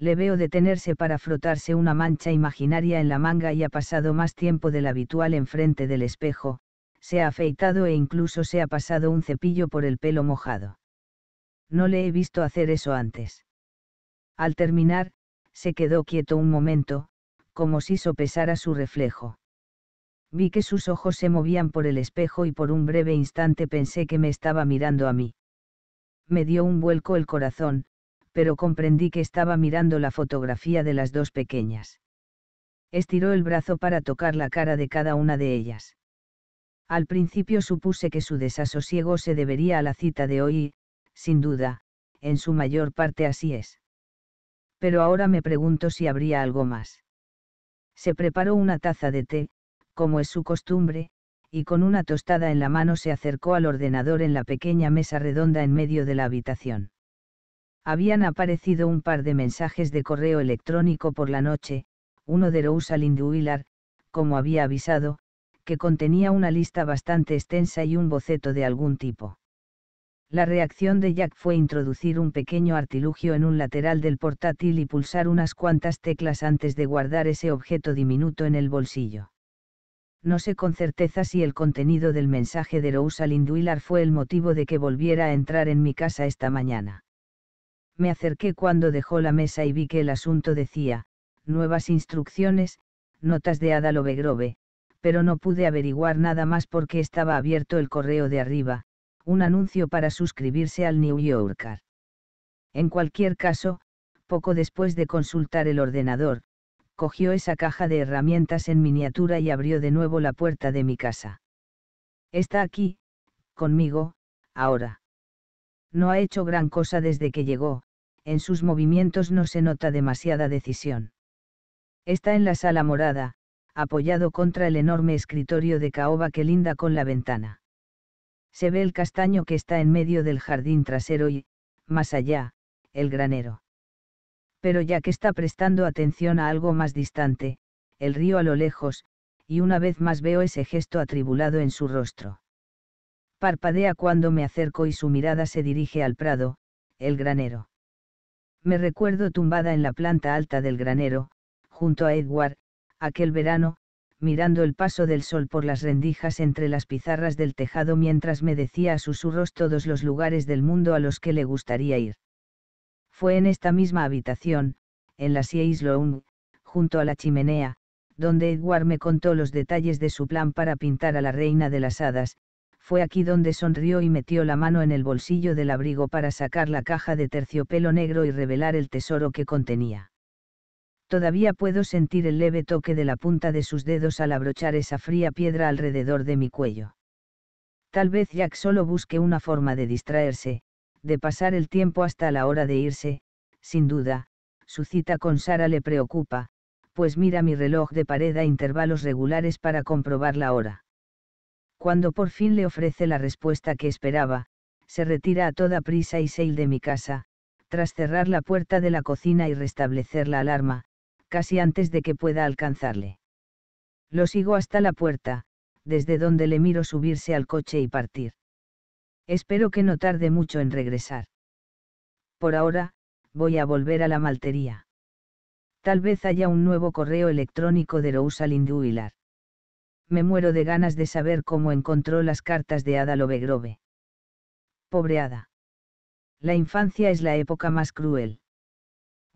le veo detenerse para frotarse una mancha imaginaria en la manga y ha pasado más tiempo del habitual enfrente del espejo, se ha afeitado e incluso se ha pasado un cepillo por el pelo mojado. No le he visto hacer eso antes. Al terminar, se quedó quieto un momento, como si sopesara su reflejo. Vi que sus ojos se movían por el espejo y por un breve instante pensé que me estaba mirando a mí. Me dio un vuelco el corazón, pero comprendí que estaba mirando la fotografía de las dos pequeñas. Estiró el brazo para tocar la cara de cada una de ellas. Al principio supuse que su desasosiego se debería a la cita de hoy y, sin duda, en su mayor parte así es. Pero ahora me pregunto si habría algo más. Se preparó una taza de té, como es su costumbre, y con una tostada en la mano se acercó al ordenador en la pequeña mesa redonda en medio de la habitación habían aparecido un par de mensajes de correo electrónico por la noche, uno de Rosalind Willard, como había avisado, que contenía una lista bastante extensa y un boceto de algún tipo. La reacción de Jack fue introducir un pequeño artilugio en un lateral del portátil y pulsar unas cuantas teclas antes de guardar ese objeto diminuto en el bolsillo. No sé con certeza si el contenido del mensaje de Rosalind Willard fue el motivo de que volviera a entrar en mi casa esta mañana me acerqué cuando dejó la mesa y vi que el asunto decía, nuevas instrucciones, notas de Ada Lovegrove, pero no pude averiguar nada más porque estaba abierto el correo de arriba, un anuncio para suscribirse al New Yorker. En cualquier caso, poco después de consultar el ordenador, cogió esa caja de herramientas en miniatura y abrió de nuevo la puerta de mi casa. Está aquí, conmigo, ahora. No ha hecho gran cosa desde que llegó, en sus movimientos no se nota demasiada decisión. Está en la sala morada, apoyado contra el enorme escritorio de caoba que linda con la ventana. Se ve el castaño que está en medio del jardín trasero y, más allá, el granero. Pero ya que está prestando atención a algo más distante, el río a lo lejos, y una vez más veo ese gesto atribulado en su rostro. Parpadea cuando me acerco y su mirada se dirige al prado, el granero. Me recuerdo tumbada en la planta alta del granero, junto a Edward, aquel verano, mirando el paso del sol por las rendijas entre las pizarras del tejado mientras me decía a susurros todos los lugares del mundo a los que le gustaría ir. Fue en esta misma habitación, en la Sea Loung, junto a la chimenea, donde Edward me contó los detalles de su plan para pintar a la reina de las hadas, fue aquí donde sonrió y metió la mano en el bolsillo del abrigo para sacar la caja de terciopelo negro y revelar el tesoro que contenía. Todavía puedo sentir el leve toque de la punta de sus dedos al abrochar esa fría piedra alrededor de mi cuello. Tal vez Jack solo busque una forma de distraerse, de pasar el tiempo hasta la hora de irse, sin duda, su cita con Sara le preocupa, pues mira mi reloj de pared a intervalos regulares para comprobar la hora. Cuando por fin le ofrece la respuesta que esperaba, se retira a toda prisa y se de mi casa, tras cerrar la puerta de la cocina y restablecer la alarma, casi antes de que pueda alcanzarle. Lo sigo hasta la puerta, desde donde le miro subirse al coche y partir. Espero que no tarde mucho en regresar. Por ahora, voy a volver a la maltería. Tal vez haya un nuevo correo electrónico de Rosalind Huilar me muero de ganas de saber cómo encontró las cartas de Ada Lovegrove. Pobre Ada. La infancia es la época más cruel.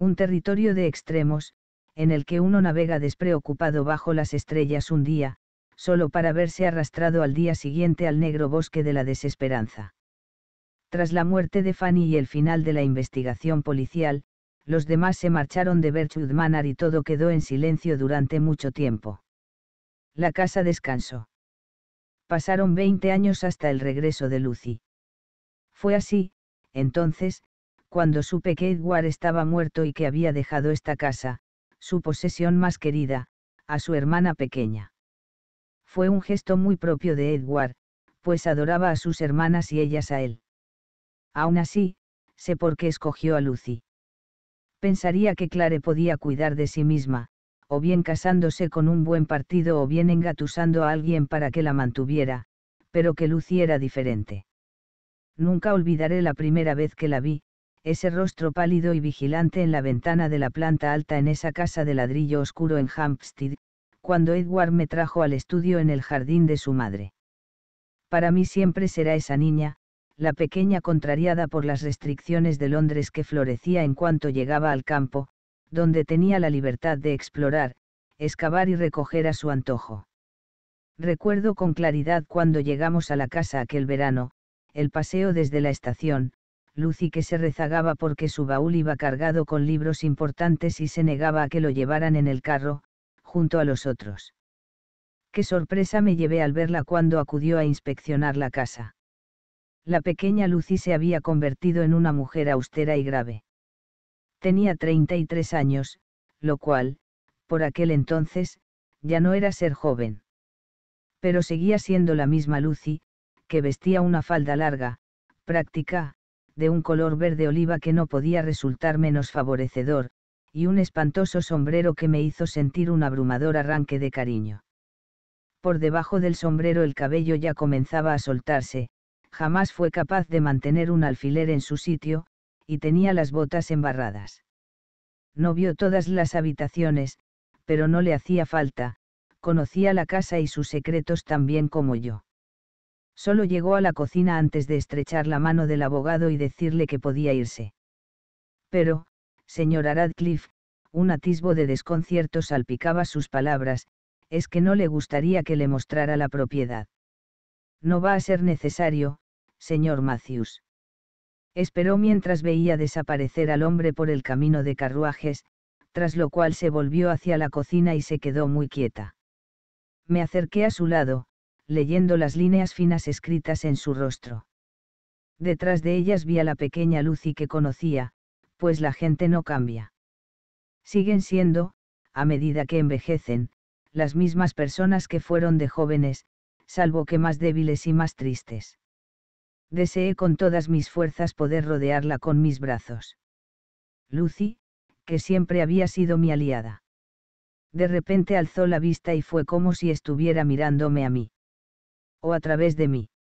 Un territorio de extremos, en el que uno navega despreocupado bajo las estrellas un día, solo para verse arrastrado al día siguiente al negro bosque de la desesperanza. Tras la muerte de Fanny y el final de la investigación policial, los demás se marcharon de Berchwood Manor y todo quedó en silencio durante mucho tiempo. La casa descansó. Pasaron 20 años hasta el regreso de Lucy. Fue así, entonces, cuando supe que Edward estaba muerto y que había dejado esta casa, su posesión más querida, a su hermana pequeña. Fue un gesto muy propio de Edward, pues adoraba a sus hermanas y ellas a él. Aún así, sé por qué escogió a Lucy. Pensaría que Clare podía cuidar de sí misma, o bien casándose con un buen partido o bien engatusando a alguien para que la mantuviera, pero que luciera diferente. Nunca olvidaré la primera vez que la vi, ese rostro pálido y vigilante en la ventana de la planta alta en esa casa de ladrillo oscuro en Hampstead, cuando Edward me trajo al estudio en el jardín de su madre. Para mí siempre será esa niña, la pequeña contrariada por las restricciones de Londres que florecía en cuanto llegaba al campo, donde tenía la libertad de explorar, excavar y recoger a su antojo. Recuerdo con claridad cuando llegamos a la casa aquel verano, el paseo desde la estación, Lucy que se rezagaba porque su baúl iba cargado con libros importantes y se negaba a que lo llevaran en el carro, junto a los otros. Qué sorpresa me llevé al verla cuando acudió a inspeccionar la casa. La pequeña Lucy se había convertido en una mujer austera y grave. Tenía 33 años, lo cual, por aquel entonces, ya no era ser joven. Pero seguía siendo la misma Lucy, que vestía una falda larga, práctica, de un color verde oliva que no podía resultar menos favorecedor, y un espantoso sombrero que me hizo sentir un abrumador arranque de cariño. Por debajo del sombrero el cabello ya comenzaba a soltarse, jamás fue capaz de mantener un alfiler en su sitio, y tenía las botas embarradas. No vio todas las habitaciones, pero no le hacía falta, conocía la casa y sus secretos tan bien como yo. Solo llegó a la cocina antes de estrechar la mano del abogado y decirle que podía irse. Pero, señor Radcliffe, un atisbo de desconcierto salpicaba sus palabras, es que no le gustaría que le mostrara la propiedad. No va a ser necesario, señor Matthews. Esperó mientras veía desaparecer al hombre por el camino de carruajes, tras lo cual se volvió hacia la cocina y se quedó muy quieta. Me acerqué a su lado, leyendo las líneas finas escritas en su rostro. Detrás de ellas vi a la pequeña Lucy que conocía, pues la gente no cambia. Siguen siendo, a medida que envejecen, las mismas personas que fueron de jóvenes, salvo que más débiles y más tristes. Deseé con todas mis fuerzas poder rodearla con mis brazos. Lucy, que siempre había sido mi aliada. De repente alzó la vista y fue como si estuviera mirándome a mí. O a través de mí.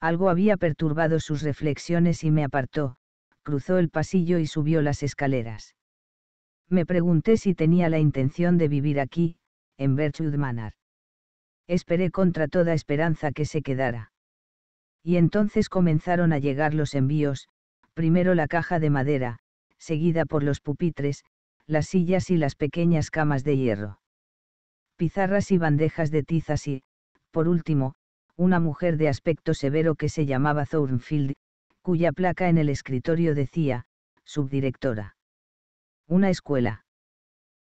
Algo había perturbado sus reflexiones y me apartó, cruzó el pasillo y subió las escaleras. Me pregunté si tenía la intención de vivir aquí, en Bertrud Manor. Esperé contra toda esperanza que se quedara y entonces comenzaron a llegar los envíos, primero la caja de madera, seguida por los pupitres, las sillas y las pequeñas camas de hierro. Pizarras y bandejas de tizas y, por último, una mujer de aspecto severo que se llamaba Thornfield, cuya placa en el escritorio decía, subdirectora. Una escuela.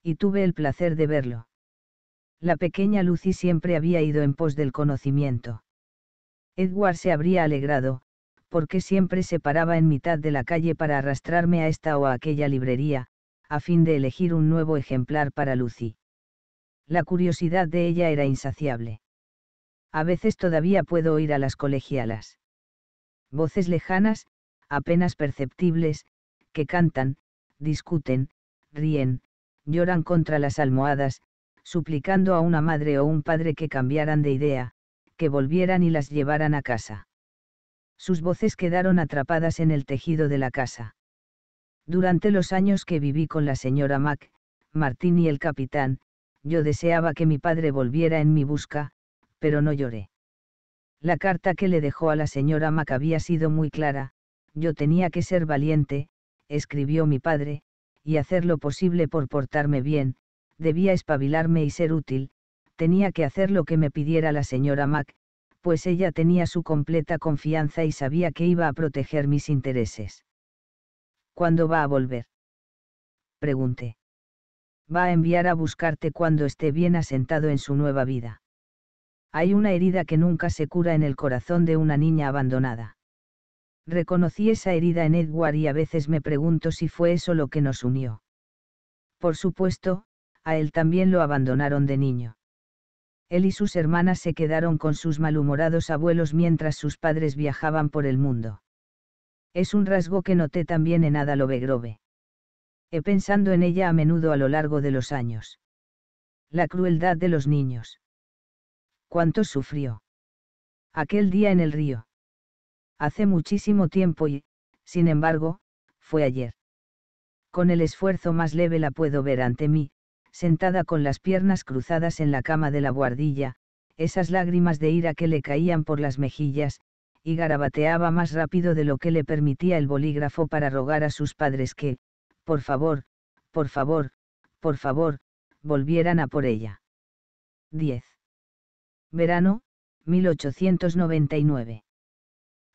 Y tuve el placer de verlo. La pequeña Lucy siempre había ido en pos del conocimiento. Edward se habría alegrado, porque siempre se paraba en mitad de la calle para arrastrarme a esta o a aquella librería, a fin de elegir un nuevo ejemplar para Lucy. La curiosidad de ella era insaciable. A veces todavía puedo oír a las colegialas. Voces lejanas, apenas perceptibles, que cantan, discuten, ríen, lloran contra las almohadas, suplicando a una madre o un padre que cambiaran de idea, que volvieran y las llevaran a casa. Sus voces quedaron atrapadas en el tejido de la casa. Durante los años que viví con la señora Mac, Martín y el capitán, yo deseaba que mi padre volviera en mi busca, pero no lloré. La carta que le dejó a la señora Mac había sido muy clara, yo tenía que ser valiente, escribió mi padre, y hacer lo posible por portarme bien, debía espabilarme y ser útil, tenía que hacer lo que me pidiera la señora Mac, pues ella tenía su completa confianza y sabía que iba a proteger mis intereses. ¿Cuándo va a volver? Pregunté. Va a enviar a buscarte cuando esté bien asentado en su nueva vida. Hay una herida que nunca se cura en el corazón de una niña abandonada. Reconocí esa herida en Edward y a veces me pregunto si fue eso lo que nos unió. Por supuesto, a él también lo abandonaron de niño él y sus hermanas se quedaron con sus malhumorados abuelos mientras sus padres viajaban por el mundo. Es un rasgo que noté también en Ada Lovegrove. He pensando en ella a menudo a lo largo de los años. La crueldad de los niños. ¿Cuánto sufrió? Aquel día en el río. Hace muchísimo tiempo y, sin embargo, fue ayer. Con el esfuerzo más leve la puedo ver ante mí, sentada con las piernas cruzadas en la cama de la guardilla, esas lágrimas de ira que le caían por las mejillas, y garabateaba más rápido de lo que le permitía el bolígrafo para rogar a sus padres que, por favor, por favor, por favor, volvieran a por ella. 10. Verano, 1899.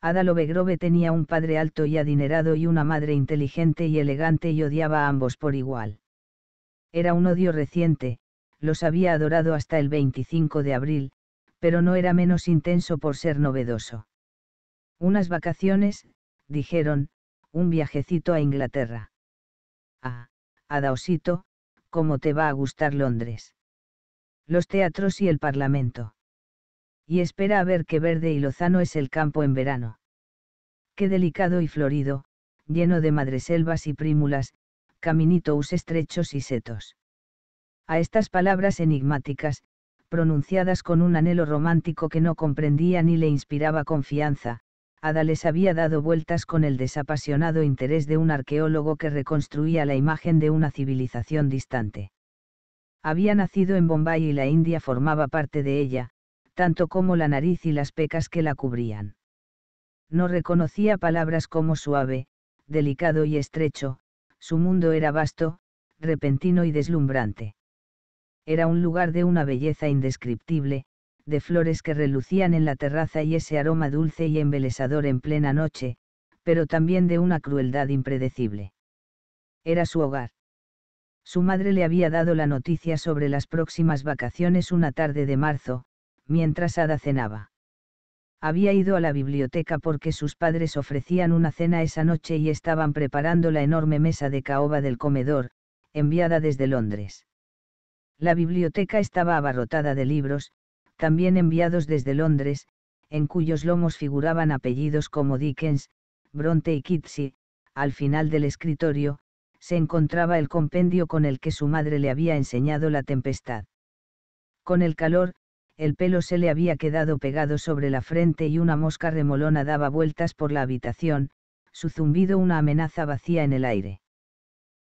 Ada Lovegrove tenía un padre alto y adinerado y una madre inteligente y elegante y odiaba a ambos por igual. Era un odio reciente, los había adorado hasta el 25 de abril, pero no era menos intenso por ser novedoso. Unas vacaciones, dijeron, un viajecito a Inglaterra. Ah, Adaosito, ¿cómo te va a gustar Londres? Los teatros y el Parlamento. Y espera a ver qué verde y lozano es el campo en verano. Qué delicado y florido, lleno de madreselvas y prímulas, caminitos estrechos y setos. A estas palabras enigmáticas, pronunciadas con un anhelo romántico que no comprendía ni le inspiraba confianza, Ada les había dado vueltas con el desapasionado interés de un arqueólogo que reconstruía la imagen de una civilización distante. Había nacido en Bombay y la India formaba parte de ella, tanto como la nariz y las pecas que la cubrían. No reconocía palabras como suave, delicado y estrecho, su mundo era vasto, repentino y deslumbrante. Era un lugar de una belleza indescriptible, de flores que relucían en la terraza y ese aroma dulce y embelesador en plena noche, pero también de una crueldad impredecible. Era su hogar. Su madre le había dado la noticia sobre las próximas vacaciones una tarde de marzo, mientras Ada cenaba había ido a la biblioteca porque sus padres ofrecían una cena esa noche y estaban preparando la enorme mesa de caoba del comedor, enviada desde Londres. La biblioteca estaba abarrotada de libros, también enviados desde Londres, en cuyos lomos figuraban apellidos como Dickens, Bronte y Kitsy, Al final del escritorio, se encontraba el compendio con el que su madre le había enseñado la tempestad. Con el calor, el pelo se le había quedado pegado sobre la frente y una mosca remolona daba vueltas por la habitación, su zumbido una amenaza vacía en el aire.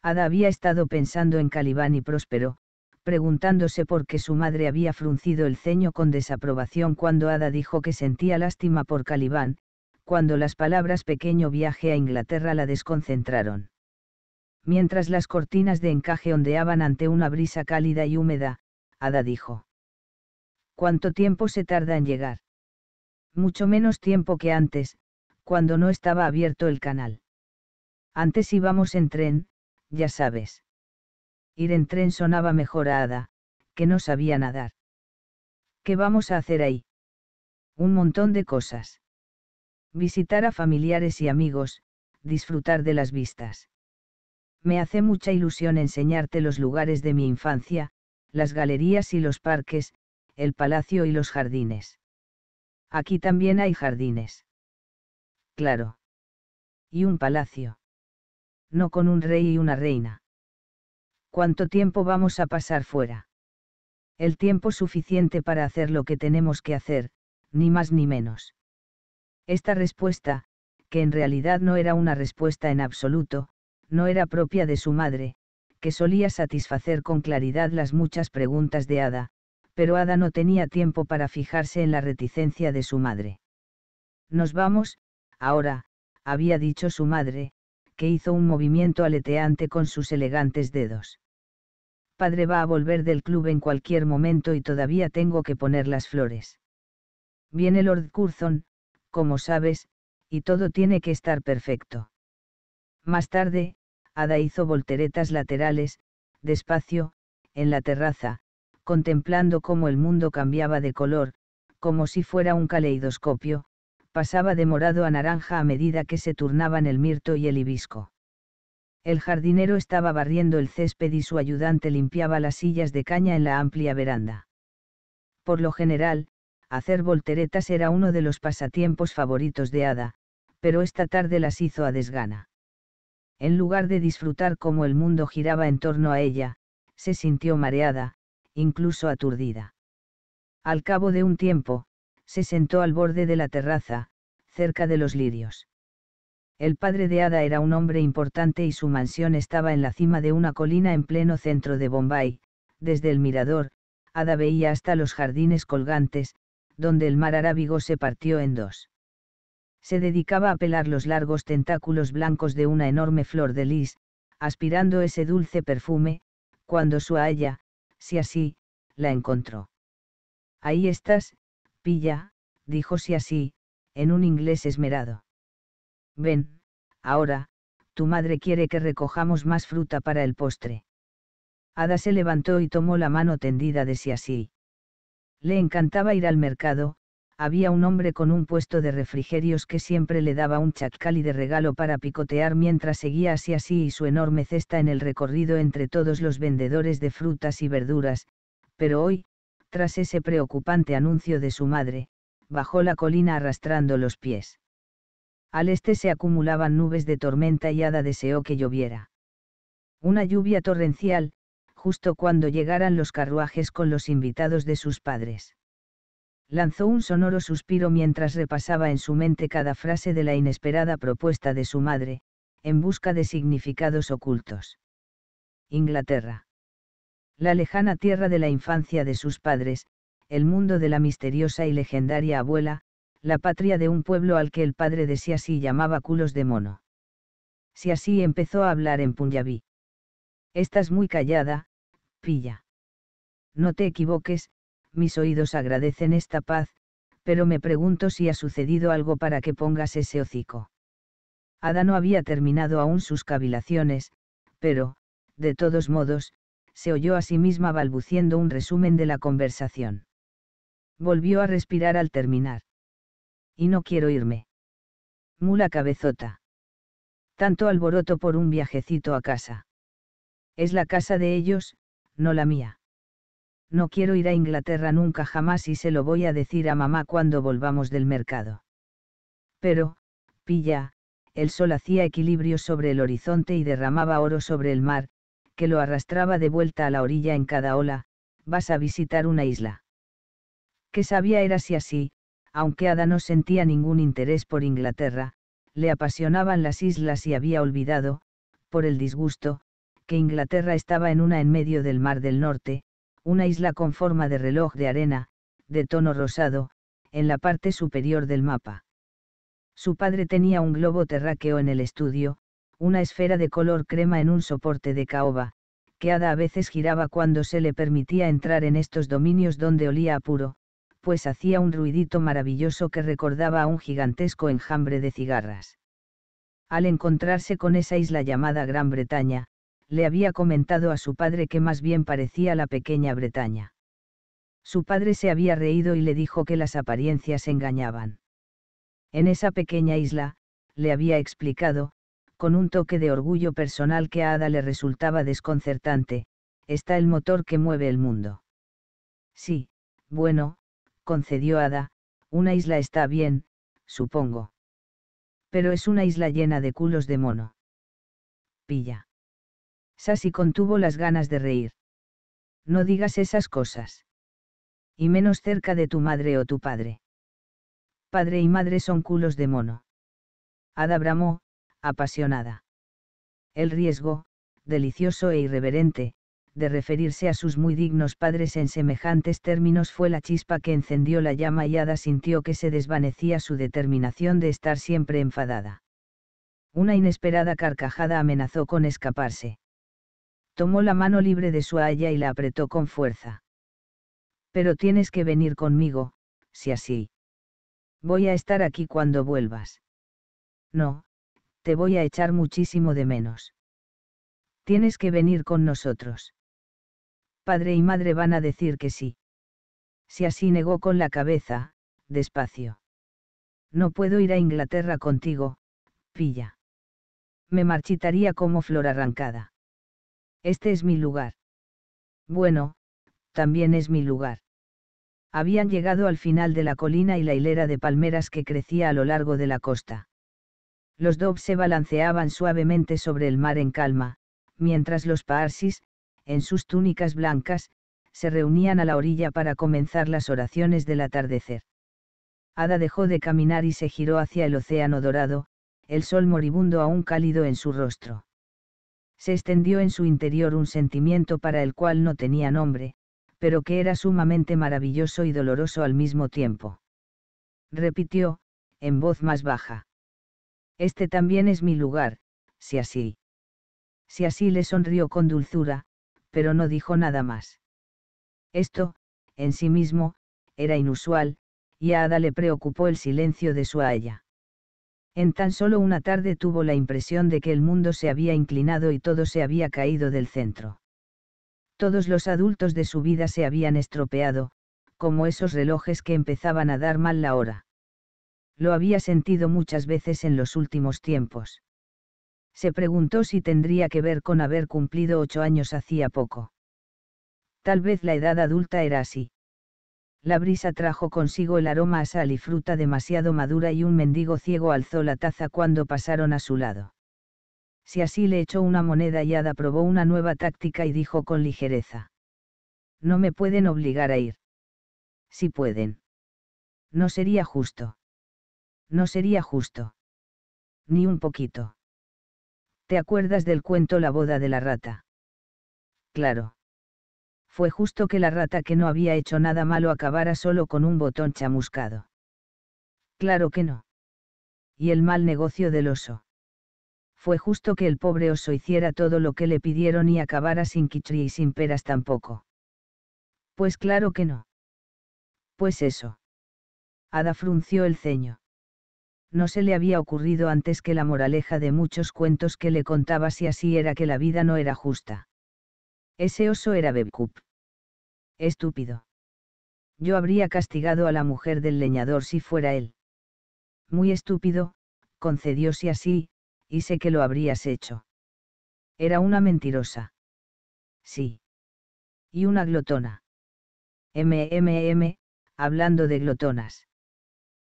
Ada había estado pensando en Calibán y Próspero, preguntándose por qué su madre había fruncido el ceño con desaprobación cuando Ada dijo que sentía lástima por Calibán, cuando las palabras pequeño viaje a Inglaterra la desconcentraron. Mientras las cortinas de encaje ondeaban ante una brisa cálida y húmeda, Ada dijo. ¿Cuánto tiempo se tarda en llegar? Mucho menos tiempo que antes, cuando no estaba abierto el canal. Antes íbamos en tren, ya sabes. Ir en tren sonaba mejor a Ada, que no sabía nadar. ¿Qué vamos a hacer ahí? Un montón de cosas. Visitar a familiares y amigos, disfrutar de las vistas. Me hace mucha ilusión enseñarte los lugares de mi infancia, las galerías y los parques, el palacio y los jardines. Aquí también hay jardines. Claro. Y un palacio. No con un rey y una reina. ¿Cuánto tiempo vamos a pasar fuera? El tiempo suficiente para hacer lo que tenemos que hacer, ni más ni menos. Esta respuesta, que en realidad no era una respuesta en absoluto, no era propia de su madre, que solía satisfacer con claridad las muchas preguntas de Ada, pero Ada no tenía tiempo para fijarse en la reticencia de su madre. Nos vamos, ahora, había dicho su madre, que hizo un movimiento aleteante con sus elegantes dedos. Padre va a volver del club en cualquier momento y todavía tengo que poner las flores. Viene Lord Curzon, como sabes, y todo tiene que estar perfecto. Más tarde, Ada hizo volteretas laterales, despacio, en la terraza, contemplando cómo el mundo cambiaba de color, como si fuera un caleidoscopio, pasaba de morado a naranja a medida que se turnaban el mirto y el hibisco. El jardinero estaba barriendo el césped y su ayudante limpiaba las sillas de caña en la amplia veranda. Por lo general, hacer volteretas era uno de los pasatiempos favoritos de Ada, pero esta tarde las hizo a desgana. En lugar de disfrutar cómo el mundo giraba en torno a ella, se sintió mareada, incluso aturdida. Al cabo de un tiempo, se sentó al borde de la terraza, cerca de los lirios. El padre de Ada era un hombre importante y su mansión estaba en la cima de una colina en pleno centro de Bombay. Desde el mirador, Ada veía hasta los jardines colgantes, donde el mar arábigo se partió en dos. Se dedicaba a pelar los largos tentáculos blancos de una enorme flor de lis, aspirando ese dulce perfume, cuando su aya si así, la encontró. Ahí estás, pilla, dijo si así, en un inglés esmerado. Ven, ahora, tu madre quiere que recojamos más fruta para el postre. Ada se levantó y tomó la mano tendida de si así. Le encantaba ir al mercado, había un hombre con un puesto de refrigerios que siempre le daba un y de regalo para picotear mientras seguía así así y su enorme cesta en el recorrido entre todos los vendedores de frutas y verduras, pero hoy, tras ese preocupante anuncio de su madre, bajó la colina arrastrando los pies. Al este se acumulaban nubes de tormenta y Ada deseó que lloviera. Una lluvia torrencial, justo cuando llegaran los carruajes con los invitados de sus padres lanzó un sonoro suspiro mientras repasaba en su mente cada frase de la inesperada propuesta de su madre, en busca de significados ocultos. Inglaterra. La lejana tierra de la infancia de sus padres, el mundo de la misteriosa y legendaria abuela, la patria de un pueblo al que el padre de Siasi llamaba culos de mono. Si así empezó a hablar en Punjabi. Estás muy callada, pilla. No te equivoques, mis oídos agradecen esta paz, pero me pregunto si ha sucedido algo para que pongas ese hocico. Ada no había terminado aún sus cavilaciones, pero, de todos modos, se oyó a sí misma balbuciendo un resumen de la conversación. Volvió a respirar al terminar. Y no quiero irme. Mula cabezota. Tanto alboroto por un viajecito a casa. Es la casa de ellos, no la mía no quiero ir a Inglaterra nunca jamás y se lo voy a decir a mamá cuando volvamos del mercado. Pero, pilla, el sol hacía equilibrio sobre el horizonte y derramaba oro sobre el mar, que lo arrastraba de vuelta a la orilla en cada ola, vas a visitar una isla. Que sabía era si así, aunque Ada no sentía ningún interés por Inglaterra, le apasionaban las islas y había olvidado, por el disgusto, que Inglaterra estaba en una en medio del Mar del Norte, una isla con forma de reloj de arena, de tono rosado, en la parte superior del mapa. Su padre tenía un globo terráqueo en el estudio, una esfera de color crema en un soporte de caoba, que Ada a veces giraba cuando se le permitía entrar en estos dominios donde olía a puro, pues hacía un ruidito maravilloso que recordaba a un gigantesco enjambre de cigarras. Al encontrarse con esa isla llamada Gran Bretaña, le había comentado a su padre que más bien parecía la pequeña Bretaña. Su padre se había reído y le dijo que las apariencias engañaban. En esa pequeña isla, le había explicado, con un toque de orgullo personal que a Ada le resultaba desconcertante, está el motor que mueve el mundo. Sí, bueno, concedió Ada, una isla está bien, supongo. Pero es una isla llena de culos de mono. Pilla. Sasi contuvo las ganas de reír. No digas esas cosas. Y menos cerca de tu madre o tu padre. Padre y madre son culos de mono. Ada bramó, apasionada. El riesgo, delicioso e irreverente, de referirse a sus muy dignos padres en semejantes términos fue la chispa que encendió la llama y Ada sintió que se desvanecía su determinación de estar siempre enfadada. Una inesperada carcajada amenazó con escaparse tomó la mano libre de su haya y la apretó con fuerza. Pero tienes que venir conmigo, si así. Voy a estar aquí cuando vuelvas. No, te voy a echar muchísimo de menos. Tienes que venir con nosotros. Padre y madre van a decir que sí. Si así negó con la cabeza, despacio. No puedo ir a Inglaterra contigo, pilla. Me marchitaría como flor arrancada. Este es mi lugar. Bueno, también es mi lugar. Habían llegado al final de la colina y la hilera de palmeras que crecía a lo largo de la costa. Los Dobs se balanceaban suavemente sobre el mar en calma, mientras los Parsis, en sus túnicas blancas, se reunían a la orilla para comenzar las oraciones del atardecer. Ada dejó de caminar y se giró hacia el océano dorado, el sol moribundo aún cálido en su rostro se extendió en su interior un sentimiento para el cual no tenía nombre, pero que era sumamente maravilloso y doloroso al mismo tiempo. Repitió, en voz más baja. Este también es mi lugar, si así. Si así le sonrió con dulzura, pero no dijo nada más. Esto, en sí mismo, era inusual, y a Ada le preocupó el silencio de su aya. En tan solo una tarde tuvo la impresión de que el mundo se había inclinado y todo se había caído del centro. Todos los adultos de su vida se habían estropeado, como esos relojes que empezaban a dar mal la hora. Lo había sentido muchas veces en los últimos tiempos. Se preguntó si tendría que ver con haber cumplido ocho años hacía poco. Tal vez la edad adulta era así la brisa trajo consigo el aroma a sal y fruta demasiado madura y un mendigo ciego alzó la taza cuando pasaron a su lado. Si así le echó una moneda y Ada probó una nueva táctica y dijo con ligereza. No me pueden obligar a ir. Si pueden. No sería justo. No sería justo. Ni un poquito. ¿Te acuerdas del cuento La boda de la rata? Claro fue justo que la rata que no había hecho nada malo acabara solo con un botón chamuscado. Claro que no. Y el mal negocio del oso. Fue justo que el pobre oso hiciera todo lo que le pidieron y acabara sin quichri y sin peras tampoco. Pues claro que no. Pues eso. Ada frunció el ceño. No se le había ocurrido antes que la moraleja de muchos cuentos que le contaba si así era que la vida no era justa. Ese oso era Bebcup. Estúpido. Yo habría castigado a la mujer del leñador si fuera él. Muy estúpido, concedió si así, y sé que lo habrías hecho. Era una mentirosa. Sí. Y una glotona. MMM, hablando de glotonas.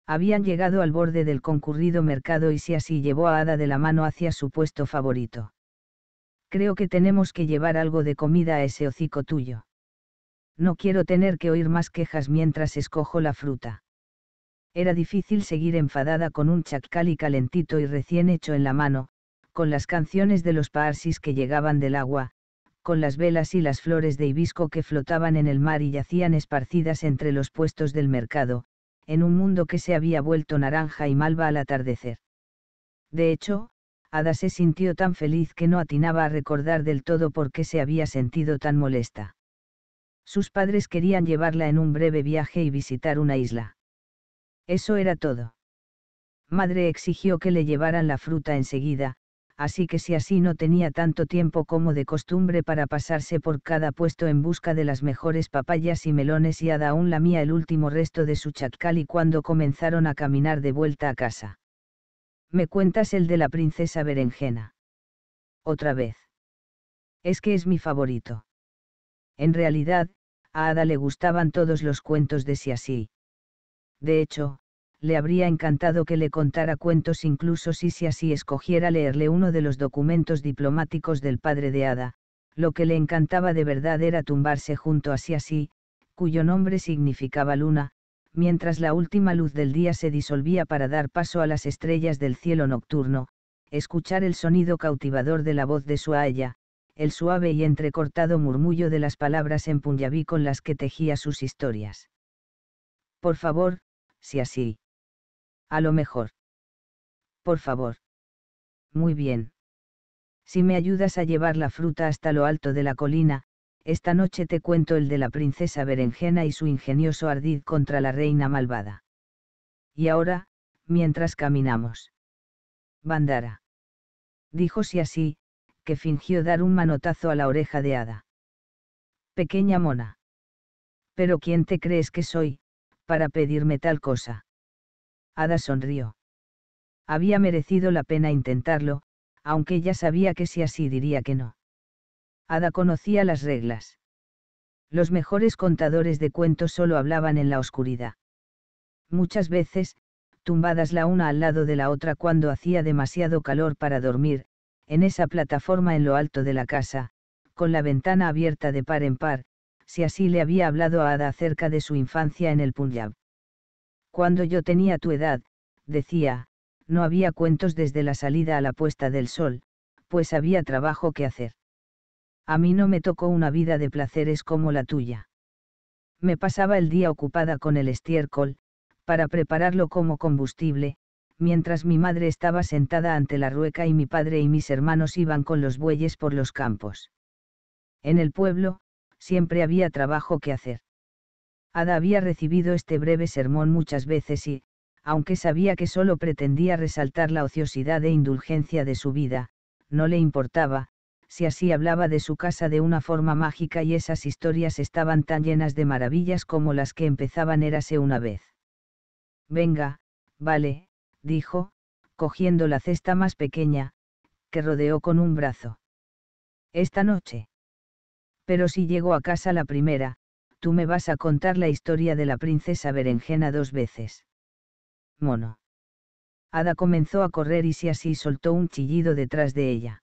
Habían llegado al borde del concurrido mercado y si así llevó a Ada de la mano hacia su puesto favorito. Creo que tenemos que llevar algo de comida a ese hocico tuyo. No quiero tener que oír más quejas mientras escojo la fruta. Era difícil seguir enfadada con un chacal y calentito y recién hecho en la mano, con las canciones de los parsis que llegaban del agua, con las velas y las flores de hibisco que flotaban en el mar y yacían esparcidas entre los puestos del mercado, en un mundo que se había vuelto naranja y malva al atardecer. De hecho, Ada se sintió tan feliz que no atinaba a recordar del todo por qué se había sentido tan molesta. Sus padres querían llevarla en un breve viaje y visitar una isla. Eso era todo. Madre exigió que le llevaran la fruta enseguida, así que si así no tenía tanto tiempo como de costumbre para pasarse por cada puesto en busca de las mejores papayas y melones y Ada aún lamía el último resto de su chatcali y cuando comenzaron a caminar de vuelta a casa. Me cuentas el de la princesa berenjena. Otra vez. Es que es mi favorito. En realidad, a Ada le gustaban todos los cuentos de Siasi. De hecho, le habría encantado que le contara cuentos incluso si Siasi escogiera leerle uno de los documentos diplomáticos del padre de Ada, lo que le encantaba de verdad era tumbarse junto a Siasí, cuyo nombre significaba luna, mientras la última luz del día se disolvía para dar paso a las estrellas del cielo nocturno, escuchar el sonido cautivador de la voz de su aya, el suave y entrecortado murmullo de las palabras en punyabí con las que tejía sus historias. Por favor, si así. A lo mejor. Por favor. Muy bien. Si me ayudas a llevar la fruta hasta lo alto de la colina, esta noche te cuento el de la princesa berenjena y su ingenioso ardid contra la reina malvada. Y ahora, mientras caminamos. Bandara. Dijo si así, que fingió dar un manotazo a la oreja de Ada. Pequeña mona. Pero ¿quién te crees que soy, para pedirme tal cosa? Ada sonrió. Había merecido la pena intentarlo, aunque ya sabía que si así diría que no. Ada conocía las reglas. Los mejores contadores de cuentos solo hablaban en la oscuridad. Muchas veces, tumbadas la una al lado de la otra cuando hacía demasiado calor para dormir, en esa plataforma en lo alto de la casa, con la ventana abierta de par en par, si así le había hablado a Ada acerca de su infancia en el Punjab. Cuando yo tenía tu edad, decía, no había cuentos desde la salida a la puesta del sol, pues había trabajo que hacer. A mí no me tocó una vida de placeres como la tuya. Me pasaba el día ocupada con el estiércol, para prepararlo como combustible, mientras mi madre estaba sentada ante la rueca y mi padre y mis hermanos iban con los bueyes por los campos. En el pueblo, siempre había trabajo que hacer. Ada había recibido este breve sermón muchas veces y, aunque sabía que solo pretendía resaltar la ociosidad e indulgencia de su vida, no le importaba, si así hablaba de su casa de una forma mágica y esas historias estaban tan llenas de maravillas como las que empezaban érase una vez. Venga, vale, dijo, cogiendo la cesta más pequeña, que rodeó con un brazo. Esta noche. Pero si llego a casa la primera, tú me vas a contar la historia de la princesa berenjena dos veces. Mono. Ada comenzó a correr y si así soltó un chillido detrás de ella.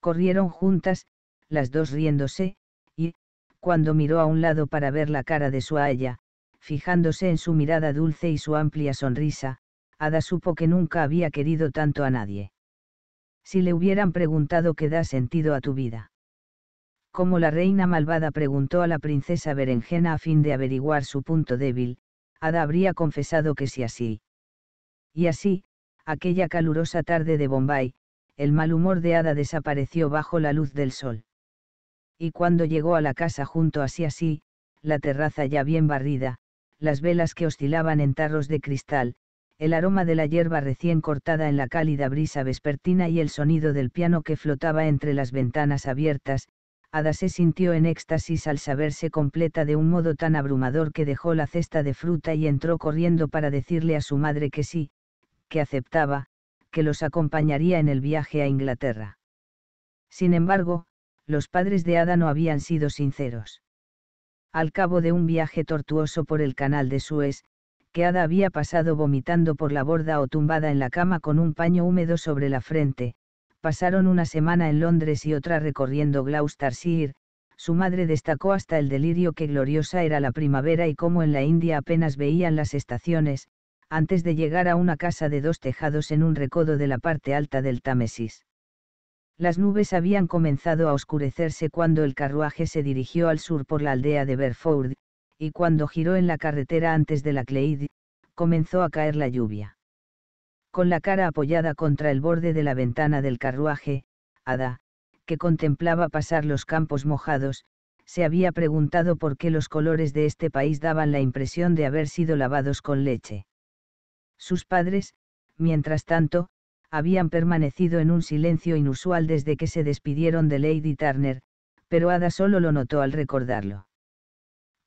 Corrieron juntas, las dos riéndose, y, cuando miró a un lado para ver la cara de su aya, fijándose en su mirada dulce y su amplia sonrisa, Ada supo que nunca había querido tanto a nadie. Si le hubieran preguntado qué da sentido a tu vida. Como la reina malvada preguntó a la princesa berenjena a fin de averiguar su punto débil, Ada habría confesado que sí así. Y así, aquella calurosa tarde de Bombay, el mal humor de Ada desapareció bajo la luz del sol. Y cuando llegó a la casa junto a sí así, la terraza ya bien barrida, las velas que oscilaban en tarros de cristal, el aroma de la hierba recién cortada en la cálida brisa vespertina y el sonido del piano que flotaba entre las ventanas abiertas, Ada se sintió en éxtasis al saberse completa de un modo tan abrumador que dejó la cesta de fruta y entró corriendo para decirle a su madre que sí, que aceptaba, que los acompañaría en el viaje a Inglaterra. Sin embargo, los padres de Ada no habían sido sinceros. Al cabo de un viaje tortuoso por el canal de Suez, que Ada había pasado vomitando por la borda o tumbada en la cama con un paño húmedo sobre la frente, pasaron una semana en Londres y otra recorriendo Gloucestershire, su madre destacó hasta el delirio que gloriosa era la primavera y cómo en la India apenas veían las estaciones, antes de llegar a una casa de dos tejados en un recodo de la parte alta del Támesis. Las nubes habían comenzado a oscurecerse cuando el carruaje se dirigió al sur por la aldea de Berford, y cuando giró en la carretera antes de la Cleide, comenzó a caer la lluvia. Con la cara apoyada contra el borde de la ventana del carruaje, Ada, que contemplaba pasar los campos mojados, se había preguntado por qué los colores de este país daban la impresión de haber sido lavados con leche. Sus padres, mientras tanto, habían permanecido en un silencio inusual desde que se despidieron de Lady Turner, pero Ada solo lo notó al recordarlo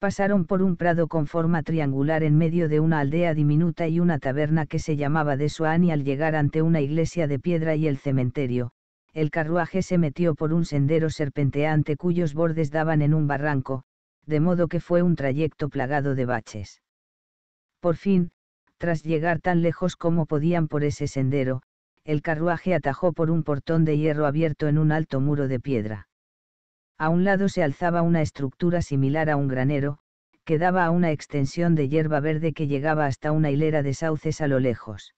pasaron por un prado con forma triangular en medio de una aldea diminuta y una taberna que se llamaba de Suán al llegar ante una iglesia de piedra y el cementerio, el carruaje se metió por un sendero serpenteante cuyos bordes daban en un barranco, de modo que fue un trayecto plagado de baches. Por fin, tras llegar tan lejos como podían por ese sendero, el carruaje atajó por un portón de hierro abierto en un alto muro de piedra a un lado se alzaba una estructura similar a un granero, que daba a una extensión de hierba verde que llegaba hasta una hilera de sauces a lo lejos.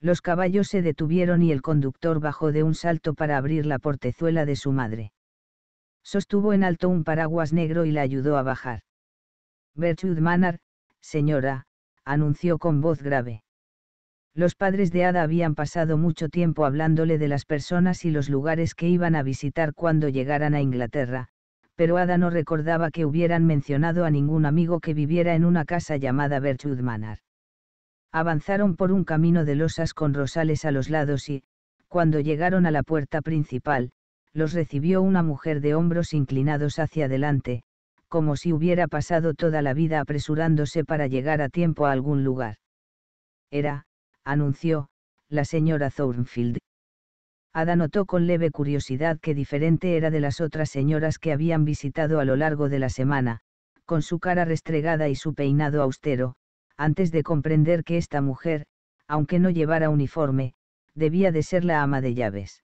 Los caballos se detuvieron y el conductor bajó de un salto para abrir la portezuela de su madre. Sostuvo en alto un paraguas negro y la ayudó a bajar. Bertrud Manor, señora, anunció con voz grave. Los padres de Ada habían pasado mucho tiempo hablándole de las personas y los lugares que iban a visitar cuando llegaran a Inglaterra, pero Ada no recordaba que hubieran mencionado a ningún amigo que viviera en una casa llamada Virtue Manor. Avanzaron por un camino de losas con rosales a los lados y, cuando llegaron a la puerta principal, los recibió una mujer de hombros inclinados hacia adelante, como si hubiera pasado toda la vida apresurándose para llegar a tiempo a algún lugar. Era, anunció, la señora Thornfield. Ada notó con leve curiosidad que diferente era de las otras señoras que habían visitado a lo largo de la semana, con su cara restregada y su peinado austero, antes de comprender que esta mujer, aunque no llevara uniforme, debía de ser la ama de llaves.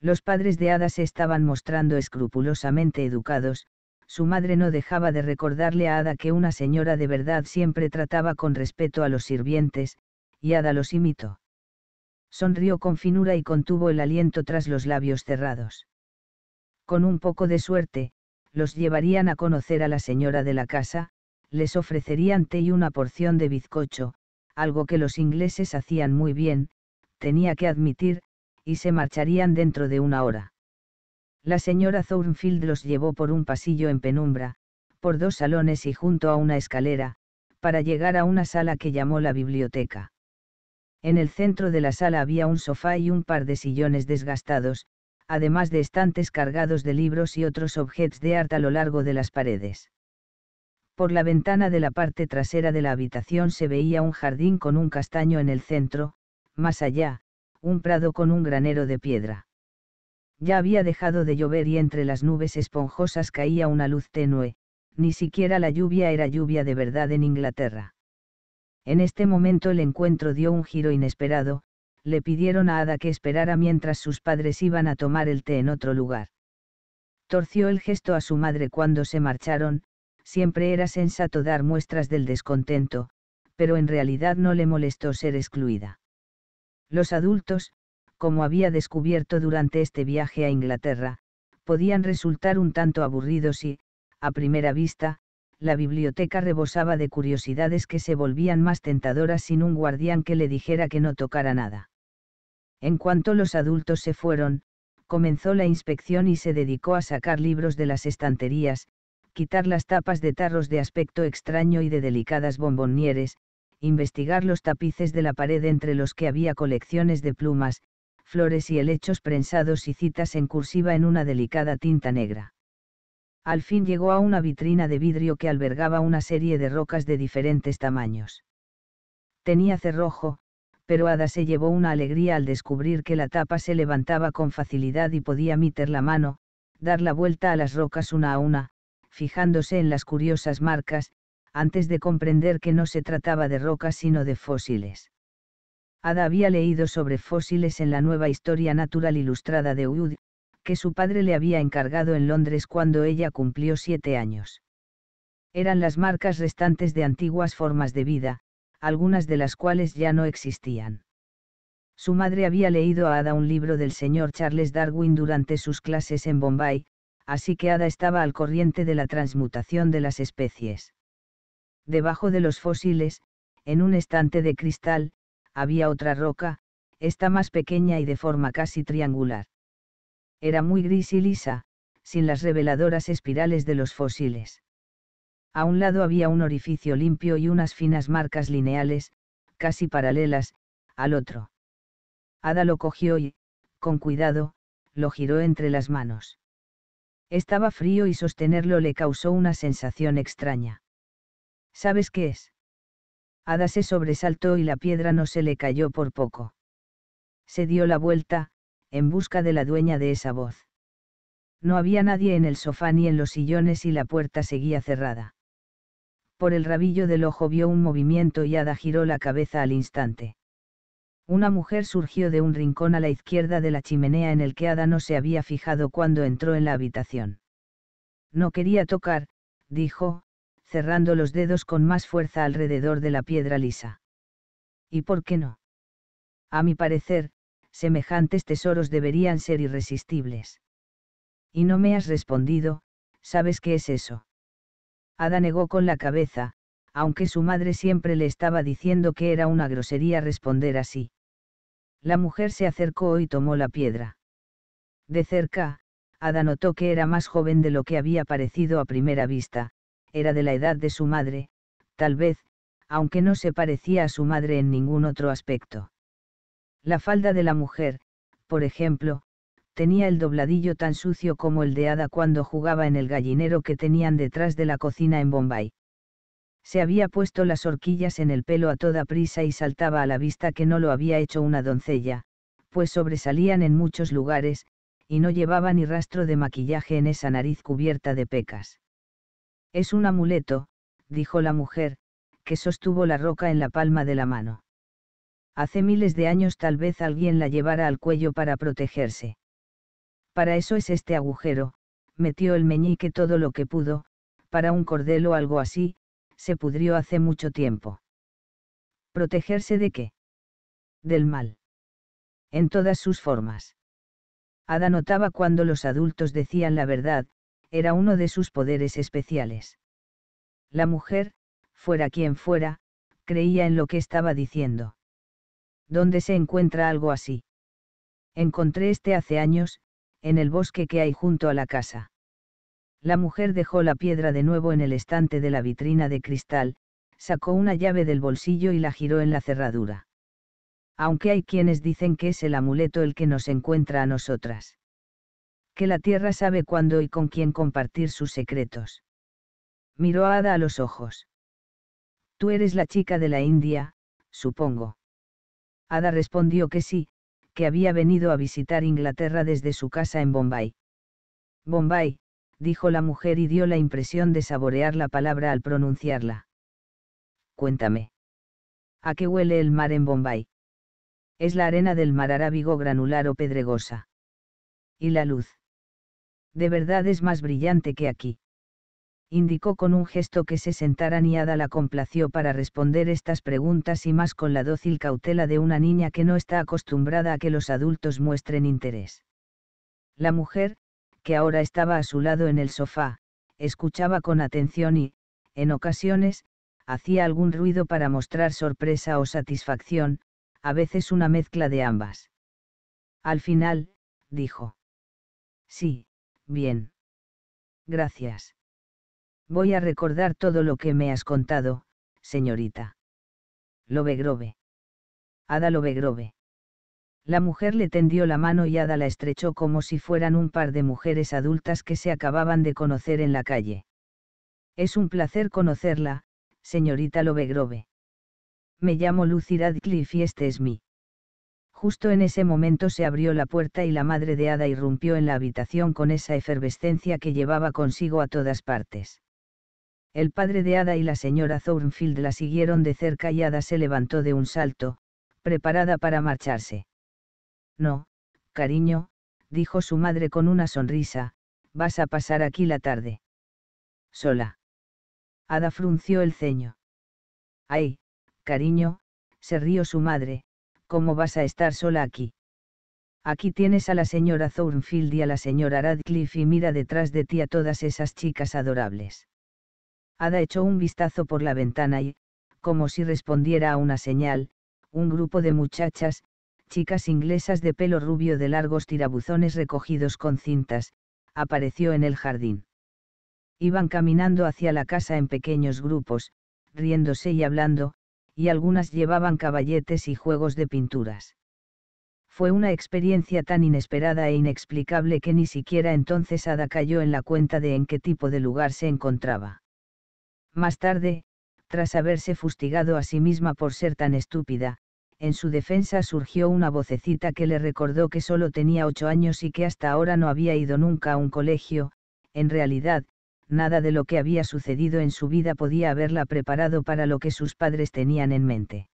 Los padres de Ada se estaban mostrando escrupulosamente educados, su madre no dejaba de recordarle a Ada que una señora de verdad siempre trataba con respeto a los sirvientes, y Ada los imitó. Sonrió con finura y contuvo el aliento tras los labios cerrados. Con un poco de suerte, los llevarían a conocer a la señora de la casa, les ofrecerían té y una porción de bizcocho, algo que los ingleses hacían muy bien, tenía que admitir, y se marcharían dentro de una hora. La señora Thornfield los llevó por un pasillo en penumbra, por dos salones y junto a una escalera, para llegar a una sala que llamó la biblioteca. En el centro de la sala había un sofá y un par de sillones desgastados, además de estantes cargados de libros y otros objetos de arte a lo largo de las paredes. Por la ventana de la parte trasera de la habitación se veía un jardín con un castaño en el centro, más allá, un prado con un granero de piedra. Ya había dejado de llover y entre las nubes esponjosas caía una luz tenue, ni siquiera la lluvia era lluvia de verdad en Inglaterra. En este momento el encuentro dio un giro inesperado, le pidieron a Ada que esperara mientras sus padres iban a tomar el té en otro lugar. Torció el gesto a su madre cuando se marcharon, siempre era sensato dar muestras del descontento, pero en realidad no le molestó ser excluida. Los adultos, como había descubierto durante este viaje a Inglaterra, podían resultar un tanto aburridos y, a primera vista, la biblioteca rebosaba de curiosidades que se volvían más tentadoras sin un guardián que le dijera que no tocara nada. En cuanto los adultos se fueron, comenzó la inspección y se dedicó a sacar libros de las estanterías, quitar las tapas de tarros de aspecto extraño y de delicadas bombonieres, investigar los tapices de la pared entre los que había colecciones de plumas, flores y helechos prensados y citas en cursiva en una delicada tinta negra al fin llegó a una vitrina de vidrio que albergaba una serie de rocas de diferentes tamaños. Tenía cerrojo, pero Ada se llevó una alegría al descubrir que la tapa se levantaba con facilidad y podía meter la mano, dar la vuelta a las rocas una a una, fijándose en las curiosas marcas, antes de comprender que no se trataba de rocas sino de fósiles. Ada había leído sobre fósiles en la nueva historia natural ilustrada de Wood, que su padre le había encargado en Londres cuando ella cumplió siete años. Eran las marcas restantes de antiguas formas de vida, algunas de las cuales ya no existían. Su madre había leído a Ada un libro del señor Charles Darwin durante sus clases en Bombay, así que Ada estaba al corriente de la transmutación de las especies. Debajo de los fósiles, en un estante de cristal, había otra roca, esta más pequeña y de forma casi triangular era muy gris y lisa, sin las reveladoras espirales de los fósiles. A un lado había un orificio limpio y unas finas marcas lineales, casi paralelas, al otro. Ada lo cogió y, con cuidado, lo giró entre las manos. Estaba frío y sostenerlo le causó una sensación extraña. ¿Sabes qué es? Ada se sobresaltó y la piedra no se le cayó por poco. Se dio la vuelta, en busca de la dueña de esa voz. No había nadie en el sofá ni en los sillones y la puerta seguía cerrada. Por el rabillo del ojo vio un movimiento y Ada giró la cabeza al instante. Una mujer surgió de un rincón a la izquierda de la chimenea en el que Ada no se había fijado cuando entró en la habitación. No quería tocar, dijo, cerrando los dedos con más fuerza alrededor de la piedra lisa. ¿Y por qué no? A mi parecer, semejantes tesoros deberían ser irresistibles. Y no me has respondido, ¿sabes qué es eso? Ada negó con la cabeza, aunque su madre siempre le estaba diciendo que era una grosería responder así. La mujer se acercó y tomó la piedra. De cerca, Ada notó que era más joven de lo que había parecido a primera vista, era de la edad de su madre, tal vez, aunque no se parecía a su madre en ningún otro aspecto. La falda de la mujer, por ejemplo, tenía el dobladillo tan sucio como el de Ada cuando jugaba en el gallinero que tenían detrás de la cocina en Bombay. Se había puesto las horquillas en el pelo a toda prisa y saltaba a la vista que no lo había hecho una doncella, pues sobresalían en muchos lugares, y no llevaba ni rastro de maquillaje en esa nariz cubierta de pecas. Es un amuleto, dijo la mujer, que sostuvo la roca en la palma de la mano hace miles de años tal vez alguien la llevara al cuello para protegerse. Para eso es este agujero, metió el meñique todo lo que pudo, para un cordel o algo así, se pudrió hace mucho tiempo. ¿Protegerse de qué? Del mal. En todas sus formas. Ada notaba cuando los adultos decían la verdad, era uno de sus poderes especiales. La mujer, fuera quien fuera, creía en lo que estaba diciendo. ¿Dónde se encuentra algo así? Encontré este hace años, en el bosque que hay junto a la casa. La mujer dejó la piedra de nuevo en el estante de la vitrina de cristal, sacó una llave del bolsillo y la giró en la cerradura. Aunque hay quienes dicen que es el amuleto el que nos encuentra a nosotras. Que la tierra sabe cuándo y con quién compartir sus secretos. Miró a Ada a los ojos. Tú eres la chica de la India, supongo. Ada respondió que sí, que había venido a visitar Inglaterra desde su casa en Bombay. Bombay, dijo la mujer y dio la impresión de saborear la palabra al pronunciarla. Cuéntame. ¿A qué huele el mar en Bombay? Es la arena del mar arábigo granular o pedregosa. Y la luz. De verdad es más brillante que aquí indicó con un gesto que se sentara ni Ada la complació para responder estas preguntas y más con la dócil cautela de una niña que no está acostumbrada a que los adultos muestren interés. La mujer, que ahora estaba a su lado en el sofá, escuchaba con atención y, en ocasiones, hacía algún ruido para mostrar sorpresa o satisfacción, a veces una mezcla de ambas. Al final, dijo. Sí, bien. Gracias. Voy a recordar todo lo que me has contado, señorita. Lovegrove. Ada Lovegrove. La mujer le tendió la mano y Ada la estrechó como si fueran un par de mujeres adultas que se acababan de conocer en la calle. Es un placer conocerla, señorita Lovegrove. Me llamo Lucy Radcliffe y este es mi. Justo en ese momento se abrió la puerta y la madre de Ada irrumpió en la habitación con esa efervescencia que llevaba consigo a todas partes. El padre de Ada y la señora Thornfield la siguieron de cerca y Ada se levantó de un salto, preparada para marcharse. No, cariño, dijo su madre con una sonrisa, vas a pasar aquí la tarde. Sola. Ada frunció el ceño. Ay, cariño, se rió su madre, ¿cómo vas a estar sola aquí? Aquí tienes a la señora Thornfield y a la señora Radcliffe y mira detrás de ti a todas esas chicas adorables. Ada echó un vistazo por la ventana y, como si respondiera a una señal, un grupo de muchachas, chicas inglesas de pelo rubio de largos tirabuzones recogidos con cintas, apareció en el jardín. Iban caminando hacia la casa en pequeños grupos, riéndose y hablando, y algunas llevaban caballetes y juegos de pinturas. Fue una experiencia tan inesperada e inexplicable que ni siquiera entonces Ada cayó en la cuenta de en qué tipo de lugar se encontraba. Más tarde, tras haberse fustigado a sí misma por ser tan estúpida, en su defensa surgió una vocecita que le recordó que solo tenía ocho años y que hasta ahora no había ido nunca a un colegio, en realidad, nada de lo que había sucedido en su vida podía haberla preparado para lo que sus padres tenían en mente.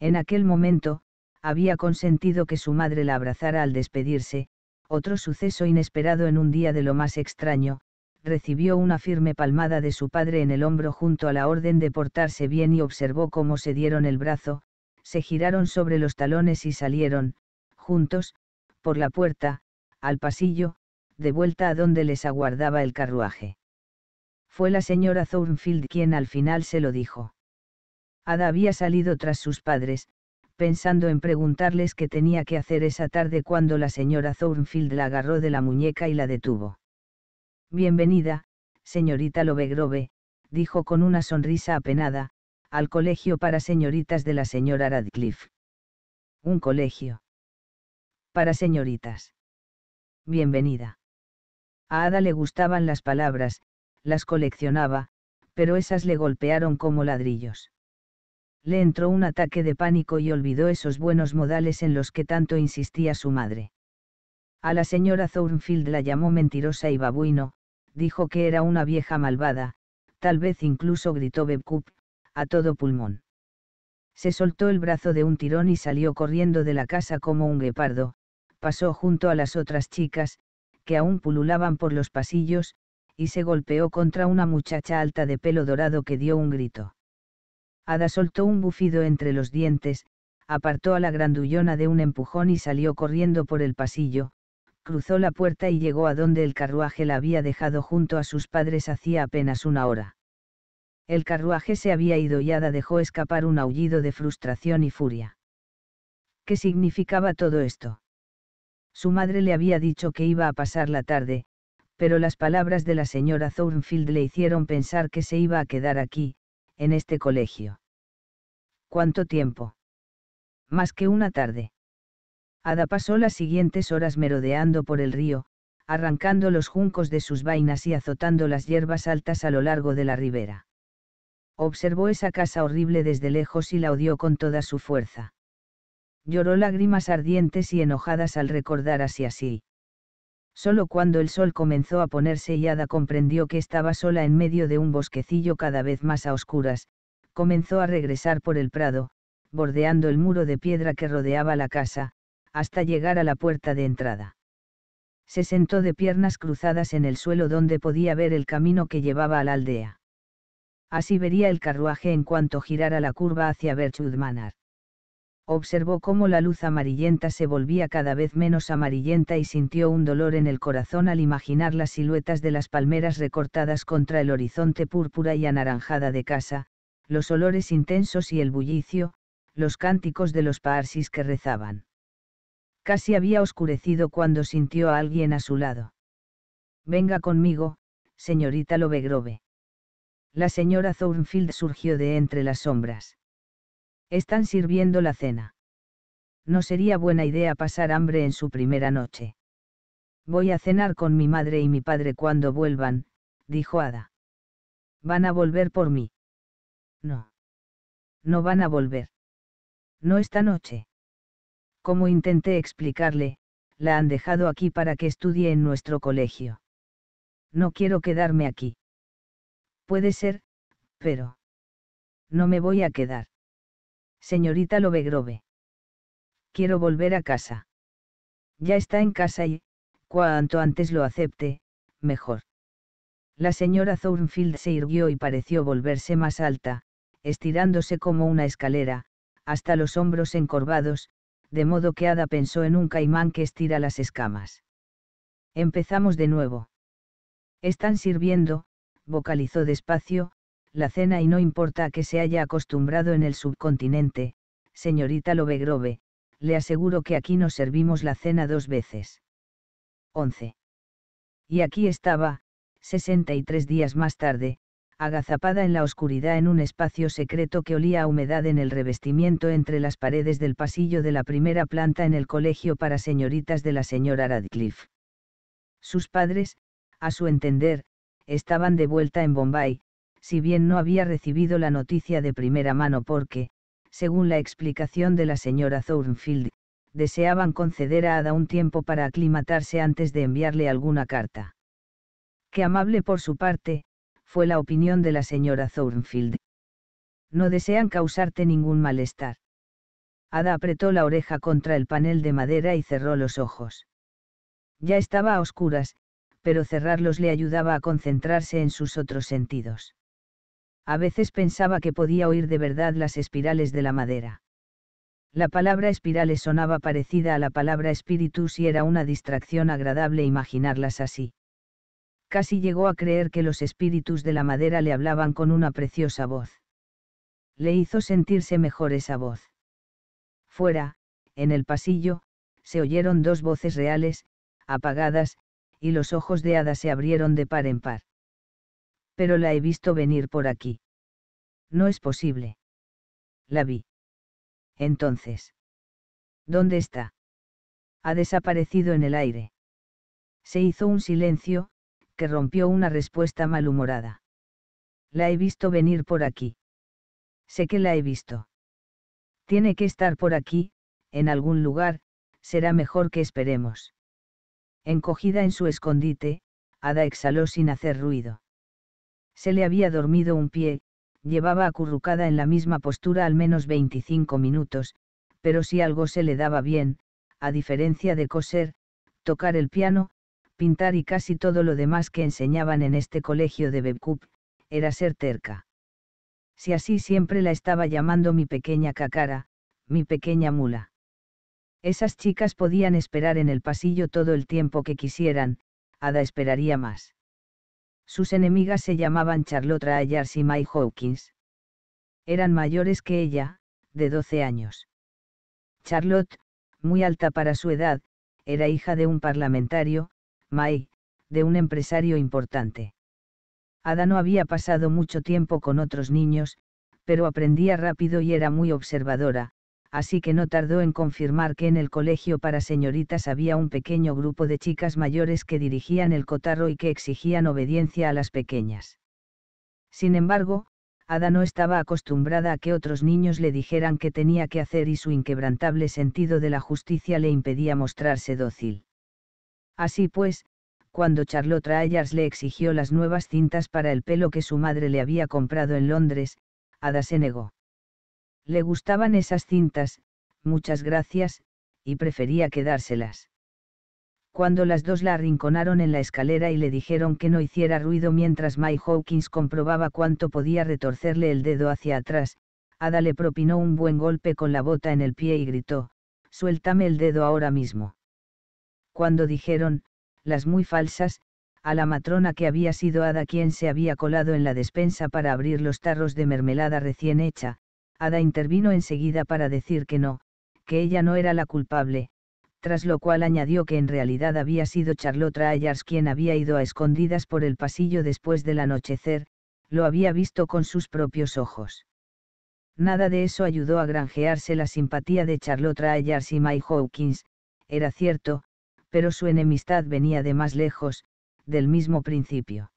En aquel momento, había consentido que su madre la abrazara al despedirse, otro suceso inesperado en un día de lo más extraño, recibió una firme palmada de su padre en el hombro junto a la orden de portarse bien y observó cómo se dieron el brazo, se giraron sobre los talones y salieron, juntos, por la puerta, al pasillo, de vuelta a donde les aguardaba el carruaje. Fue la señora Thornfield quien al final se lo dijo. Ada había salido tras sus padres, pensando en preguntarles qué tenía que hacer esa tarde cuando la señora Thornfield la agarró de la muñeca y la detuvo. Bienvenida, señorita Lovegrove, dijo con una sonrisa apenada, al colegio para señoritas de la señora Radcliffe. Un colegio. Para señoritas. Bienvenida. A Ada le gustaban las palabras, las coleccionaba, pero esas le golpearon como ladrillos. Le entró un ataque de pánico y olvidó esos buenos modales en los que tanto insistía su madre. A la señora Thornfield la llamó mentirosa y babuino, dijo que era una vieja malvada, tal vez incluso gritó Bebcup, a todo pulmón. Se soltó el brazo de un tirón y salió corriendo de la casa como un guepardo, pasó junto a las otras chicas, que aún pululaban por los pasillos, y se golpeó contra una muchacha alta de pelo dorado que dio un grito. Ada soltó un bufido entre los dientes, apartó a la grandullona de un empujón y salió corriendo por el pasillo, cruzó la puerta y llegó a donde el carruaje la había dejado junto a sus padres hacía apenas una hora. El carruaje se había ido y Ada dejó escapar un aullido de frustración y furia. ¿Qué significaba todo esto? Su madre le había dicho que iba a pasar la tarde, pero las palabras de la señora Thornfield le hicieron pensar que se iba a quedar aquí, en este colegio. ¿Cuánto tiempo? Más que una tarde. Ada pasó las siguientes horas merodeando por el río, arrancando los juncos de sus vainas y azotando las hierbas altas a lo largo de la ribera. Observó esa casa horrible desde lejos y la odió con toda su fuerza. Lloró lágrimas ardientes y enojadas al recordar así así. Solo cuando el sol comenzó a ponerse y Ada comprendió que estaba sola en medio de un bosquecillo cada vez más a oscuras, comenzó a regresar por el prado, bordeando el muro de piedra que rodeaba la casa, hasta llegar a la puerta de entrada. Se sentó de piernas cruzadas en el suelo donde podía ver el camino que llevaba a la aldea. Así vería el carruaje en cuanto girara la curva hacia Berchud Observó cómo la luz amarillenta se volvía cada vez menos amarillenta y sintió un dolor en el corazón al imaginar las siluetas de las palmeras recortadas contra el horizonte púrpura y anaranjada de casa, los olores intensos y el bullicio, los cánticos de los parsis que rezaban. Casi había oscurecido cuando sintió a alguien a su lado. Venga conmigo, señorita Lovegrove. La señora Thornfield surgió de entre las sombras. Están sirviendo la cena. No sería buena idea pasar hambre en su primera noche. Voy a cenar con mi madre y mi padre cuando vuelvan, dijo Ada. ¿Van a volver por mí? No. No van a volver. No esta noche. Como intenté explicarle, la han dejado aquí para que estudie en nuestro colegio. No quiero quedarme aquí. Puede ser, pero... No me voy a quedar. Señorita Lovegrove. Quiero volver a casa. Ya está en casa y, cuanto antes lo acepte, mejor. La señora Thornfield se irguió y pareció volverse más alta, estirándose como una escalera, hasta los hombros encorvados, de modo que Ada pensó en un caimán que estira las escamas. Empezamos de nuevo. Están sirviendo, vocalizó despacio, la cena y no importa a que se haya acostumbrado en el subcontinente, señorita Lovegrove, le aseguro que aquí nos servimos la cena dos veces. 11. Y aquí estaba, 63 días más tarde, agazapada en la oscuridad en un espacio secreto que olía a humedad en el revestimiento entre las paredes del pasillo de la primera planta en el colegio para señoritas de la señora Radcliffe. Sus padres, a su entender, estaban de vuelta en Bombay, si bien no había recibido la noticia de primera mano porque, según la explicación de la señora Thornfield, deseaban conceder a Ada un tiempo para aclimatarse antes de enviarle alguna carta. Qué amable por su parte, fue la opinión de la señora Thornfield. No desean causarte ningún malestar. Ada apretó la oreja contra el panel de madera y cerró los ojos. Ya estaba a oscuras, pero cerrarlos le ayudaba a concentrarse en sus otros sentidos. A veces pensaba que podía oír de verdad las espirales de la madera. La palabra espirales sonaba parecida a la palabra espíritus y era una distracción agradable imaginarlas así casi llegó a creer que los espíritus de la madera le hablaban con una preciosa voz. Le hizo sentirse mejor esa voz. Fuera, en el pasillo, se oyeron dos voces reales, apagadas, y los ojos de Ada se abrieron de par en par. Pero la he visto venir por aquí. No es posible. La vi. Entonces. ¿Dónde está? Ha desaparecido en el aire. Se hizo un silencio, rompió una respuesta malhumorada. La he visto venir por aquí. Sé que la he visto. Tiene que estar por aquí, en algún lugar, será mejor que esperemos. Encogida en su escondite, Ada exhaló sin hacer ruido. Se le había dormido un pie, llevaba acurrucada en la misma postura al menos 25 minutos, pero si algo se le daba bien, a diferencia de coser, tocar el piano, pintar y casi todo lo demás que enseñaban en este colegio de Bebcup, era ser terca. Si así siempre la estaba llamando mi pequeña cacara, mi pequeña mula. Esas chicas podían esperar en el pasillo todo el tiempo que quisieran, Ada esperaría más. Sus enemigas se llamaban Charlotte Ayers y May Hawkins. Eran mayores que ella, de 12 años. Charlotte, muy alta para su edad, era hija de un parlamentario, May, de un empresario importante. Ada no había pasado mucho tiempo con otros niños, pero aprendía rápido y era muy observadora, así que no tardó en confirmar que en el colegio para señoritas había un pequeño grupo de chicas mayores que dirigían el cotarro y que exigían obediencia a las pequeñas. Sin embargo, Ada no estaba acostumbrada a que otros niños le dijeran qué tenía que hacer y su inquebrantable sentido de la justicia le impedía mostrarse dócil. Así pues, cuando Charlotte Ayers le exigió las nuevas cintas para el pelo que su madre le había comprado en Londres, Ada se negó. Le gustaban esas cintas, muchas gracias, y prefería quedárselas. Cuando las dos la arrinconaron en la escalera y le dijeron que no hiciera ruido mientras Mike Hawkins comprobaba cuánto podía retorcerle el dedo hacia atrás, Ada le propinó un buen golpe con la bota en el pie y gritó, Suéltame el dedo ahora mismo cuando dijeron, las muy falsas, a la matrona que había sido Ada quien se había colado en la despensa para abrir los tarros de mermelada recién hecha, Ada intervino enseguida para decir que no, que ella no era la culpable, tras lo cual añadió que en realidad había sido Charlotte Ayars quien había ido a escondidas por el pasillo después del anochecer, lo había visto con sus propios ojos. Nada de eso ayudó a granjearse la simpatía de Charlotte Ayars y May Hawkins, era cierto, pero su enemistad venía de más lejos, del mismo principio.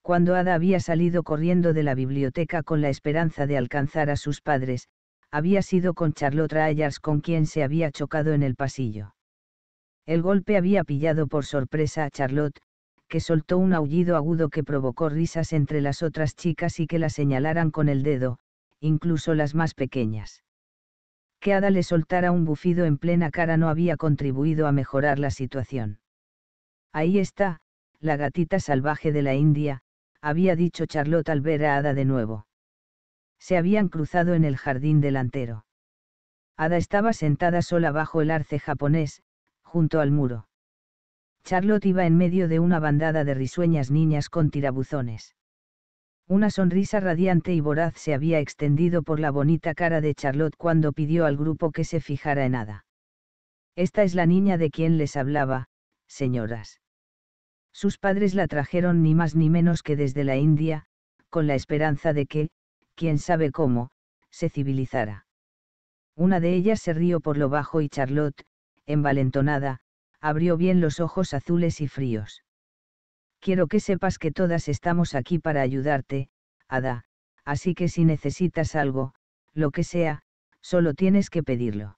Cuando Ada había salido corriendo de la biblioteca con la esperanza de alcanzar a sus padres, había sido con Charlotte Ayers con quien se había chocado en el pasillo. El golpe había pillado por sorpresa a Charlotte, que soltó un aullido agudo que provocó risas entre las otras chicas y que la señalaran con el dedo, incluso las más pequeñas que Ada le soltara un bufido en plena cara no había contribuido a mejorar la situación. Ahí está, la gatita salvaje de la India, había dicho Charlotte al ver a Ada de nuevo. Se habían cruzado en el jardín delantero. Ada estaba sentada sola bajo el arce japonés, junto al muro. Charlotte iba en medio de una bandada de risueñas niñas con tirabuzones. Una sonrisa radiante y voraz se había extendido por la bonita cara de Charlotte cuando pidió al grupo que se fijara en Ada. Esta es la niña de quien les hablaba, señoras. Sus padres la trajeron ni más ni menos que desde la India, con la esperanza de que, quién sabe cómo, se civilizara. Una de ellas se rió por lo bajo y Charlotte, envalentonada, abrió bien los ojos azules y fríos. Quiero que sepas que todas estamos aquí para ayudarte, Ada, así que si necesitas algo, lo que sea, solo tienes que pedirlo.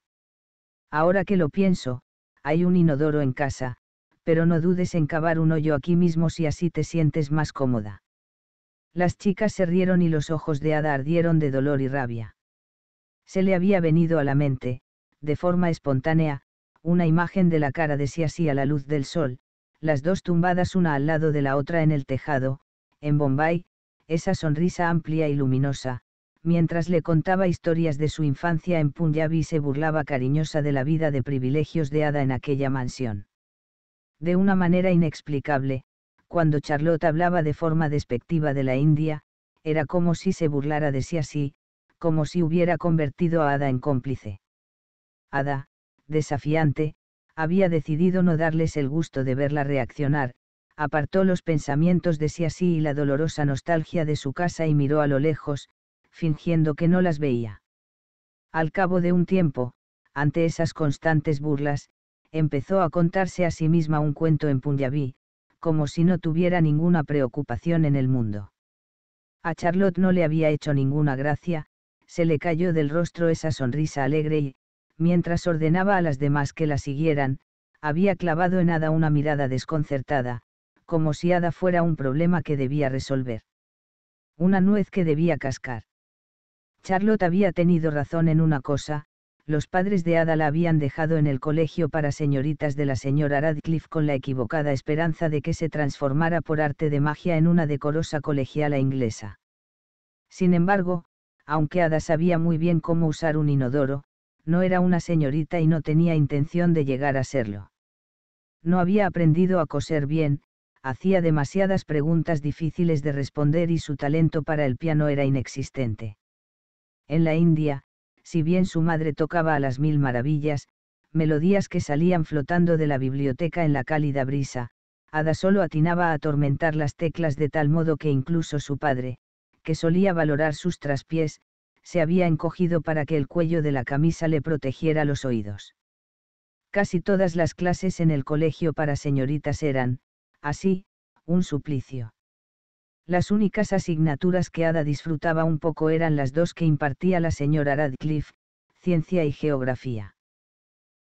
Ahora que lo pienso, hay un inodoro en casa, pero no dudes en cavar un hoyo aquí mismo si así te sientes más cómoda. Las chicas se rieron y los ojos de Ada ardieron de dolor y rabia. Se le había venido a la mente, de forma espontánea, una imagen de la cara de así a la luz del sol, las dos tumbadas una al lado de la otra en el tejado, en Bombay, esa sonrisa amplia y luminosa, mientras le contaba historias de su infancia en Punjabi y se burlaba cariñosa de la vida de privilegios de Ada en aquella mansión. De una manera inexplicable, cuando Charlotte hablaba de forma despectiva de la India, era como si se burlara de sí así, como si hubiera convertido a Ada en cómplice. Ada, desafiante, había decidido no darles el gusto de verla reaccionar, apartó los pensamientos de sí así y la dolorosa nostalgia de su casa y miró a lo lejos, fingiendo que no las veía. Al cabo de un tiempo, ante esas constantes burlas, empezó a contarse a sí misma un cuento en Punjabi, como si no tuviera ninguna preocupación en el mundo. A Charlotte no le había hecho ninguna gracia, se le cayó del rostro esa sonrisa alegre y, mientras ordenaba a las demás que la siguieran, había clavado en Ada una mirada desconcertada, como si Ada fuera un problema que debía resolver. Una nuez que debía cascar. Charlotte había tenido razón en una cosa, los padres de Ada la habían dejado en el colegio para señoritas de la señora Radcliffe con la equivocada esperanza de que se transformara por arte de magia en una decorosa colegiala inglesa. Sin embargo, aunque Ada sabía muy bien cómo usar un inodoro, no era una señorita y no tenía intención de llegar a serlo. No había aprendido a coser bien, hacía demasiadas preguntas difíciles de responder y su talento para el piano era inexistente. En la India, si bien su madre tocaba a las mil maravillas, melodías que salían flotando de la biblioteca en la cálida brisa, Ada solo atinaba a atormentar las teclas de tal modo que incluso su padre, que solía valorar sus traspiés, se había encogido para que el cuello de la camisa le protegiera los oídos. Casi todas las clases en el colegio para señoritas eran, así, un suplicio. Las únicas asignaturas que Ada disfrutaba un poco eran las dos que impartía la señora Radcliffe, ciencia y geografía.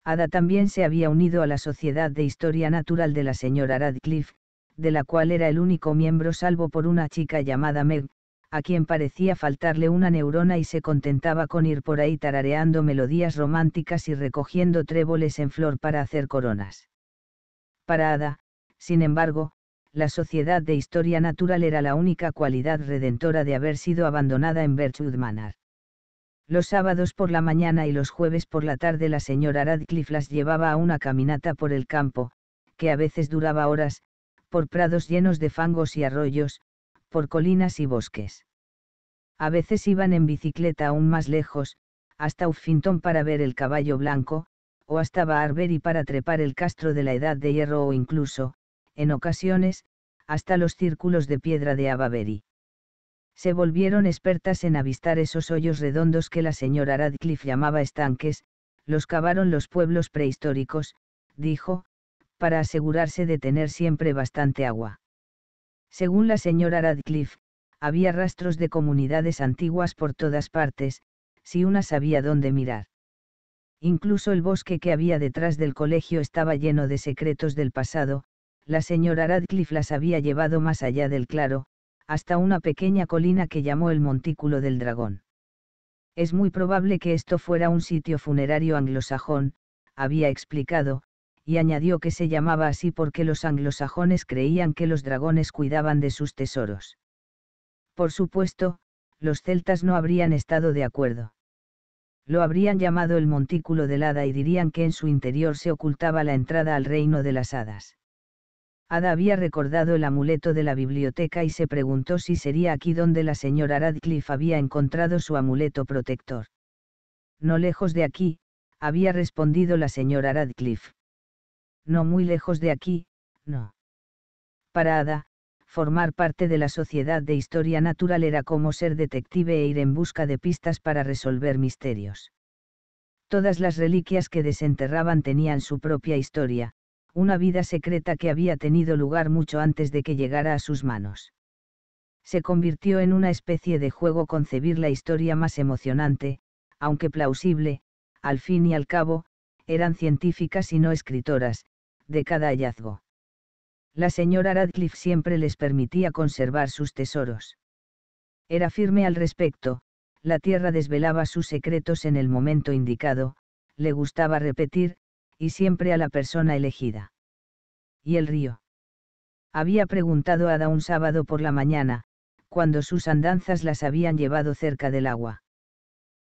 Ada también se había unido a la Sociedad de Historia Natural de la señora Radcliffe, de la cual era el único miembro salvo por una chica llamada Meg, a quien parecía faltarle una neurona y se contentaba con ir por ahí tarareando melodías románticas y recogiendo tréboles en flor para hacer coronas. Para Ada, sin embargo, la sociedad de historia natural era la única cualidad redentora de haber sido abandonada en Birchwood Manor. Los sábados por la mañana y los jueves por la tarde la señora Radcliffe las llevaba a una caminata por el campo, que a veces duraba horas, por prados llenos de fangos y arroyos, por colinas y bosques. A veces iban en bicicleta aún más lejos, hasta Uffington para ver el caballo blanco, o hasta Barberi para trepar el castro de la Edad de Hierro o incluso, en ocasiones, hasta los círculos de piedra de Ababeri. Se volvieron expertas en avistar esos hoyos redondos que la señora Radcliffe llamaba estanques, los cavaron los pueblos prehistóricos, dijo, para asegurarse de tener siempre bastante agua. Según la señora Radcliffe, había rastros de comunidades antiguas por todas partes, si una sabía dónde mirar. Incluso el bosque que había detrás del colegio estaba lleno de secretos del pasado, la señora Radcliffe las había llevado más allá del claro, hasta una pequeña colina que llamó el Montículo del Dragón. Es muy probable que esto fuera un sitio funerario anglosajón, había explicado, y añadió que se llamaba así porque los anglosajones creían que los dragones cuidaban de sus tesoros. Por supuesto, los celtas no habrían estado de acuerdo. Lo habrían llamado el montículo del hada y dirían que en su interior se ocultaba la entrada al reino de las hadas. Ada había recordado el amuleto de la biblioteca y se preguntó si sería aquí donde la señora Radcliffe había encontrado su amuleto protector. No lejos de aquí, había respondido la señora Radcliffe no muy lejos de aquí, no. Para Ada, formar parte de la Sociedad de Historia Natural era como ser detective e ir en busca de pistas para resolver misterios. Todas las reliquias que desenterraban tenían su propia historia, una vida secreta que había tenido lugar mucho antes de que llegara a sus manos. Se convirtió en una especie de juego concebir la historia más emocionante, aunque plausible, al fin y al cabo, eran científicas y no escritoras, de cada hallazgo. La señora Radcliffe siempre les permitía conservar sus tesoros. Era firme al respecto, la tierra desvelaba sus secretos en el momento indicado, le gustaba repetir, y siempre a la persona elegida. ¿Y el río? Había preguntado a Ada un sábado por la mañana, cuando sus andanzas las habían llevado cerca del agua.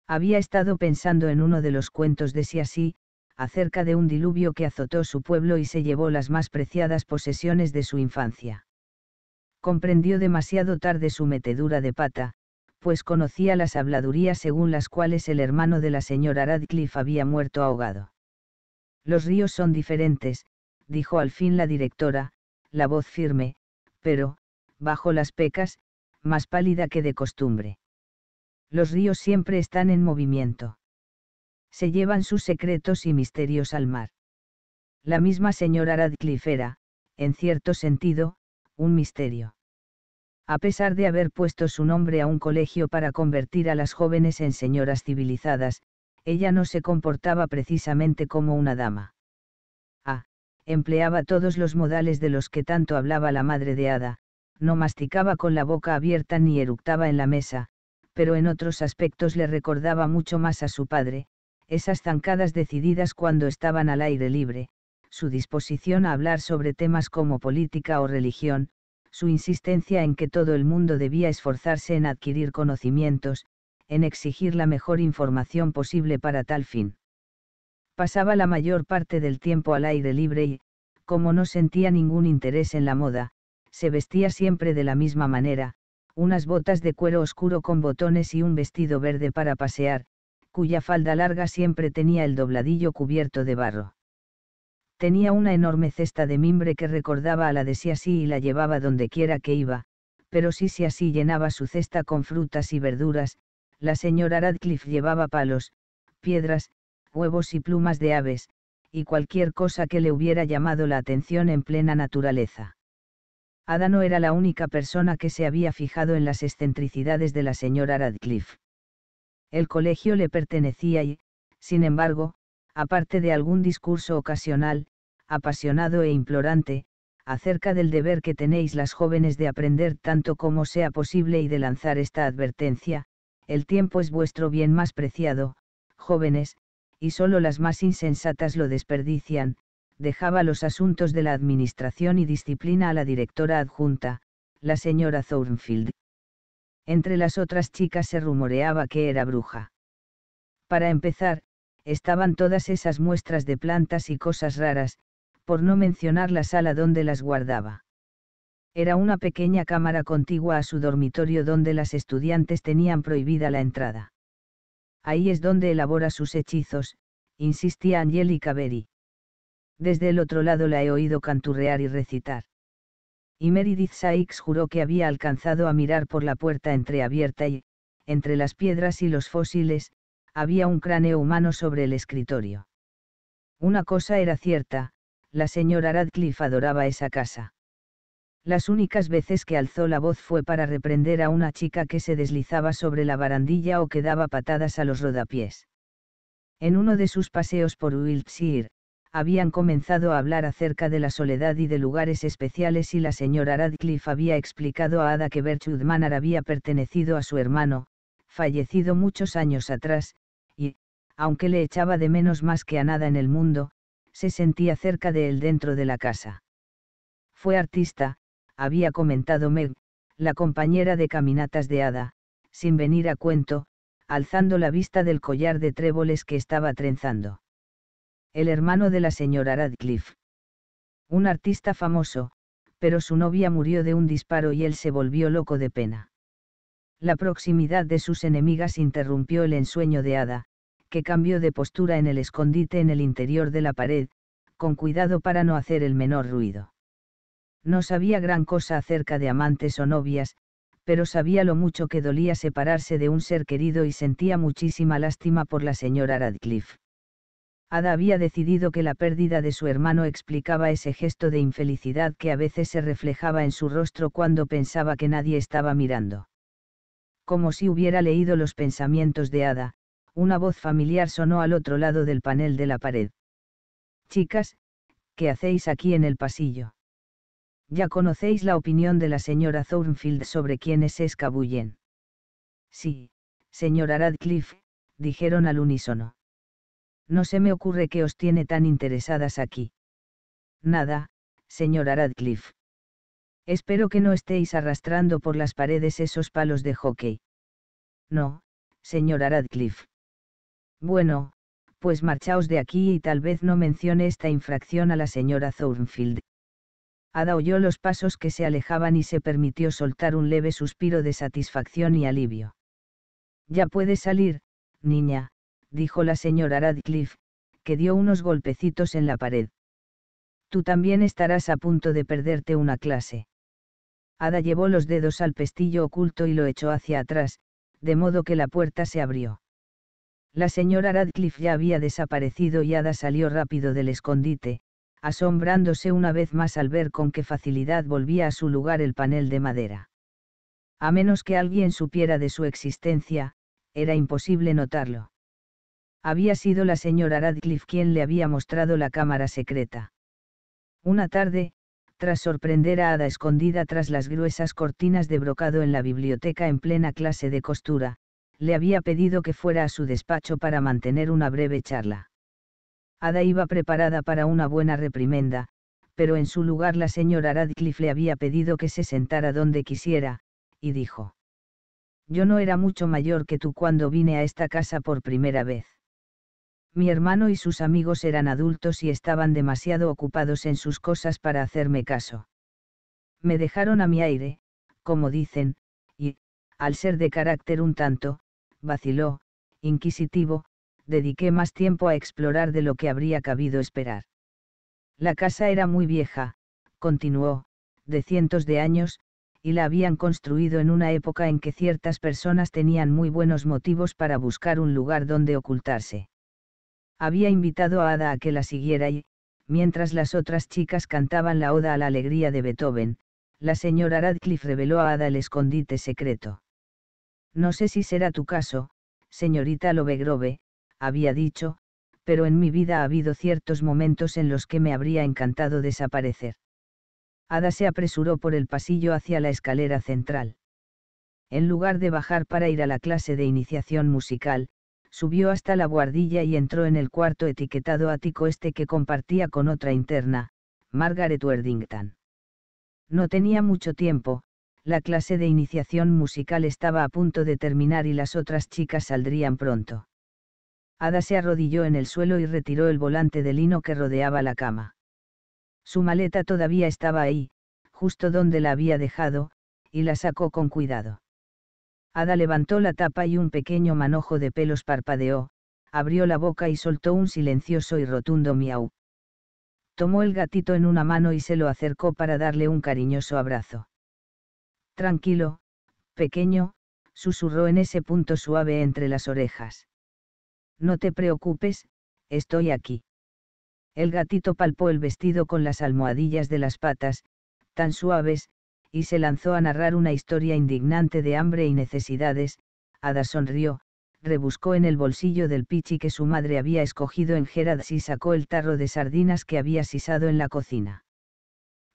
Había estado pensando en uno de los cuentos de así, acerca de un diluvio que azotó su pueblo y se llevó las más preciadas posesiones de su infancia. Comprendió demasiado tarde su metedura de pata, pues conocía las habladurías según las cuales el hermano de la señora Radcliffe había muerto ahogado. Los ríos son diferentes, dijo al fin la directora, la voz firme, pero, bajo las pecas, más pálida que de costumbre. Los ríos siempre están en movimiento se llevan sus secretos y misterios al mar. La misma señora Radcliffe era, en cierto sentido, un misterio. A pesar de haber puesto su nombre a un colegio para convertir a las jóvenes en señoras civilizadas, ella no se comportaba precisamente como una dama. Ah, Empleaba todos los modales de los que tanto hablaba la madre de Ada, no masticaba con la boca abierta ni eructaba en la mesa, pero en otros aspectos le recordaba mucho más a su padre, esas zancadas decididas cuando estaban al aire libre, su disposición a hablar sobre temas como política o religión, su insistencia en que todo el mundo debía esforzarse en adquirir conocimientos, en exigir la mejor información posible para tal fin. Pasaba la mayor parte del tiempo al aire libre y, como no sentía ningún interés en la moda, se vestía siempre de la misma manera, unas botas de cuero oscuro con botones y un vestido verde para pasear, cuya falda larga siempre tenía el dobladillo cubierto de barro. Tenía una enorme cesta de mimbre que recordaba a la de así y la llevaba donde quiera que iba, pero si así llenaba su cesta con frutas y verduras, la señora Radcliffe llevaba palos, piedras, huevos y plumas de aves, y cualquier cosa que le hubiera llamado la atención en plena naturaleza. Ada no era la única persona que se había fijado en las excentricidades de la señora Radcliffe. El colegio le pertenecía y, sin embargo, aparte de algún discurso ocasional, apasionado e implorante, acerca del deber que tenéis las jóvenes de aprender tanto como sea posible y de lanzar esta advertencia, el tiempo es vuestro bien más preciado, jóvenes, y solo las más insensatas lo desperdician, dejaba los asuntos de la administración y disciplina a la directora adjunta, la señora Thornfield. Entre las otras chicas se rumoreaba que era bruja. Para empezar, estaban todas esas muestras de plantas y cosas raras, por no mencionar la sala donde las guardaba. Era una pequeña cámara contigua a su dormitorio donde las estudiantes tenían prohibida la entrada. Ahí es donde elabora sus hechizos, insistía Angélica Berry. Desde el otro lado la he oído canturrear y recitar y Meredith Sykes juró que había alcanzado a mirar por la puerta entreabierta y, entre las piedras y los fósiles, había un cráneo humano sobre el escritorio. Una cosa era cierta, la señora Radcliffe adoraba esa casa. Las únicas veces que alzó la voz fue para reprender a una chica que se deslizaba sobre la barandilla o que daba patadas a los rodapiés. En uno de sus paseos por Wiltshire, habían comenzado a hablar acerca de la soledad y de lugares especiales y la señora Radcliffe había explicado a Ada que Bertrude Manor había pertenecido a su hermano, fallecido muchos años atrás, y, aunque le echaba de menos más que a nada en el mundo, se sentía cerca de él dentro de la casa. Fue artista, había comentado Meg, la compañera de caminatas de Ada, sin venir a cuento, alzando la vista del collar de tréboles que estaba trenzando el hermano de la señora Radcliffe. Un artista famoso, pero su novia murió de un disparo y él se volvió loco de pena. La proximidad de sus enemigas interrumpió el ensueño de Ada, que cambió de postura en el escondite en el interior de la pared, con cuidado para no hacer el menor ruido. No sabía gran cosa acerca de amantes o novias, pero sabía lo mucho que dolía separarse de un ser querido y sentía muchísima lástima por la señora Radcliffe. Ada había decidido que la pérdida de su hermano explicaba ese gesto de infelicidad que a veces se reflejaba en su rostro cuando pensaba que nadie estaba mirando. Como si hubiera leído los pensamientos de Ada, una voz familiar sonó al otro lado del panel de la pared. Chicas, ¿qué hacéis aquí en el pasillo? Ya conocéis la opinión de la señora Thornfield sobre quienes se escabullen. Sí, señora Radcliffe, dijeron al unísono. No se me ocurre que os tiene tan interesadas aquí. Nada, señora Radcliffe. Espero que no estéis arrastrando por las paredes esos palos de hockey. No, señora Radcliffe. Bueno, pues marchaos de aquí y tal vez no mencione esta infracción a la señora Thornfield. Ada oyó los pasos que se alejaban y se permitió soltar un leve suspiro de satisfacción y alivio. Ya puedes salir, niña, dijo la señora Radcliffe, que dio unos golpecitos en la pared. Tú también estarás a punto de perderte una clase. Ada llevó los dedos al pestillo oculto y lo echó hacia atrás, de modo que la puerta se abrió. La señora Radcliffe ya había desaparecido y Ada salió rápido del escondite, asombrándose una vez más al ver con qué facilidad volvía a su lugar el panel de madera. A menos que alguien supiera de su existencia, era imposible notarlo había sido la señora Radcliffe quien le había mostrado la cámara secreta. Una tarde, tras sorprender a Ada escondida tras las gruesas cortinas de brocado en la biblioteca en plena clase de costura, le había pedido que fuera a su despacho para mantener una breve charla. Ada iba preparada para una buena reprimenda, pero en su lugar la señora Radcliffe le había pedido que se sentara donde quisiera, y dijo. Yo no era mucho mayor que tú cuando vine a esta casa por primera vez mi hermano y sus amigos eran adultos y estaban demasiado ocupados en sus cosas para hacerme caso. Me dejaron a mi aire, como dicen, y, al ser de carácter un tanto, vaciló, inquisitivo, dediqué más tiempo a explorar de lo que habría cabido esperar. La casa era muy vieja, continuó, de cientos de años, y la habían construido en una época en que ciertas personas tenían muy buenos motivos para buscar un lugar donde ocultarse había invitado a Ada a que la siguiera y, mientras las otras chicas cantaban la oda a la alegría de Beethoven, la señora Radcliffe reveló a Ada el escondite secreto. No sé si será tu caso, señorita Lovegrove, había dicho, pero en mi vida ha habido ciertos momentos en los que me habría encantado desaparecer. Ada se apresuró por el pasillo hacia la escalera central. En lugar de bajar para ir a la clase de iniciación musical, subió hasta la guardilla y entró en el cuarto etiquetado ático este que compartía con otra interna, Margaret Worthington. No tenía mucho tiempo, la clase de iniciación musical estaba a punto de terminar y las otras chicas saldrían pronto. Ada se arrodilló en el suelo y retiró el volante de lino que rodeaba la cama. Su maleta todavía estaba ahí, justo donde la había dejado, y la sacó con cuidado. Ada levantó la tapa y un pequeño manojo de pelos parpadeó, abrió la boca y soltó un silencioso y rotundo miau. Tomó el gatito en una mano y se lo acercó para darle un cariñoso abrazo. Tranquilo, pequeño, susurró en ese punto suave entre las orejas. No te preocupes, estoy aquí. El gatito palpó el vestido con las almohadillas de las patas, tan suaves, y se lanzó a narrar una historia indignante de hambre y necesidades, Ada sonrió, rebuscó en el bolsillo del pichi que su madre había escogido en Geradas y sacó el tarro de sardinas que había sisado en la cocina.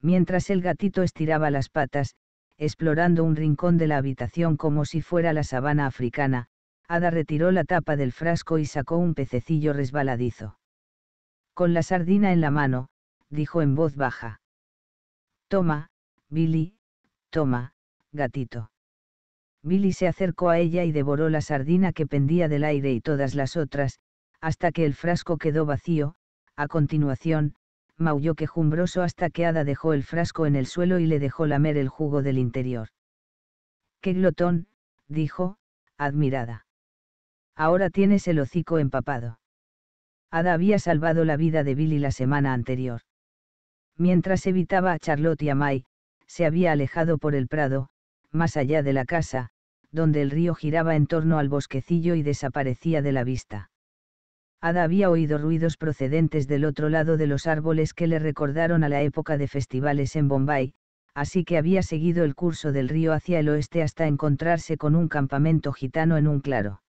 Mientras el gatito estiraba las patas, explorando un rincón de la habitación como si fuera la sabana africana, Ada retiró la tapa del frasco y sacó un pececillo resbaladizo. Con la sardina en la mano, dijo en voz baja. Toma, Billy, Toma, gatito. Billy se acercó a ella y devoró la sardina que pendía del aire y todas las otras, hasta que el frasco quedó vacío, a continuación, maulló quejumbroso hasta que Ada dejó el frasco en el suelo y le dejó lamer el jugo del interior. ¡Qué glotón! dijo, admirada. Ahora tienes el hocico empapado. Ada había salvado la vida de Billy la semana anterior. Mientras evitaba a Charlotte y a Mai, se había alejado por el prado, más allá de la casa, donde el río giraba en torno al bosquecillo y desaparecía de la vista. Ada había oído ruidos procedentes del otro lado de los árboles que le recordaron a la época de festivales en Bombay, así que había seguido el curso del río hacia el oeste hasta encontrarse con un campamento gitano en un claro.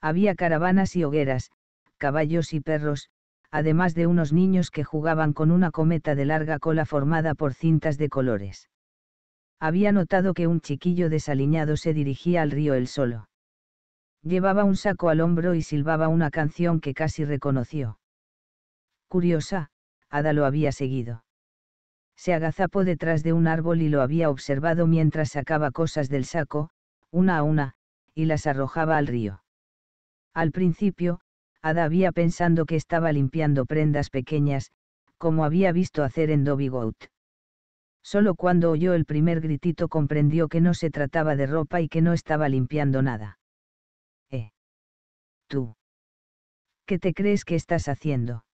Había caravanas y hogueras, caballos y perros, además de unos niños que jugaban con una cometa de larga cola formada por cintas de colores. Había notado que un chiquillo desaliñado se dirigía al río él solo. Llevaba un saco al hombro y silbaba una canción que casi reconoció. Curiosa, Ada lo había seguido. Se agazapó detrás de un árbol y lo había observado mientras sacaba cosas del saco, una a una, y las arrojaba al río. Al principio, Ada había pensando que estaba limpiando prendas pequeñas, como había visto hacer en Dobby Goat. Solo cuando oyó el primer gritito comprendió que no se trataba de ropa y que no estaba limpiando nada. ¿Eh? ¿Tú? ¿Qué te crees que estás haciendo?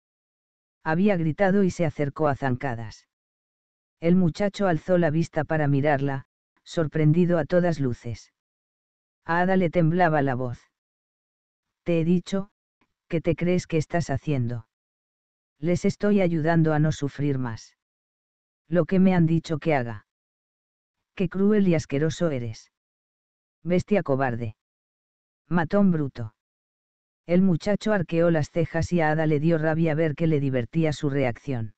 Había gritado y se acercó a zancadas. El muchacho alzó la vista para mirarla, sorprendido a todas luces. A Ada le temblaba la voz. Te he dicho, ¿qué te crees que estás haciendo? Les estoy ayudando a no sufrir más. Lo que me han dicho que haga. Qué cruel y asqueroso eres. Bestia cobarde. Matón bruto. El muchacho arqueó las cejas y a Ada le dio rabia ver que le divertía su reacción.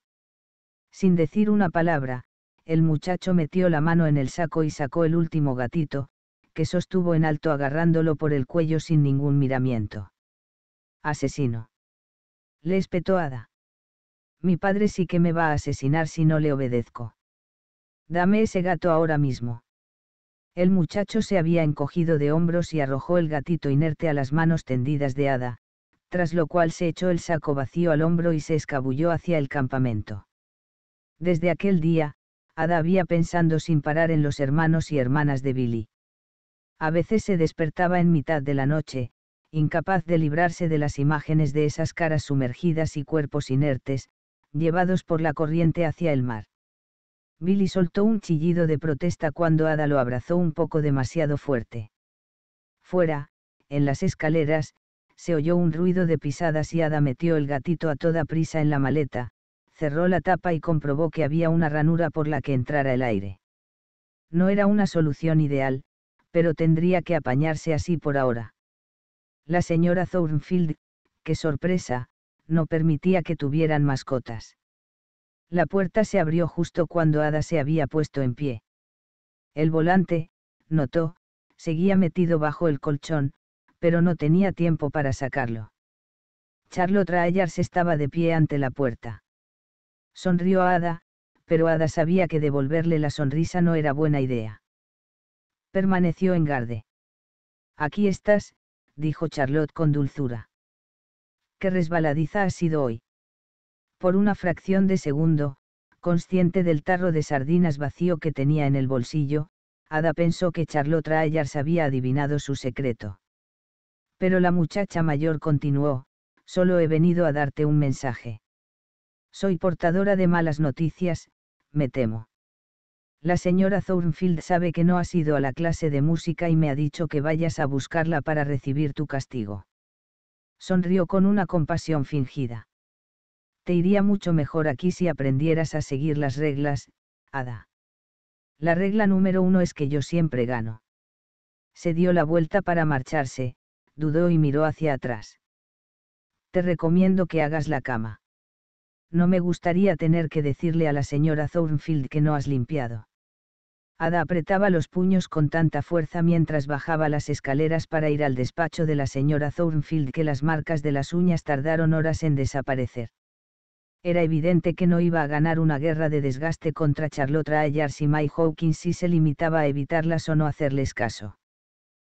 Sin decir una palabra, el muchacho metió la mano en el saco y sacó el último gatito, que sostuvo en alto agarrándolo por el cuello sin ningún miramiento asesino. Le espetó Ada. Mi padre sí que me va a asesinar si no le obedezco. Dame ese gato ahora mismo. El muchacho se había encogido de hombros y arrojó el gatito inerte a las manos tendidas de Ada, tras lo cual se echó el saco vacío al hombro y se escabulló hacia el campamento. Desde aquel día, Ada había pensando sin parar en los hermanos y hermanas de Billy. A veces se despertaba en mitad de la noche, incapaz de librarse de las imágenes de esas caras sumergidas y cuerpos inertes, llevados por la corriente hacia el mar. Billy soltó un chillido de protesta cuando Ada lo abrazó un poco demasiado fuerte. Fuera, en las escaleras, se oyó un ruido de pisadas y Ada metió el gatito a toda prisa en la maleta, cerró la tapa y comprobó que había una ranura por la que entrara el aire. No era una solución ideal, pero tendría que apañarse así por ahora la señora Thornfield, que sorpresa, no permitía que tuvieran mascotas. La puerta se abrió justo cuando Ada se había puesto en pie. El volante, notó, seguía metido bajo el colchón, pero no tenía tiempo para sacarlo. Charlotte Rayars estaba de pie ante la puerta. Sonrió a Ada, pero Ada sabía que devolverle la sonrisa no era buena idea. Permaneció en garde. Aquí estás, dijo Charlotte con dulzura. Qué resbaladiza ha sido hoy. Por una fracción de segundo, consciente del tarro de sardinas vacío que tenía en el bolsillo, Ada pensó que Charlotte Rayars había adivinado su secreto. Pero la muchacha mayor continuó, solo he venido a darte un mensaje. Soy portadora de malas noticias, me temo. La señora Thornfield sabe que no has ido a la clase de música y me ha dicho que vayas a buscarla para recibir tu castigo. Sonrió con una compasión fingida. Te iría mucho mejor aquí si aprendieras a seguir las reglas, Ada. La regla número uno es que yo siempre gano. Se dio la vuelta para marcharse, dudó y miró hacia atrás. Te recomiendo que hagas la cama. No me gustaría tener que decirle a la señora Thornfield que no has limpiado. Ada apretaba los puños con tanta fuerza mientras bajaba las escaleras para ir al despacho de la señora Thornfield que las marcas de las uñas tardaron horas en desaparecer. Era evidente que no iba a ganar una guerra de desgaste contra Charlotte Ayers y Mike Hawkins si se limitaba a evitarlas o no hacerles caso.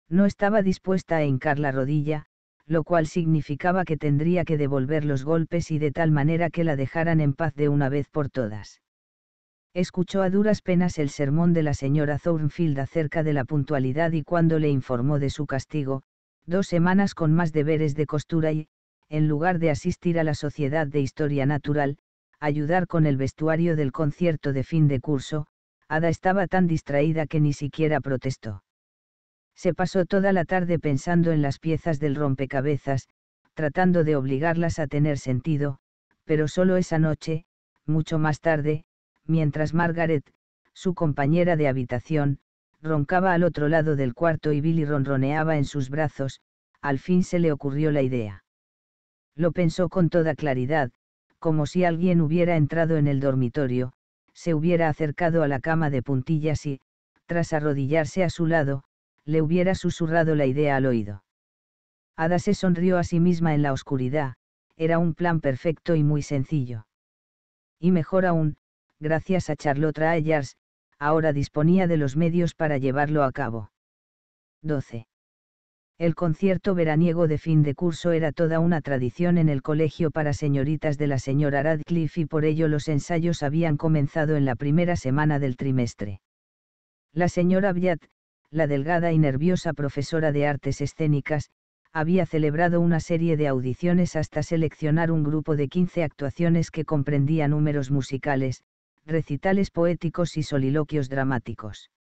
No estaba dispuesta a hincar la rodilla, lo cual significaba que tendría que devolver los golpes y de tal manera que la dejaran en paz de una vez por todas escuchó a duras penas el sermón de la señora Thornfield acerca de la puntualidad y cuando le informó de su castigo, dos semanas con más deberes de costura y, en lugar de asistir a la Sociedad de Historia Natural, ayudar con el vestuario del concierto de fin de curso, Ada estaba tan distraída que ni siquiera protestó. Se pasó toda la tarde pensando en las piezas del rompecabezas, tratando de obligarlas a tener sentido, pero solo esa noche, mucho más tarde, mientras Margaret, su compañera de habitación, roncaba al otro lado del cuarto y Billy ronroneaba en sus brazos, al fin se le ocurrió la idea. Lo pensó con toda claridad, como si alguien hubiera entrado en el dormitorio, se hubiera acercado a la cama de puntillas y, tras arrodillarse a su lado, le hubiera susurrado la idea al oído. Ada se sonrió a sí misma en la oscuridad, era un plan perfecto y muy sencillo. Y mejor aún, gracias a Charlotte Ayers, ahora disponía de los medios para llevarlo a cabo. 12. El concierto veraniego de fin de curso era toda una tradición en el colegio para señoritas de la señora Radcliffe y por ello los ensayos habían comenzado en la primera semana del trimestre. La señora Biat, la delgada y nerviosa profesora de artes escénicas, había celebrado una serie de audiciones hasta seleccionar un grupo de 15 actuaciones que comprendía números musicales, recitales poéticos y soliloquios dramáticos.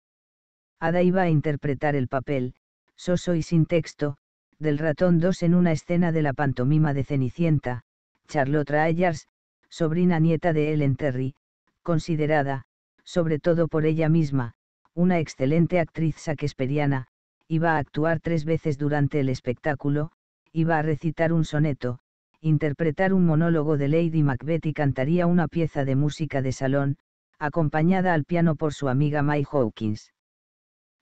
Ada iba a interpretar el papel, soso y sin texto, del ratón 2 en una escena de la pantomima de Cenicienta, Charlotte Ayers, sobrina nieta de Ellen Terry, considerada, sobre todo por ella misma, una excelente actriz saquesperiana, iba a actuar tres veces durante el espectáculo, iba a recitar un soneto, interpretar un monólogo de Lady Macbeth y cantaría una pieza de música de salón, acompañada al piano por su amiga May Hawkins.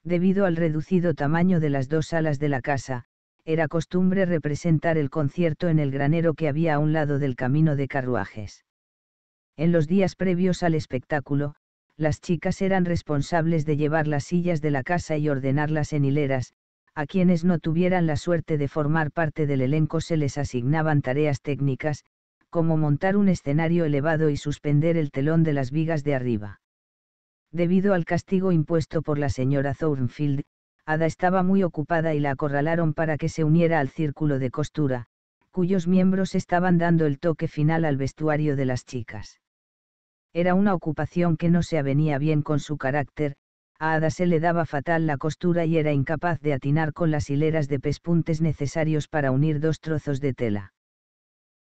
Debido al reducido tamaño de las dos salas de la casa, era costumbre representar el concierto en el granero que había a un lado del camino de carruajes. En los días previos al espectáculo, las chicas eran responsables de llevar las sillas de la casa y ordenarlas en hileras, a quienes no tuvieran la suerte de formar parte del elenco se les asignaban tareas técnicas, como montar un escenario elevado y suspender el telón de las vigas de arriba. Debido al castigo impuesto por la señora Thornfield, Ada estaba muy ocupada y la acorralaron para que se uniera al círculo de costura, cuyos miembros estaban dando el toque final al vestuario de las chicas. Era una ocupación que no se avenía bien con su carácter, a Ada se le daba fatal la costura y era incapaz de atinar con las hileras de pespuntes necesarios para unir dos trozos de tela.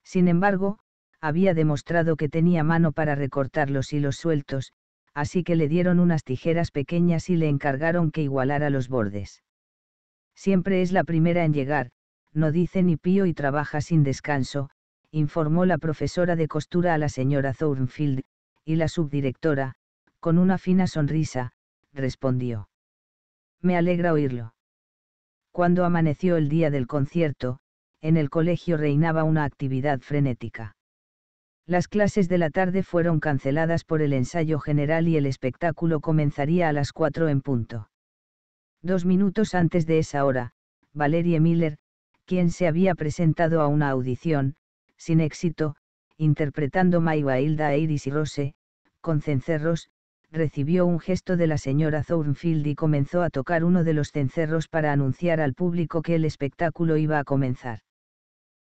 Sin embargo, había demostrado que tenía mano para recortar los hilos sueltos, así que le dieron unas tijeras pequeñas y le encargaron que igualara los bordes. Siempre es la primera en llegar, no dice ni pío y trabaja sin descanso, informó la profesora de costura a la señora Thornfield, y la subdirectora, con una fina sonrisa, respondió. Me alegra oírlo. Cuando amaneció el día del concierto, en el colegio reinaba una actividad frenética. Las clases de la tarde fueron canceladas por el ensayo general y el espectáculo comenzaría a las cuatro en punto. Dos minutos antes de esa hora, Valerie Miller, quien se había presentado a una audición, sin éxito, interpretando Maiva Hilda Iris y Rose, con cencerros, recibió un gesto de la señora Thornfield y comenzó a tocar uno de los cencerros para anunciar al público que el espectáculo iba a comenzar.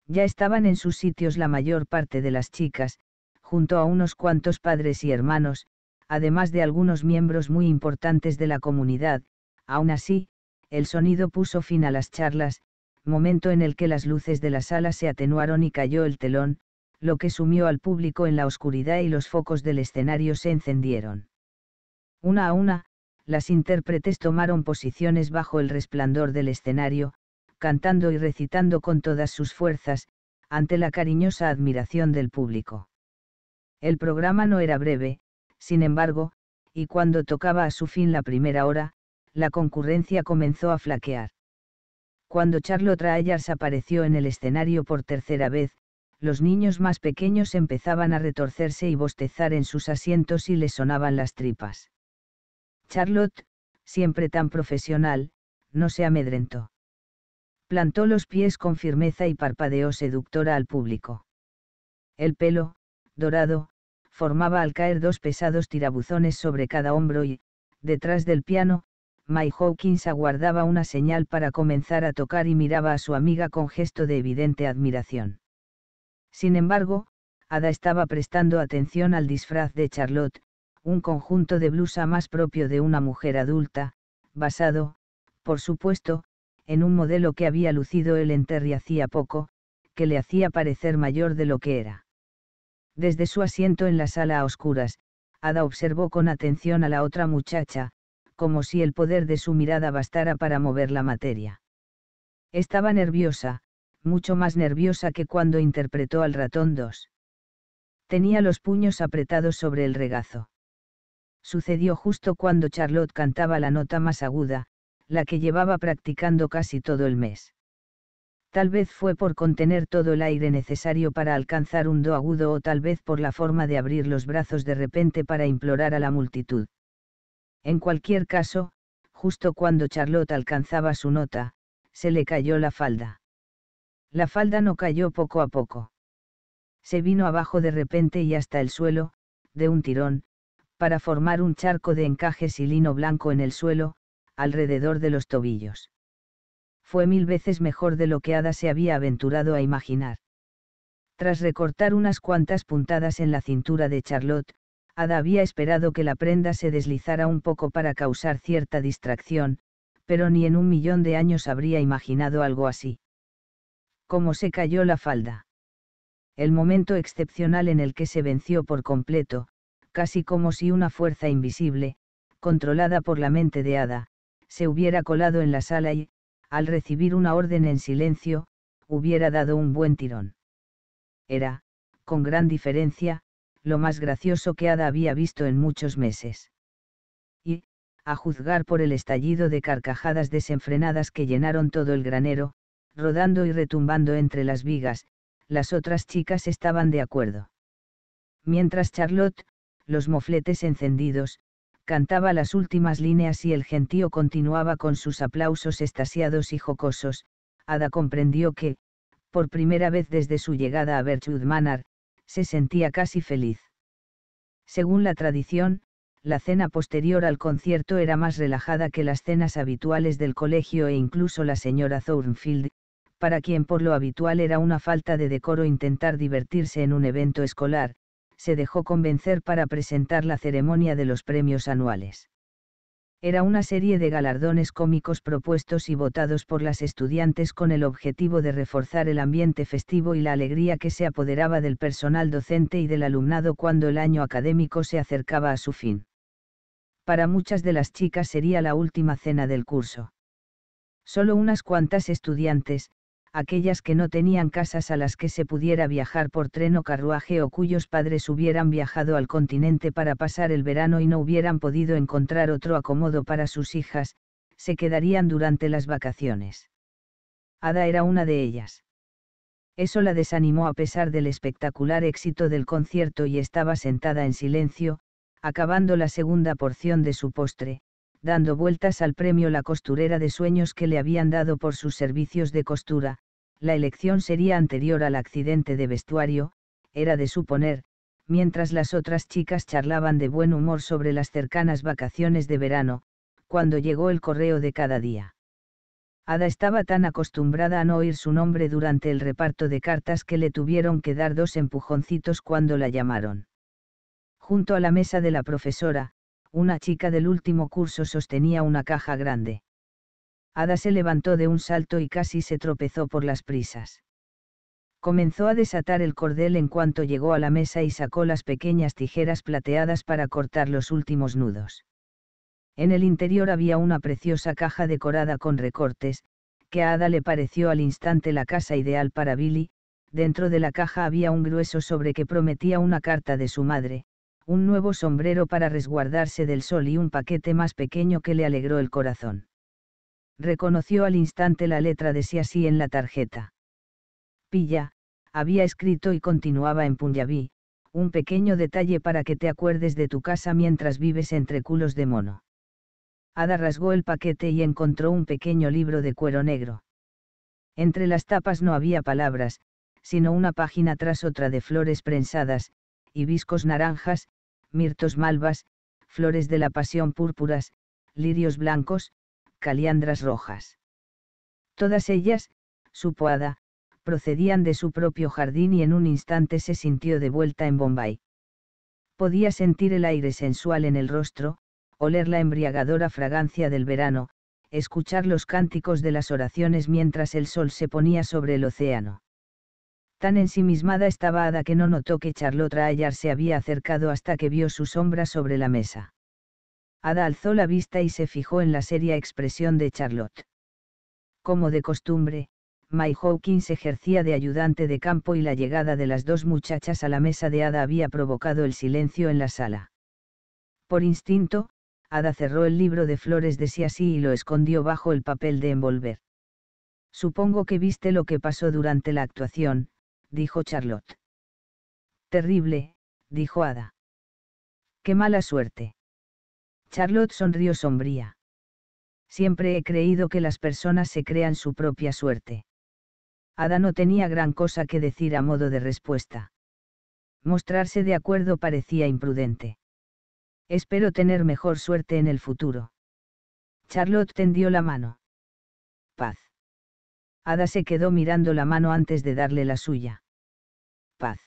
Ya estaban en sus sitios la mayor parte de las chicas, junto a unos cuantos padres y hermanos, además de algunos miembros muy importantes de la comunidad, aún así, el sonido puso fin a las charlas, momento en el que las luces de la sala se atenuaron y cayó el telón, lo que sumió al público en la oscuridad y los focos del escenario se encendieron. Una a una, las intérpretes tomaron posiciones bajo el resplandor del escenario, cantando y recitando con todas sus fuerzas, ante la cariñosa admiración del público. El programa no era breve, sin embargo, y cuando tocaba a su fin la primera hora, la concurrencia comenzó a flaquear. Cuando Charlotte Ayers apareció en el escenario por tercera vez, los niños más pequeños empezaban a retorcerse y bostezar en sus asientos y les sonaban las tripas. Charlotte, siempre tan profesional, no se amedrentó. Plantó los pies con firmeza y parpadeó seductora al público. El pelo, dorado, formaba al caer dos pesados tirabuzones sobre cada hombro y, detrás del piano, May Hawkins aguardaba una señal para comenzar a tocar y miraba a su amiga con gesto de evidente admiración. Sin embargo, Ada estaba prestando atención al disfraz de Charlotte, un conjunto de blusa más propio de una mujer adulta, basado, por supuesto, en un modelo que había lucido el Terry hacía poco, que le hacía parecer mayor de lo que era. Desde su asiento en la sala a oscuras, Ada observó con atención a la otra muchacha, como si el poder de su mirada bastara para mover la materia. Estaba nerviosa, mucho más nerviosa que cuando interpretó al ratón 2. Tenía los puños apretados sobre el regazo sucedió justo cuando Charlotte cantaba la nota más aguda, la que llevaba practicando casi todo el mes. Tal vez fue por contener todo el aire necesario para alcanzar un do agudo o tal vez por la forma de abrir los brazos de repente para implorar a la multitud. En cualquier caso, justo cuando Charlotte alcanzaba su nota, se le cayó la falda. La falda no cayó poco a poco. Se vino abajo de repente y hasta el suelo, de un tirón, para formar un charco de encajes y lino blanco en el suelo, alrededor de los tobillos. Fue mil veces mejor de lo que Ada se había aventurado a imaginar. Tras recortar unas cuantas puntadas en la cintura de Charlotte, Ada había esperado que la prenda se deslizara un poco para causar cierta distracción, pero ni en un millón de años habría imaginado algo así. Cómo se cayó la falda. El momento excepcional en el que se venció por completo, casi como si una fuerza invisible, controlada por la mente de Ada, se hubiera colado en la sala y, al recibir una orden en silencio, hubiera dado un buen tirón. Era, con gran diferencia, lo más gracioso que Ada había visto en muchos meses. Y, a juzgar por el estallido de carcajadas desenfrenadas que llenaron todo el granero, rodando y retumbando entre las vigas, las otras chicas estaban de acuerdo. Mientras Charlotte, los mofletes encendidos, cantaba las últimas líneas y el gentío continuaba con sus aplausos estasiados y jocosos, Ada comprendió que, por primera vez desde su llegada a Bertrud Manor, se sentía casi feliz. Según la tradición, la cena posterior al concierto era más relajada que las cenas habituales del colegio e incluso la señora Thornfield, para quien por lo habitual era una falta de decoro intentar divertirse en un evento escolar, se dejó convencer para presentar la ceremonia de los premios anuales. Era una serie de galardones cómicos propuestos y votados por las estudiantes con el objetivo de reforzar el ambiente festivo y la alegría que se apoderaba del personal docente y del alumnado cuando el año académico se acercaba a su fin. Para muchas de las chicas sería la última cena del curso. Solo unas cuantas estudiantes, aquellas que no tenían casas a las que se pudiera viajar por tren o carruaje o cuyos padres hubieran viajado al continente para pasar el verano y no hubieran podido encontrar otro acomodo para sus hijas, se quedarían durante las vacaciones. Ada era una de ellas. Eso la desanimó a pesar del espectacular éxito del concierto y estaba sentada en silencio, acabando la segunda porción de su postre, dando vueltas al premio la costurera de sueños que le habían dado por sus servicios de costura, la elección sería anterior al accidente de vestuario, era de suponer, mientras las otras chicas charlaban de buen humor sobre las cercanas vacaciones de verano, cuando llegó el correo de cada día. Ada estaba tan acostumbrada a no oír su nombre durante el reparto de cartas que le tuvieron que dar dos empujoncitos cuando la llamaron. Junto a la mesa de la profesora, una chica del último curso sostenía una caja grande. Ada se levantó de un salto y casi se tropezó por las prisas. Comenzó a desatar el cordel en cuanto llegó a la mesa y sacó las pequeñas tijeras plateadas para cortar los últimos nudos. En el interior había una preciosa caja decorada con recortes, que a Ada le pareció al instante la casa ideal para Billy, dentro de la caja había un grueso sobre que prometía una carta de su madre, un nuevo sombrero para resguardarse del sol y un paquete más pequeño que le alegró el corazón. Reconoció al instante la letra de sí así en la tarjeta. Pilla, había escrito y continuaba en Punjabi, un pequeño detalle para que te acuerdes de tu casa mientras vives entre culos de mono. Ada rasgó el paquete y encontró un pequeño libro de cuero negro. Entre las tapas no había palabras, sino una página tras otra de flores prensadas, hibiscos naranjas, mirtos malvas, flores de la pasión púrpuras, lirios blancos, caliandras rojas. Todas ellas, su poada, procedían de su propio jardín y en un instante se sintió de vuelta en Bombay. Podía sentir el aire sensual en el rostro, oler la embriagadora fragancia del verano, escuchar los cánticos de las oraciones mientras el sol se ponía sobre el océano. Tan ensimismada estaba Ada que no notó que Charlotte Rayar se había acercado hasta que vio su sombra sobre la mesa. Ada alzó la vista y se fijó en la seria expresión de Charlotte. Como de costumbre, May Hawkins ejercía de ayudante de campo y la llegada de las dos muchachas a la mesa de Ada había provocado el silencio en la sala. Por instinto, Ada cerró el libro de flores de sí así y lo escondió bajo el papel de envolver. Supongo que viste lo que pasó durante la actuación, dijo Charlotte. Terrible, dijo Ada. Qué mala suerte. Charlotte sonrió sombría. Siempre he creído que las personas se crean su propia suerte. Ada no tenía gran cosa que decir a modo de respuesta. Mostrarse de acuerdo parecía imprudente. Espero tener mejor suerte en el futuro. Charlotte tendió la mano. Paz. Ada se quedó mirando la mano antes de darle la suya paz.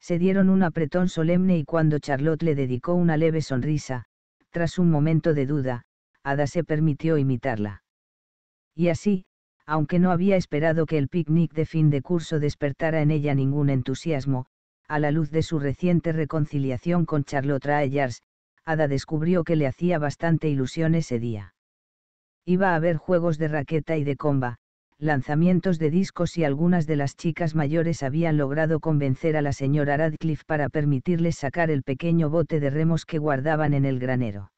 Se dieron un apretón solemne y cuando Charlotte le dedicó una leve sonrisa, tras un momento de duda, Ada se permitió imitarla. Y así, aunque no había esperado que el picnic de fin de curso despertara en ella ningún entusiasmo, a la luz de su reciente reconciliación con Charlotte Rayars, Ada descubrió que le hacía bastante ilusión ese día. Iba a haber juegos de raqueta y de comba, lanzamientos de discos y algunas de las chicas mayores habían logrado convencer a la señora Radcliffe para permitirles sacar el pequeño bote de remos que guardaban en el granero.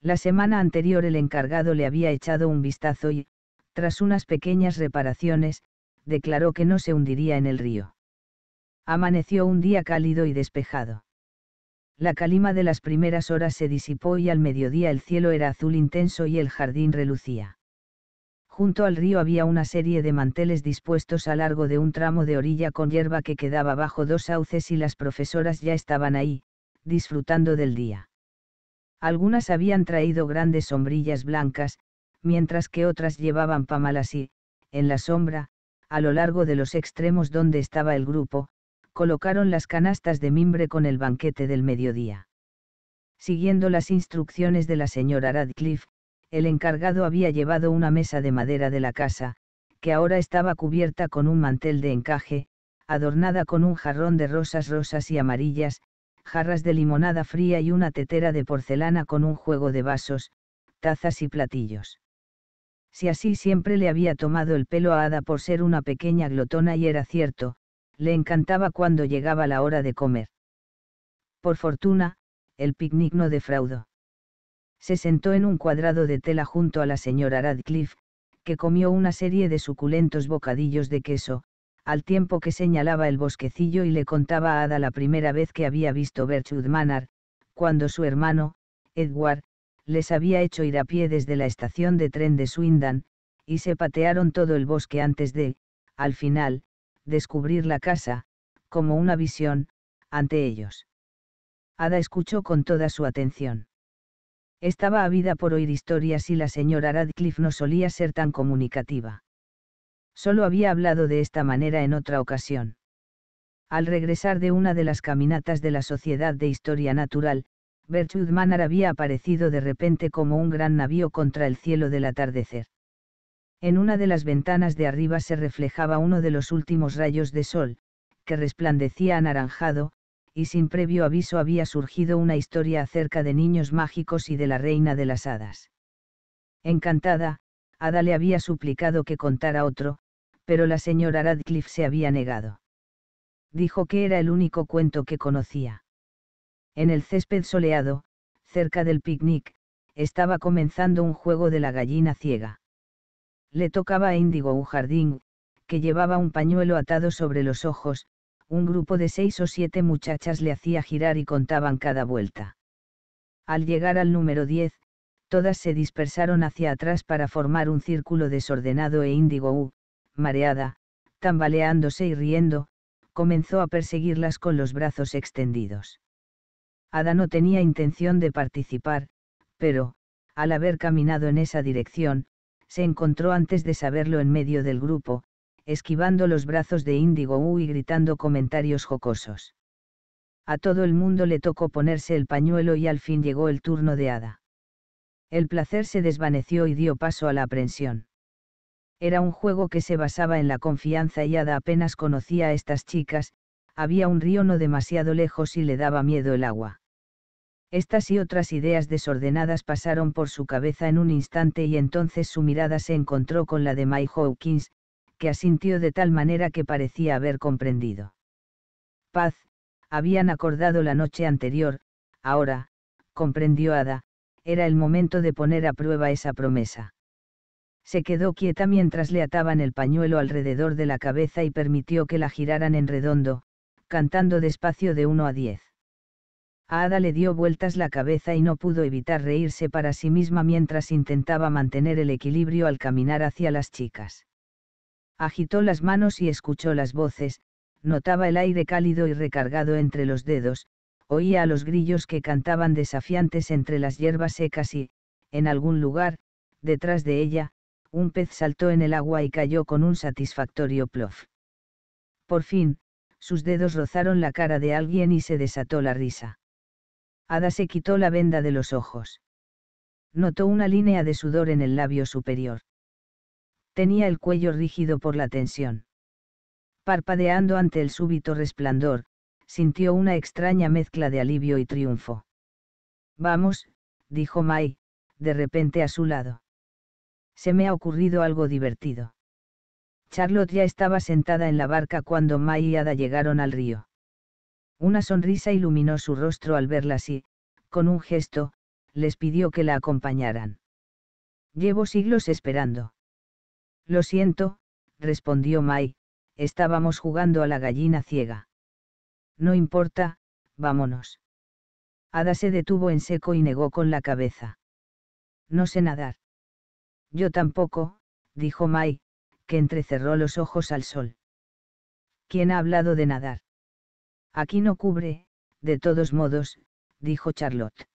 La semana anterior el encargado le había echado un vistazo y, tras unas pequeñas reparaciones, declaró que no se hundiría en el río. Amaneció un día cálido y despejado. La calima de las primeras horas se disipó y al mediodía el cielo era azul intenso y el jardín relucía. Junto al río había una serie de manteles dispuestos a largo de un tramo de orilla con hierba que quedaba bajo dos sauces y las profesoras ya estaban ahí, disfrutando del día. Algunas habían traído grandes sombrillas blancas, mientras que otras llevaban pamalas y, en la sombra, a lo largo de los extremos donde estaba el grupo, colocaron las canastas de mimbre con el banquete del mediodía. Siguiendo las instrucciones de la señora Radcliffe, el encargado había llevado una mesa de madera de la casa, que ahora estaba cubierta con un mantel de encaje, adornada con un jarrón de rosas rosas y amarillas, jarras de limonada fría y una tetera de porcelana con un juego de vasos, tazas y platillos. Si así siempre le había tomado el pelo a Ada por ser una pequeña glotona y era cierto, le encantaba cuando llegaba la hora de comer. Por fortuna, el picnic no defraudó se sentó en un cuadrado de tela junto a la señora Radcliffe, que comió una serie de suculentos bocadillos de queso, al tiempo que señalaba el bosquecillo y le contaba a Ada la primera vez que había visto Bertrud Manor, cuando su hermano, Edward, les había hecho ir a pie desde la estación de tren de Swindon, y se patearon todo el bosque antes de, al final, descubrir la casa, como una visión, ante ellos. Ada escuchó con toda su atención. Estaba habida por oír historias y la señora Radcliffe no solía ser tan comunicativa. Solo había hablado de esta manera en otra ocasión. Al regresar de una de las caminatas de la Sociedad de Historia Natural, Bertrude Manor había aparecido de repente como un gran navío contra el cielo del atardecer. En una de las ventanas de arriba se reflejaba uno de los últimos rayos de sol, que resplandecía anaranjado, y sin previo aviso había surgido una historia acerca de niños mágicos y de la reina de las hadas. Encantada, Ada le había suplicado que contara otro, pero la señora Radcliffe se había negado. Dijo que era el único cuento que conocía. En el césped soleado, cerca del picnic, estaba comenzando un juego de la gallina ciega. Le tocaba a Indigo un jardín, que llevaba un pañuelo atado sobre los ojos, un grupo de seis o siete muchachas le hacía girar y contaban cada vuelta. Al llegar al número diez, todas se dispersaron hacia atrás para formar un círculo desordenado e índigo U, mareada, tambaleándose y riendo, comenzó a perseguirlas con los brazos extendidos. Ada no tenía intención de participar, pero, al haber caminado en esa dirección, se encontró antes de saberlo en medio del grupo, esquivando los brazos de Índigo U y gritando comentarios jocosos. A todo el mundo le tocó ponerse el pañuelo y al fin llegó el turno de Ada. El placer se desvaneció y dio paso a la aprensión. Era un juego que se basaba en la confianza y Ada apenas conocía a estas chicas, había un río no demasiado lejos y le daba miedo el agua. Estas y otras ideas desordenadas pasaron por su cabeza en un instante y entonces su mirada se encontró con la de My Hawkins, que asintió de tal manera que parecía haber comprendido. Paz, habían acordado la noche anterior, ahora, comprendió Ada, era el momento de poner a prueba esa promesa. Se quedó quieta mientras le ataban el pañuelo alrededor de la cabeza y permitió que la giraran en redondo, cantando despacio de uno a diez. Ada le dio vueltas la cabeza y no pudo evitar reírse para sí misma mientras intentaba mantener el equilibrio al caminar hacia las chicas agitó las manos y escuchó las voces, notaba el aire cálido y recargado entre los dedos, oía a los grillos que cantaban desafiantes entre las hierbas secas y, en algún lugar, detrás de ella, un pez saltó en el agua y cayó con un satisfactorio plof. Por fin, sus dedos rozaron la cara de alguien y se desató la risa. Ada se quitó la venda de los ojos. Notó una línea de sudor en el labio superior tenía el cuello rígido por la tensión. Parpadeando ante el súbito resplandor, sintió una extraña mezcla de alivio y triunfo. Vamos, dijo Mai, de repente a su lado. Se me ha ocurrido algo divertido. Charlotte ya estaba sentada en la barca cuando Mai y Ada llegaron al río. Una sonrisa iluminó su rostro al verlas y, con un gesto, les pidió que la acompañaran. Llevo siglos esperando. Lo siento, respondió Mai, estábamos jugando a la gallina ciega. No importa, vámonos. Ada se detuvo en seco y negó con la cabeza. No sé nadar. Yo tampoco, dijo Mai, que entrecerró los ojos al sol. ¿Quién ha hablado de nadar? Aquí no cubre, de todos modos, dijo Charlotte.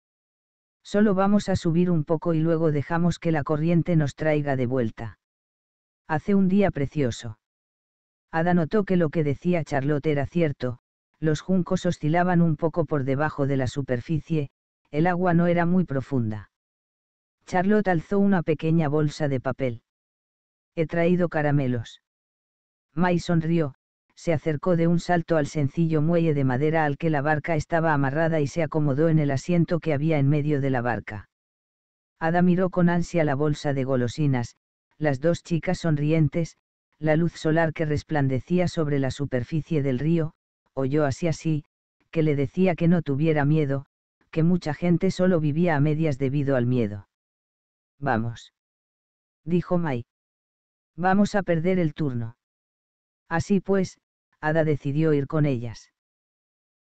Solo vamos a subir un poco y luego dejamos que la corriente nos traiga de vuelta hace un día precioso. Ada notó que lo que decía Charlotte era cierto, los juncos oscilaban un poco por debajo de la superficie, el agua no era muy profunda. Charlotte alzó una pequeña bolsa de papel. He traído caramelos. May sonrió, se acercó de un salto al sencillo muelle de madera al que la barca estaba amarrada y se acomodó en el asiento que había en medio de la barca. Ada miró con ansia la bolsa de golosinas, las dos chicas sonrientes, la luz solar que resplandecía sobre la superficie del río, oyó así así, que le decía que no tuviera miedo, que mucha gente solo vivía a medias debido al miedo. Vamos. Dijo Mai. Vamos a perder el turno. Así pues, Ada decidió ir con ellas.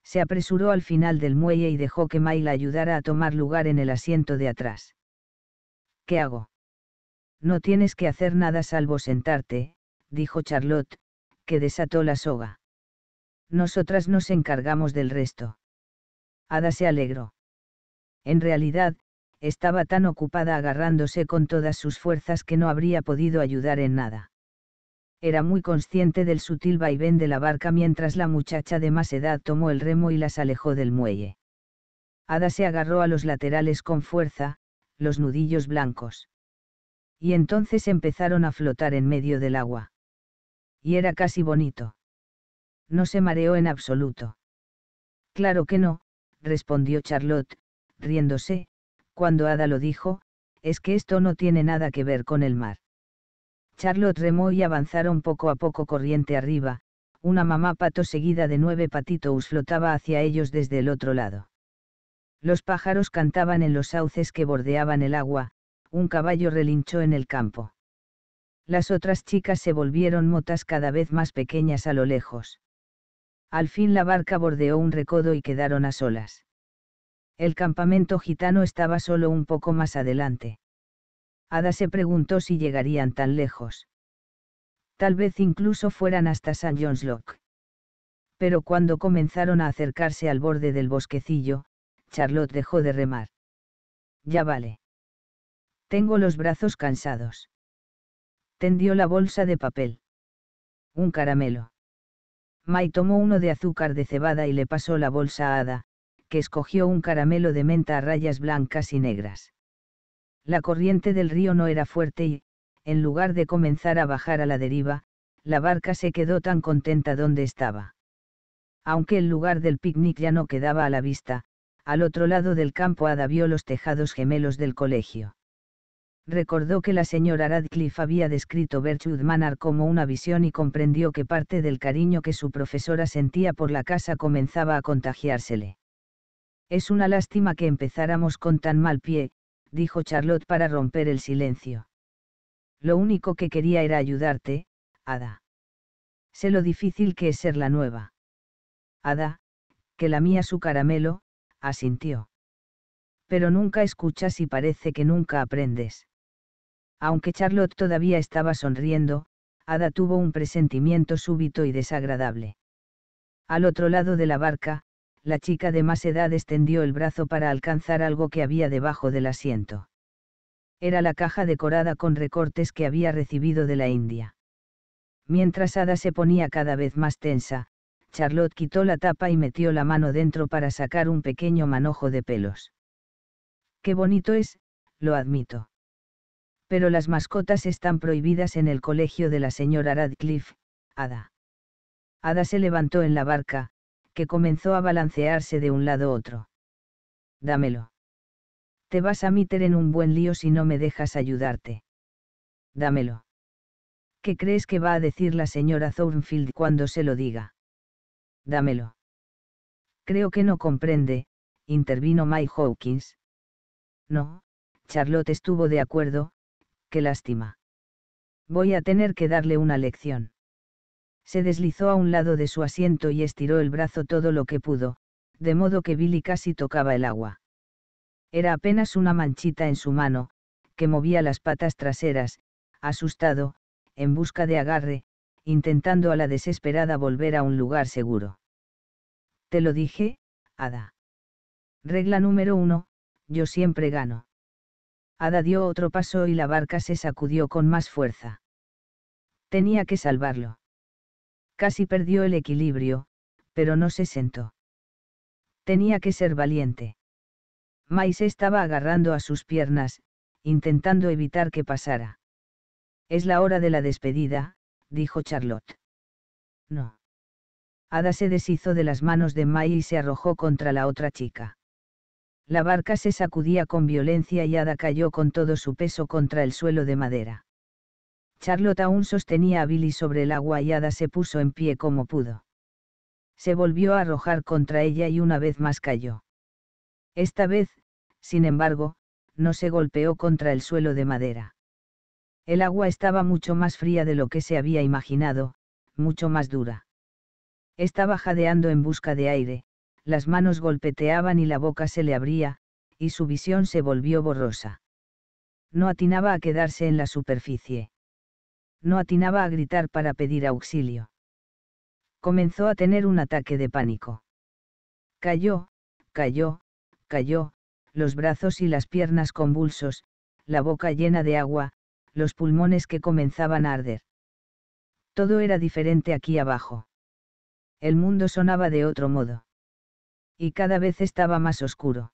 Se apresuró al final del muelle y dejó que Mai la ayudara a tomar lugar en el asiento de atrás. ¿Qué hago? No tienes que hacer nada salvo sentarte, dijo Charlotte, que desató la soga. Nosotras nos encargamos del resto. Ada se alegró. En realidad, estaba tan ocupada agarrándose con todas sus fuerzas que no habría podido ayudar en nada. Era muy consciente del sutil vaivén de la barca mientras la muchacha de más edad tomó el remo y las alejó del muelle. Ada se agarró a los laterales con fuerza, los nudillos blancos y entonces empezaron a flotar en medio del agua. Y era casi bonito. No se mareó en absoluto. Claro que no, respondió Charlotte, riéndose, cuando Ada lo dijo, es que esto no tiene nada que ver con el mar. Charlotte remó y avanzaron poco a poco corriente arriba, una mamá pato seguida de nueve patitos flotaba hacia ellos desde el otro lado. Los pájaros cantaban en los sauces que bordeaban el agua, un caballo relinchó en el campo. Las otras chicas se volvieron motas cada vez más pequeñas a lo lejos. Al fin la barca bordeó un recodo y quedaron a solas. El campamento gitano estaba solo un poco más adelante. Ada se preguntó si llegarían tan lejos. Tal vez incluso fueran hasta St. John's Lock. Pero cuando comenzaron a acercarse al borde del bosquecillo, Charlotte dejó de remar. Ya vale. Tengo los brazos cansados. Tendió la bolsa de papel. Un caramelo. Mai tomó uno de azúcar de cebada y le pasó la bolsa a Ada, que escogió un caramelo de menta a rayas blancas y negras. La corriente del río no era fuerte y, en lugar de comenzar a bajar a la deriva, la barca se quedó tan contenta donde estaba. Aunque el lugar del picnic ya no quedaba a la vista, al otro lado del campo Ada vio los tejados gemelos del colegio recordó que la señora Radcliffe había descrito Bertrud Manor como una visión y comprendió que parte del cariño que su profesora sentía por la casa comenzaba a contagiársele. Es una lástima que empezáramos con tan mal pie, dijo Charlotte para romper el silencio. Lo único que quería era ayudarte, Ada. Sé lo difícil que es ser la nueva. Ada, que la mía su caramelo, asintió. Pero nunca escuchas y parece que nunca aprendes. Aunque Charlotte todavía estaba sonriendo, Ada tuvo un presentimiento súbito y desagradable. Al otro lado de la barca, la chica de más edad extendió el brazo para alcanzar algo que había debajo del asiento. Era la caja decorada con recortes que había recibido de la India. Mientras Ada se ponía cada vez más tensa, Charlotte quitó la tapa y metió la mano dentro para sacar un pequeño manojo de pelos. Qué bonito es, lo admito. Pero las mascotas están prohibidas en el colegio de la señora Radcliffe, Ada. Ada se levantó en la barca, que comenzó a balancearse de un lado a otro. Dámelo. Te vas a meter en un buen lío si no me dejas ayudarte. Dámelo. ¿Qué crees que va a decir la señora Thornfield cuando se lo diga? Dámelo. Creo que no comprende, intervino Mike Hawkins. No, Charlotte estuvo de acuerdo, qué lástima. Voy a tener que darle una lección. Se deslizó a un lado de su asiento y estiró el brazo todo lo que pudo, de modo que Billy casi tocaba el agua. Era apenas una manchita en su mano, que movía las patas traseras, asustado, en busca de agarre, intentando a la desesperada volver a un lugar seguro. Te lo dije, Ada. Regla número uno, yo siempre gano. Ada dio otro paso y la barca se sacudió con más fuerza. Tenía que salvarlo. Casi perdió el equilibrio, pero no se sentó. Tenía que ser valiente. se estaba agarrando a sus piernas, intentando evitar que pasara. Es la hora de la despedida, dijo Charlotte. No. Ada se deshizo de las manos de Mai y se arrojó contra la otra chica la barca se sacudía con violencia y Ada cayó con todo su peso contra el suelo de madera. Charlotte aún sostenía a Billy sobre el agua y Ada se puso en pie como pudo. Se volvió a arrojar contra ella y una vez más cayó. Esta vez, sin embargo, no se golpeó contra el suelo de madera. El agua estaba mucho más fría de lo que se había imaginado, mucho más dura. Estaba jadeando en busca de aire, las manos golpeteaban y la boca se le abría, y su visión se volvió borrosa. No atinaba a quedarse en la superficie. No atinaba a gritar para pedir auxilio. Comenzó a tener un ataque de pánico. Cayó, cayó, cayó, los brazos y las piernas convulsos, la boca llena de agua, los pulmones que comenzaban a arder. Todo era diferente aquí abajo. El mundo sonaba de otro modo y cada vez estaba más oscuro.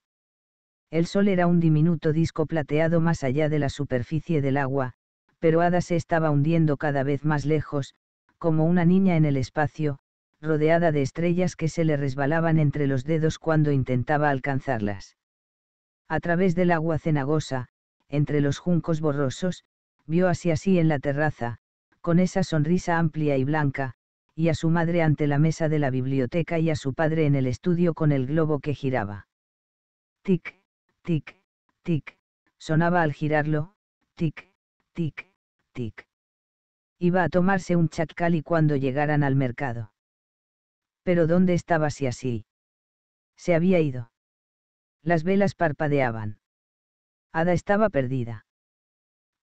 El sol era un diminuto disco plateado más allá de la superficie del agua, pero Ada se estaba hundiendo cada vez más lejos, como una niña en el espacio, rodeada de estrellas que se le resbalaban entre los dedos cuando intentaba alcanzarlas. A través del agua cenagosa, entre los juncos borrosos, vio así así en la terraza, con esa sonrisa amplia y blanca, y a su madre ante la mesa de la biblioteca y a su padre en el estudio con el globo que giraba. Tic, tic, tic, sonaba al girarlo, tic, tic, tic. Iba a tomarse un chacali cuando llegaran al mercado. Pero ¿dónde estaba si así? Se había ido. Las velas parpadeaban. Ada estaba perdida.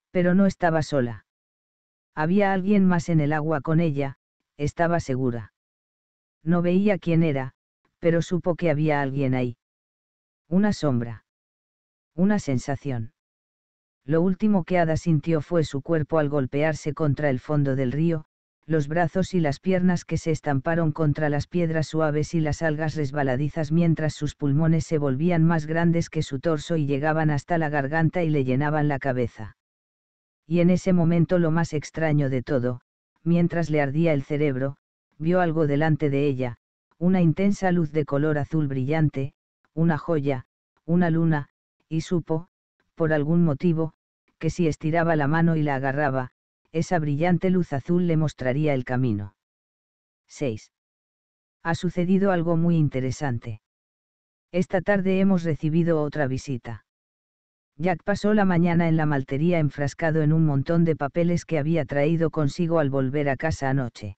Pero no estaba sola. Había alguien más en el agua con ella, estaba segura. No veía quién era, pero supo que había alguien ahí. Una sombra. Una sensación. Lo último que Ada sintió fue su cuerpo al golpearse contra el fondo del río, los brazos y las piernas que se estamparon contra las piedras suaves y las algas resbaladizas mientras sus pulmones se volvían más grandes que su torso y llegaban hasta la garganta y le llenaban la cabeza. Y en ese momento lo más extraño de todo, mientras le ardía el cerebro, vio algo delante de ella, una intensa luz de color azul brillante, una joya, una luna, y supo, por algún motivo, que si estiraba la mano y la agarraba, esa brillante luz azul le mostraría el camino. 6. Ha sucedido algo muy interesante. Esta tarde hemos recibido otra visita. Jack pasó la mañana en la maltería enfrascado en un montón de papeles que había traído consigo al volver a casa anoche.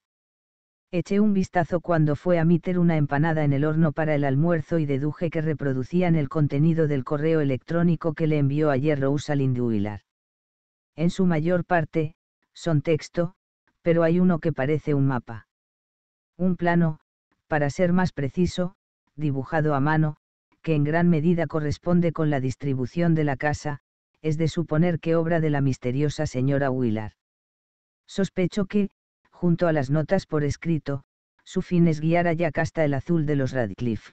Eché un vistazo cuando fue a meter una empanada en el horno para el almuerzo y deduje que reproducían el contenido del correo electrónico que le envió ayer Rosalind al En su mayor parte, son texto, pero hay uno que parece un mapa. Un plano, para ser más preciso, dibujado a mano, que en gran medida corresponde con la distribución de la casa, es de suponer que obra de la misteriosa señora Willard. Sospecho que, junto a las notas por escrito, su fin es guiar a Jack hasta el azul de los Radcliffe.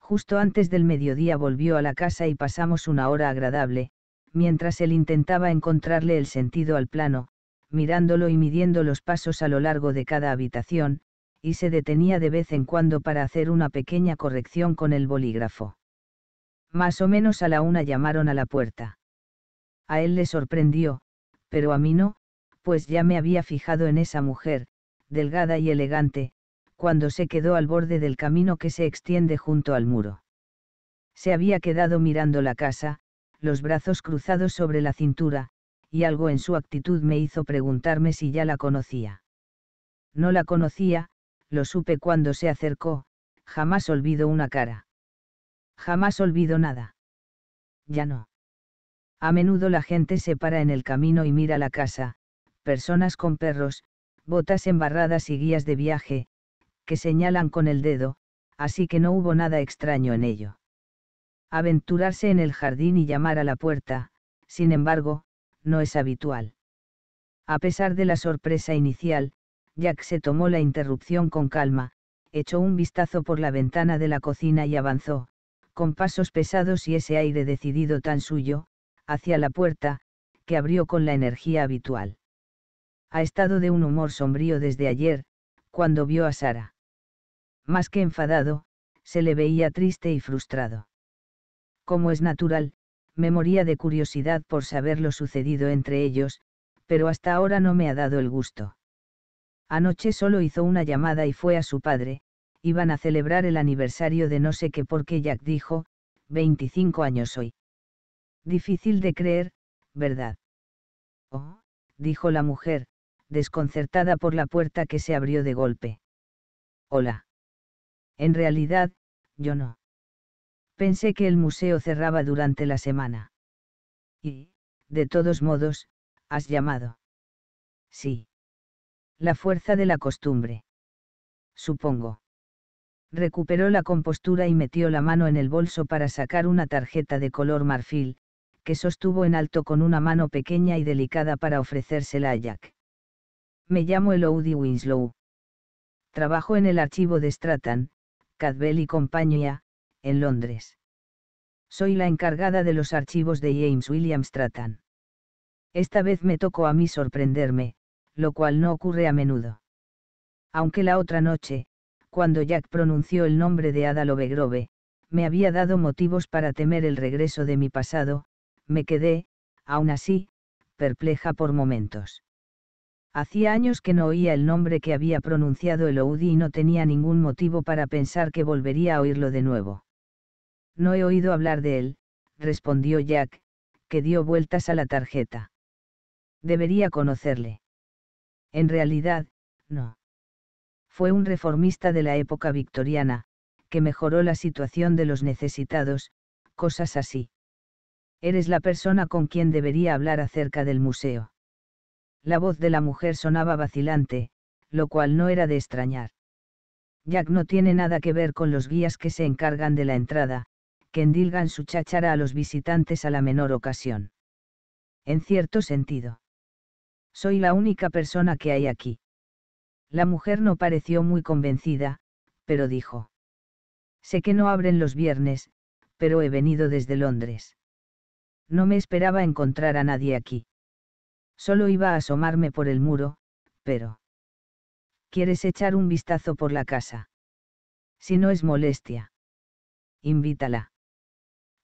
Justo antes del mediodía volvió a la casa y pasamos una hora agradable, mientras él intentaba encontrarle el sentido al plano, mirándolo y midiendo los pasos a lo largo de cada habitación, y se detenía de vez en cuando para hacer una pequeña corrección con el bolígrafo. Más o menos a la una llamaron a la puerta. A él le sorprendió, pero a mí no, pues ya me había fijado en esa mujer, delgada y elegante, cuando se quedó al borde del camino que se extiende junto al muro. Se había quedado mirando la casa, los brazos cruzados sobre la cintura, y algo en su actitud me hizo preguntarme si ya la conocía. No la conocía, lo supe cuando se acercó, jamás olvido una cara. Jamás olvido nada. Ya no. A menudo la gente se para en el camino y mira la casa, personas con perros, botas embarradas y guías de viaje, que señalan con el dedo, así que no hubo nada extraño en ello. Aventurarse en el jardín y llamar a la puerta, sin embargo, no es habitual. A pesar de la sorpresa inicial, Jack se tomó la interrupción con calma, echó un vistazo por la ventana de la cocina y avanzó, con pasos pesados y ese aire decidido tan suyo, hacia la puerta, que abrió con la energía habitual. Ha estado de un humor sombrío desde ayer, cuando vio a Sara. Más que enfadado, se le veía triste y frustrado. Como es natural, me moría de curiosidad por saber lo sucedido entre ellos, pero hasta ahora no me ha dado el gusto. Anoche solo hizo una llamada y fue a su padre, iban a celebrar el aniversario de no sé qué porque Jack dijo, 25 años hoy. Difícil de creer, ¿verdad? Oh, dijo la mujer, desconcertada por la puerta que se abrió de golpe. Hola. En realidad, yo no. Pensé que el museo cerraba durante la semana. Y, de todos modos, has llamado. Sí. La fuerza de la costumbre. Supongo. Recuperó la compostura y metió la mano en el bolso para sacar una tarjeta de color marfil, que sostuvo en alto con una mano pequeña y delicada para ofrecérsela a Jack. Me llamo Elodie Winslow. Trabajo en el archivo de Stratton, Cadwell y compañía, en Londres. Soy la encargada de los archivos de James William Stratton. Esta vez me tocó a mí sorprenderme, lo cual no ocurre a menudo. Aunque la otra noche, cuando Jack pronunció el nombre de Ada Lovegrove, me había dado motivos para temer el regreso de mi pasado, me quedé, aún así, perpleja por momentos. Hacía años que no oía el nombre que había pronunciado el Oudí y no tenía ningún motivo para pensar que volvería a oírlo de nuevo. No he oído hablar de él, respondió Jack, que dio vueltas a la tarjeta. Debería conocerle. En realidad, no. Fue un reformista de la época victoriana, que mejoró la situación de los necesitados, cosas así. Eres la persona con quien debería hablar acerca del museo. La voz de la mujer sonaba vacilante, lo cual no era de extrañar. Jack no tiene nada que ver con los guías que se encargan de la entrada, que endilgan su cháchara a los visitantes a la menor ocasión. En cierto sentido. Soy la única persona que hay aquí. La mujer no pareció muy convencida, pero dijo. Sé que no abren los viernes, pero he venido desde Londres. No me esperaba encontrar a nadie aquí. Solo iba a asomarme por el muro, pero... ¿Quieres echar un vistazo por la casa? Si no es molestia. Invítala.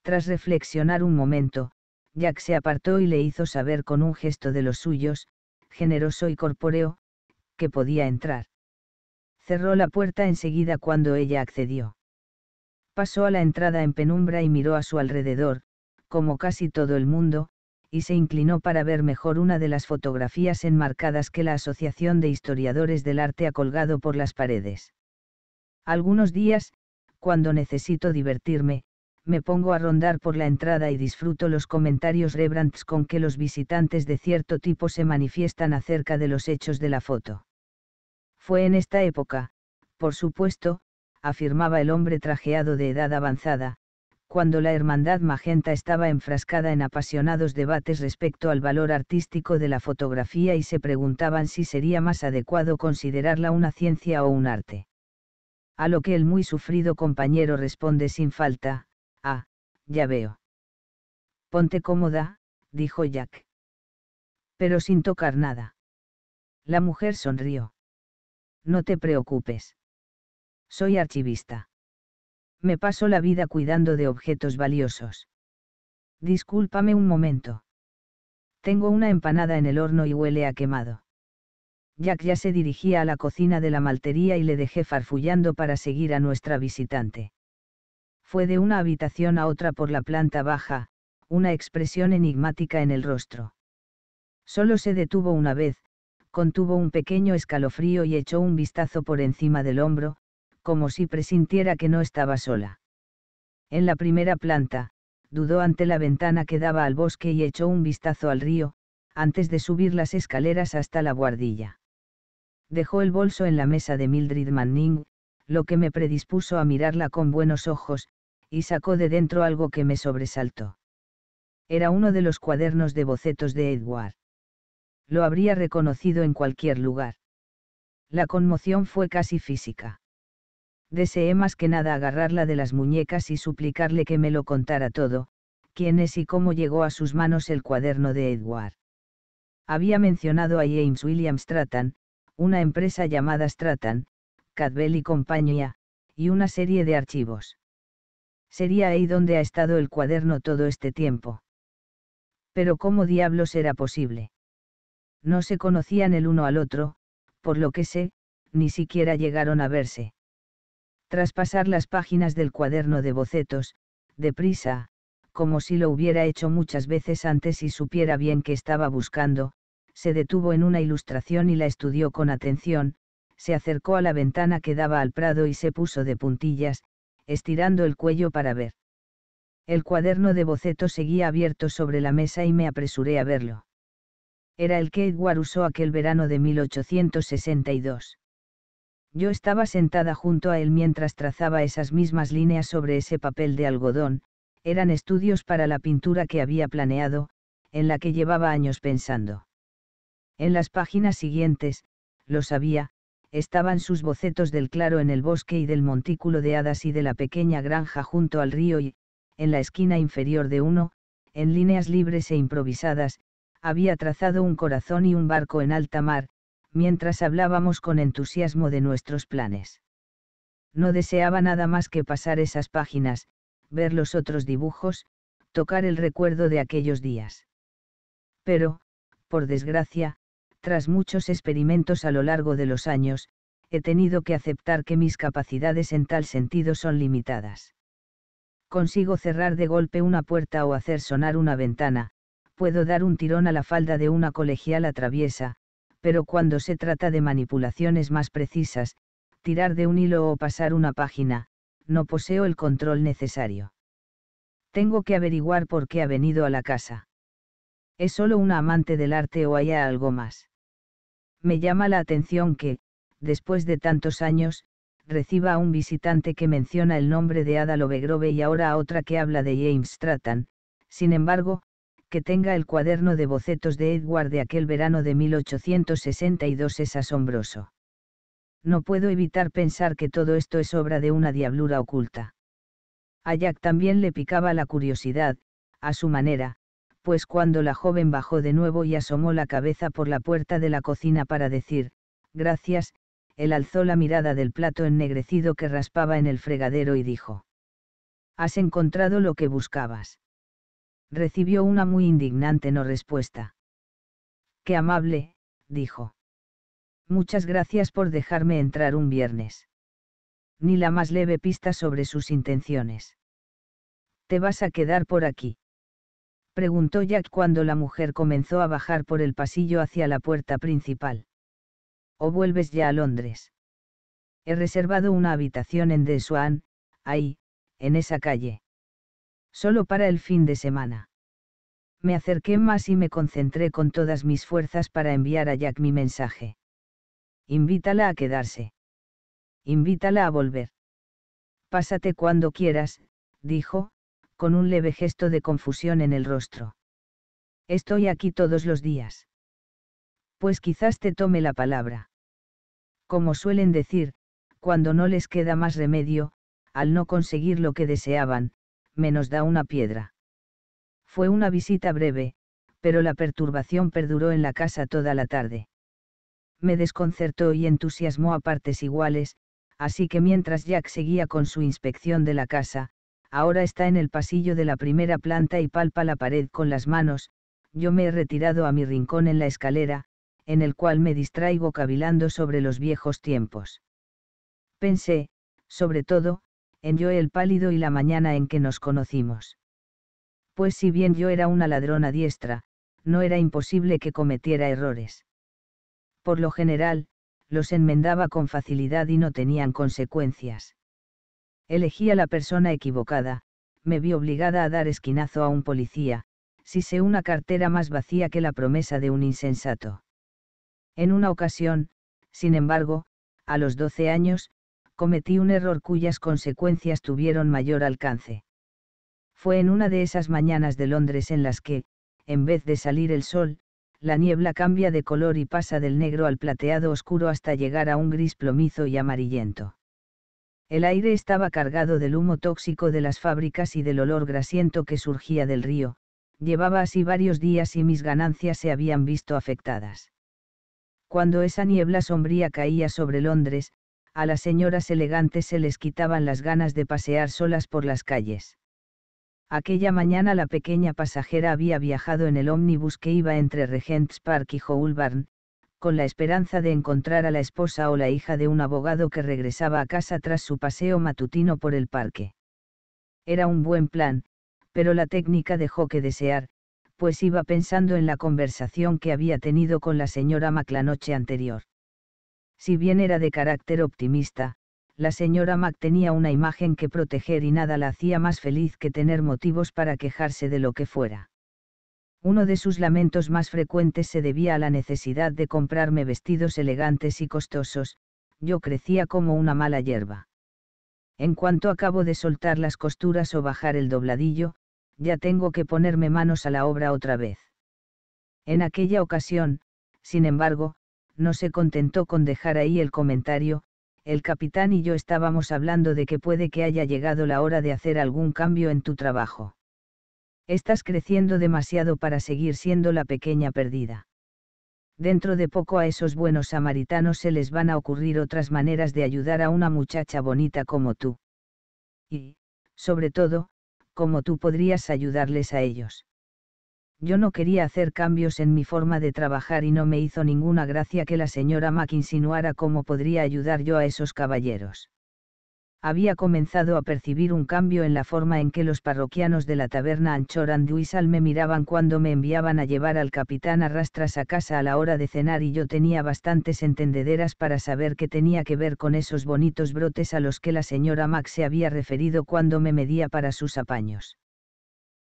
Tras reflexionar un momento, Jack se apartó y le hizo saber con un gesto de los suyos, generoso y corpóreo, que podía entrar. Cerró la puerta enseguida cuando ella accedió. Pasó a la entrada en penumbra y miró a su alrededor, como casi todo el mundo, y se inclinó para ver mejor una de las fotografías enmarcadas que la Asociación de Historiadores del Arte ha colgado por las paredes. Algunos días, cuando necesito divertirme, me pongo a rondar por la entrada y disfruto los comentarios rebrants con que los visitantes de cierto tipo se manifiestan acerca de los hechos de la foto. Fue en esta época, por supuesto, afirmaba el hombre trajeado de edad avanzada, cuando la Hermandad Magenta estaba enfrascada en apasionados debates respecto al valor artístico de la fotografía y se preguntaban si sería más adecuado considerarla una ciencia o un arte. A lo que el muy sufrido compañero responde sin falta, Ah, ya veo. Ponte cómoda, dijo Jack. Pero sin tocar nada. La mujer sonrió. No te preocupes. Soy archivista. Me paso la vida cuidando de objetos valiosos. Discúlpame un momento. Tengo una empanada en el horno y huele a quemado. Jack ya se dirigía a la cocina de la maltería y le dejé farfullando para seguir a nuestra visitante fue de una habitación a otra por la planta baja, una expresión enigmática en el rostro. Solo se detuvo una vez, contuvo un pequeño escalofrío y echó un vistazo por encima del hombro, como si presintiera que no estaba sola. En la primera planta, dudó ante la ventana que daba al bosque y echó un vistazo al río, antes de subir las escaleras hasta la guardilla. Dejó el bolso en la mesa de Mildred Manning, lo que me predispuso a mirarla con buenos ojos, y sacó de dentro algo que me sobresaltó. Era uno de los cuadernos de bocetos de Edward. Lo habría reconocido en cualquier lugar. La conmoción fue casi física. Deseé más que nada agarrarla de las muñecas y suplicarle que me lo contara todo, quién es y cómo llegó a sus manos el cuaderno de Edward. Había mencionado a James William Stratton, una empresa llamada Stratton, Cadwell y compañía, y una serie de archivos. Sería ahí donde ha estado el cuaderno todo este tiempo. Pero ¿cómo diablos era posible? No se conocían el uno al otro, por lo que sé, ni siquiera llegaron a verse. Tras pasar las páginas del cuaderno de bocetos, deprisa, como si lo hubiera hecho muchas veces antes y supiera bien qué estaba buscando, se detuvo en una ilustración y la estudió con atención, se acercó a la ventana que daba al prado y se puso de puntillas, estirando el cuello para ver. El cuaderno de boceto seguía abierto sobre la mesa y me apresuré a verlo. Era el que Edward usó aquel verano de 1862. Yo estaba sentada junto a él mientras trazaba esas mismas líneas sobre ese papel de algodón, eran estudios para la pintura que había planeado, en la que llevaba años pensando. En las páginas siguientes, lo sabía, estaban sus bocetos del claro en el bosque y del montículo de hadas y de la pequeña granja junto al río y, en la esquina inferior de uno, en líneas libres e improvisadas, había trazado un corazón y un barco en alta mar, mientras hablábamos con entusiasmo de nuestros planes. No deseaba nada más que pasar esas páginas, ver los otros dibujos, tocar el recuerdo de aquellos días. Pero, por desgracia, tras muchos experimentos a lo largo de los años, he tenido que aceptar que mis capacidades en tal sentido son limitadas. Consigo cerrar de golpe una puerta o hacer sonar una ventana, puedo dar un tirón a la falda de una colegiala traviesa, pero cuando se trata de manipulaciones más precisas, tirar de un hilo o pasar una página, no poseo el control necesario. Tengo que averiguar por qué ha venido a la casa. ¿Es solo una amante del arte o hay algo más? me llama la atención que, después de tantos años, reciba a un visitante que menciona el nombre de Ada Lovegrove y ahora a otra que habla de James Stratton, sin embargo, que tenga el cuaderno de bocetos de Edward de aquel verano de 1862 es asombroso. No puedo evitar pensar que todo esto es obra de una diablura oculta. A Jack también le picaba la curiosidad, a su manera, pues cuando la joven bajó de nuevo y asomó la cabeza por la puerta de la cocina para decir, gracias, él alzó la mirada del plato ennegrecido que raspaba en el fregadero y dijo. Has encontrado lo que buscabas. Recibió una muy indignante no respuesta. Qué amable, dijo. Muchas gracias por dejarme entrar un viernes. Ni la más leve pista sobre sus intenciones. Te vas a quedar por aquí preguntó Jack cuando la mujer comenzó a bajar por el pasillo hacia la puerta principal. ¿O vuelves ya a Londres? He reservado una habitación en The Swan, ahí, en esa calle. Solo para el fin de semana. Me acerqué más y me concentré con todas mis fuerzas para enviar a Jack mi mensaje. Invítala a quedarse. Invítala a volver. Pásate cuando quieras, dijo, con un leve gesto de confusión en el rostro. Estoy aquí todos los días. Pues quizás te tome la palabra. Como suelen decir, cuando no les queda más remedio, al no conseguir lo que deseaban, menos da una piedra. Fue una visita breve, pero la perturbación perduró en la casa toda la tarde. Me desconcertó y entusiasmó a partes iguales, así que mientras Jack seguía con su inspección de la casa, ahora está en el pasillo de la primera planta y palpa la pared con las manos, yo me he retirado a mi rincón en la escalera, en el cual me distraigo cavilando sobre los viejos tiempos. Pensé, sobre todo, en yo el pálido y la mañana en que nos conocimos. Pues si bien yo era una ladrona diestra, no era imposible que cometiera errores. Por lo general, los enmendaba con facilidad y no tenían consecuencias. Elegí a la persona equivocada, me vi obligada a dar esquinazo a un policía, si sé una cartera más vacía que la promesa de un insensato. En una ocasión, sin embargo, a los 12 años, cometí un error cuyas consecuencias tuvieron mayor alcance. Fue en una de esas mañanas de Londres en las que, en vez de salir el sol, la niebla cambia de color y pasa del negro al plateado oscuro hasta llegar a un gris plomizo y amarillento. El aire estaba cargado del humo tóxico de las fábricas y del olor grasiento que surgía del río, llevaba así varios días y mis ganancias se habían visto afectadas. Cuando esa niebla sombría caía sobre Londres, a las señoras elegantes se les quitaban las ganas de pasear solas por las calles. Aquella mañana la pequeña pasajera había viajado en el ómnibus que iba entre Regent's Park y Holborn, con la esperanza de encontrar a la esposa o la hija de un abogado que regresaba a casa tras su paseo matutino por el parque. Era un buen plan, pero la técnica dejó que desear, pues iba pensando en la conversación que había tenido con la señora Mac la noche anterior. Si bien era de carácter optimista, la señora Mac tenía una imagen que proteger y nada la hacía más feliz que tener motivos para quejarse de lo que fuera. Uno de sus lamentos más frecuentes se debía a la necesidad de comprarme vestidos elegantes y costosos, yo crecía como una mala hierba. En cuanto acabo de soltar las costuras o bajar el dobladillo, ya tengo que ponerme manos a la obra otra vez. En aquella ocasión, sin embargo, no se contentó con dejar ahí el comentario, el capitán y yo estábamos hablando de que puede que haya llegado la hora de hacer algún cambio en tu trabajo. Estás creciendo demasiado para seguir siendo la pequeña perdida. Dentro de poco a esos buenos samaritanos se les van a ocurrir otras maneras de ayudar a una muchacha bonita como tú. Y, sobre todo, cómo tú podrías ayudarles a ellos. Yo no quería hacer cambios en mi forma de trabajar y no me hizo ninguna gracia que la señora Mack insinuara cómo podría ayudar yo a esos caballeros había comenzado a percibir un cambio en la forma en que los parroquianos de la taberna Duisal me miraban cuando me enviaban a llevar al capitán Arrastras a casa a la hora de cenar y yo tenía bastantes entendederas para saber que tenía que ver con esos bonitos brotes a los que la señora Max se había referido cuando me medía para sus apaños.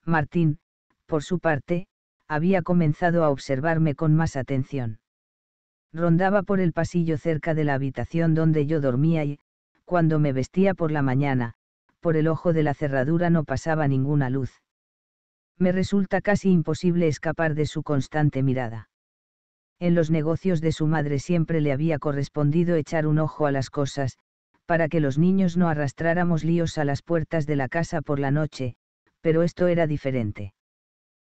Martín, por su parte, había comenzado a observarme con más atención. Rondaba por el pasillo cerca de la habitación donde yo dormía y, cuando me vestía por la mañana, por el ojo de la cerradura no pasaba ninguna luz. Me resulta casi imposible escapar de su constante mirada. En los negocios de su madre siempre le había correspondido echar un ojo a las cosas, para que los niños no arrastráramos líos a las puertas de la casa por la noche, pero esto era diferente.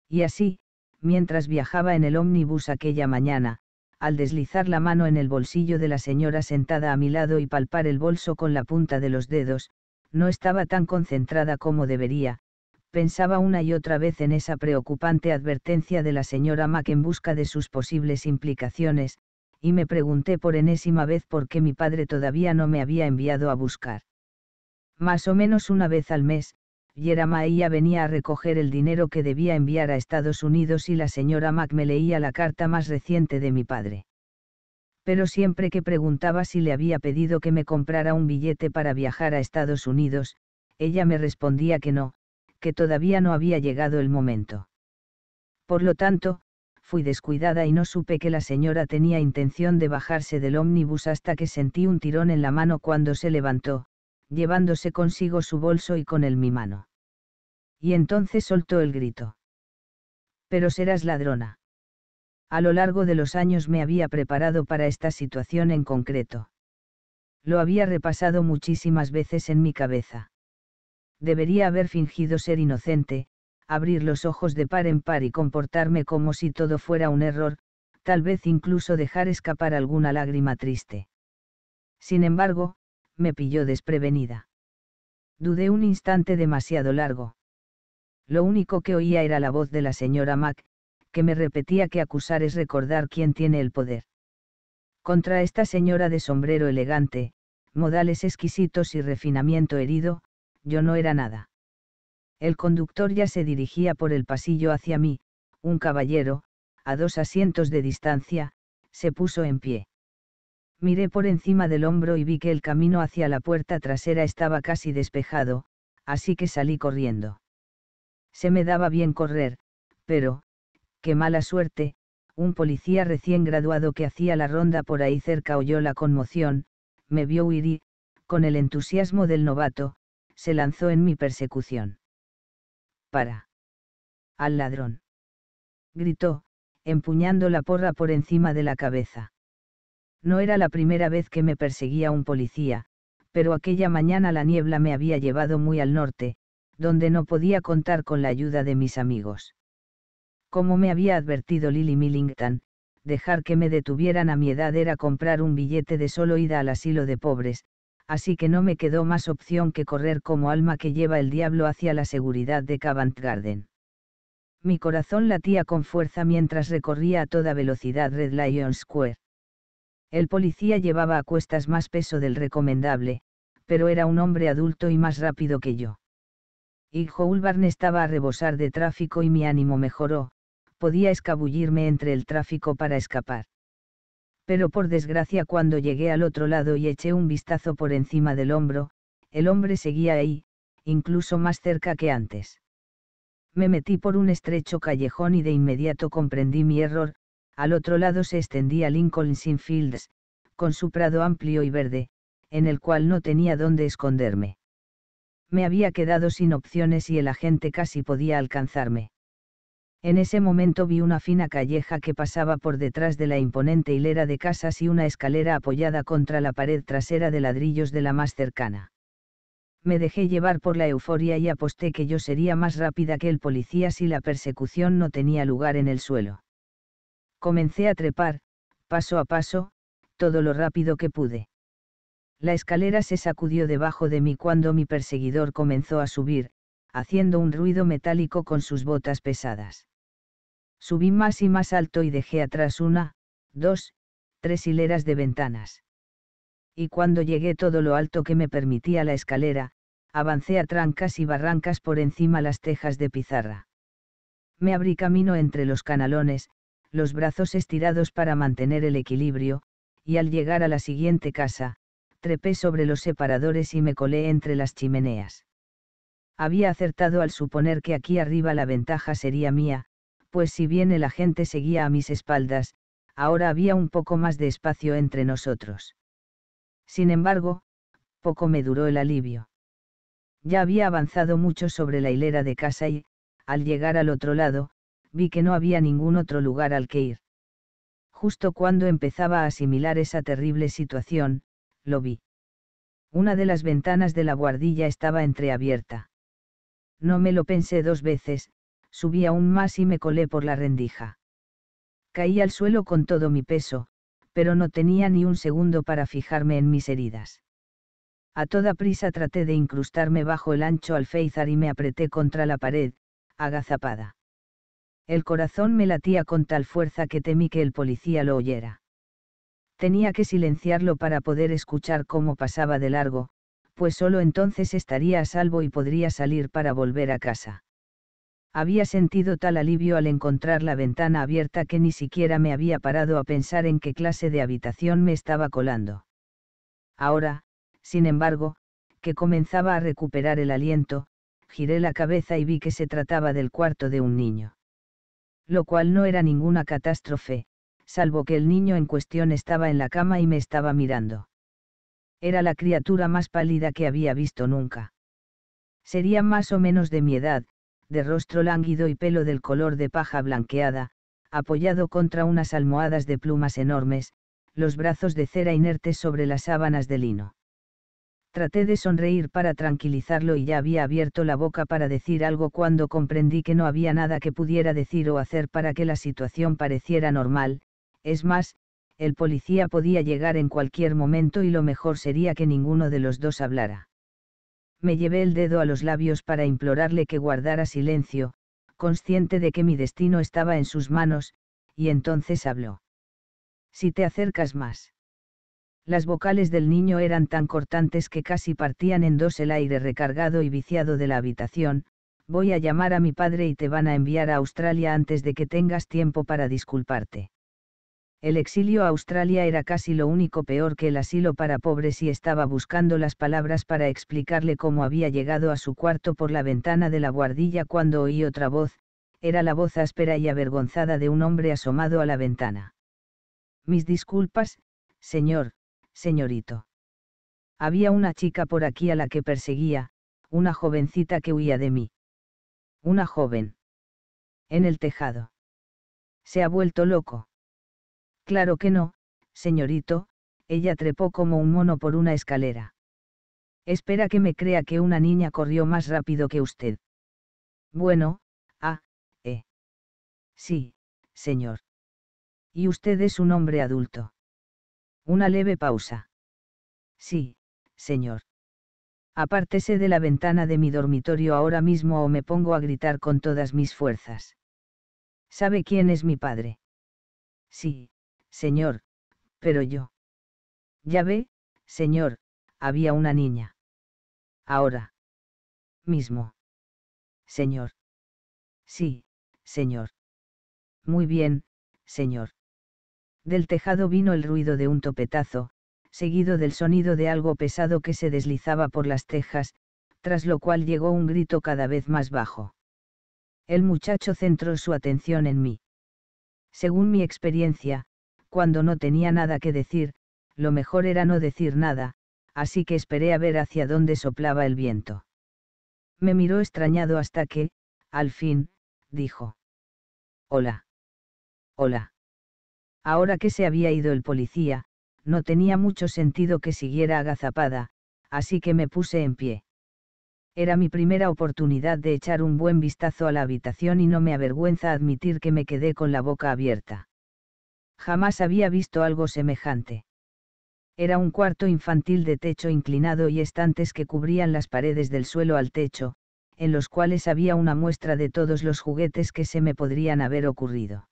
Y así, mientras viajaba en el ómnibus aquella mañana, al deslizar la mano en el bolsillo de la señora sentada a mi lado y palpar el bolso con la punta de los dedos, no estaba tan concentrada como debería, pensaba una y otra vez en esa preocupante advertencia de la señora Mac en busca de sus posibles implicaciones, y me pregunté por enésima vez por qué mi padre todavía no me había enviado a buscar. Más o menos una vez al mes, maía venía a recoger el dinero que debía enviar a Estados Unidos y la señora Mac me leía la carta más reciente de mi padre. Pero siempre que preguntaba si le había pedido que me comprara un billete para viajar a Estados Unidos, ella me respondía que no, que todavía no había llegado el momento. Por lo tanto, fui descuidada y no supe que la señora tenía intención de bajarse del ómnibus hasta que sentí un tirón en la mano cuando se levantó, llevándose consigo su bolso y con él mi mano y entonces soltó el grito. Pero serás ladrona. A lo largo de los años me había preparado para esta situación en concreto. Lo había repasado muchísimas veces en mi cabeza. Debería haber fingido ser inocente, abrir los ojos de par en par y comportarme como si todo fuera un error, tal vez incluso dejar escapar alguna lágrima triste. Sin embargo, me pilló desprevenida. Dudé un instante demasiado largo. Lo único que oía era la voz de la señora Mac, que me repetía que acusar es recordar quién tiene el poder. Contra esta señora de sombrero elegante, modales exquisitos y refinamiento herido, yo no era nada. El conductor ya se dirigía por el pasillo hacia mí, un caballero, a dos asientos de distancia, se puso en pie. Miré por encima del hombro y vi que el camino hacia la puerta trasera estaba casi despejado, así que salí corriendo. Se me daba bien correr, pero, qué mala suerte, un policía recién graduado que hacía la ronda por ahí cerca oyó la conmoción, me vio huir y, con el entusiasmo del novato, se lanzó en mi persecución. Para. Al ladrón. Gritó, empuñando la porra por encima de la cabeza. No era la primera vez que me perseguía un policía, pero aquella mañana la niebla me había llevado muy al norte, donde no podía contar con la ayuda de mis amigos. Como me había advertido Lily Millington, dejar que me detuvieran a mi edad era comprar un billete de solo ida al asilo de pobres, así que no me quedó más opción que correr como alma que lleva el diablo hacia la seguridad de Cavant Garden. Mi corazón latía con fuerza mientras recorría a toda velocidad Red Lion Square. El policía llevaba a cuestas más peso del recomendable, pero era un hombre adulto y más rápido que yo y Holborn estaba a rebosar de tráfico y mi ánimo mejoró, podía escabullirme entre el tráfico para escapar. Pero por desgracia cuando llegué al otro lado y eché un vistazo por encima del hombro, el hombre seguía ahí, incluso más cerca que antes. Me metí por un estrecho callejón y de inmediato comprendí mi error, al otro lado se extendía Lincoln Sin Fields, con su prado amplio y verde, en el cual no tenía dónde esconderme me había quedado sin opciones y el agente casi podía alcanzarme. En ese momento vi una fina calleja que pasaba por detrás de la imponente hilera de casas y una escalera apoyada contra la pared trasera de ladrillos de la más cercana. Me dejé llevar por la euforia y aposté que yo sería más rápida que el policía si la persecución no tenía lugar en el suelo. Comencé a trepar, paso a paso, todo lo rápido que pude. La escalera se sacudió debajo de mí cuando mi perseguidor comenzó a subir, haciendo un ruido metálico con sus botas pesadas. Subí más y más alto y dejé atrás una, dos, tres hileras de ventanas. Y cuando llegué todo lo alto que me permitía la escalera, avancé a trancas y barrancas por encima las tejas de pizarra. Me abrí camino entre los canalones, los brazos estirados para mantener el equilibrio, y al llegar a la siguiente casa, trepé sobre los separadores y me colé entre las chimeneas. Había acertado al suponer que aquí arriba la ventaja sería mía, pues si bien el agente seguía a mis espaldas, ahora había un poco más de espacio entre nosotros. Sin embargo, poco me duró el alivio. Ya había avanzado mucho sobre la hilera de casa y, al llegar al otro lado, vi que no había ningún otro lugar al que ir. Justo cuando empezaba a asimilar esa terrible situación, lo vi. Una de las ventanas de la guardilla estaba entreabierta. No me lo pensé dos veces, subí aún más y me colé por la rendija. Caí al suelo con todo mi peso, pero no tenía ni un segundo para fijarme en mis heridas. A toda prisa traté de incrustarme bajo el ancho alféizar y me apreté contra la pared, agazapada. El corazón me latía con tal fuerza que temí que el policía lo oyera tenía que silenciarlo para poder escuchar cómo pasaba de largo, pues solo entonces estaría a salvo y podría salir para volver a casa. Había sentido tal alivio al encontrar la ventana abierta que ni siquiera me había parado a pensar en qué clase de habitación me estaba colando. Ahora, sin embargo, que comenzaba a recuperar el aliento, giré la cabeza y vi que se trataba del cuarto de un niño. Lo cual no era ninguna catástrofe, salvo que el niño en cuestión estaba en la cama y me estaba mirando. Era la criatura más pálida que había visto nunca. Sería más o menos de mi edad, de rostro lánguido y pelo del color de paja blanqueada, apoyado contra unas almohadas de plumas enormes, los brazos de cera inertes sobre las sábanas de lino. Traté de sonreír para tranquilizarlo y ya había abierto la boca para decir algo cuando comprendí que no había nada que pudiera decir o hacer para que la situación pareciera normal, es más, el policía podía llegar en cualquier momento y lo mejor sería que ninguno de los dos hablara. Me llevé el dedo a los labios para implorarle que guardara silencio, consciente de que mi destino estaba en sus manos, y entonces habló. Si te acercas más. Las vocales del niño eran tan cortantes que casi partían en dos el aire recargado y viciado de la habitación, voy a llamar a mi padre y te van a enviar a Australia antes de que tengas tiempo para disculparte. El exilio a Australia era casi lo único peor que el asilo para pobres y estaba buscando las palabras para explicarle cómo había llegado a su cuarto por la ventana de la guardilla cuando oí otra voz, era la voz áspera y avergonzada de un hombre asomado a la ventana. Mis disculpas, señor, señorito. Había una chica por aquí a la que perseguía, una jovencita que huía de mí. Una joven. En el tejado. Se ha vuelto loco Claro que no, señorito, ella trepó como un mono por una escalera. Espera que me crea que una niña corrió más rápido que usted. Bueno, ah, eh. Sí, señor. Y usted es un hombre adulto. Una leve pausa. Sí, señor. Apártese de la ventana de mi dormitorio ahora mismo o me pongo a gritar con todas mis fuerzas. ¿Sabe quién es mi padre? Sí, Señor, pero yo. Ya ve, Señor, había una niña. Ahora. Mismo. Señor. Sí, Señor. Muy bien, Señor. Del tejado vino el ruido de un topetazo, seguido del sonido de algo pesado que se deslizaba por las tejas, tras lo cual llegó un grito cada vez más bajo. El muchacho centró su atención en mí. Según mi experiencia, cuando no tenía nada que decir, lo mejor era no decir nada, así que esperé a ver hacia dónde soplaba el viento. Me miró extrañado hasta que, al fin, dijo. Hola. Hola. Ahora que se había ido el policía, no tenía mucho sentido que siguiera agazapada, así que me puse en pie. Era mi primera oportunidad de echar un buen vistazo a la habitación y no me avergüenza admitir que me quedé con la boca abierta jamás había visto algo semejante. Era un cuarto infantil de techo inclinado y estantes que cubrían las paredes del suelo al techo, en los cuales había una muestra de todos los juguetes que se me podrían haber ocurrido.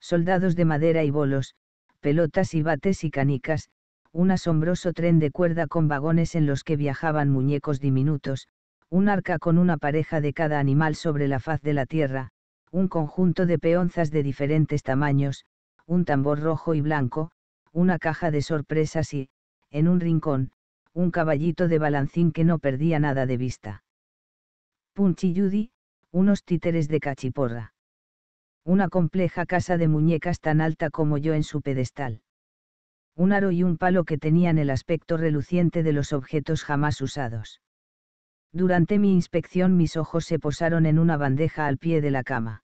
Soldados de madera y bolos, pelotas y bates y canicas, un asombroso tren de cuerda con vagones en los que viajaban muñecos diminutos, un arca con una pareja de cada animal sobre la faz de la tierra, un conjunto de peonzas de diferentes tamaños, un tambor rojo y blanco, una caja de sorpresas y, en un rincón, un caballito de balancín que no perdía nada de vista. Punchi Judy, unos títeres de cachiporra. Una compleja casa de muñecas tan alta como yo en su pedestal. Un aro y un palo que tenían el aspecto reluciente de los objetos jamás usados. Durante mi inspección mis ojos se posaron en una bandeja al pie de la cama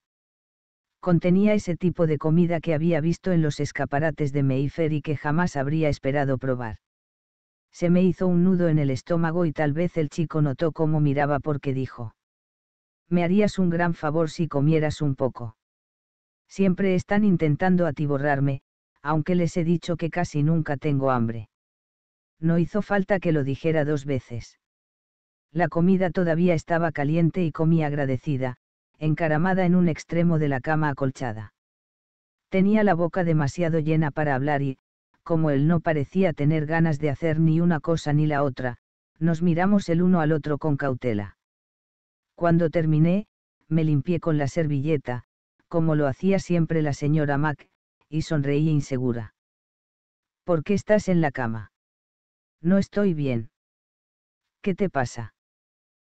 contenía ese tipo de comida que había visto en los escaparates de meifer y que jamás habría esperado probar. Se me hizo un nudo en el estómago y tal vez el chico notó cómo miraba porque dijo. Me harías un gran favor si comieras un poco. Siempre están intentando atiborrarme, aunque les he dicho que casi nunca tengo hambre. No hizo falta que lo dijera dos veces. La comida todavía estaba caliente y comí agradecida, encaramada en un extremo de la cama acolchada. Tenía la boca demasiado llena para hablar y, como él no parecía tener ganas de hacer ni una cosa ni la otra, nos miramos el uno al otro con cautela. Cuando terminé, me limpié con la servilleta, como lo hacía siempre la señora Mac, y sonreí insegura. ¿Por qué estás en la cama? No estoy bien. ¿Qué te pasa?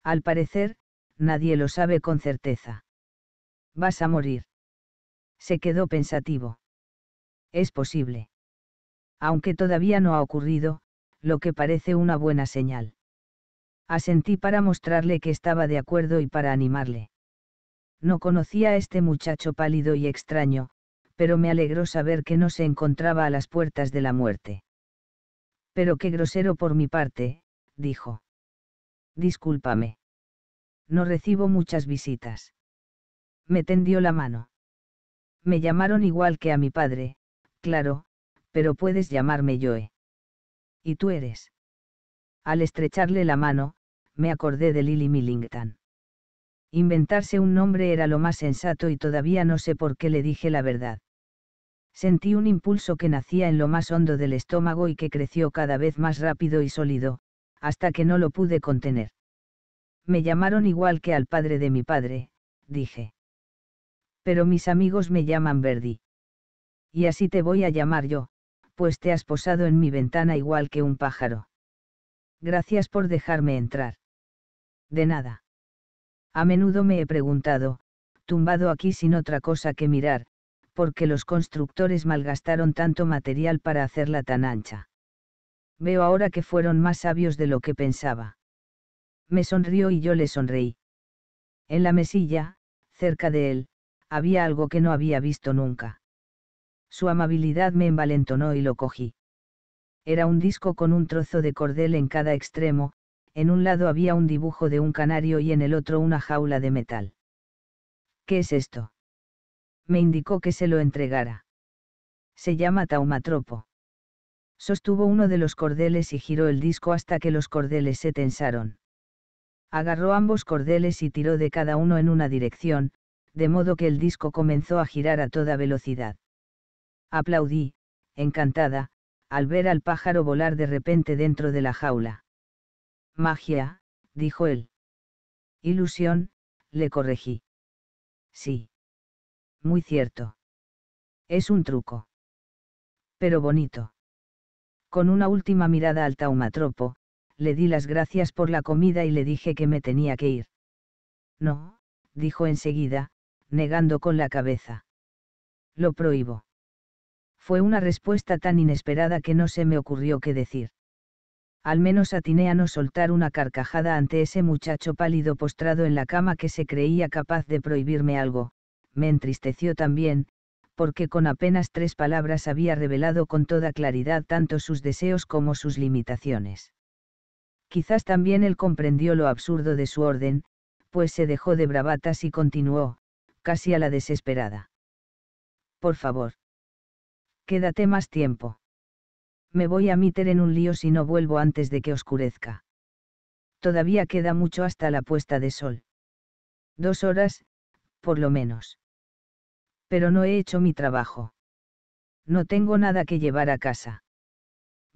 Al parecer, nadie lo sabe con certeza. Vas a morir. Se quedó pensativo. Es posible. Aunque todavía no ha ocurrido, lo que parece una buena señal. Asentí para mostrarle que estaba de acuerdo y para animarle. No conocía a este muchacho pálido y extraño, pero me alegró saber que no se encontraba a las puertas de la muerte. Pero qué grosero por mi parte, dijo. Discúlpame. No recibo muchas visitas. Me tendió la mano. Me llamaron igual que a mi padre, claro, pero puedes llamarme Joe. ¿Y tú eres? Al estrecharle la mano, me acordé de Lily Millington. Inventarse un nombre era lo más sensato y todavía no sé por qué le dije la verdad. Sentí un impulso que nacía en lo más hondo del estómago y que creció cada vez más rápido y sólido, hasta que no lo pude contener. Me llamaron igual que al padre de mi padre, dije. Pero mis amigos me llaman Verdi. Y así te voy a llamar yo, pues te has posado en mi ventana igual que un pájaro. Gracias por dejarme entrar. De nada. A menudo me he preguntado, tumbado aquí sin otra cosa que mirar, porque los constructores malgastaron tanto material para hacerla tan ancha. Veo ahora que fueron más sabios de lo que pensaba me sonrió y yo le sonreí. En la mesilla, cerca de él, había algo que no había visto nunca. Su amabilidad me envalentonó y lo cogí. Era un disco con un trozo de cordel en cada extremo, en un lado había un dibujo de un canario y en el otro una jaula de metal. ¿Qué es esto? Me indicó que se lo entregara. Se llama taumatropo. Sostuvo uno de los cordeles y giró el disco hasta que los cordeles se tensaron agarró ambos cordeles y tiró de cada uno en una dirección, de modo que el disco comenzó a girar a toda velocidad. Aplaudí, encantada, al ver al pájaro volar de repente dentro de la jaula. Magia, dijo él. Ilusión, le corregí. Sí. Muy cierto. Es un truco. Pero bonito. Con una última mirada al taumatropo, le di las gracias por la comida y le dije que me tenía que ir. No, dijo enseguida, negando con la cabeza. Lo prohíbo. Fue una respuesta tan inesperada que no se me ocurrió qué decir. Al menos atiné a no soltar una carcajada ante ese muchacho pálido postrado en la cama que se creía capaz de prohibirme algo, me entristeció también, porque con apenas tres palabras había revelado con toda claridad tanto sus deseos como sus limitaciones. Quizás también él comprendió lo absurdo de su orden, pues se dejó de bravatas y continuó, casi a la desesperada. Por favor. Quédate más tiempo. Me voy a meter en un lío si no vuelvo antes de que oscurezca. Todavía queda mucho hasta la puesta de sol. Dos horas, por lo menos. Pero no he hecho mi trabajo. No tengo nada que llevar a casa.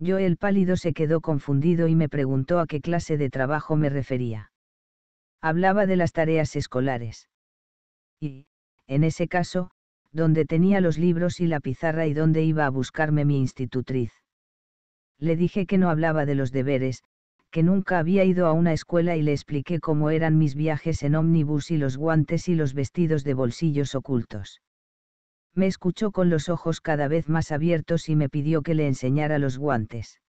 Yo el pálido se quedó confundido y me preguntó a qué clase de trabajo me refería. Hablaba de las tareas escolares. Y, en ese caso, donde tenía los libros y la pizarra y dónde iba a buscarme mi institutriz. Le dije que no hablaba de los deberes, que nunca había ido a una escuela y le expliqué cómo eran mis viajes en ómnibus y los guantes y los vestidos de bolsillos ocultos. Me escuchó con los ojos cada vez más abiertos y me pidió que le enseñara los guantes.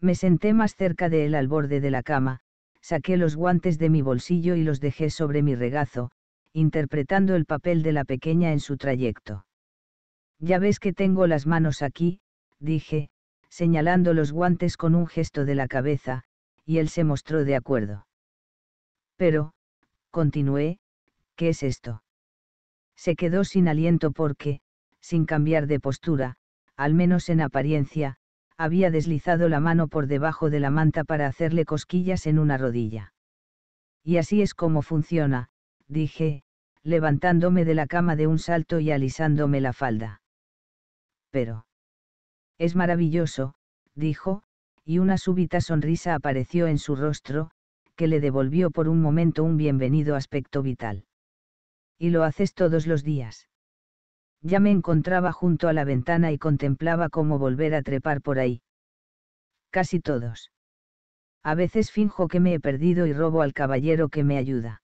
Me senté más cerca de él al borde de la cama, saqué los guantes de mi bolsillo y los dejé sobre mi regazo, interpretando el papel de la pequeña en su trayecto. Ya ves que tengo las manos aquí, dije, señalando los guantes con un gesto de la cabeza, y él se mostró de acuerdo. Pero, continué, ¿qué es esto? se quedó sin aliento porque, sin cambiar de postura, al menos en apariencia, había deslizado la mano por debajo de la manta para hacerle cosquillas en una rodilla. Y así es como funciona, dije, levantándome de la cama de un salto y alisándome la falda. Pero. Es maravilloso, dijo, y una súbita sonrisa apareció en su rostro, que le devolvió por un momento un bienvenido aspecto vital y lo haces todos los días. Ya me encontraba junto a la ventana y contemplaba cómo volver a trepar por ahí. Casi todos. A veces finjo que me he perdido y robo al caballero que me ayuda.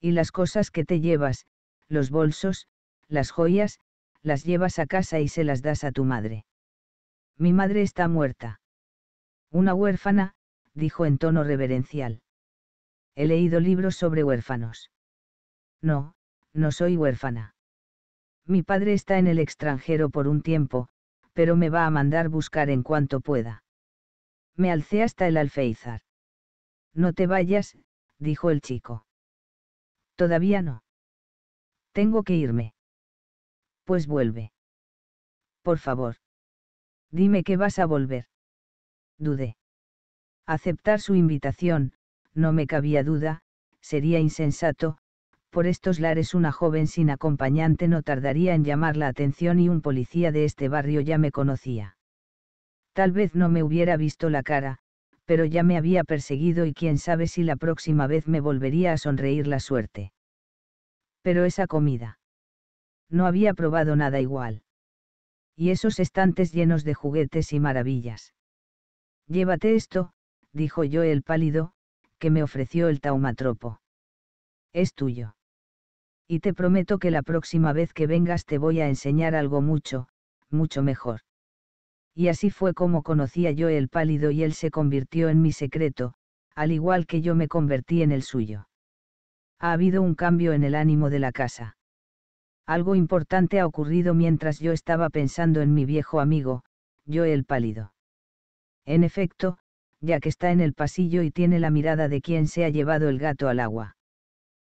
Y las cosas que te llevas, los bolsos, las joyas, las llevas a casa y se las das a tu madre. Mi madre está muerta. Una huérfana, dijo en tono reverencial. He leído libros sobre huérfanos. No, no soy huérfana. Mi padre está en el extranjero por un tiempo, pero me va a mandar buscar en cuanto pueda. Me alcé hasta el alféizar. No te vayas, dijo el chico. Todavía no. Tengo que irme. Pues vuelve. Por favor. Dime que vas a volver. Dudé. Aceptar su invitación, no me cabía duda, sería insensato, por estos lares una joven sin acompañante no tardaría en llamar la atención y un policía de este barrio ya me conocía. Tal vez no me hubiera visto la cara, pero ya me había perseguido y quién sabe si la próxima vez me volvería a sonreír la suerte. Pero esa comida. No había probado nada igual. Y esos estantes llenos de juguetes y maravillas. Llévate esto, dijo yo el pálido, que me ofreció el taumatropo. Es tuyo y te prometo que la próxima vez que vengas te voy a enseñar algo mucho, mucho mejor. Y así fue como conocía yo el pálido y él se convirtió en mi secreto, al igual que yo me convertí en el suyo. Ha habido un cambio en el ánimo de la casa. Algo importante ha ocurrido mientras yo estaba pensando en mi viejo amigo, yo el pálido. En efecto, ya que está en el pasillo y tiene la mirada de quien se ha llevado el gato al agua.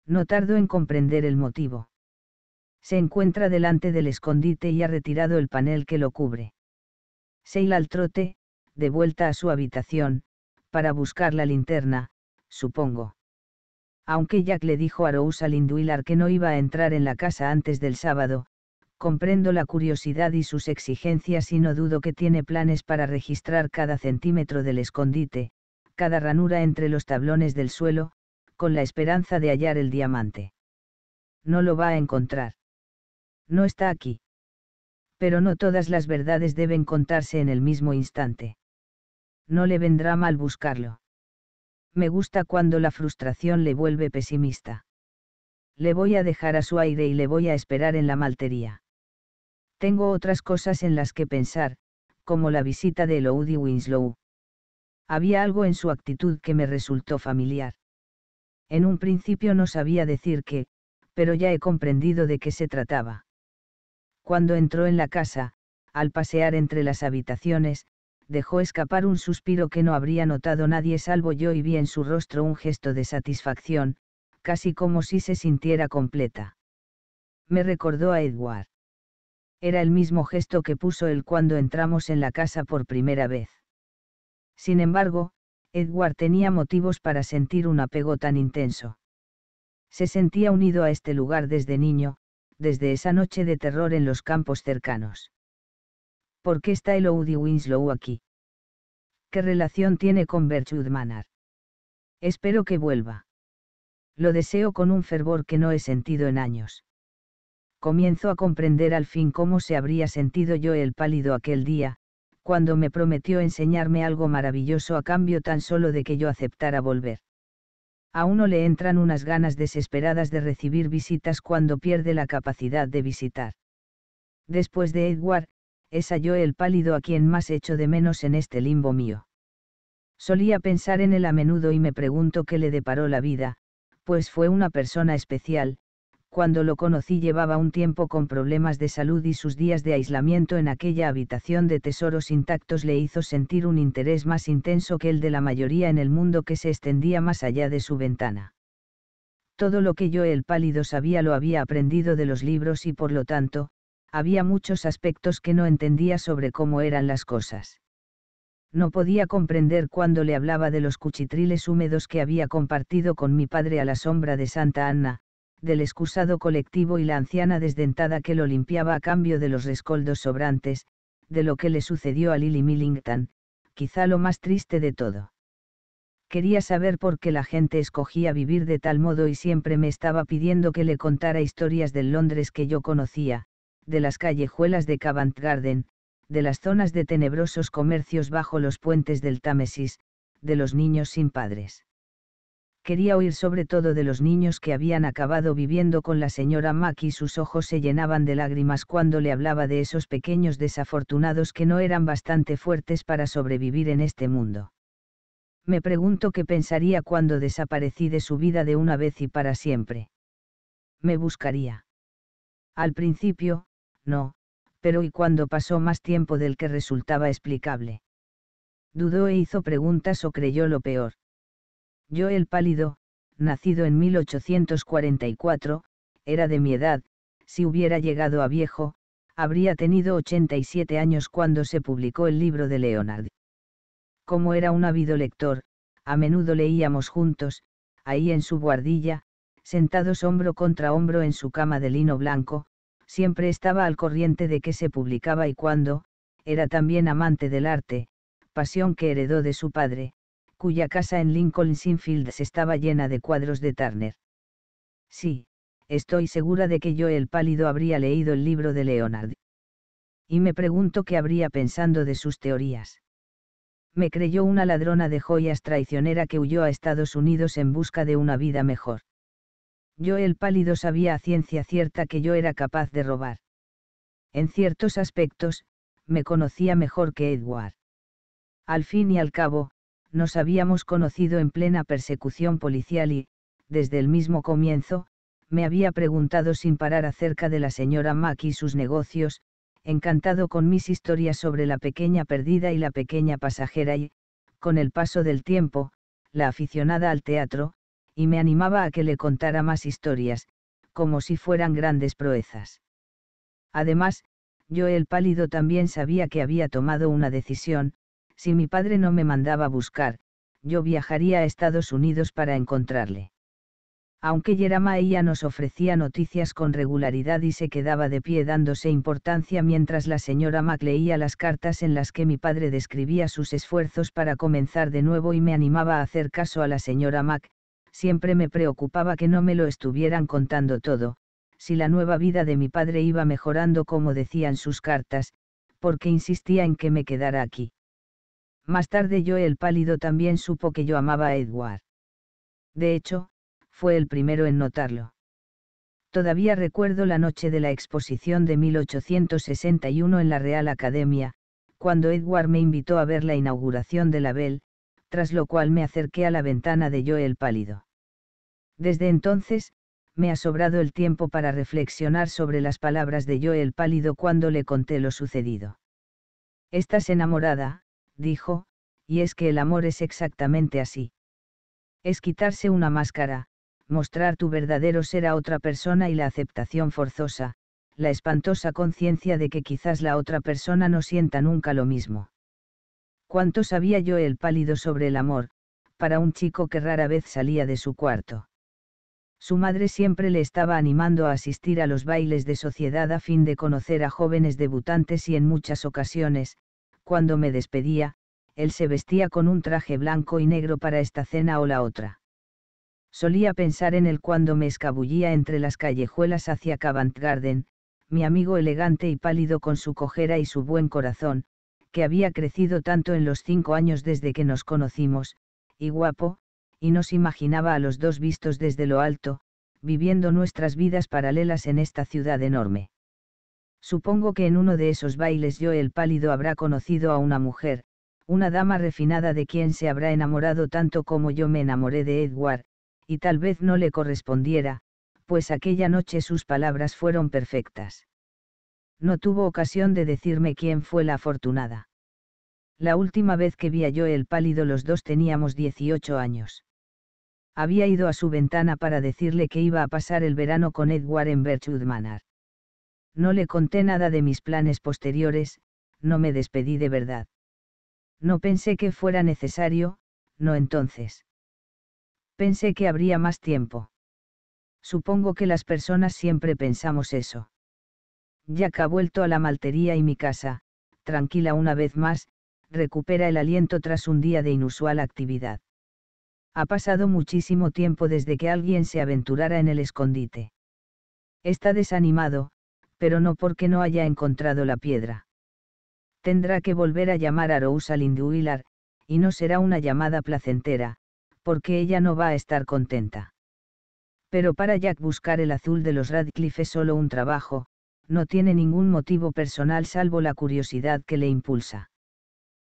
No tardo en comprender el motivo. Se encuentra delante del escondite y ha retirado el panel que lo cubre. Seila al trote, de vuelta a su habitación, para buscar la linterna, supongo. Aunque Jack le dijo a Rose al que no iba a entrar en la casa antes del sábado, comprendo la curiosidad y sus exigencias y no dudo que tiene planes para registrar cada centímetro del escondite, cada ranura entre los tablones del suelo, con la esperanza de hallar el diamante. No lo va a encontrar. No está aquí. Pero no todas las verdades deben contarse en el mismo instante. No le vendrá mal buscarlo. Me gusta cuando la frustración le vuelve pesimista. Le voy a dejar a su aire y le voy a esperar en la maltería. Tengo otras cosas en las que pensar, como la visita de Elodie Winslow. Había algo en su actitud que me resultó familiar. En un principio no sabía decir qué, pero ya he comprendido de qué se trataba. Cuando entró en la casa, al pasear entre las habitaciones, dejó escapar un suspiro que no habría notado nadie salvo yo y vi en su rostro un gesto de satisfacción, casi como si se sintiera completa. Me recordó a Edward. Era el mismo gesto que puso él cuando entramos en la casa por primera vez. Sin embargo, Edward tenía motivos para sentir un apego tan intenso. Se sentía unido a este lugar desde niño, desde esa noche de terror en los campos cercanos. ¿Por qué está Elodie Winslow aquí? ¿Qué relación tiene con Bertrude Manor? Espero que vuelva. Lo deseo con un fervor que no he sentido en años. Comienzo a comprender al fin cómo se habría sentido yo el pálido aquel día, cuando me prometió enseñarme algo maravilloso a cambio tan solo de que yo aceptara volver. A uno le entran unas ganas desesperadas de recibir visitas cuando pierde la capacidad de visitar. Después de Edward, a yo el pálido a quien más echo de menos en este limbo mío. Solía pensar en él a menudo y me pregunto qué le deparó la vida, pues fue una persona especial, cuando lo conocí llevaba un tiempo con problemas de salud y sus días de aislamiento en aquella habitación de tesoros intactos le hizo sentir un interés más intenso que el de la mayoría en el mundo que se extendía más allá de su ventana. Todo lo que yo el pálido sabía lo había aprendido de los libros y por lo tanto, había muchos aspectos que no entendía sobre cómo eran las cosas. No podía comprender cuando le hablaba de los cuchitriles húmedos que había compartido con mi padre a la sombra de Santa Ana del excusado colectivo y la anciana desdentada que lo limpiaba a cambio de los rescoldos sobrantes, de lo que le sucedió a Lily Millington, quizá lo más triste de todo. Quería saber por qué la gente escogía vivir de tal modo y siempre me estaba pidiendo que le contara historias del Londres que yo conocía, de las callejuelas de Covent Garden, de las zonas de tenebrosos comercios bajo los puentes del Támesis, de los niños sin padres quería oír sobre todo de los niños que habían acabado viviendo con la señora Mack y sus ojos se llenaban de lágrimas cuando le hablaba de esos pequeños desafortunados que no eran bastante fuertes para sobrevivir en este mundo. Me pregunto qué pensaría cuando desaparecí de su vida de una vez y para siempre. Me buscaría. Al principio, no, pero y cuando pasó más tiempo del que resultaba explicable. Dudó e hizo preguntas o creyó lo peor yo el pálido, nacido en 1844, era de mi edad, si hubiera llegado a viejo, habría tenido 87 años cuando se publicó el libro de Leonard. Como era un ávido lector, a menudo leíamos juntos, ahí en su guardilla, sentados hombro contra hombro en su cama de lino blanco, siempre estaba al corriente de qué se publicaba y cuando, era también amante del arte, pasión que heredó de su padre, cuya casa en Lincoln Sinfields estaba llena de cuadros de Turner. Sí, estoy segura de que yo el pálido habría leído el libro de Leonard. Y me pregunto qué habría pensando de sus teorías. Me creyó una ladrona de joyas traicionera que huyó a Estados Unidos en busca de una vida mejor. Yo el pálido sabía a ciencia cierta que yo era capaz de robar. En ciertos aspectos, me conocía mejor que Edward. Al fin y al cabo, nos habíamos conocido en plena persecución policial y, desde el mismo comienzo, me había preguntado sin parar acerca de la señora Mack y sus negocios, encantado con mis historias sobre la pequeña perdida y la pequeña pasajera y, con el paso del tiempo, la aficionada al teatro, y me animaba a que le contara más historias, como si fueran grandes proezas. Además, yo el pálido también sabía que había tomado una decisión, si mi padre no me mandaba buscar, yo viajaría a Estados Unidos para encontrarle. Aunque ella nos ofrecía noticias con regularidad y se quedaba de pie dándose importancia mientras la señora Mac leía las cartas en las que mi padre describía sus esfuerzos para comenzar de nuevo y me animaba a hacer caso a la señora Mac, siempre me preocupaba que no me lo estuvieran contando todo, si la nueva vida de mi padre iba mejorando como decían sus cartas, porque insistía en que me quedara aquí. Más tarde yo el pálido también supo que yo amaba a Edward. De hecho, fue el primero en notarlo. Todavía recuerdo la noche de la exposición de 1861 en la Real Academia, cuando Edward me invitó a ver la inauguración de la Bell, tras lo cual me acerqué a la ventana de Joel pálido. Desde entonces, me ha sobrado el tiempo para reflexionar sobre las palabras de Joel pálido cuando le conté lo sucedido. Estás enamorada, dijo, y es que el amor es exactamente así. Es quitarse una máscara, mostrar tu verdadero ser a otra persona y la aceptación forzosa, la espantosa conciencia de que quizás la otra persona no sienta nunca lo mismo. Cuánto sabía yo el pálido sobre el amor, para un chico que rara vez salía de su cuarto. Su madre siempre le estaba animando a asistir a los bailes de sociedad a fin de conocer a jóvenes debutantes y en muchas ocasiones, cuando me despedía, él se vestía con un traje blanco y negro para esta cena o la otra. Solía pensar en él cuando me escabullía entre las callejuelas hacia Cavant Garden, mi amigo elegante y pálido con su cojera y su buen corazón, que había crecido tanto en los cinco años desde que nos conocimos, y guapo, y nos imaginaba a los dos vistos desde lo alto, viviendo nuestras vidas paralelas en esta ciudad enorme. Supongo que en uno de esos bailes yo el pálido habrá conocido a una mujer, una dama refinada de quien se habrá enamorado tanto como yo me enamoré de Edward, y tal vez no le correspondiera, pues aquella noche sus palabras fueron perfectas. No tuvo ocasión de decirme quién fue la afortunada. La última vez que vi a yo el pálido los dos teníamos 18 años. Había ido a su ventana para decirle que iba a pasar el verano con Edward en Birchwood Manor. No le conté nada de mis planes posteriores, no me despedí de verdad. No pensé que fuera necesario, no entonces. Pensé que habría más tiempo. Supongo que las personas siempre pensamos eso. Jack ha vuelto a la maltería y mi casa, tranquila una vez más, recupera el aliento tras un día de inusual actividad. Ha pasado muchísimo tiempo desde que alguien se aventurara en el escondite. Está desanimado, pero no porque no haya encontrado la piedra. Tendrá que volver a llamar a Rose Linduilar, y no será una llamada placentera, porque ella no va a estar contenta. Pero para Jack buscar el azul de los Radcliffe es solo un trabajo, no tiene ningún motivo personal salvo la curiosidad que le impulsa.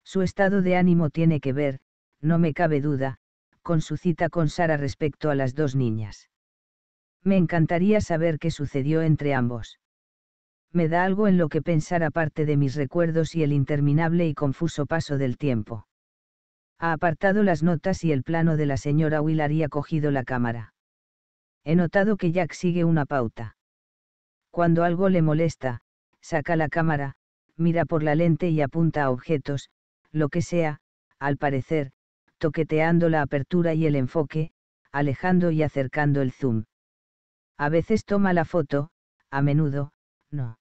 Su estado de ánimo tiene que ver, no me cabe duda, con su cita con Sara respecto a las dos niñas. Me encantaría saber qué sucedió entre ambos me da algo en lo que pensar aparte de mis recuerdos y el interminable y confuso paso del tiempo. Ha apartado las notas y el plano de la señora Willard y ha cogido la cámara. He notado que Jack sigue una pauta. Cuando algo le molesta, saca la cámara, mira por la lente y apunta a objetos, lo que sea, al parecer, toqueteando la apertura y el enfoque, alejando y acercando el zoom. A veces toma la foto, a menudo, no.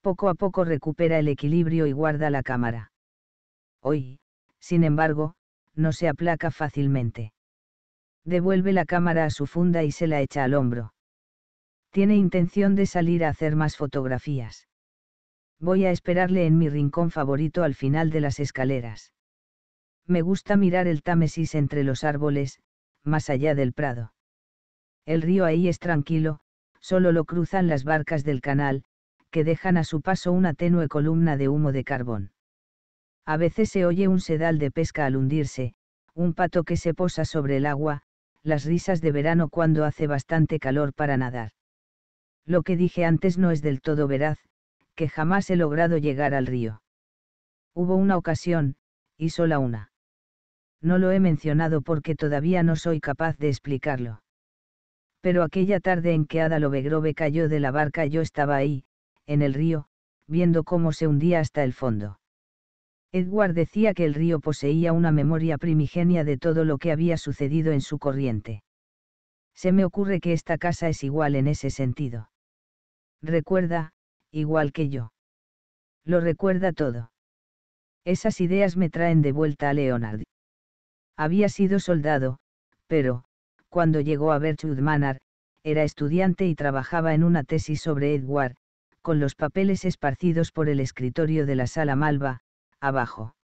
Poco a poco recupera el equilibrio y guarda la cámara. Hoy, sin embargo, no se aplaca fácilmente. Devuelve la cámara a su funda y se la echa al hombro. Tiene intención de salir a hacer más fotografías. Voy a esperarle en mi rincón favorito al final de las escaleras. Me gusta mirar el Támesis entre los árboles, más allá del prado. El río ahí es tranquilo, solo lo cruzan las barcas del canal, que dejan a su paso una tenue columna de humo de carbón. A veces se oye un sedal de pesca al hundirse, un pato que se posa sobre el agua, las risas de verano cuando hace bastante calor para nadar. Lo que dije antes no es del todo veraz, que jamás he logrado llegar al río. Hubo una ocasión, y sola una. No lo he mencionado porque todavía no soy capaz de explicarlo. Pero aquella tarde en que Ada Lovegrove cayó de la barca yo estaba ahí, en el río, viendo cómo se hundía hasta el fondo. Edward decía que el río poseía una memoria primigenia de todo lo que había sucedido en su corriente. Se me ocurre que esta casa es igual en ese sentido. Recuerda, igual que yo. Lo recuerda todo. Esas ideas me traen de vuelta a Leonard. Había sido soldado, pero, cuando llegó a ver Manor, era estudiante y trabajaba en una tesis sobre Edward, con los papeles esparcidos por el escritorio de la sala Malva, abajo.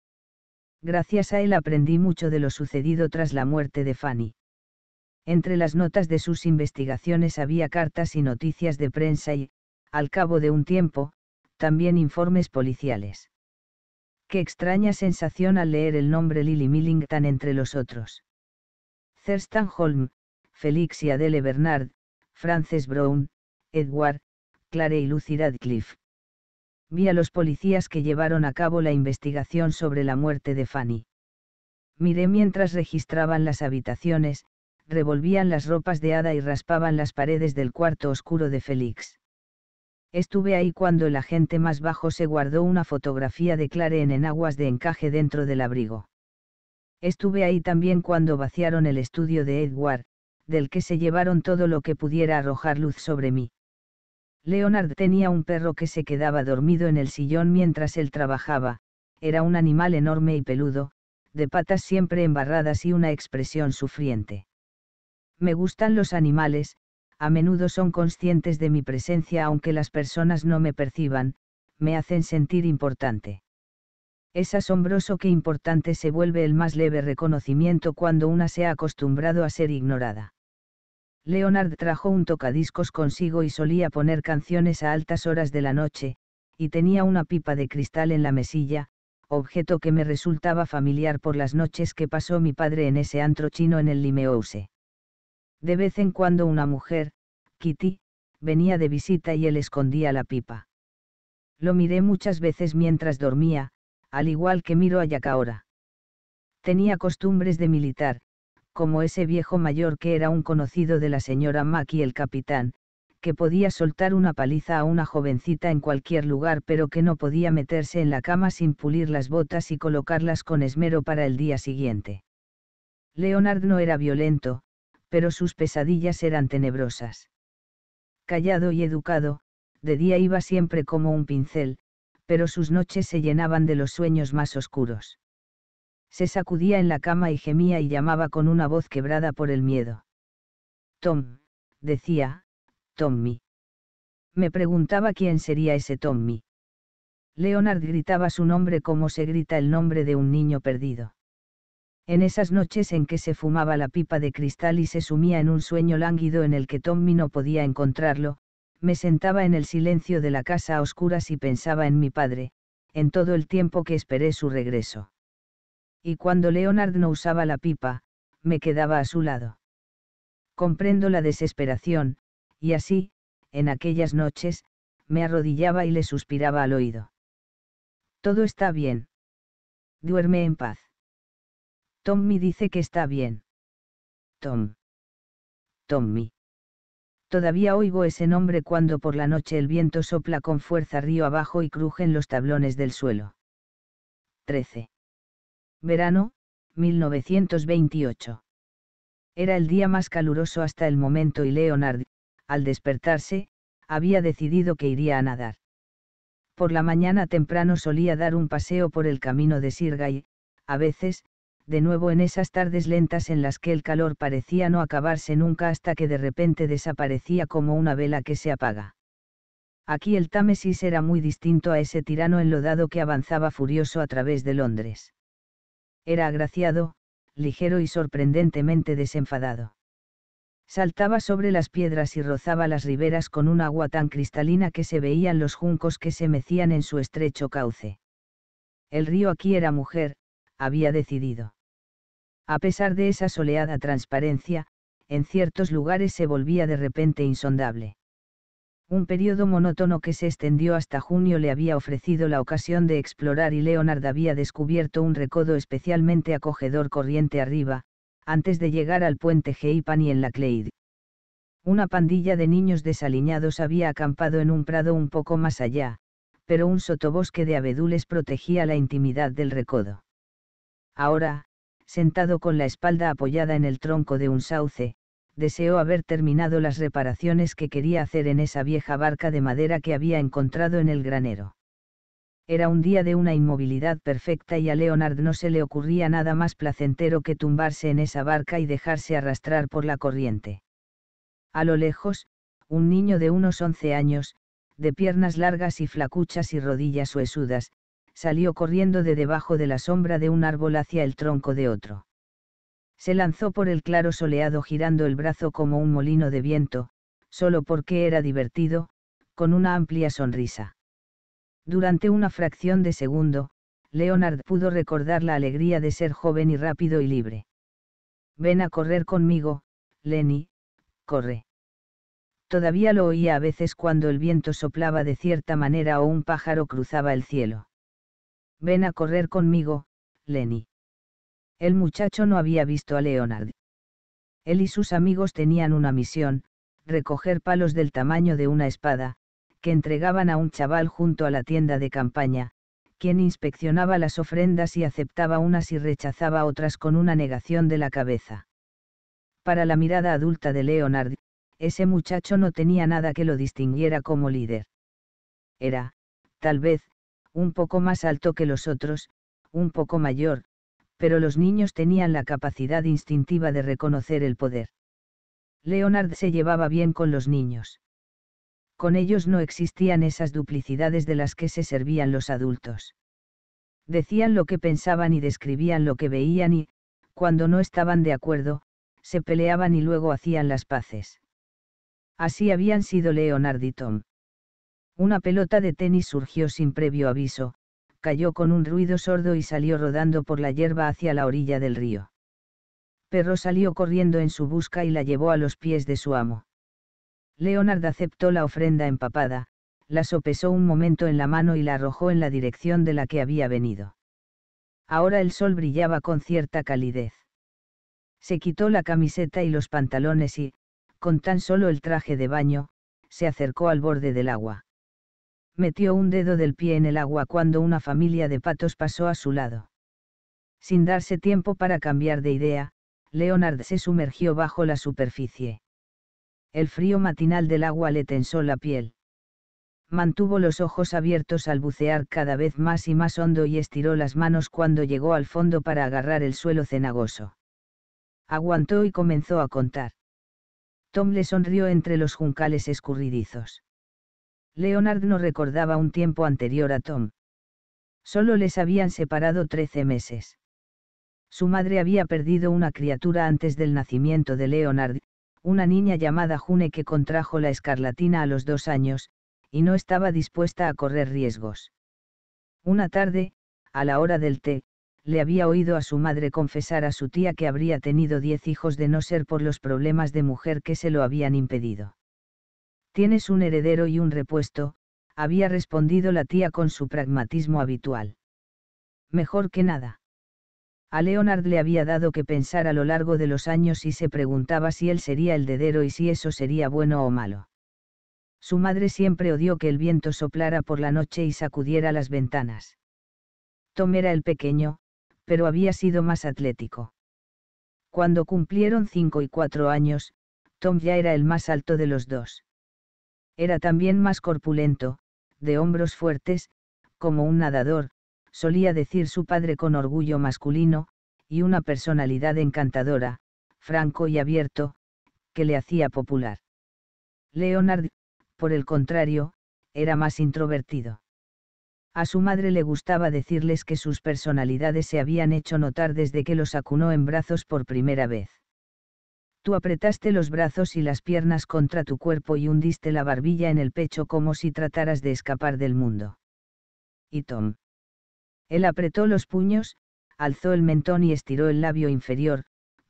Gracias a él aprendí mucho de lo sucedido tras la muerte de Fanny. Entre las notas de sus investigaciones había cartas y noticias de prensa y, al cabo de un tiempo, también informes policiales. Qué extraña sensación al leer el nombre Lily Millington entre los otros. Thurston Holm, Felix y Adele Bernard, Frances Brown, Edward, Clare y Lucy Radcliffe. Vi a los policías que llevaron a cabo la investigación sobre la muerte de Fanny. Miré mientras registraban las habitaciones, revolvían las ropas de hada y raspaban las paredes del cuarto oscuro de Félix. Estuve ahí cuando el agente más bajo se guardó una fotografía de Clare en enaguas de encaje dentro del abrigo. Estuve ahí también cuando vaciaron el estudio de Edward, del que se llevaron todo lo que pudiera arrojar luz sobre mí. Leonard tenía un perro que se quedaba dormido en el sillón mientras él trabajaba, era un animal enorme y peludo, de patas siempre embarradas y una expresión sufriente. Me gustan los animales, a menudo son conscientes de mi presencia aunque las personas no me perciban, me hacen sentir importante. Es asombroso qué importante se vuelve el más leve reconocimiento cuando una se ha acostumbrado a ser ignorada. Leonard trajo un tocadiscos consigo y solía poner canciones a altas horas de la noche, y tenía una pipa de cristal en la mesilla, objeto que me resultaba familiar por las noches que pasó mi padre en ese antro chino en el Limeouse. De vez en cuando una mujer, Kitty, venía de visita y él escondía la pipa. Lo miré muchas veces mientras dormía, al igual que Miro Ayakaora. Tenía costumbres de militar, como ese viejo mayor que era un conocido de la señora Mack y el capitán, que podía soltar una paliza a una jovencita en cualquier lugar pero que no podía meterse en la cama sin pulir las botas y colocarlas con esmero para el día siguiente. Leonard no era violento, pero sus pesadillas eran tenebrosas. Callado y educado, de día iba siempre como un pincel, pero sus noches se llenaban de los sueños más oscuros. Se sacudía en la cama y gemía y llamaba con una voz quebrada por el miedo. Tom, decía, Tommy. Me preguntaba quién sería ese Tommy. Leonard gritaba su nombre como se grita el nombre de un niño perdido. En esas noches en que se fumaba la pipa de cristal y se sumía en un sueño lánguido en el que Tommy no podía encontrarlo, me sentaba en el silencio de la casa a oscuras y pensaba en mi padre, en todo el tiempo que esperé su regreso. Y cuando Leonard no usaba la pipa, me quedaba a su lado. Comprendo la desesperación, y así, en aquellas noches, me arrodillaba y le suspiraba al oído. Todo está bien. Duerme en paz. Tommy dice que está bien. Tom. Tommy. Todavía oigo ese nombre cuando por la noche el viento sopla con fuerza río abajo y crujen los tablones del suelo. 13. Verano, 1928. Era el día más caluroso hasta el momento y Leonard, al despertarse, había decidido que iría a nadar. Por la mañana temprano solía dar un paseo por el camino de Sirgay, a veces, de nuevo en esas tardes lentas en las que el calor parecía no acabarse nunca hasta que de repente desaparecía como una vela que se apaga. Aquí el Támesis era muy distinto a ese tirano enlodado que avanzaba furioso a través de Londres. Era agraciado, ligero y sorprendentemente desenfadado. Saltaba sobre las piedras y rozaba las riberas con un agua tan cristalina que se veían los juncos que se mecían en su estrecho cauce. El río aquí era mujer, había decidido. A pesar de esa soleada transparencia, en ciertos lugares se volvía de repente insondable. Un periodo monótono que se extendió hasta junio le había ofrecido la ocasión de explorar y Leonard había descubierto un recodo especialmente acogedor corriente arriba, antes de llegar al puente y en la Cleid. Una pandilla de niños desaliñados había acampado en un prado un poco más allá, pero un sotobosque de abedules protegía la intimidad del recodo. Ahora, sentado con la espalda apoyada en el tronco de un sauce, deseó haber terminado las reparaciones que quería hacer en esa vieja barca de madera que había encontrado en el granero. Era un día de una inmovilidad perfecta y a Leonard no se le ocurría nada más placentero que tumbarse en esa barca y dejarse arrastrar por la corriente. A lo lejos, un niño de unos once años, de piernas largas y flacuchas y rodillas huesudas, salió corriendo de debajo de la sombra de un árbol hacia el tronco de otro. Se lanzó por el claro soleado girando el brazo como un molino de viento, solo porque era divertido, con una amplia sonrisa. Durante una fracción de segundo, Leonard pudo recordar la alegría de ser joven y rápido y libre. Ven a correr conmigo, Lenny, corre. Todavía lo oía a veces cuando el viento soplaba de cierta manera o un pájaro cruzaba el cielo. Ven a correr conmigo, Lenny. El muchacho no había visto a Leonard. Él y sus amigos tenían una misión, recoger palos del tamaño de una espada, que entregaban a un chaval junto a la tienda de campaña, quien inspeccionaba las ofrendas y aceptaba unas y rechazaba otras con una negación de la cabeza. Para la mirada adulta de Leonard, ese muchacho no tenía nada que lo distinguiera como líder. Era, tal vez, un poco más alto que los otros, un poco mayor, pero los niños tenían la capacidad instintiva de reconocer el poder. Leonard se llevaba bien con los niños. Con ellos no existían esas duplicidades de las que se servían los adultos. Decían lo que pensaban y describían lo que veían y, cuando no estaban de acuerdo, se peleaban y luego hacían las paces. Así habían sido Leonard y Tom. Una pelota de tenis surgió sin previo aviso, cayó con un ruido sordo y salió rodando por la hierba hacia la orilla del río. Perro salió corriendo en su busca y la llevó a los pies de su amo. Leonard aceptó la ofrenda empapada, la sopesó un momento en la mano y la arrojó en la dirección de la que había venido. Ahora el sol brillaba con cierta calidez. Se quitó la camiseta y los pantalones y, con tan solo el traje de baño, se acercó al borde del agua metió un dedo del pie en el agua cuando una familia de patos pasó a su lado. Sin darse tiempo para cambiar de idea, Leonard se sumergió bajo la superficie. El frío matinal del agua le tensó la piel. Mantuvo los ojos abiertos al bucear cada vez más y más hondo y estiró las manos cuando llegó al fondo para agarrar el suelo cenagoso. Aguantó y comenzó a contar. Tom le sonrió entre los juncales escurridizos. Leonard no recordaba un tiempo anterior a Tom. Solo les habían separado trece meses. Su madre había perdido una criatura antes del nacimiento de Leonard, una niña llamada June que contrajo la escarlatina a los dos años, y no estaba dispuesta a correr riesgos. Una tarde, a la hora del té, le había oído a su madre confesar a su tía que habría tenido diez hijos de no ser por los problemas de mujer que se lo habían impedido. Tienes un heredero y un repuesto, había respondido la tía con su pragmatismo habitual. Mejor que nada. A Leonard le había dado que pensar a lo largo de los años y se preguntaba si él sería el dedero y si eso sería bueno o malo. Su madre siempre odió que el viento soplara por la noche y sacudiera las ventanas. Tom era el pequeño, pero había sido más atlético. Cuando cumplieron cinco y cuatro años, Tom ya era el más alto de los dos. Era también más corpulento, de hombros fuertes, como un nadador, solía decir su padre con orgullo masculino, y una personalidad encantadora, franco y abierto, que le hacía popular. Leonard, por el contrario, era más introvertido. A su madre le gustaba decirles que sus personalidades se habían hecho notar desde que los acunó en brazos por primera vez. Tú apretaste los brazos y las piernas contra tu cuerpo y hundiste la barbilla en el pecho como si trataras de escapar del mundo. Y Tom. Él apretó los puños, alzó el mentón y estiró el labio inferior,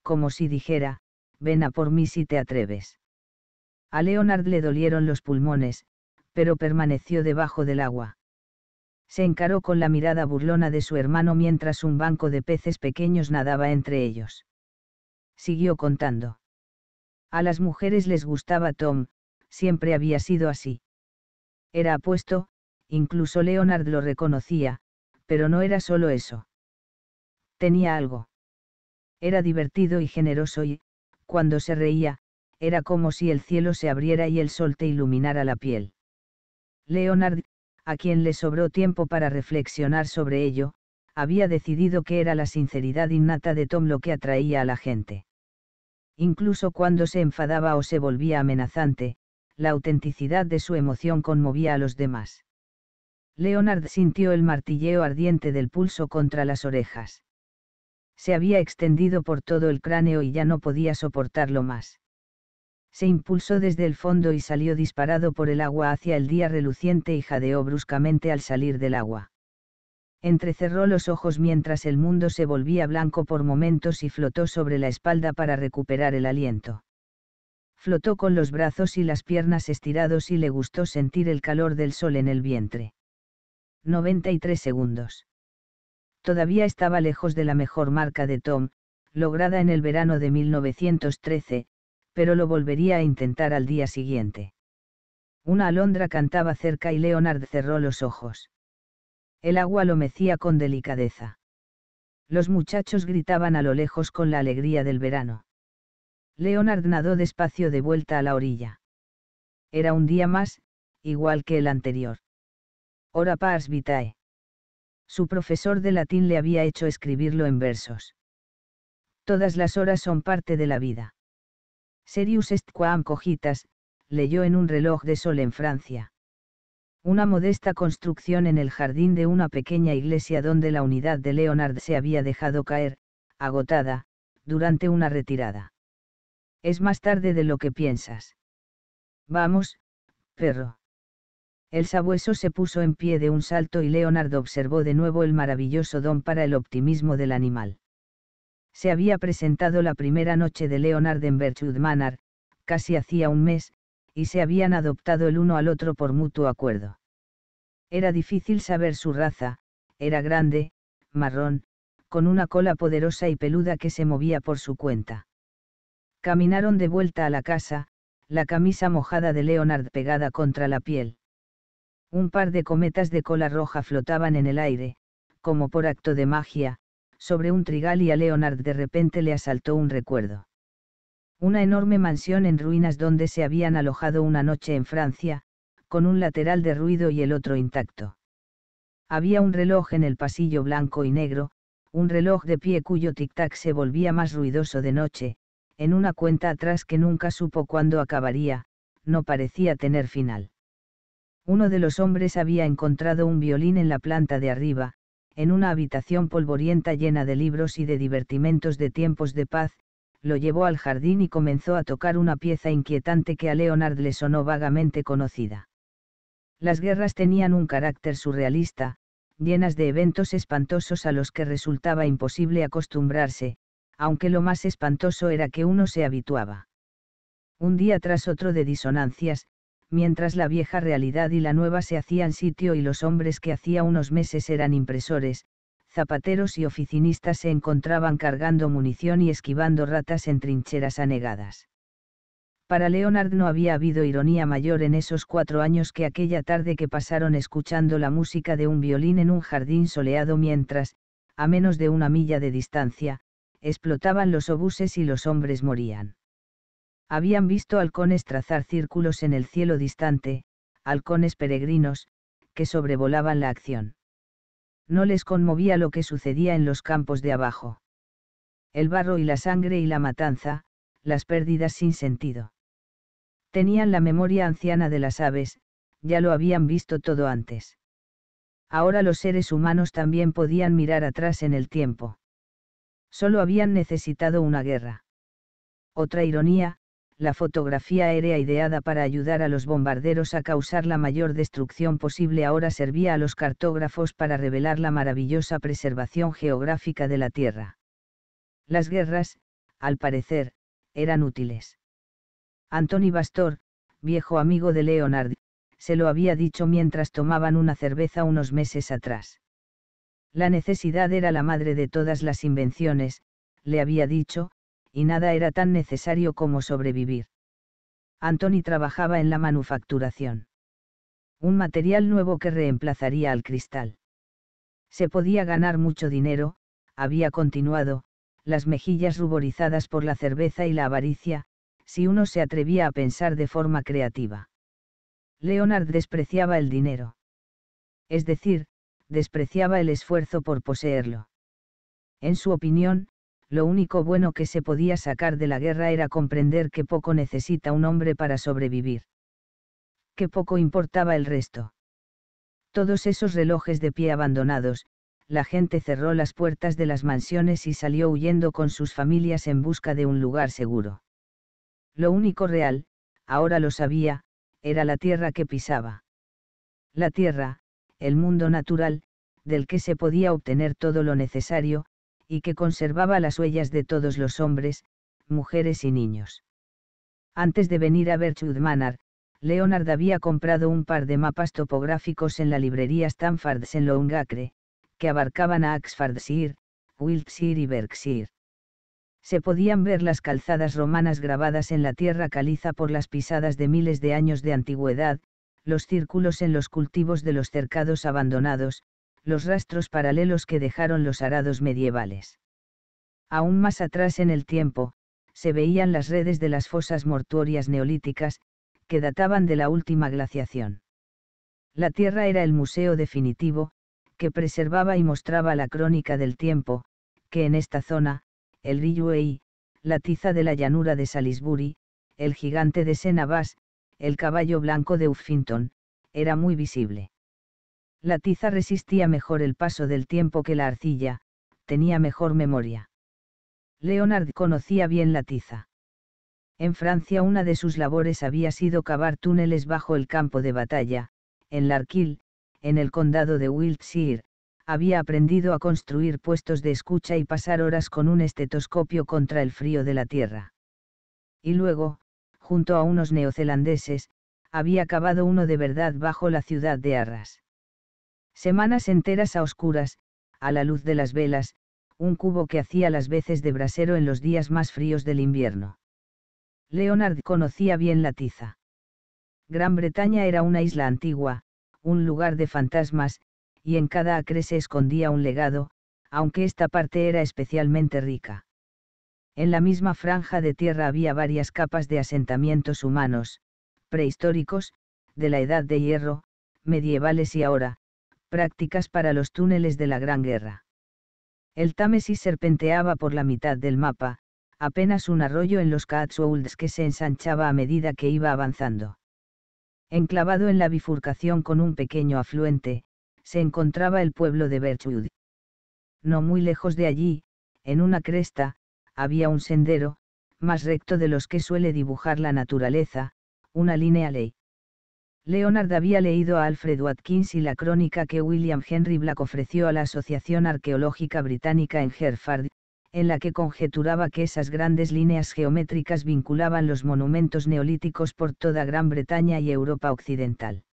como si dijera, ven a por mí si te atreves. A Leonard le dolieron los pulmones, pero permaneció debajo del agua. Se encaró con la mirada burlona de su hermano mientras un banco de peces pequeños nadaba entre ellos. Siguió contando. A las mujeres les gustaba Tom, siempre había sido así. Era apuesto, incluso Leonard lo reconocía, pero no era solo eso. Tenía algo. Era divertido y generoso y, cuando se reía, era como si el cielo se abriera y el sol te iluminara la piel. Leonard, a quien le sobró tiempo para reflexionar sobre ello, había decidido que era la sinceridad innata de Tom lo que atraía a la gente incluso cuando se enfadaba o se volvía amenazante, la autenticidad de su emoción conmovía a los demás. Leonard sintió el martilleo ardiente del pulso contra las orejas. Se había extendido por todo el cráneo y ya no podía soportarlo más. Se impulsó desde el fondo y salió disparado por el agua hacia el día reluciente y jadeó bruscamente al salir del agua entrecerró los ojos mientras el mundo se volvía blanco por momentos y flotó sobre la espalda para recuperar el aliento. Flotó con los brazos y las piernas estirados y le gustó sentir el calor del sol en el vientre. 93 segundos. Todavía estaba lejos de la mejor marca de Tom, lograda en el verano de 1913, pero lo volvería a intentar al día siguiente. Una alondra cantaba cerca y Leonard cerró los ojos. El agua lo mecía con delicadeza. Los muchachos gritaban a lo lejos con la alegría del verano. Leonard nadó despacio de vuelta a la orilla. Era un día más, igual que el anterior. Ora pars vitae. Su profesor de latín le había hecho escribirlo en versos. Todas las horas son parte de la vida. Serius est quam cogitas, leyó en un reloj de sol en Francia una modesta construcción en el jardín de una pequeña iglesia donde la unidad de Leonard se había dejado caer, agotada, durante una retirada. Es más tarde de lo que piensas. Vamos, perro. El sabueso se puso en pie de un salto y Leonard observó de nuevo el maravilloso don para el optimismo del animal. Se había presentado la primera noche de Leonard en Birchwood Manor, casi hacía un mes, y se habían adoptado el uno al otro por mutuo acuerdo. Era difícil saber su raza, era grande, marrón, con una cola poderosa y peluda que se movía por su cuenta. Caminaron de vuelta a la casa, la camisa mojada de Leonard pegada contra la piel. Un par de cometas de cola roja flotaban en el aire, como por acto de magia, sobre un trigal y a Leonard de repente le asaltó un recuerdo una enorme mansión en ruinas donde se habían alojado una noche en Francia, con un lateral de ruido y el otro intacto. Había un reloj en el pasillo blanco y negro, un reloj de pie cuyo tic-tac se volvía más ruidoso de noche, en una cuenta atrás que nunca supo cuándo acabaría, no parecía tener final. Uno de los hombres había encontrado un violín en la planta de arriba, en una habitación polvorienta llena de libros y de divertimentos de tiempos de paz, lo llevó al jardín y comenzó a tocar una pieza inquietante que a Leonard le sonó vagamente conocida. Las guerras tenían un carácter surrealista, llenas de eventos espantosos a los que resultaba imposible acostumbrarse, aunque lo más espantoso era que uno se habituaba. Un día tras otro de disonancias, mientras la vieja realidad y la nueva se hacían sitio y los hombres que hacía unos meses eran impresores, zapateros y oficinistas se encontraban cargando munición y esquivando ratas en trincheras anegadas. Para Leonard no había habido ironía mayor en esos cuatro años que aquella tarde que pasaron escuchando la música de un violín en un jardín soleado mientras, a menos de una milla de distancia, explotaban los obuses y los hombres morían. Habían visto halcones trazar círculos en el cielo distante, halcones peregrinos, que sobrevolaban la acción. No les conmovía lo que sucedía en los campos de abajo. El barro y la sangre y la matanza, las pérdidas sin sentido. Tenían la memoria anciana de las aves, ya lo habían visto todo antes. Ahora los seres humanos también podían mirar atrás en el tiempo. Solo habían necesitado una guerra. Otra ironía, la fotografía aérea ideada para ayudar a los bombarderos a causar la mayor destrucción posible ahora servía a los cartógrafos para revelar la maravillosa preservación geográfica de la Tierra. Las guerras, al parecer, eran útiles. Anthony Bastor, viejo amigo de Leonard, se lo había dicho mientras tomaban una cerveza unos meses atrás. La necesidad era la madre de todas las invenciones, le había dicho, y nada era tan necesario como sobrevivir. Anthony trabajaba en la manufacturación. Un material nuevo que reemplazaría al cristal. Se podía ganar mucho dinero, había continuado, las mejillas ruborizadas por la cerveza y la avaricia, si uno se atrevía a pensar de forma creativa. Leonard despreciaba el dinero. Es decir, despreciaba el esfuerzo por poseerlo. En su opinión, lo único bueno que se podía sacar de la guerra era comprender que poco necesita un hombre para sobrevivir. Que poco importaba el resto. Todos esos relojes de pie abandonados, la gente cerró las puertas de las mansiones y salió huyendo con sus familias en busca de un lugar seguro. Lo único real, ahora lo sabía, era la tierra que pisaba. La tierra, el mundo natural, del que se podía obtener todo lo necesario, y que conservaba las huellas de todos los hombres, mujeres y niños. Antes de venir a Berchud Leonard había comprado un par de mapas topográficos en la librería Stanford's en Longacre, que abarcaban a Oxfordshire, Wiltshire y Berkshire. Se podían ver las calzadas romanas grabadas en la tierra caliza por las pisadas de miles de años de antigüedad, los círculos en los cultivos de los cercados abandonados, los rastros paralelos que dejaron los arados medievales. Aún más atrás en el tiempo, se veían las redes de las fosas mortuorias neolíticas, que databan de la última glaciación. La Tierra era el museo definitivo, que preservaba y mostraba la crónica del tiempo, que en esta zona, el Riyuei, la tiza de la llanura de Salisbury, el gigante de Senabas, el caballo blanco de Uffington, era muy visible. La tiza resistía mejor el paso del tiempo que la arcilla, tenía mejor memoria. Leonard conocía bien la tiza. En Francia una de sus labores había sido cavar túneles bajo el campo de batalla, en Larquil, en el condado de Wiltshire, había aprendido a construir puestos de escucha y pasar horas con un estetoscopio contra el frío de la tierra. Y luego, junto a unos neozelandeses, había cavado uno de verdad bajo la ciudad de Arras. Semanas enteras a oscuras, a la luz de las velas, un cubo que hacía las veces de brasero en los días más fríos del invierno. Leonard conocía bien la tiza. Gran Bretaña era una isla antigua, un lugar de fantasmas, y en cada acre se escondía un legado, aunque esta parte era especialmente rica. En la misma franja de tierra había varias capas de asentamientos humanos, prehistóricos, de la Edad de Hierro, medievales y ahora, prácticas para los túneles de la Gran Guerra. El Támesis serpenteaba por la mitad del mapa, apenas un arroyo en los catswolds que se ensanchaba a medida que iba avanzando. Enclavado en la bifurcación con un pequeño afluente, se encontraba el pueblo de Birchwood. No muy lejos de allí, en una cresta, había un sendero, más recto de los que suele dibujar la naturaleza, una línea ley. Leonard había leído a Alfred Watkins y la crónica que William Henry Black ofreció a la Asociación Arqueológica Británica en Hereford, en la que conjeturaba que esas grandes líneas geométricas vinculaban los monumentos neolíticos por toda Gran Bretaña y Europa Occidental.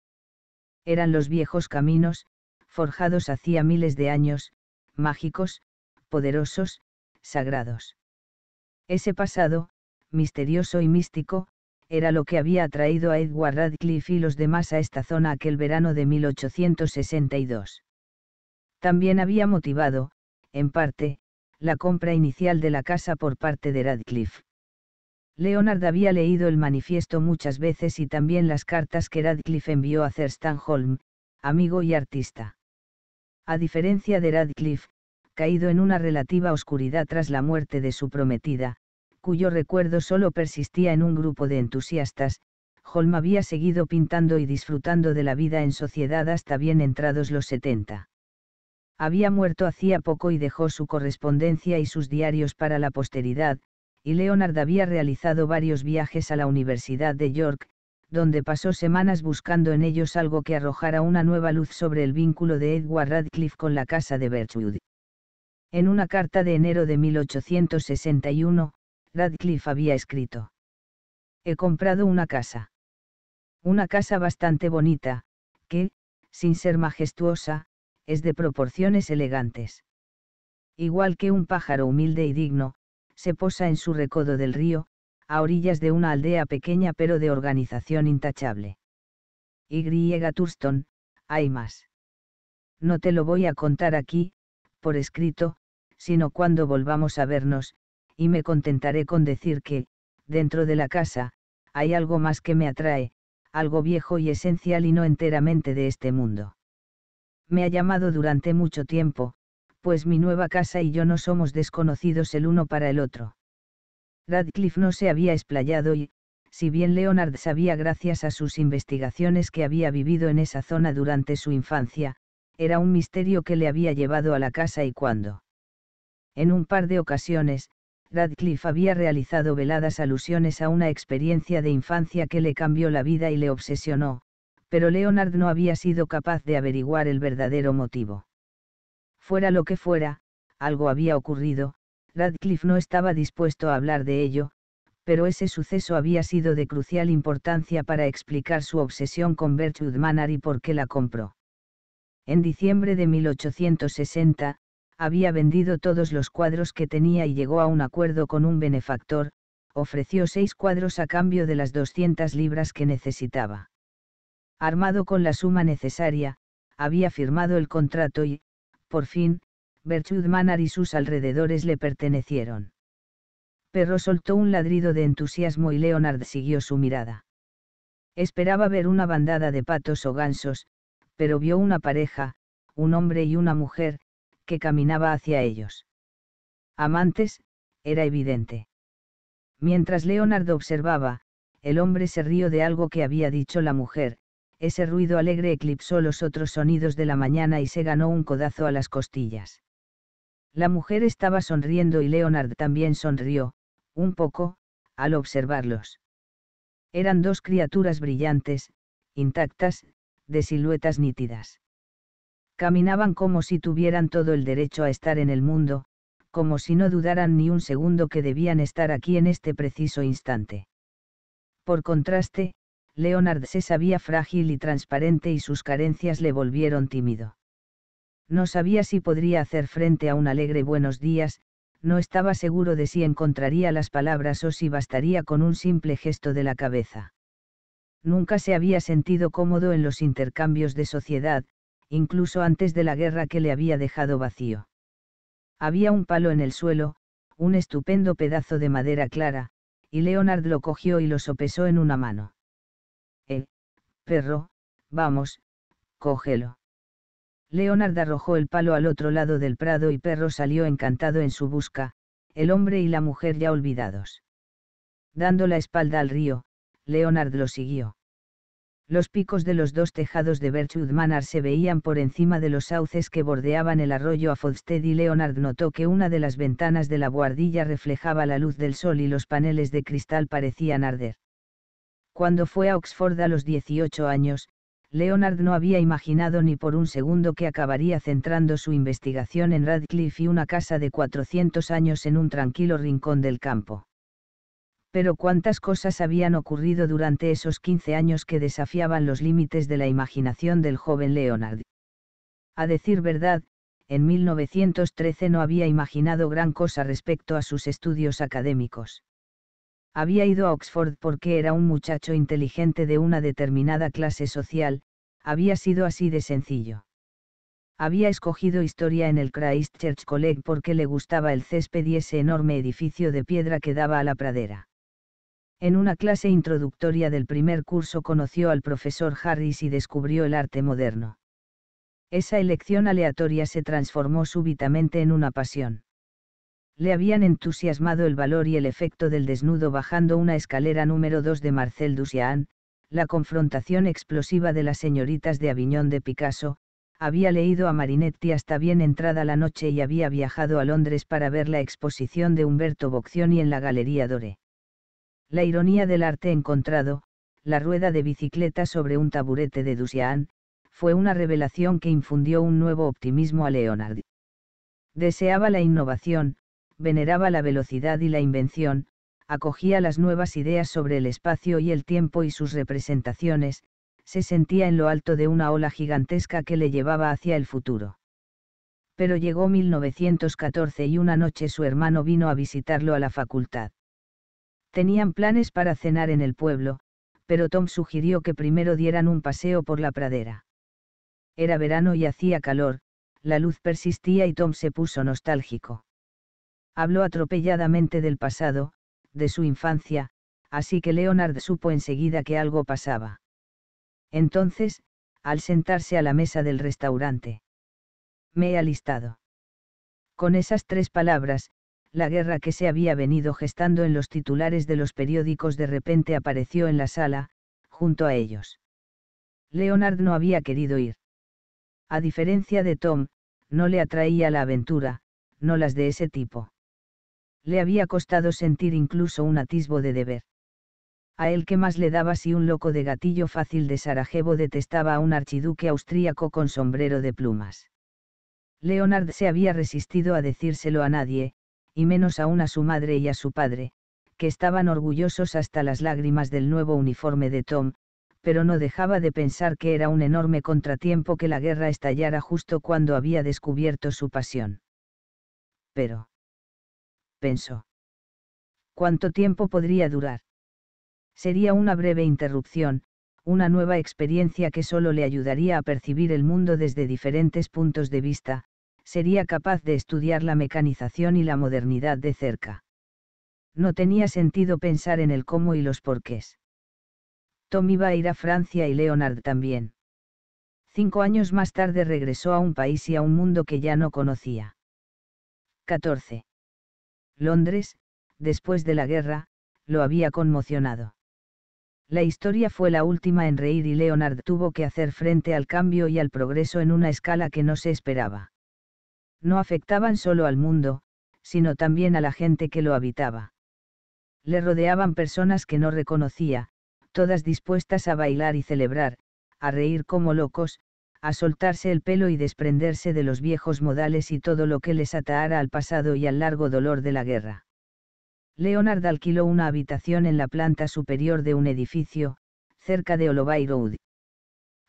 Eran los viejos caminos, forjados hacía miles de años, mágicos, poderosos, sagrados. Ese pasado, misterioso y místico, era lo que había atraído a Edward Radcliffe y los demás a esta zona aquel verano de 1862. También había motivado, en parte, la compra inicial de la casa por parte de Radcliffe. Leonard había leído el manifiesto muchas veces y también las cartas que Radcliffe envió a Thurston Holm, amigo y artista. A diferencia de Radcliffe, caído en una relativa oscuridad tras la muerte de su prometida, cuyo recuerdo solo persistía en un grupo de entusiastas, Holm había seguido pintando y disfrutando de la vida en sociedad hasta bien entrados los 70. Había muerto hacía poco y dejó su correspondencia y sus diarios para la posteridad, y Leonard había realizado varios viajes a la Universidad de York, donde pasó semanas buscando en ellos algo que arrojara una nueva luz sobre el vínculo de Edward Radcliffe con la casa de Birchwood. En una carta de enero de 1861, Radcliffe había escrito. He comprado una casa. Una casa bastante bonita, que, sin ser majestuosa, es de proporciones elegantes. Igual que un pájaro humilde y digno, se posa en su recodo del río, a orillas de una aldea pequeña pero de organización intachable. Y. Thurston, hay más. No te lo voy a contar aquí, por escrito, sino cuando volvamos a vernos, y me contentaré con decir que, dentro de la casa, hay algo más que me atrae, algo viejo y esencial y no enteramente de este mundo. Me ha llamado durante mucho tiempo, pues mi nueva casa y yo no somos desconocidos el uno para el otro. Radcliffe no se había explayado y, si bien Leonard sabía gracias a sus investigaciones que había vivido en esa zona durante su infancia, era un misterio que le había llevado a la casa y cuándo. En un par de ocasiones, Radcliffe había realizado veladas alusiones a una experiencia de infancia que le cambió la vida y le obsesionó, pero Leonard no había sido capaz de averiguar el verdadero motivo. Fuera lo que fuera, algo había ocurrido, Radcliffe no estaba dispuesto a hablar de ello, pero ese suceso había sido de crucial importancia para explicar su obsesión con Bertrude Manor y por qué la compró. En diciembre de 1860, había vendido todos los cuadros que tenía y llegó a un acuerdo con un benefactor, ofreció seis cuadros a cambio de las 200 libras que necesitaba. Armado con la suma necesaria, había firmado el contrato y, por fin, Bertrud Manar y sus alrededores le pertenecieron. Perro soltó un ladrido de entusiasmo y Leonard siguió su mirada. Esperaba ver una bandada de patos o gansos, pero vio una pareja, un hombre y una mujer, que caminaba hacia ellos. Amantes, era evidente. Mientras Leonardo observaba, el hombre se rió de algo que había dicho la mujer, ese ruido alegre eclipsó los otros sonidos de la mañana y se ganó un codazo a las costillas. La mujer estaba sonriendo y Leonard también sonrió, un poco, al observarlos. Eran dos criaturas brillantes, intactas, de siluetas nítidas caminaban como si tuvieran todo el derecho a estar en el mundo, como si no dudaran ni un segundo que debían estar aquí en este preciso instante. Por contraste, Leonard se sabía frágil y transparente y sus carencias le volvieron tímido. No sabía si podría hacer frente a un alegre buenos días, no estaba seguro de si encontraría las palabras o si bastaría con un simple gesto de la cabeza. Nunca se había sentido cómodo en los intercambios de sociedad, incluso antes de la guerra que le había dejado vacío. Había un palo en el suelo, un estupendo pedazo de madera clara, y Leonard lo cogió y lo sopesó en una mano. Eh, perro, vamos, cógelo. Leonard arrojó el palo al otro lado del prado y perro salió encantado en su busca, el hombre y la mujer ya olvidados. Dando la espalda al río, Leonard lo siguió. Los picos de los dos tejados de Birchwood Manor se veían por encima de los sauces que bordeaban el arroyo a Fodsted y Leonard notó que una de las ventanas de la buhardilla reflejaba la luz del sol y los paneles de cristal parecían arder. Cuando fue a Oxford a los 18 años, Leonard no había imaginado ni por un segundo que acabaría centrando su investigación en Radcliffe y una casa de 400 años en un tranquilo rincón del campo pero cuántas cosas habían ocurrido durante esos 15 años que desafiaban los límites de la imaginación del joven Leonard. A decir verdad, en 1913 no había imaginado gran cosa respecto a sus estudios académicos. Había ido a Oxford porque era un muchacho inteligente de una determinada clase social, había sido así de sencillo. Había escogido historia en el Christchurch College porque le gustaba el césped y ese enorme edificio de piedra que daba a la pradera. En una clase introductoria del primer curso conoció al profesor Harris y descubrió el arte moderno. Esa elección aleatoria se transformó súbitamente en una pasión. Le habían entusiasmado el valor y el efecto del desnudo bajando una escalera número 2 de Marcel Duchamp, la confrontación explosiva de las señoritas de Aviñón de Picasso, había leído a Marinetti hasta bien entrada la noche y había viajado a Londres para ver la exposición de Humberto Boccioni en la Galería Dore. La ironía del arte encontrado, la rueda de bicicleta sobre un taburete de Dusian, fue una revelación que infundió un nuevo optimismo a Leonard. Deseaba la innovación, veneraba la velocidad y la invención, acogía las nuevas ideas sobre el espacio y el tiempo y sus representaciones, se sentía en lo alto de una ola gigantesca que le llevaba hacia el futuro. Pero llegó 1914 y una noche su hermano vino a visitarlo a la facultad. Tenían planes para cenar en el pueblo, pero Tom sugirió que primero dieran un paseo por la pradera. Era verano y hacía calor, la luz persistía y Tom se puso nostálgico. Habló atropelladamente del pasado, de su infancia, así que Leonard supo enseguida que algo pasaba. Entonces, al sentarse a la mesa del restaurante. Me he alistado. Con esas tres palabras, la guerra que se había venido gestando en los titulares de los periódicos de repente apareció en la sala, junto a ellos. Leonard no había querido ir. A diferencia de Tom, no le atraía la aventura, no las de ese tipo. Le había costado sentir incluso un atisbo de deber. A él que más le daba si un loco de gatillo fácil de Sarajevo detestaba a un archiduque austríaco con sombrero de plumas. Leonard se había resistido a decírselo a nadie, y menos aún a su madre y a su padre, que estaban orgullosos hasta las lágrimas del nuevo uniforme de Tom, pero no dejaba de pensar que era un enorme contratiempo que la guerra estallara justo cuando había descubierto su pasión. Pero, pensó, ¿cuánto tiempo podría durar? Sería una breve interrupción, una nueva experiencia que solo le ayudaría a percibir el mundo desde diferentes puntos de vista, sería capaz de estudiar la mecanización y la modernidad de cerca. No tenía sentido pensar en el cómo y los porqués. Tom iba a ir a Francia y Leonard también. Cinco años más tarde regresó a un país y a un mundo que ya no conocía. 14. Londres, después de la guerra, lo había conmocionado. La historia fue la última en reír y Leonard tuvo que hacer frente al cambio y al progreso en una escala que no se esperaba no afectaban solo al mundo, sino también a la gente que lo habitaba. Le rodeaban personas que no reconocía, todas dispuestas a bailar y celebrar, a reír como locos, a soltarse el pelo y desprenderse de los viejos modales y todo lo que les ataara al pasado y al largo dolor de la guerra. Leonard alquiló una habitación en la planta superior de un edificio, cerca de Olobay Road.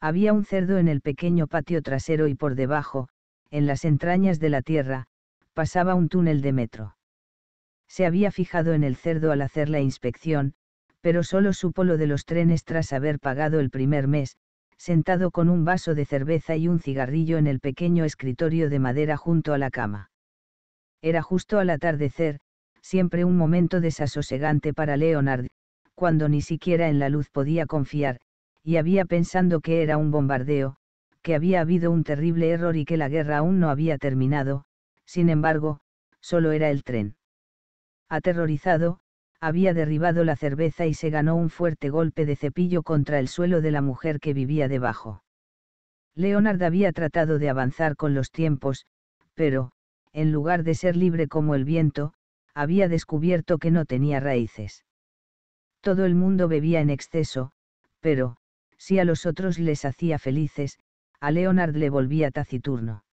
Había un cerdo en el pequeño patio trasero y por debajo, en las entrañas de la tierra, pasaba un túnel de metro. Se había fijado en el cerdo al hacer la inspección, pero solo supo lo de los trenes tras haber pagado el primer mes, sentado con un vaso de cerveza y un cigarrillo en el pequeño escritorio de madera junto a la cama. Era justo al atardecer, siempre un momento desasosegante para Leonard, cuando ni siquiera en la luz podía confiar, y había pensando que era un bombardeo, que había habido un terrible error y que la guerra aún no había terminado, sin embargo, solo era el tren. Aterrorizado, había derribado la cerveza y se ganó un fuerte golpe de cepillo contra el suelo de la mujer que vivía debajo. Leonard había tratado de avanzar con los tiempos, pero, en lugar de ser libre como el viento, había descubierto que no tenía raíces. Todo el mundo bebía en exceso, pero, si a los otros les hacía felices, a Leonard le volvía taciturno.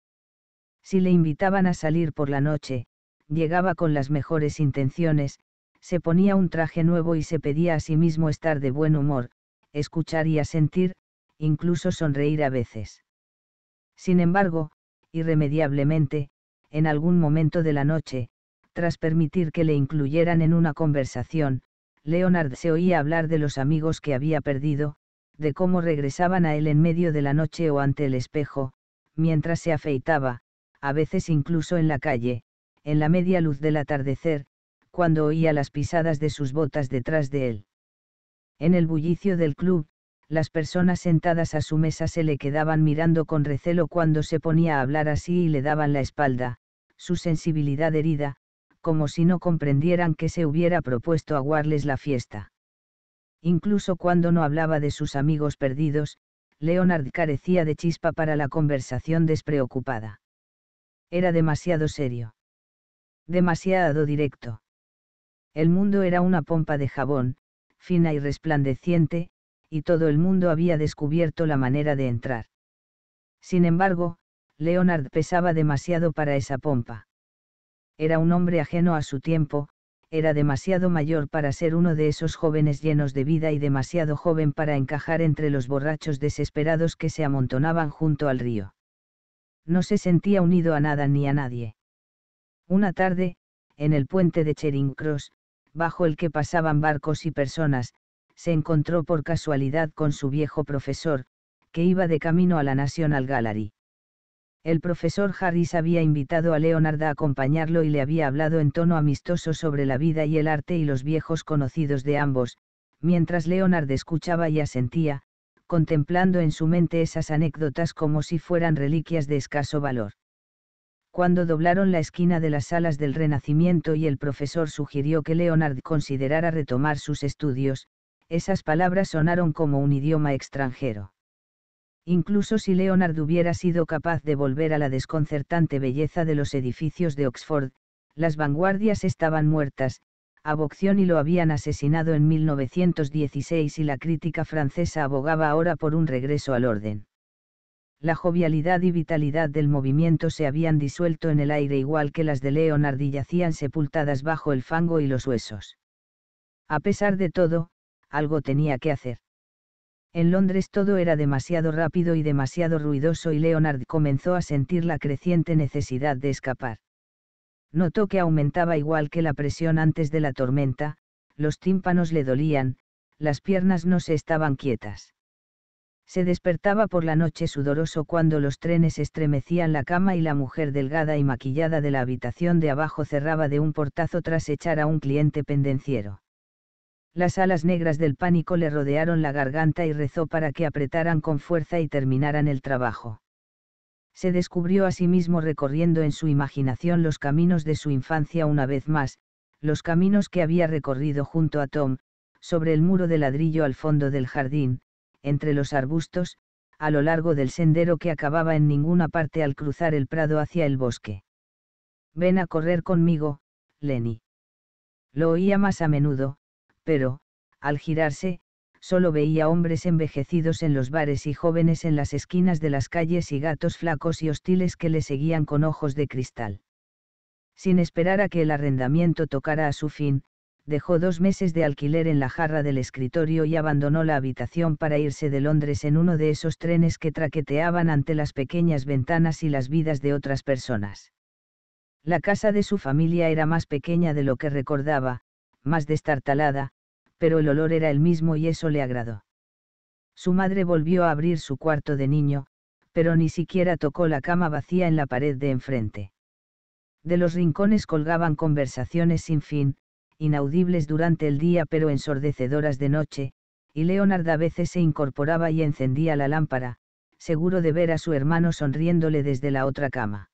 Si le invitaban a salir por la noche, llegaba con las mejores intenciones, se ponía un traje nuevo y se pedía a sí mismo estar de buen humor, escuchar y asentir, incluso sonreír a veces. Sin embargo, irremediablemente, en algún momento de la noche, tras permitir que le incluyeran en una conversación, Leonard se oía hablar de los amigos que había perdido, de cómo regresaban a él en medio de la noche o ante el espejo, mientras se afeitaba, a veces incluso en la calle, en la media luz del atardecer, cuando oía las pisadas de sus botas detrás de él. En el bullicio del club, las personas sentadas a su mesa se le quedaban mirando con recelo cuando se ponía a hablar así y le daban la espalda, su sensibilidad herida, como si no comprendieran que se hubiera propuesto aguarles la fiesta. Incluso cuando no hablaba de sus amigos perdidos, Leonard carecía de chispa para la conversación despreocupada. Era demasiado serio. Demasiado directo. El mundo era una pompa de jabón, fina y resplandeciente, y todo el mundo había descubierto la manera de entrar. Sin embargo, Leonard pesaba demasiado para esa pompa. Era un hombre ajeno a su tiempo, era demasiado mayor para ser uno de esos jóvenes llenos de vida y demasiado joven para encajar entre los borrachos desesperados que se amontonaban junto al río. No se sentía unido a nada ni a nadie. Una tarde, en el puente de Charing Cross, bajo el que pasaban barcos y personas, se encontró por casualidad con su viejo profesor, que iba de camino a la National Gallery. El profesor Harris había invitado a Leonard a acompañarlo y le había hablado en tono amistoso sobre la vida y el arte y los viejos conocidos de ambos, mientras Leonard escuchaba y asentía, contemplando en su mente esas anécdotas como si fueran reliquias de escaso valor. Cuando doblaron la esquina de las salas del Renacimiento y el profesor sugirió que Leonard considerara retomar sus estudios, esas palabras sonaron como un idioma extranjero incluso si Leonard hubiera sido capaz de volver a la desconcertante belleza de los edificios de Oxford, las vanguardias estaban muertas, a y lo habían asesinado en 1916 y la crítica francesa abogaba ahora por un regreso al orden. La jovialidad y vitalidad del movimiento se habían disuelto en el aire igual que las de Leonard y yacían sepultadas bajo el fango y los huesos. A pesar de todo, algo tenía que hacer. En Londres todo era demasiado rápido y demasiado ruidoso y Leonard comenzó a sentir la creciente necesidad de escapar. Notó que aumentaba igual que la presión antes de la tormenta, los tímpanos le dolían, las piernas no se estaban quietas. Se despertaba por la noche sudoroso cuando los trenes estremecían la cama y la mujer delgada y maquillada de la habitación de abajo cerraba de un portazo tras echar a un cliente pendenciero. Las alas negras del pánico le rodearon la garganta y rezó para que apretaran con fuerza y terminaran el trabajo. Se descubrió a sí mismo recorriendo en su imaginación los caminos de su infancia una vez más, los caminos que había recorrido junto a Tom, sobre el muro de ladrillo al fondo del jardín, entre los arbustos, a lo largo del sendero que acababa en ninguna parte al cruzar el prado hacia el bosque. Ven a correr conmigo, Lenny. Lo oía más a menudo, pero, al girarse, solo veía hombres envejecidos en los bares y jóvenes en las esquinas de las calles y gatos flacos y hostiles que le seguían con ojos de cristal. Sin esperar a que el arrendamiento tocara a su fin, dejó dos meses de alquiler en la jarra del escritorio y abandonó la habitación para irse de Londres en uno de esos trenes que traqueteaban ante las pequeñas ventanas y las vidas de otras personas. La casa de su familia era más pequeña de lo que recordaba, más destartalada, pero el olor era el mismo y eso le agradó. Su madre volvió a abrir su cuarto de niño, pero ni siquiera tocó la cama vacía en la pared de enfrente. De los rincones colgaban conversaciones sin fin, inaudibles durante el día pero ensordecedoras de noche, y Leonard a veces se incorporaba y encendía la lámpara, seguro de ver a su hermano sonriéndole desde la otra cama.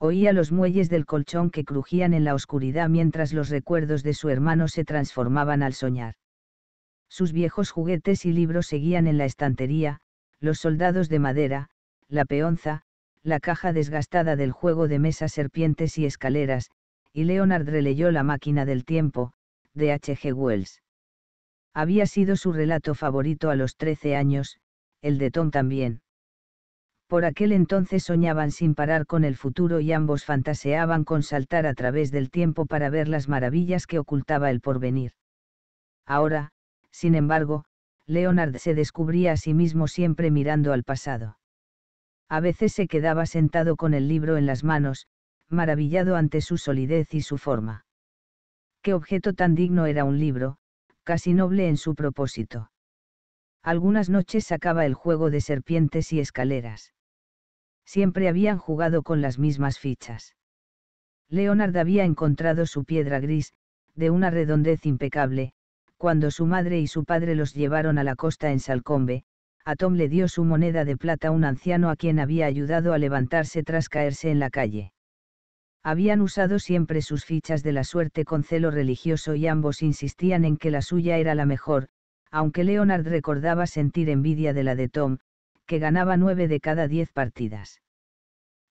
Oía los muelles del colchón que crujían en la oscuridad mientras los recuerdos de su hermano se transformaban al soñar. Sus viejos juguetes y libros seguían en la estantería, los soldados de madera, la peonza, la caja desgastada del juego de mesa serpientes y escaleras, y Leonard releyó La máquina del tiempo, de H. G. Wells. Había sido su relato favorito a los 13 años, el de Tom también. Por aquel entonces soñaban sin parar con el futuro y ambos fantaseaban con saltar a través del tiempo para ver las maravillas que ocultaba el porvenir. Ahora, sin embargo, Leonard se descubría a sí mismo siempre mirando al pasado. A veces se quedaba sentado con el libro en las manos, maravillado ante su solidez y su forma. Qué objeto tan digno era un libro, casi noble en su propósito. Algunas noches sacaba el juego de serpientes y escaleras siempre habían jugado con las mismas fichas. Leonard había encontrado su piedra gris, de una redondez impecable, cuando su madre y su padre los llevaron a la costa en Salcombe, a Tom le dio su moneda de plata un anciano a quien había ayudado a levantarse tras caerse en la calle. Habían usado siempre sus fichas de la suerte con celo religioso y ambos insistían en que la suya era la mejor, aunque Leonard recordaba sentir envidia de la de Tom, que ganaba nueve de cada diez partidas.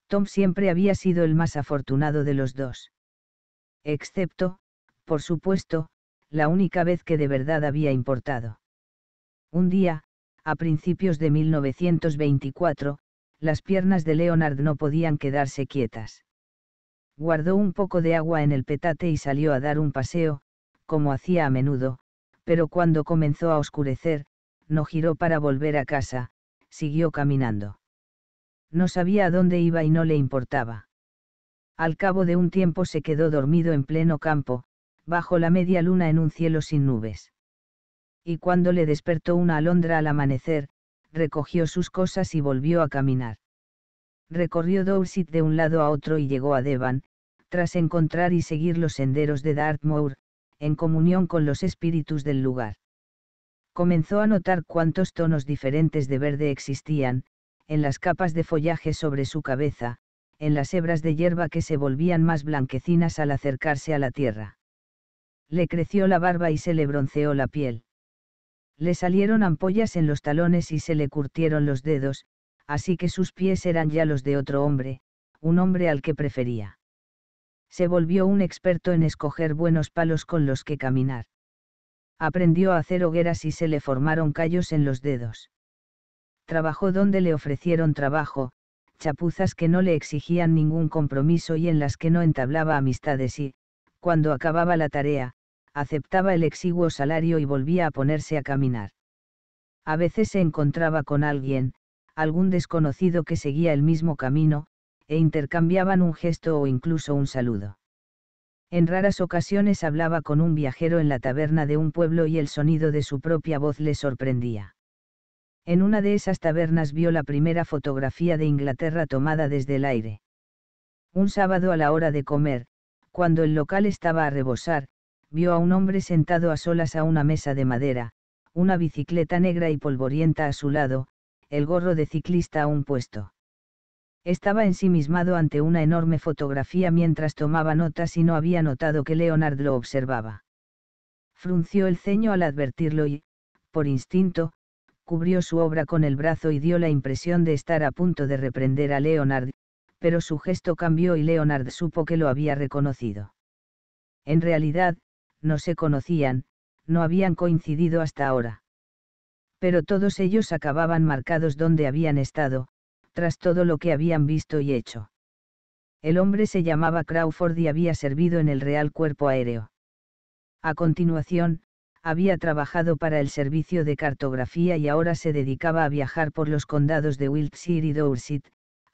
Tom siempre había sido el más afortunado de los dos. Excepto, por supuesto, la única vez que de verdad había importado. Un día, a principios de 1924, las piernas de Leonard no podían quedarse quietas. Guardó un poco de agua en el petate y salió a dar un paseo, como hacía a menudo, pero cuando comenzó a oscurecer, no giró para volver a casa, siguió caminando. No sabía a dónde iba y no le importaba. Al cabo de un tiempo se quedó dormido en pleno campo, bajo la media luna en un cielo sin nubes. Y cuando le despertó una alondra al amanecer, recogió sus cosas y volvió a caminar. Recorrió Dorset de un lado a otro y llegó a Devon, tras encontrar y seguir los senderos de Dartmoor, en comunión con los espíritus del lugar comenzó a notar cuántos tonos diferentes de verde existían, en las capas de follaje sobre su cabeza, en las hebras de hierba que se volvían más blanquecinas al acercarse a la tierra. Le creció la barba y se le bronceó la piel. Le salieron ampollas en los talones y se le curtieron los dedos, así que sus pies eran ya los de otro hombre, un hombre al que prefería. Se volvió un experto en escoger buenos palos con los que caminar aprendió a hacer hogueras y se le formaron callos en los dedos. Trabajó donde le ofrecieron trabajo, chapuzas que no le exigían ningún compromiso y en las que no entablaba amistades y, cuando acababa la tarea, aceptaba el exiguo salario y volvía a ponerse a caminar. A veces se encontraba con alguien, algún desconocido que seguía el mismo camino, e intercambiaban un gesto o incluso un saludo. En raras ocasiones hablaba con un viajero en la taberna de un pueblo y el sonido de su propia voz le sorprendía. En una de esas tabernas vio la primera fotografía de Inglaterra tomada desde el aire. Un sábado a la hora de comer, cuando el local estaba a rebosar, vio a un hombre sentado a solas a una mesa de madera, una bicicleta negra y polvorienta a su lado, el gorro de ciclista a un puesto. Estaba ensimismado ante una enorme fotografía mientras tomaba notas y no había notado que Leonard lo observaba. Frunció el ceño al advertirlo y, por instinto, cubrió su obra con el brazo y dio la impresión de estar a punto de reprender a Leonard, pero su gesto cambió y Leonard supo que lo había reconocido. En realidad, no se conocían, no habían coincidido hasta ahora. Pero todos ellos acababan marcados donde habían estado, tras todo lo que habían visto y hecho. El hombre se llamaba Crawford y había servido en el Real Cuerpo Aéreo. A continuación, había trabajado para el Servicio de Cartografía y ahora se dedicaba a viajar por los condados de Wiltshire y Dorset,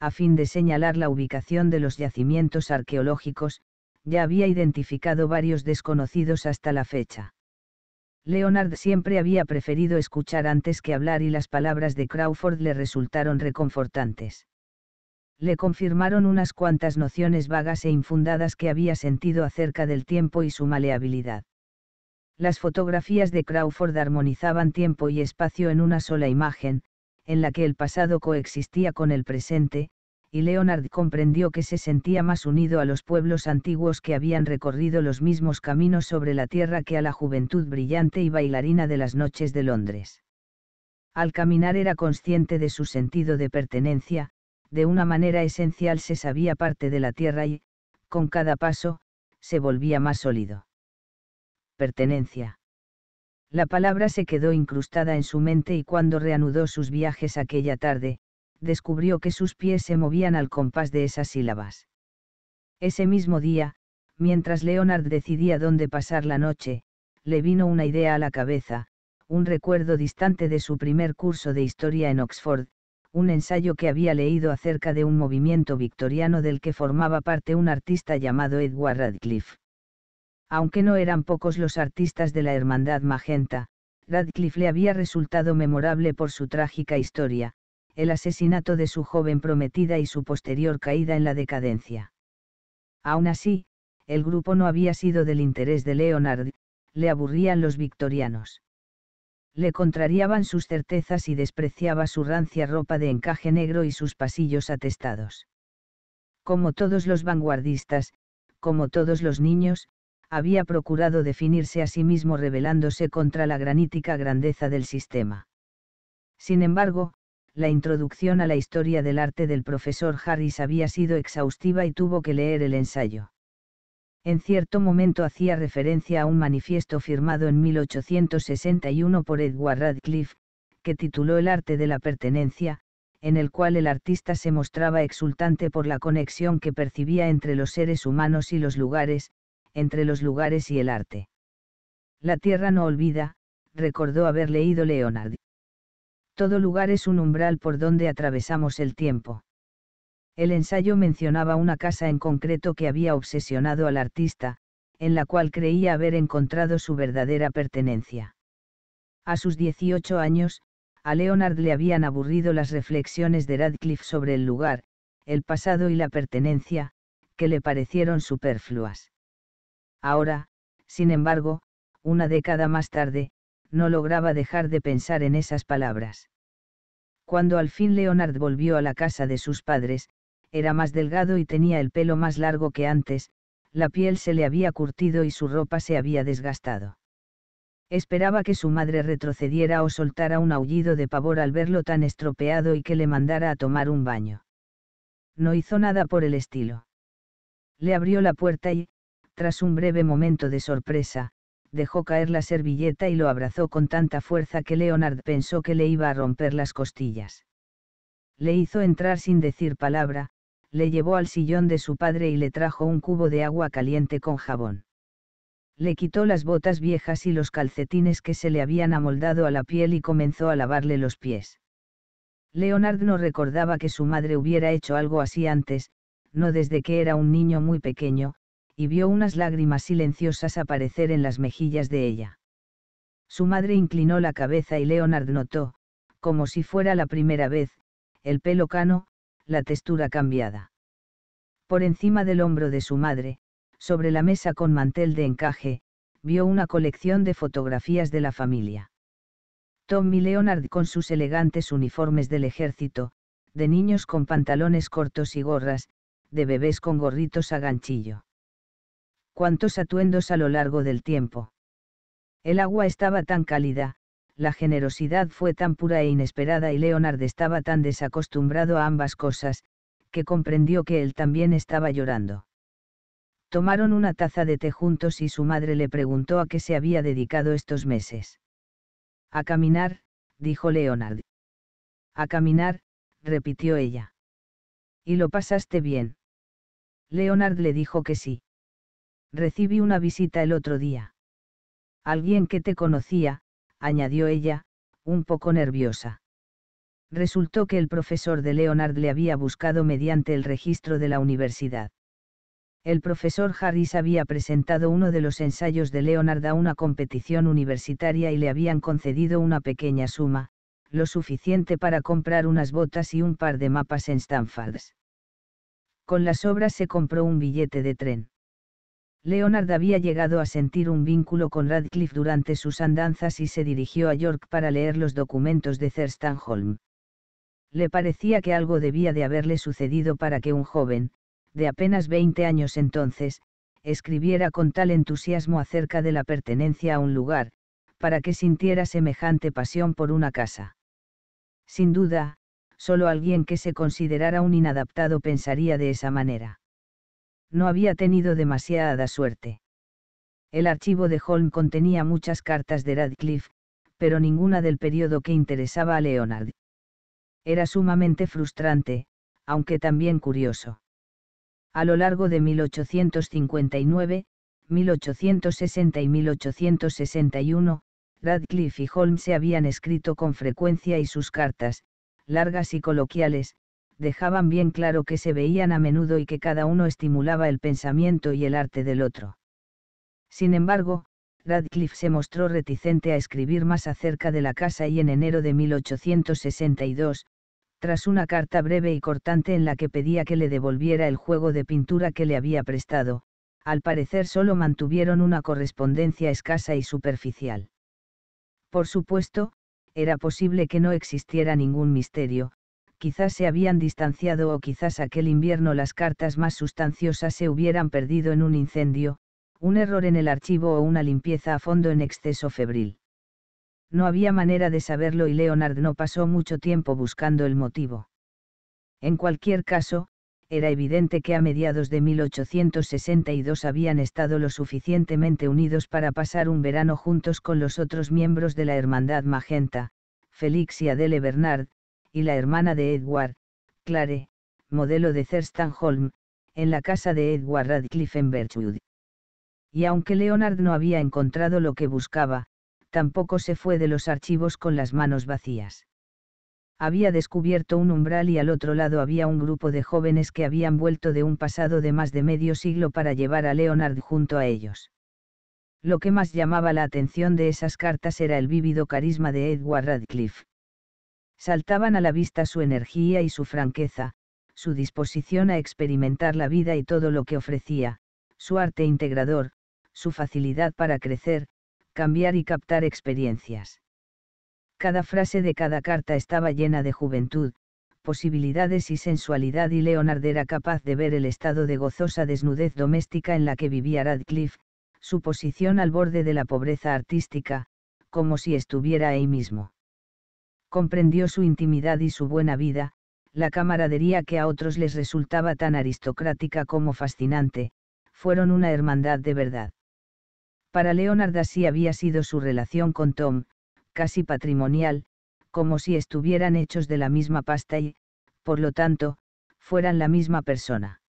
a fin de señalar la ubicación de los yacimientos arqueológicos, ya había identificado varios desconocidos hasta la fecha. Leonard siempre había preferido escuchar antes que hablar y las palabras de Crawford le resultaron reconfortantes. Le confirmaron unas cuantas nociones vagas e infundadas que había sentido acerca del tiempo y su maleabilidad. Las fotografías de Crawford armonizaban tiempo y espacio en una sola imagen, en la que el pasado coexistía con el presente, y Leonard comprendió que se sentía más unido a los pueblos antiguos que habían recorrido los mismos caminos sobre la tierra que a la juventud brillante y bailarina de las noches de Londres. Al caminar era consciente de su sentido de pertenencia, de una manera esencial se sabía parte de la tierra y, con cada paso, se volvía más sólido. Pertenencia. La palabra se quedó incrustada en su mente y cuando reanudó sus viajes aquella tarde, descubrió que sus pies se movían al compás de esas sílabas. Ese mismo día, mientras Leonard decidía dónde pasar la noche, le vino una idea a la cabeza, un recuerdo distante de su primer curso de historia en Oxford, un ensayo que había leído acerca de un movimiento victoriano del que formaba parte un artista llamado Edward Radcliffe. Aunque no eran pocos los artistas de la Hermandad Magenta, Radcliffe le había resultado memorable por su trágica historia, el asesinato de su joven prometida y su posterior caída en la decadencia. Aún así, el grupo no había sido del interés de Leonard, le aburrían los victorianos. Le contrariaban sus certezas y despreciaba su rancia ropa de encaje negro y sus pasillos atestados. Como todos los vanguardistas, como todos los niños, había procurado definirse a sí mismo rebelándose contra la granítica grandeza del sistema. Sin embargo, la introducción a la historia del arte del profesor Harris había sido exhaustiva y tuvo que leer el ensayo. En cierto momento hacía referencia a un manifiesto firmado en 1861 por Edward Radcliffe, que tituló El arte de la pertenencia, en el cual el artista se mostraba exultante por la conexión que percibía entre los seres humanos y los lugares, entre los lugares y el arte. La tierra no olvida, recordó haber leído Leonard. Todo lugar es un umbral por donde atravesamos el tiempo. El ensayo mencionaba una casa en concreto que había obsesionado al artista, en la cual creía haber encontrado su verdadera pertenencia. A sus 18 años, a Leonard le habían aburrido las reflexiones de Radcliffe sobre el lugar, el pasado y la pertenencia, que le parecieron superfluas. Ahora, sin embargo, una década más tarde, no lograba dejar de pensar en esas palabras. Cuando al fin Leonard volvió a la casa de sus padres, era más delgado y tenía el pelo más largo que antes, la piel se le había curtido y su ropa se había desgastado. Esperaba que su madre retrocediera o soltara un aullido de pavor al verlo tan estropeado y que le mandara a tomar un baño. No hizo nada por el estilo. Le abrió la puerta y, tras un breve momento de sorpresa, dejó caer la servilleta y lo abrazó con tanta fuerza que Leonard pensó que le iba a romper las costillas. Le hizo entrar sin decir palabra, le llevó al sillón de su padre y le trajo un cubo de agua caliente con jabón. Le quitó las botas viejas y los calcetines que se le habían amoldado a la piel y comenzó a lavarle los pies. Leonard no recordaba que su madre hubiera hecho algo así antes, no desde que era un niño muy pequeño, y vio unas lágrimas silenciosas aparecer en las mejillas de ella. Su madre inclinó la cabeza y Leonard notó, como si fuera la primera vez, el pelo cano, la textura cambiada. Por encima del hombro de su madre, sobre la mesa con mantel de encaje, vio una colección de fotografías de la familia. Tom y Leonard con sus elegantes uniformes del ejército, de niños con pantalones cortos y gorras, de bebés con gorritos a ganchillo. ¿Cuántos atuendos a lo largo del tiempo. El agua estaba tan cálida, la generosidad fue tan pura e inesperada y Leonard estaba tan desacostumbrado a ambas cosas, que comprendió que él también estaba llorando. Tomaron una taza de té juntos y su madre le preguntó a qué se había dedicado estos meses. A caminar, dijo Leonard. A caminar, repitió ella. ¿Y lo pasaste bien? Leonard le dijo que sí. Recibí una visita el otro día. Alguien que te conocía, añadió ella, un poco nerviosa. Resultó que el profesor de Leonard le había buscado mediante el registro de la universidad. El profesor Harris había presentado uno de los ensayos de Leonard a una competición universitaria y le habían concedido una pequeña suma, lo suficiente para comprar unas botas y un par de mapas en Stanfords. Con las obras se compró un billete de tren. Leonard había llegado a sentir un vínculo con Radcliffe durante sus andanzas y se dirigió a York para leer los documentos de Thurston Le parecía que algo debía de haberle sucedido para que un joven, de apenas 20 años entonces, escribiera con tal entusiasmo acerca de la pertenencia a un lugar, para que sintiera semejante pasión por una casa. Sin duda, solo alguien que se considerara un inadaptado pensaría de esa manera no había tenido demasiada suerte. El archivo de Holm contenía muchas cartas de Radcliffe, pero ninguna del periodo que interesaba a Leonard. Era sumamente frustrante, aunque también curioso. A lo largo de 1859, 1860 y 1861, Radcliffe y Holm se habían escrito con frecuencia y sus cartas, largas y coloquiales, dejaban bien claro que se veían a menudo y que cada uno estimulaba el pensamiento y el arte del otro. Sin embargo, Radcliffe se mostró reticente a escribir más acerca de la casa y en enero de 1862, tras una carta breve y cortante en la que pedía que le devolviera el juego de pintura que le había prestado, al parecer solo mantuvieron una correspondencia escasa y superficial. Por supuesto, era posible que no existiera ningún misterio, quizás se habían distanciado o quizás aquel invierno las cartas más sustanciosas se hubieran perdido en un incendio, un error en el archivo o una limpieza a fondo en exceso febril. No había manera de saberlo y Leonard no pasó mucho tiempo buscando el motivo. En cualquier caso, era evidente que a mediados de 1862 habían estado lo suficientemente unidos para pasar un verano juntos con los otros miembros de la Hermandad Magenta, Félix y Adele Bernard, y la hermana de Edward, Clare, modelo de Thurston Holm, en la casa de Edward Radcliffe en Birchwood. Y aunque Leonard no había encontrado lo que buscaba, tampoco se fue de los archivos con las manos vacías. Había descubierto un umbral y al otro lado había un grupo de jóvenes que habían vuelto de un pasado de más de medio siglo para llevar a Leonard junto a ellos. Lo que más llamaba la atención de esas cartas era el vívido carisma de Edward Radcliffe saltaban a la vista su energía y su franqueza, su disposición a experimentar la vida y todo lo que ofrecía, su arte integrador, su facilidad para crecer, cambiar y captar experiencias. Cada frase de cada carta estaba llena de juventud, posibilidades y sensualidad y Leonard era capaz de ver el estado de gozosa desnudez doméstica en la que vivía Radcliffe, su posición al borde de la pobreza artística, como si estuviera ahí mismo comprendió su intimidad y su buena vida, la camaradería que a otros les resultaba tan aristocrática como fascinante, fueron una hermandad de verdad. Para Leonard así había sido su relación con Tom, casi patrimonial, como si estuvieran hechos de la misma pasta y, por lo tanto, fueran la misma persona.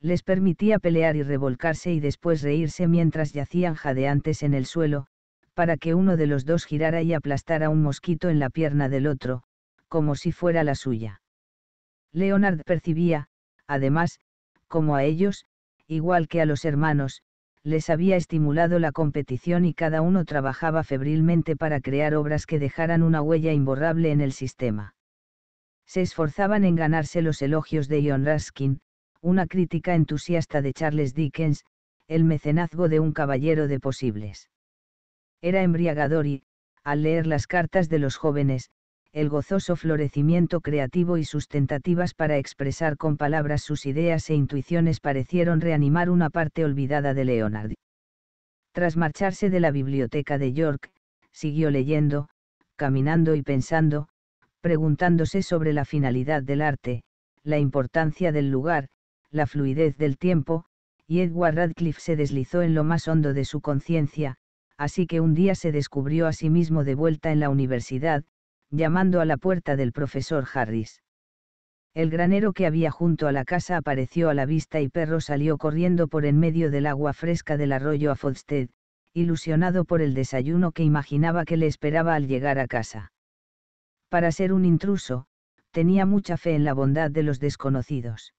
Les permitía pelear y revolcarse y después reírse mientras yacían jadeantes en el suelo, para que uno de los dos girara y aplastara un mosquito en la pierna del otro, como si fuera la suya. Leonard percibía, además, como a ellos, igual que a los hermanos, les había estimulado la competición y cada uno trabajaba febrilmente para crear obras que dejaran una huella imborrable en el sistema. Se esforzaban en ganarse los elogios de Ion Ruskin, una crítica entusiasta de Charles Dickens, el mecenazgo de un caballero de posibles. Era embriagador y, al leer las cartas de los jóvenes, el gozoso florecimiento creativo y sus tentativas para expresar con palabras sus ideas e intuiciones parecieron reanimar una parte olvidada de Leonard. Tras marcharse de la biblioteca de York, siguió leyendo, caminando y pensando, preguntándose sobre la finalidad del arte, la importancia del lugar, la fluidez del tiempo, y Edward Radcliffe se deslizó en lo más hondo de su conciencia, así que un día se descubrió a sí mismo de vuelta en la universidad, llamando a la puerta del profesor Harris. El granero que había junto a la casa apareció a la vista y Perro salió corriendo por en medio del agua fresca del arroyo a Fodsted, ilusionado por el desayuno que imaginaba que le esperaba al llegar a casa. Para ser un intruso, tenía mucha fe en la bondad de los desconocidos.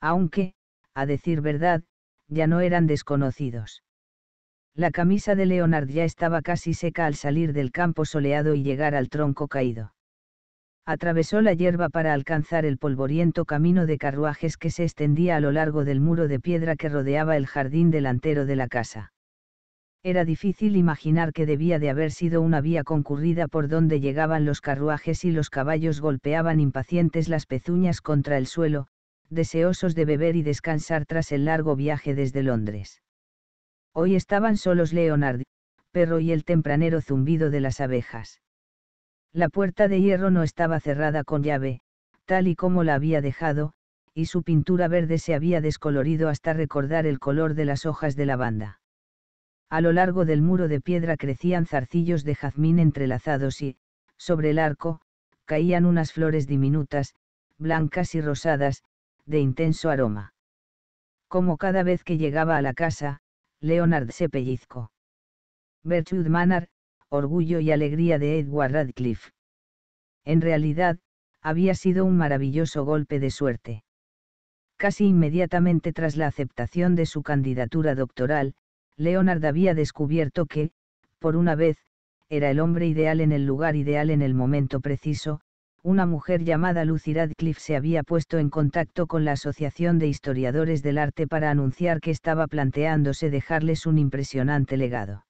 Aunque, a decir verdad, ya no eran desconocidos. La camisa de Leonard ya estaba casi seca al salir del campo soleado y llegar al tronco caído. Atravesó la hierba para alcanzar el polvoriento camino de carruajes que se extendía a lo largo del muro de piedra que rodeaba el jardín delantero de la casa. Era difícil imaginar que debía de haber sido una vía concurrida por donde llegaban los carruajes y los caballos golpeaban impacientes las pezuñas contra el suelo, deseosos de beber y descansar tras el largo viaje desde Londres. Hoy estaban solos Leonard, perro y el tempranero zumbido de las abejas. La puerta de hierro no estaba cerrada con llave, tal y como la había dejado, y su pintura verde se había descolorido hasta recordar el color de las hojas de lavanda. A lo largo del muro de piedra crecían zarcillos de jazmín entrelazados y, sobre el arco, caían unas flores diminutas, blancas y rosadas, de intenso aroma. Como cada vez que llegaba a la casa, Leonard se Pellizco. Bertrude Manor, Orgullo y Alegría de Edward Radcliffe. En realidad, había sido un maravilloso golpe de suerte. Casi inmediatamente tras la aceptación de su candidatura doctoral, Leonard había descubierto que, por una vez, era el hombre ideal en el lugar ideal en el momento preciso, una mujer llamada Lucy Radcliffe se había puesto en contacto con la Asociación de Historiadores del Arte para anunciar que estaba planteándose dejarles un impresionante legado.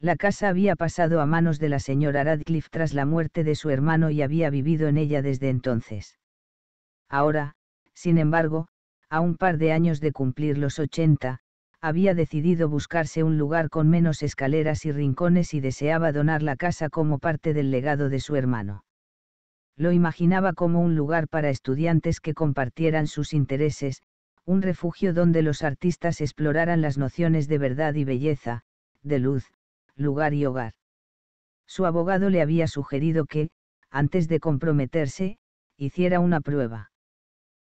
La casa había pasado a manos de la señora Radcliffe tras la muerte de su hermano y había vivido en ella desde entonces. Ahora, sin embargo, a un par de años de cumplir los 80, había decidido buscarse un lugar con menos escaleras y rincones y deseaba donar la casa como parte del legado de su hermano lo imaginaba como un lugar para estudiantes que compartieran sus intereses, un refugio donde los artistas exploraran las nociones de verdad y belleza, de luz, lugar y hogar. Su abogado le había sugerido que, antes de comprometerse, hiciera una prueba.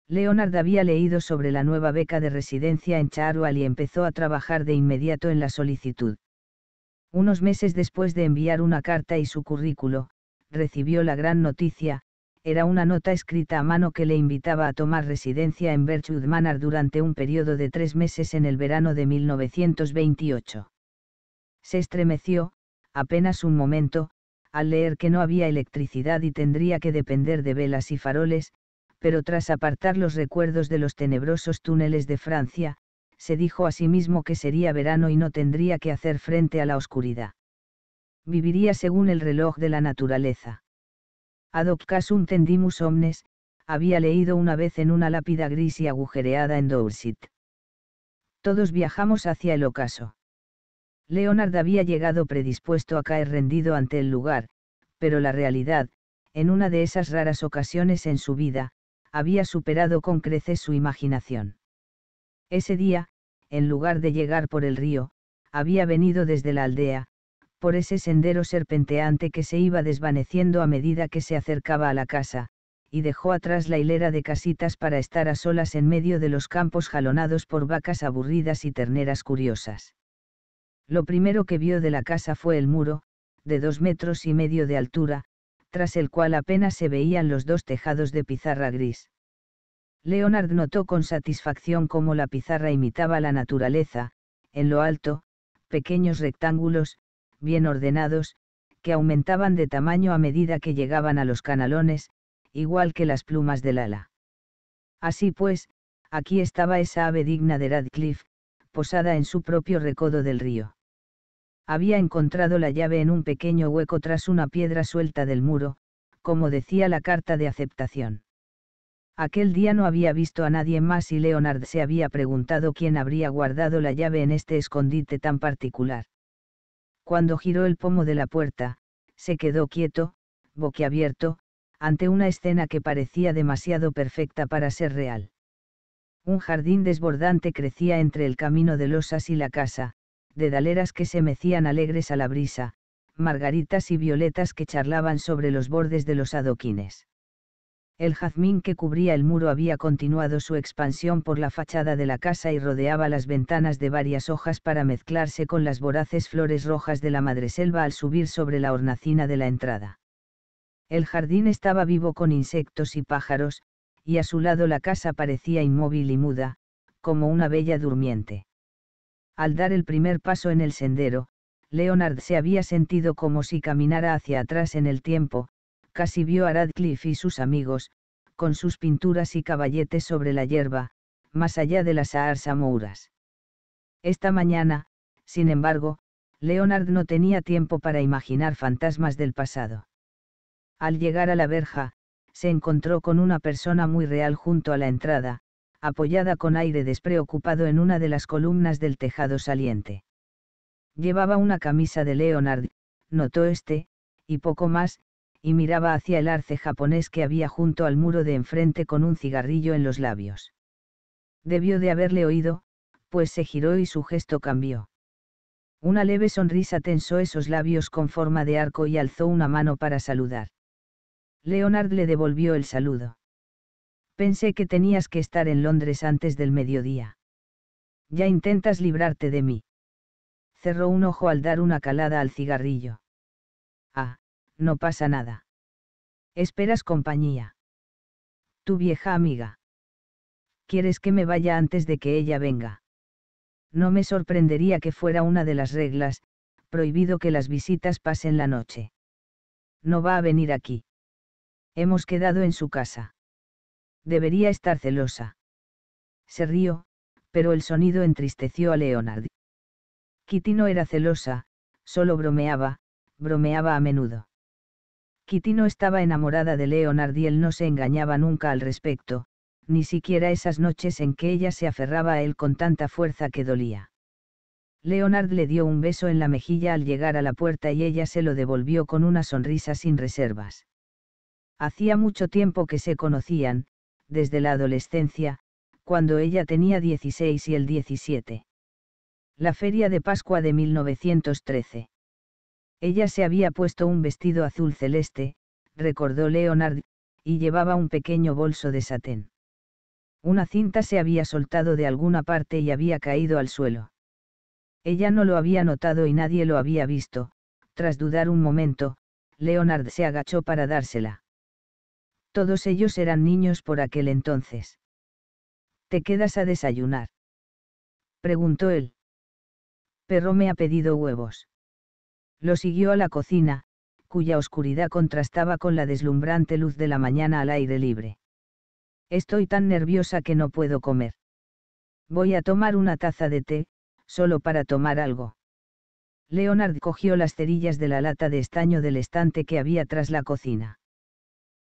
Leonard había leído sobre la nueva beca de residencia en Charual y empezó a trabajar de inmediato en la solicitud. Unos meses después de enviar una carta y su currículo, recibió la gran noticia, era una nota escrita a mano que le invitaba a tomar residencia en Birchwood Manor durante un periodo de tres meses en el verano de 1928. Se estremeció, apenas un momento, al leer que no había electricidad y tendría que depender de velas y faroles, pero tras apartar los recuerdos de los tenebrosos túneles de Francia, se dijo a sí mismo que sería verano y no tendría que hacer frente a la oscuridad viviría según el reloj de la naturaleza. Ad tendimus omnes, había leído una vez en una lápida gris y agujereada en Dorset. Todos viajamos hacia el ocaso. Leonard había llegado predispuesto a caer rendido ante el lugar, pero la realidad, en una de esas raras ocasiones en su vida, había superado con creces su imaginación. Ese día, en lugar de llegar por el río, había venido desde la aldea, por ese sendero serpenteante que se iba desvaneciendo a medida que se acercaba a la casa, y dejó atrás la hilera de casitas para estar a solas en medio de los campos jalonados por vacas aburridas y terneras curiosas. Lo primero que vio de la casa fue el muro, de dos metros y medio de altura, tras el cual apenas se veían los dos tejados de pizarra gris. Leonard notó con satisfacción cómo la pizarra imitaba la naturaleza, en lo alto, pequeños rectángulos, bien ordenados, que aumentaban de tamaño a medida que llegaban a los canalones, igual que las plumas del ala. Así pues, aquí estaba esa ave digna de Radcliffe, posada en su propio recodo del río. Había encontrado la llave en un pequeño hueco tras una piedra suelta del muro, como decía la carta de aceptación. Aquel día no había visto a nadie más y Leonard se había preguntado quién habría guardado la llave en este escondite tan particular. Cuando giró el pomo de la puerta, se quedó quieto, boquiabierto, ante una escena que parecía demasiado perfecta para ser real. Un jardín desbordante crecía entre el camino de losas y la casa, de daleras que se mecían alegres a la brisa, margaritas y violetas que charlaban sobre los bordes de los adoquines. El jazmín que cubría el muro había continuado su expansión por la fachada de la casa y rodeaba las ventanas de varias hojas para mezclarse con las voraces flores rojas de la madreselva al subir sobre la hornacina de la entrada. El jardín estaba vivo con insectos y pájaros, y a su lado la casa parecía inmóvil y muda, como una bella durmiente. Al dar el primer paso en el sendero, Leonard se había sentido como si caminara hacia atrás en el tiempo, casi vio a Radcliffe y sus amigos, con sus pinturas y caballetes sobre la hierba, más allá de las Aarsamouras. Esta mañana, sin embargo, Leonard no tenía tiempo para imaginar fantasmas del pasado. Al llegar a la verja, se encontró con una persona muy real junto a la entrada, apoyada con aire despreocupado en una de las columnas del tejado saliente. Llevaba una camisa de Leonard, notó este, y poco más, y miraba hacia el arce japonés que había junto al muro de enfrente con un cigarrillo en los labios. Debió de haberle oído, pues se giró y su gesto cambió. Una leve sonrisa tensó esos labios con forma de arco y alzó una mano para saludar. Leonard le devolvió el saludo. Pensé que tenías que estar en Londres antes del mediodía. Ya intentas librarte de mí. Cerró un ojo al dar una calada al cigarrillo no pasa nada. Esperas compañía. Tu vieja amiga. ¿Quieres que me vaya antes de que ella venga? No me sorprendería que fuera una de las reglas, prohibido que las visitas pasen la noche. No va a venir aquí. Hemos quedado en su casa. Debería estar celosa. Se rió, pero el sonido entristeció a Leonard. Kitty no era celosa, solo bromeaba, bromeaba a menudo. Kitty no estaba enamorada de Leonard y él no se engañaba nunca al respecto, ni siquiera esas noches en que ella se aferraba a él con tanta fuerza que dolía. Leonard le dio un beso en la mejilla al llegar a la puerta y ella se lo devolvió con una sonrisa sin reservas. Hacía mucho tiempo que se conocían, desde la adolescencia, cuando ella tenía 16 y el 17. La feria de Pascua de 1913. Ella se había puesto un vestido azul celeste, recordó Leonard, y llevaba un pequeño bolso de satén. Una cinta se había soltado de alguna parte y había caído al suelo. Ella no lo había notado y nadie lo había visto, tras dudar un momento, Leonard se agachó para dársela. Todos ellos eran niños por aquel entonces. ¿Te quedas a desayunar? Preguntó él. Perro me ha pedido huevos. Lo siguió a la cocina, cuya oscuridad contrastaba con la deslumbrante luz de la mañana al aire libre. Estoy tan nerviosa que no puedo comer. Voy a tomar una taza de té, solo para tomar algo. Leonard cogió las cerillas de la lata de estaño del estante que había tras la cocina.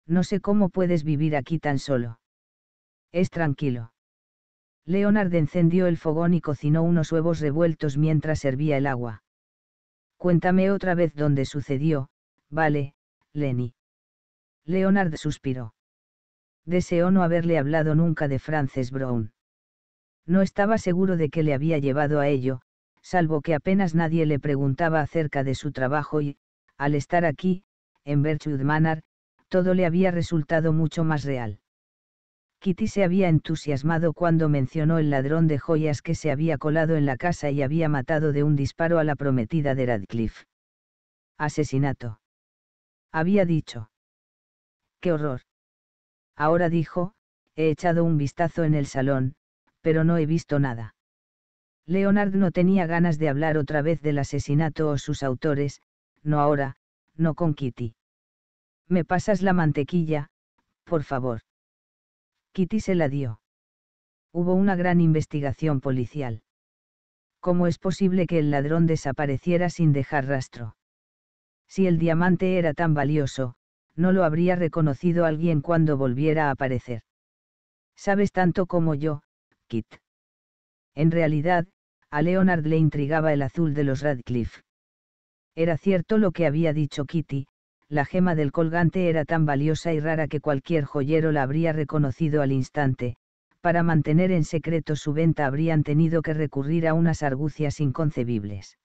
No sé cómo puedes vivir aquí tan solo. Es tranquilo. Leonard encendió el fogón y cocinó unos huevos revueltos mientras servía el agua. Cuéntame otra vez dónde sucedió, vale, Lenny. Leonard suspiró. Deseó no haberle hablado nunca de Frances Brown. No estaba seguro de qué le había llevado a ello, salvo que apenas nadie le preguntaba acerca de su trabajo y, al estar aquí, en Virtue Manor, todo le había resultado mucho más real. Kitty se había entusiasmado cuando mencionó el ladrón de joyas que se había colado en la casa y había matado de un disparo a la prometida de Radcliffe. Asesinato. Había dicho. ¡Qué horror! Ahora dijo, he echado un vistazo en el salón, pero no he visto nada. Leonard no tenía ganas de hablar otra vez del asesinato o sus autores, no ahora, no con Kitty. Me pasas la mantequilla, por favor. Kitty se la dio. Hubo una gran investigación policial. ¿Cómo es posible que el ladrón desapareciera sin dejar rastro? Si el diamante era tan valioso, no lo habría reconocido alguien cuando volviera a aparecer. Sabes tanto como yo, Kit. En realidad, a Leonard le intrigaba el azul de los Radcliffe. Era cierto lo que había dicho Kitty, la gema del colgante era tan valiosa y rara que cualquier joyero la habría reconocido al instante, para mantener en secreto su venta habrían tenido que recurrir a unas argucias inconcebibles.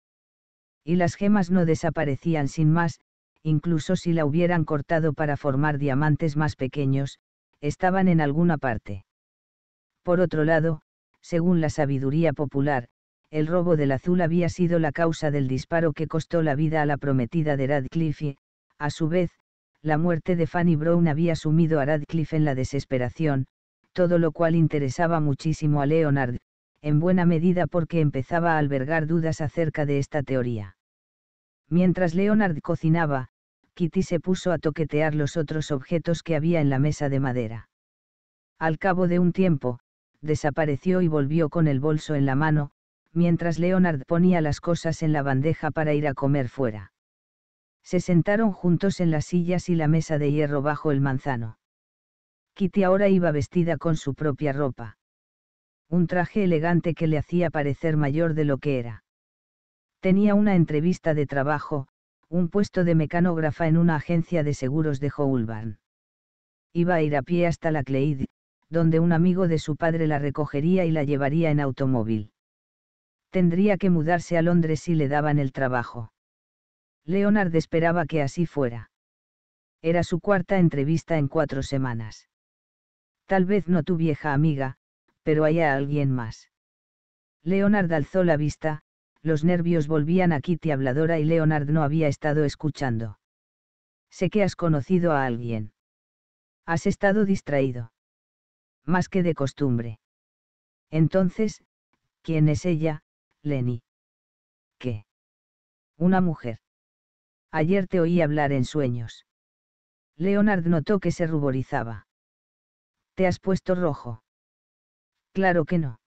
Y las gemas no desaparecían sin más, incluso si la hubieran cortado para formar diamantes más pequeños, estaban en alguna parte. Por otro lado, según la sabiduría popular, el robo del azul había sido la causa del disparo que costó la vida a la prometida de Radcliffe, a su vez, la muerte de Fanny Brown había sumido a Radcliffe en la desesperación, todo lo cual interesaba muchísimo a Leonard, en buena medida porque empezaba a albergar dudas acerca de esta teoría. Mientras Leonard cocinaba, Kitty se puso a toquetear los otros objetos que había en la mesa de madera. Al cabo de un tiempo, desapareció y volvió con el bolso en la mano, mientras Leonard ponía las cosas en la bandeja para ir a comer fuera. Se sentaron juntos en las sillas y la mesa de hierro bajo el manzano. Kitty ahora iba vestida con su propia ropa. Un traje elegante que le hacía parecer mayor de lo que era. Tenía una entrevista de trabajo, un puesto de mecanógrafa en una agencia de seguros de Houlbarn. Iba a ir a pie hasta la Cleide, donde un amigo de su padre la recogería y la llevaría en automóvil. Tendría que mudarse a Londres si le daban el trabajo. Leonard esperaba que así fuera. Era su cuarta entrevista en cuatro semanas. Tal vez no tu vieja amiga, pero haya alguien más. Leonard alzó la vista, los nervios volvían a Kitty habladora y Leonard no había estado escuchando. Sé que has conocido a alguien. Has estado distraído. Más que de costumbre. Entonces, ¿quién es ella, Lenny? ¿Qué? Una mujer ayer te oí hablar en sueños. Leonard notó que se ruborizaba. ¿Te has puesto rojo? Claro que no.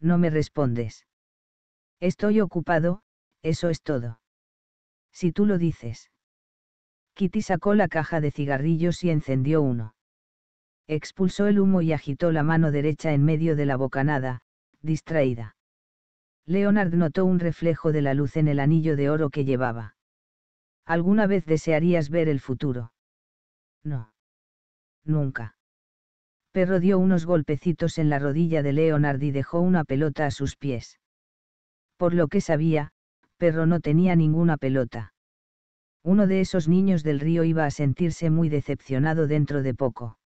No me respondes. Estoy ocupado, eso es todo. Si tú lo dices. Kitty sacó la caja de cigarrillos y encendió uno. Expulsó el humo y agitó la mano derecha en medio de la bocanada, distraída. Leonard notó un reflejo de la luz en el anillo de oro que llevaba. ¿Alguna vez desearías ver el futuro? No. Nunca. Perro dio unos golpecitos en la rodilla de Leonard y dejó una pelota a sus pies. Por lo que sabía, Perro no tenía ninguna pelota. Uno de esos niños del río iba a sentirse muy decepcionado dentro de poco.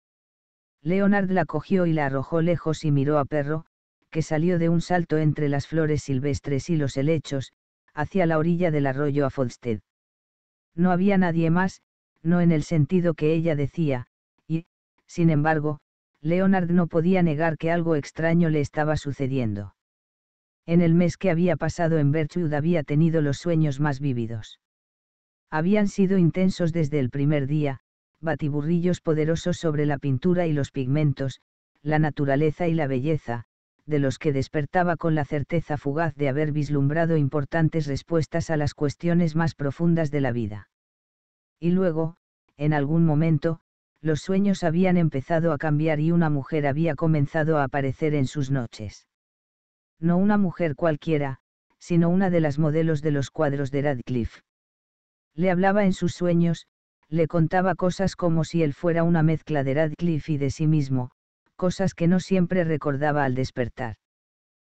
Leonard la cogió y la arrojó lejos y miró a Perro, que salió de un salto entre las flores silvestres y los helechos, hacia la orilla del arroyo a Fodsted. No había nadie más, no en el sentido que ella decía, y, sin embargo, Leonard no podía negar que algo extraño le estaba sucediendo. En el mes que había pasado en Bertrude había tenido los sueños más vívidos. Habían sido intensos desde el primer día, batiburrillos poderosos sobre la pintura y los pigmentos, la naturaleza y la belleza, de los que despertaba con la certeza fugaz de haber vislumbrado importantes respuestas a las cuestiones más profundas de la vida. Y luego, en algún momento, los sueños habían empezado a cambiar y una mujer había comenzado a aparecer en sus noches. No una mujer cualquiera, sino una de las modelos de los cuadros de Radcliffe. Le hablaba en sus sueños, le contaba cosas como si él fuera una mezcla de Radcliffe y de sí mismo, cosas que no siempre recordaba al despertar.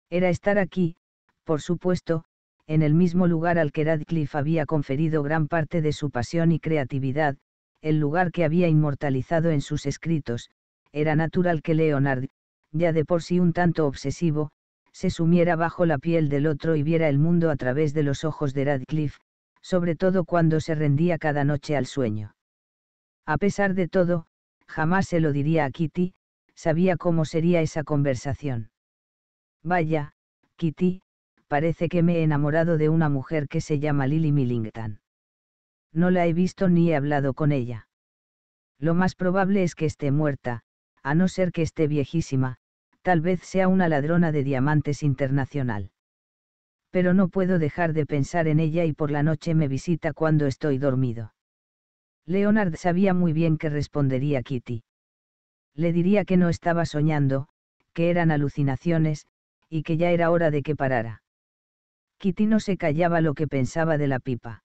Era estar aquí, por supuesto, en el mismo lugar al que Radcliffe había conferido gran parte de su pasión y creatividad, el lugar que había inmortalizado en sus escritos, era natural que Leonard, ya de por sí un tanto obsesivo, se sumiera bajo la piel del otro y viera el mundo a través de los ojos de Radcliffe, sobre todo cuando se rendía cada noche al sueño. A pesar de todo, jamás se lo diría a Kitty, sabía cómo sería esa conversación. Vaya, Kitty, parece que me he enamorado de una mujer que se llama Lily Millington. No la he visto ni he hablado con ella. Lo más probable es que esté muerta, a no ser que esté viejísima, tal vez sea una ladrona de diamantes internacional. Pero no puedo dejar de pensar en ella y por la noche me visita cuando estoy dormido. Leonard sabía muy bien que respondería Kitty le diría que no estaba soñando, que eran alucinaciones, y que ya era hora de que parara. Kitty no se callaba lo que pensaba de la pipa.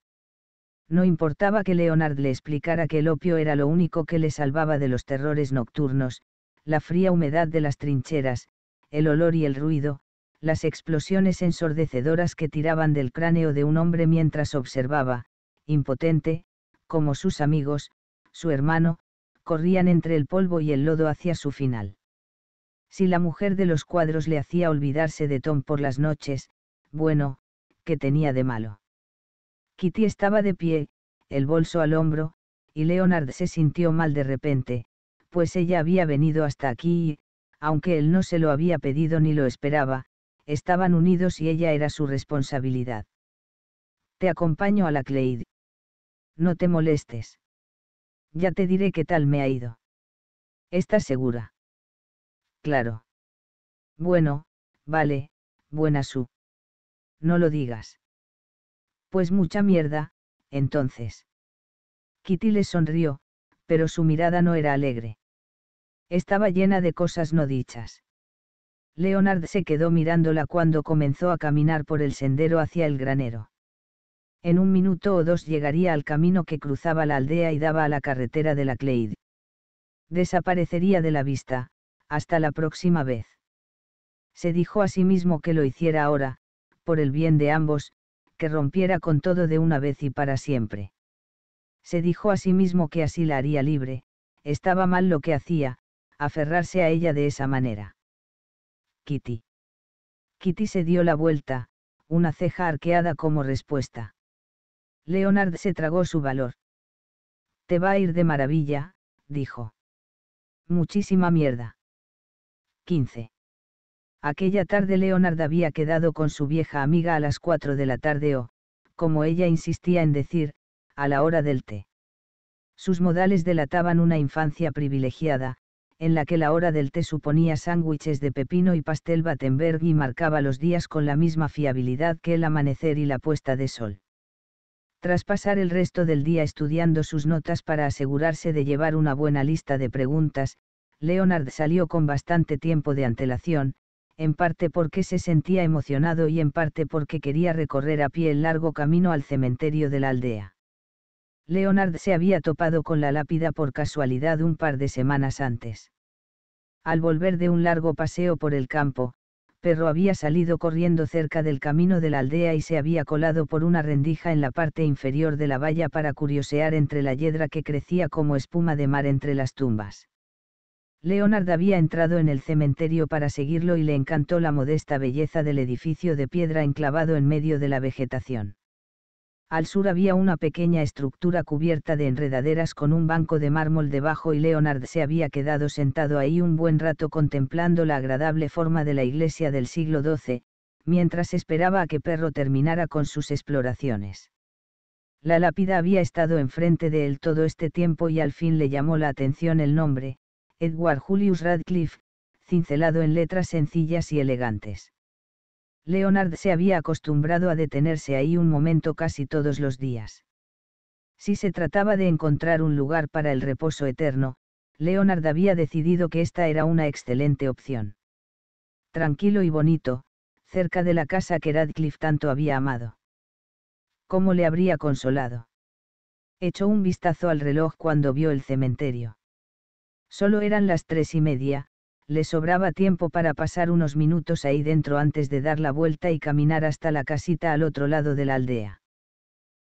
No importaba que Leonard le explicara que el opio era lo único que le salvaba de los terrores nocturnos, la fría humedad de las trincheras, el olor y el ruido, las explosiones ensordecedoras que tiraban del cráneo de un hombre mientras observaba, impotente, como sus amigos, su hermano, corrían entre el polvo y el lodo hacia su final. Si la mujer de los cuadros le hacía olvidarse de Tom por las noches, bueno, ¿qué tenía de malo? Kitty estaba de pie, el bolso al hombro, y Leonard se sintió mal de repente, pues ella había venido hasta aquí y, aunque él no se lo había pedido ni lo esperaba, estaban unidos y ella era su responsabilidad. Te acompaño a la Cleid. No te molestes. Ya te diré qué tal me ha ido. ¿Estás segura? Claro. Bueno, vale, buena su. No lo digas. Pues mucha mierda, entonces. Kitty le sonrió, pero su mirada no era alegre. Estaba llena de cosas no dichas. Leonard se quedó mirándola cuando comenzó a caminar por el sendero hacia el granero en un minuto o dos llegaría al camino que cruzaba la aldea y daba a la carretera de la Cleid. Desaparecería de la vista, hasta la próxima vez. Se dijo a sí mismo que lo hiciera ahora, por el bien de ambos, que rompiera con todo de una vez y para siempre. Se dijo a sí mismo que así la haría libre, estaba mal lo que hacía, aferrarse a ella de esa manera. Kitty. Kitty se dio la vuelta, una ceja arqueada como respuesta. Leonard se tragó su valor. Te va a ir de maravilla, dijo. Muchísima mierda. 15. Aquella tarde Leonard había quedado con su vieja amiga a las 4 de la tarde o, como ella insistía en decir, a la hora del té. Sus modales delataban una infancia privilegiada, en la que la hora del té suponía sándwiches de pepino y pastel Battenberg y marcaba los días con la misma fiabilidad que el amanecer y la puesta de sol. Tras pasar el resto del día estudiando sus notas para asegurarse de llevar una buena lista de preguntas, Leonard salió con bastante tiempo de antelación, en parte porque se sentía emocionado y en parte porque quería recorrer a pie el largo camino al cementerio de la aldea. Leonard se había topado con la lápida por casualidad un par de semanas antes. Al volver de un largo paseo por el campo, Perro había salido corriendo cerca del camino de la aldea y se había colado por una rendija en la parte inferior de la valla para curiosear entre la yedra que crecía como espuma de mar entre las tumbas. Leonard había entrado en el cementerio para seguirlo y le encantó la modesta belleza del edificio de piedra enclavado en medio de la vegetación. Al sur había una pequeña estructura cubierta de enredaderas con un banco de mármol debajo y Leonard se había quedado sentado ahí un buen rato contemplando la agradable forma de la iglesia del siglo XII, mientras esperaba a que Perro terminara con sus exploraciones. La lápida había estado enfrente de él todo este tiempo y al fin le llamó la atención el nombre, Edward Julius Radcliffe, cincelado en letras sencillas y elegantes. Leonard se había acostumbrado a detenerse ahí un momento casi todos los días. Si se trataba de encontrar un lugar para el reposo eterno, Leonard había decidido que esta era una excelente opción. Tranquilo y bonito, cerca de la casa que Radcliffe tanto había amado. ¿Cómo le habría consolado? Echó un vistazo al reloj cuando vio el cementerio. Solo eran las tres y media, le sobraba tiempo para pasar unos minutos ahí dentro antes de dar la vuelta y caminar hasta la casita al otro lado de la aldea.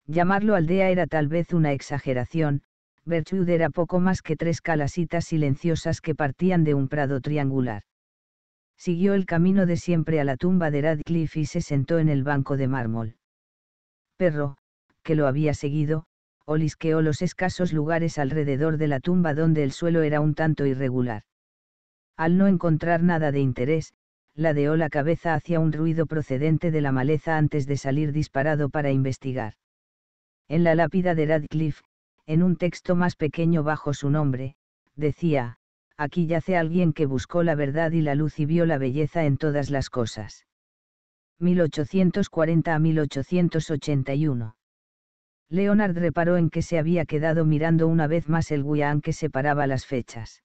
Llamarlo aldea era tal vez una exageración, Bertrude era poco más que tres calasitas silenciosas que partían de un prado triangular. Siguió el camino de siempre a la tumba de Radcliffe y se sentó en el banco de mármol. Perro, que lo había seguido, olisqueó los escasos lugares alrededor de la tumba donde el suelo era un tanto irregular al no encontrar nada de interés, ladeó la cabeza hacia un ruido procedente de la maleza antes de salir disparado para investigar. En la lápida de Radcliffe, en un texto más pequeño bajo su nombre, decía, aquí yace alguien que buscó la verdad y la luz y vio la belleza en todas las cosas. 1840 a 1881. Leonard reparó en que se había quedado mirando una vez más el Guián que separaba las fechas.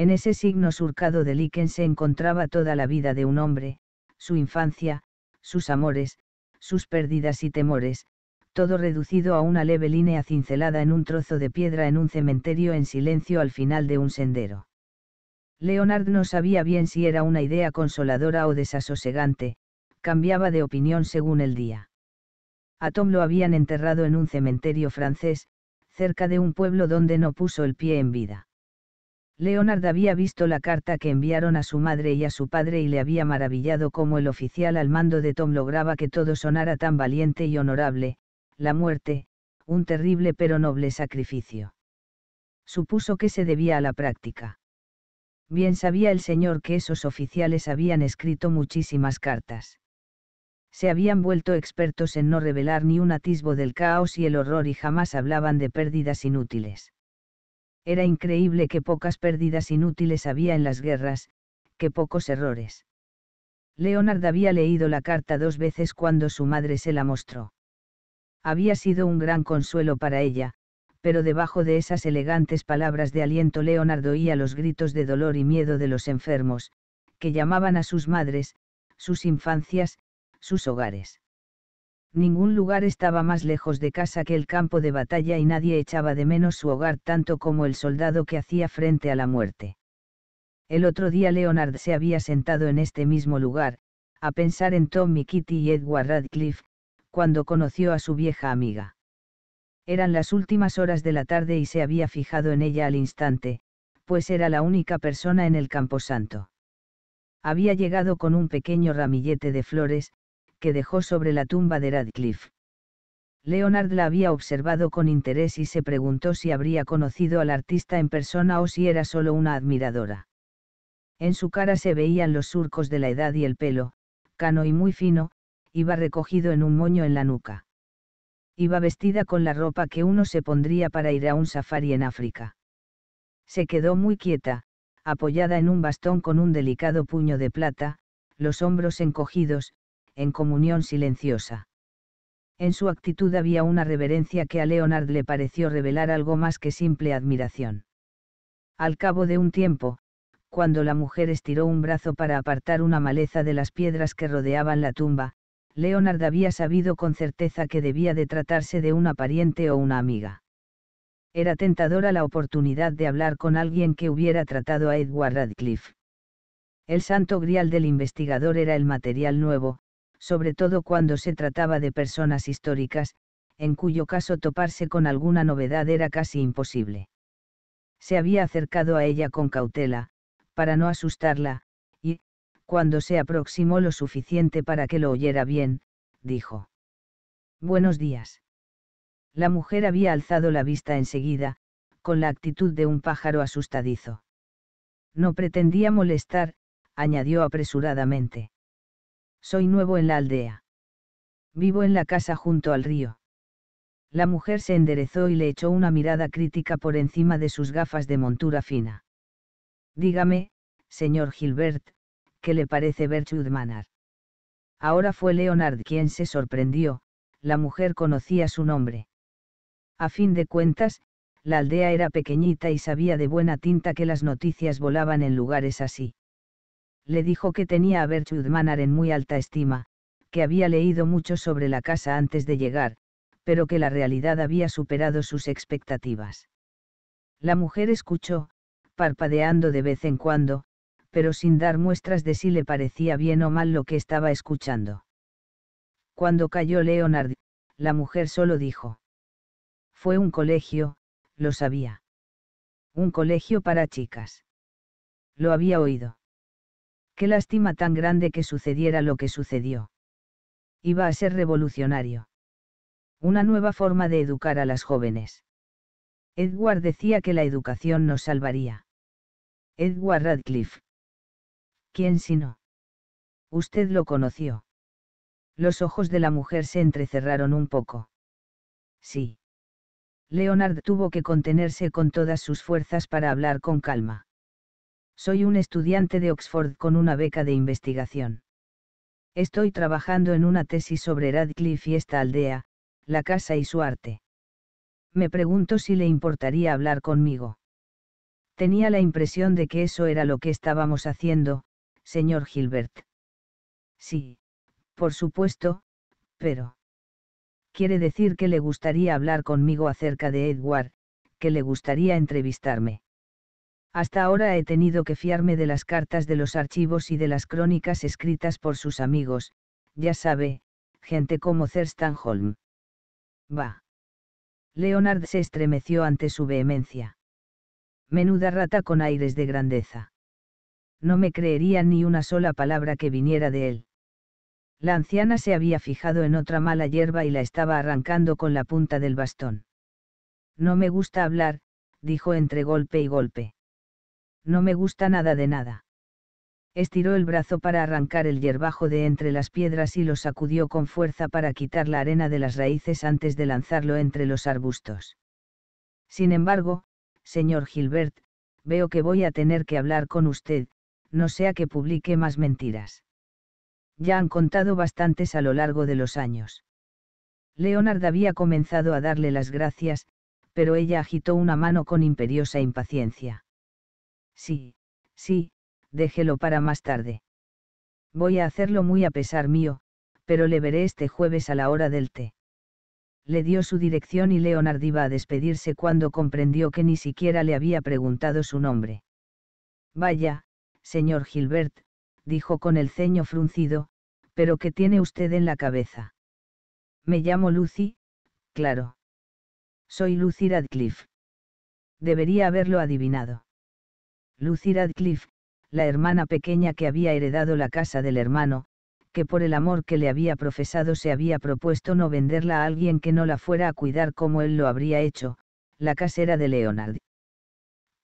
En ese signo surcado de líquen se encontraba toda la vida de un hombre, su infancia, sus amores, sus pérdidas y temores, todo reducido a una leve línea cincelada en un trozo de piedra en un cementerio en silencio al final de un sendero. Leonard no sabía bien si era una idea consoladora o desasosegante, cambiaba de opinión según el día. A Tom lo habían enterrado en un cementerio francés, cerca de un pueblo donde no puso el pie en vida. Leonard había visto la carta que enviaron a su madre y a su padre y le había maravillado cómo el oficial al mando de Tom lograba que todo sonara tan valiente y honorable, la muerte, un terrible pero noble sacrificio. Supuso que se debía a la práctica. Bien sabía el señor que esos oficiales habían escrito muchísimas cartas. Se habían vuelto expertos en no revelar ni un atisbo del caos y el horror y jamás hablaban de pérdidas inútiles era increíble que pocas pérdidas inútiles había en las guerras, que pocos errores. Leonard había leído la carta dos veces cuando su madre se la mostró. Había sido un gran consuelo para ella, pero debajo de esas elegantes palabras de aliento Leonard oía los gritos de dolor y miedo de los enfermos, que llamaban a sus madres, sus infancias, sus hogares. Ningún lugar estaba más lejos de casa que el campo de batalla y nadie echaba de menos su hogar tanto como el soldado que hacía frente a la muerte. El otro día Leonard se había sentado en este mismo lugar, a pensar en Tommy Kitty y Edward Radcliffe, cuando conoció a su vieja amiga. Eran las últimas horas de la tarde y se había fijado en ella al instante, pues era la única persona en el camposanto. Había llegado con un pequeño ramillete de flores, que dejó sobre la tumba de Radcliffe. Leonard la había observado con interés y se preguntó si habría conocido al artista en persona o si era solo una admiradora. En su cara se veían los surcos de la edad y el pelo, cano y muy fino, iba recogido en un moño en la nuca. Iba vestida con la ropa que uno se pondría para ir a un safari en África. Se quedó muy quieta, apoyada en un bastón con un delicado puño de plata, los hombros encogidos, en comunión silenciosa. En su actitud había una reverencia que a Leonard le pareció revelar algo más que simple admiración. Al cabo de un tiempo, cuando la mujer estiró un brazo para apartar una maleza de las piedras que rodeaban la tumba, Leonard había sabido con certeza que debía de tratarse de una pariente o una amiga. Era tentadora la oportunidad de hablar con alguien que hubiera tratado a Edward Radcliffe. El santo grial del investigador era el material nuevo, sobre todo cuando se trataba de personas históricas, en cuyo caso toparse con alguna novedad era casi imposible. Se había acercado a ella con cautela, para no asustarla, y, cuando se aproximó lo suficiente para que lo oyera bien, dijo. Buenos días. La mujer había alzado la vista enseguida, con la actitud de un pájaro asustadizo. No pretendía molestar, añadió apresuradamente. Soy nuevo en la aldea. Vivo en la casa junto al río. La mujer se enderezó y le echó una mirada crítica por encima de sus gafas de montura fina. Dígame, señor Gilbert, ¿qué le parece Bertrude Ahora fue Leonard quien se sorprendió, la mujer conocía su nombre. A fin de cuentas, la aldea era pequeñita y sabía de buena tinta que las noticias volaban en lugares así le dijo que tenía a Bertrud Manar en muy alta estima, que había leído mucho sobre la casa antes de llegar, pero que la realidad había superado sus expectativas. La mujer escuchó, parpadeando de vez en cuando, pero sin dar muestras de si le parecía bien o mal lo que estaba escuchando. Cuando cayó Leonard, la mujer solo dijo. Fue un colegio, lo sabía. Un colegio para chicas. Lo había oído. Qué lástima tan grande que sucediera lo que sucedió. Iba a ser revolucionario. Una nueva forma de educar a las jóvenes. Edward decía que la educación nos salvaría. Edward Radcliffe. ¿Quién sino? Usted lo conoció. Los ojos de la mujer se entrecerraron un poco. Sí. Leonard tuvo que contenerse con todas sus fuerzas para hablar con calma. Soy un estudiante de Oxford con una beca de investigación. Estoy trabajando en una tesis sobre Radcliffe y esta aldea, la casa y su arte. Me pregunto si le importaría hablar conmigo. Tenía la impresión de que eso era lo que estábamos haciendo, señor Gilbert. Sí, por supuesto, pero... Quiere decir que le gustaría hablar conmigo acerca de Edward, que le gustaría entrevistarme. Hasta ahora he tenido que fiarme de las cartas de los archivos y de las crónicas escritas por sus amigos, ya sabe, gente como Holm. Va. Leonard se estremeció ante su vehemencia. Menuda rata con aires de grandeza. No me creería ni una sola palabra que viniera de él. La anciana se había fijado en otra mala hierba y la estaba arrancando con la punta del bastón. No me gusta hablar, dijo entre golpe y golpe. No me gusta nada de nada. Estiró el brazo para arrancar el yerbajo de entre las piedras y lo sacudió con fuerza para quitar la arena de las raíces antes de lanzarlo entre los arbustos. Sin embargo, señor Gilbert, veo que voy a tener que hablar con usted, no sea que publique más mentiras. Ya han contado bastantes a lo largo de los años. Leonard había comenzado a darle las gracias, pero ella agitó una mano con imperiosa impaciencia. Sí, sí, déjelo para más tarde. Voy a hacerlo muy a pesar mío, pero le veré este jueves a la hora del té. Le dio su dirección y Leonard iba a despedirse cuando comprendió que ni siquiera le había preguntado su nombre. Vaya, señor Gilbert, dijo con el ceño fruncido, pero ¿qué tiene usted en la cabeza? Me llamo Lucy, claro. Soy Lucy Radcliffe. Debería haberlo adivinado. Lucy Radcliffe, la hermana pequeña que había heredado la casa del hermano, que por el amor que le había profesado se había propuesto no venderla a alguien que no la fuera a cuidar como él lo habría hecho, la casera de Leonard.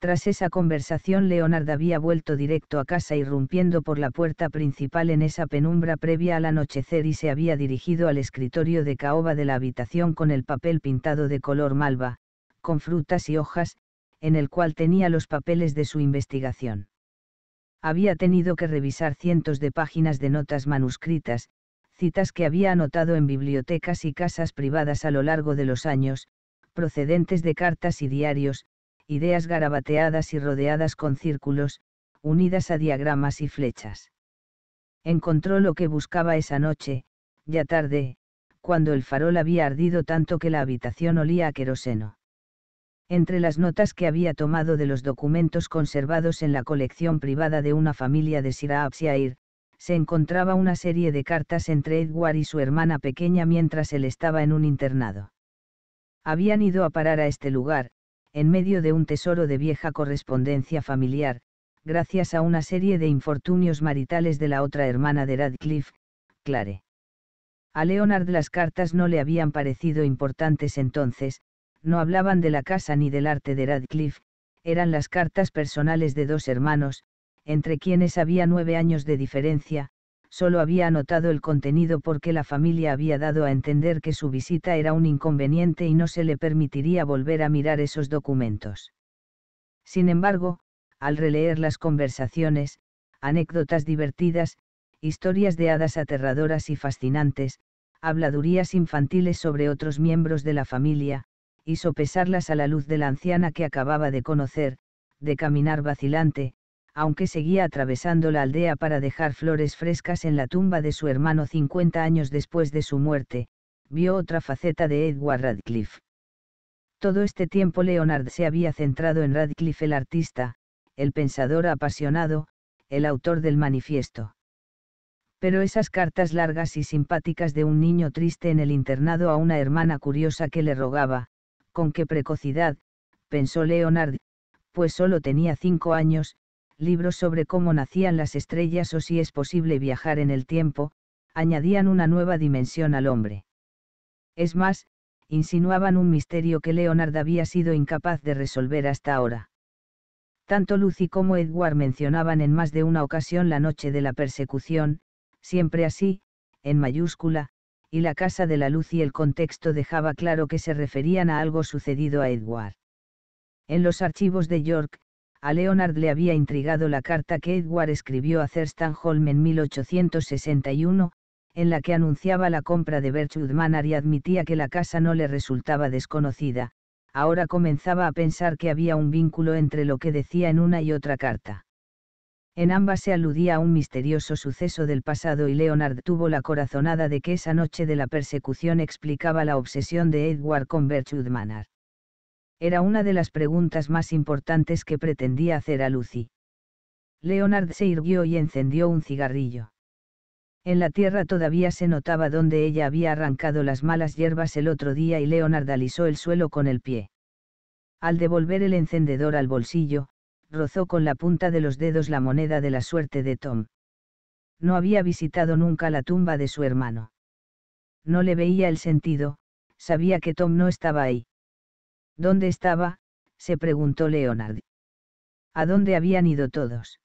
Tras esa conversación Leonard había vuelto directo a casa irrumpiendo por la puerta principal en esa penumbra previa al anochecer y se había dirigido al escritorio de caoba de la habitación con el papel pintado de color malva, con frutas y hojas, en el cual tenía los papeles de su investigación. Había tenido que revisar cientos de páginas de notas manuscritas, citas que había anotado en bibliotecas y casas privadas a lo largo de los años, procedentes de cartas y diarios, ideas garabateadas y rodeadas con círculos, unidas a diagramas y flechas. Encontró lo que buscaba esa noche, ya tarde, cuando el farol había ardido tanto que la habitación olía a queroseno entre las notas que había tomado de los documentos conservados en la colección privada de una familia de Sirapsiair, se encontraba una serie de cartas entre Edward y su hermana pequeña mientras él estaba en un internado. Habían ido a parar a este lugar, en medio de un tesoro de vieja correspondencia familiar, gracias a una serie de infortunios maritales de la otra hermana de Radcliffe, Clare. A Leonard las cartas no le habían parecido importantes entonces, no hablaban de la casa ni del arte de Radcliffe, eran las cartas personales de dos hermanos, entre quienes había nueve años de diferencia, solo había anotado el contenido porque la familia había dado a entender que su visita era un inconveniente y no se le permitiría volver a mirar esos documentos. Sin embargo, al releer las conversaciones, anécdotas divertidas, historias de hadas aterradoras y fascinantes, habladurías infantiles sobre otros miembros de la familia, y sopesarlas a la luz de la anciana que acababa de conocer, de caminar vacilante, aunque seguía atravesando la aldea para dejar flores frescas en la tumba de su hermano 50 años después de su muerte, vio otra faceta de Edward Radcliffe. Todo este tiempo Leonard se había centrado en Radcliffe el artista, el pensador apasionado, el autor del manifiesto. Pero esas cartas largas y simpáticas de un niño triste en el internado a una hermana curiosa que le rogaba, con qué precocidad, pensó Leonard, pues solo tenía cinco años, libros sobre cómo nacían las estrellas o si es posible viajar en el tiempo, añadían una nueva dimensión al hombre. Es más, insinuaban un misterio que Leonard había sido incapaz de resolver hasta ahora. Tanto Lucy como Edward mencionaban en más de una ocasión la noche de la persecución, siempre así, en mayúscula, y la Casa de la Luz y el contexto dejaba claro que se referían a algo sucedido a Edward. En los archivos de York, a Leonard le había intrigado la carta que Edward escribió a Thurston en 1861, en la que anunciaba la compra de Birchwood Manor y admitía que la casa no le resultaba desconocida, ahora comenzaba a pensar que había un vínculo entre lo que decía en una y otra carta. En ambas se aludía a un misterioso suceso del pasado y Leonard tuvo la corazonada de que esa noche de la persecución explicaba la obsesión de Edward con Bertrude Manor. Era una de las preguntas más importantes que pretendía hacer a Lucy. Leonard se irguió y encendió un cigarrillo. En la tierra todavía se notaba donde ella había arrancado las malas hierbas el otro día y Leonard alisó el suelo con el pie. Al devolver el encendedor al bolsillo, rozó con la punta de los dedos la moneda de la suerte de Tom. No había visitado nunca la tumba de su hermano. No le veía el sentido, sabía que Tom no estaba ahí. ¿Dónde estaba? se preguntó Leonard. ¿A dónde habían ido todos?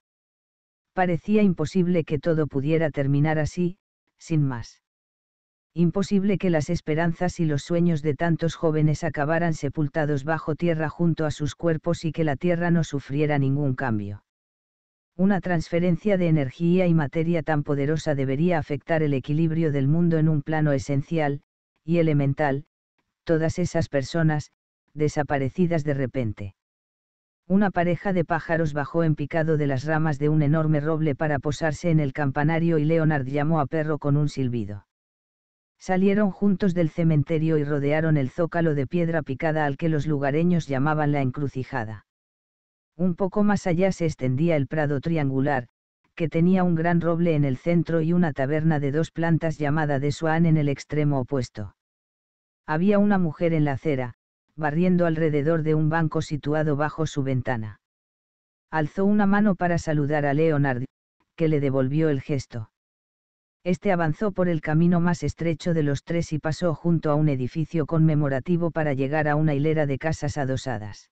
Parecía imposible que todo pudiera terminar así, sin más imposible que las esperanzas y los sueños de tantos jóvenes acabaran sepultados bajo tierra junto a sus cuerpos y que la tierra no sufriera ningún cambio. Una transferencia de energía y materia tan poderosa debería afectar el equilibrio del mundo en un plano esencial, y elemental, todas esas personas, desaparecidas de repente. Una pareja de pájaros bajó en picado de las ramas de un enorme roble para posarse en el campanario y Leonard llamó a Perro con un silbido Salieron juntos del cementerio y rodearon el zócalo de piedra picada al que los lugareños llamaban la encrucijada. Un poco más allá se extendía el prado triangular, que tenía un gran roble en el centro y una taberna de dos plantas llamada de Suán en el extremo opuesto. Había una mujer en la acera, barriendo alrededor de un banco situado bajo su ventana. Alzó una mano para saludar a Leonard, que le devolvió el gesto. Este avanzó por el camino más estrecho de los tres y pasó junto a un edificio conmemorativo para llegar a una hilera de casas adosadas.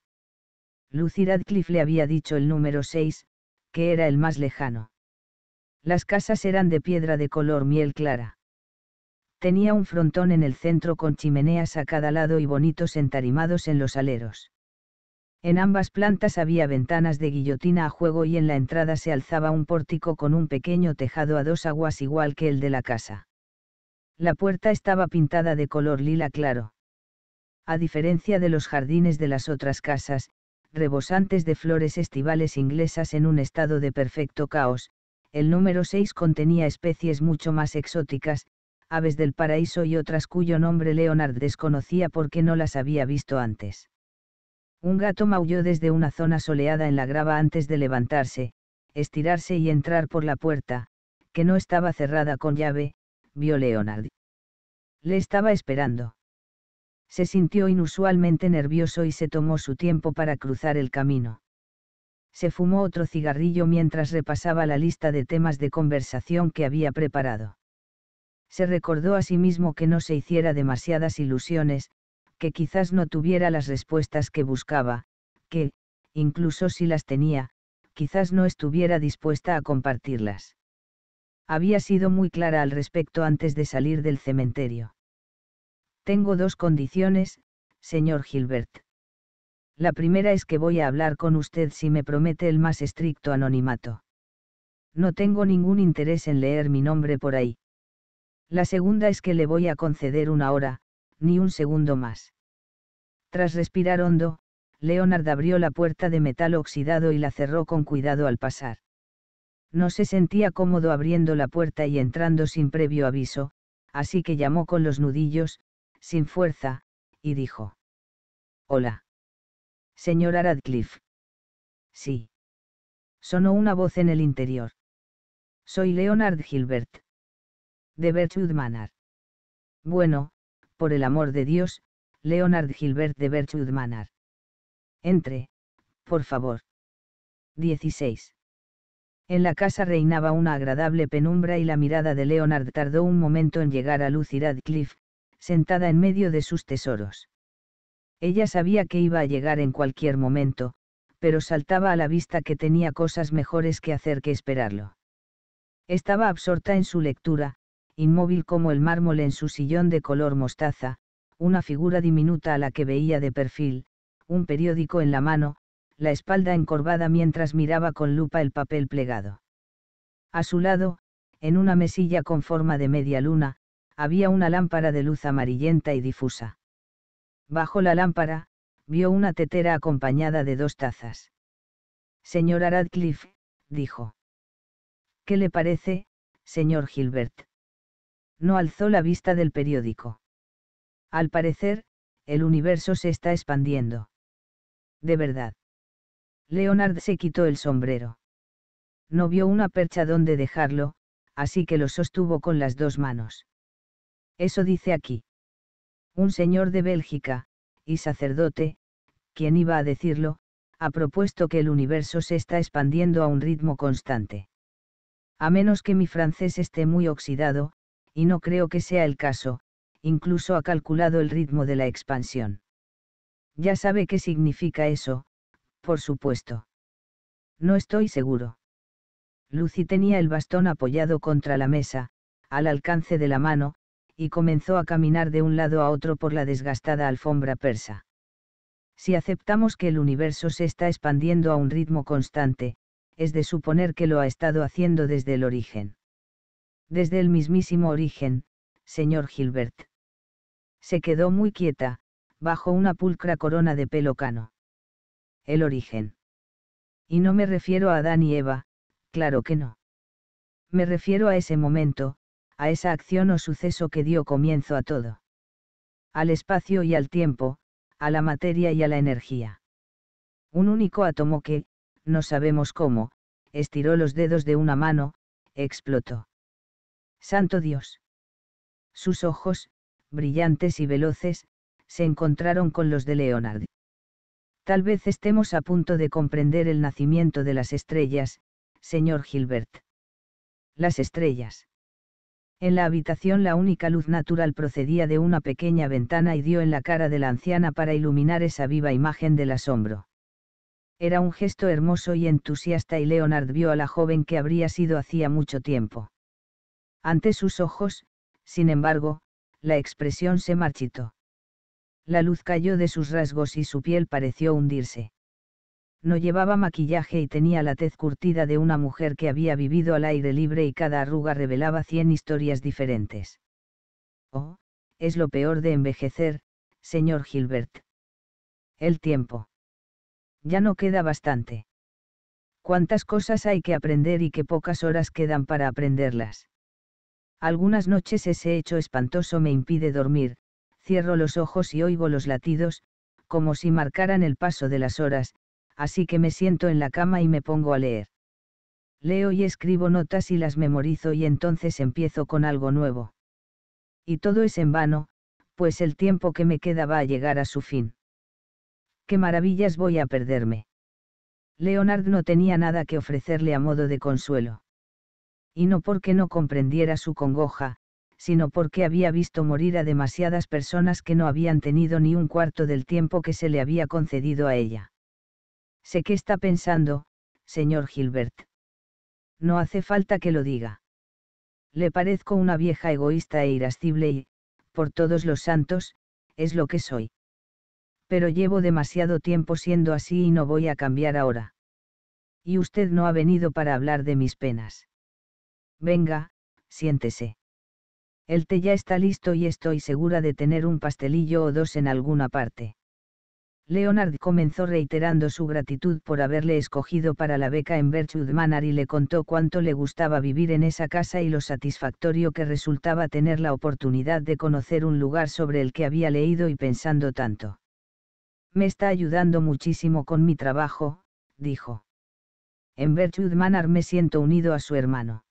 Lucy Radcliffe le había dicho el número 6, que era el más lejano. Las casas eran de piedra de color miel clara. Tenía un frontón en el centro con chimeneas a cada lado y bonitos entarimados en los aleros. En ambas plantas había ventanas de guillotina a juego y en la entrada se alzaba un pórtico con un pequeño tejado a dos aguas igual que el de la casa. La puerta estaba pintada de color lila claro. A diferencia de los jardines de las otras casas, rebosantes de flores estivales inglesas en un estado de perfecto caos, el número 6 contenía especies mucho más exóticas, aves del paraíso y otras cuyo nombre Leonard desconocía porque no las había visto antes. Un gato maulló desde una zona soleada en la grava antes de levantarse, estirarse y entrar por la puerta, que no estaba cerrada con llave, vio Leonard. Le estaba esperando. Se sintió inusualmente nervioso y se tomó su tiempo para cruzar el camino. Se fumó otro cigarrillo mientras repasaba la lista de temas de conversación que había preparado. Se recordó a sí mismo que no se hiciera demasiadas ilusiones, que quizás no tuviera las respuestas que buscaba, que, incluso si las tenía, quizás no estuviera dispuesta a compartirlas. Había sido muy clara al respecto antes de salir del cementerio. Tengo dos condiciones, señor Gilbert. La primera es que voy a hablar con usted si me promete el más estricto anonimato. No tengo ningún interés en leer mi nombre por ahí. La segunda es que le voy a conceder una hora, ni un segundo más. Tras respirar hondo, Leonard abrió la puerta de metal oxidado y la cerró con cuidado al pasar. No se sentía cómodo abriendo la puerta y entrando sin previo aviso, así que llamó con los nudillos, sin fuerza, y dijo. Hola. Señora Radcliffe. Sí. Sonó una voz en el interior. Soy Leonard Gilbert. De Bertrud Manor. Bueno, por el amor de Dios, Leonard Gilbert de Berchud Manor. Entre, por favor. 16. En la casa reinaba una agradable penumbra y la mirada de Leonard tardó un momento en llegar a Lucy Radcliffe, sentada en medio de sus tesoros. Ella sabía que iba a llegar en cualquier momento, pero saltaba a la vista que tenía cosas mejores que hacer que esperarlo. Estaba absorta en su lectura, inmóvil como el mármol en su sillón de color mostaza, una figura diminuta a la que veía de perfil, un periódico en la mano, la espalda encorvada mientras miraba con lupa el papel plegado. A su lado, en una mesilla con forma de media luna, había una lámpara de luz amarillenta y difusa. Bajo la lámpara, vio una tetera acompañada de dos tazas. Señora Radcliffe, dijo. ¿Qué le parece, señor Gilbert? no alzó la vista del periódico. Al parecer, el universo se está expandiendo. De verdad. Leonard se quitó el sombrero. No vio una percha donde dejarlo, así que lo sostuvo con las dos manos. Eso dice aquí. Un señor de Bélgica, y sacerdote, quien iba a decirlo, ha propuesto que el universo se está expandiendo a un ritmo constante. A menos que mi francés esté muy oxidado, y no creo que sea el caso, incluso ha calculado el ritmo de la expansión. Ya sabe qué significa eso, por supuesto. No estoy seguro. Lucy tenía el bastón apoyado contra la mesa, al alcance de la mano, y comenzó a caminar de un lado a otro por la desgastada alfombra persa. Si aceptamos que el universo se está expandiendo a un ritmo constante, es de suponer que lo ha estado haciendo desde el origen desde el mismísimo origen, señor Gilbert. Se quedó muy quieta, bajo una pulcra corona de pelo cano. El origen. Y no me refiero a Adán y Eva, claro que no. Me refiero a ese momento, a esa acción o suceso que dio comienzo a todo. Al espacio y al tiempo, a la materia y a la energía. Un único átomo que, no sabemos cómo, estiró los dedos de una mano, explotó. Santo Dios. Sus ojos, brillantes y veloces, se encontraron con los de Leonard. Tal vez estemos a punto de comprender el nacimiento de las estrellas, señor Gilbert. Las estrellas. En la habitación la única luz natural procedía de una pequeña ventana y dio en la cara de la anciana para iluminar esa viva imagen del asombro. Era un gesto hermoso y entusiasta y Leonard vio a la joven que habría sido hacía mucho tiempo. Ante sus ojos, sin embargo, la expresión se marchitó. La luz cayó de sus rasgos y su piel pareció hundirse. No llevaba maquillaje y tenía la tez curtida de una mujer que había vivido al aire libre y cada arruga revelaba cien historias diferentes. Oh, es lo peor de envejecer, señor Gilbert. El tiempo. Ya no queda bastante. Cuántas cosas hay que aprender y qué pocas horas quedan para aprenderlas. Algunas noches ese hecho espantoso me impide dormir, cierro los ojos y oigo los latidos, como si marcaran el paso de las horas, así que me siento en la cama y me pongo a leer. Leo y escribo notas y las memorizo y entonces empiezo con algo nuevo. Y todo es en vano, pues el tiempo que me queda va a llegar a su fin. ¡Qué maravillas voy a perderme! Leonard no tenía nada que ofrecerle a modo de consuelo y no porque no comprendiera su congoja, sino porque había visto morir a demasiadas personas que no habían tenido ni un cuarto del tiempo que se le había concedido a ella. Sé qué está pensando, señor Gilbert. No hace falta que lo diga. Le parezco una vieja egoísta e irascible y, por todos los santos, es lo que soy. Pero llevo demasiado tiempo siendo así y no voy a cambiar ahora. Y usted no ha venido para hablar de mis penas. Venga, siéntese. El té ya está listo y estoy segura de tener un pastelillo o dos en alguna parte. Leonard comenzó reiterando su gratitud por haberle escogido para la beca en Berchwood Manor y le contó cuánto le gustaba vivir en esa casa y lo satisfactorio que resultaba tener la oportunidad de conocer un lugar sobre el que había leído y pensando tanto. Me está ayudando muchísimo con mi trabajo, dijo. En Birchwood Manor me siento unido a su hermano.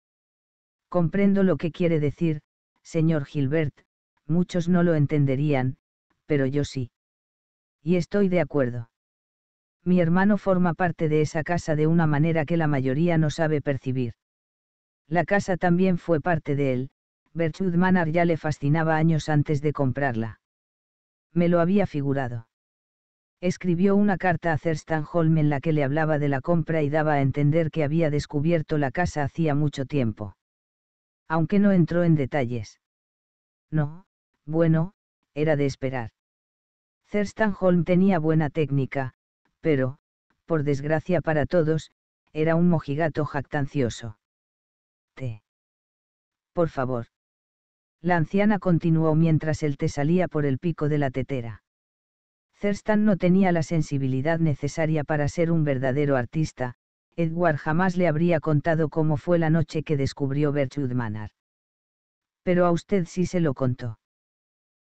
Comprendo lo que quiere decir, señor Gilbert, muchos no lo entenderían, pero yo sí. Y estoy de acuerdo. Mi hermano forma parte de esa casa de una manera que la mayoría no sabe percibir. La casa también fue parte de él, Bertrude ya le fascinaba años antes de comprarla. Me lo había figurado. Escribió una carta a Thurston Holm en la que le hablaba de la compra y daba a entender que había descubierto la casa hacía mucho tiempo aunque no entró en detalles. No, bueno, era de esperar. Thurston Holm tenía buena técnica, pero, por desgracia para todos, era un mojigato jactancioso. Te. Por favor. La anciana continuó mientras el te salía por el pico de la tetera. Thurston no tenía la sensibilidad necesaria para ser un verdadero artista, Edward jamás le habría contado cómo fue la noche que descubrió Bertrude Manor. Pero a usted sí se lo contó.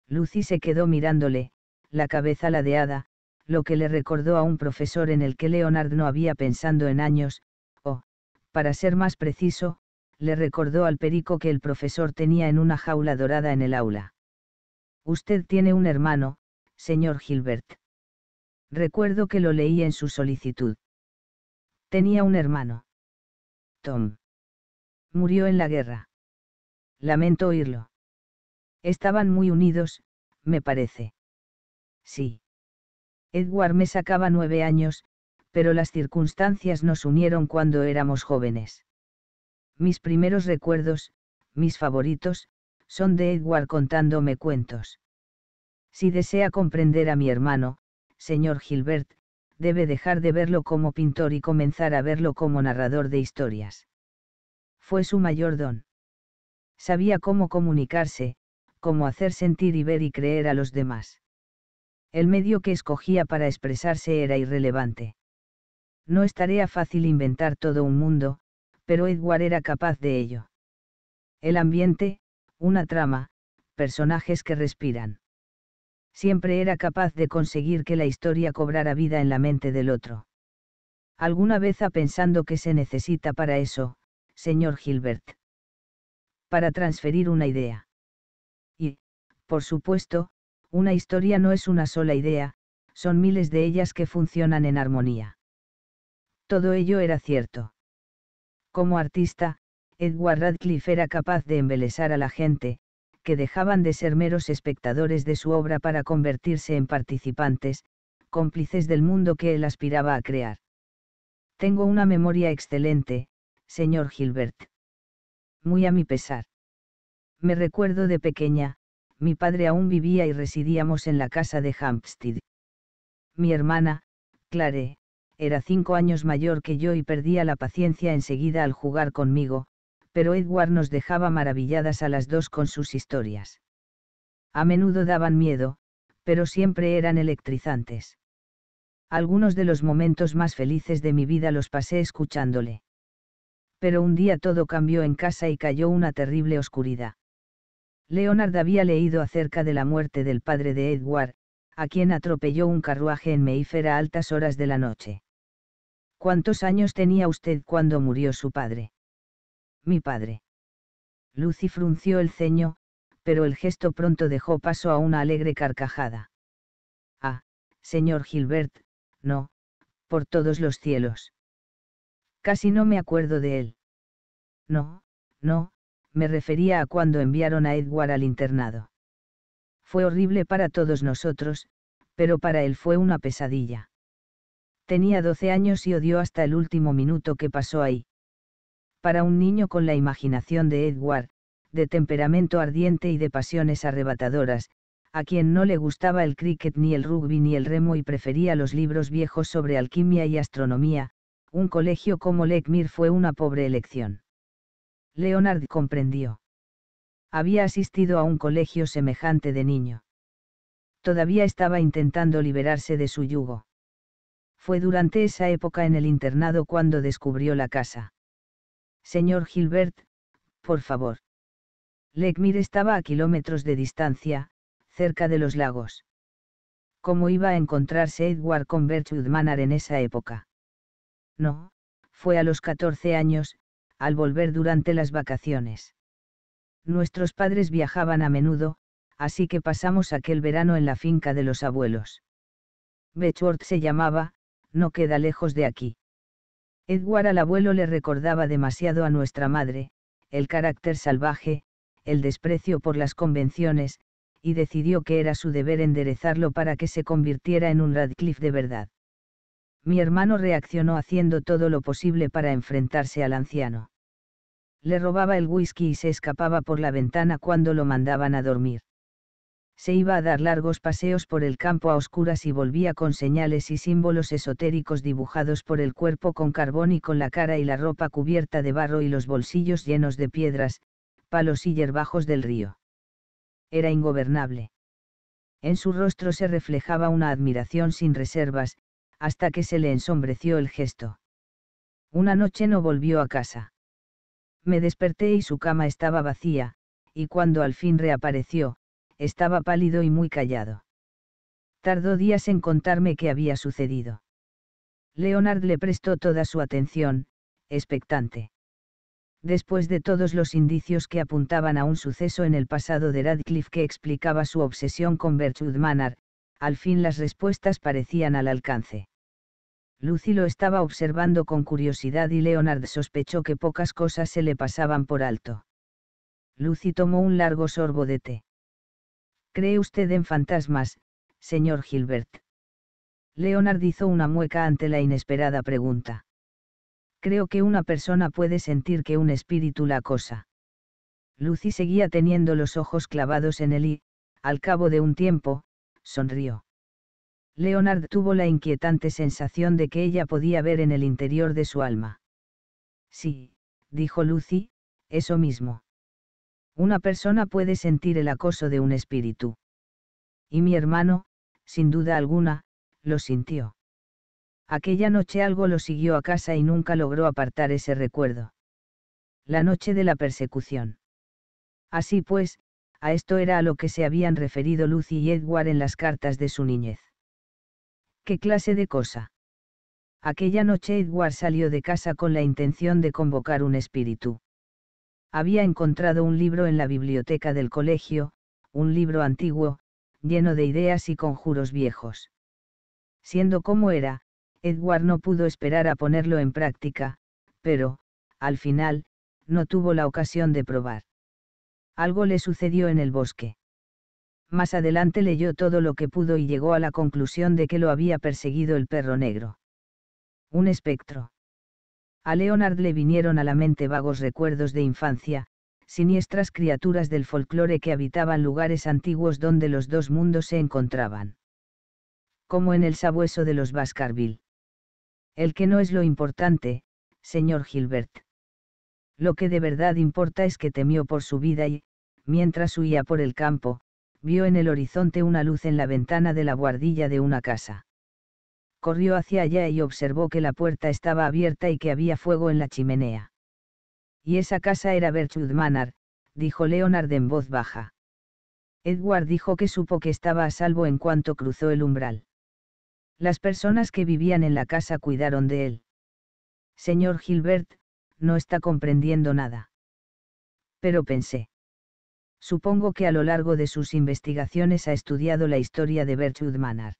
Lucy se quedó mirándole, la cabeza ladeada, lo que le recordó a un profesor en el que Leonard no había pensado en años, o, para ser más preciso, le recordó al perico que el profesor tenía en una jaula dorada en el aula. Usted tiene un hermano, señor Gilbert. Recuerdo que lo leí en su solicitud. Tenía un hermano. Tom. Murió en la guerra. Lamento oírlo. Estaban muy unidos, me parece. Sí. Edward me sacaba nueve años, pero las circunstancias nos unieron cuando éramos jóvenes. Mis primeros recuerdos, mis favoritos, son de Edward contándome cuentos. Si desea comprender a mi hermano, señor Gilbert, debe dejar de verlo como pintor y comenzar a verlo como narrador de historias. Fue su mayor don. Sabía cómo comunicarse, cómo hacer sentir y ver y creer a los demás. El medio que escogía para expresarse era irrelevante. No es tarea fácil inventar todo un mundo, pero Edward era capaz de ello. El ambiente, una trama, personajes que respiran siempre era capaz de conseguir que la historia cobrara vida en la mente del otro. ¿Alguna vez ha pensando que se necesita para eso, señor Gilbert? Para transferir una idea. Y, por supuesto, una historia no es una sola idea, son miles de ellas que funcionan en armonía. Todo ello era cierto. Como artista, Edward Radcliffe era capaz de embelesar a la gente, que dejaban de ser meros espectadores de su obra para convertirse en participantes, cómplices del mundo que él aspiraba a crear. Tengo una memoria excelente, señor Gilbert. Muy a mi pesar. Me recuerdo de pequeña, mi padre aún vivía y residíamos en la casa de Hampstead. Mi hermana, Clare, era cinco años mayor que yo y perdía la paciencia enseguida al jugar conmigo, pero Edward nos dejaba maravilladas a las dos con sus historias. A menudo daban miedo, pero siempre eran electrizantes. Algunos de los momentos más felices de mi vida los pasé escuchándole. Pero un día todo cambió en casa y cayó una terrible oscuridad. Leonard había leído acerca de la muerte del padre de Edward, a quien atropelló un carruaje en Mayfair a altas horas de la noche. ¿Cuántos años tenía usted cuando murió su padre? mi padre. Lucy frunció el ceño, pero el gesto pronto dejó paso a una alegre carcajada. Ah, señor Gilbert, no, por todos los cielos. Casi no me acuerdo de él. No, no, me refería a cuando enviaron a Edward al internado. Fue horrible para todos nosotros, pero para él fue una pesadilla. Tenía doce años y odió hasta el último minuto que pasó ahí para un niño con la imaginación de Edward, de temperamento ardiente y de pasiones arrebatadoras, a quien no le gustaba el cricket ni el rugby ni el remo y prefería los libros viejos sobre alquimia y astronomía, un colegio como Leckmir fue una pobre elección. Leonard comprendió. Había asistido a un colegio semejante de niño. Todavía estaba intentando liberarse de su yugo. Fue durante esa época en el internado cuando descubrió la casa Señor Gilbert, por favor. Lekmir estaba a kilómetros de distancia, cerca de los lagos. ¿Cómo iba a encontrarse Edward con Bertrude en esa época? No, fue a los 14 años, al volver durante las vacaciones. Nuestros padres viajaban a menudo, así que pasamos aquel verano en la finca de los abuelos. Betchworth se llamaba, no queda lejos de aquí. Edward al abuelo le recordaba demasiado a nuestra madre, el carácter salvaje, el desprecio por las convenciones, y decidió que era su deber enderezarlo para que se convirtiera en un Radcliffe de verdad. Mi hermano reaccionó haciendo todo lo posible para enfrentarse al anciano. Le robaba el whisky y se escapaba por la ventana cuando lo mandaban a dormir se iba a dar largos paseos por el campo a oscuras y volvía con señales y símbolos esotéricos dibujados por el cuerpo con carbón y con la cara y la ropa cubierta de barro y los bolsillos llenos de piedras, palos y yerbajos del río. Era ingobernable. En su rostro se reflejaba una admiración sin reservas, hasta que se le ensombreció el gesto. Una noche no volvió a casa. Me desperté y su cama estaba vacía, y cuando al fin reapareció, estaba pálido y muy callado. Tardó días en contarme qué había sucedido. Leonard le prestó toda su atención, expectante. Después de todos los indicios que apuntaban a un suceso en el pasado de Radcliffe que explicaba su obsesión con Bertrude Manor, al fin las respuestas parecían al alcance. Lucy lo estaba observando con curiosidad y Leonard sospechó que pocas cosas se le pasaban por alto. Lucy tomó un largo sorbo de té. ¿Cree usted en fantasmas, señor Gilbert? Leonard hizo una mueca ante la inesperada pregunta. Creo que una persona puede sentir que un espíritu la acosa. Lucy seguía teniendo los ojos clavados en él y, al cabo de un tiempo, sonrió. Leonard tuvo la inquietante sensación de que ella podía ver en el interior de su alma. Sí, dijo Lucy, eso mismo. Una persona puede sentir el acoso de un espíritu. Y mi hermano, sin duda alguna, lo sintió. Aquella noche algo lo siguió a casa y nunca logró apartar ese recuerdo. La noche de la persecución. Así pues, a esto era a lo que se habían referido Lucy y Edward en las cartas de su niñez. ¿Qué clase de cosa? Aquella noche Edward salió de casa con la intención de convocar un espíritu había encontrado un libro en la biblioteca del colegio, un libro antiguo, lleno de ideas y conjuros viejos. Siendo como era, Edward no pudo esperar a ponerlo en práctica, pero, al final, no tuvo la ocasión de probar. Algo le sucedió en el bosque. Más adelante leyó todo lo que pudo y llegó a la conclusión de que lo había perseguido el perro negro. Un espectro. A Leonard le vinieron a la mente vagos recuerdos de infancia, siniestras criaturas del folclore que habitaban lugares antiguos donde los dos mundos se encontraban. Como en el sabueso de los Baskerville. El que no es lo importante, señor Gilbert. Lo que de verdad importa es que temió por su vida y, mientras huía por el campo, vio en el horizonte una luz en la ventana de la guardilla de una casa corrió hacia allá y observó que la puerta estaba abierta y que había fuego en la chimenea. Y esa casa era Bertrud Manor, dijo Leonard en voz baja. Edward dijo que supo que estaba a salvo en cuanto cruzó el umbral. Las personas que vivían en la casa cuidaron de él. Señor Gilbert, no está comprendiendo nada. Pero pensé. Supongo que a lo largo de sus investigaciones ha estudiado la historia de Bertrud Manor.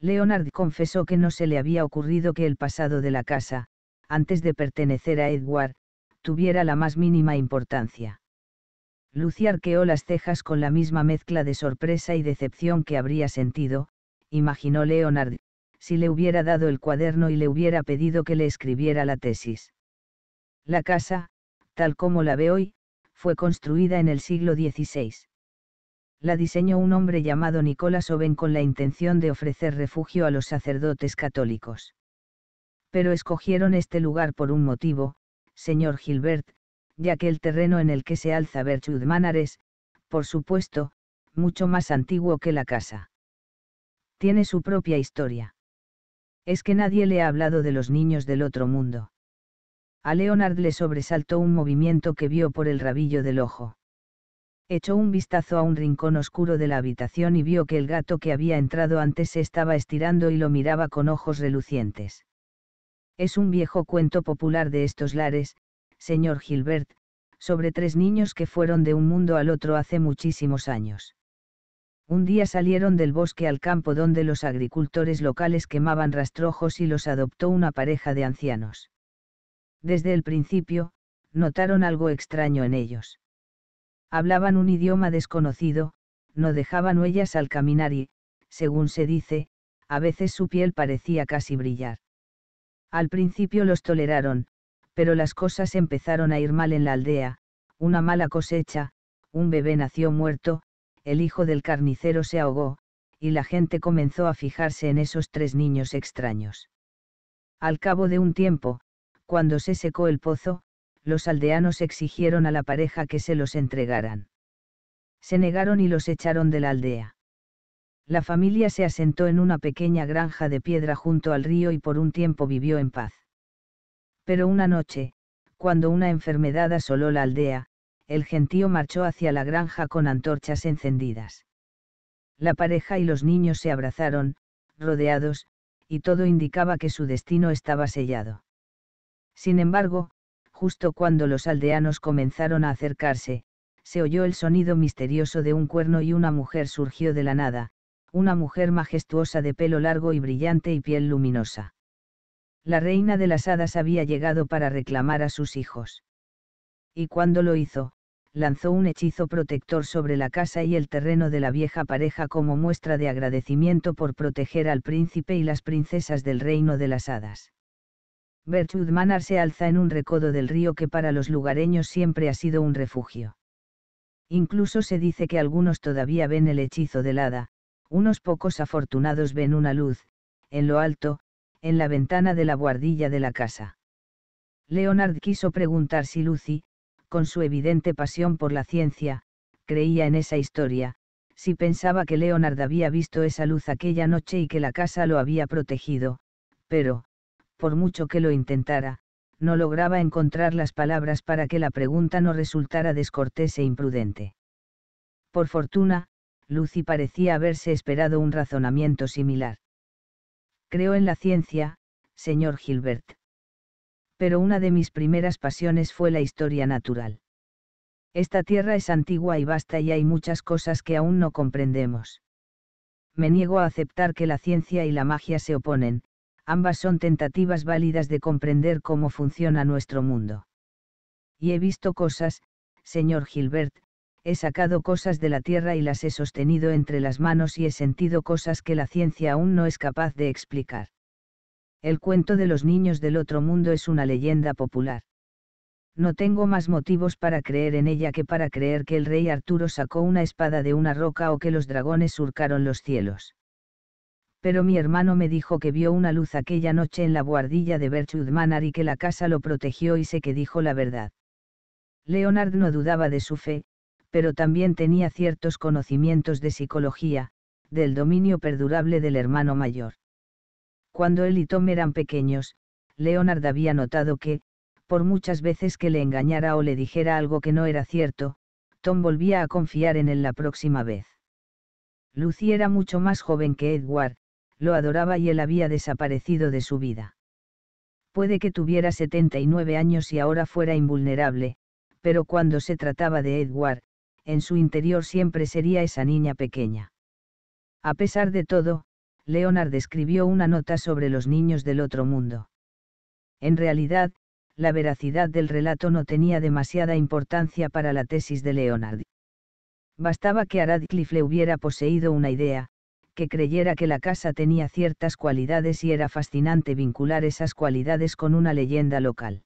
Leonard confesó que no se le había ocurrido que el pasado de la casa, antes de pertenecer a Edward, tuviera la más mínima importancia. Lucy arqueó las cejas con la misma mezcla de sorpresa y decepción que habría sentido, imaginó Leonard, si le hubiera dado el cuaderno y le hubiera pedido que le escribiera la tesis. La casa, tal como la ve hoy, fue construida en el siglo XVI la diseñó un hombre llamado Nicolás Oven con la intención de ofrecer refugio a los sacerdotes católicos. Pero escogieron este lugar por un motivo, señor Gilbert, ya que el terreno en el que se alza Berchud Manor es, por supuesto, mucho más antiguo que la casa. Tiene su propia historia. Es que nadie le ha hablado de los niños del otro mundo. A Leonard le sobresaltó un movimiento que vio por el rabillo del ojo. Echó un vistazo a un rincón oscuro de la habitación y vio que el gato que había entrado antes se estaba estirando y lo miraba con ojos relucientes. Es un viejo cuento popular de estos lares, señor Gilbert, sobre tres niños que fueron de un mundo al otro hace muchísimos años. Un día salieron del bosque al campo donde los agricultores locales quemaban rastrojos y los adoptó una pareja de ancianos. Desde el principio, notaron algo extraño en ellos hablaban un idioma desconocido, no dejaban huellas al caminar y, según se dice, a veces su piel parecía casi brillar. Al principio los toleraron, pero las cosas empezaron a ir mal en la aldea, una mala cosecha, un bebé nació muerto, el hijo del carnicero se ahogó, y la gente comenzó a fijarse en esos tres niños extraños. Al cabo de un tiempo, cuando se secó el pozo, los aldeanos exigieron a la pareja que se los entregaran. Se negaron y los echaron de la aldea. La familia se asentó en una pequeña granja de piedra junto al río y por un tiempo vivió en paz. Pero una noche, cuando una enfermedad asoló la aldea, el gentío marchó hacia la granja con antorchas encendidas. La pareja y los niños se abrazaron, rodeados, y todo indicaba que su destino estaba sellado. Sin embargo, Justo cuando los aldeanos comenzaron a acercarse, se oyó el sonido misterioso de un cuerno y una mujer surgió de la nada, una mujer majestuosa de pelo largo y brillante y piel luminosa. La reina de las hadas había llegado para reclamar a sus hijos. Y cuando lo hizo, lanzó un hechizo protector sobre la casa y el terreno de la vieja pareja como muestra de agradecimiento por proteger al príncipe y las princesas del reino de las hadas. Bertrud Manar se alza en un recodo del río que para los lugareños siempre ha sido un refugio. Incluso se dice que algunos todavía ven el hechizo del hada, unos pocos afortunados ven una luz, en lo alto, en la ventana de la guardilla de la casa. Leonard quiso preguntar si Lucy, con su evidente pasión por la ciencia, creía en esa historia, si pensaba que Leonard había visto esa luz aquella noche y que la casa lo había protegido, pero, por mucho que lo intentara, no lograba encontrar las palabras para que la pregunta no resultara descortés e imprudente. Por fortuna, Lucy parecía haberse esperado un razonamiento similar. Creo en la ciencia, señor Gilbert. Pero una de mis primeras pasiones fue la historia natural. Esta tierra es antigua y vasta y hay muchas cosas que aún no comprendemos. Me niego a aceptar que la ciencia y la magia se oponen, ambas son tentativas válidas de comprender cómo funciona nuestro mundo. Y he visto cosas, señor Gilbert, he sacado cosas de la tierra y las he sostenido entre las manos y he sentido cosas que la ciencia aún no es capaz de explicar. El cuento de los niños del otro mundo es una leyenda popular. No tengo más motivos para creer en ella que para creer que el rey Arturo sacó una espada de una roca o que los dragones surcaron los cielos pero mi hermano me dijo que vio una luz aquella noche en la buhardilla de Bertrud Manor y que la casa lo protegió y sé que dijo la verdad. Leonard no dudaba de su fe, pero también tenía ciertos conocimientos de psicología, del dominio perdurable del hermano mayor. Cuando él y Tom eran pequeños, Leonard había notado que, por muchas veces que le engañara o le dijera algo que no era cierto, Tom volvía a confiar en él la próxima vez. Lucy era mucho más joven que Edward, lo adoraba y él había desaparecido de su vida. Puede que tuviera 79 años y ahora fuera invulnerable, pero cuando se trataba de Edward, en su interior siempre sería esa niña pequeña. A pesar de todo, Leonard escribió una nota sobre los niños del otro mundo. En realidad, la veracidad del relato no tenía demasiada importancia para la tesis de Leonard. Bastaba que a Radcliffe le hubiera poseído una idea, que creyera que la casa tenía ciertas cualidades y era fascinante vincular esas cualidades con una leyenda local.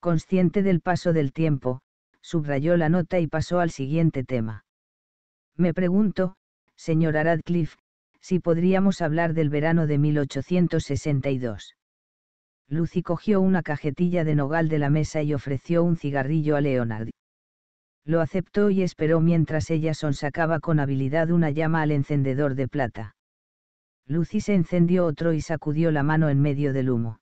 Consciente del paso del tiempo, subrayó la nota y pasó al siguiente tema. Me pregunto, señora Radcliffe, si podríamos hablar del verano de 1862. Lucy cogió una cajetilla de nogal de la mesa y ofreció un cigarrillo a Leonard. Lo aceptó y esperó mientras ella sonsacaba con habilidad una llama al encendedor de plata. Lucy se encendió otro y sacudió la mano en medio del humo.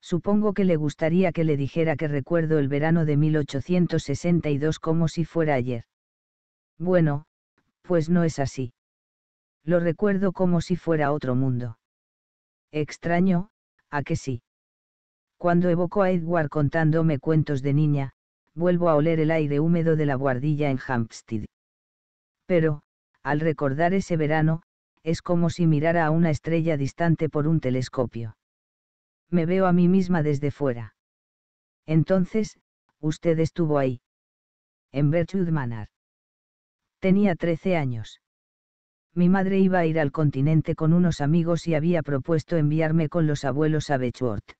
Supongo que le gustaría que le dijera que recuerdo el verano de 1862 como si fuera ayer. Bueno, pues no es así. Lo recuerdo como si fuera otro mundo. Extraño, ¿a que sí? Cuando evocó a Edward contándome cuentos de niña, vuelvo a oler el aire húmedo de la guardilla en Hampstead. Pero, al recordar ese verano, es como si mirara a una estrella distante por un telescopio. Me veo a mí misma desde fuera. Entonces, usted estuvo ahí. En Bertrud Manor. Tenía 13 años. Mi madre iba a ir al continente con unos amigos y había propuesto enviarme con los abuelos a Bechworth.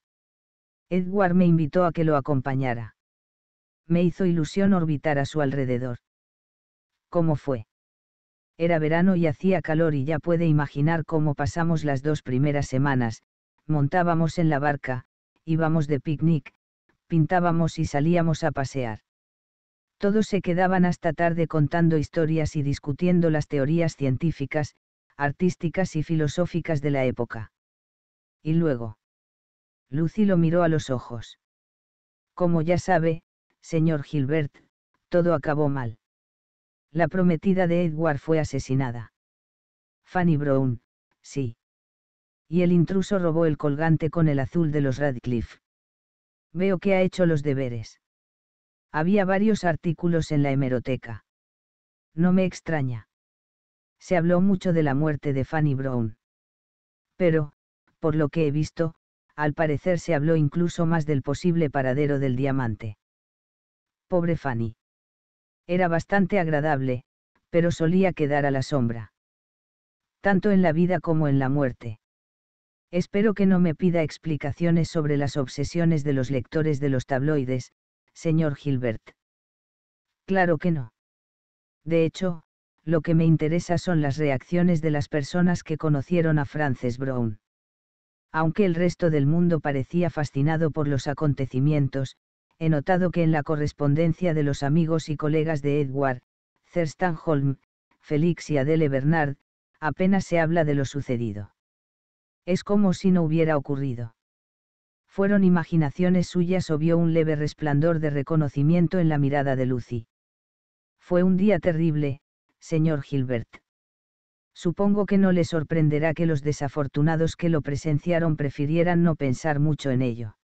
Edward me invitó a que lo acompañara me hizo ilusión orbitar a su alrededor. ¿Cómo fue? Era verano y hacía calor y ya puede imaginar cómo pasamos las dos primeras semanas, montábamos en la barca, íbamos de picnic, pintábamos y salíamos a pasear. Todos se quedaban hasta tarde contando historias y discutiendo las teorías científicas, artísticas y filosóficas de la época. Y luego. Lucy lo miró a los ojos. Como ya sabe, señor Gilbert, todo acabó mal. La prometida de Edward fue asesinada. Fanny Brown, sí. Y el intruso robó el colgante con el azul de los Radcliffe. Veo que ha hecho los deberes. Había varios artículos en la hemeroteca. No me extraña. Se habló mucho de la muerte de Fanny Brown. Pero, por lo que he visto, al parecer se habló incluso más del posible paradero del diamante. Pobre Fanny. Era bastante agradable, pero solía quedar a la sombra. Tanto en la vida como en la muerte. Espero que no me pida explicaciones sobre las obsesiones de los lectores de los tabloides, señor Gilbert. Claro que no. De hecho, lo que me interesa son las reacciones de las personas que conocieron a Frances Brown. Aunque el resto del mundo parecía fascinado por los acontecimientos, he notado que en la correspondencia de los amigos y colegas de Edward, Thurston Holm, Félix y Adele Bernard, apenas se habla de lo sucedido. Es como si no hubiera ocurrido. Fueron imaginaciones suyas o vio un leve resplandor de reconocimiento en la mirada de Lucy. Fue un día terrible, señor Gilbert. Supongo que no le sorprenderá que los desafortunados que lo presenciaron prefirieran no pensar mucho en ello.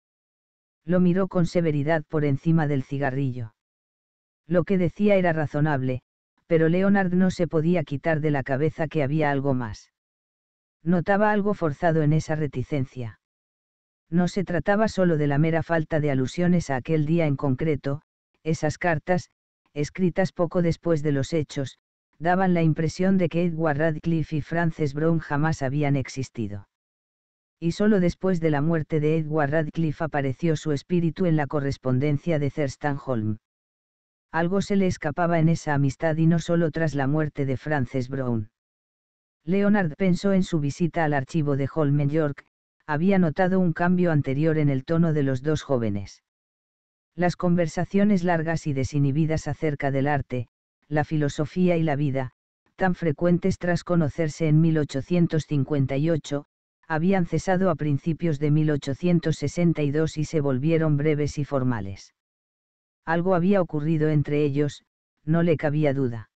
Lo miró con severidad por encima del cigarrillo. Lo que decía era razonable, pero Leonard no se podía quitar de la cabeza que había algo más. Notaba algo forzado en esa reticencia. No se trataba solo de la mera falta de alusiones a aquel día en concreto, esas cartas, escritas poco después de los hechos, daban la impresión de que Edward Radcliffe y Frances Brown jamás habían existido y solo después de la muerte de Edward Radcliffe apareció su espíritu en la correspondencia de Thurston Holm. Algo se le escapaba en esa amistad y no solo tras la muerte de Frances Brown. Leonard pensó en su visita al archivo de Holm York, había notado un cambio anterior en el tono de los dos jóvenes. Las conversaciones largas y desinhibidas acerca del arte, la filosofía y la vida, tan frecuentes tras conocerse en 1858, habían cesado a principios de 1862 y se volvieron breves y formales. Algo había ocurrido entre ellos, no le cabía duda.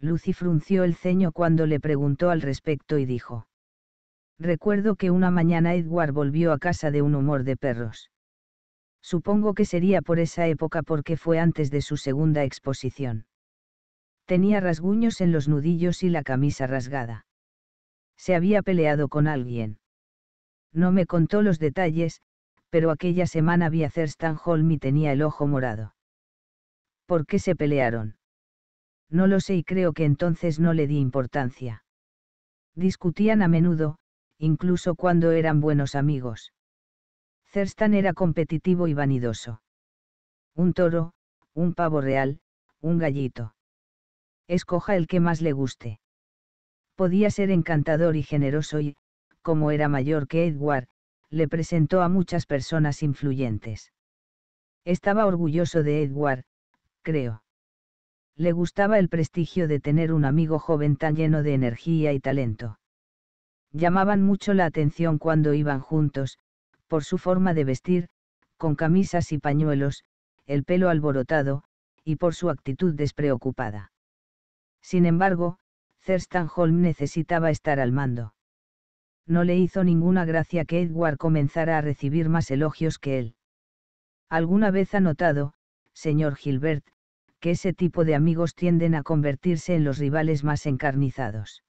Lucy frunció el ceño cuando le preguntó al respecto y dijo. Recuerdo que una mañana Edward volvió a casa de un humor de perros. Supongo que sería por esa época porque fue antes de su segunda exposición. Tenía rasguños en los nudillos y la camisa rasgada se había peleado con alguien. No me contó los detalles, pero aquella semana vi a Thurston Holm tenía el ojo morado. ¿Por qué se pelearon? No lo sé y creo que entonces no le di importancia. Discutían a menudo, incluso cuando eran buenos amigos. Thurston era competitivo y vanidoso. Un toro, un pavo real, un gallito. Escoja el que más le guste podía ser encantador y generoso y, como era mayor que Edward, le presentó a muchas personas influyentes. Estaba orgulloso de Edward, creo. Le gustaba el prestigio de tener un amigo joven tan lleno de energía y talento. Llamaban mucho la atención cuando iban juntos, por su forma de vestir, con camisas y pañuelos, el pelo alborotado, y por su actitud despreocupada. Sin embargo, Holm necesitaba estar al mando. No le hizo ninguna gracia que Edward comenzara a recibir más elogios que él. ¿Alguna vez ha notado, señor Gilbert, que ese tipo de amigos tienden a convertirse en los rivales más encarnizados?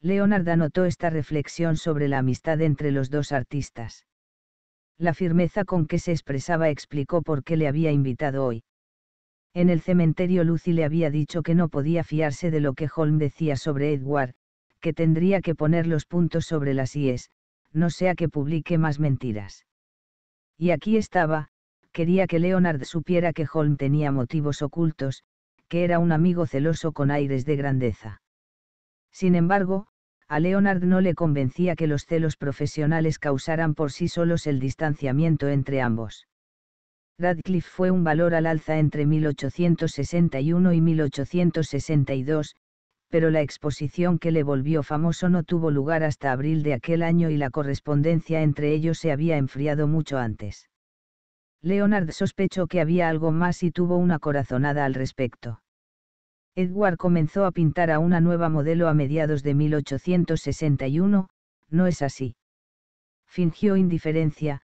Leonard anotó esta reflexión sobre la amistad entre los dos artistas. La firmeza con que se expresaba explicó por qué le había invitado hoy. En el cementerio Lucy le había dicho que no podía fiarse de lo que Holm decía sobre Edward, que tendría que poner los puntos sobre las IES, no sea que publique más mentiras. Y aquí estaba, quería que Leonard supiera que Holm tenía motivos ocultos, que era un amigo celoso con aires de grandeza. Sin embargo, a Leonard no le convencía que los celos profesionales causaran por sí solos el distanciamiento entre ambos. Radcliffe fue un valor al alza entre 1861 y 1862, pero la exposición que le volvió famoso no tuvo lugar hasta abril de aquel año y la correspondencia entre ellos se había enfriado mucho antes. Leonard sospechó que había algo más y tuvo una corazonada al respecto. Edward comenzó a pintar a una nueva modelo a mediados de 1861, ¿no es así? Fingió indiferencia,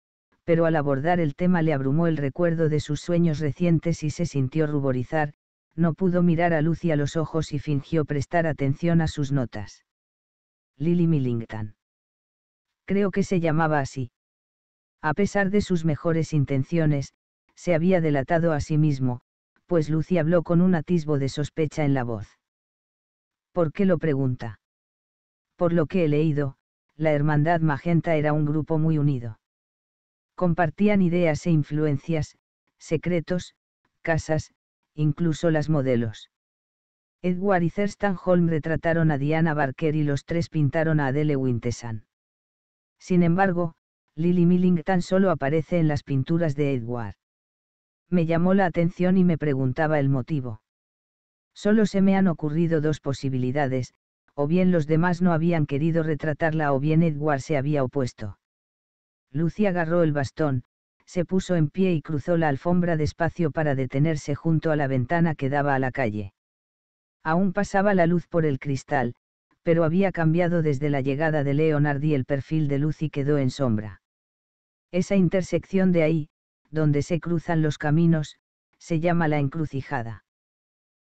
pero al abordar el tema le abrumó el recuerdo de sus sueños recientes y se sintió ruborizar, no pudo mirar a Lucy a los ojos y fingió prestar atención a sus notas. Lily Millington. Creo que se llamaba así. A pesar de sus mejores intenciones, se había delatado a sí mismo, pues Lucy habló con un atisbo de sospecha en la voz. ¿Por qué lo pregunta? Por lo que he leído, la Hermandad Magenta era un grupo muy unido. Compartían ideas e influencias, secretos, casas, incluso las modelos. Edward y Thurston Holm retrataron a Diana Barker y los tres pintaron a Adele Wintesan. Sin embargo, Lily Milling tan solo aparece en las pinturas de Edward. Me llamó la atención y me preguntaba el motivo. Solo se me han ocurrido dos posibilidades, o bien los demás no habían querido retratarla o bien Edward se había opuesto. Lucy agarró el bastón, se puso en pie y cruzó la alfombra despacio para detenerse junto a la ventana que daba a la calle. Aún pasaba la luz por el cristal, pero había cambiado desde la llegada de Leonard y el perfil de Lucy quedó en sombra. Esa intersección de ahí, donde se cruzan los caminos, se llama la encrucijada.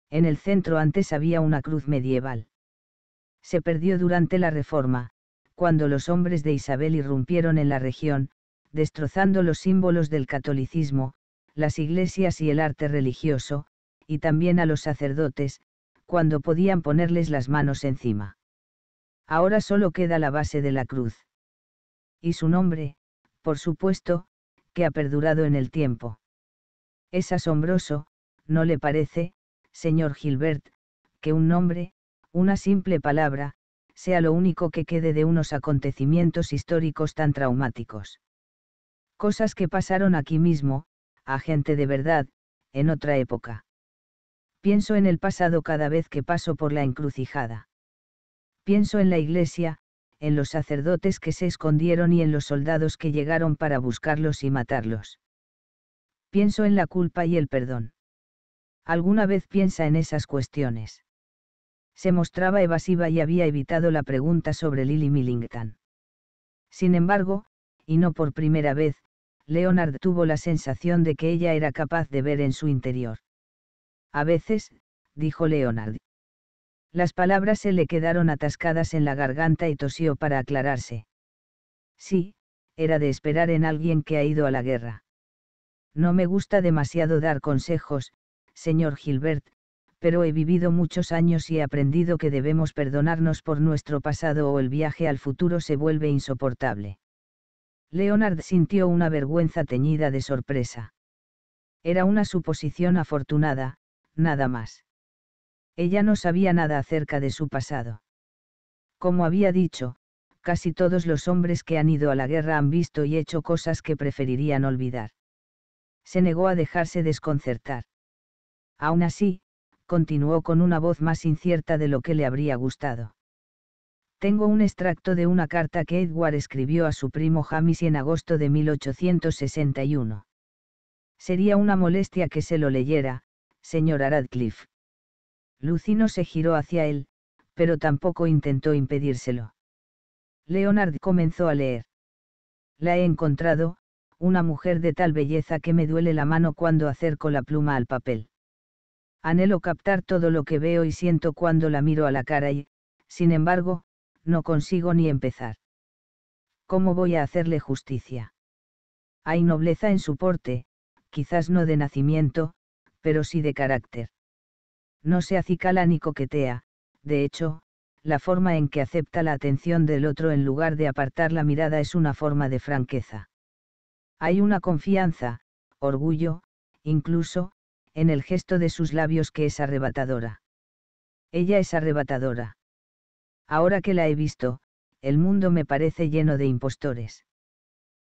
En el centro antes había una cruz medieval. Se perdió durante la Reforma, cuando los hombres de Isabel irrumpieron en la región, destrozando los símbolos del catolicismo, las iglesias y el arte religioso, y también a los sacerdotes, cuando podían ponerles las manos encima. Ahora solo queda la base de la cruz. Y su nombre, por supuesto, que ha perdurado en el tiempo. Es asombroso, ¿no le parece, señor Gilbert, que un nombre, una simple palabra, sea lo único que quede de unos acontecimientos históricos tan traumáticos. Cosas que pasaron aquí mismo, a gente de verdad, en otra época. Pienso en el pasado cada vez que paso por la encrucijada. Pienso en la iglesia, en los sacerdotes que se escondieron y en los soldados que llegaron para buscarlos y matarlos. Pienso en la culpa y el perdón. ¿Alguna vez piensa en esas cuestiones? se mostraba evasiva y había evitado la pregunta sobre Lily Millington. Sin embargo, y no por primera vez, Leonard tuvo la sensación de que ella era capaz de ver en su interior. A veces, dijo Leonard. Las palabras se le quedaron atascadas en la garganta y tosió para aclararse. Sí, era de esperar en alguien que ha ido a la guerra. No me gusta demasiado dar consejos, señor Gilbert, pero he vivido muchos años y he aprendido que debemos perdonarnos por nuestro pasado o el viaje al futuro se vuelve insoportable. Leonard sintió una vergüenza teñida de sorpresa. Era una suposición afortunada, nada más. Ella no sabía nada acerca de su pasado. Como había dicho, casi todos los hombres que han ido a la guerra han visto y hecho cosas que preferirían olvidar. Se negó a dejarse desconcertar. Aún así, continuó con una voz más incierta de lo que le habría gustado. Tengo un extracto de una carta que Edward escribió a su primo Hamish en agosto de 1861. Sería una molestia que se lo leyera, señora Radcliffe. Lucino se giró hacia él, pero tampoco intentó impedírselo. Leonard comenzó a leer. La he encontrado, una mujer de tal belleza que me duele la mano cuando acerco la pluma al papel. Anhelo captar todo lo que veo y siento cuando la miro a la cara y, sin embargo, no consigo ni empezar. ¿Cómo voy a hacerle justicia? Hay nobleza en su porte, quizás no de nacimiento, pero sí de carácter. No se acicala ni coquetea, de hecho, la forma en que acepta la atención del otro en lugar de apartar la mirada es una forma de franqueza. Hay una confianza, orgullo, incluso, en el gesto de sus labios que es arrebatadora. Ella es arrebatadora. Ahora que la he visto, el mundo me parece lleno de impostores.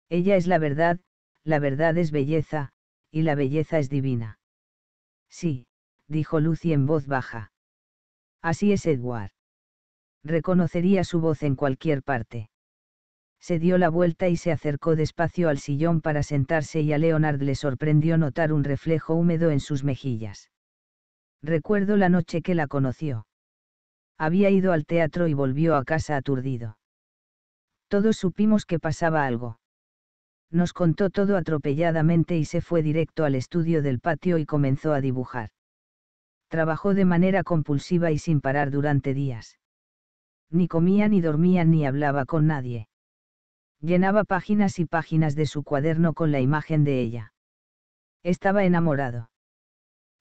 Ella es la verdad, la verdad es belleza, y la belleza es divina. Sí, dijo Lucy en voz baja. Así es Edward. Reconocería su voz en cualquier parte se dio la vuelta y se acercó despacio al sillón para sentarse y a Leonard le sorprendió notar un reflejo húmedo en sus mejillas. Recuerdo la noche que la conoció. Había ido al teatro y volvió a casa aturdido. Todos supimos que pasaba algo. Nos contó todo atropelladamente y se fue directo al estudio del patio y comenzó a dibujar. Trabajó de manera compulsiva y sin parar durante días. Ni comía ni dormía ni hablaba con nadie Llenaba páginas y páginas de su cuaderno con la imagen de ella. Estaba enamorado.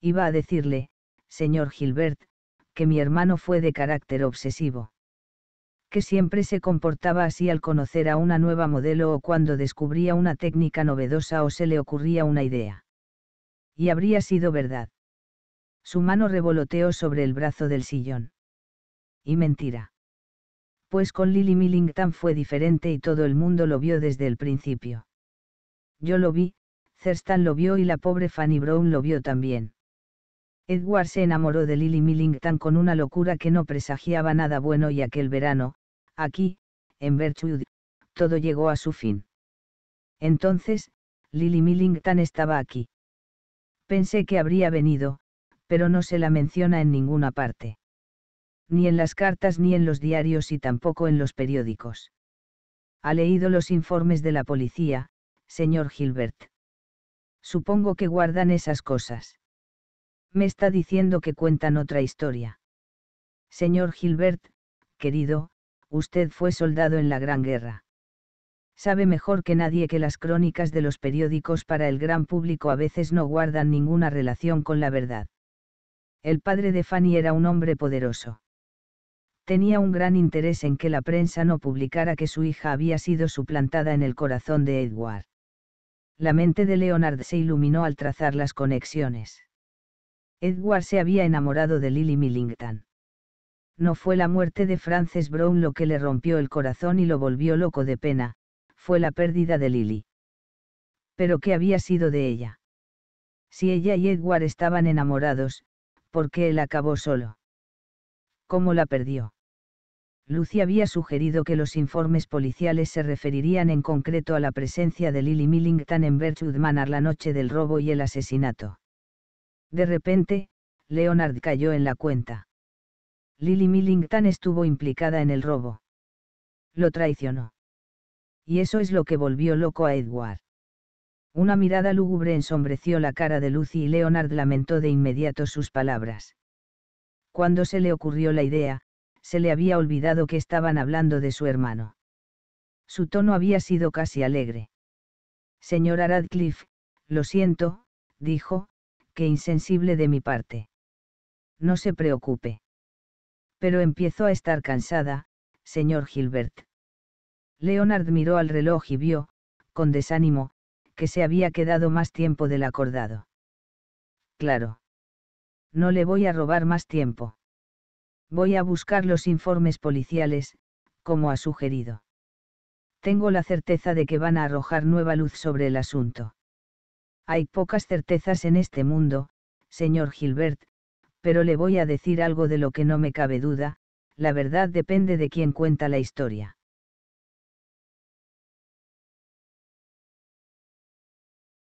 Iba a decirle, señor Gilbert, que mi hermano fue de carácter obsesivo. Que siempre se comportaba así al conocer a una nueva modelo o cuando descubría una técnica novedosa o se le ocurría una idea. Y habría sido verdad. Su mano revoloteó sobre el brazo del sillón. Y mentira pues con Lily Millington fue diferente y todo el mundo lo vio desde el principio. Yo lo vi, Cerstan lo vio y la pobre Fanny Brown lo vio también. Edward se enamoró de Lily Millington con una locura que no presagiaba nada bueno y aquel verano, aquí, en Birchwood, todo llegó a su fin. Entonces, Lily Millington estaba aquí. Pensé que habría venido, pero no se la menciona en ninguna parte ni en las cartas ni en los diarios y tampoco en los periódicos. Ha leído los informes de la policía, señor Gilbert. Supongo que guardan esas cosas. Me está diciendo que cuentan otra historia. Señor Gilbert, querido, usted fue soldado en la Gran Guerra. Sabe mejor que nadie que las crónicas de los periódicos para el gran público a veces no guardan ninguna relación con la verdad. El padre de Fanny era un hombre poderoso tenía un gran interés en que la prensa no publicara que su hija había sido suplantada en el corazón de Edward. La mente de Leonard se iluminó al trazar las conexiones. Edward se había enamorado de Lily Millington. No fue la muerte de Frances Brown lo que le rompió el corazón y lo volvió loco de pena, fue la pérdida de Lily. Pero ¿qué había sido de ella? Si ella y Edward estaban enamorados, ¿por qué él acabó solo? ¿Cómo la perdió? Lucy había sugerido que los informes policiales se referirían en concreto a la presencia de Lily Millington en Birchwood Manor la noche del robo y el asesinato. De repente, Leonard cayó en la cuenta. Lily Millington estuvo implicada en el robo. Lo traicionó. Y eso es lo que volvió loco a Edward. Una mirada lúgubre ensombreció la cara de Lucy y Leonard lamentó de inmediato sus palabras. Cuando se le ocurrió la idea, se le había olvidado que estaban hablando de su hermano. Su tono había sido casi alegre. Señora Radcliffe, lo siento, dijo, que insensible de mi parte. No se preocupe. Pero empiezo a estar cansada, señor Gilbert. Leonard miró al reloj y vio, con desánimo, que se había quedado más tiempo del acordado. Claro. No le voy a robar más tiempo. Voy a buscar los informes policiales, como ha sugerido. Tengo la certeza de que van a arrojar nueva luz sobre el asunto. Hay pocas certezas en este mundo, señor Gilbert, pero le voy a decir algo de lo que no me cabe duda, la verdad depende de quien cuenta la historia.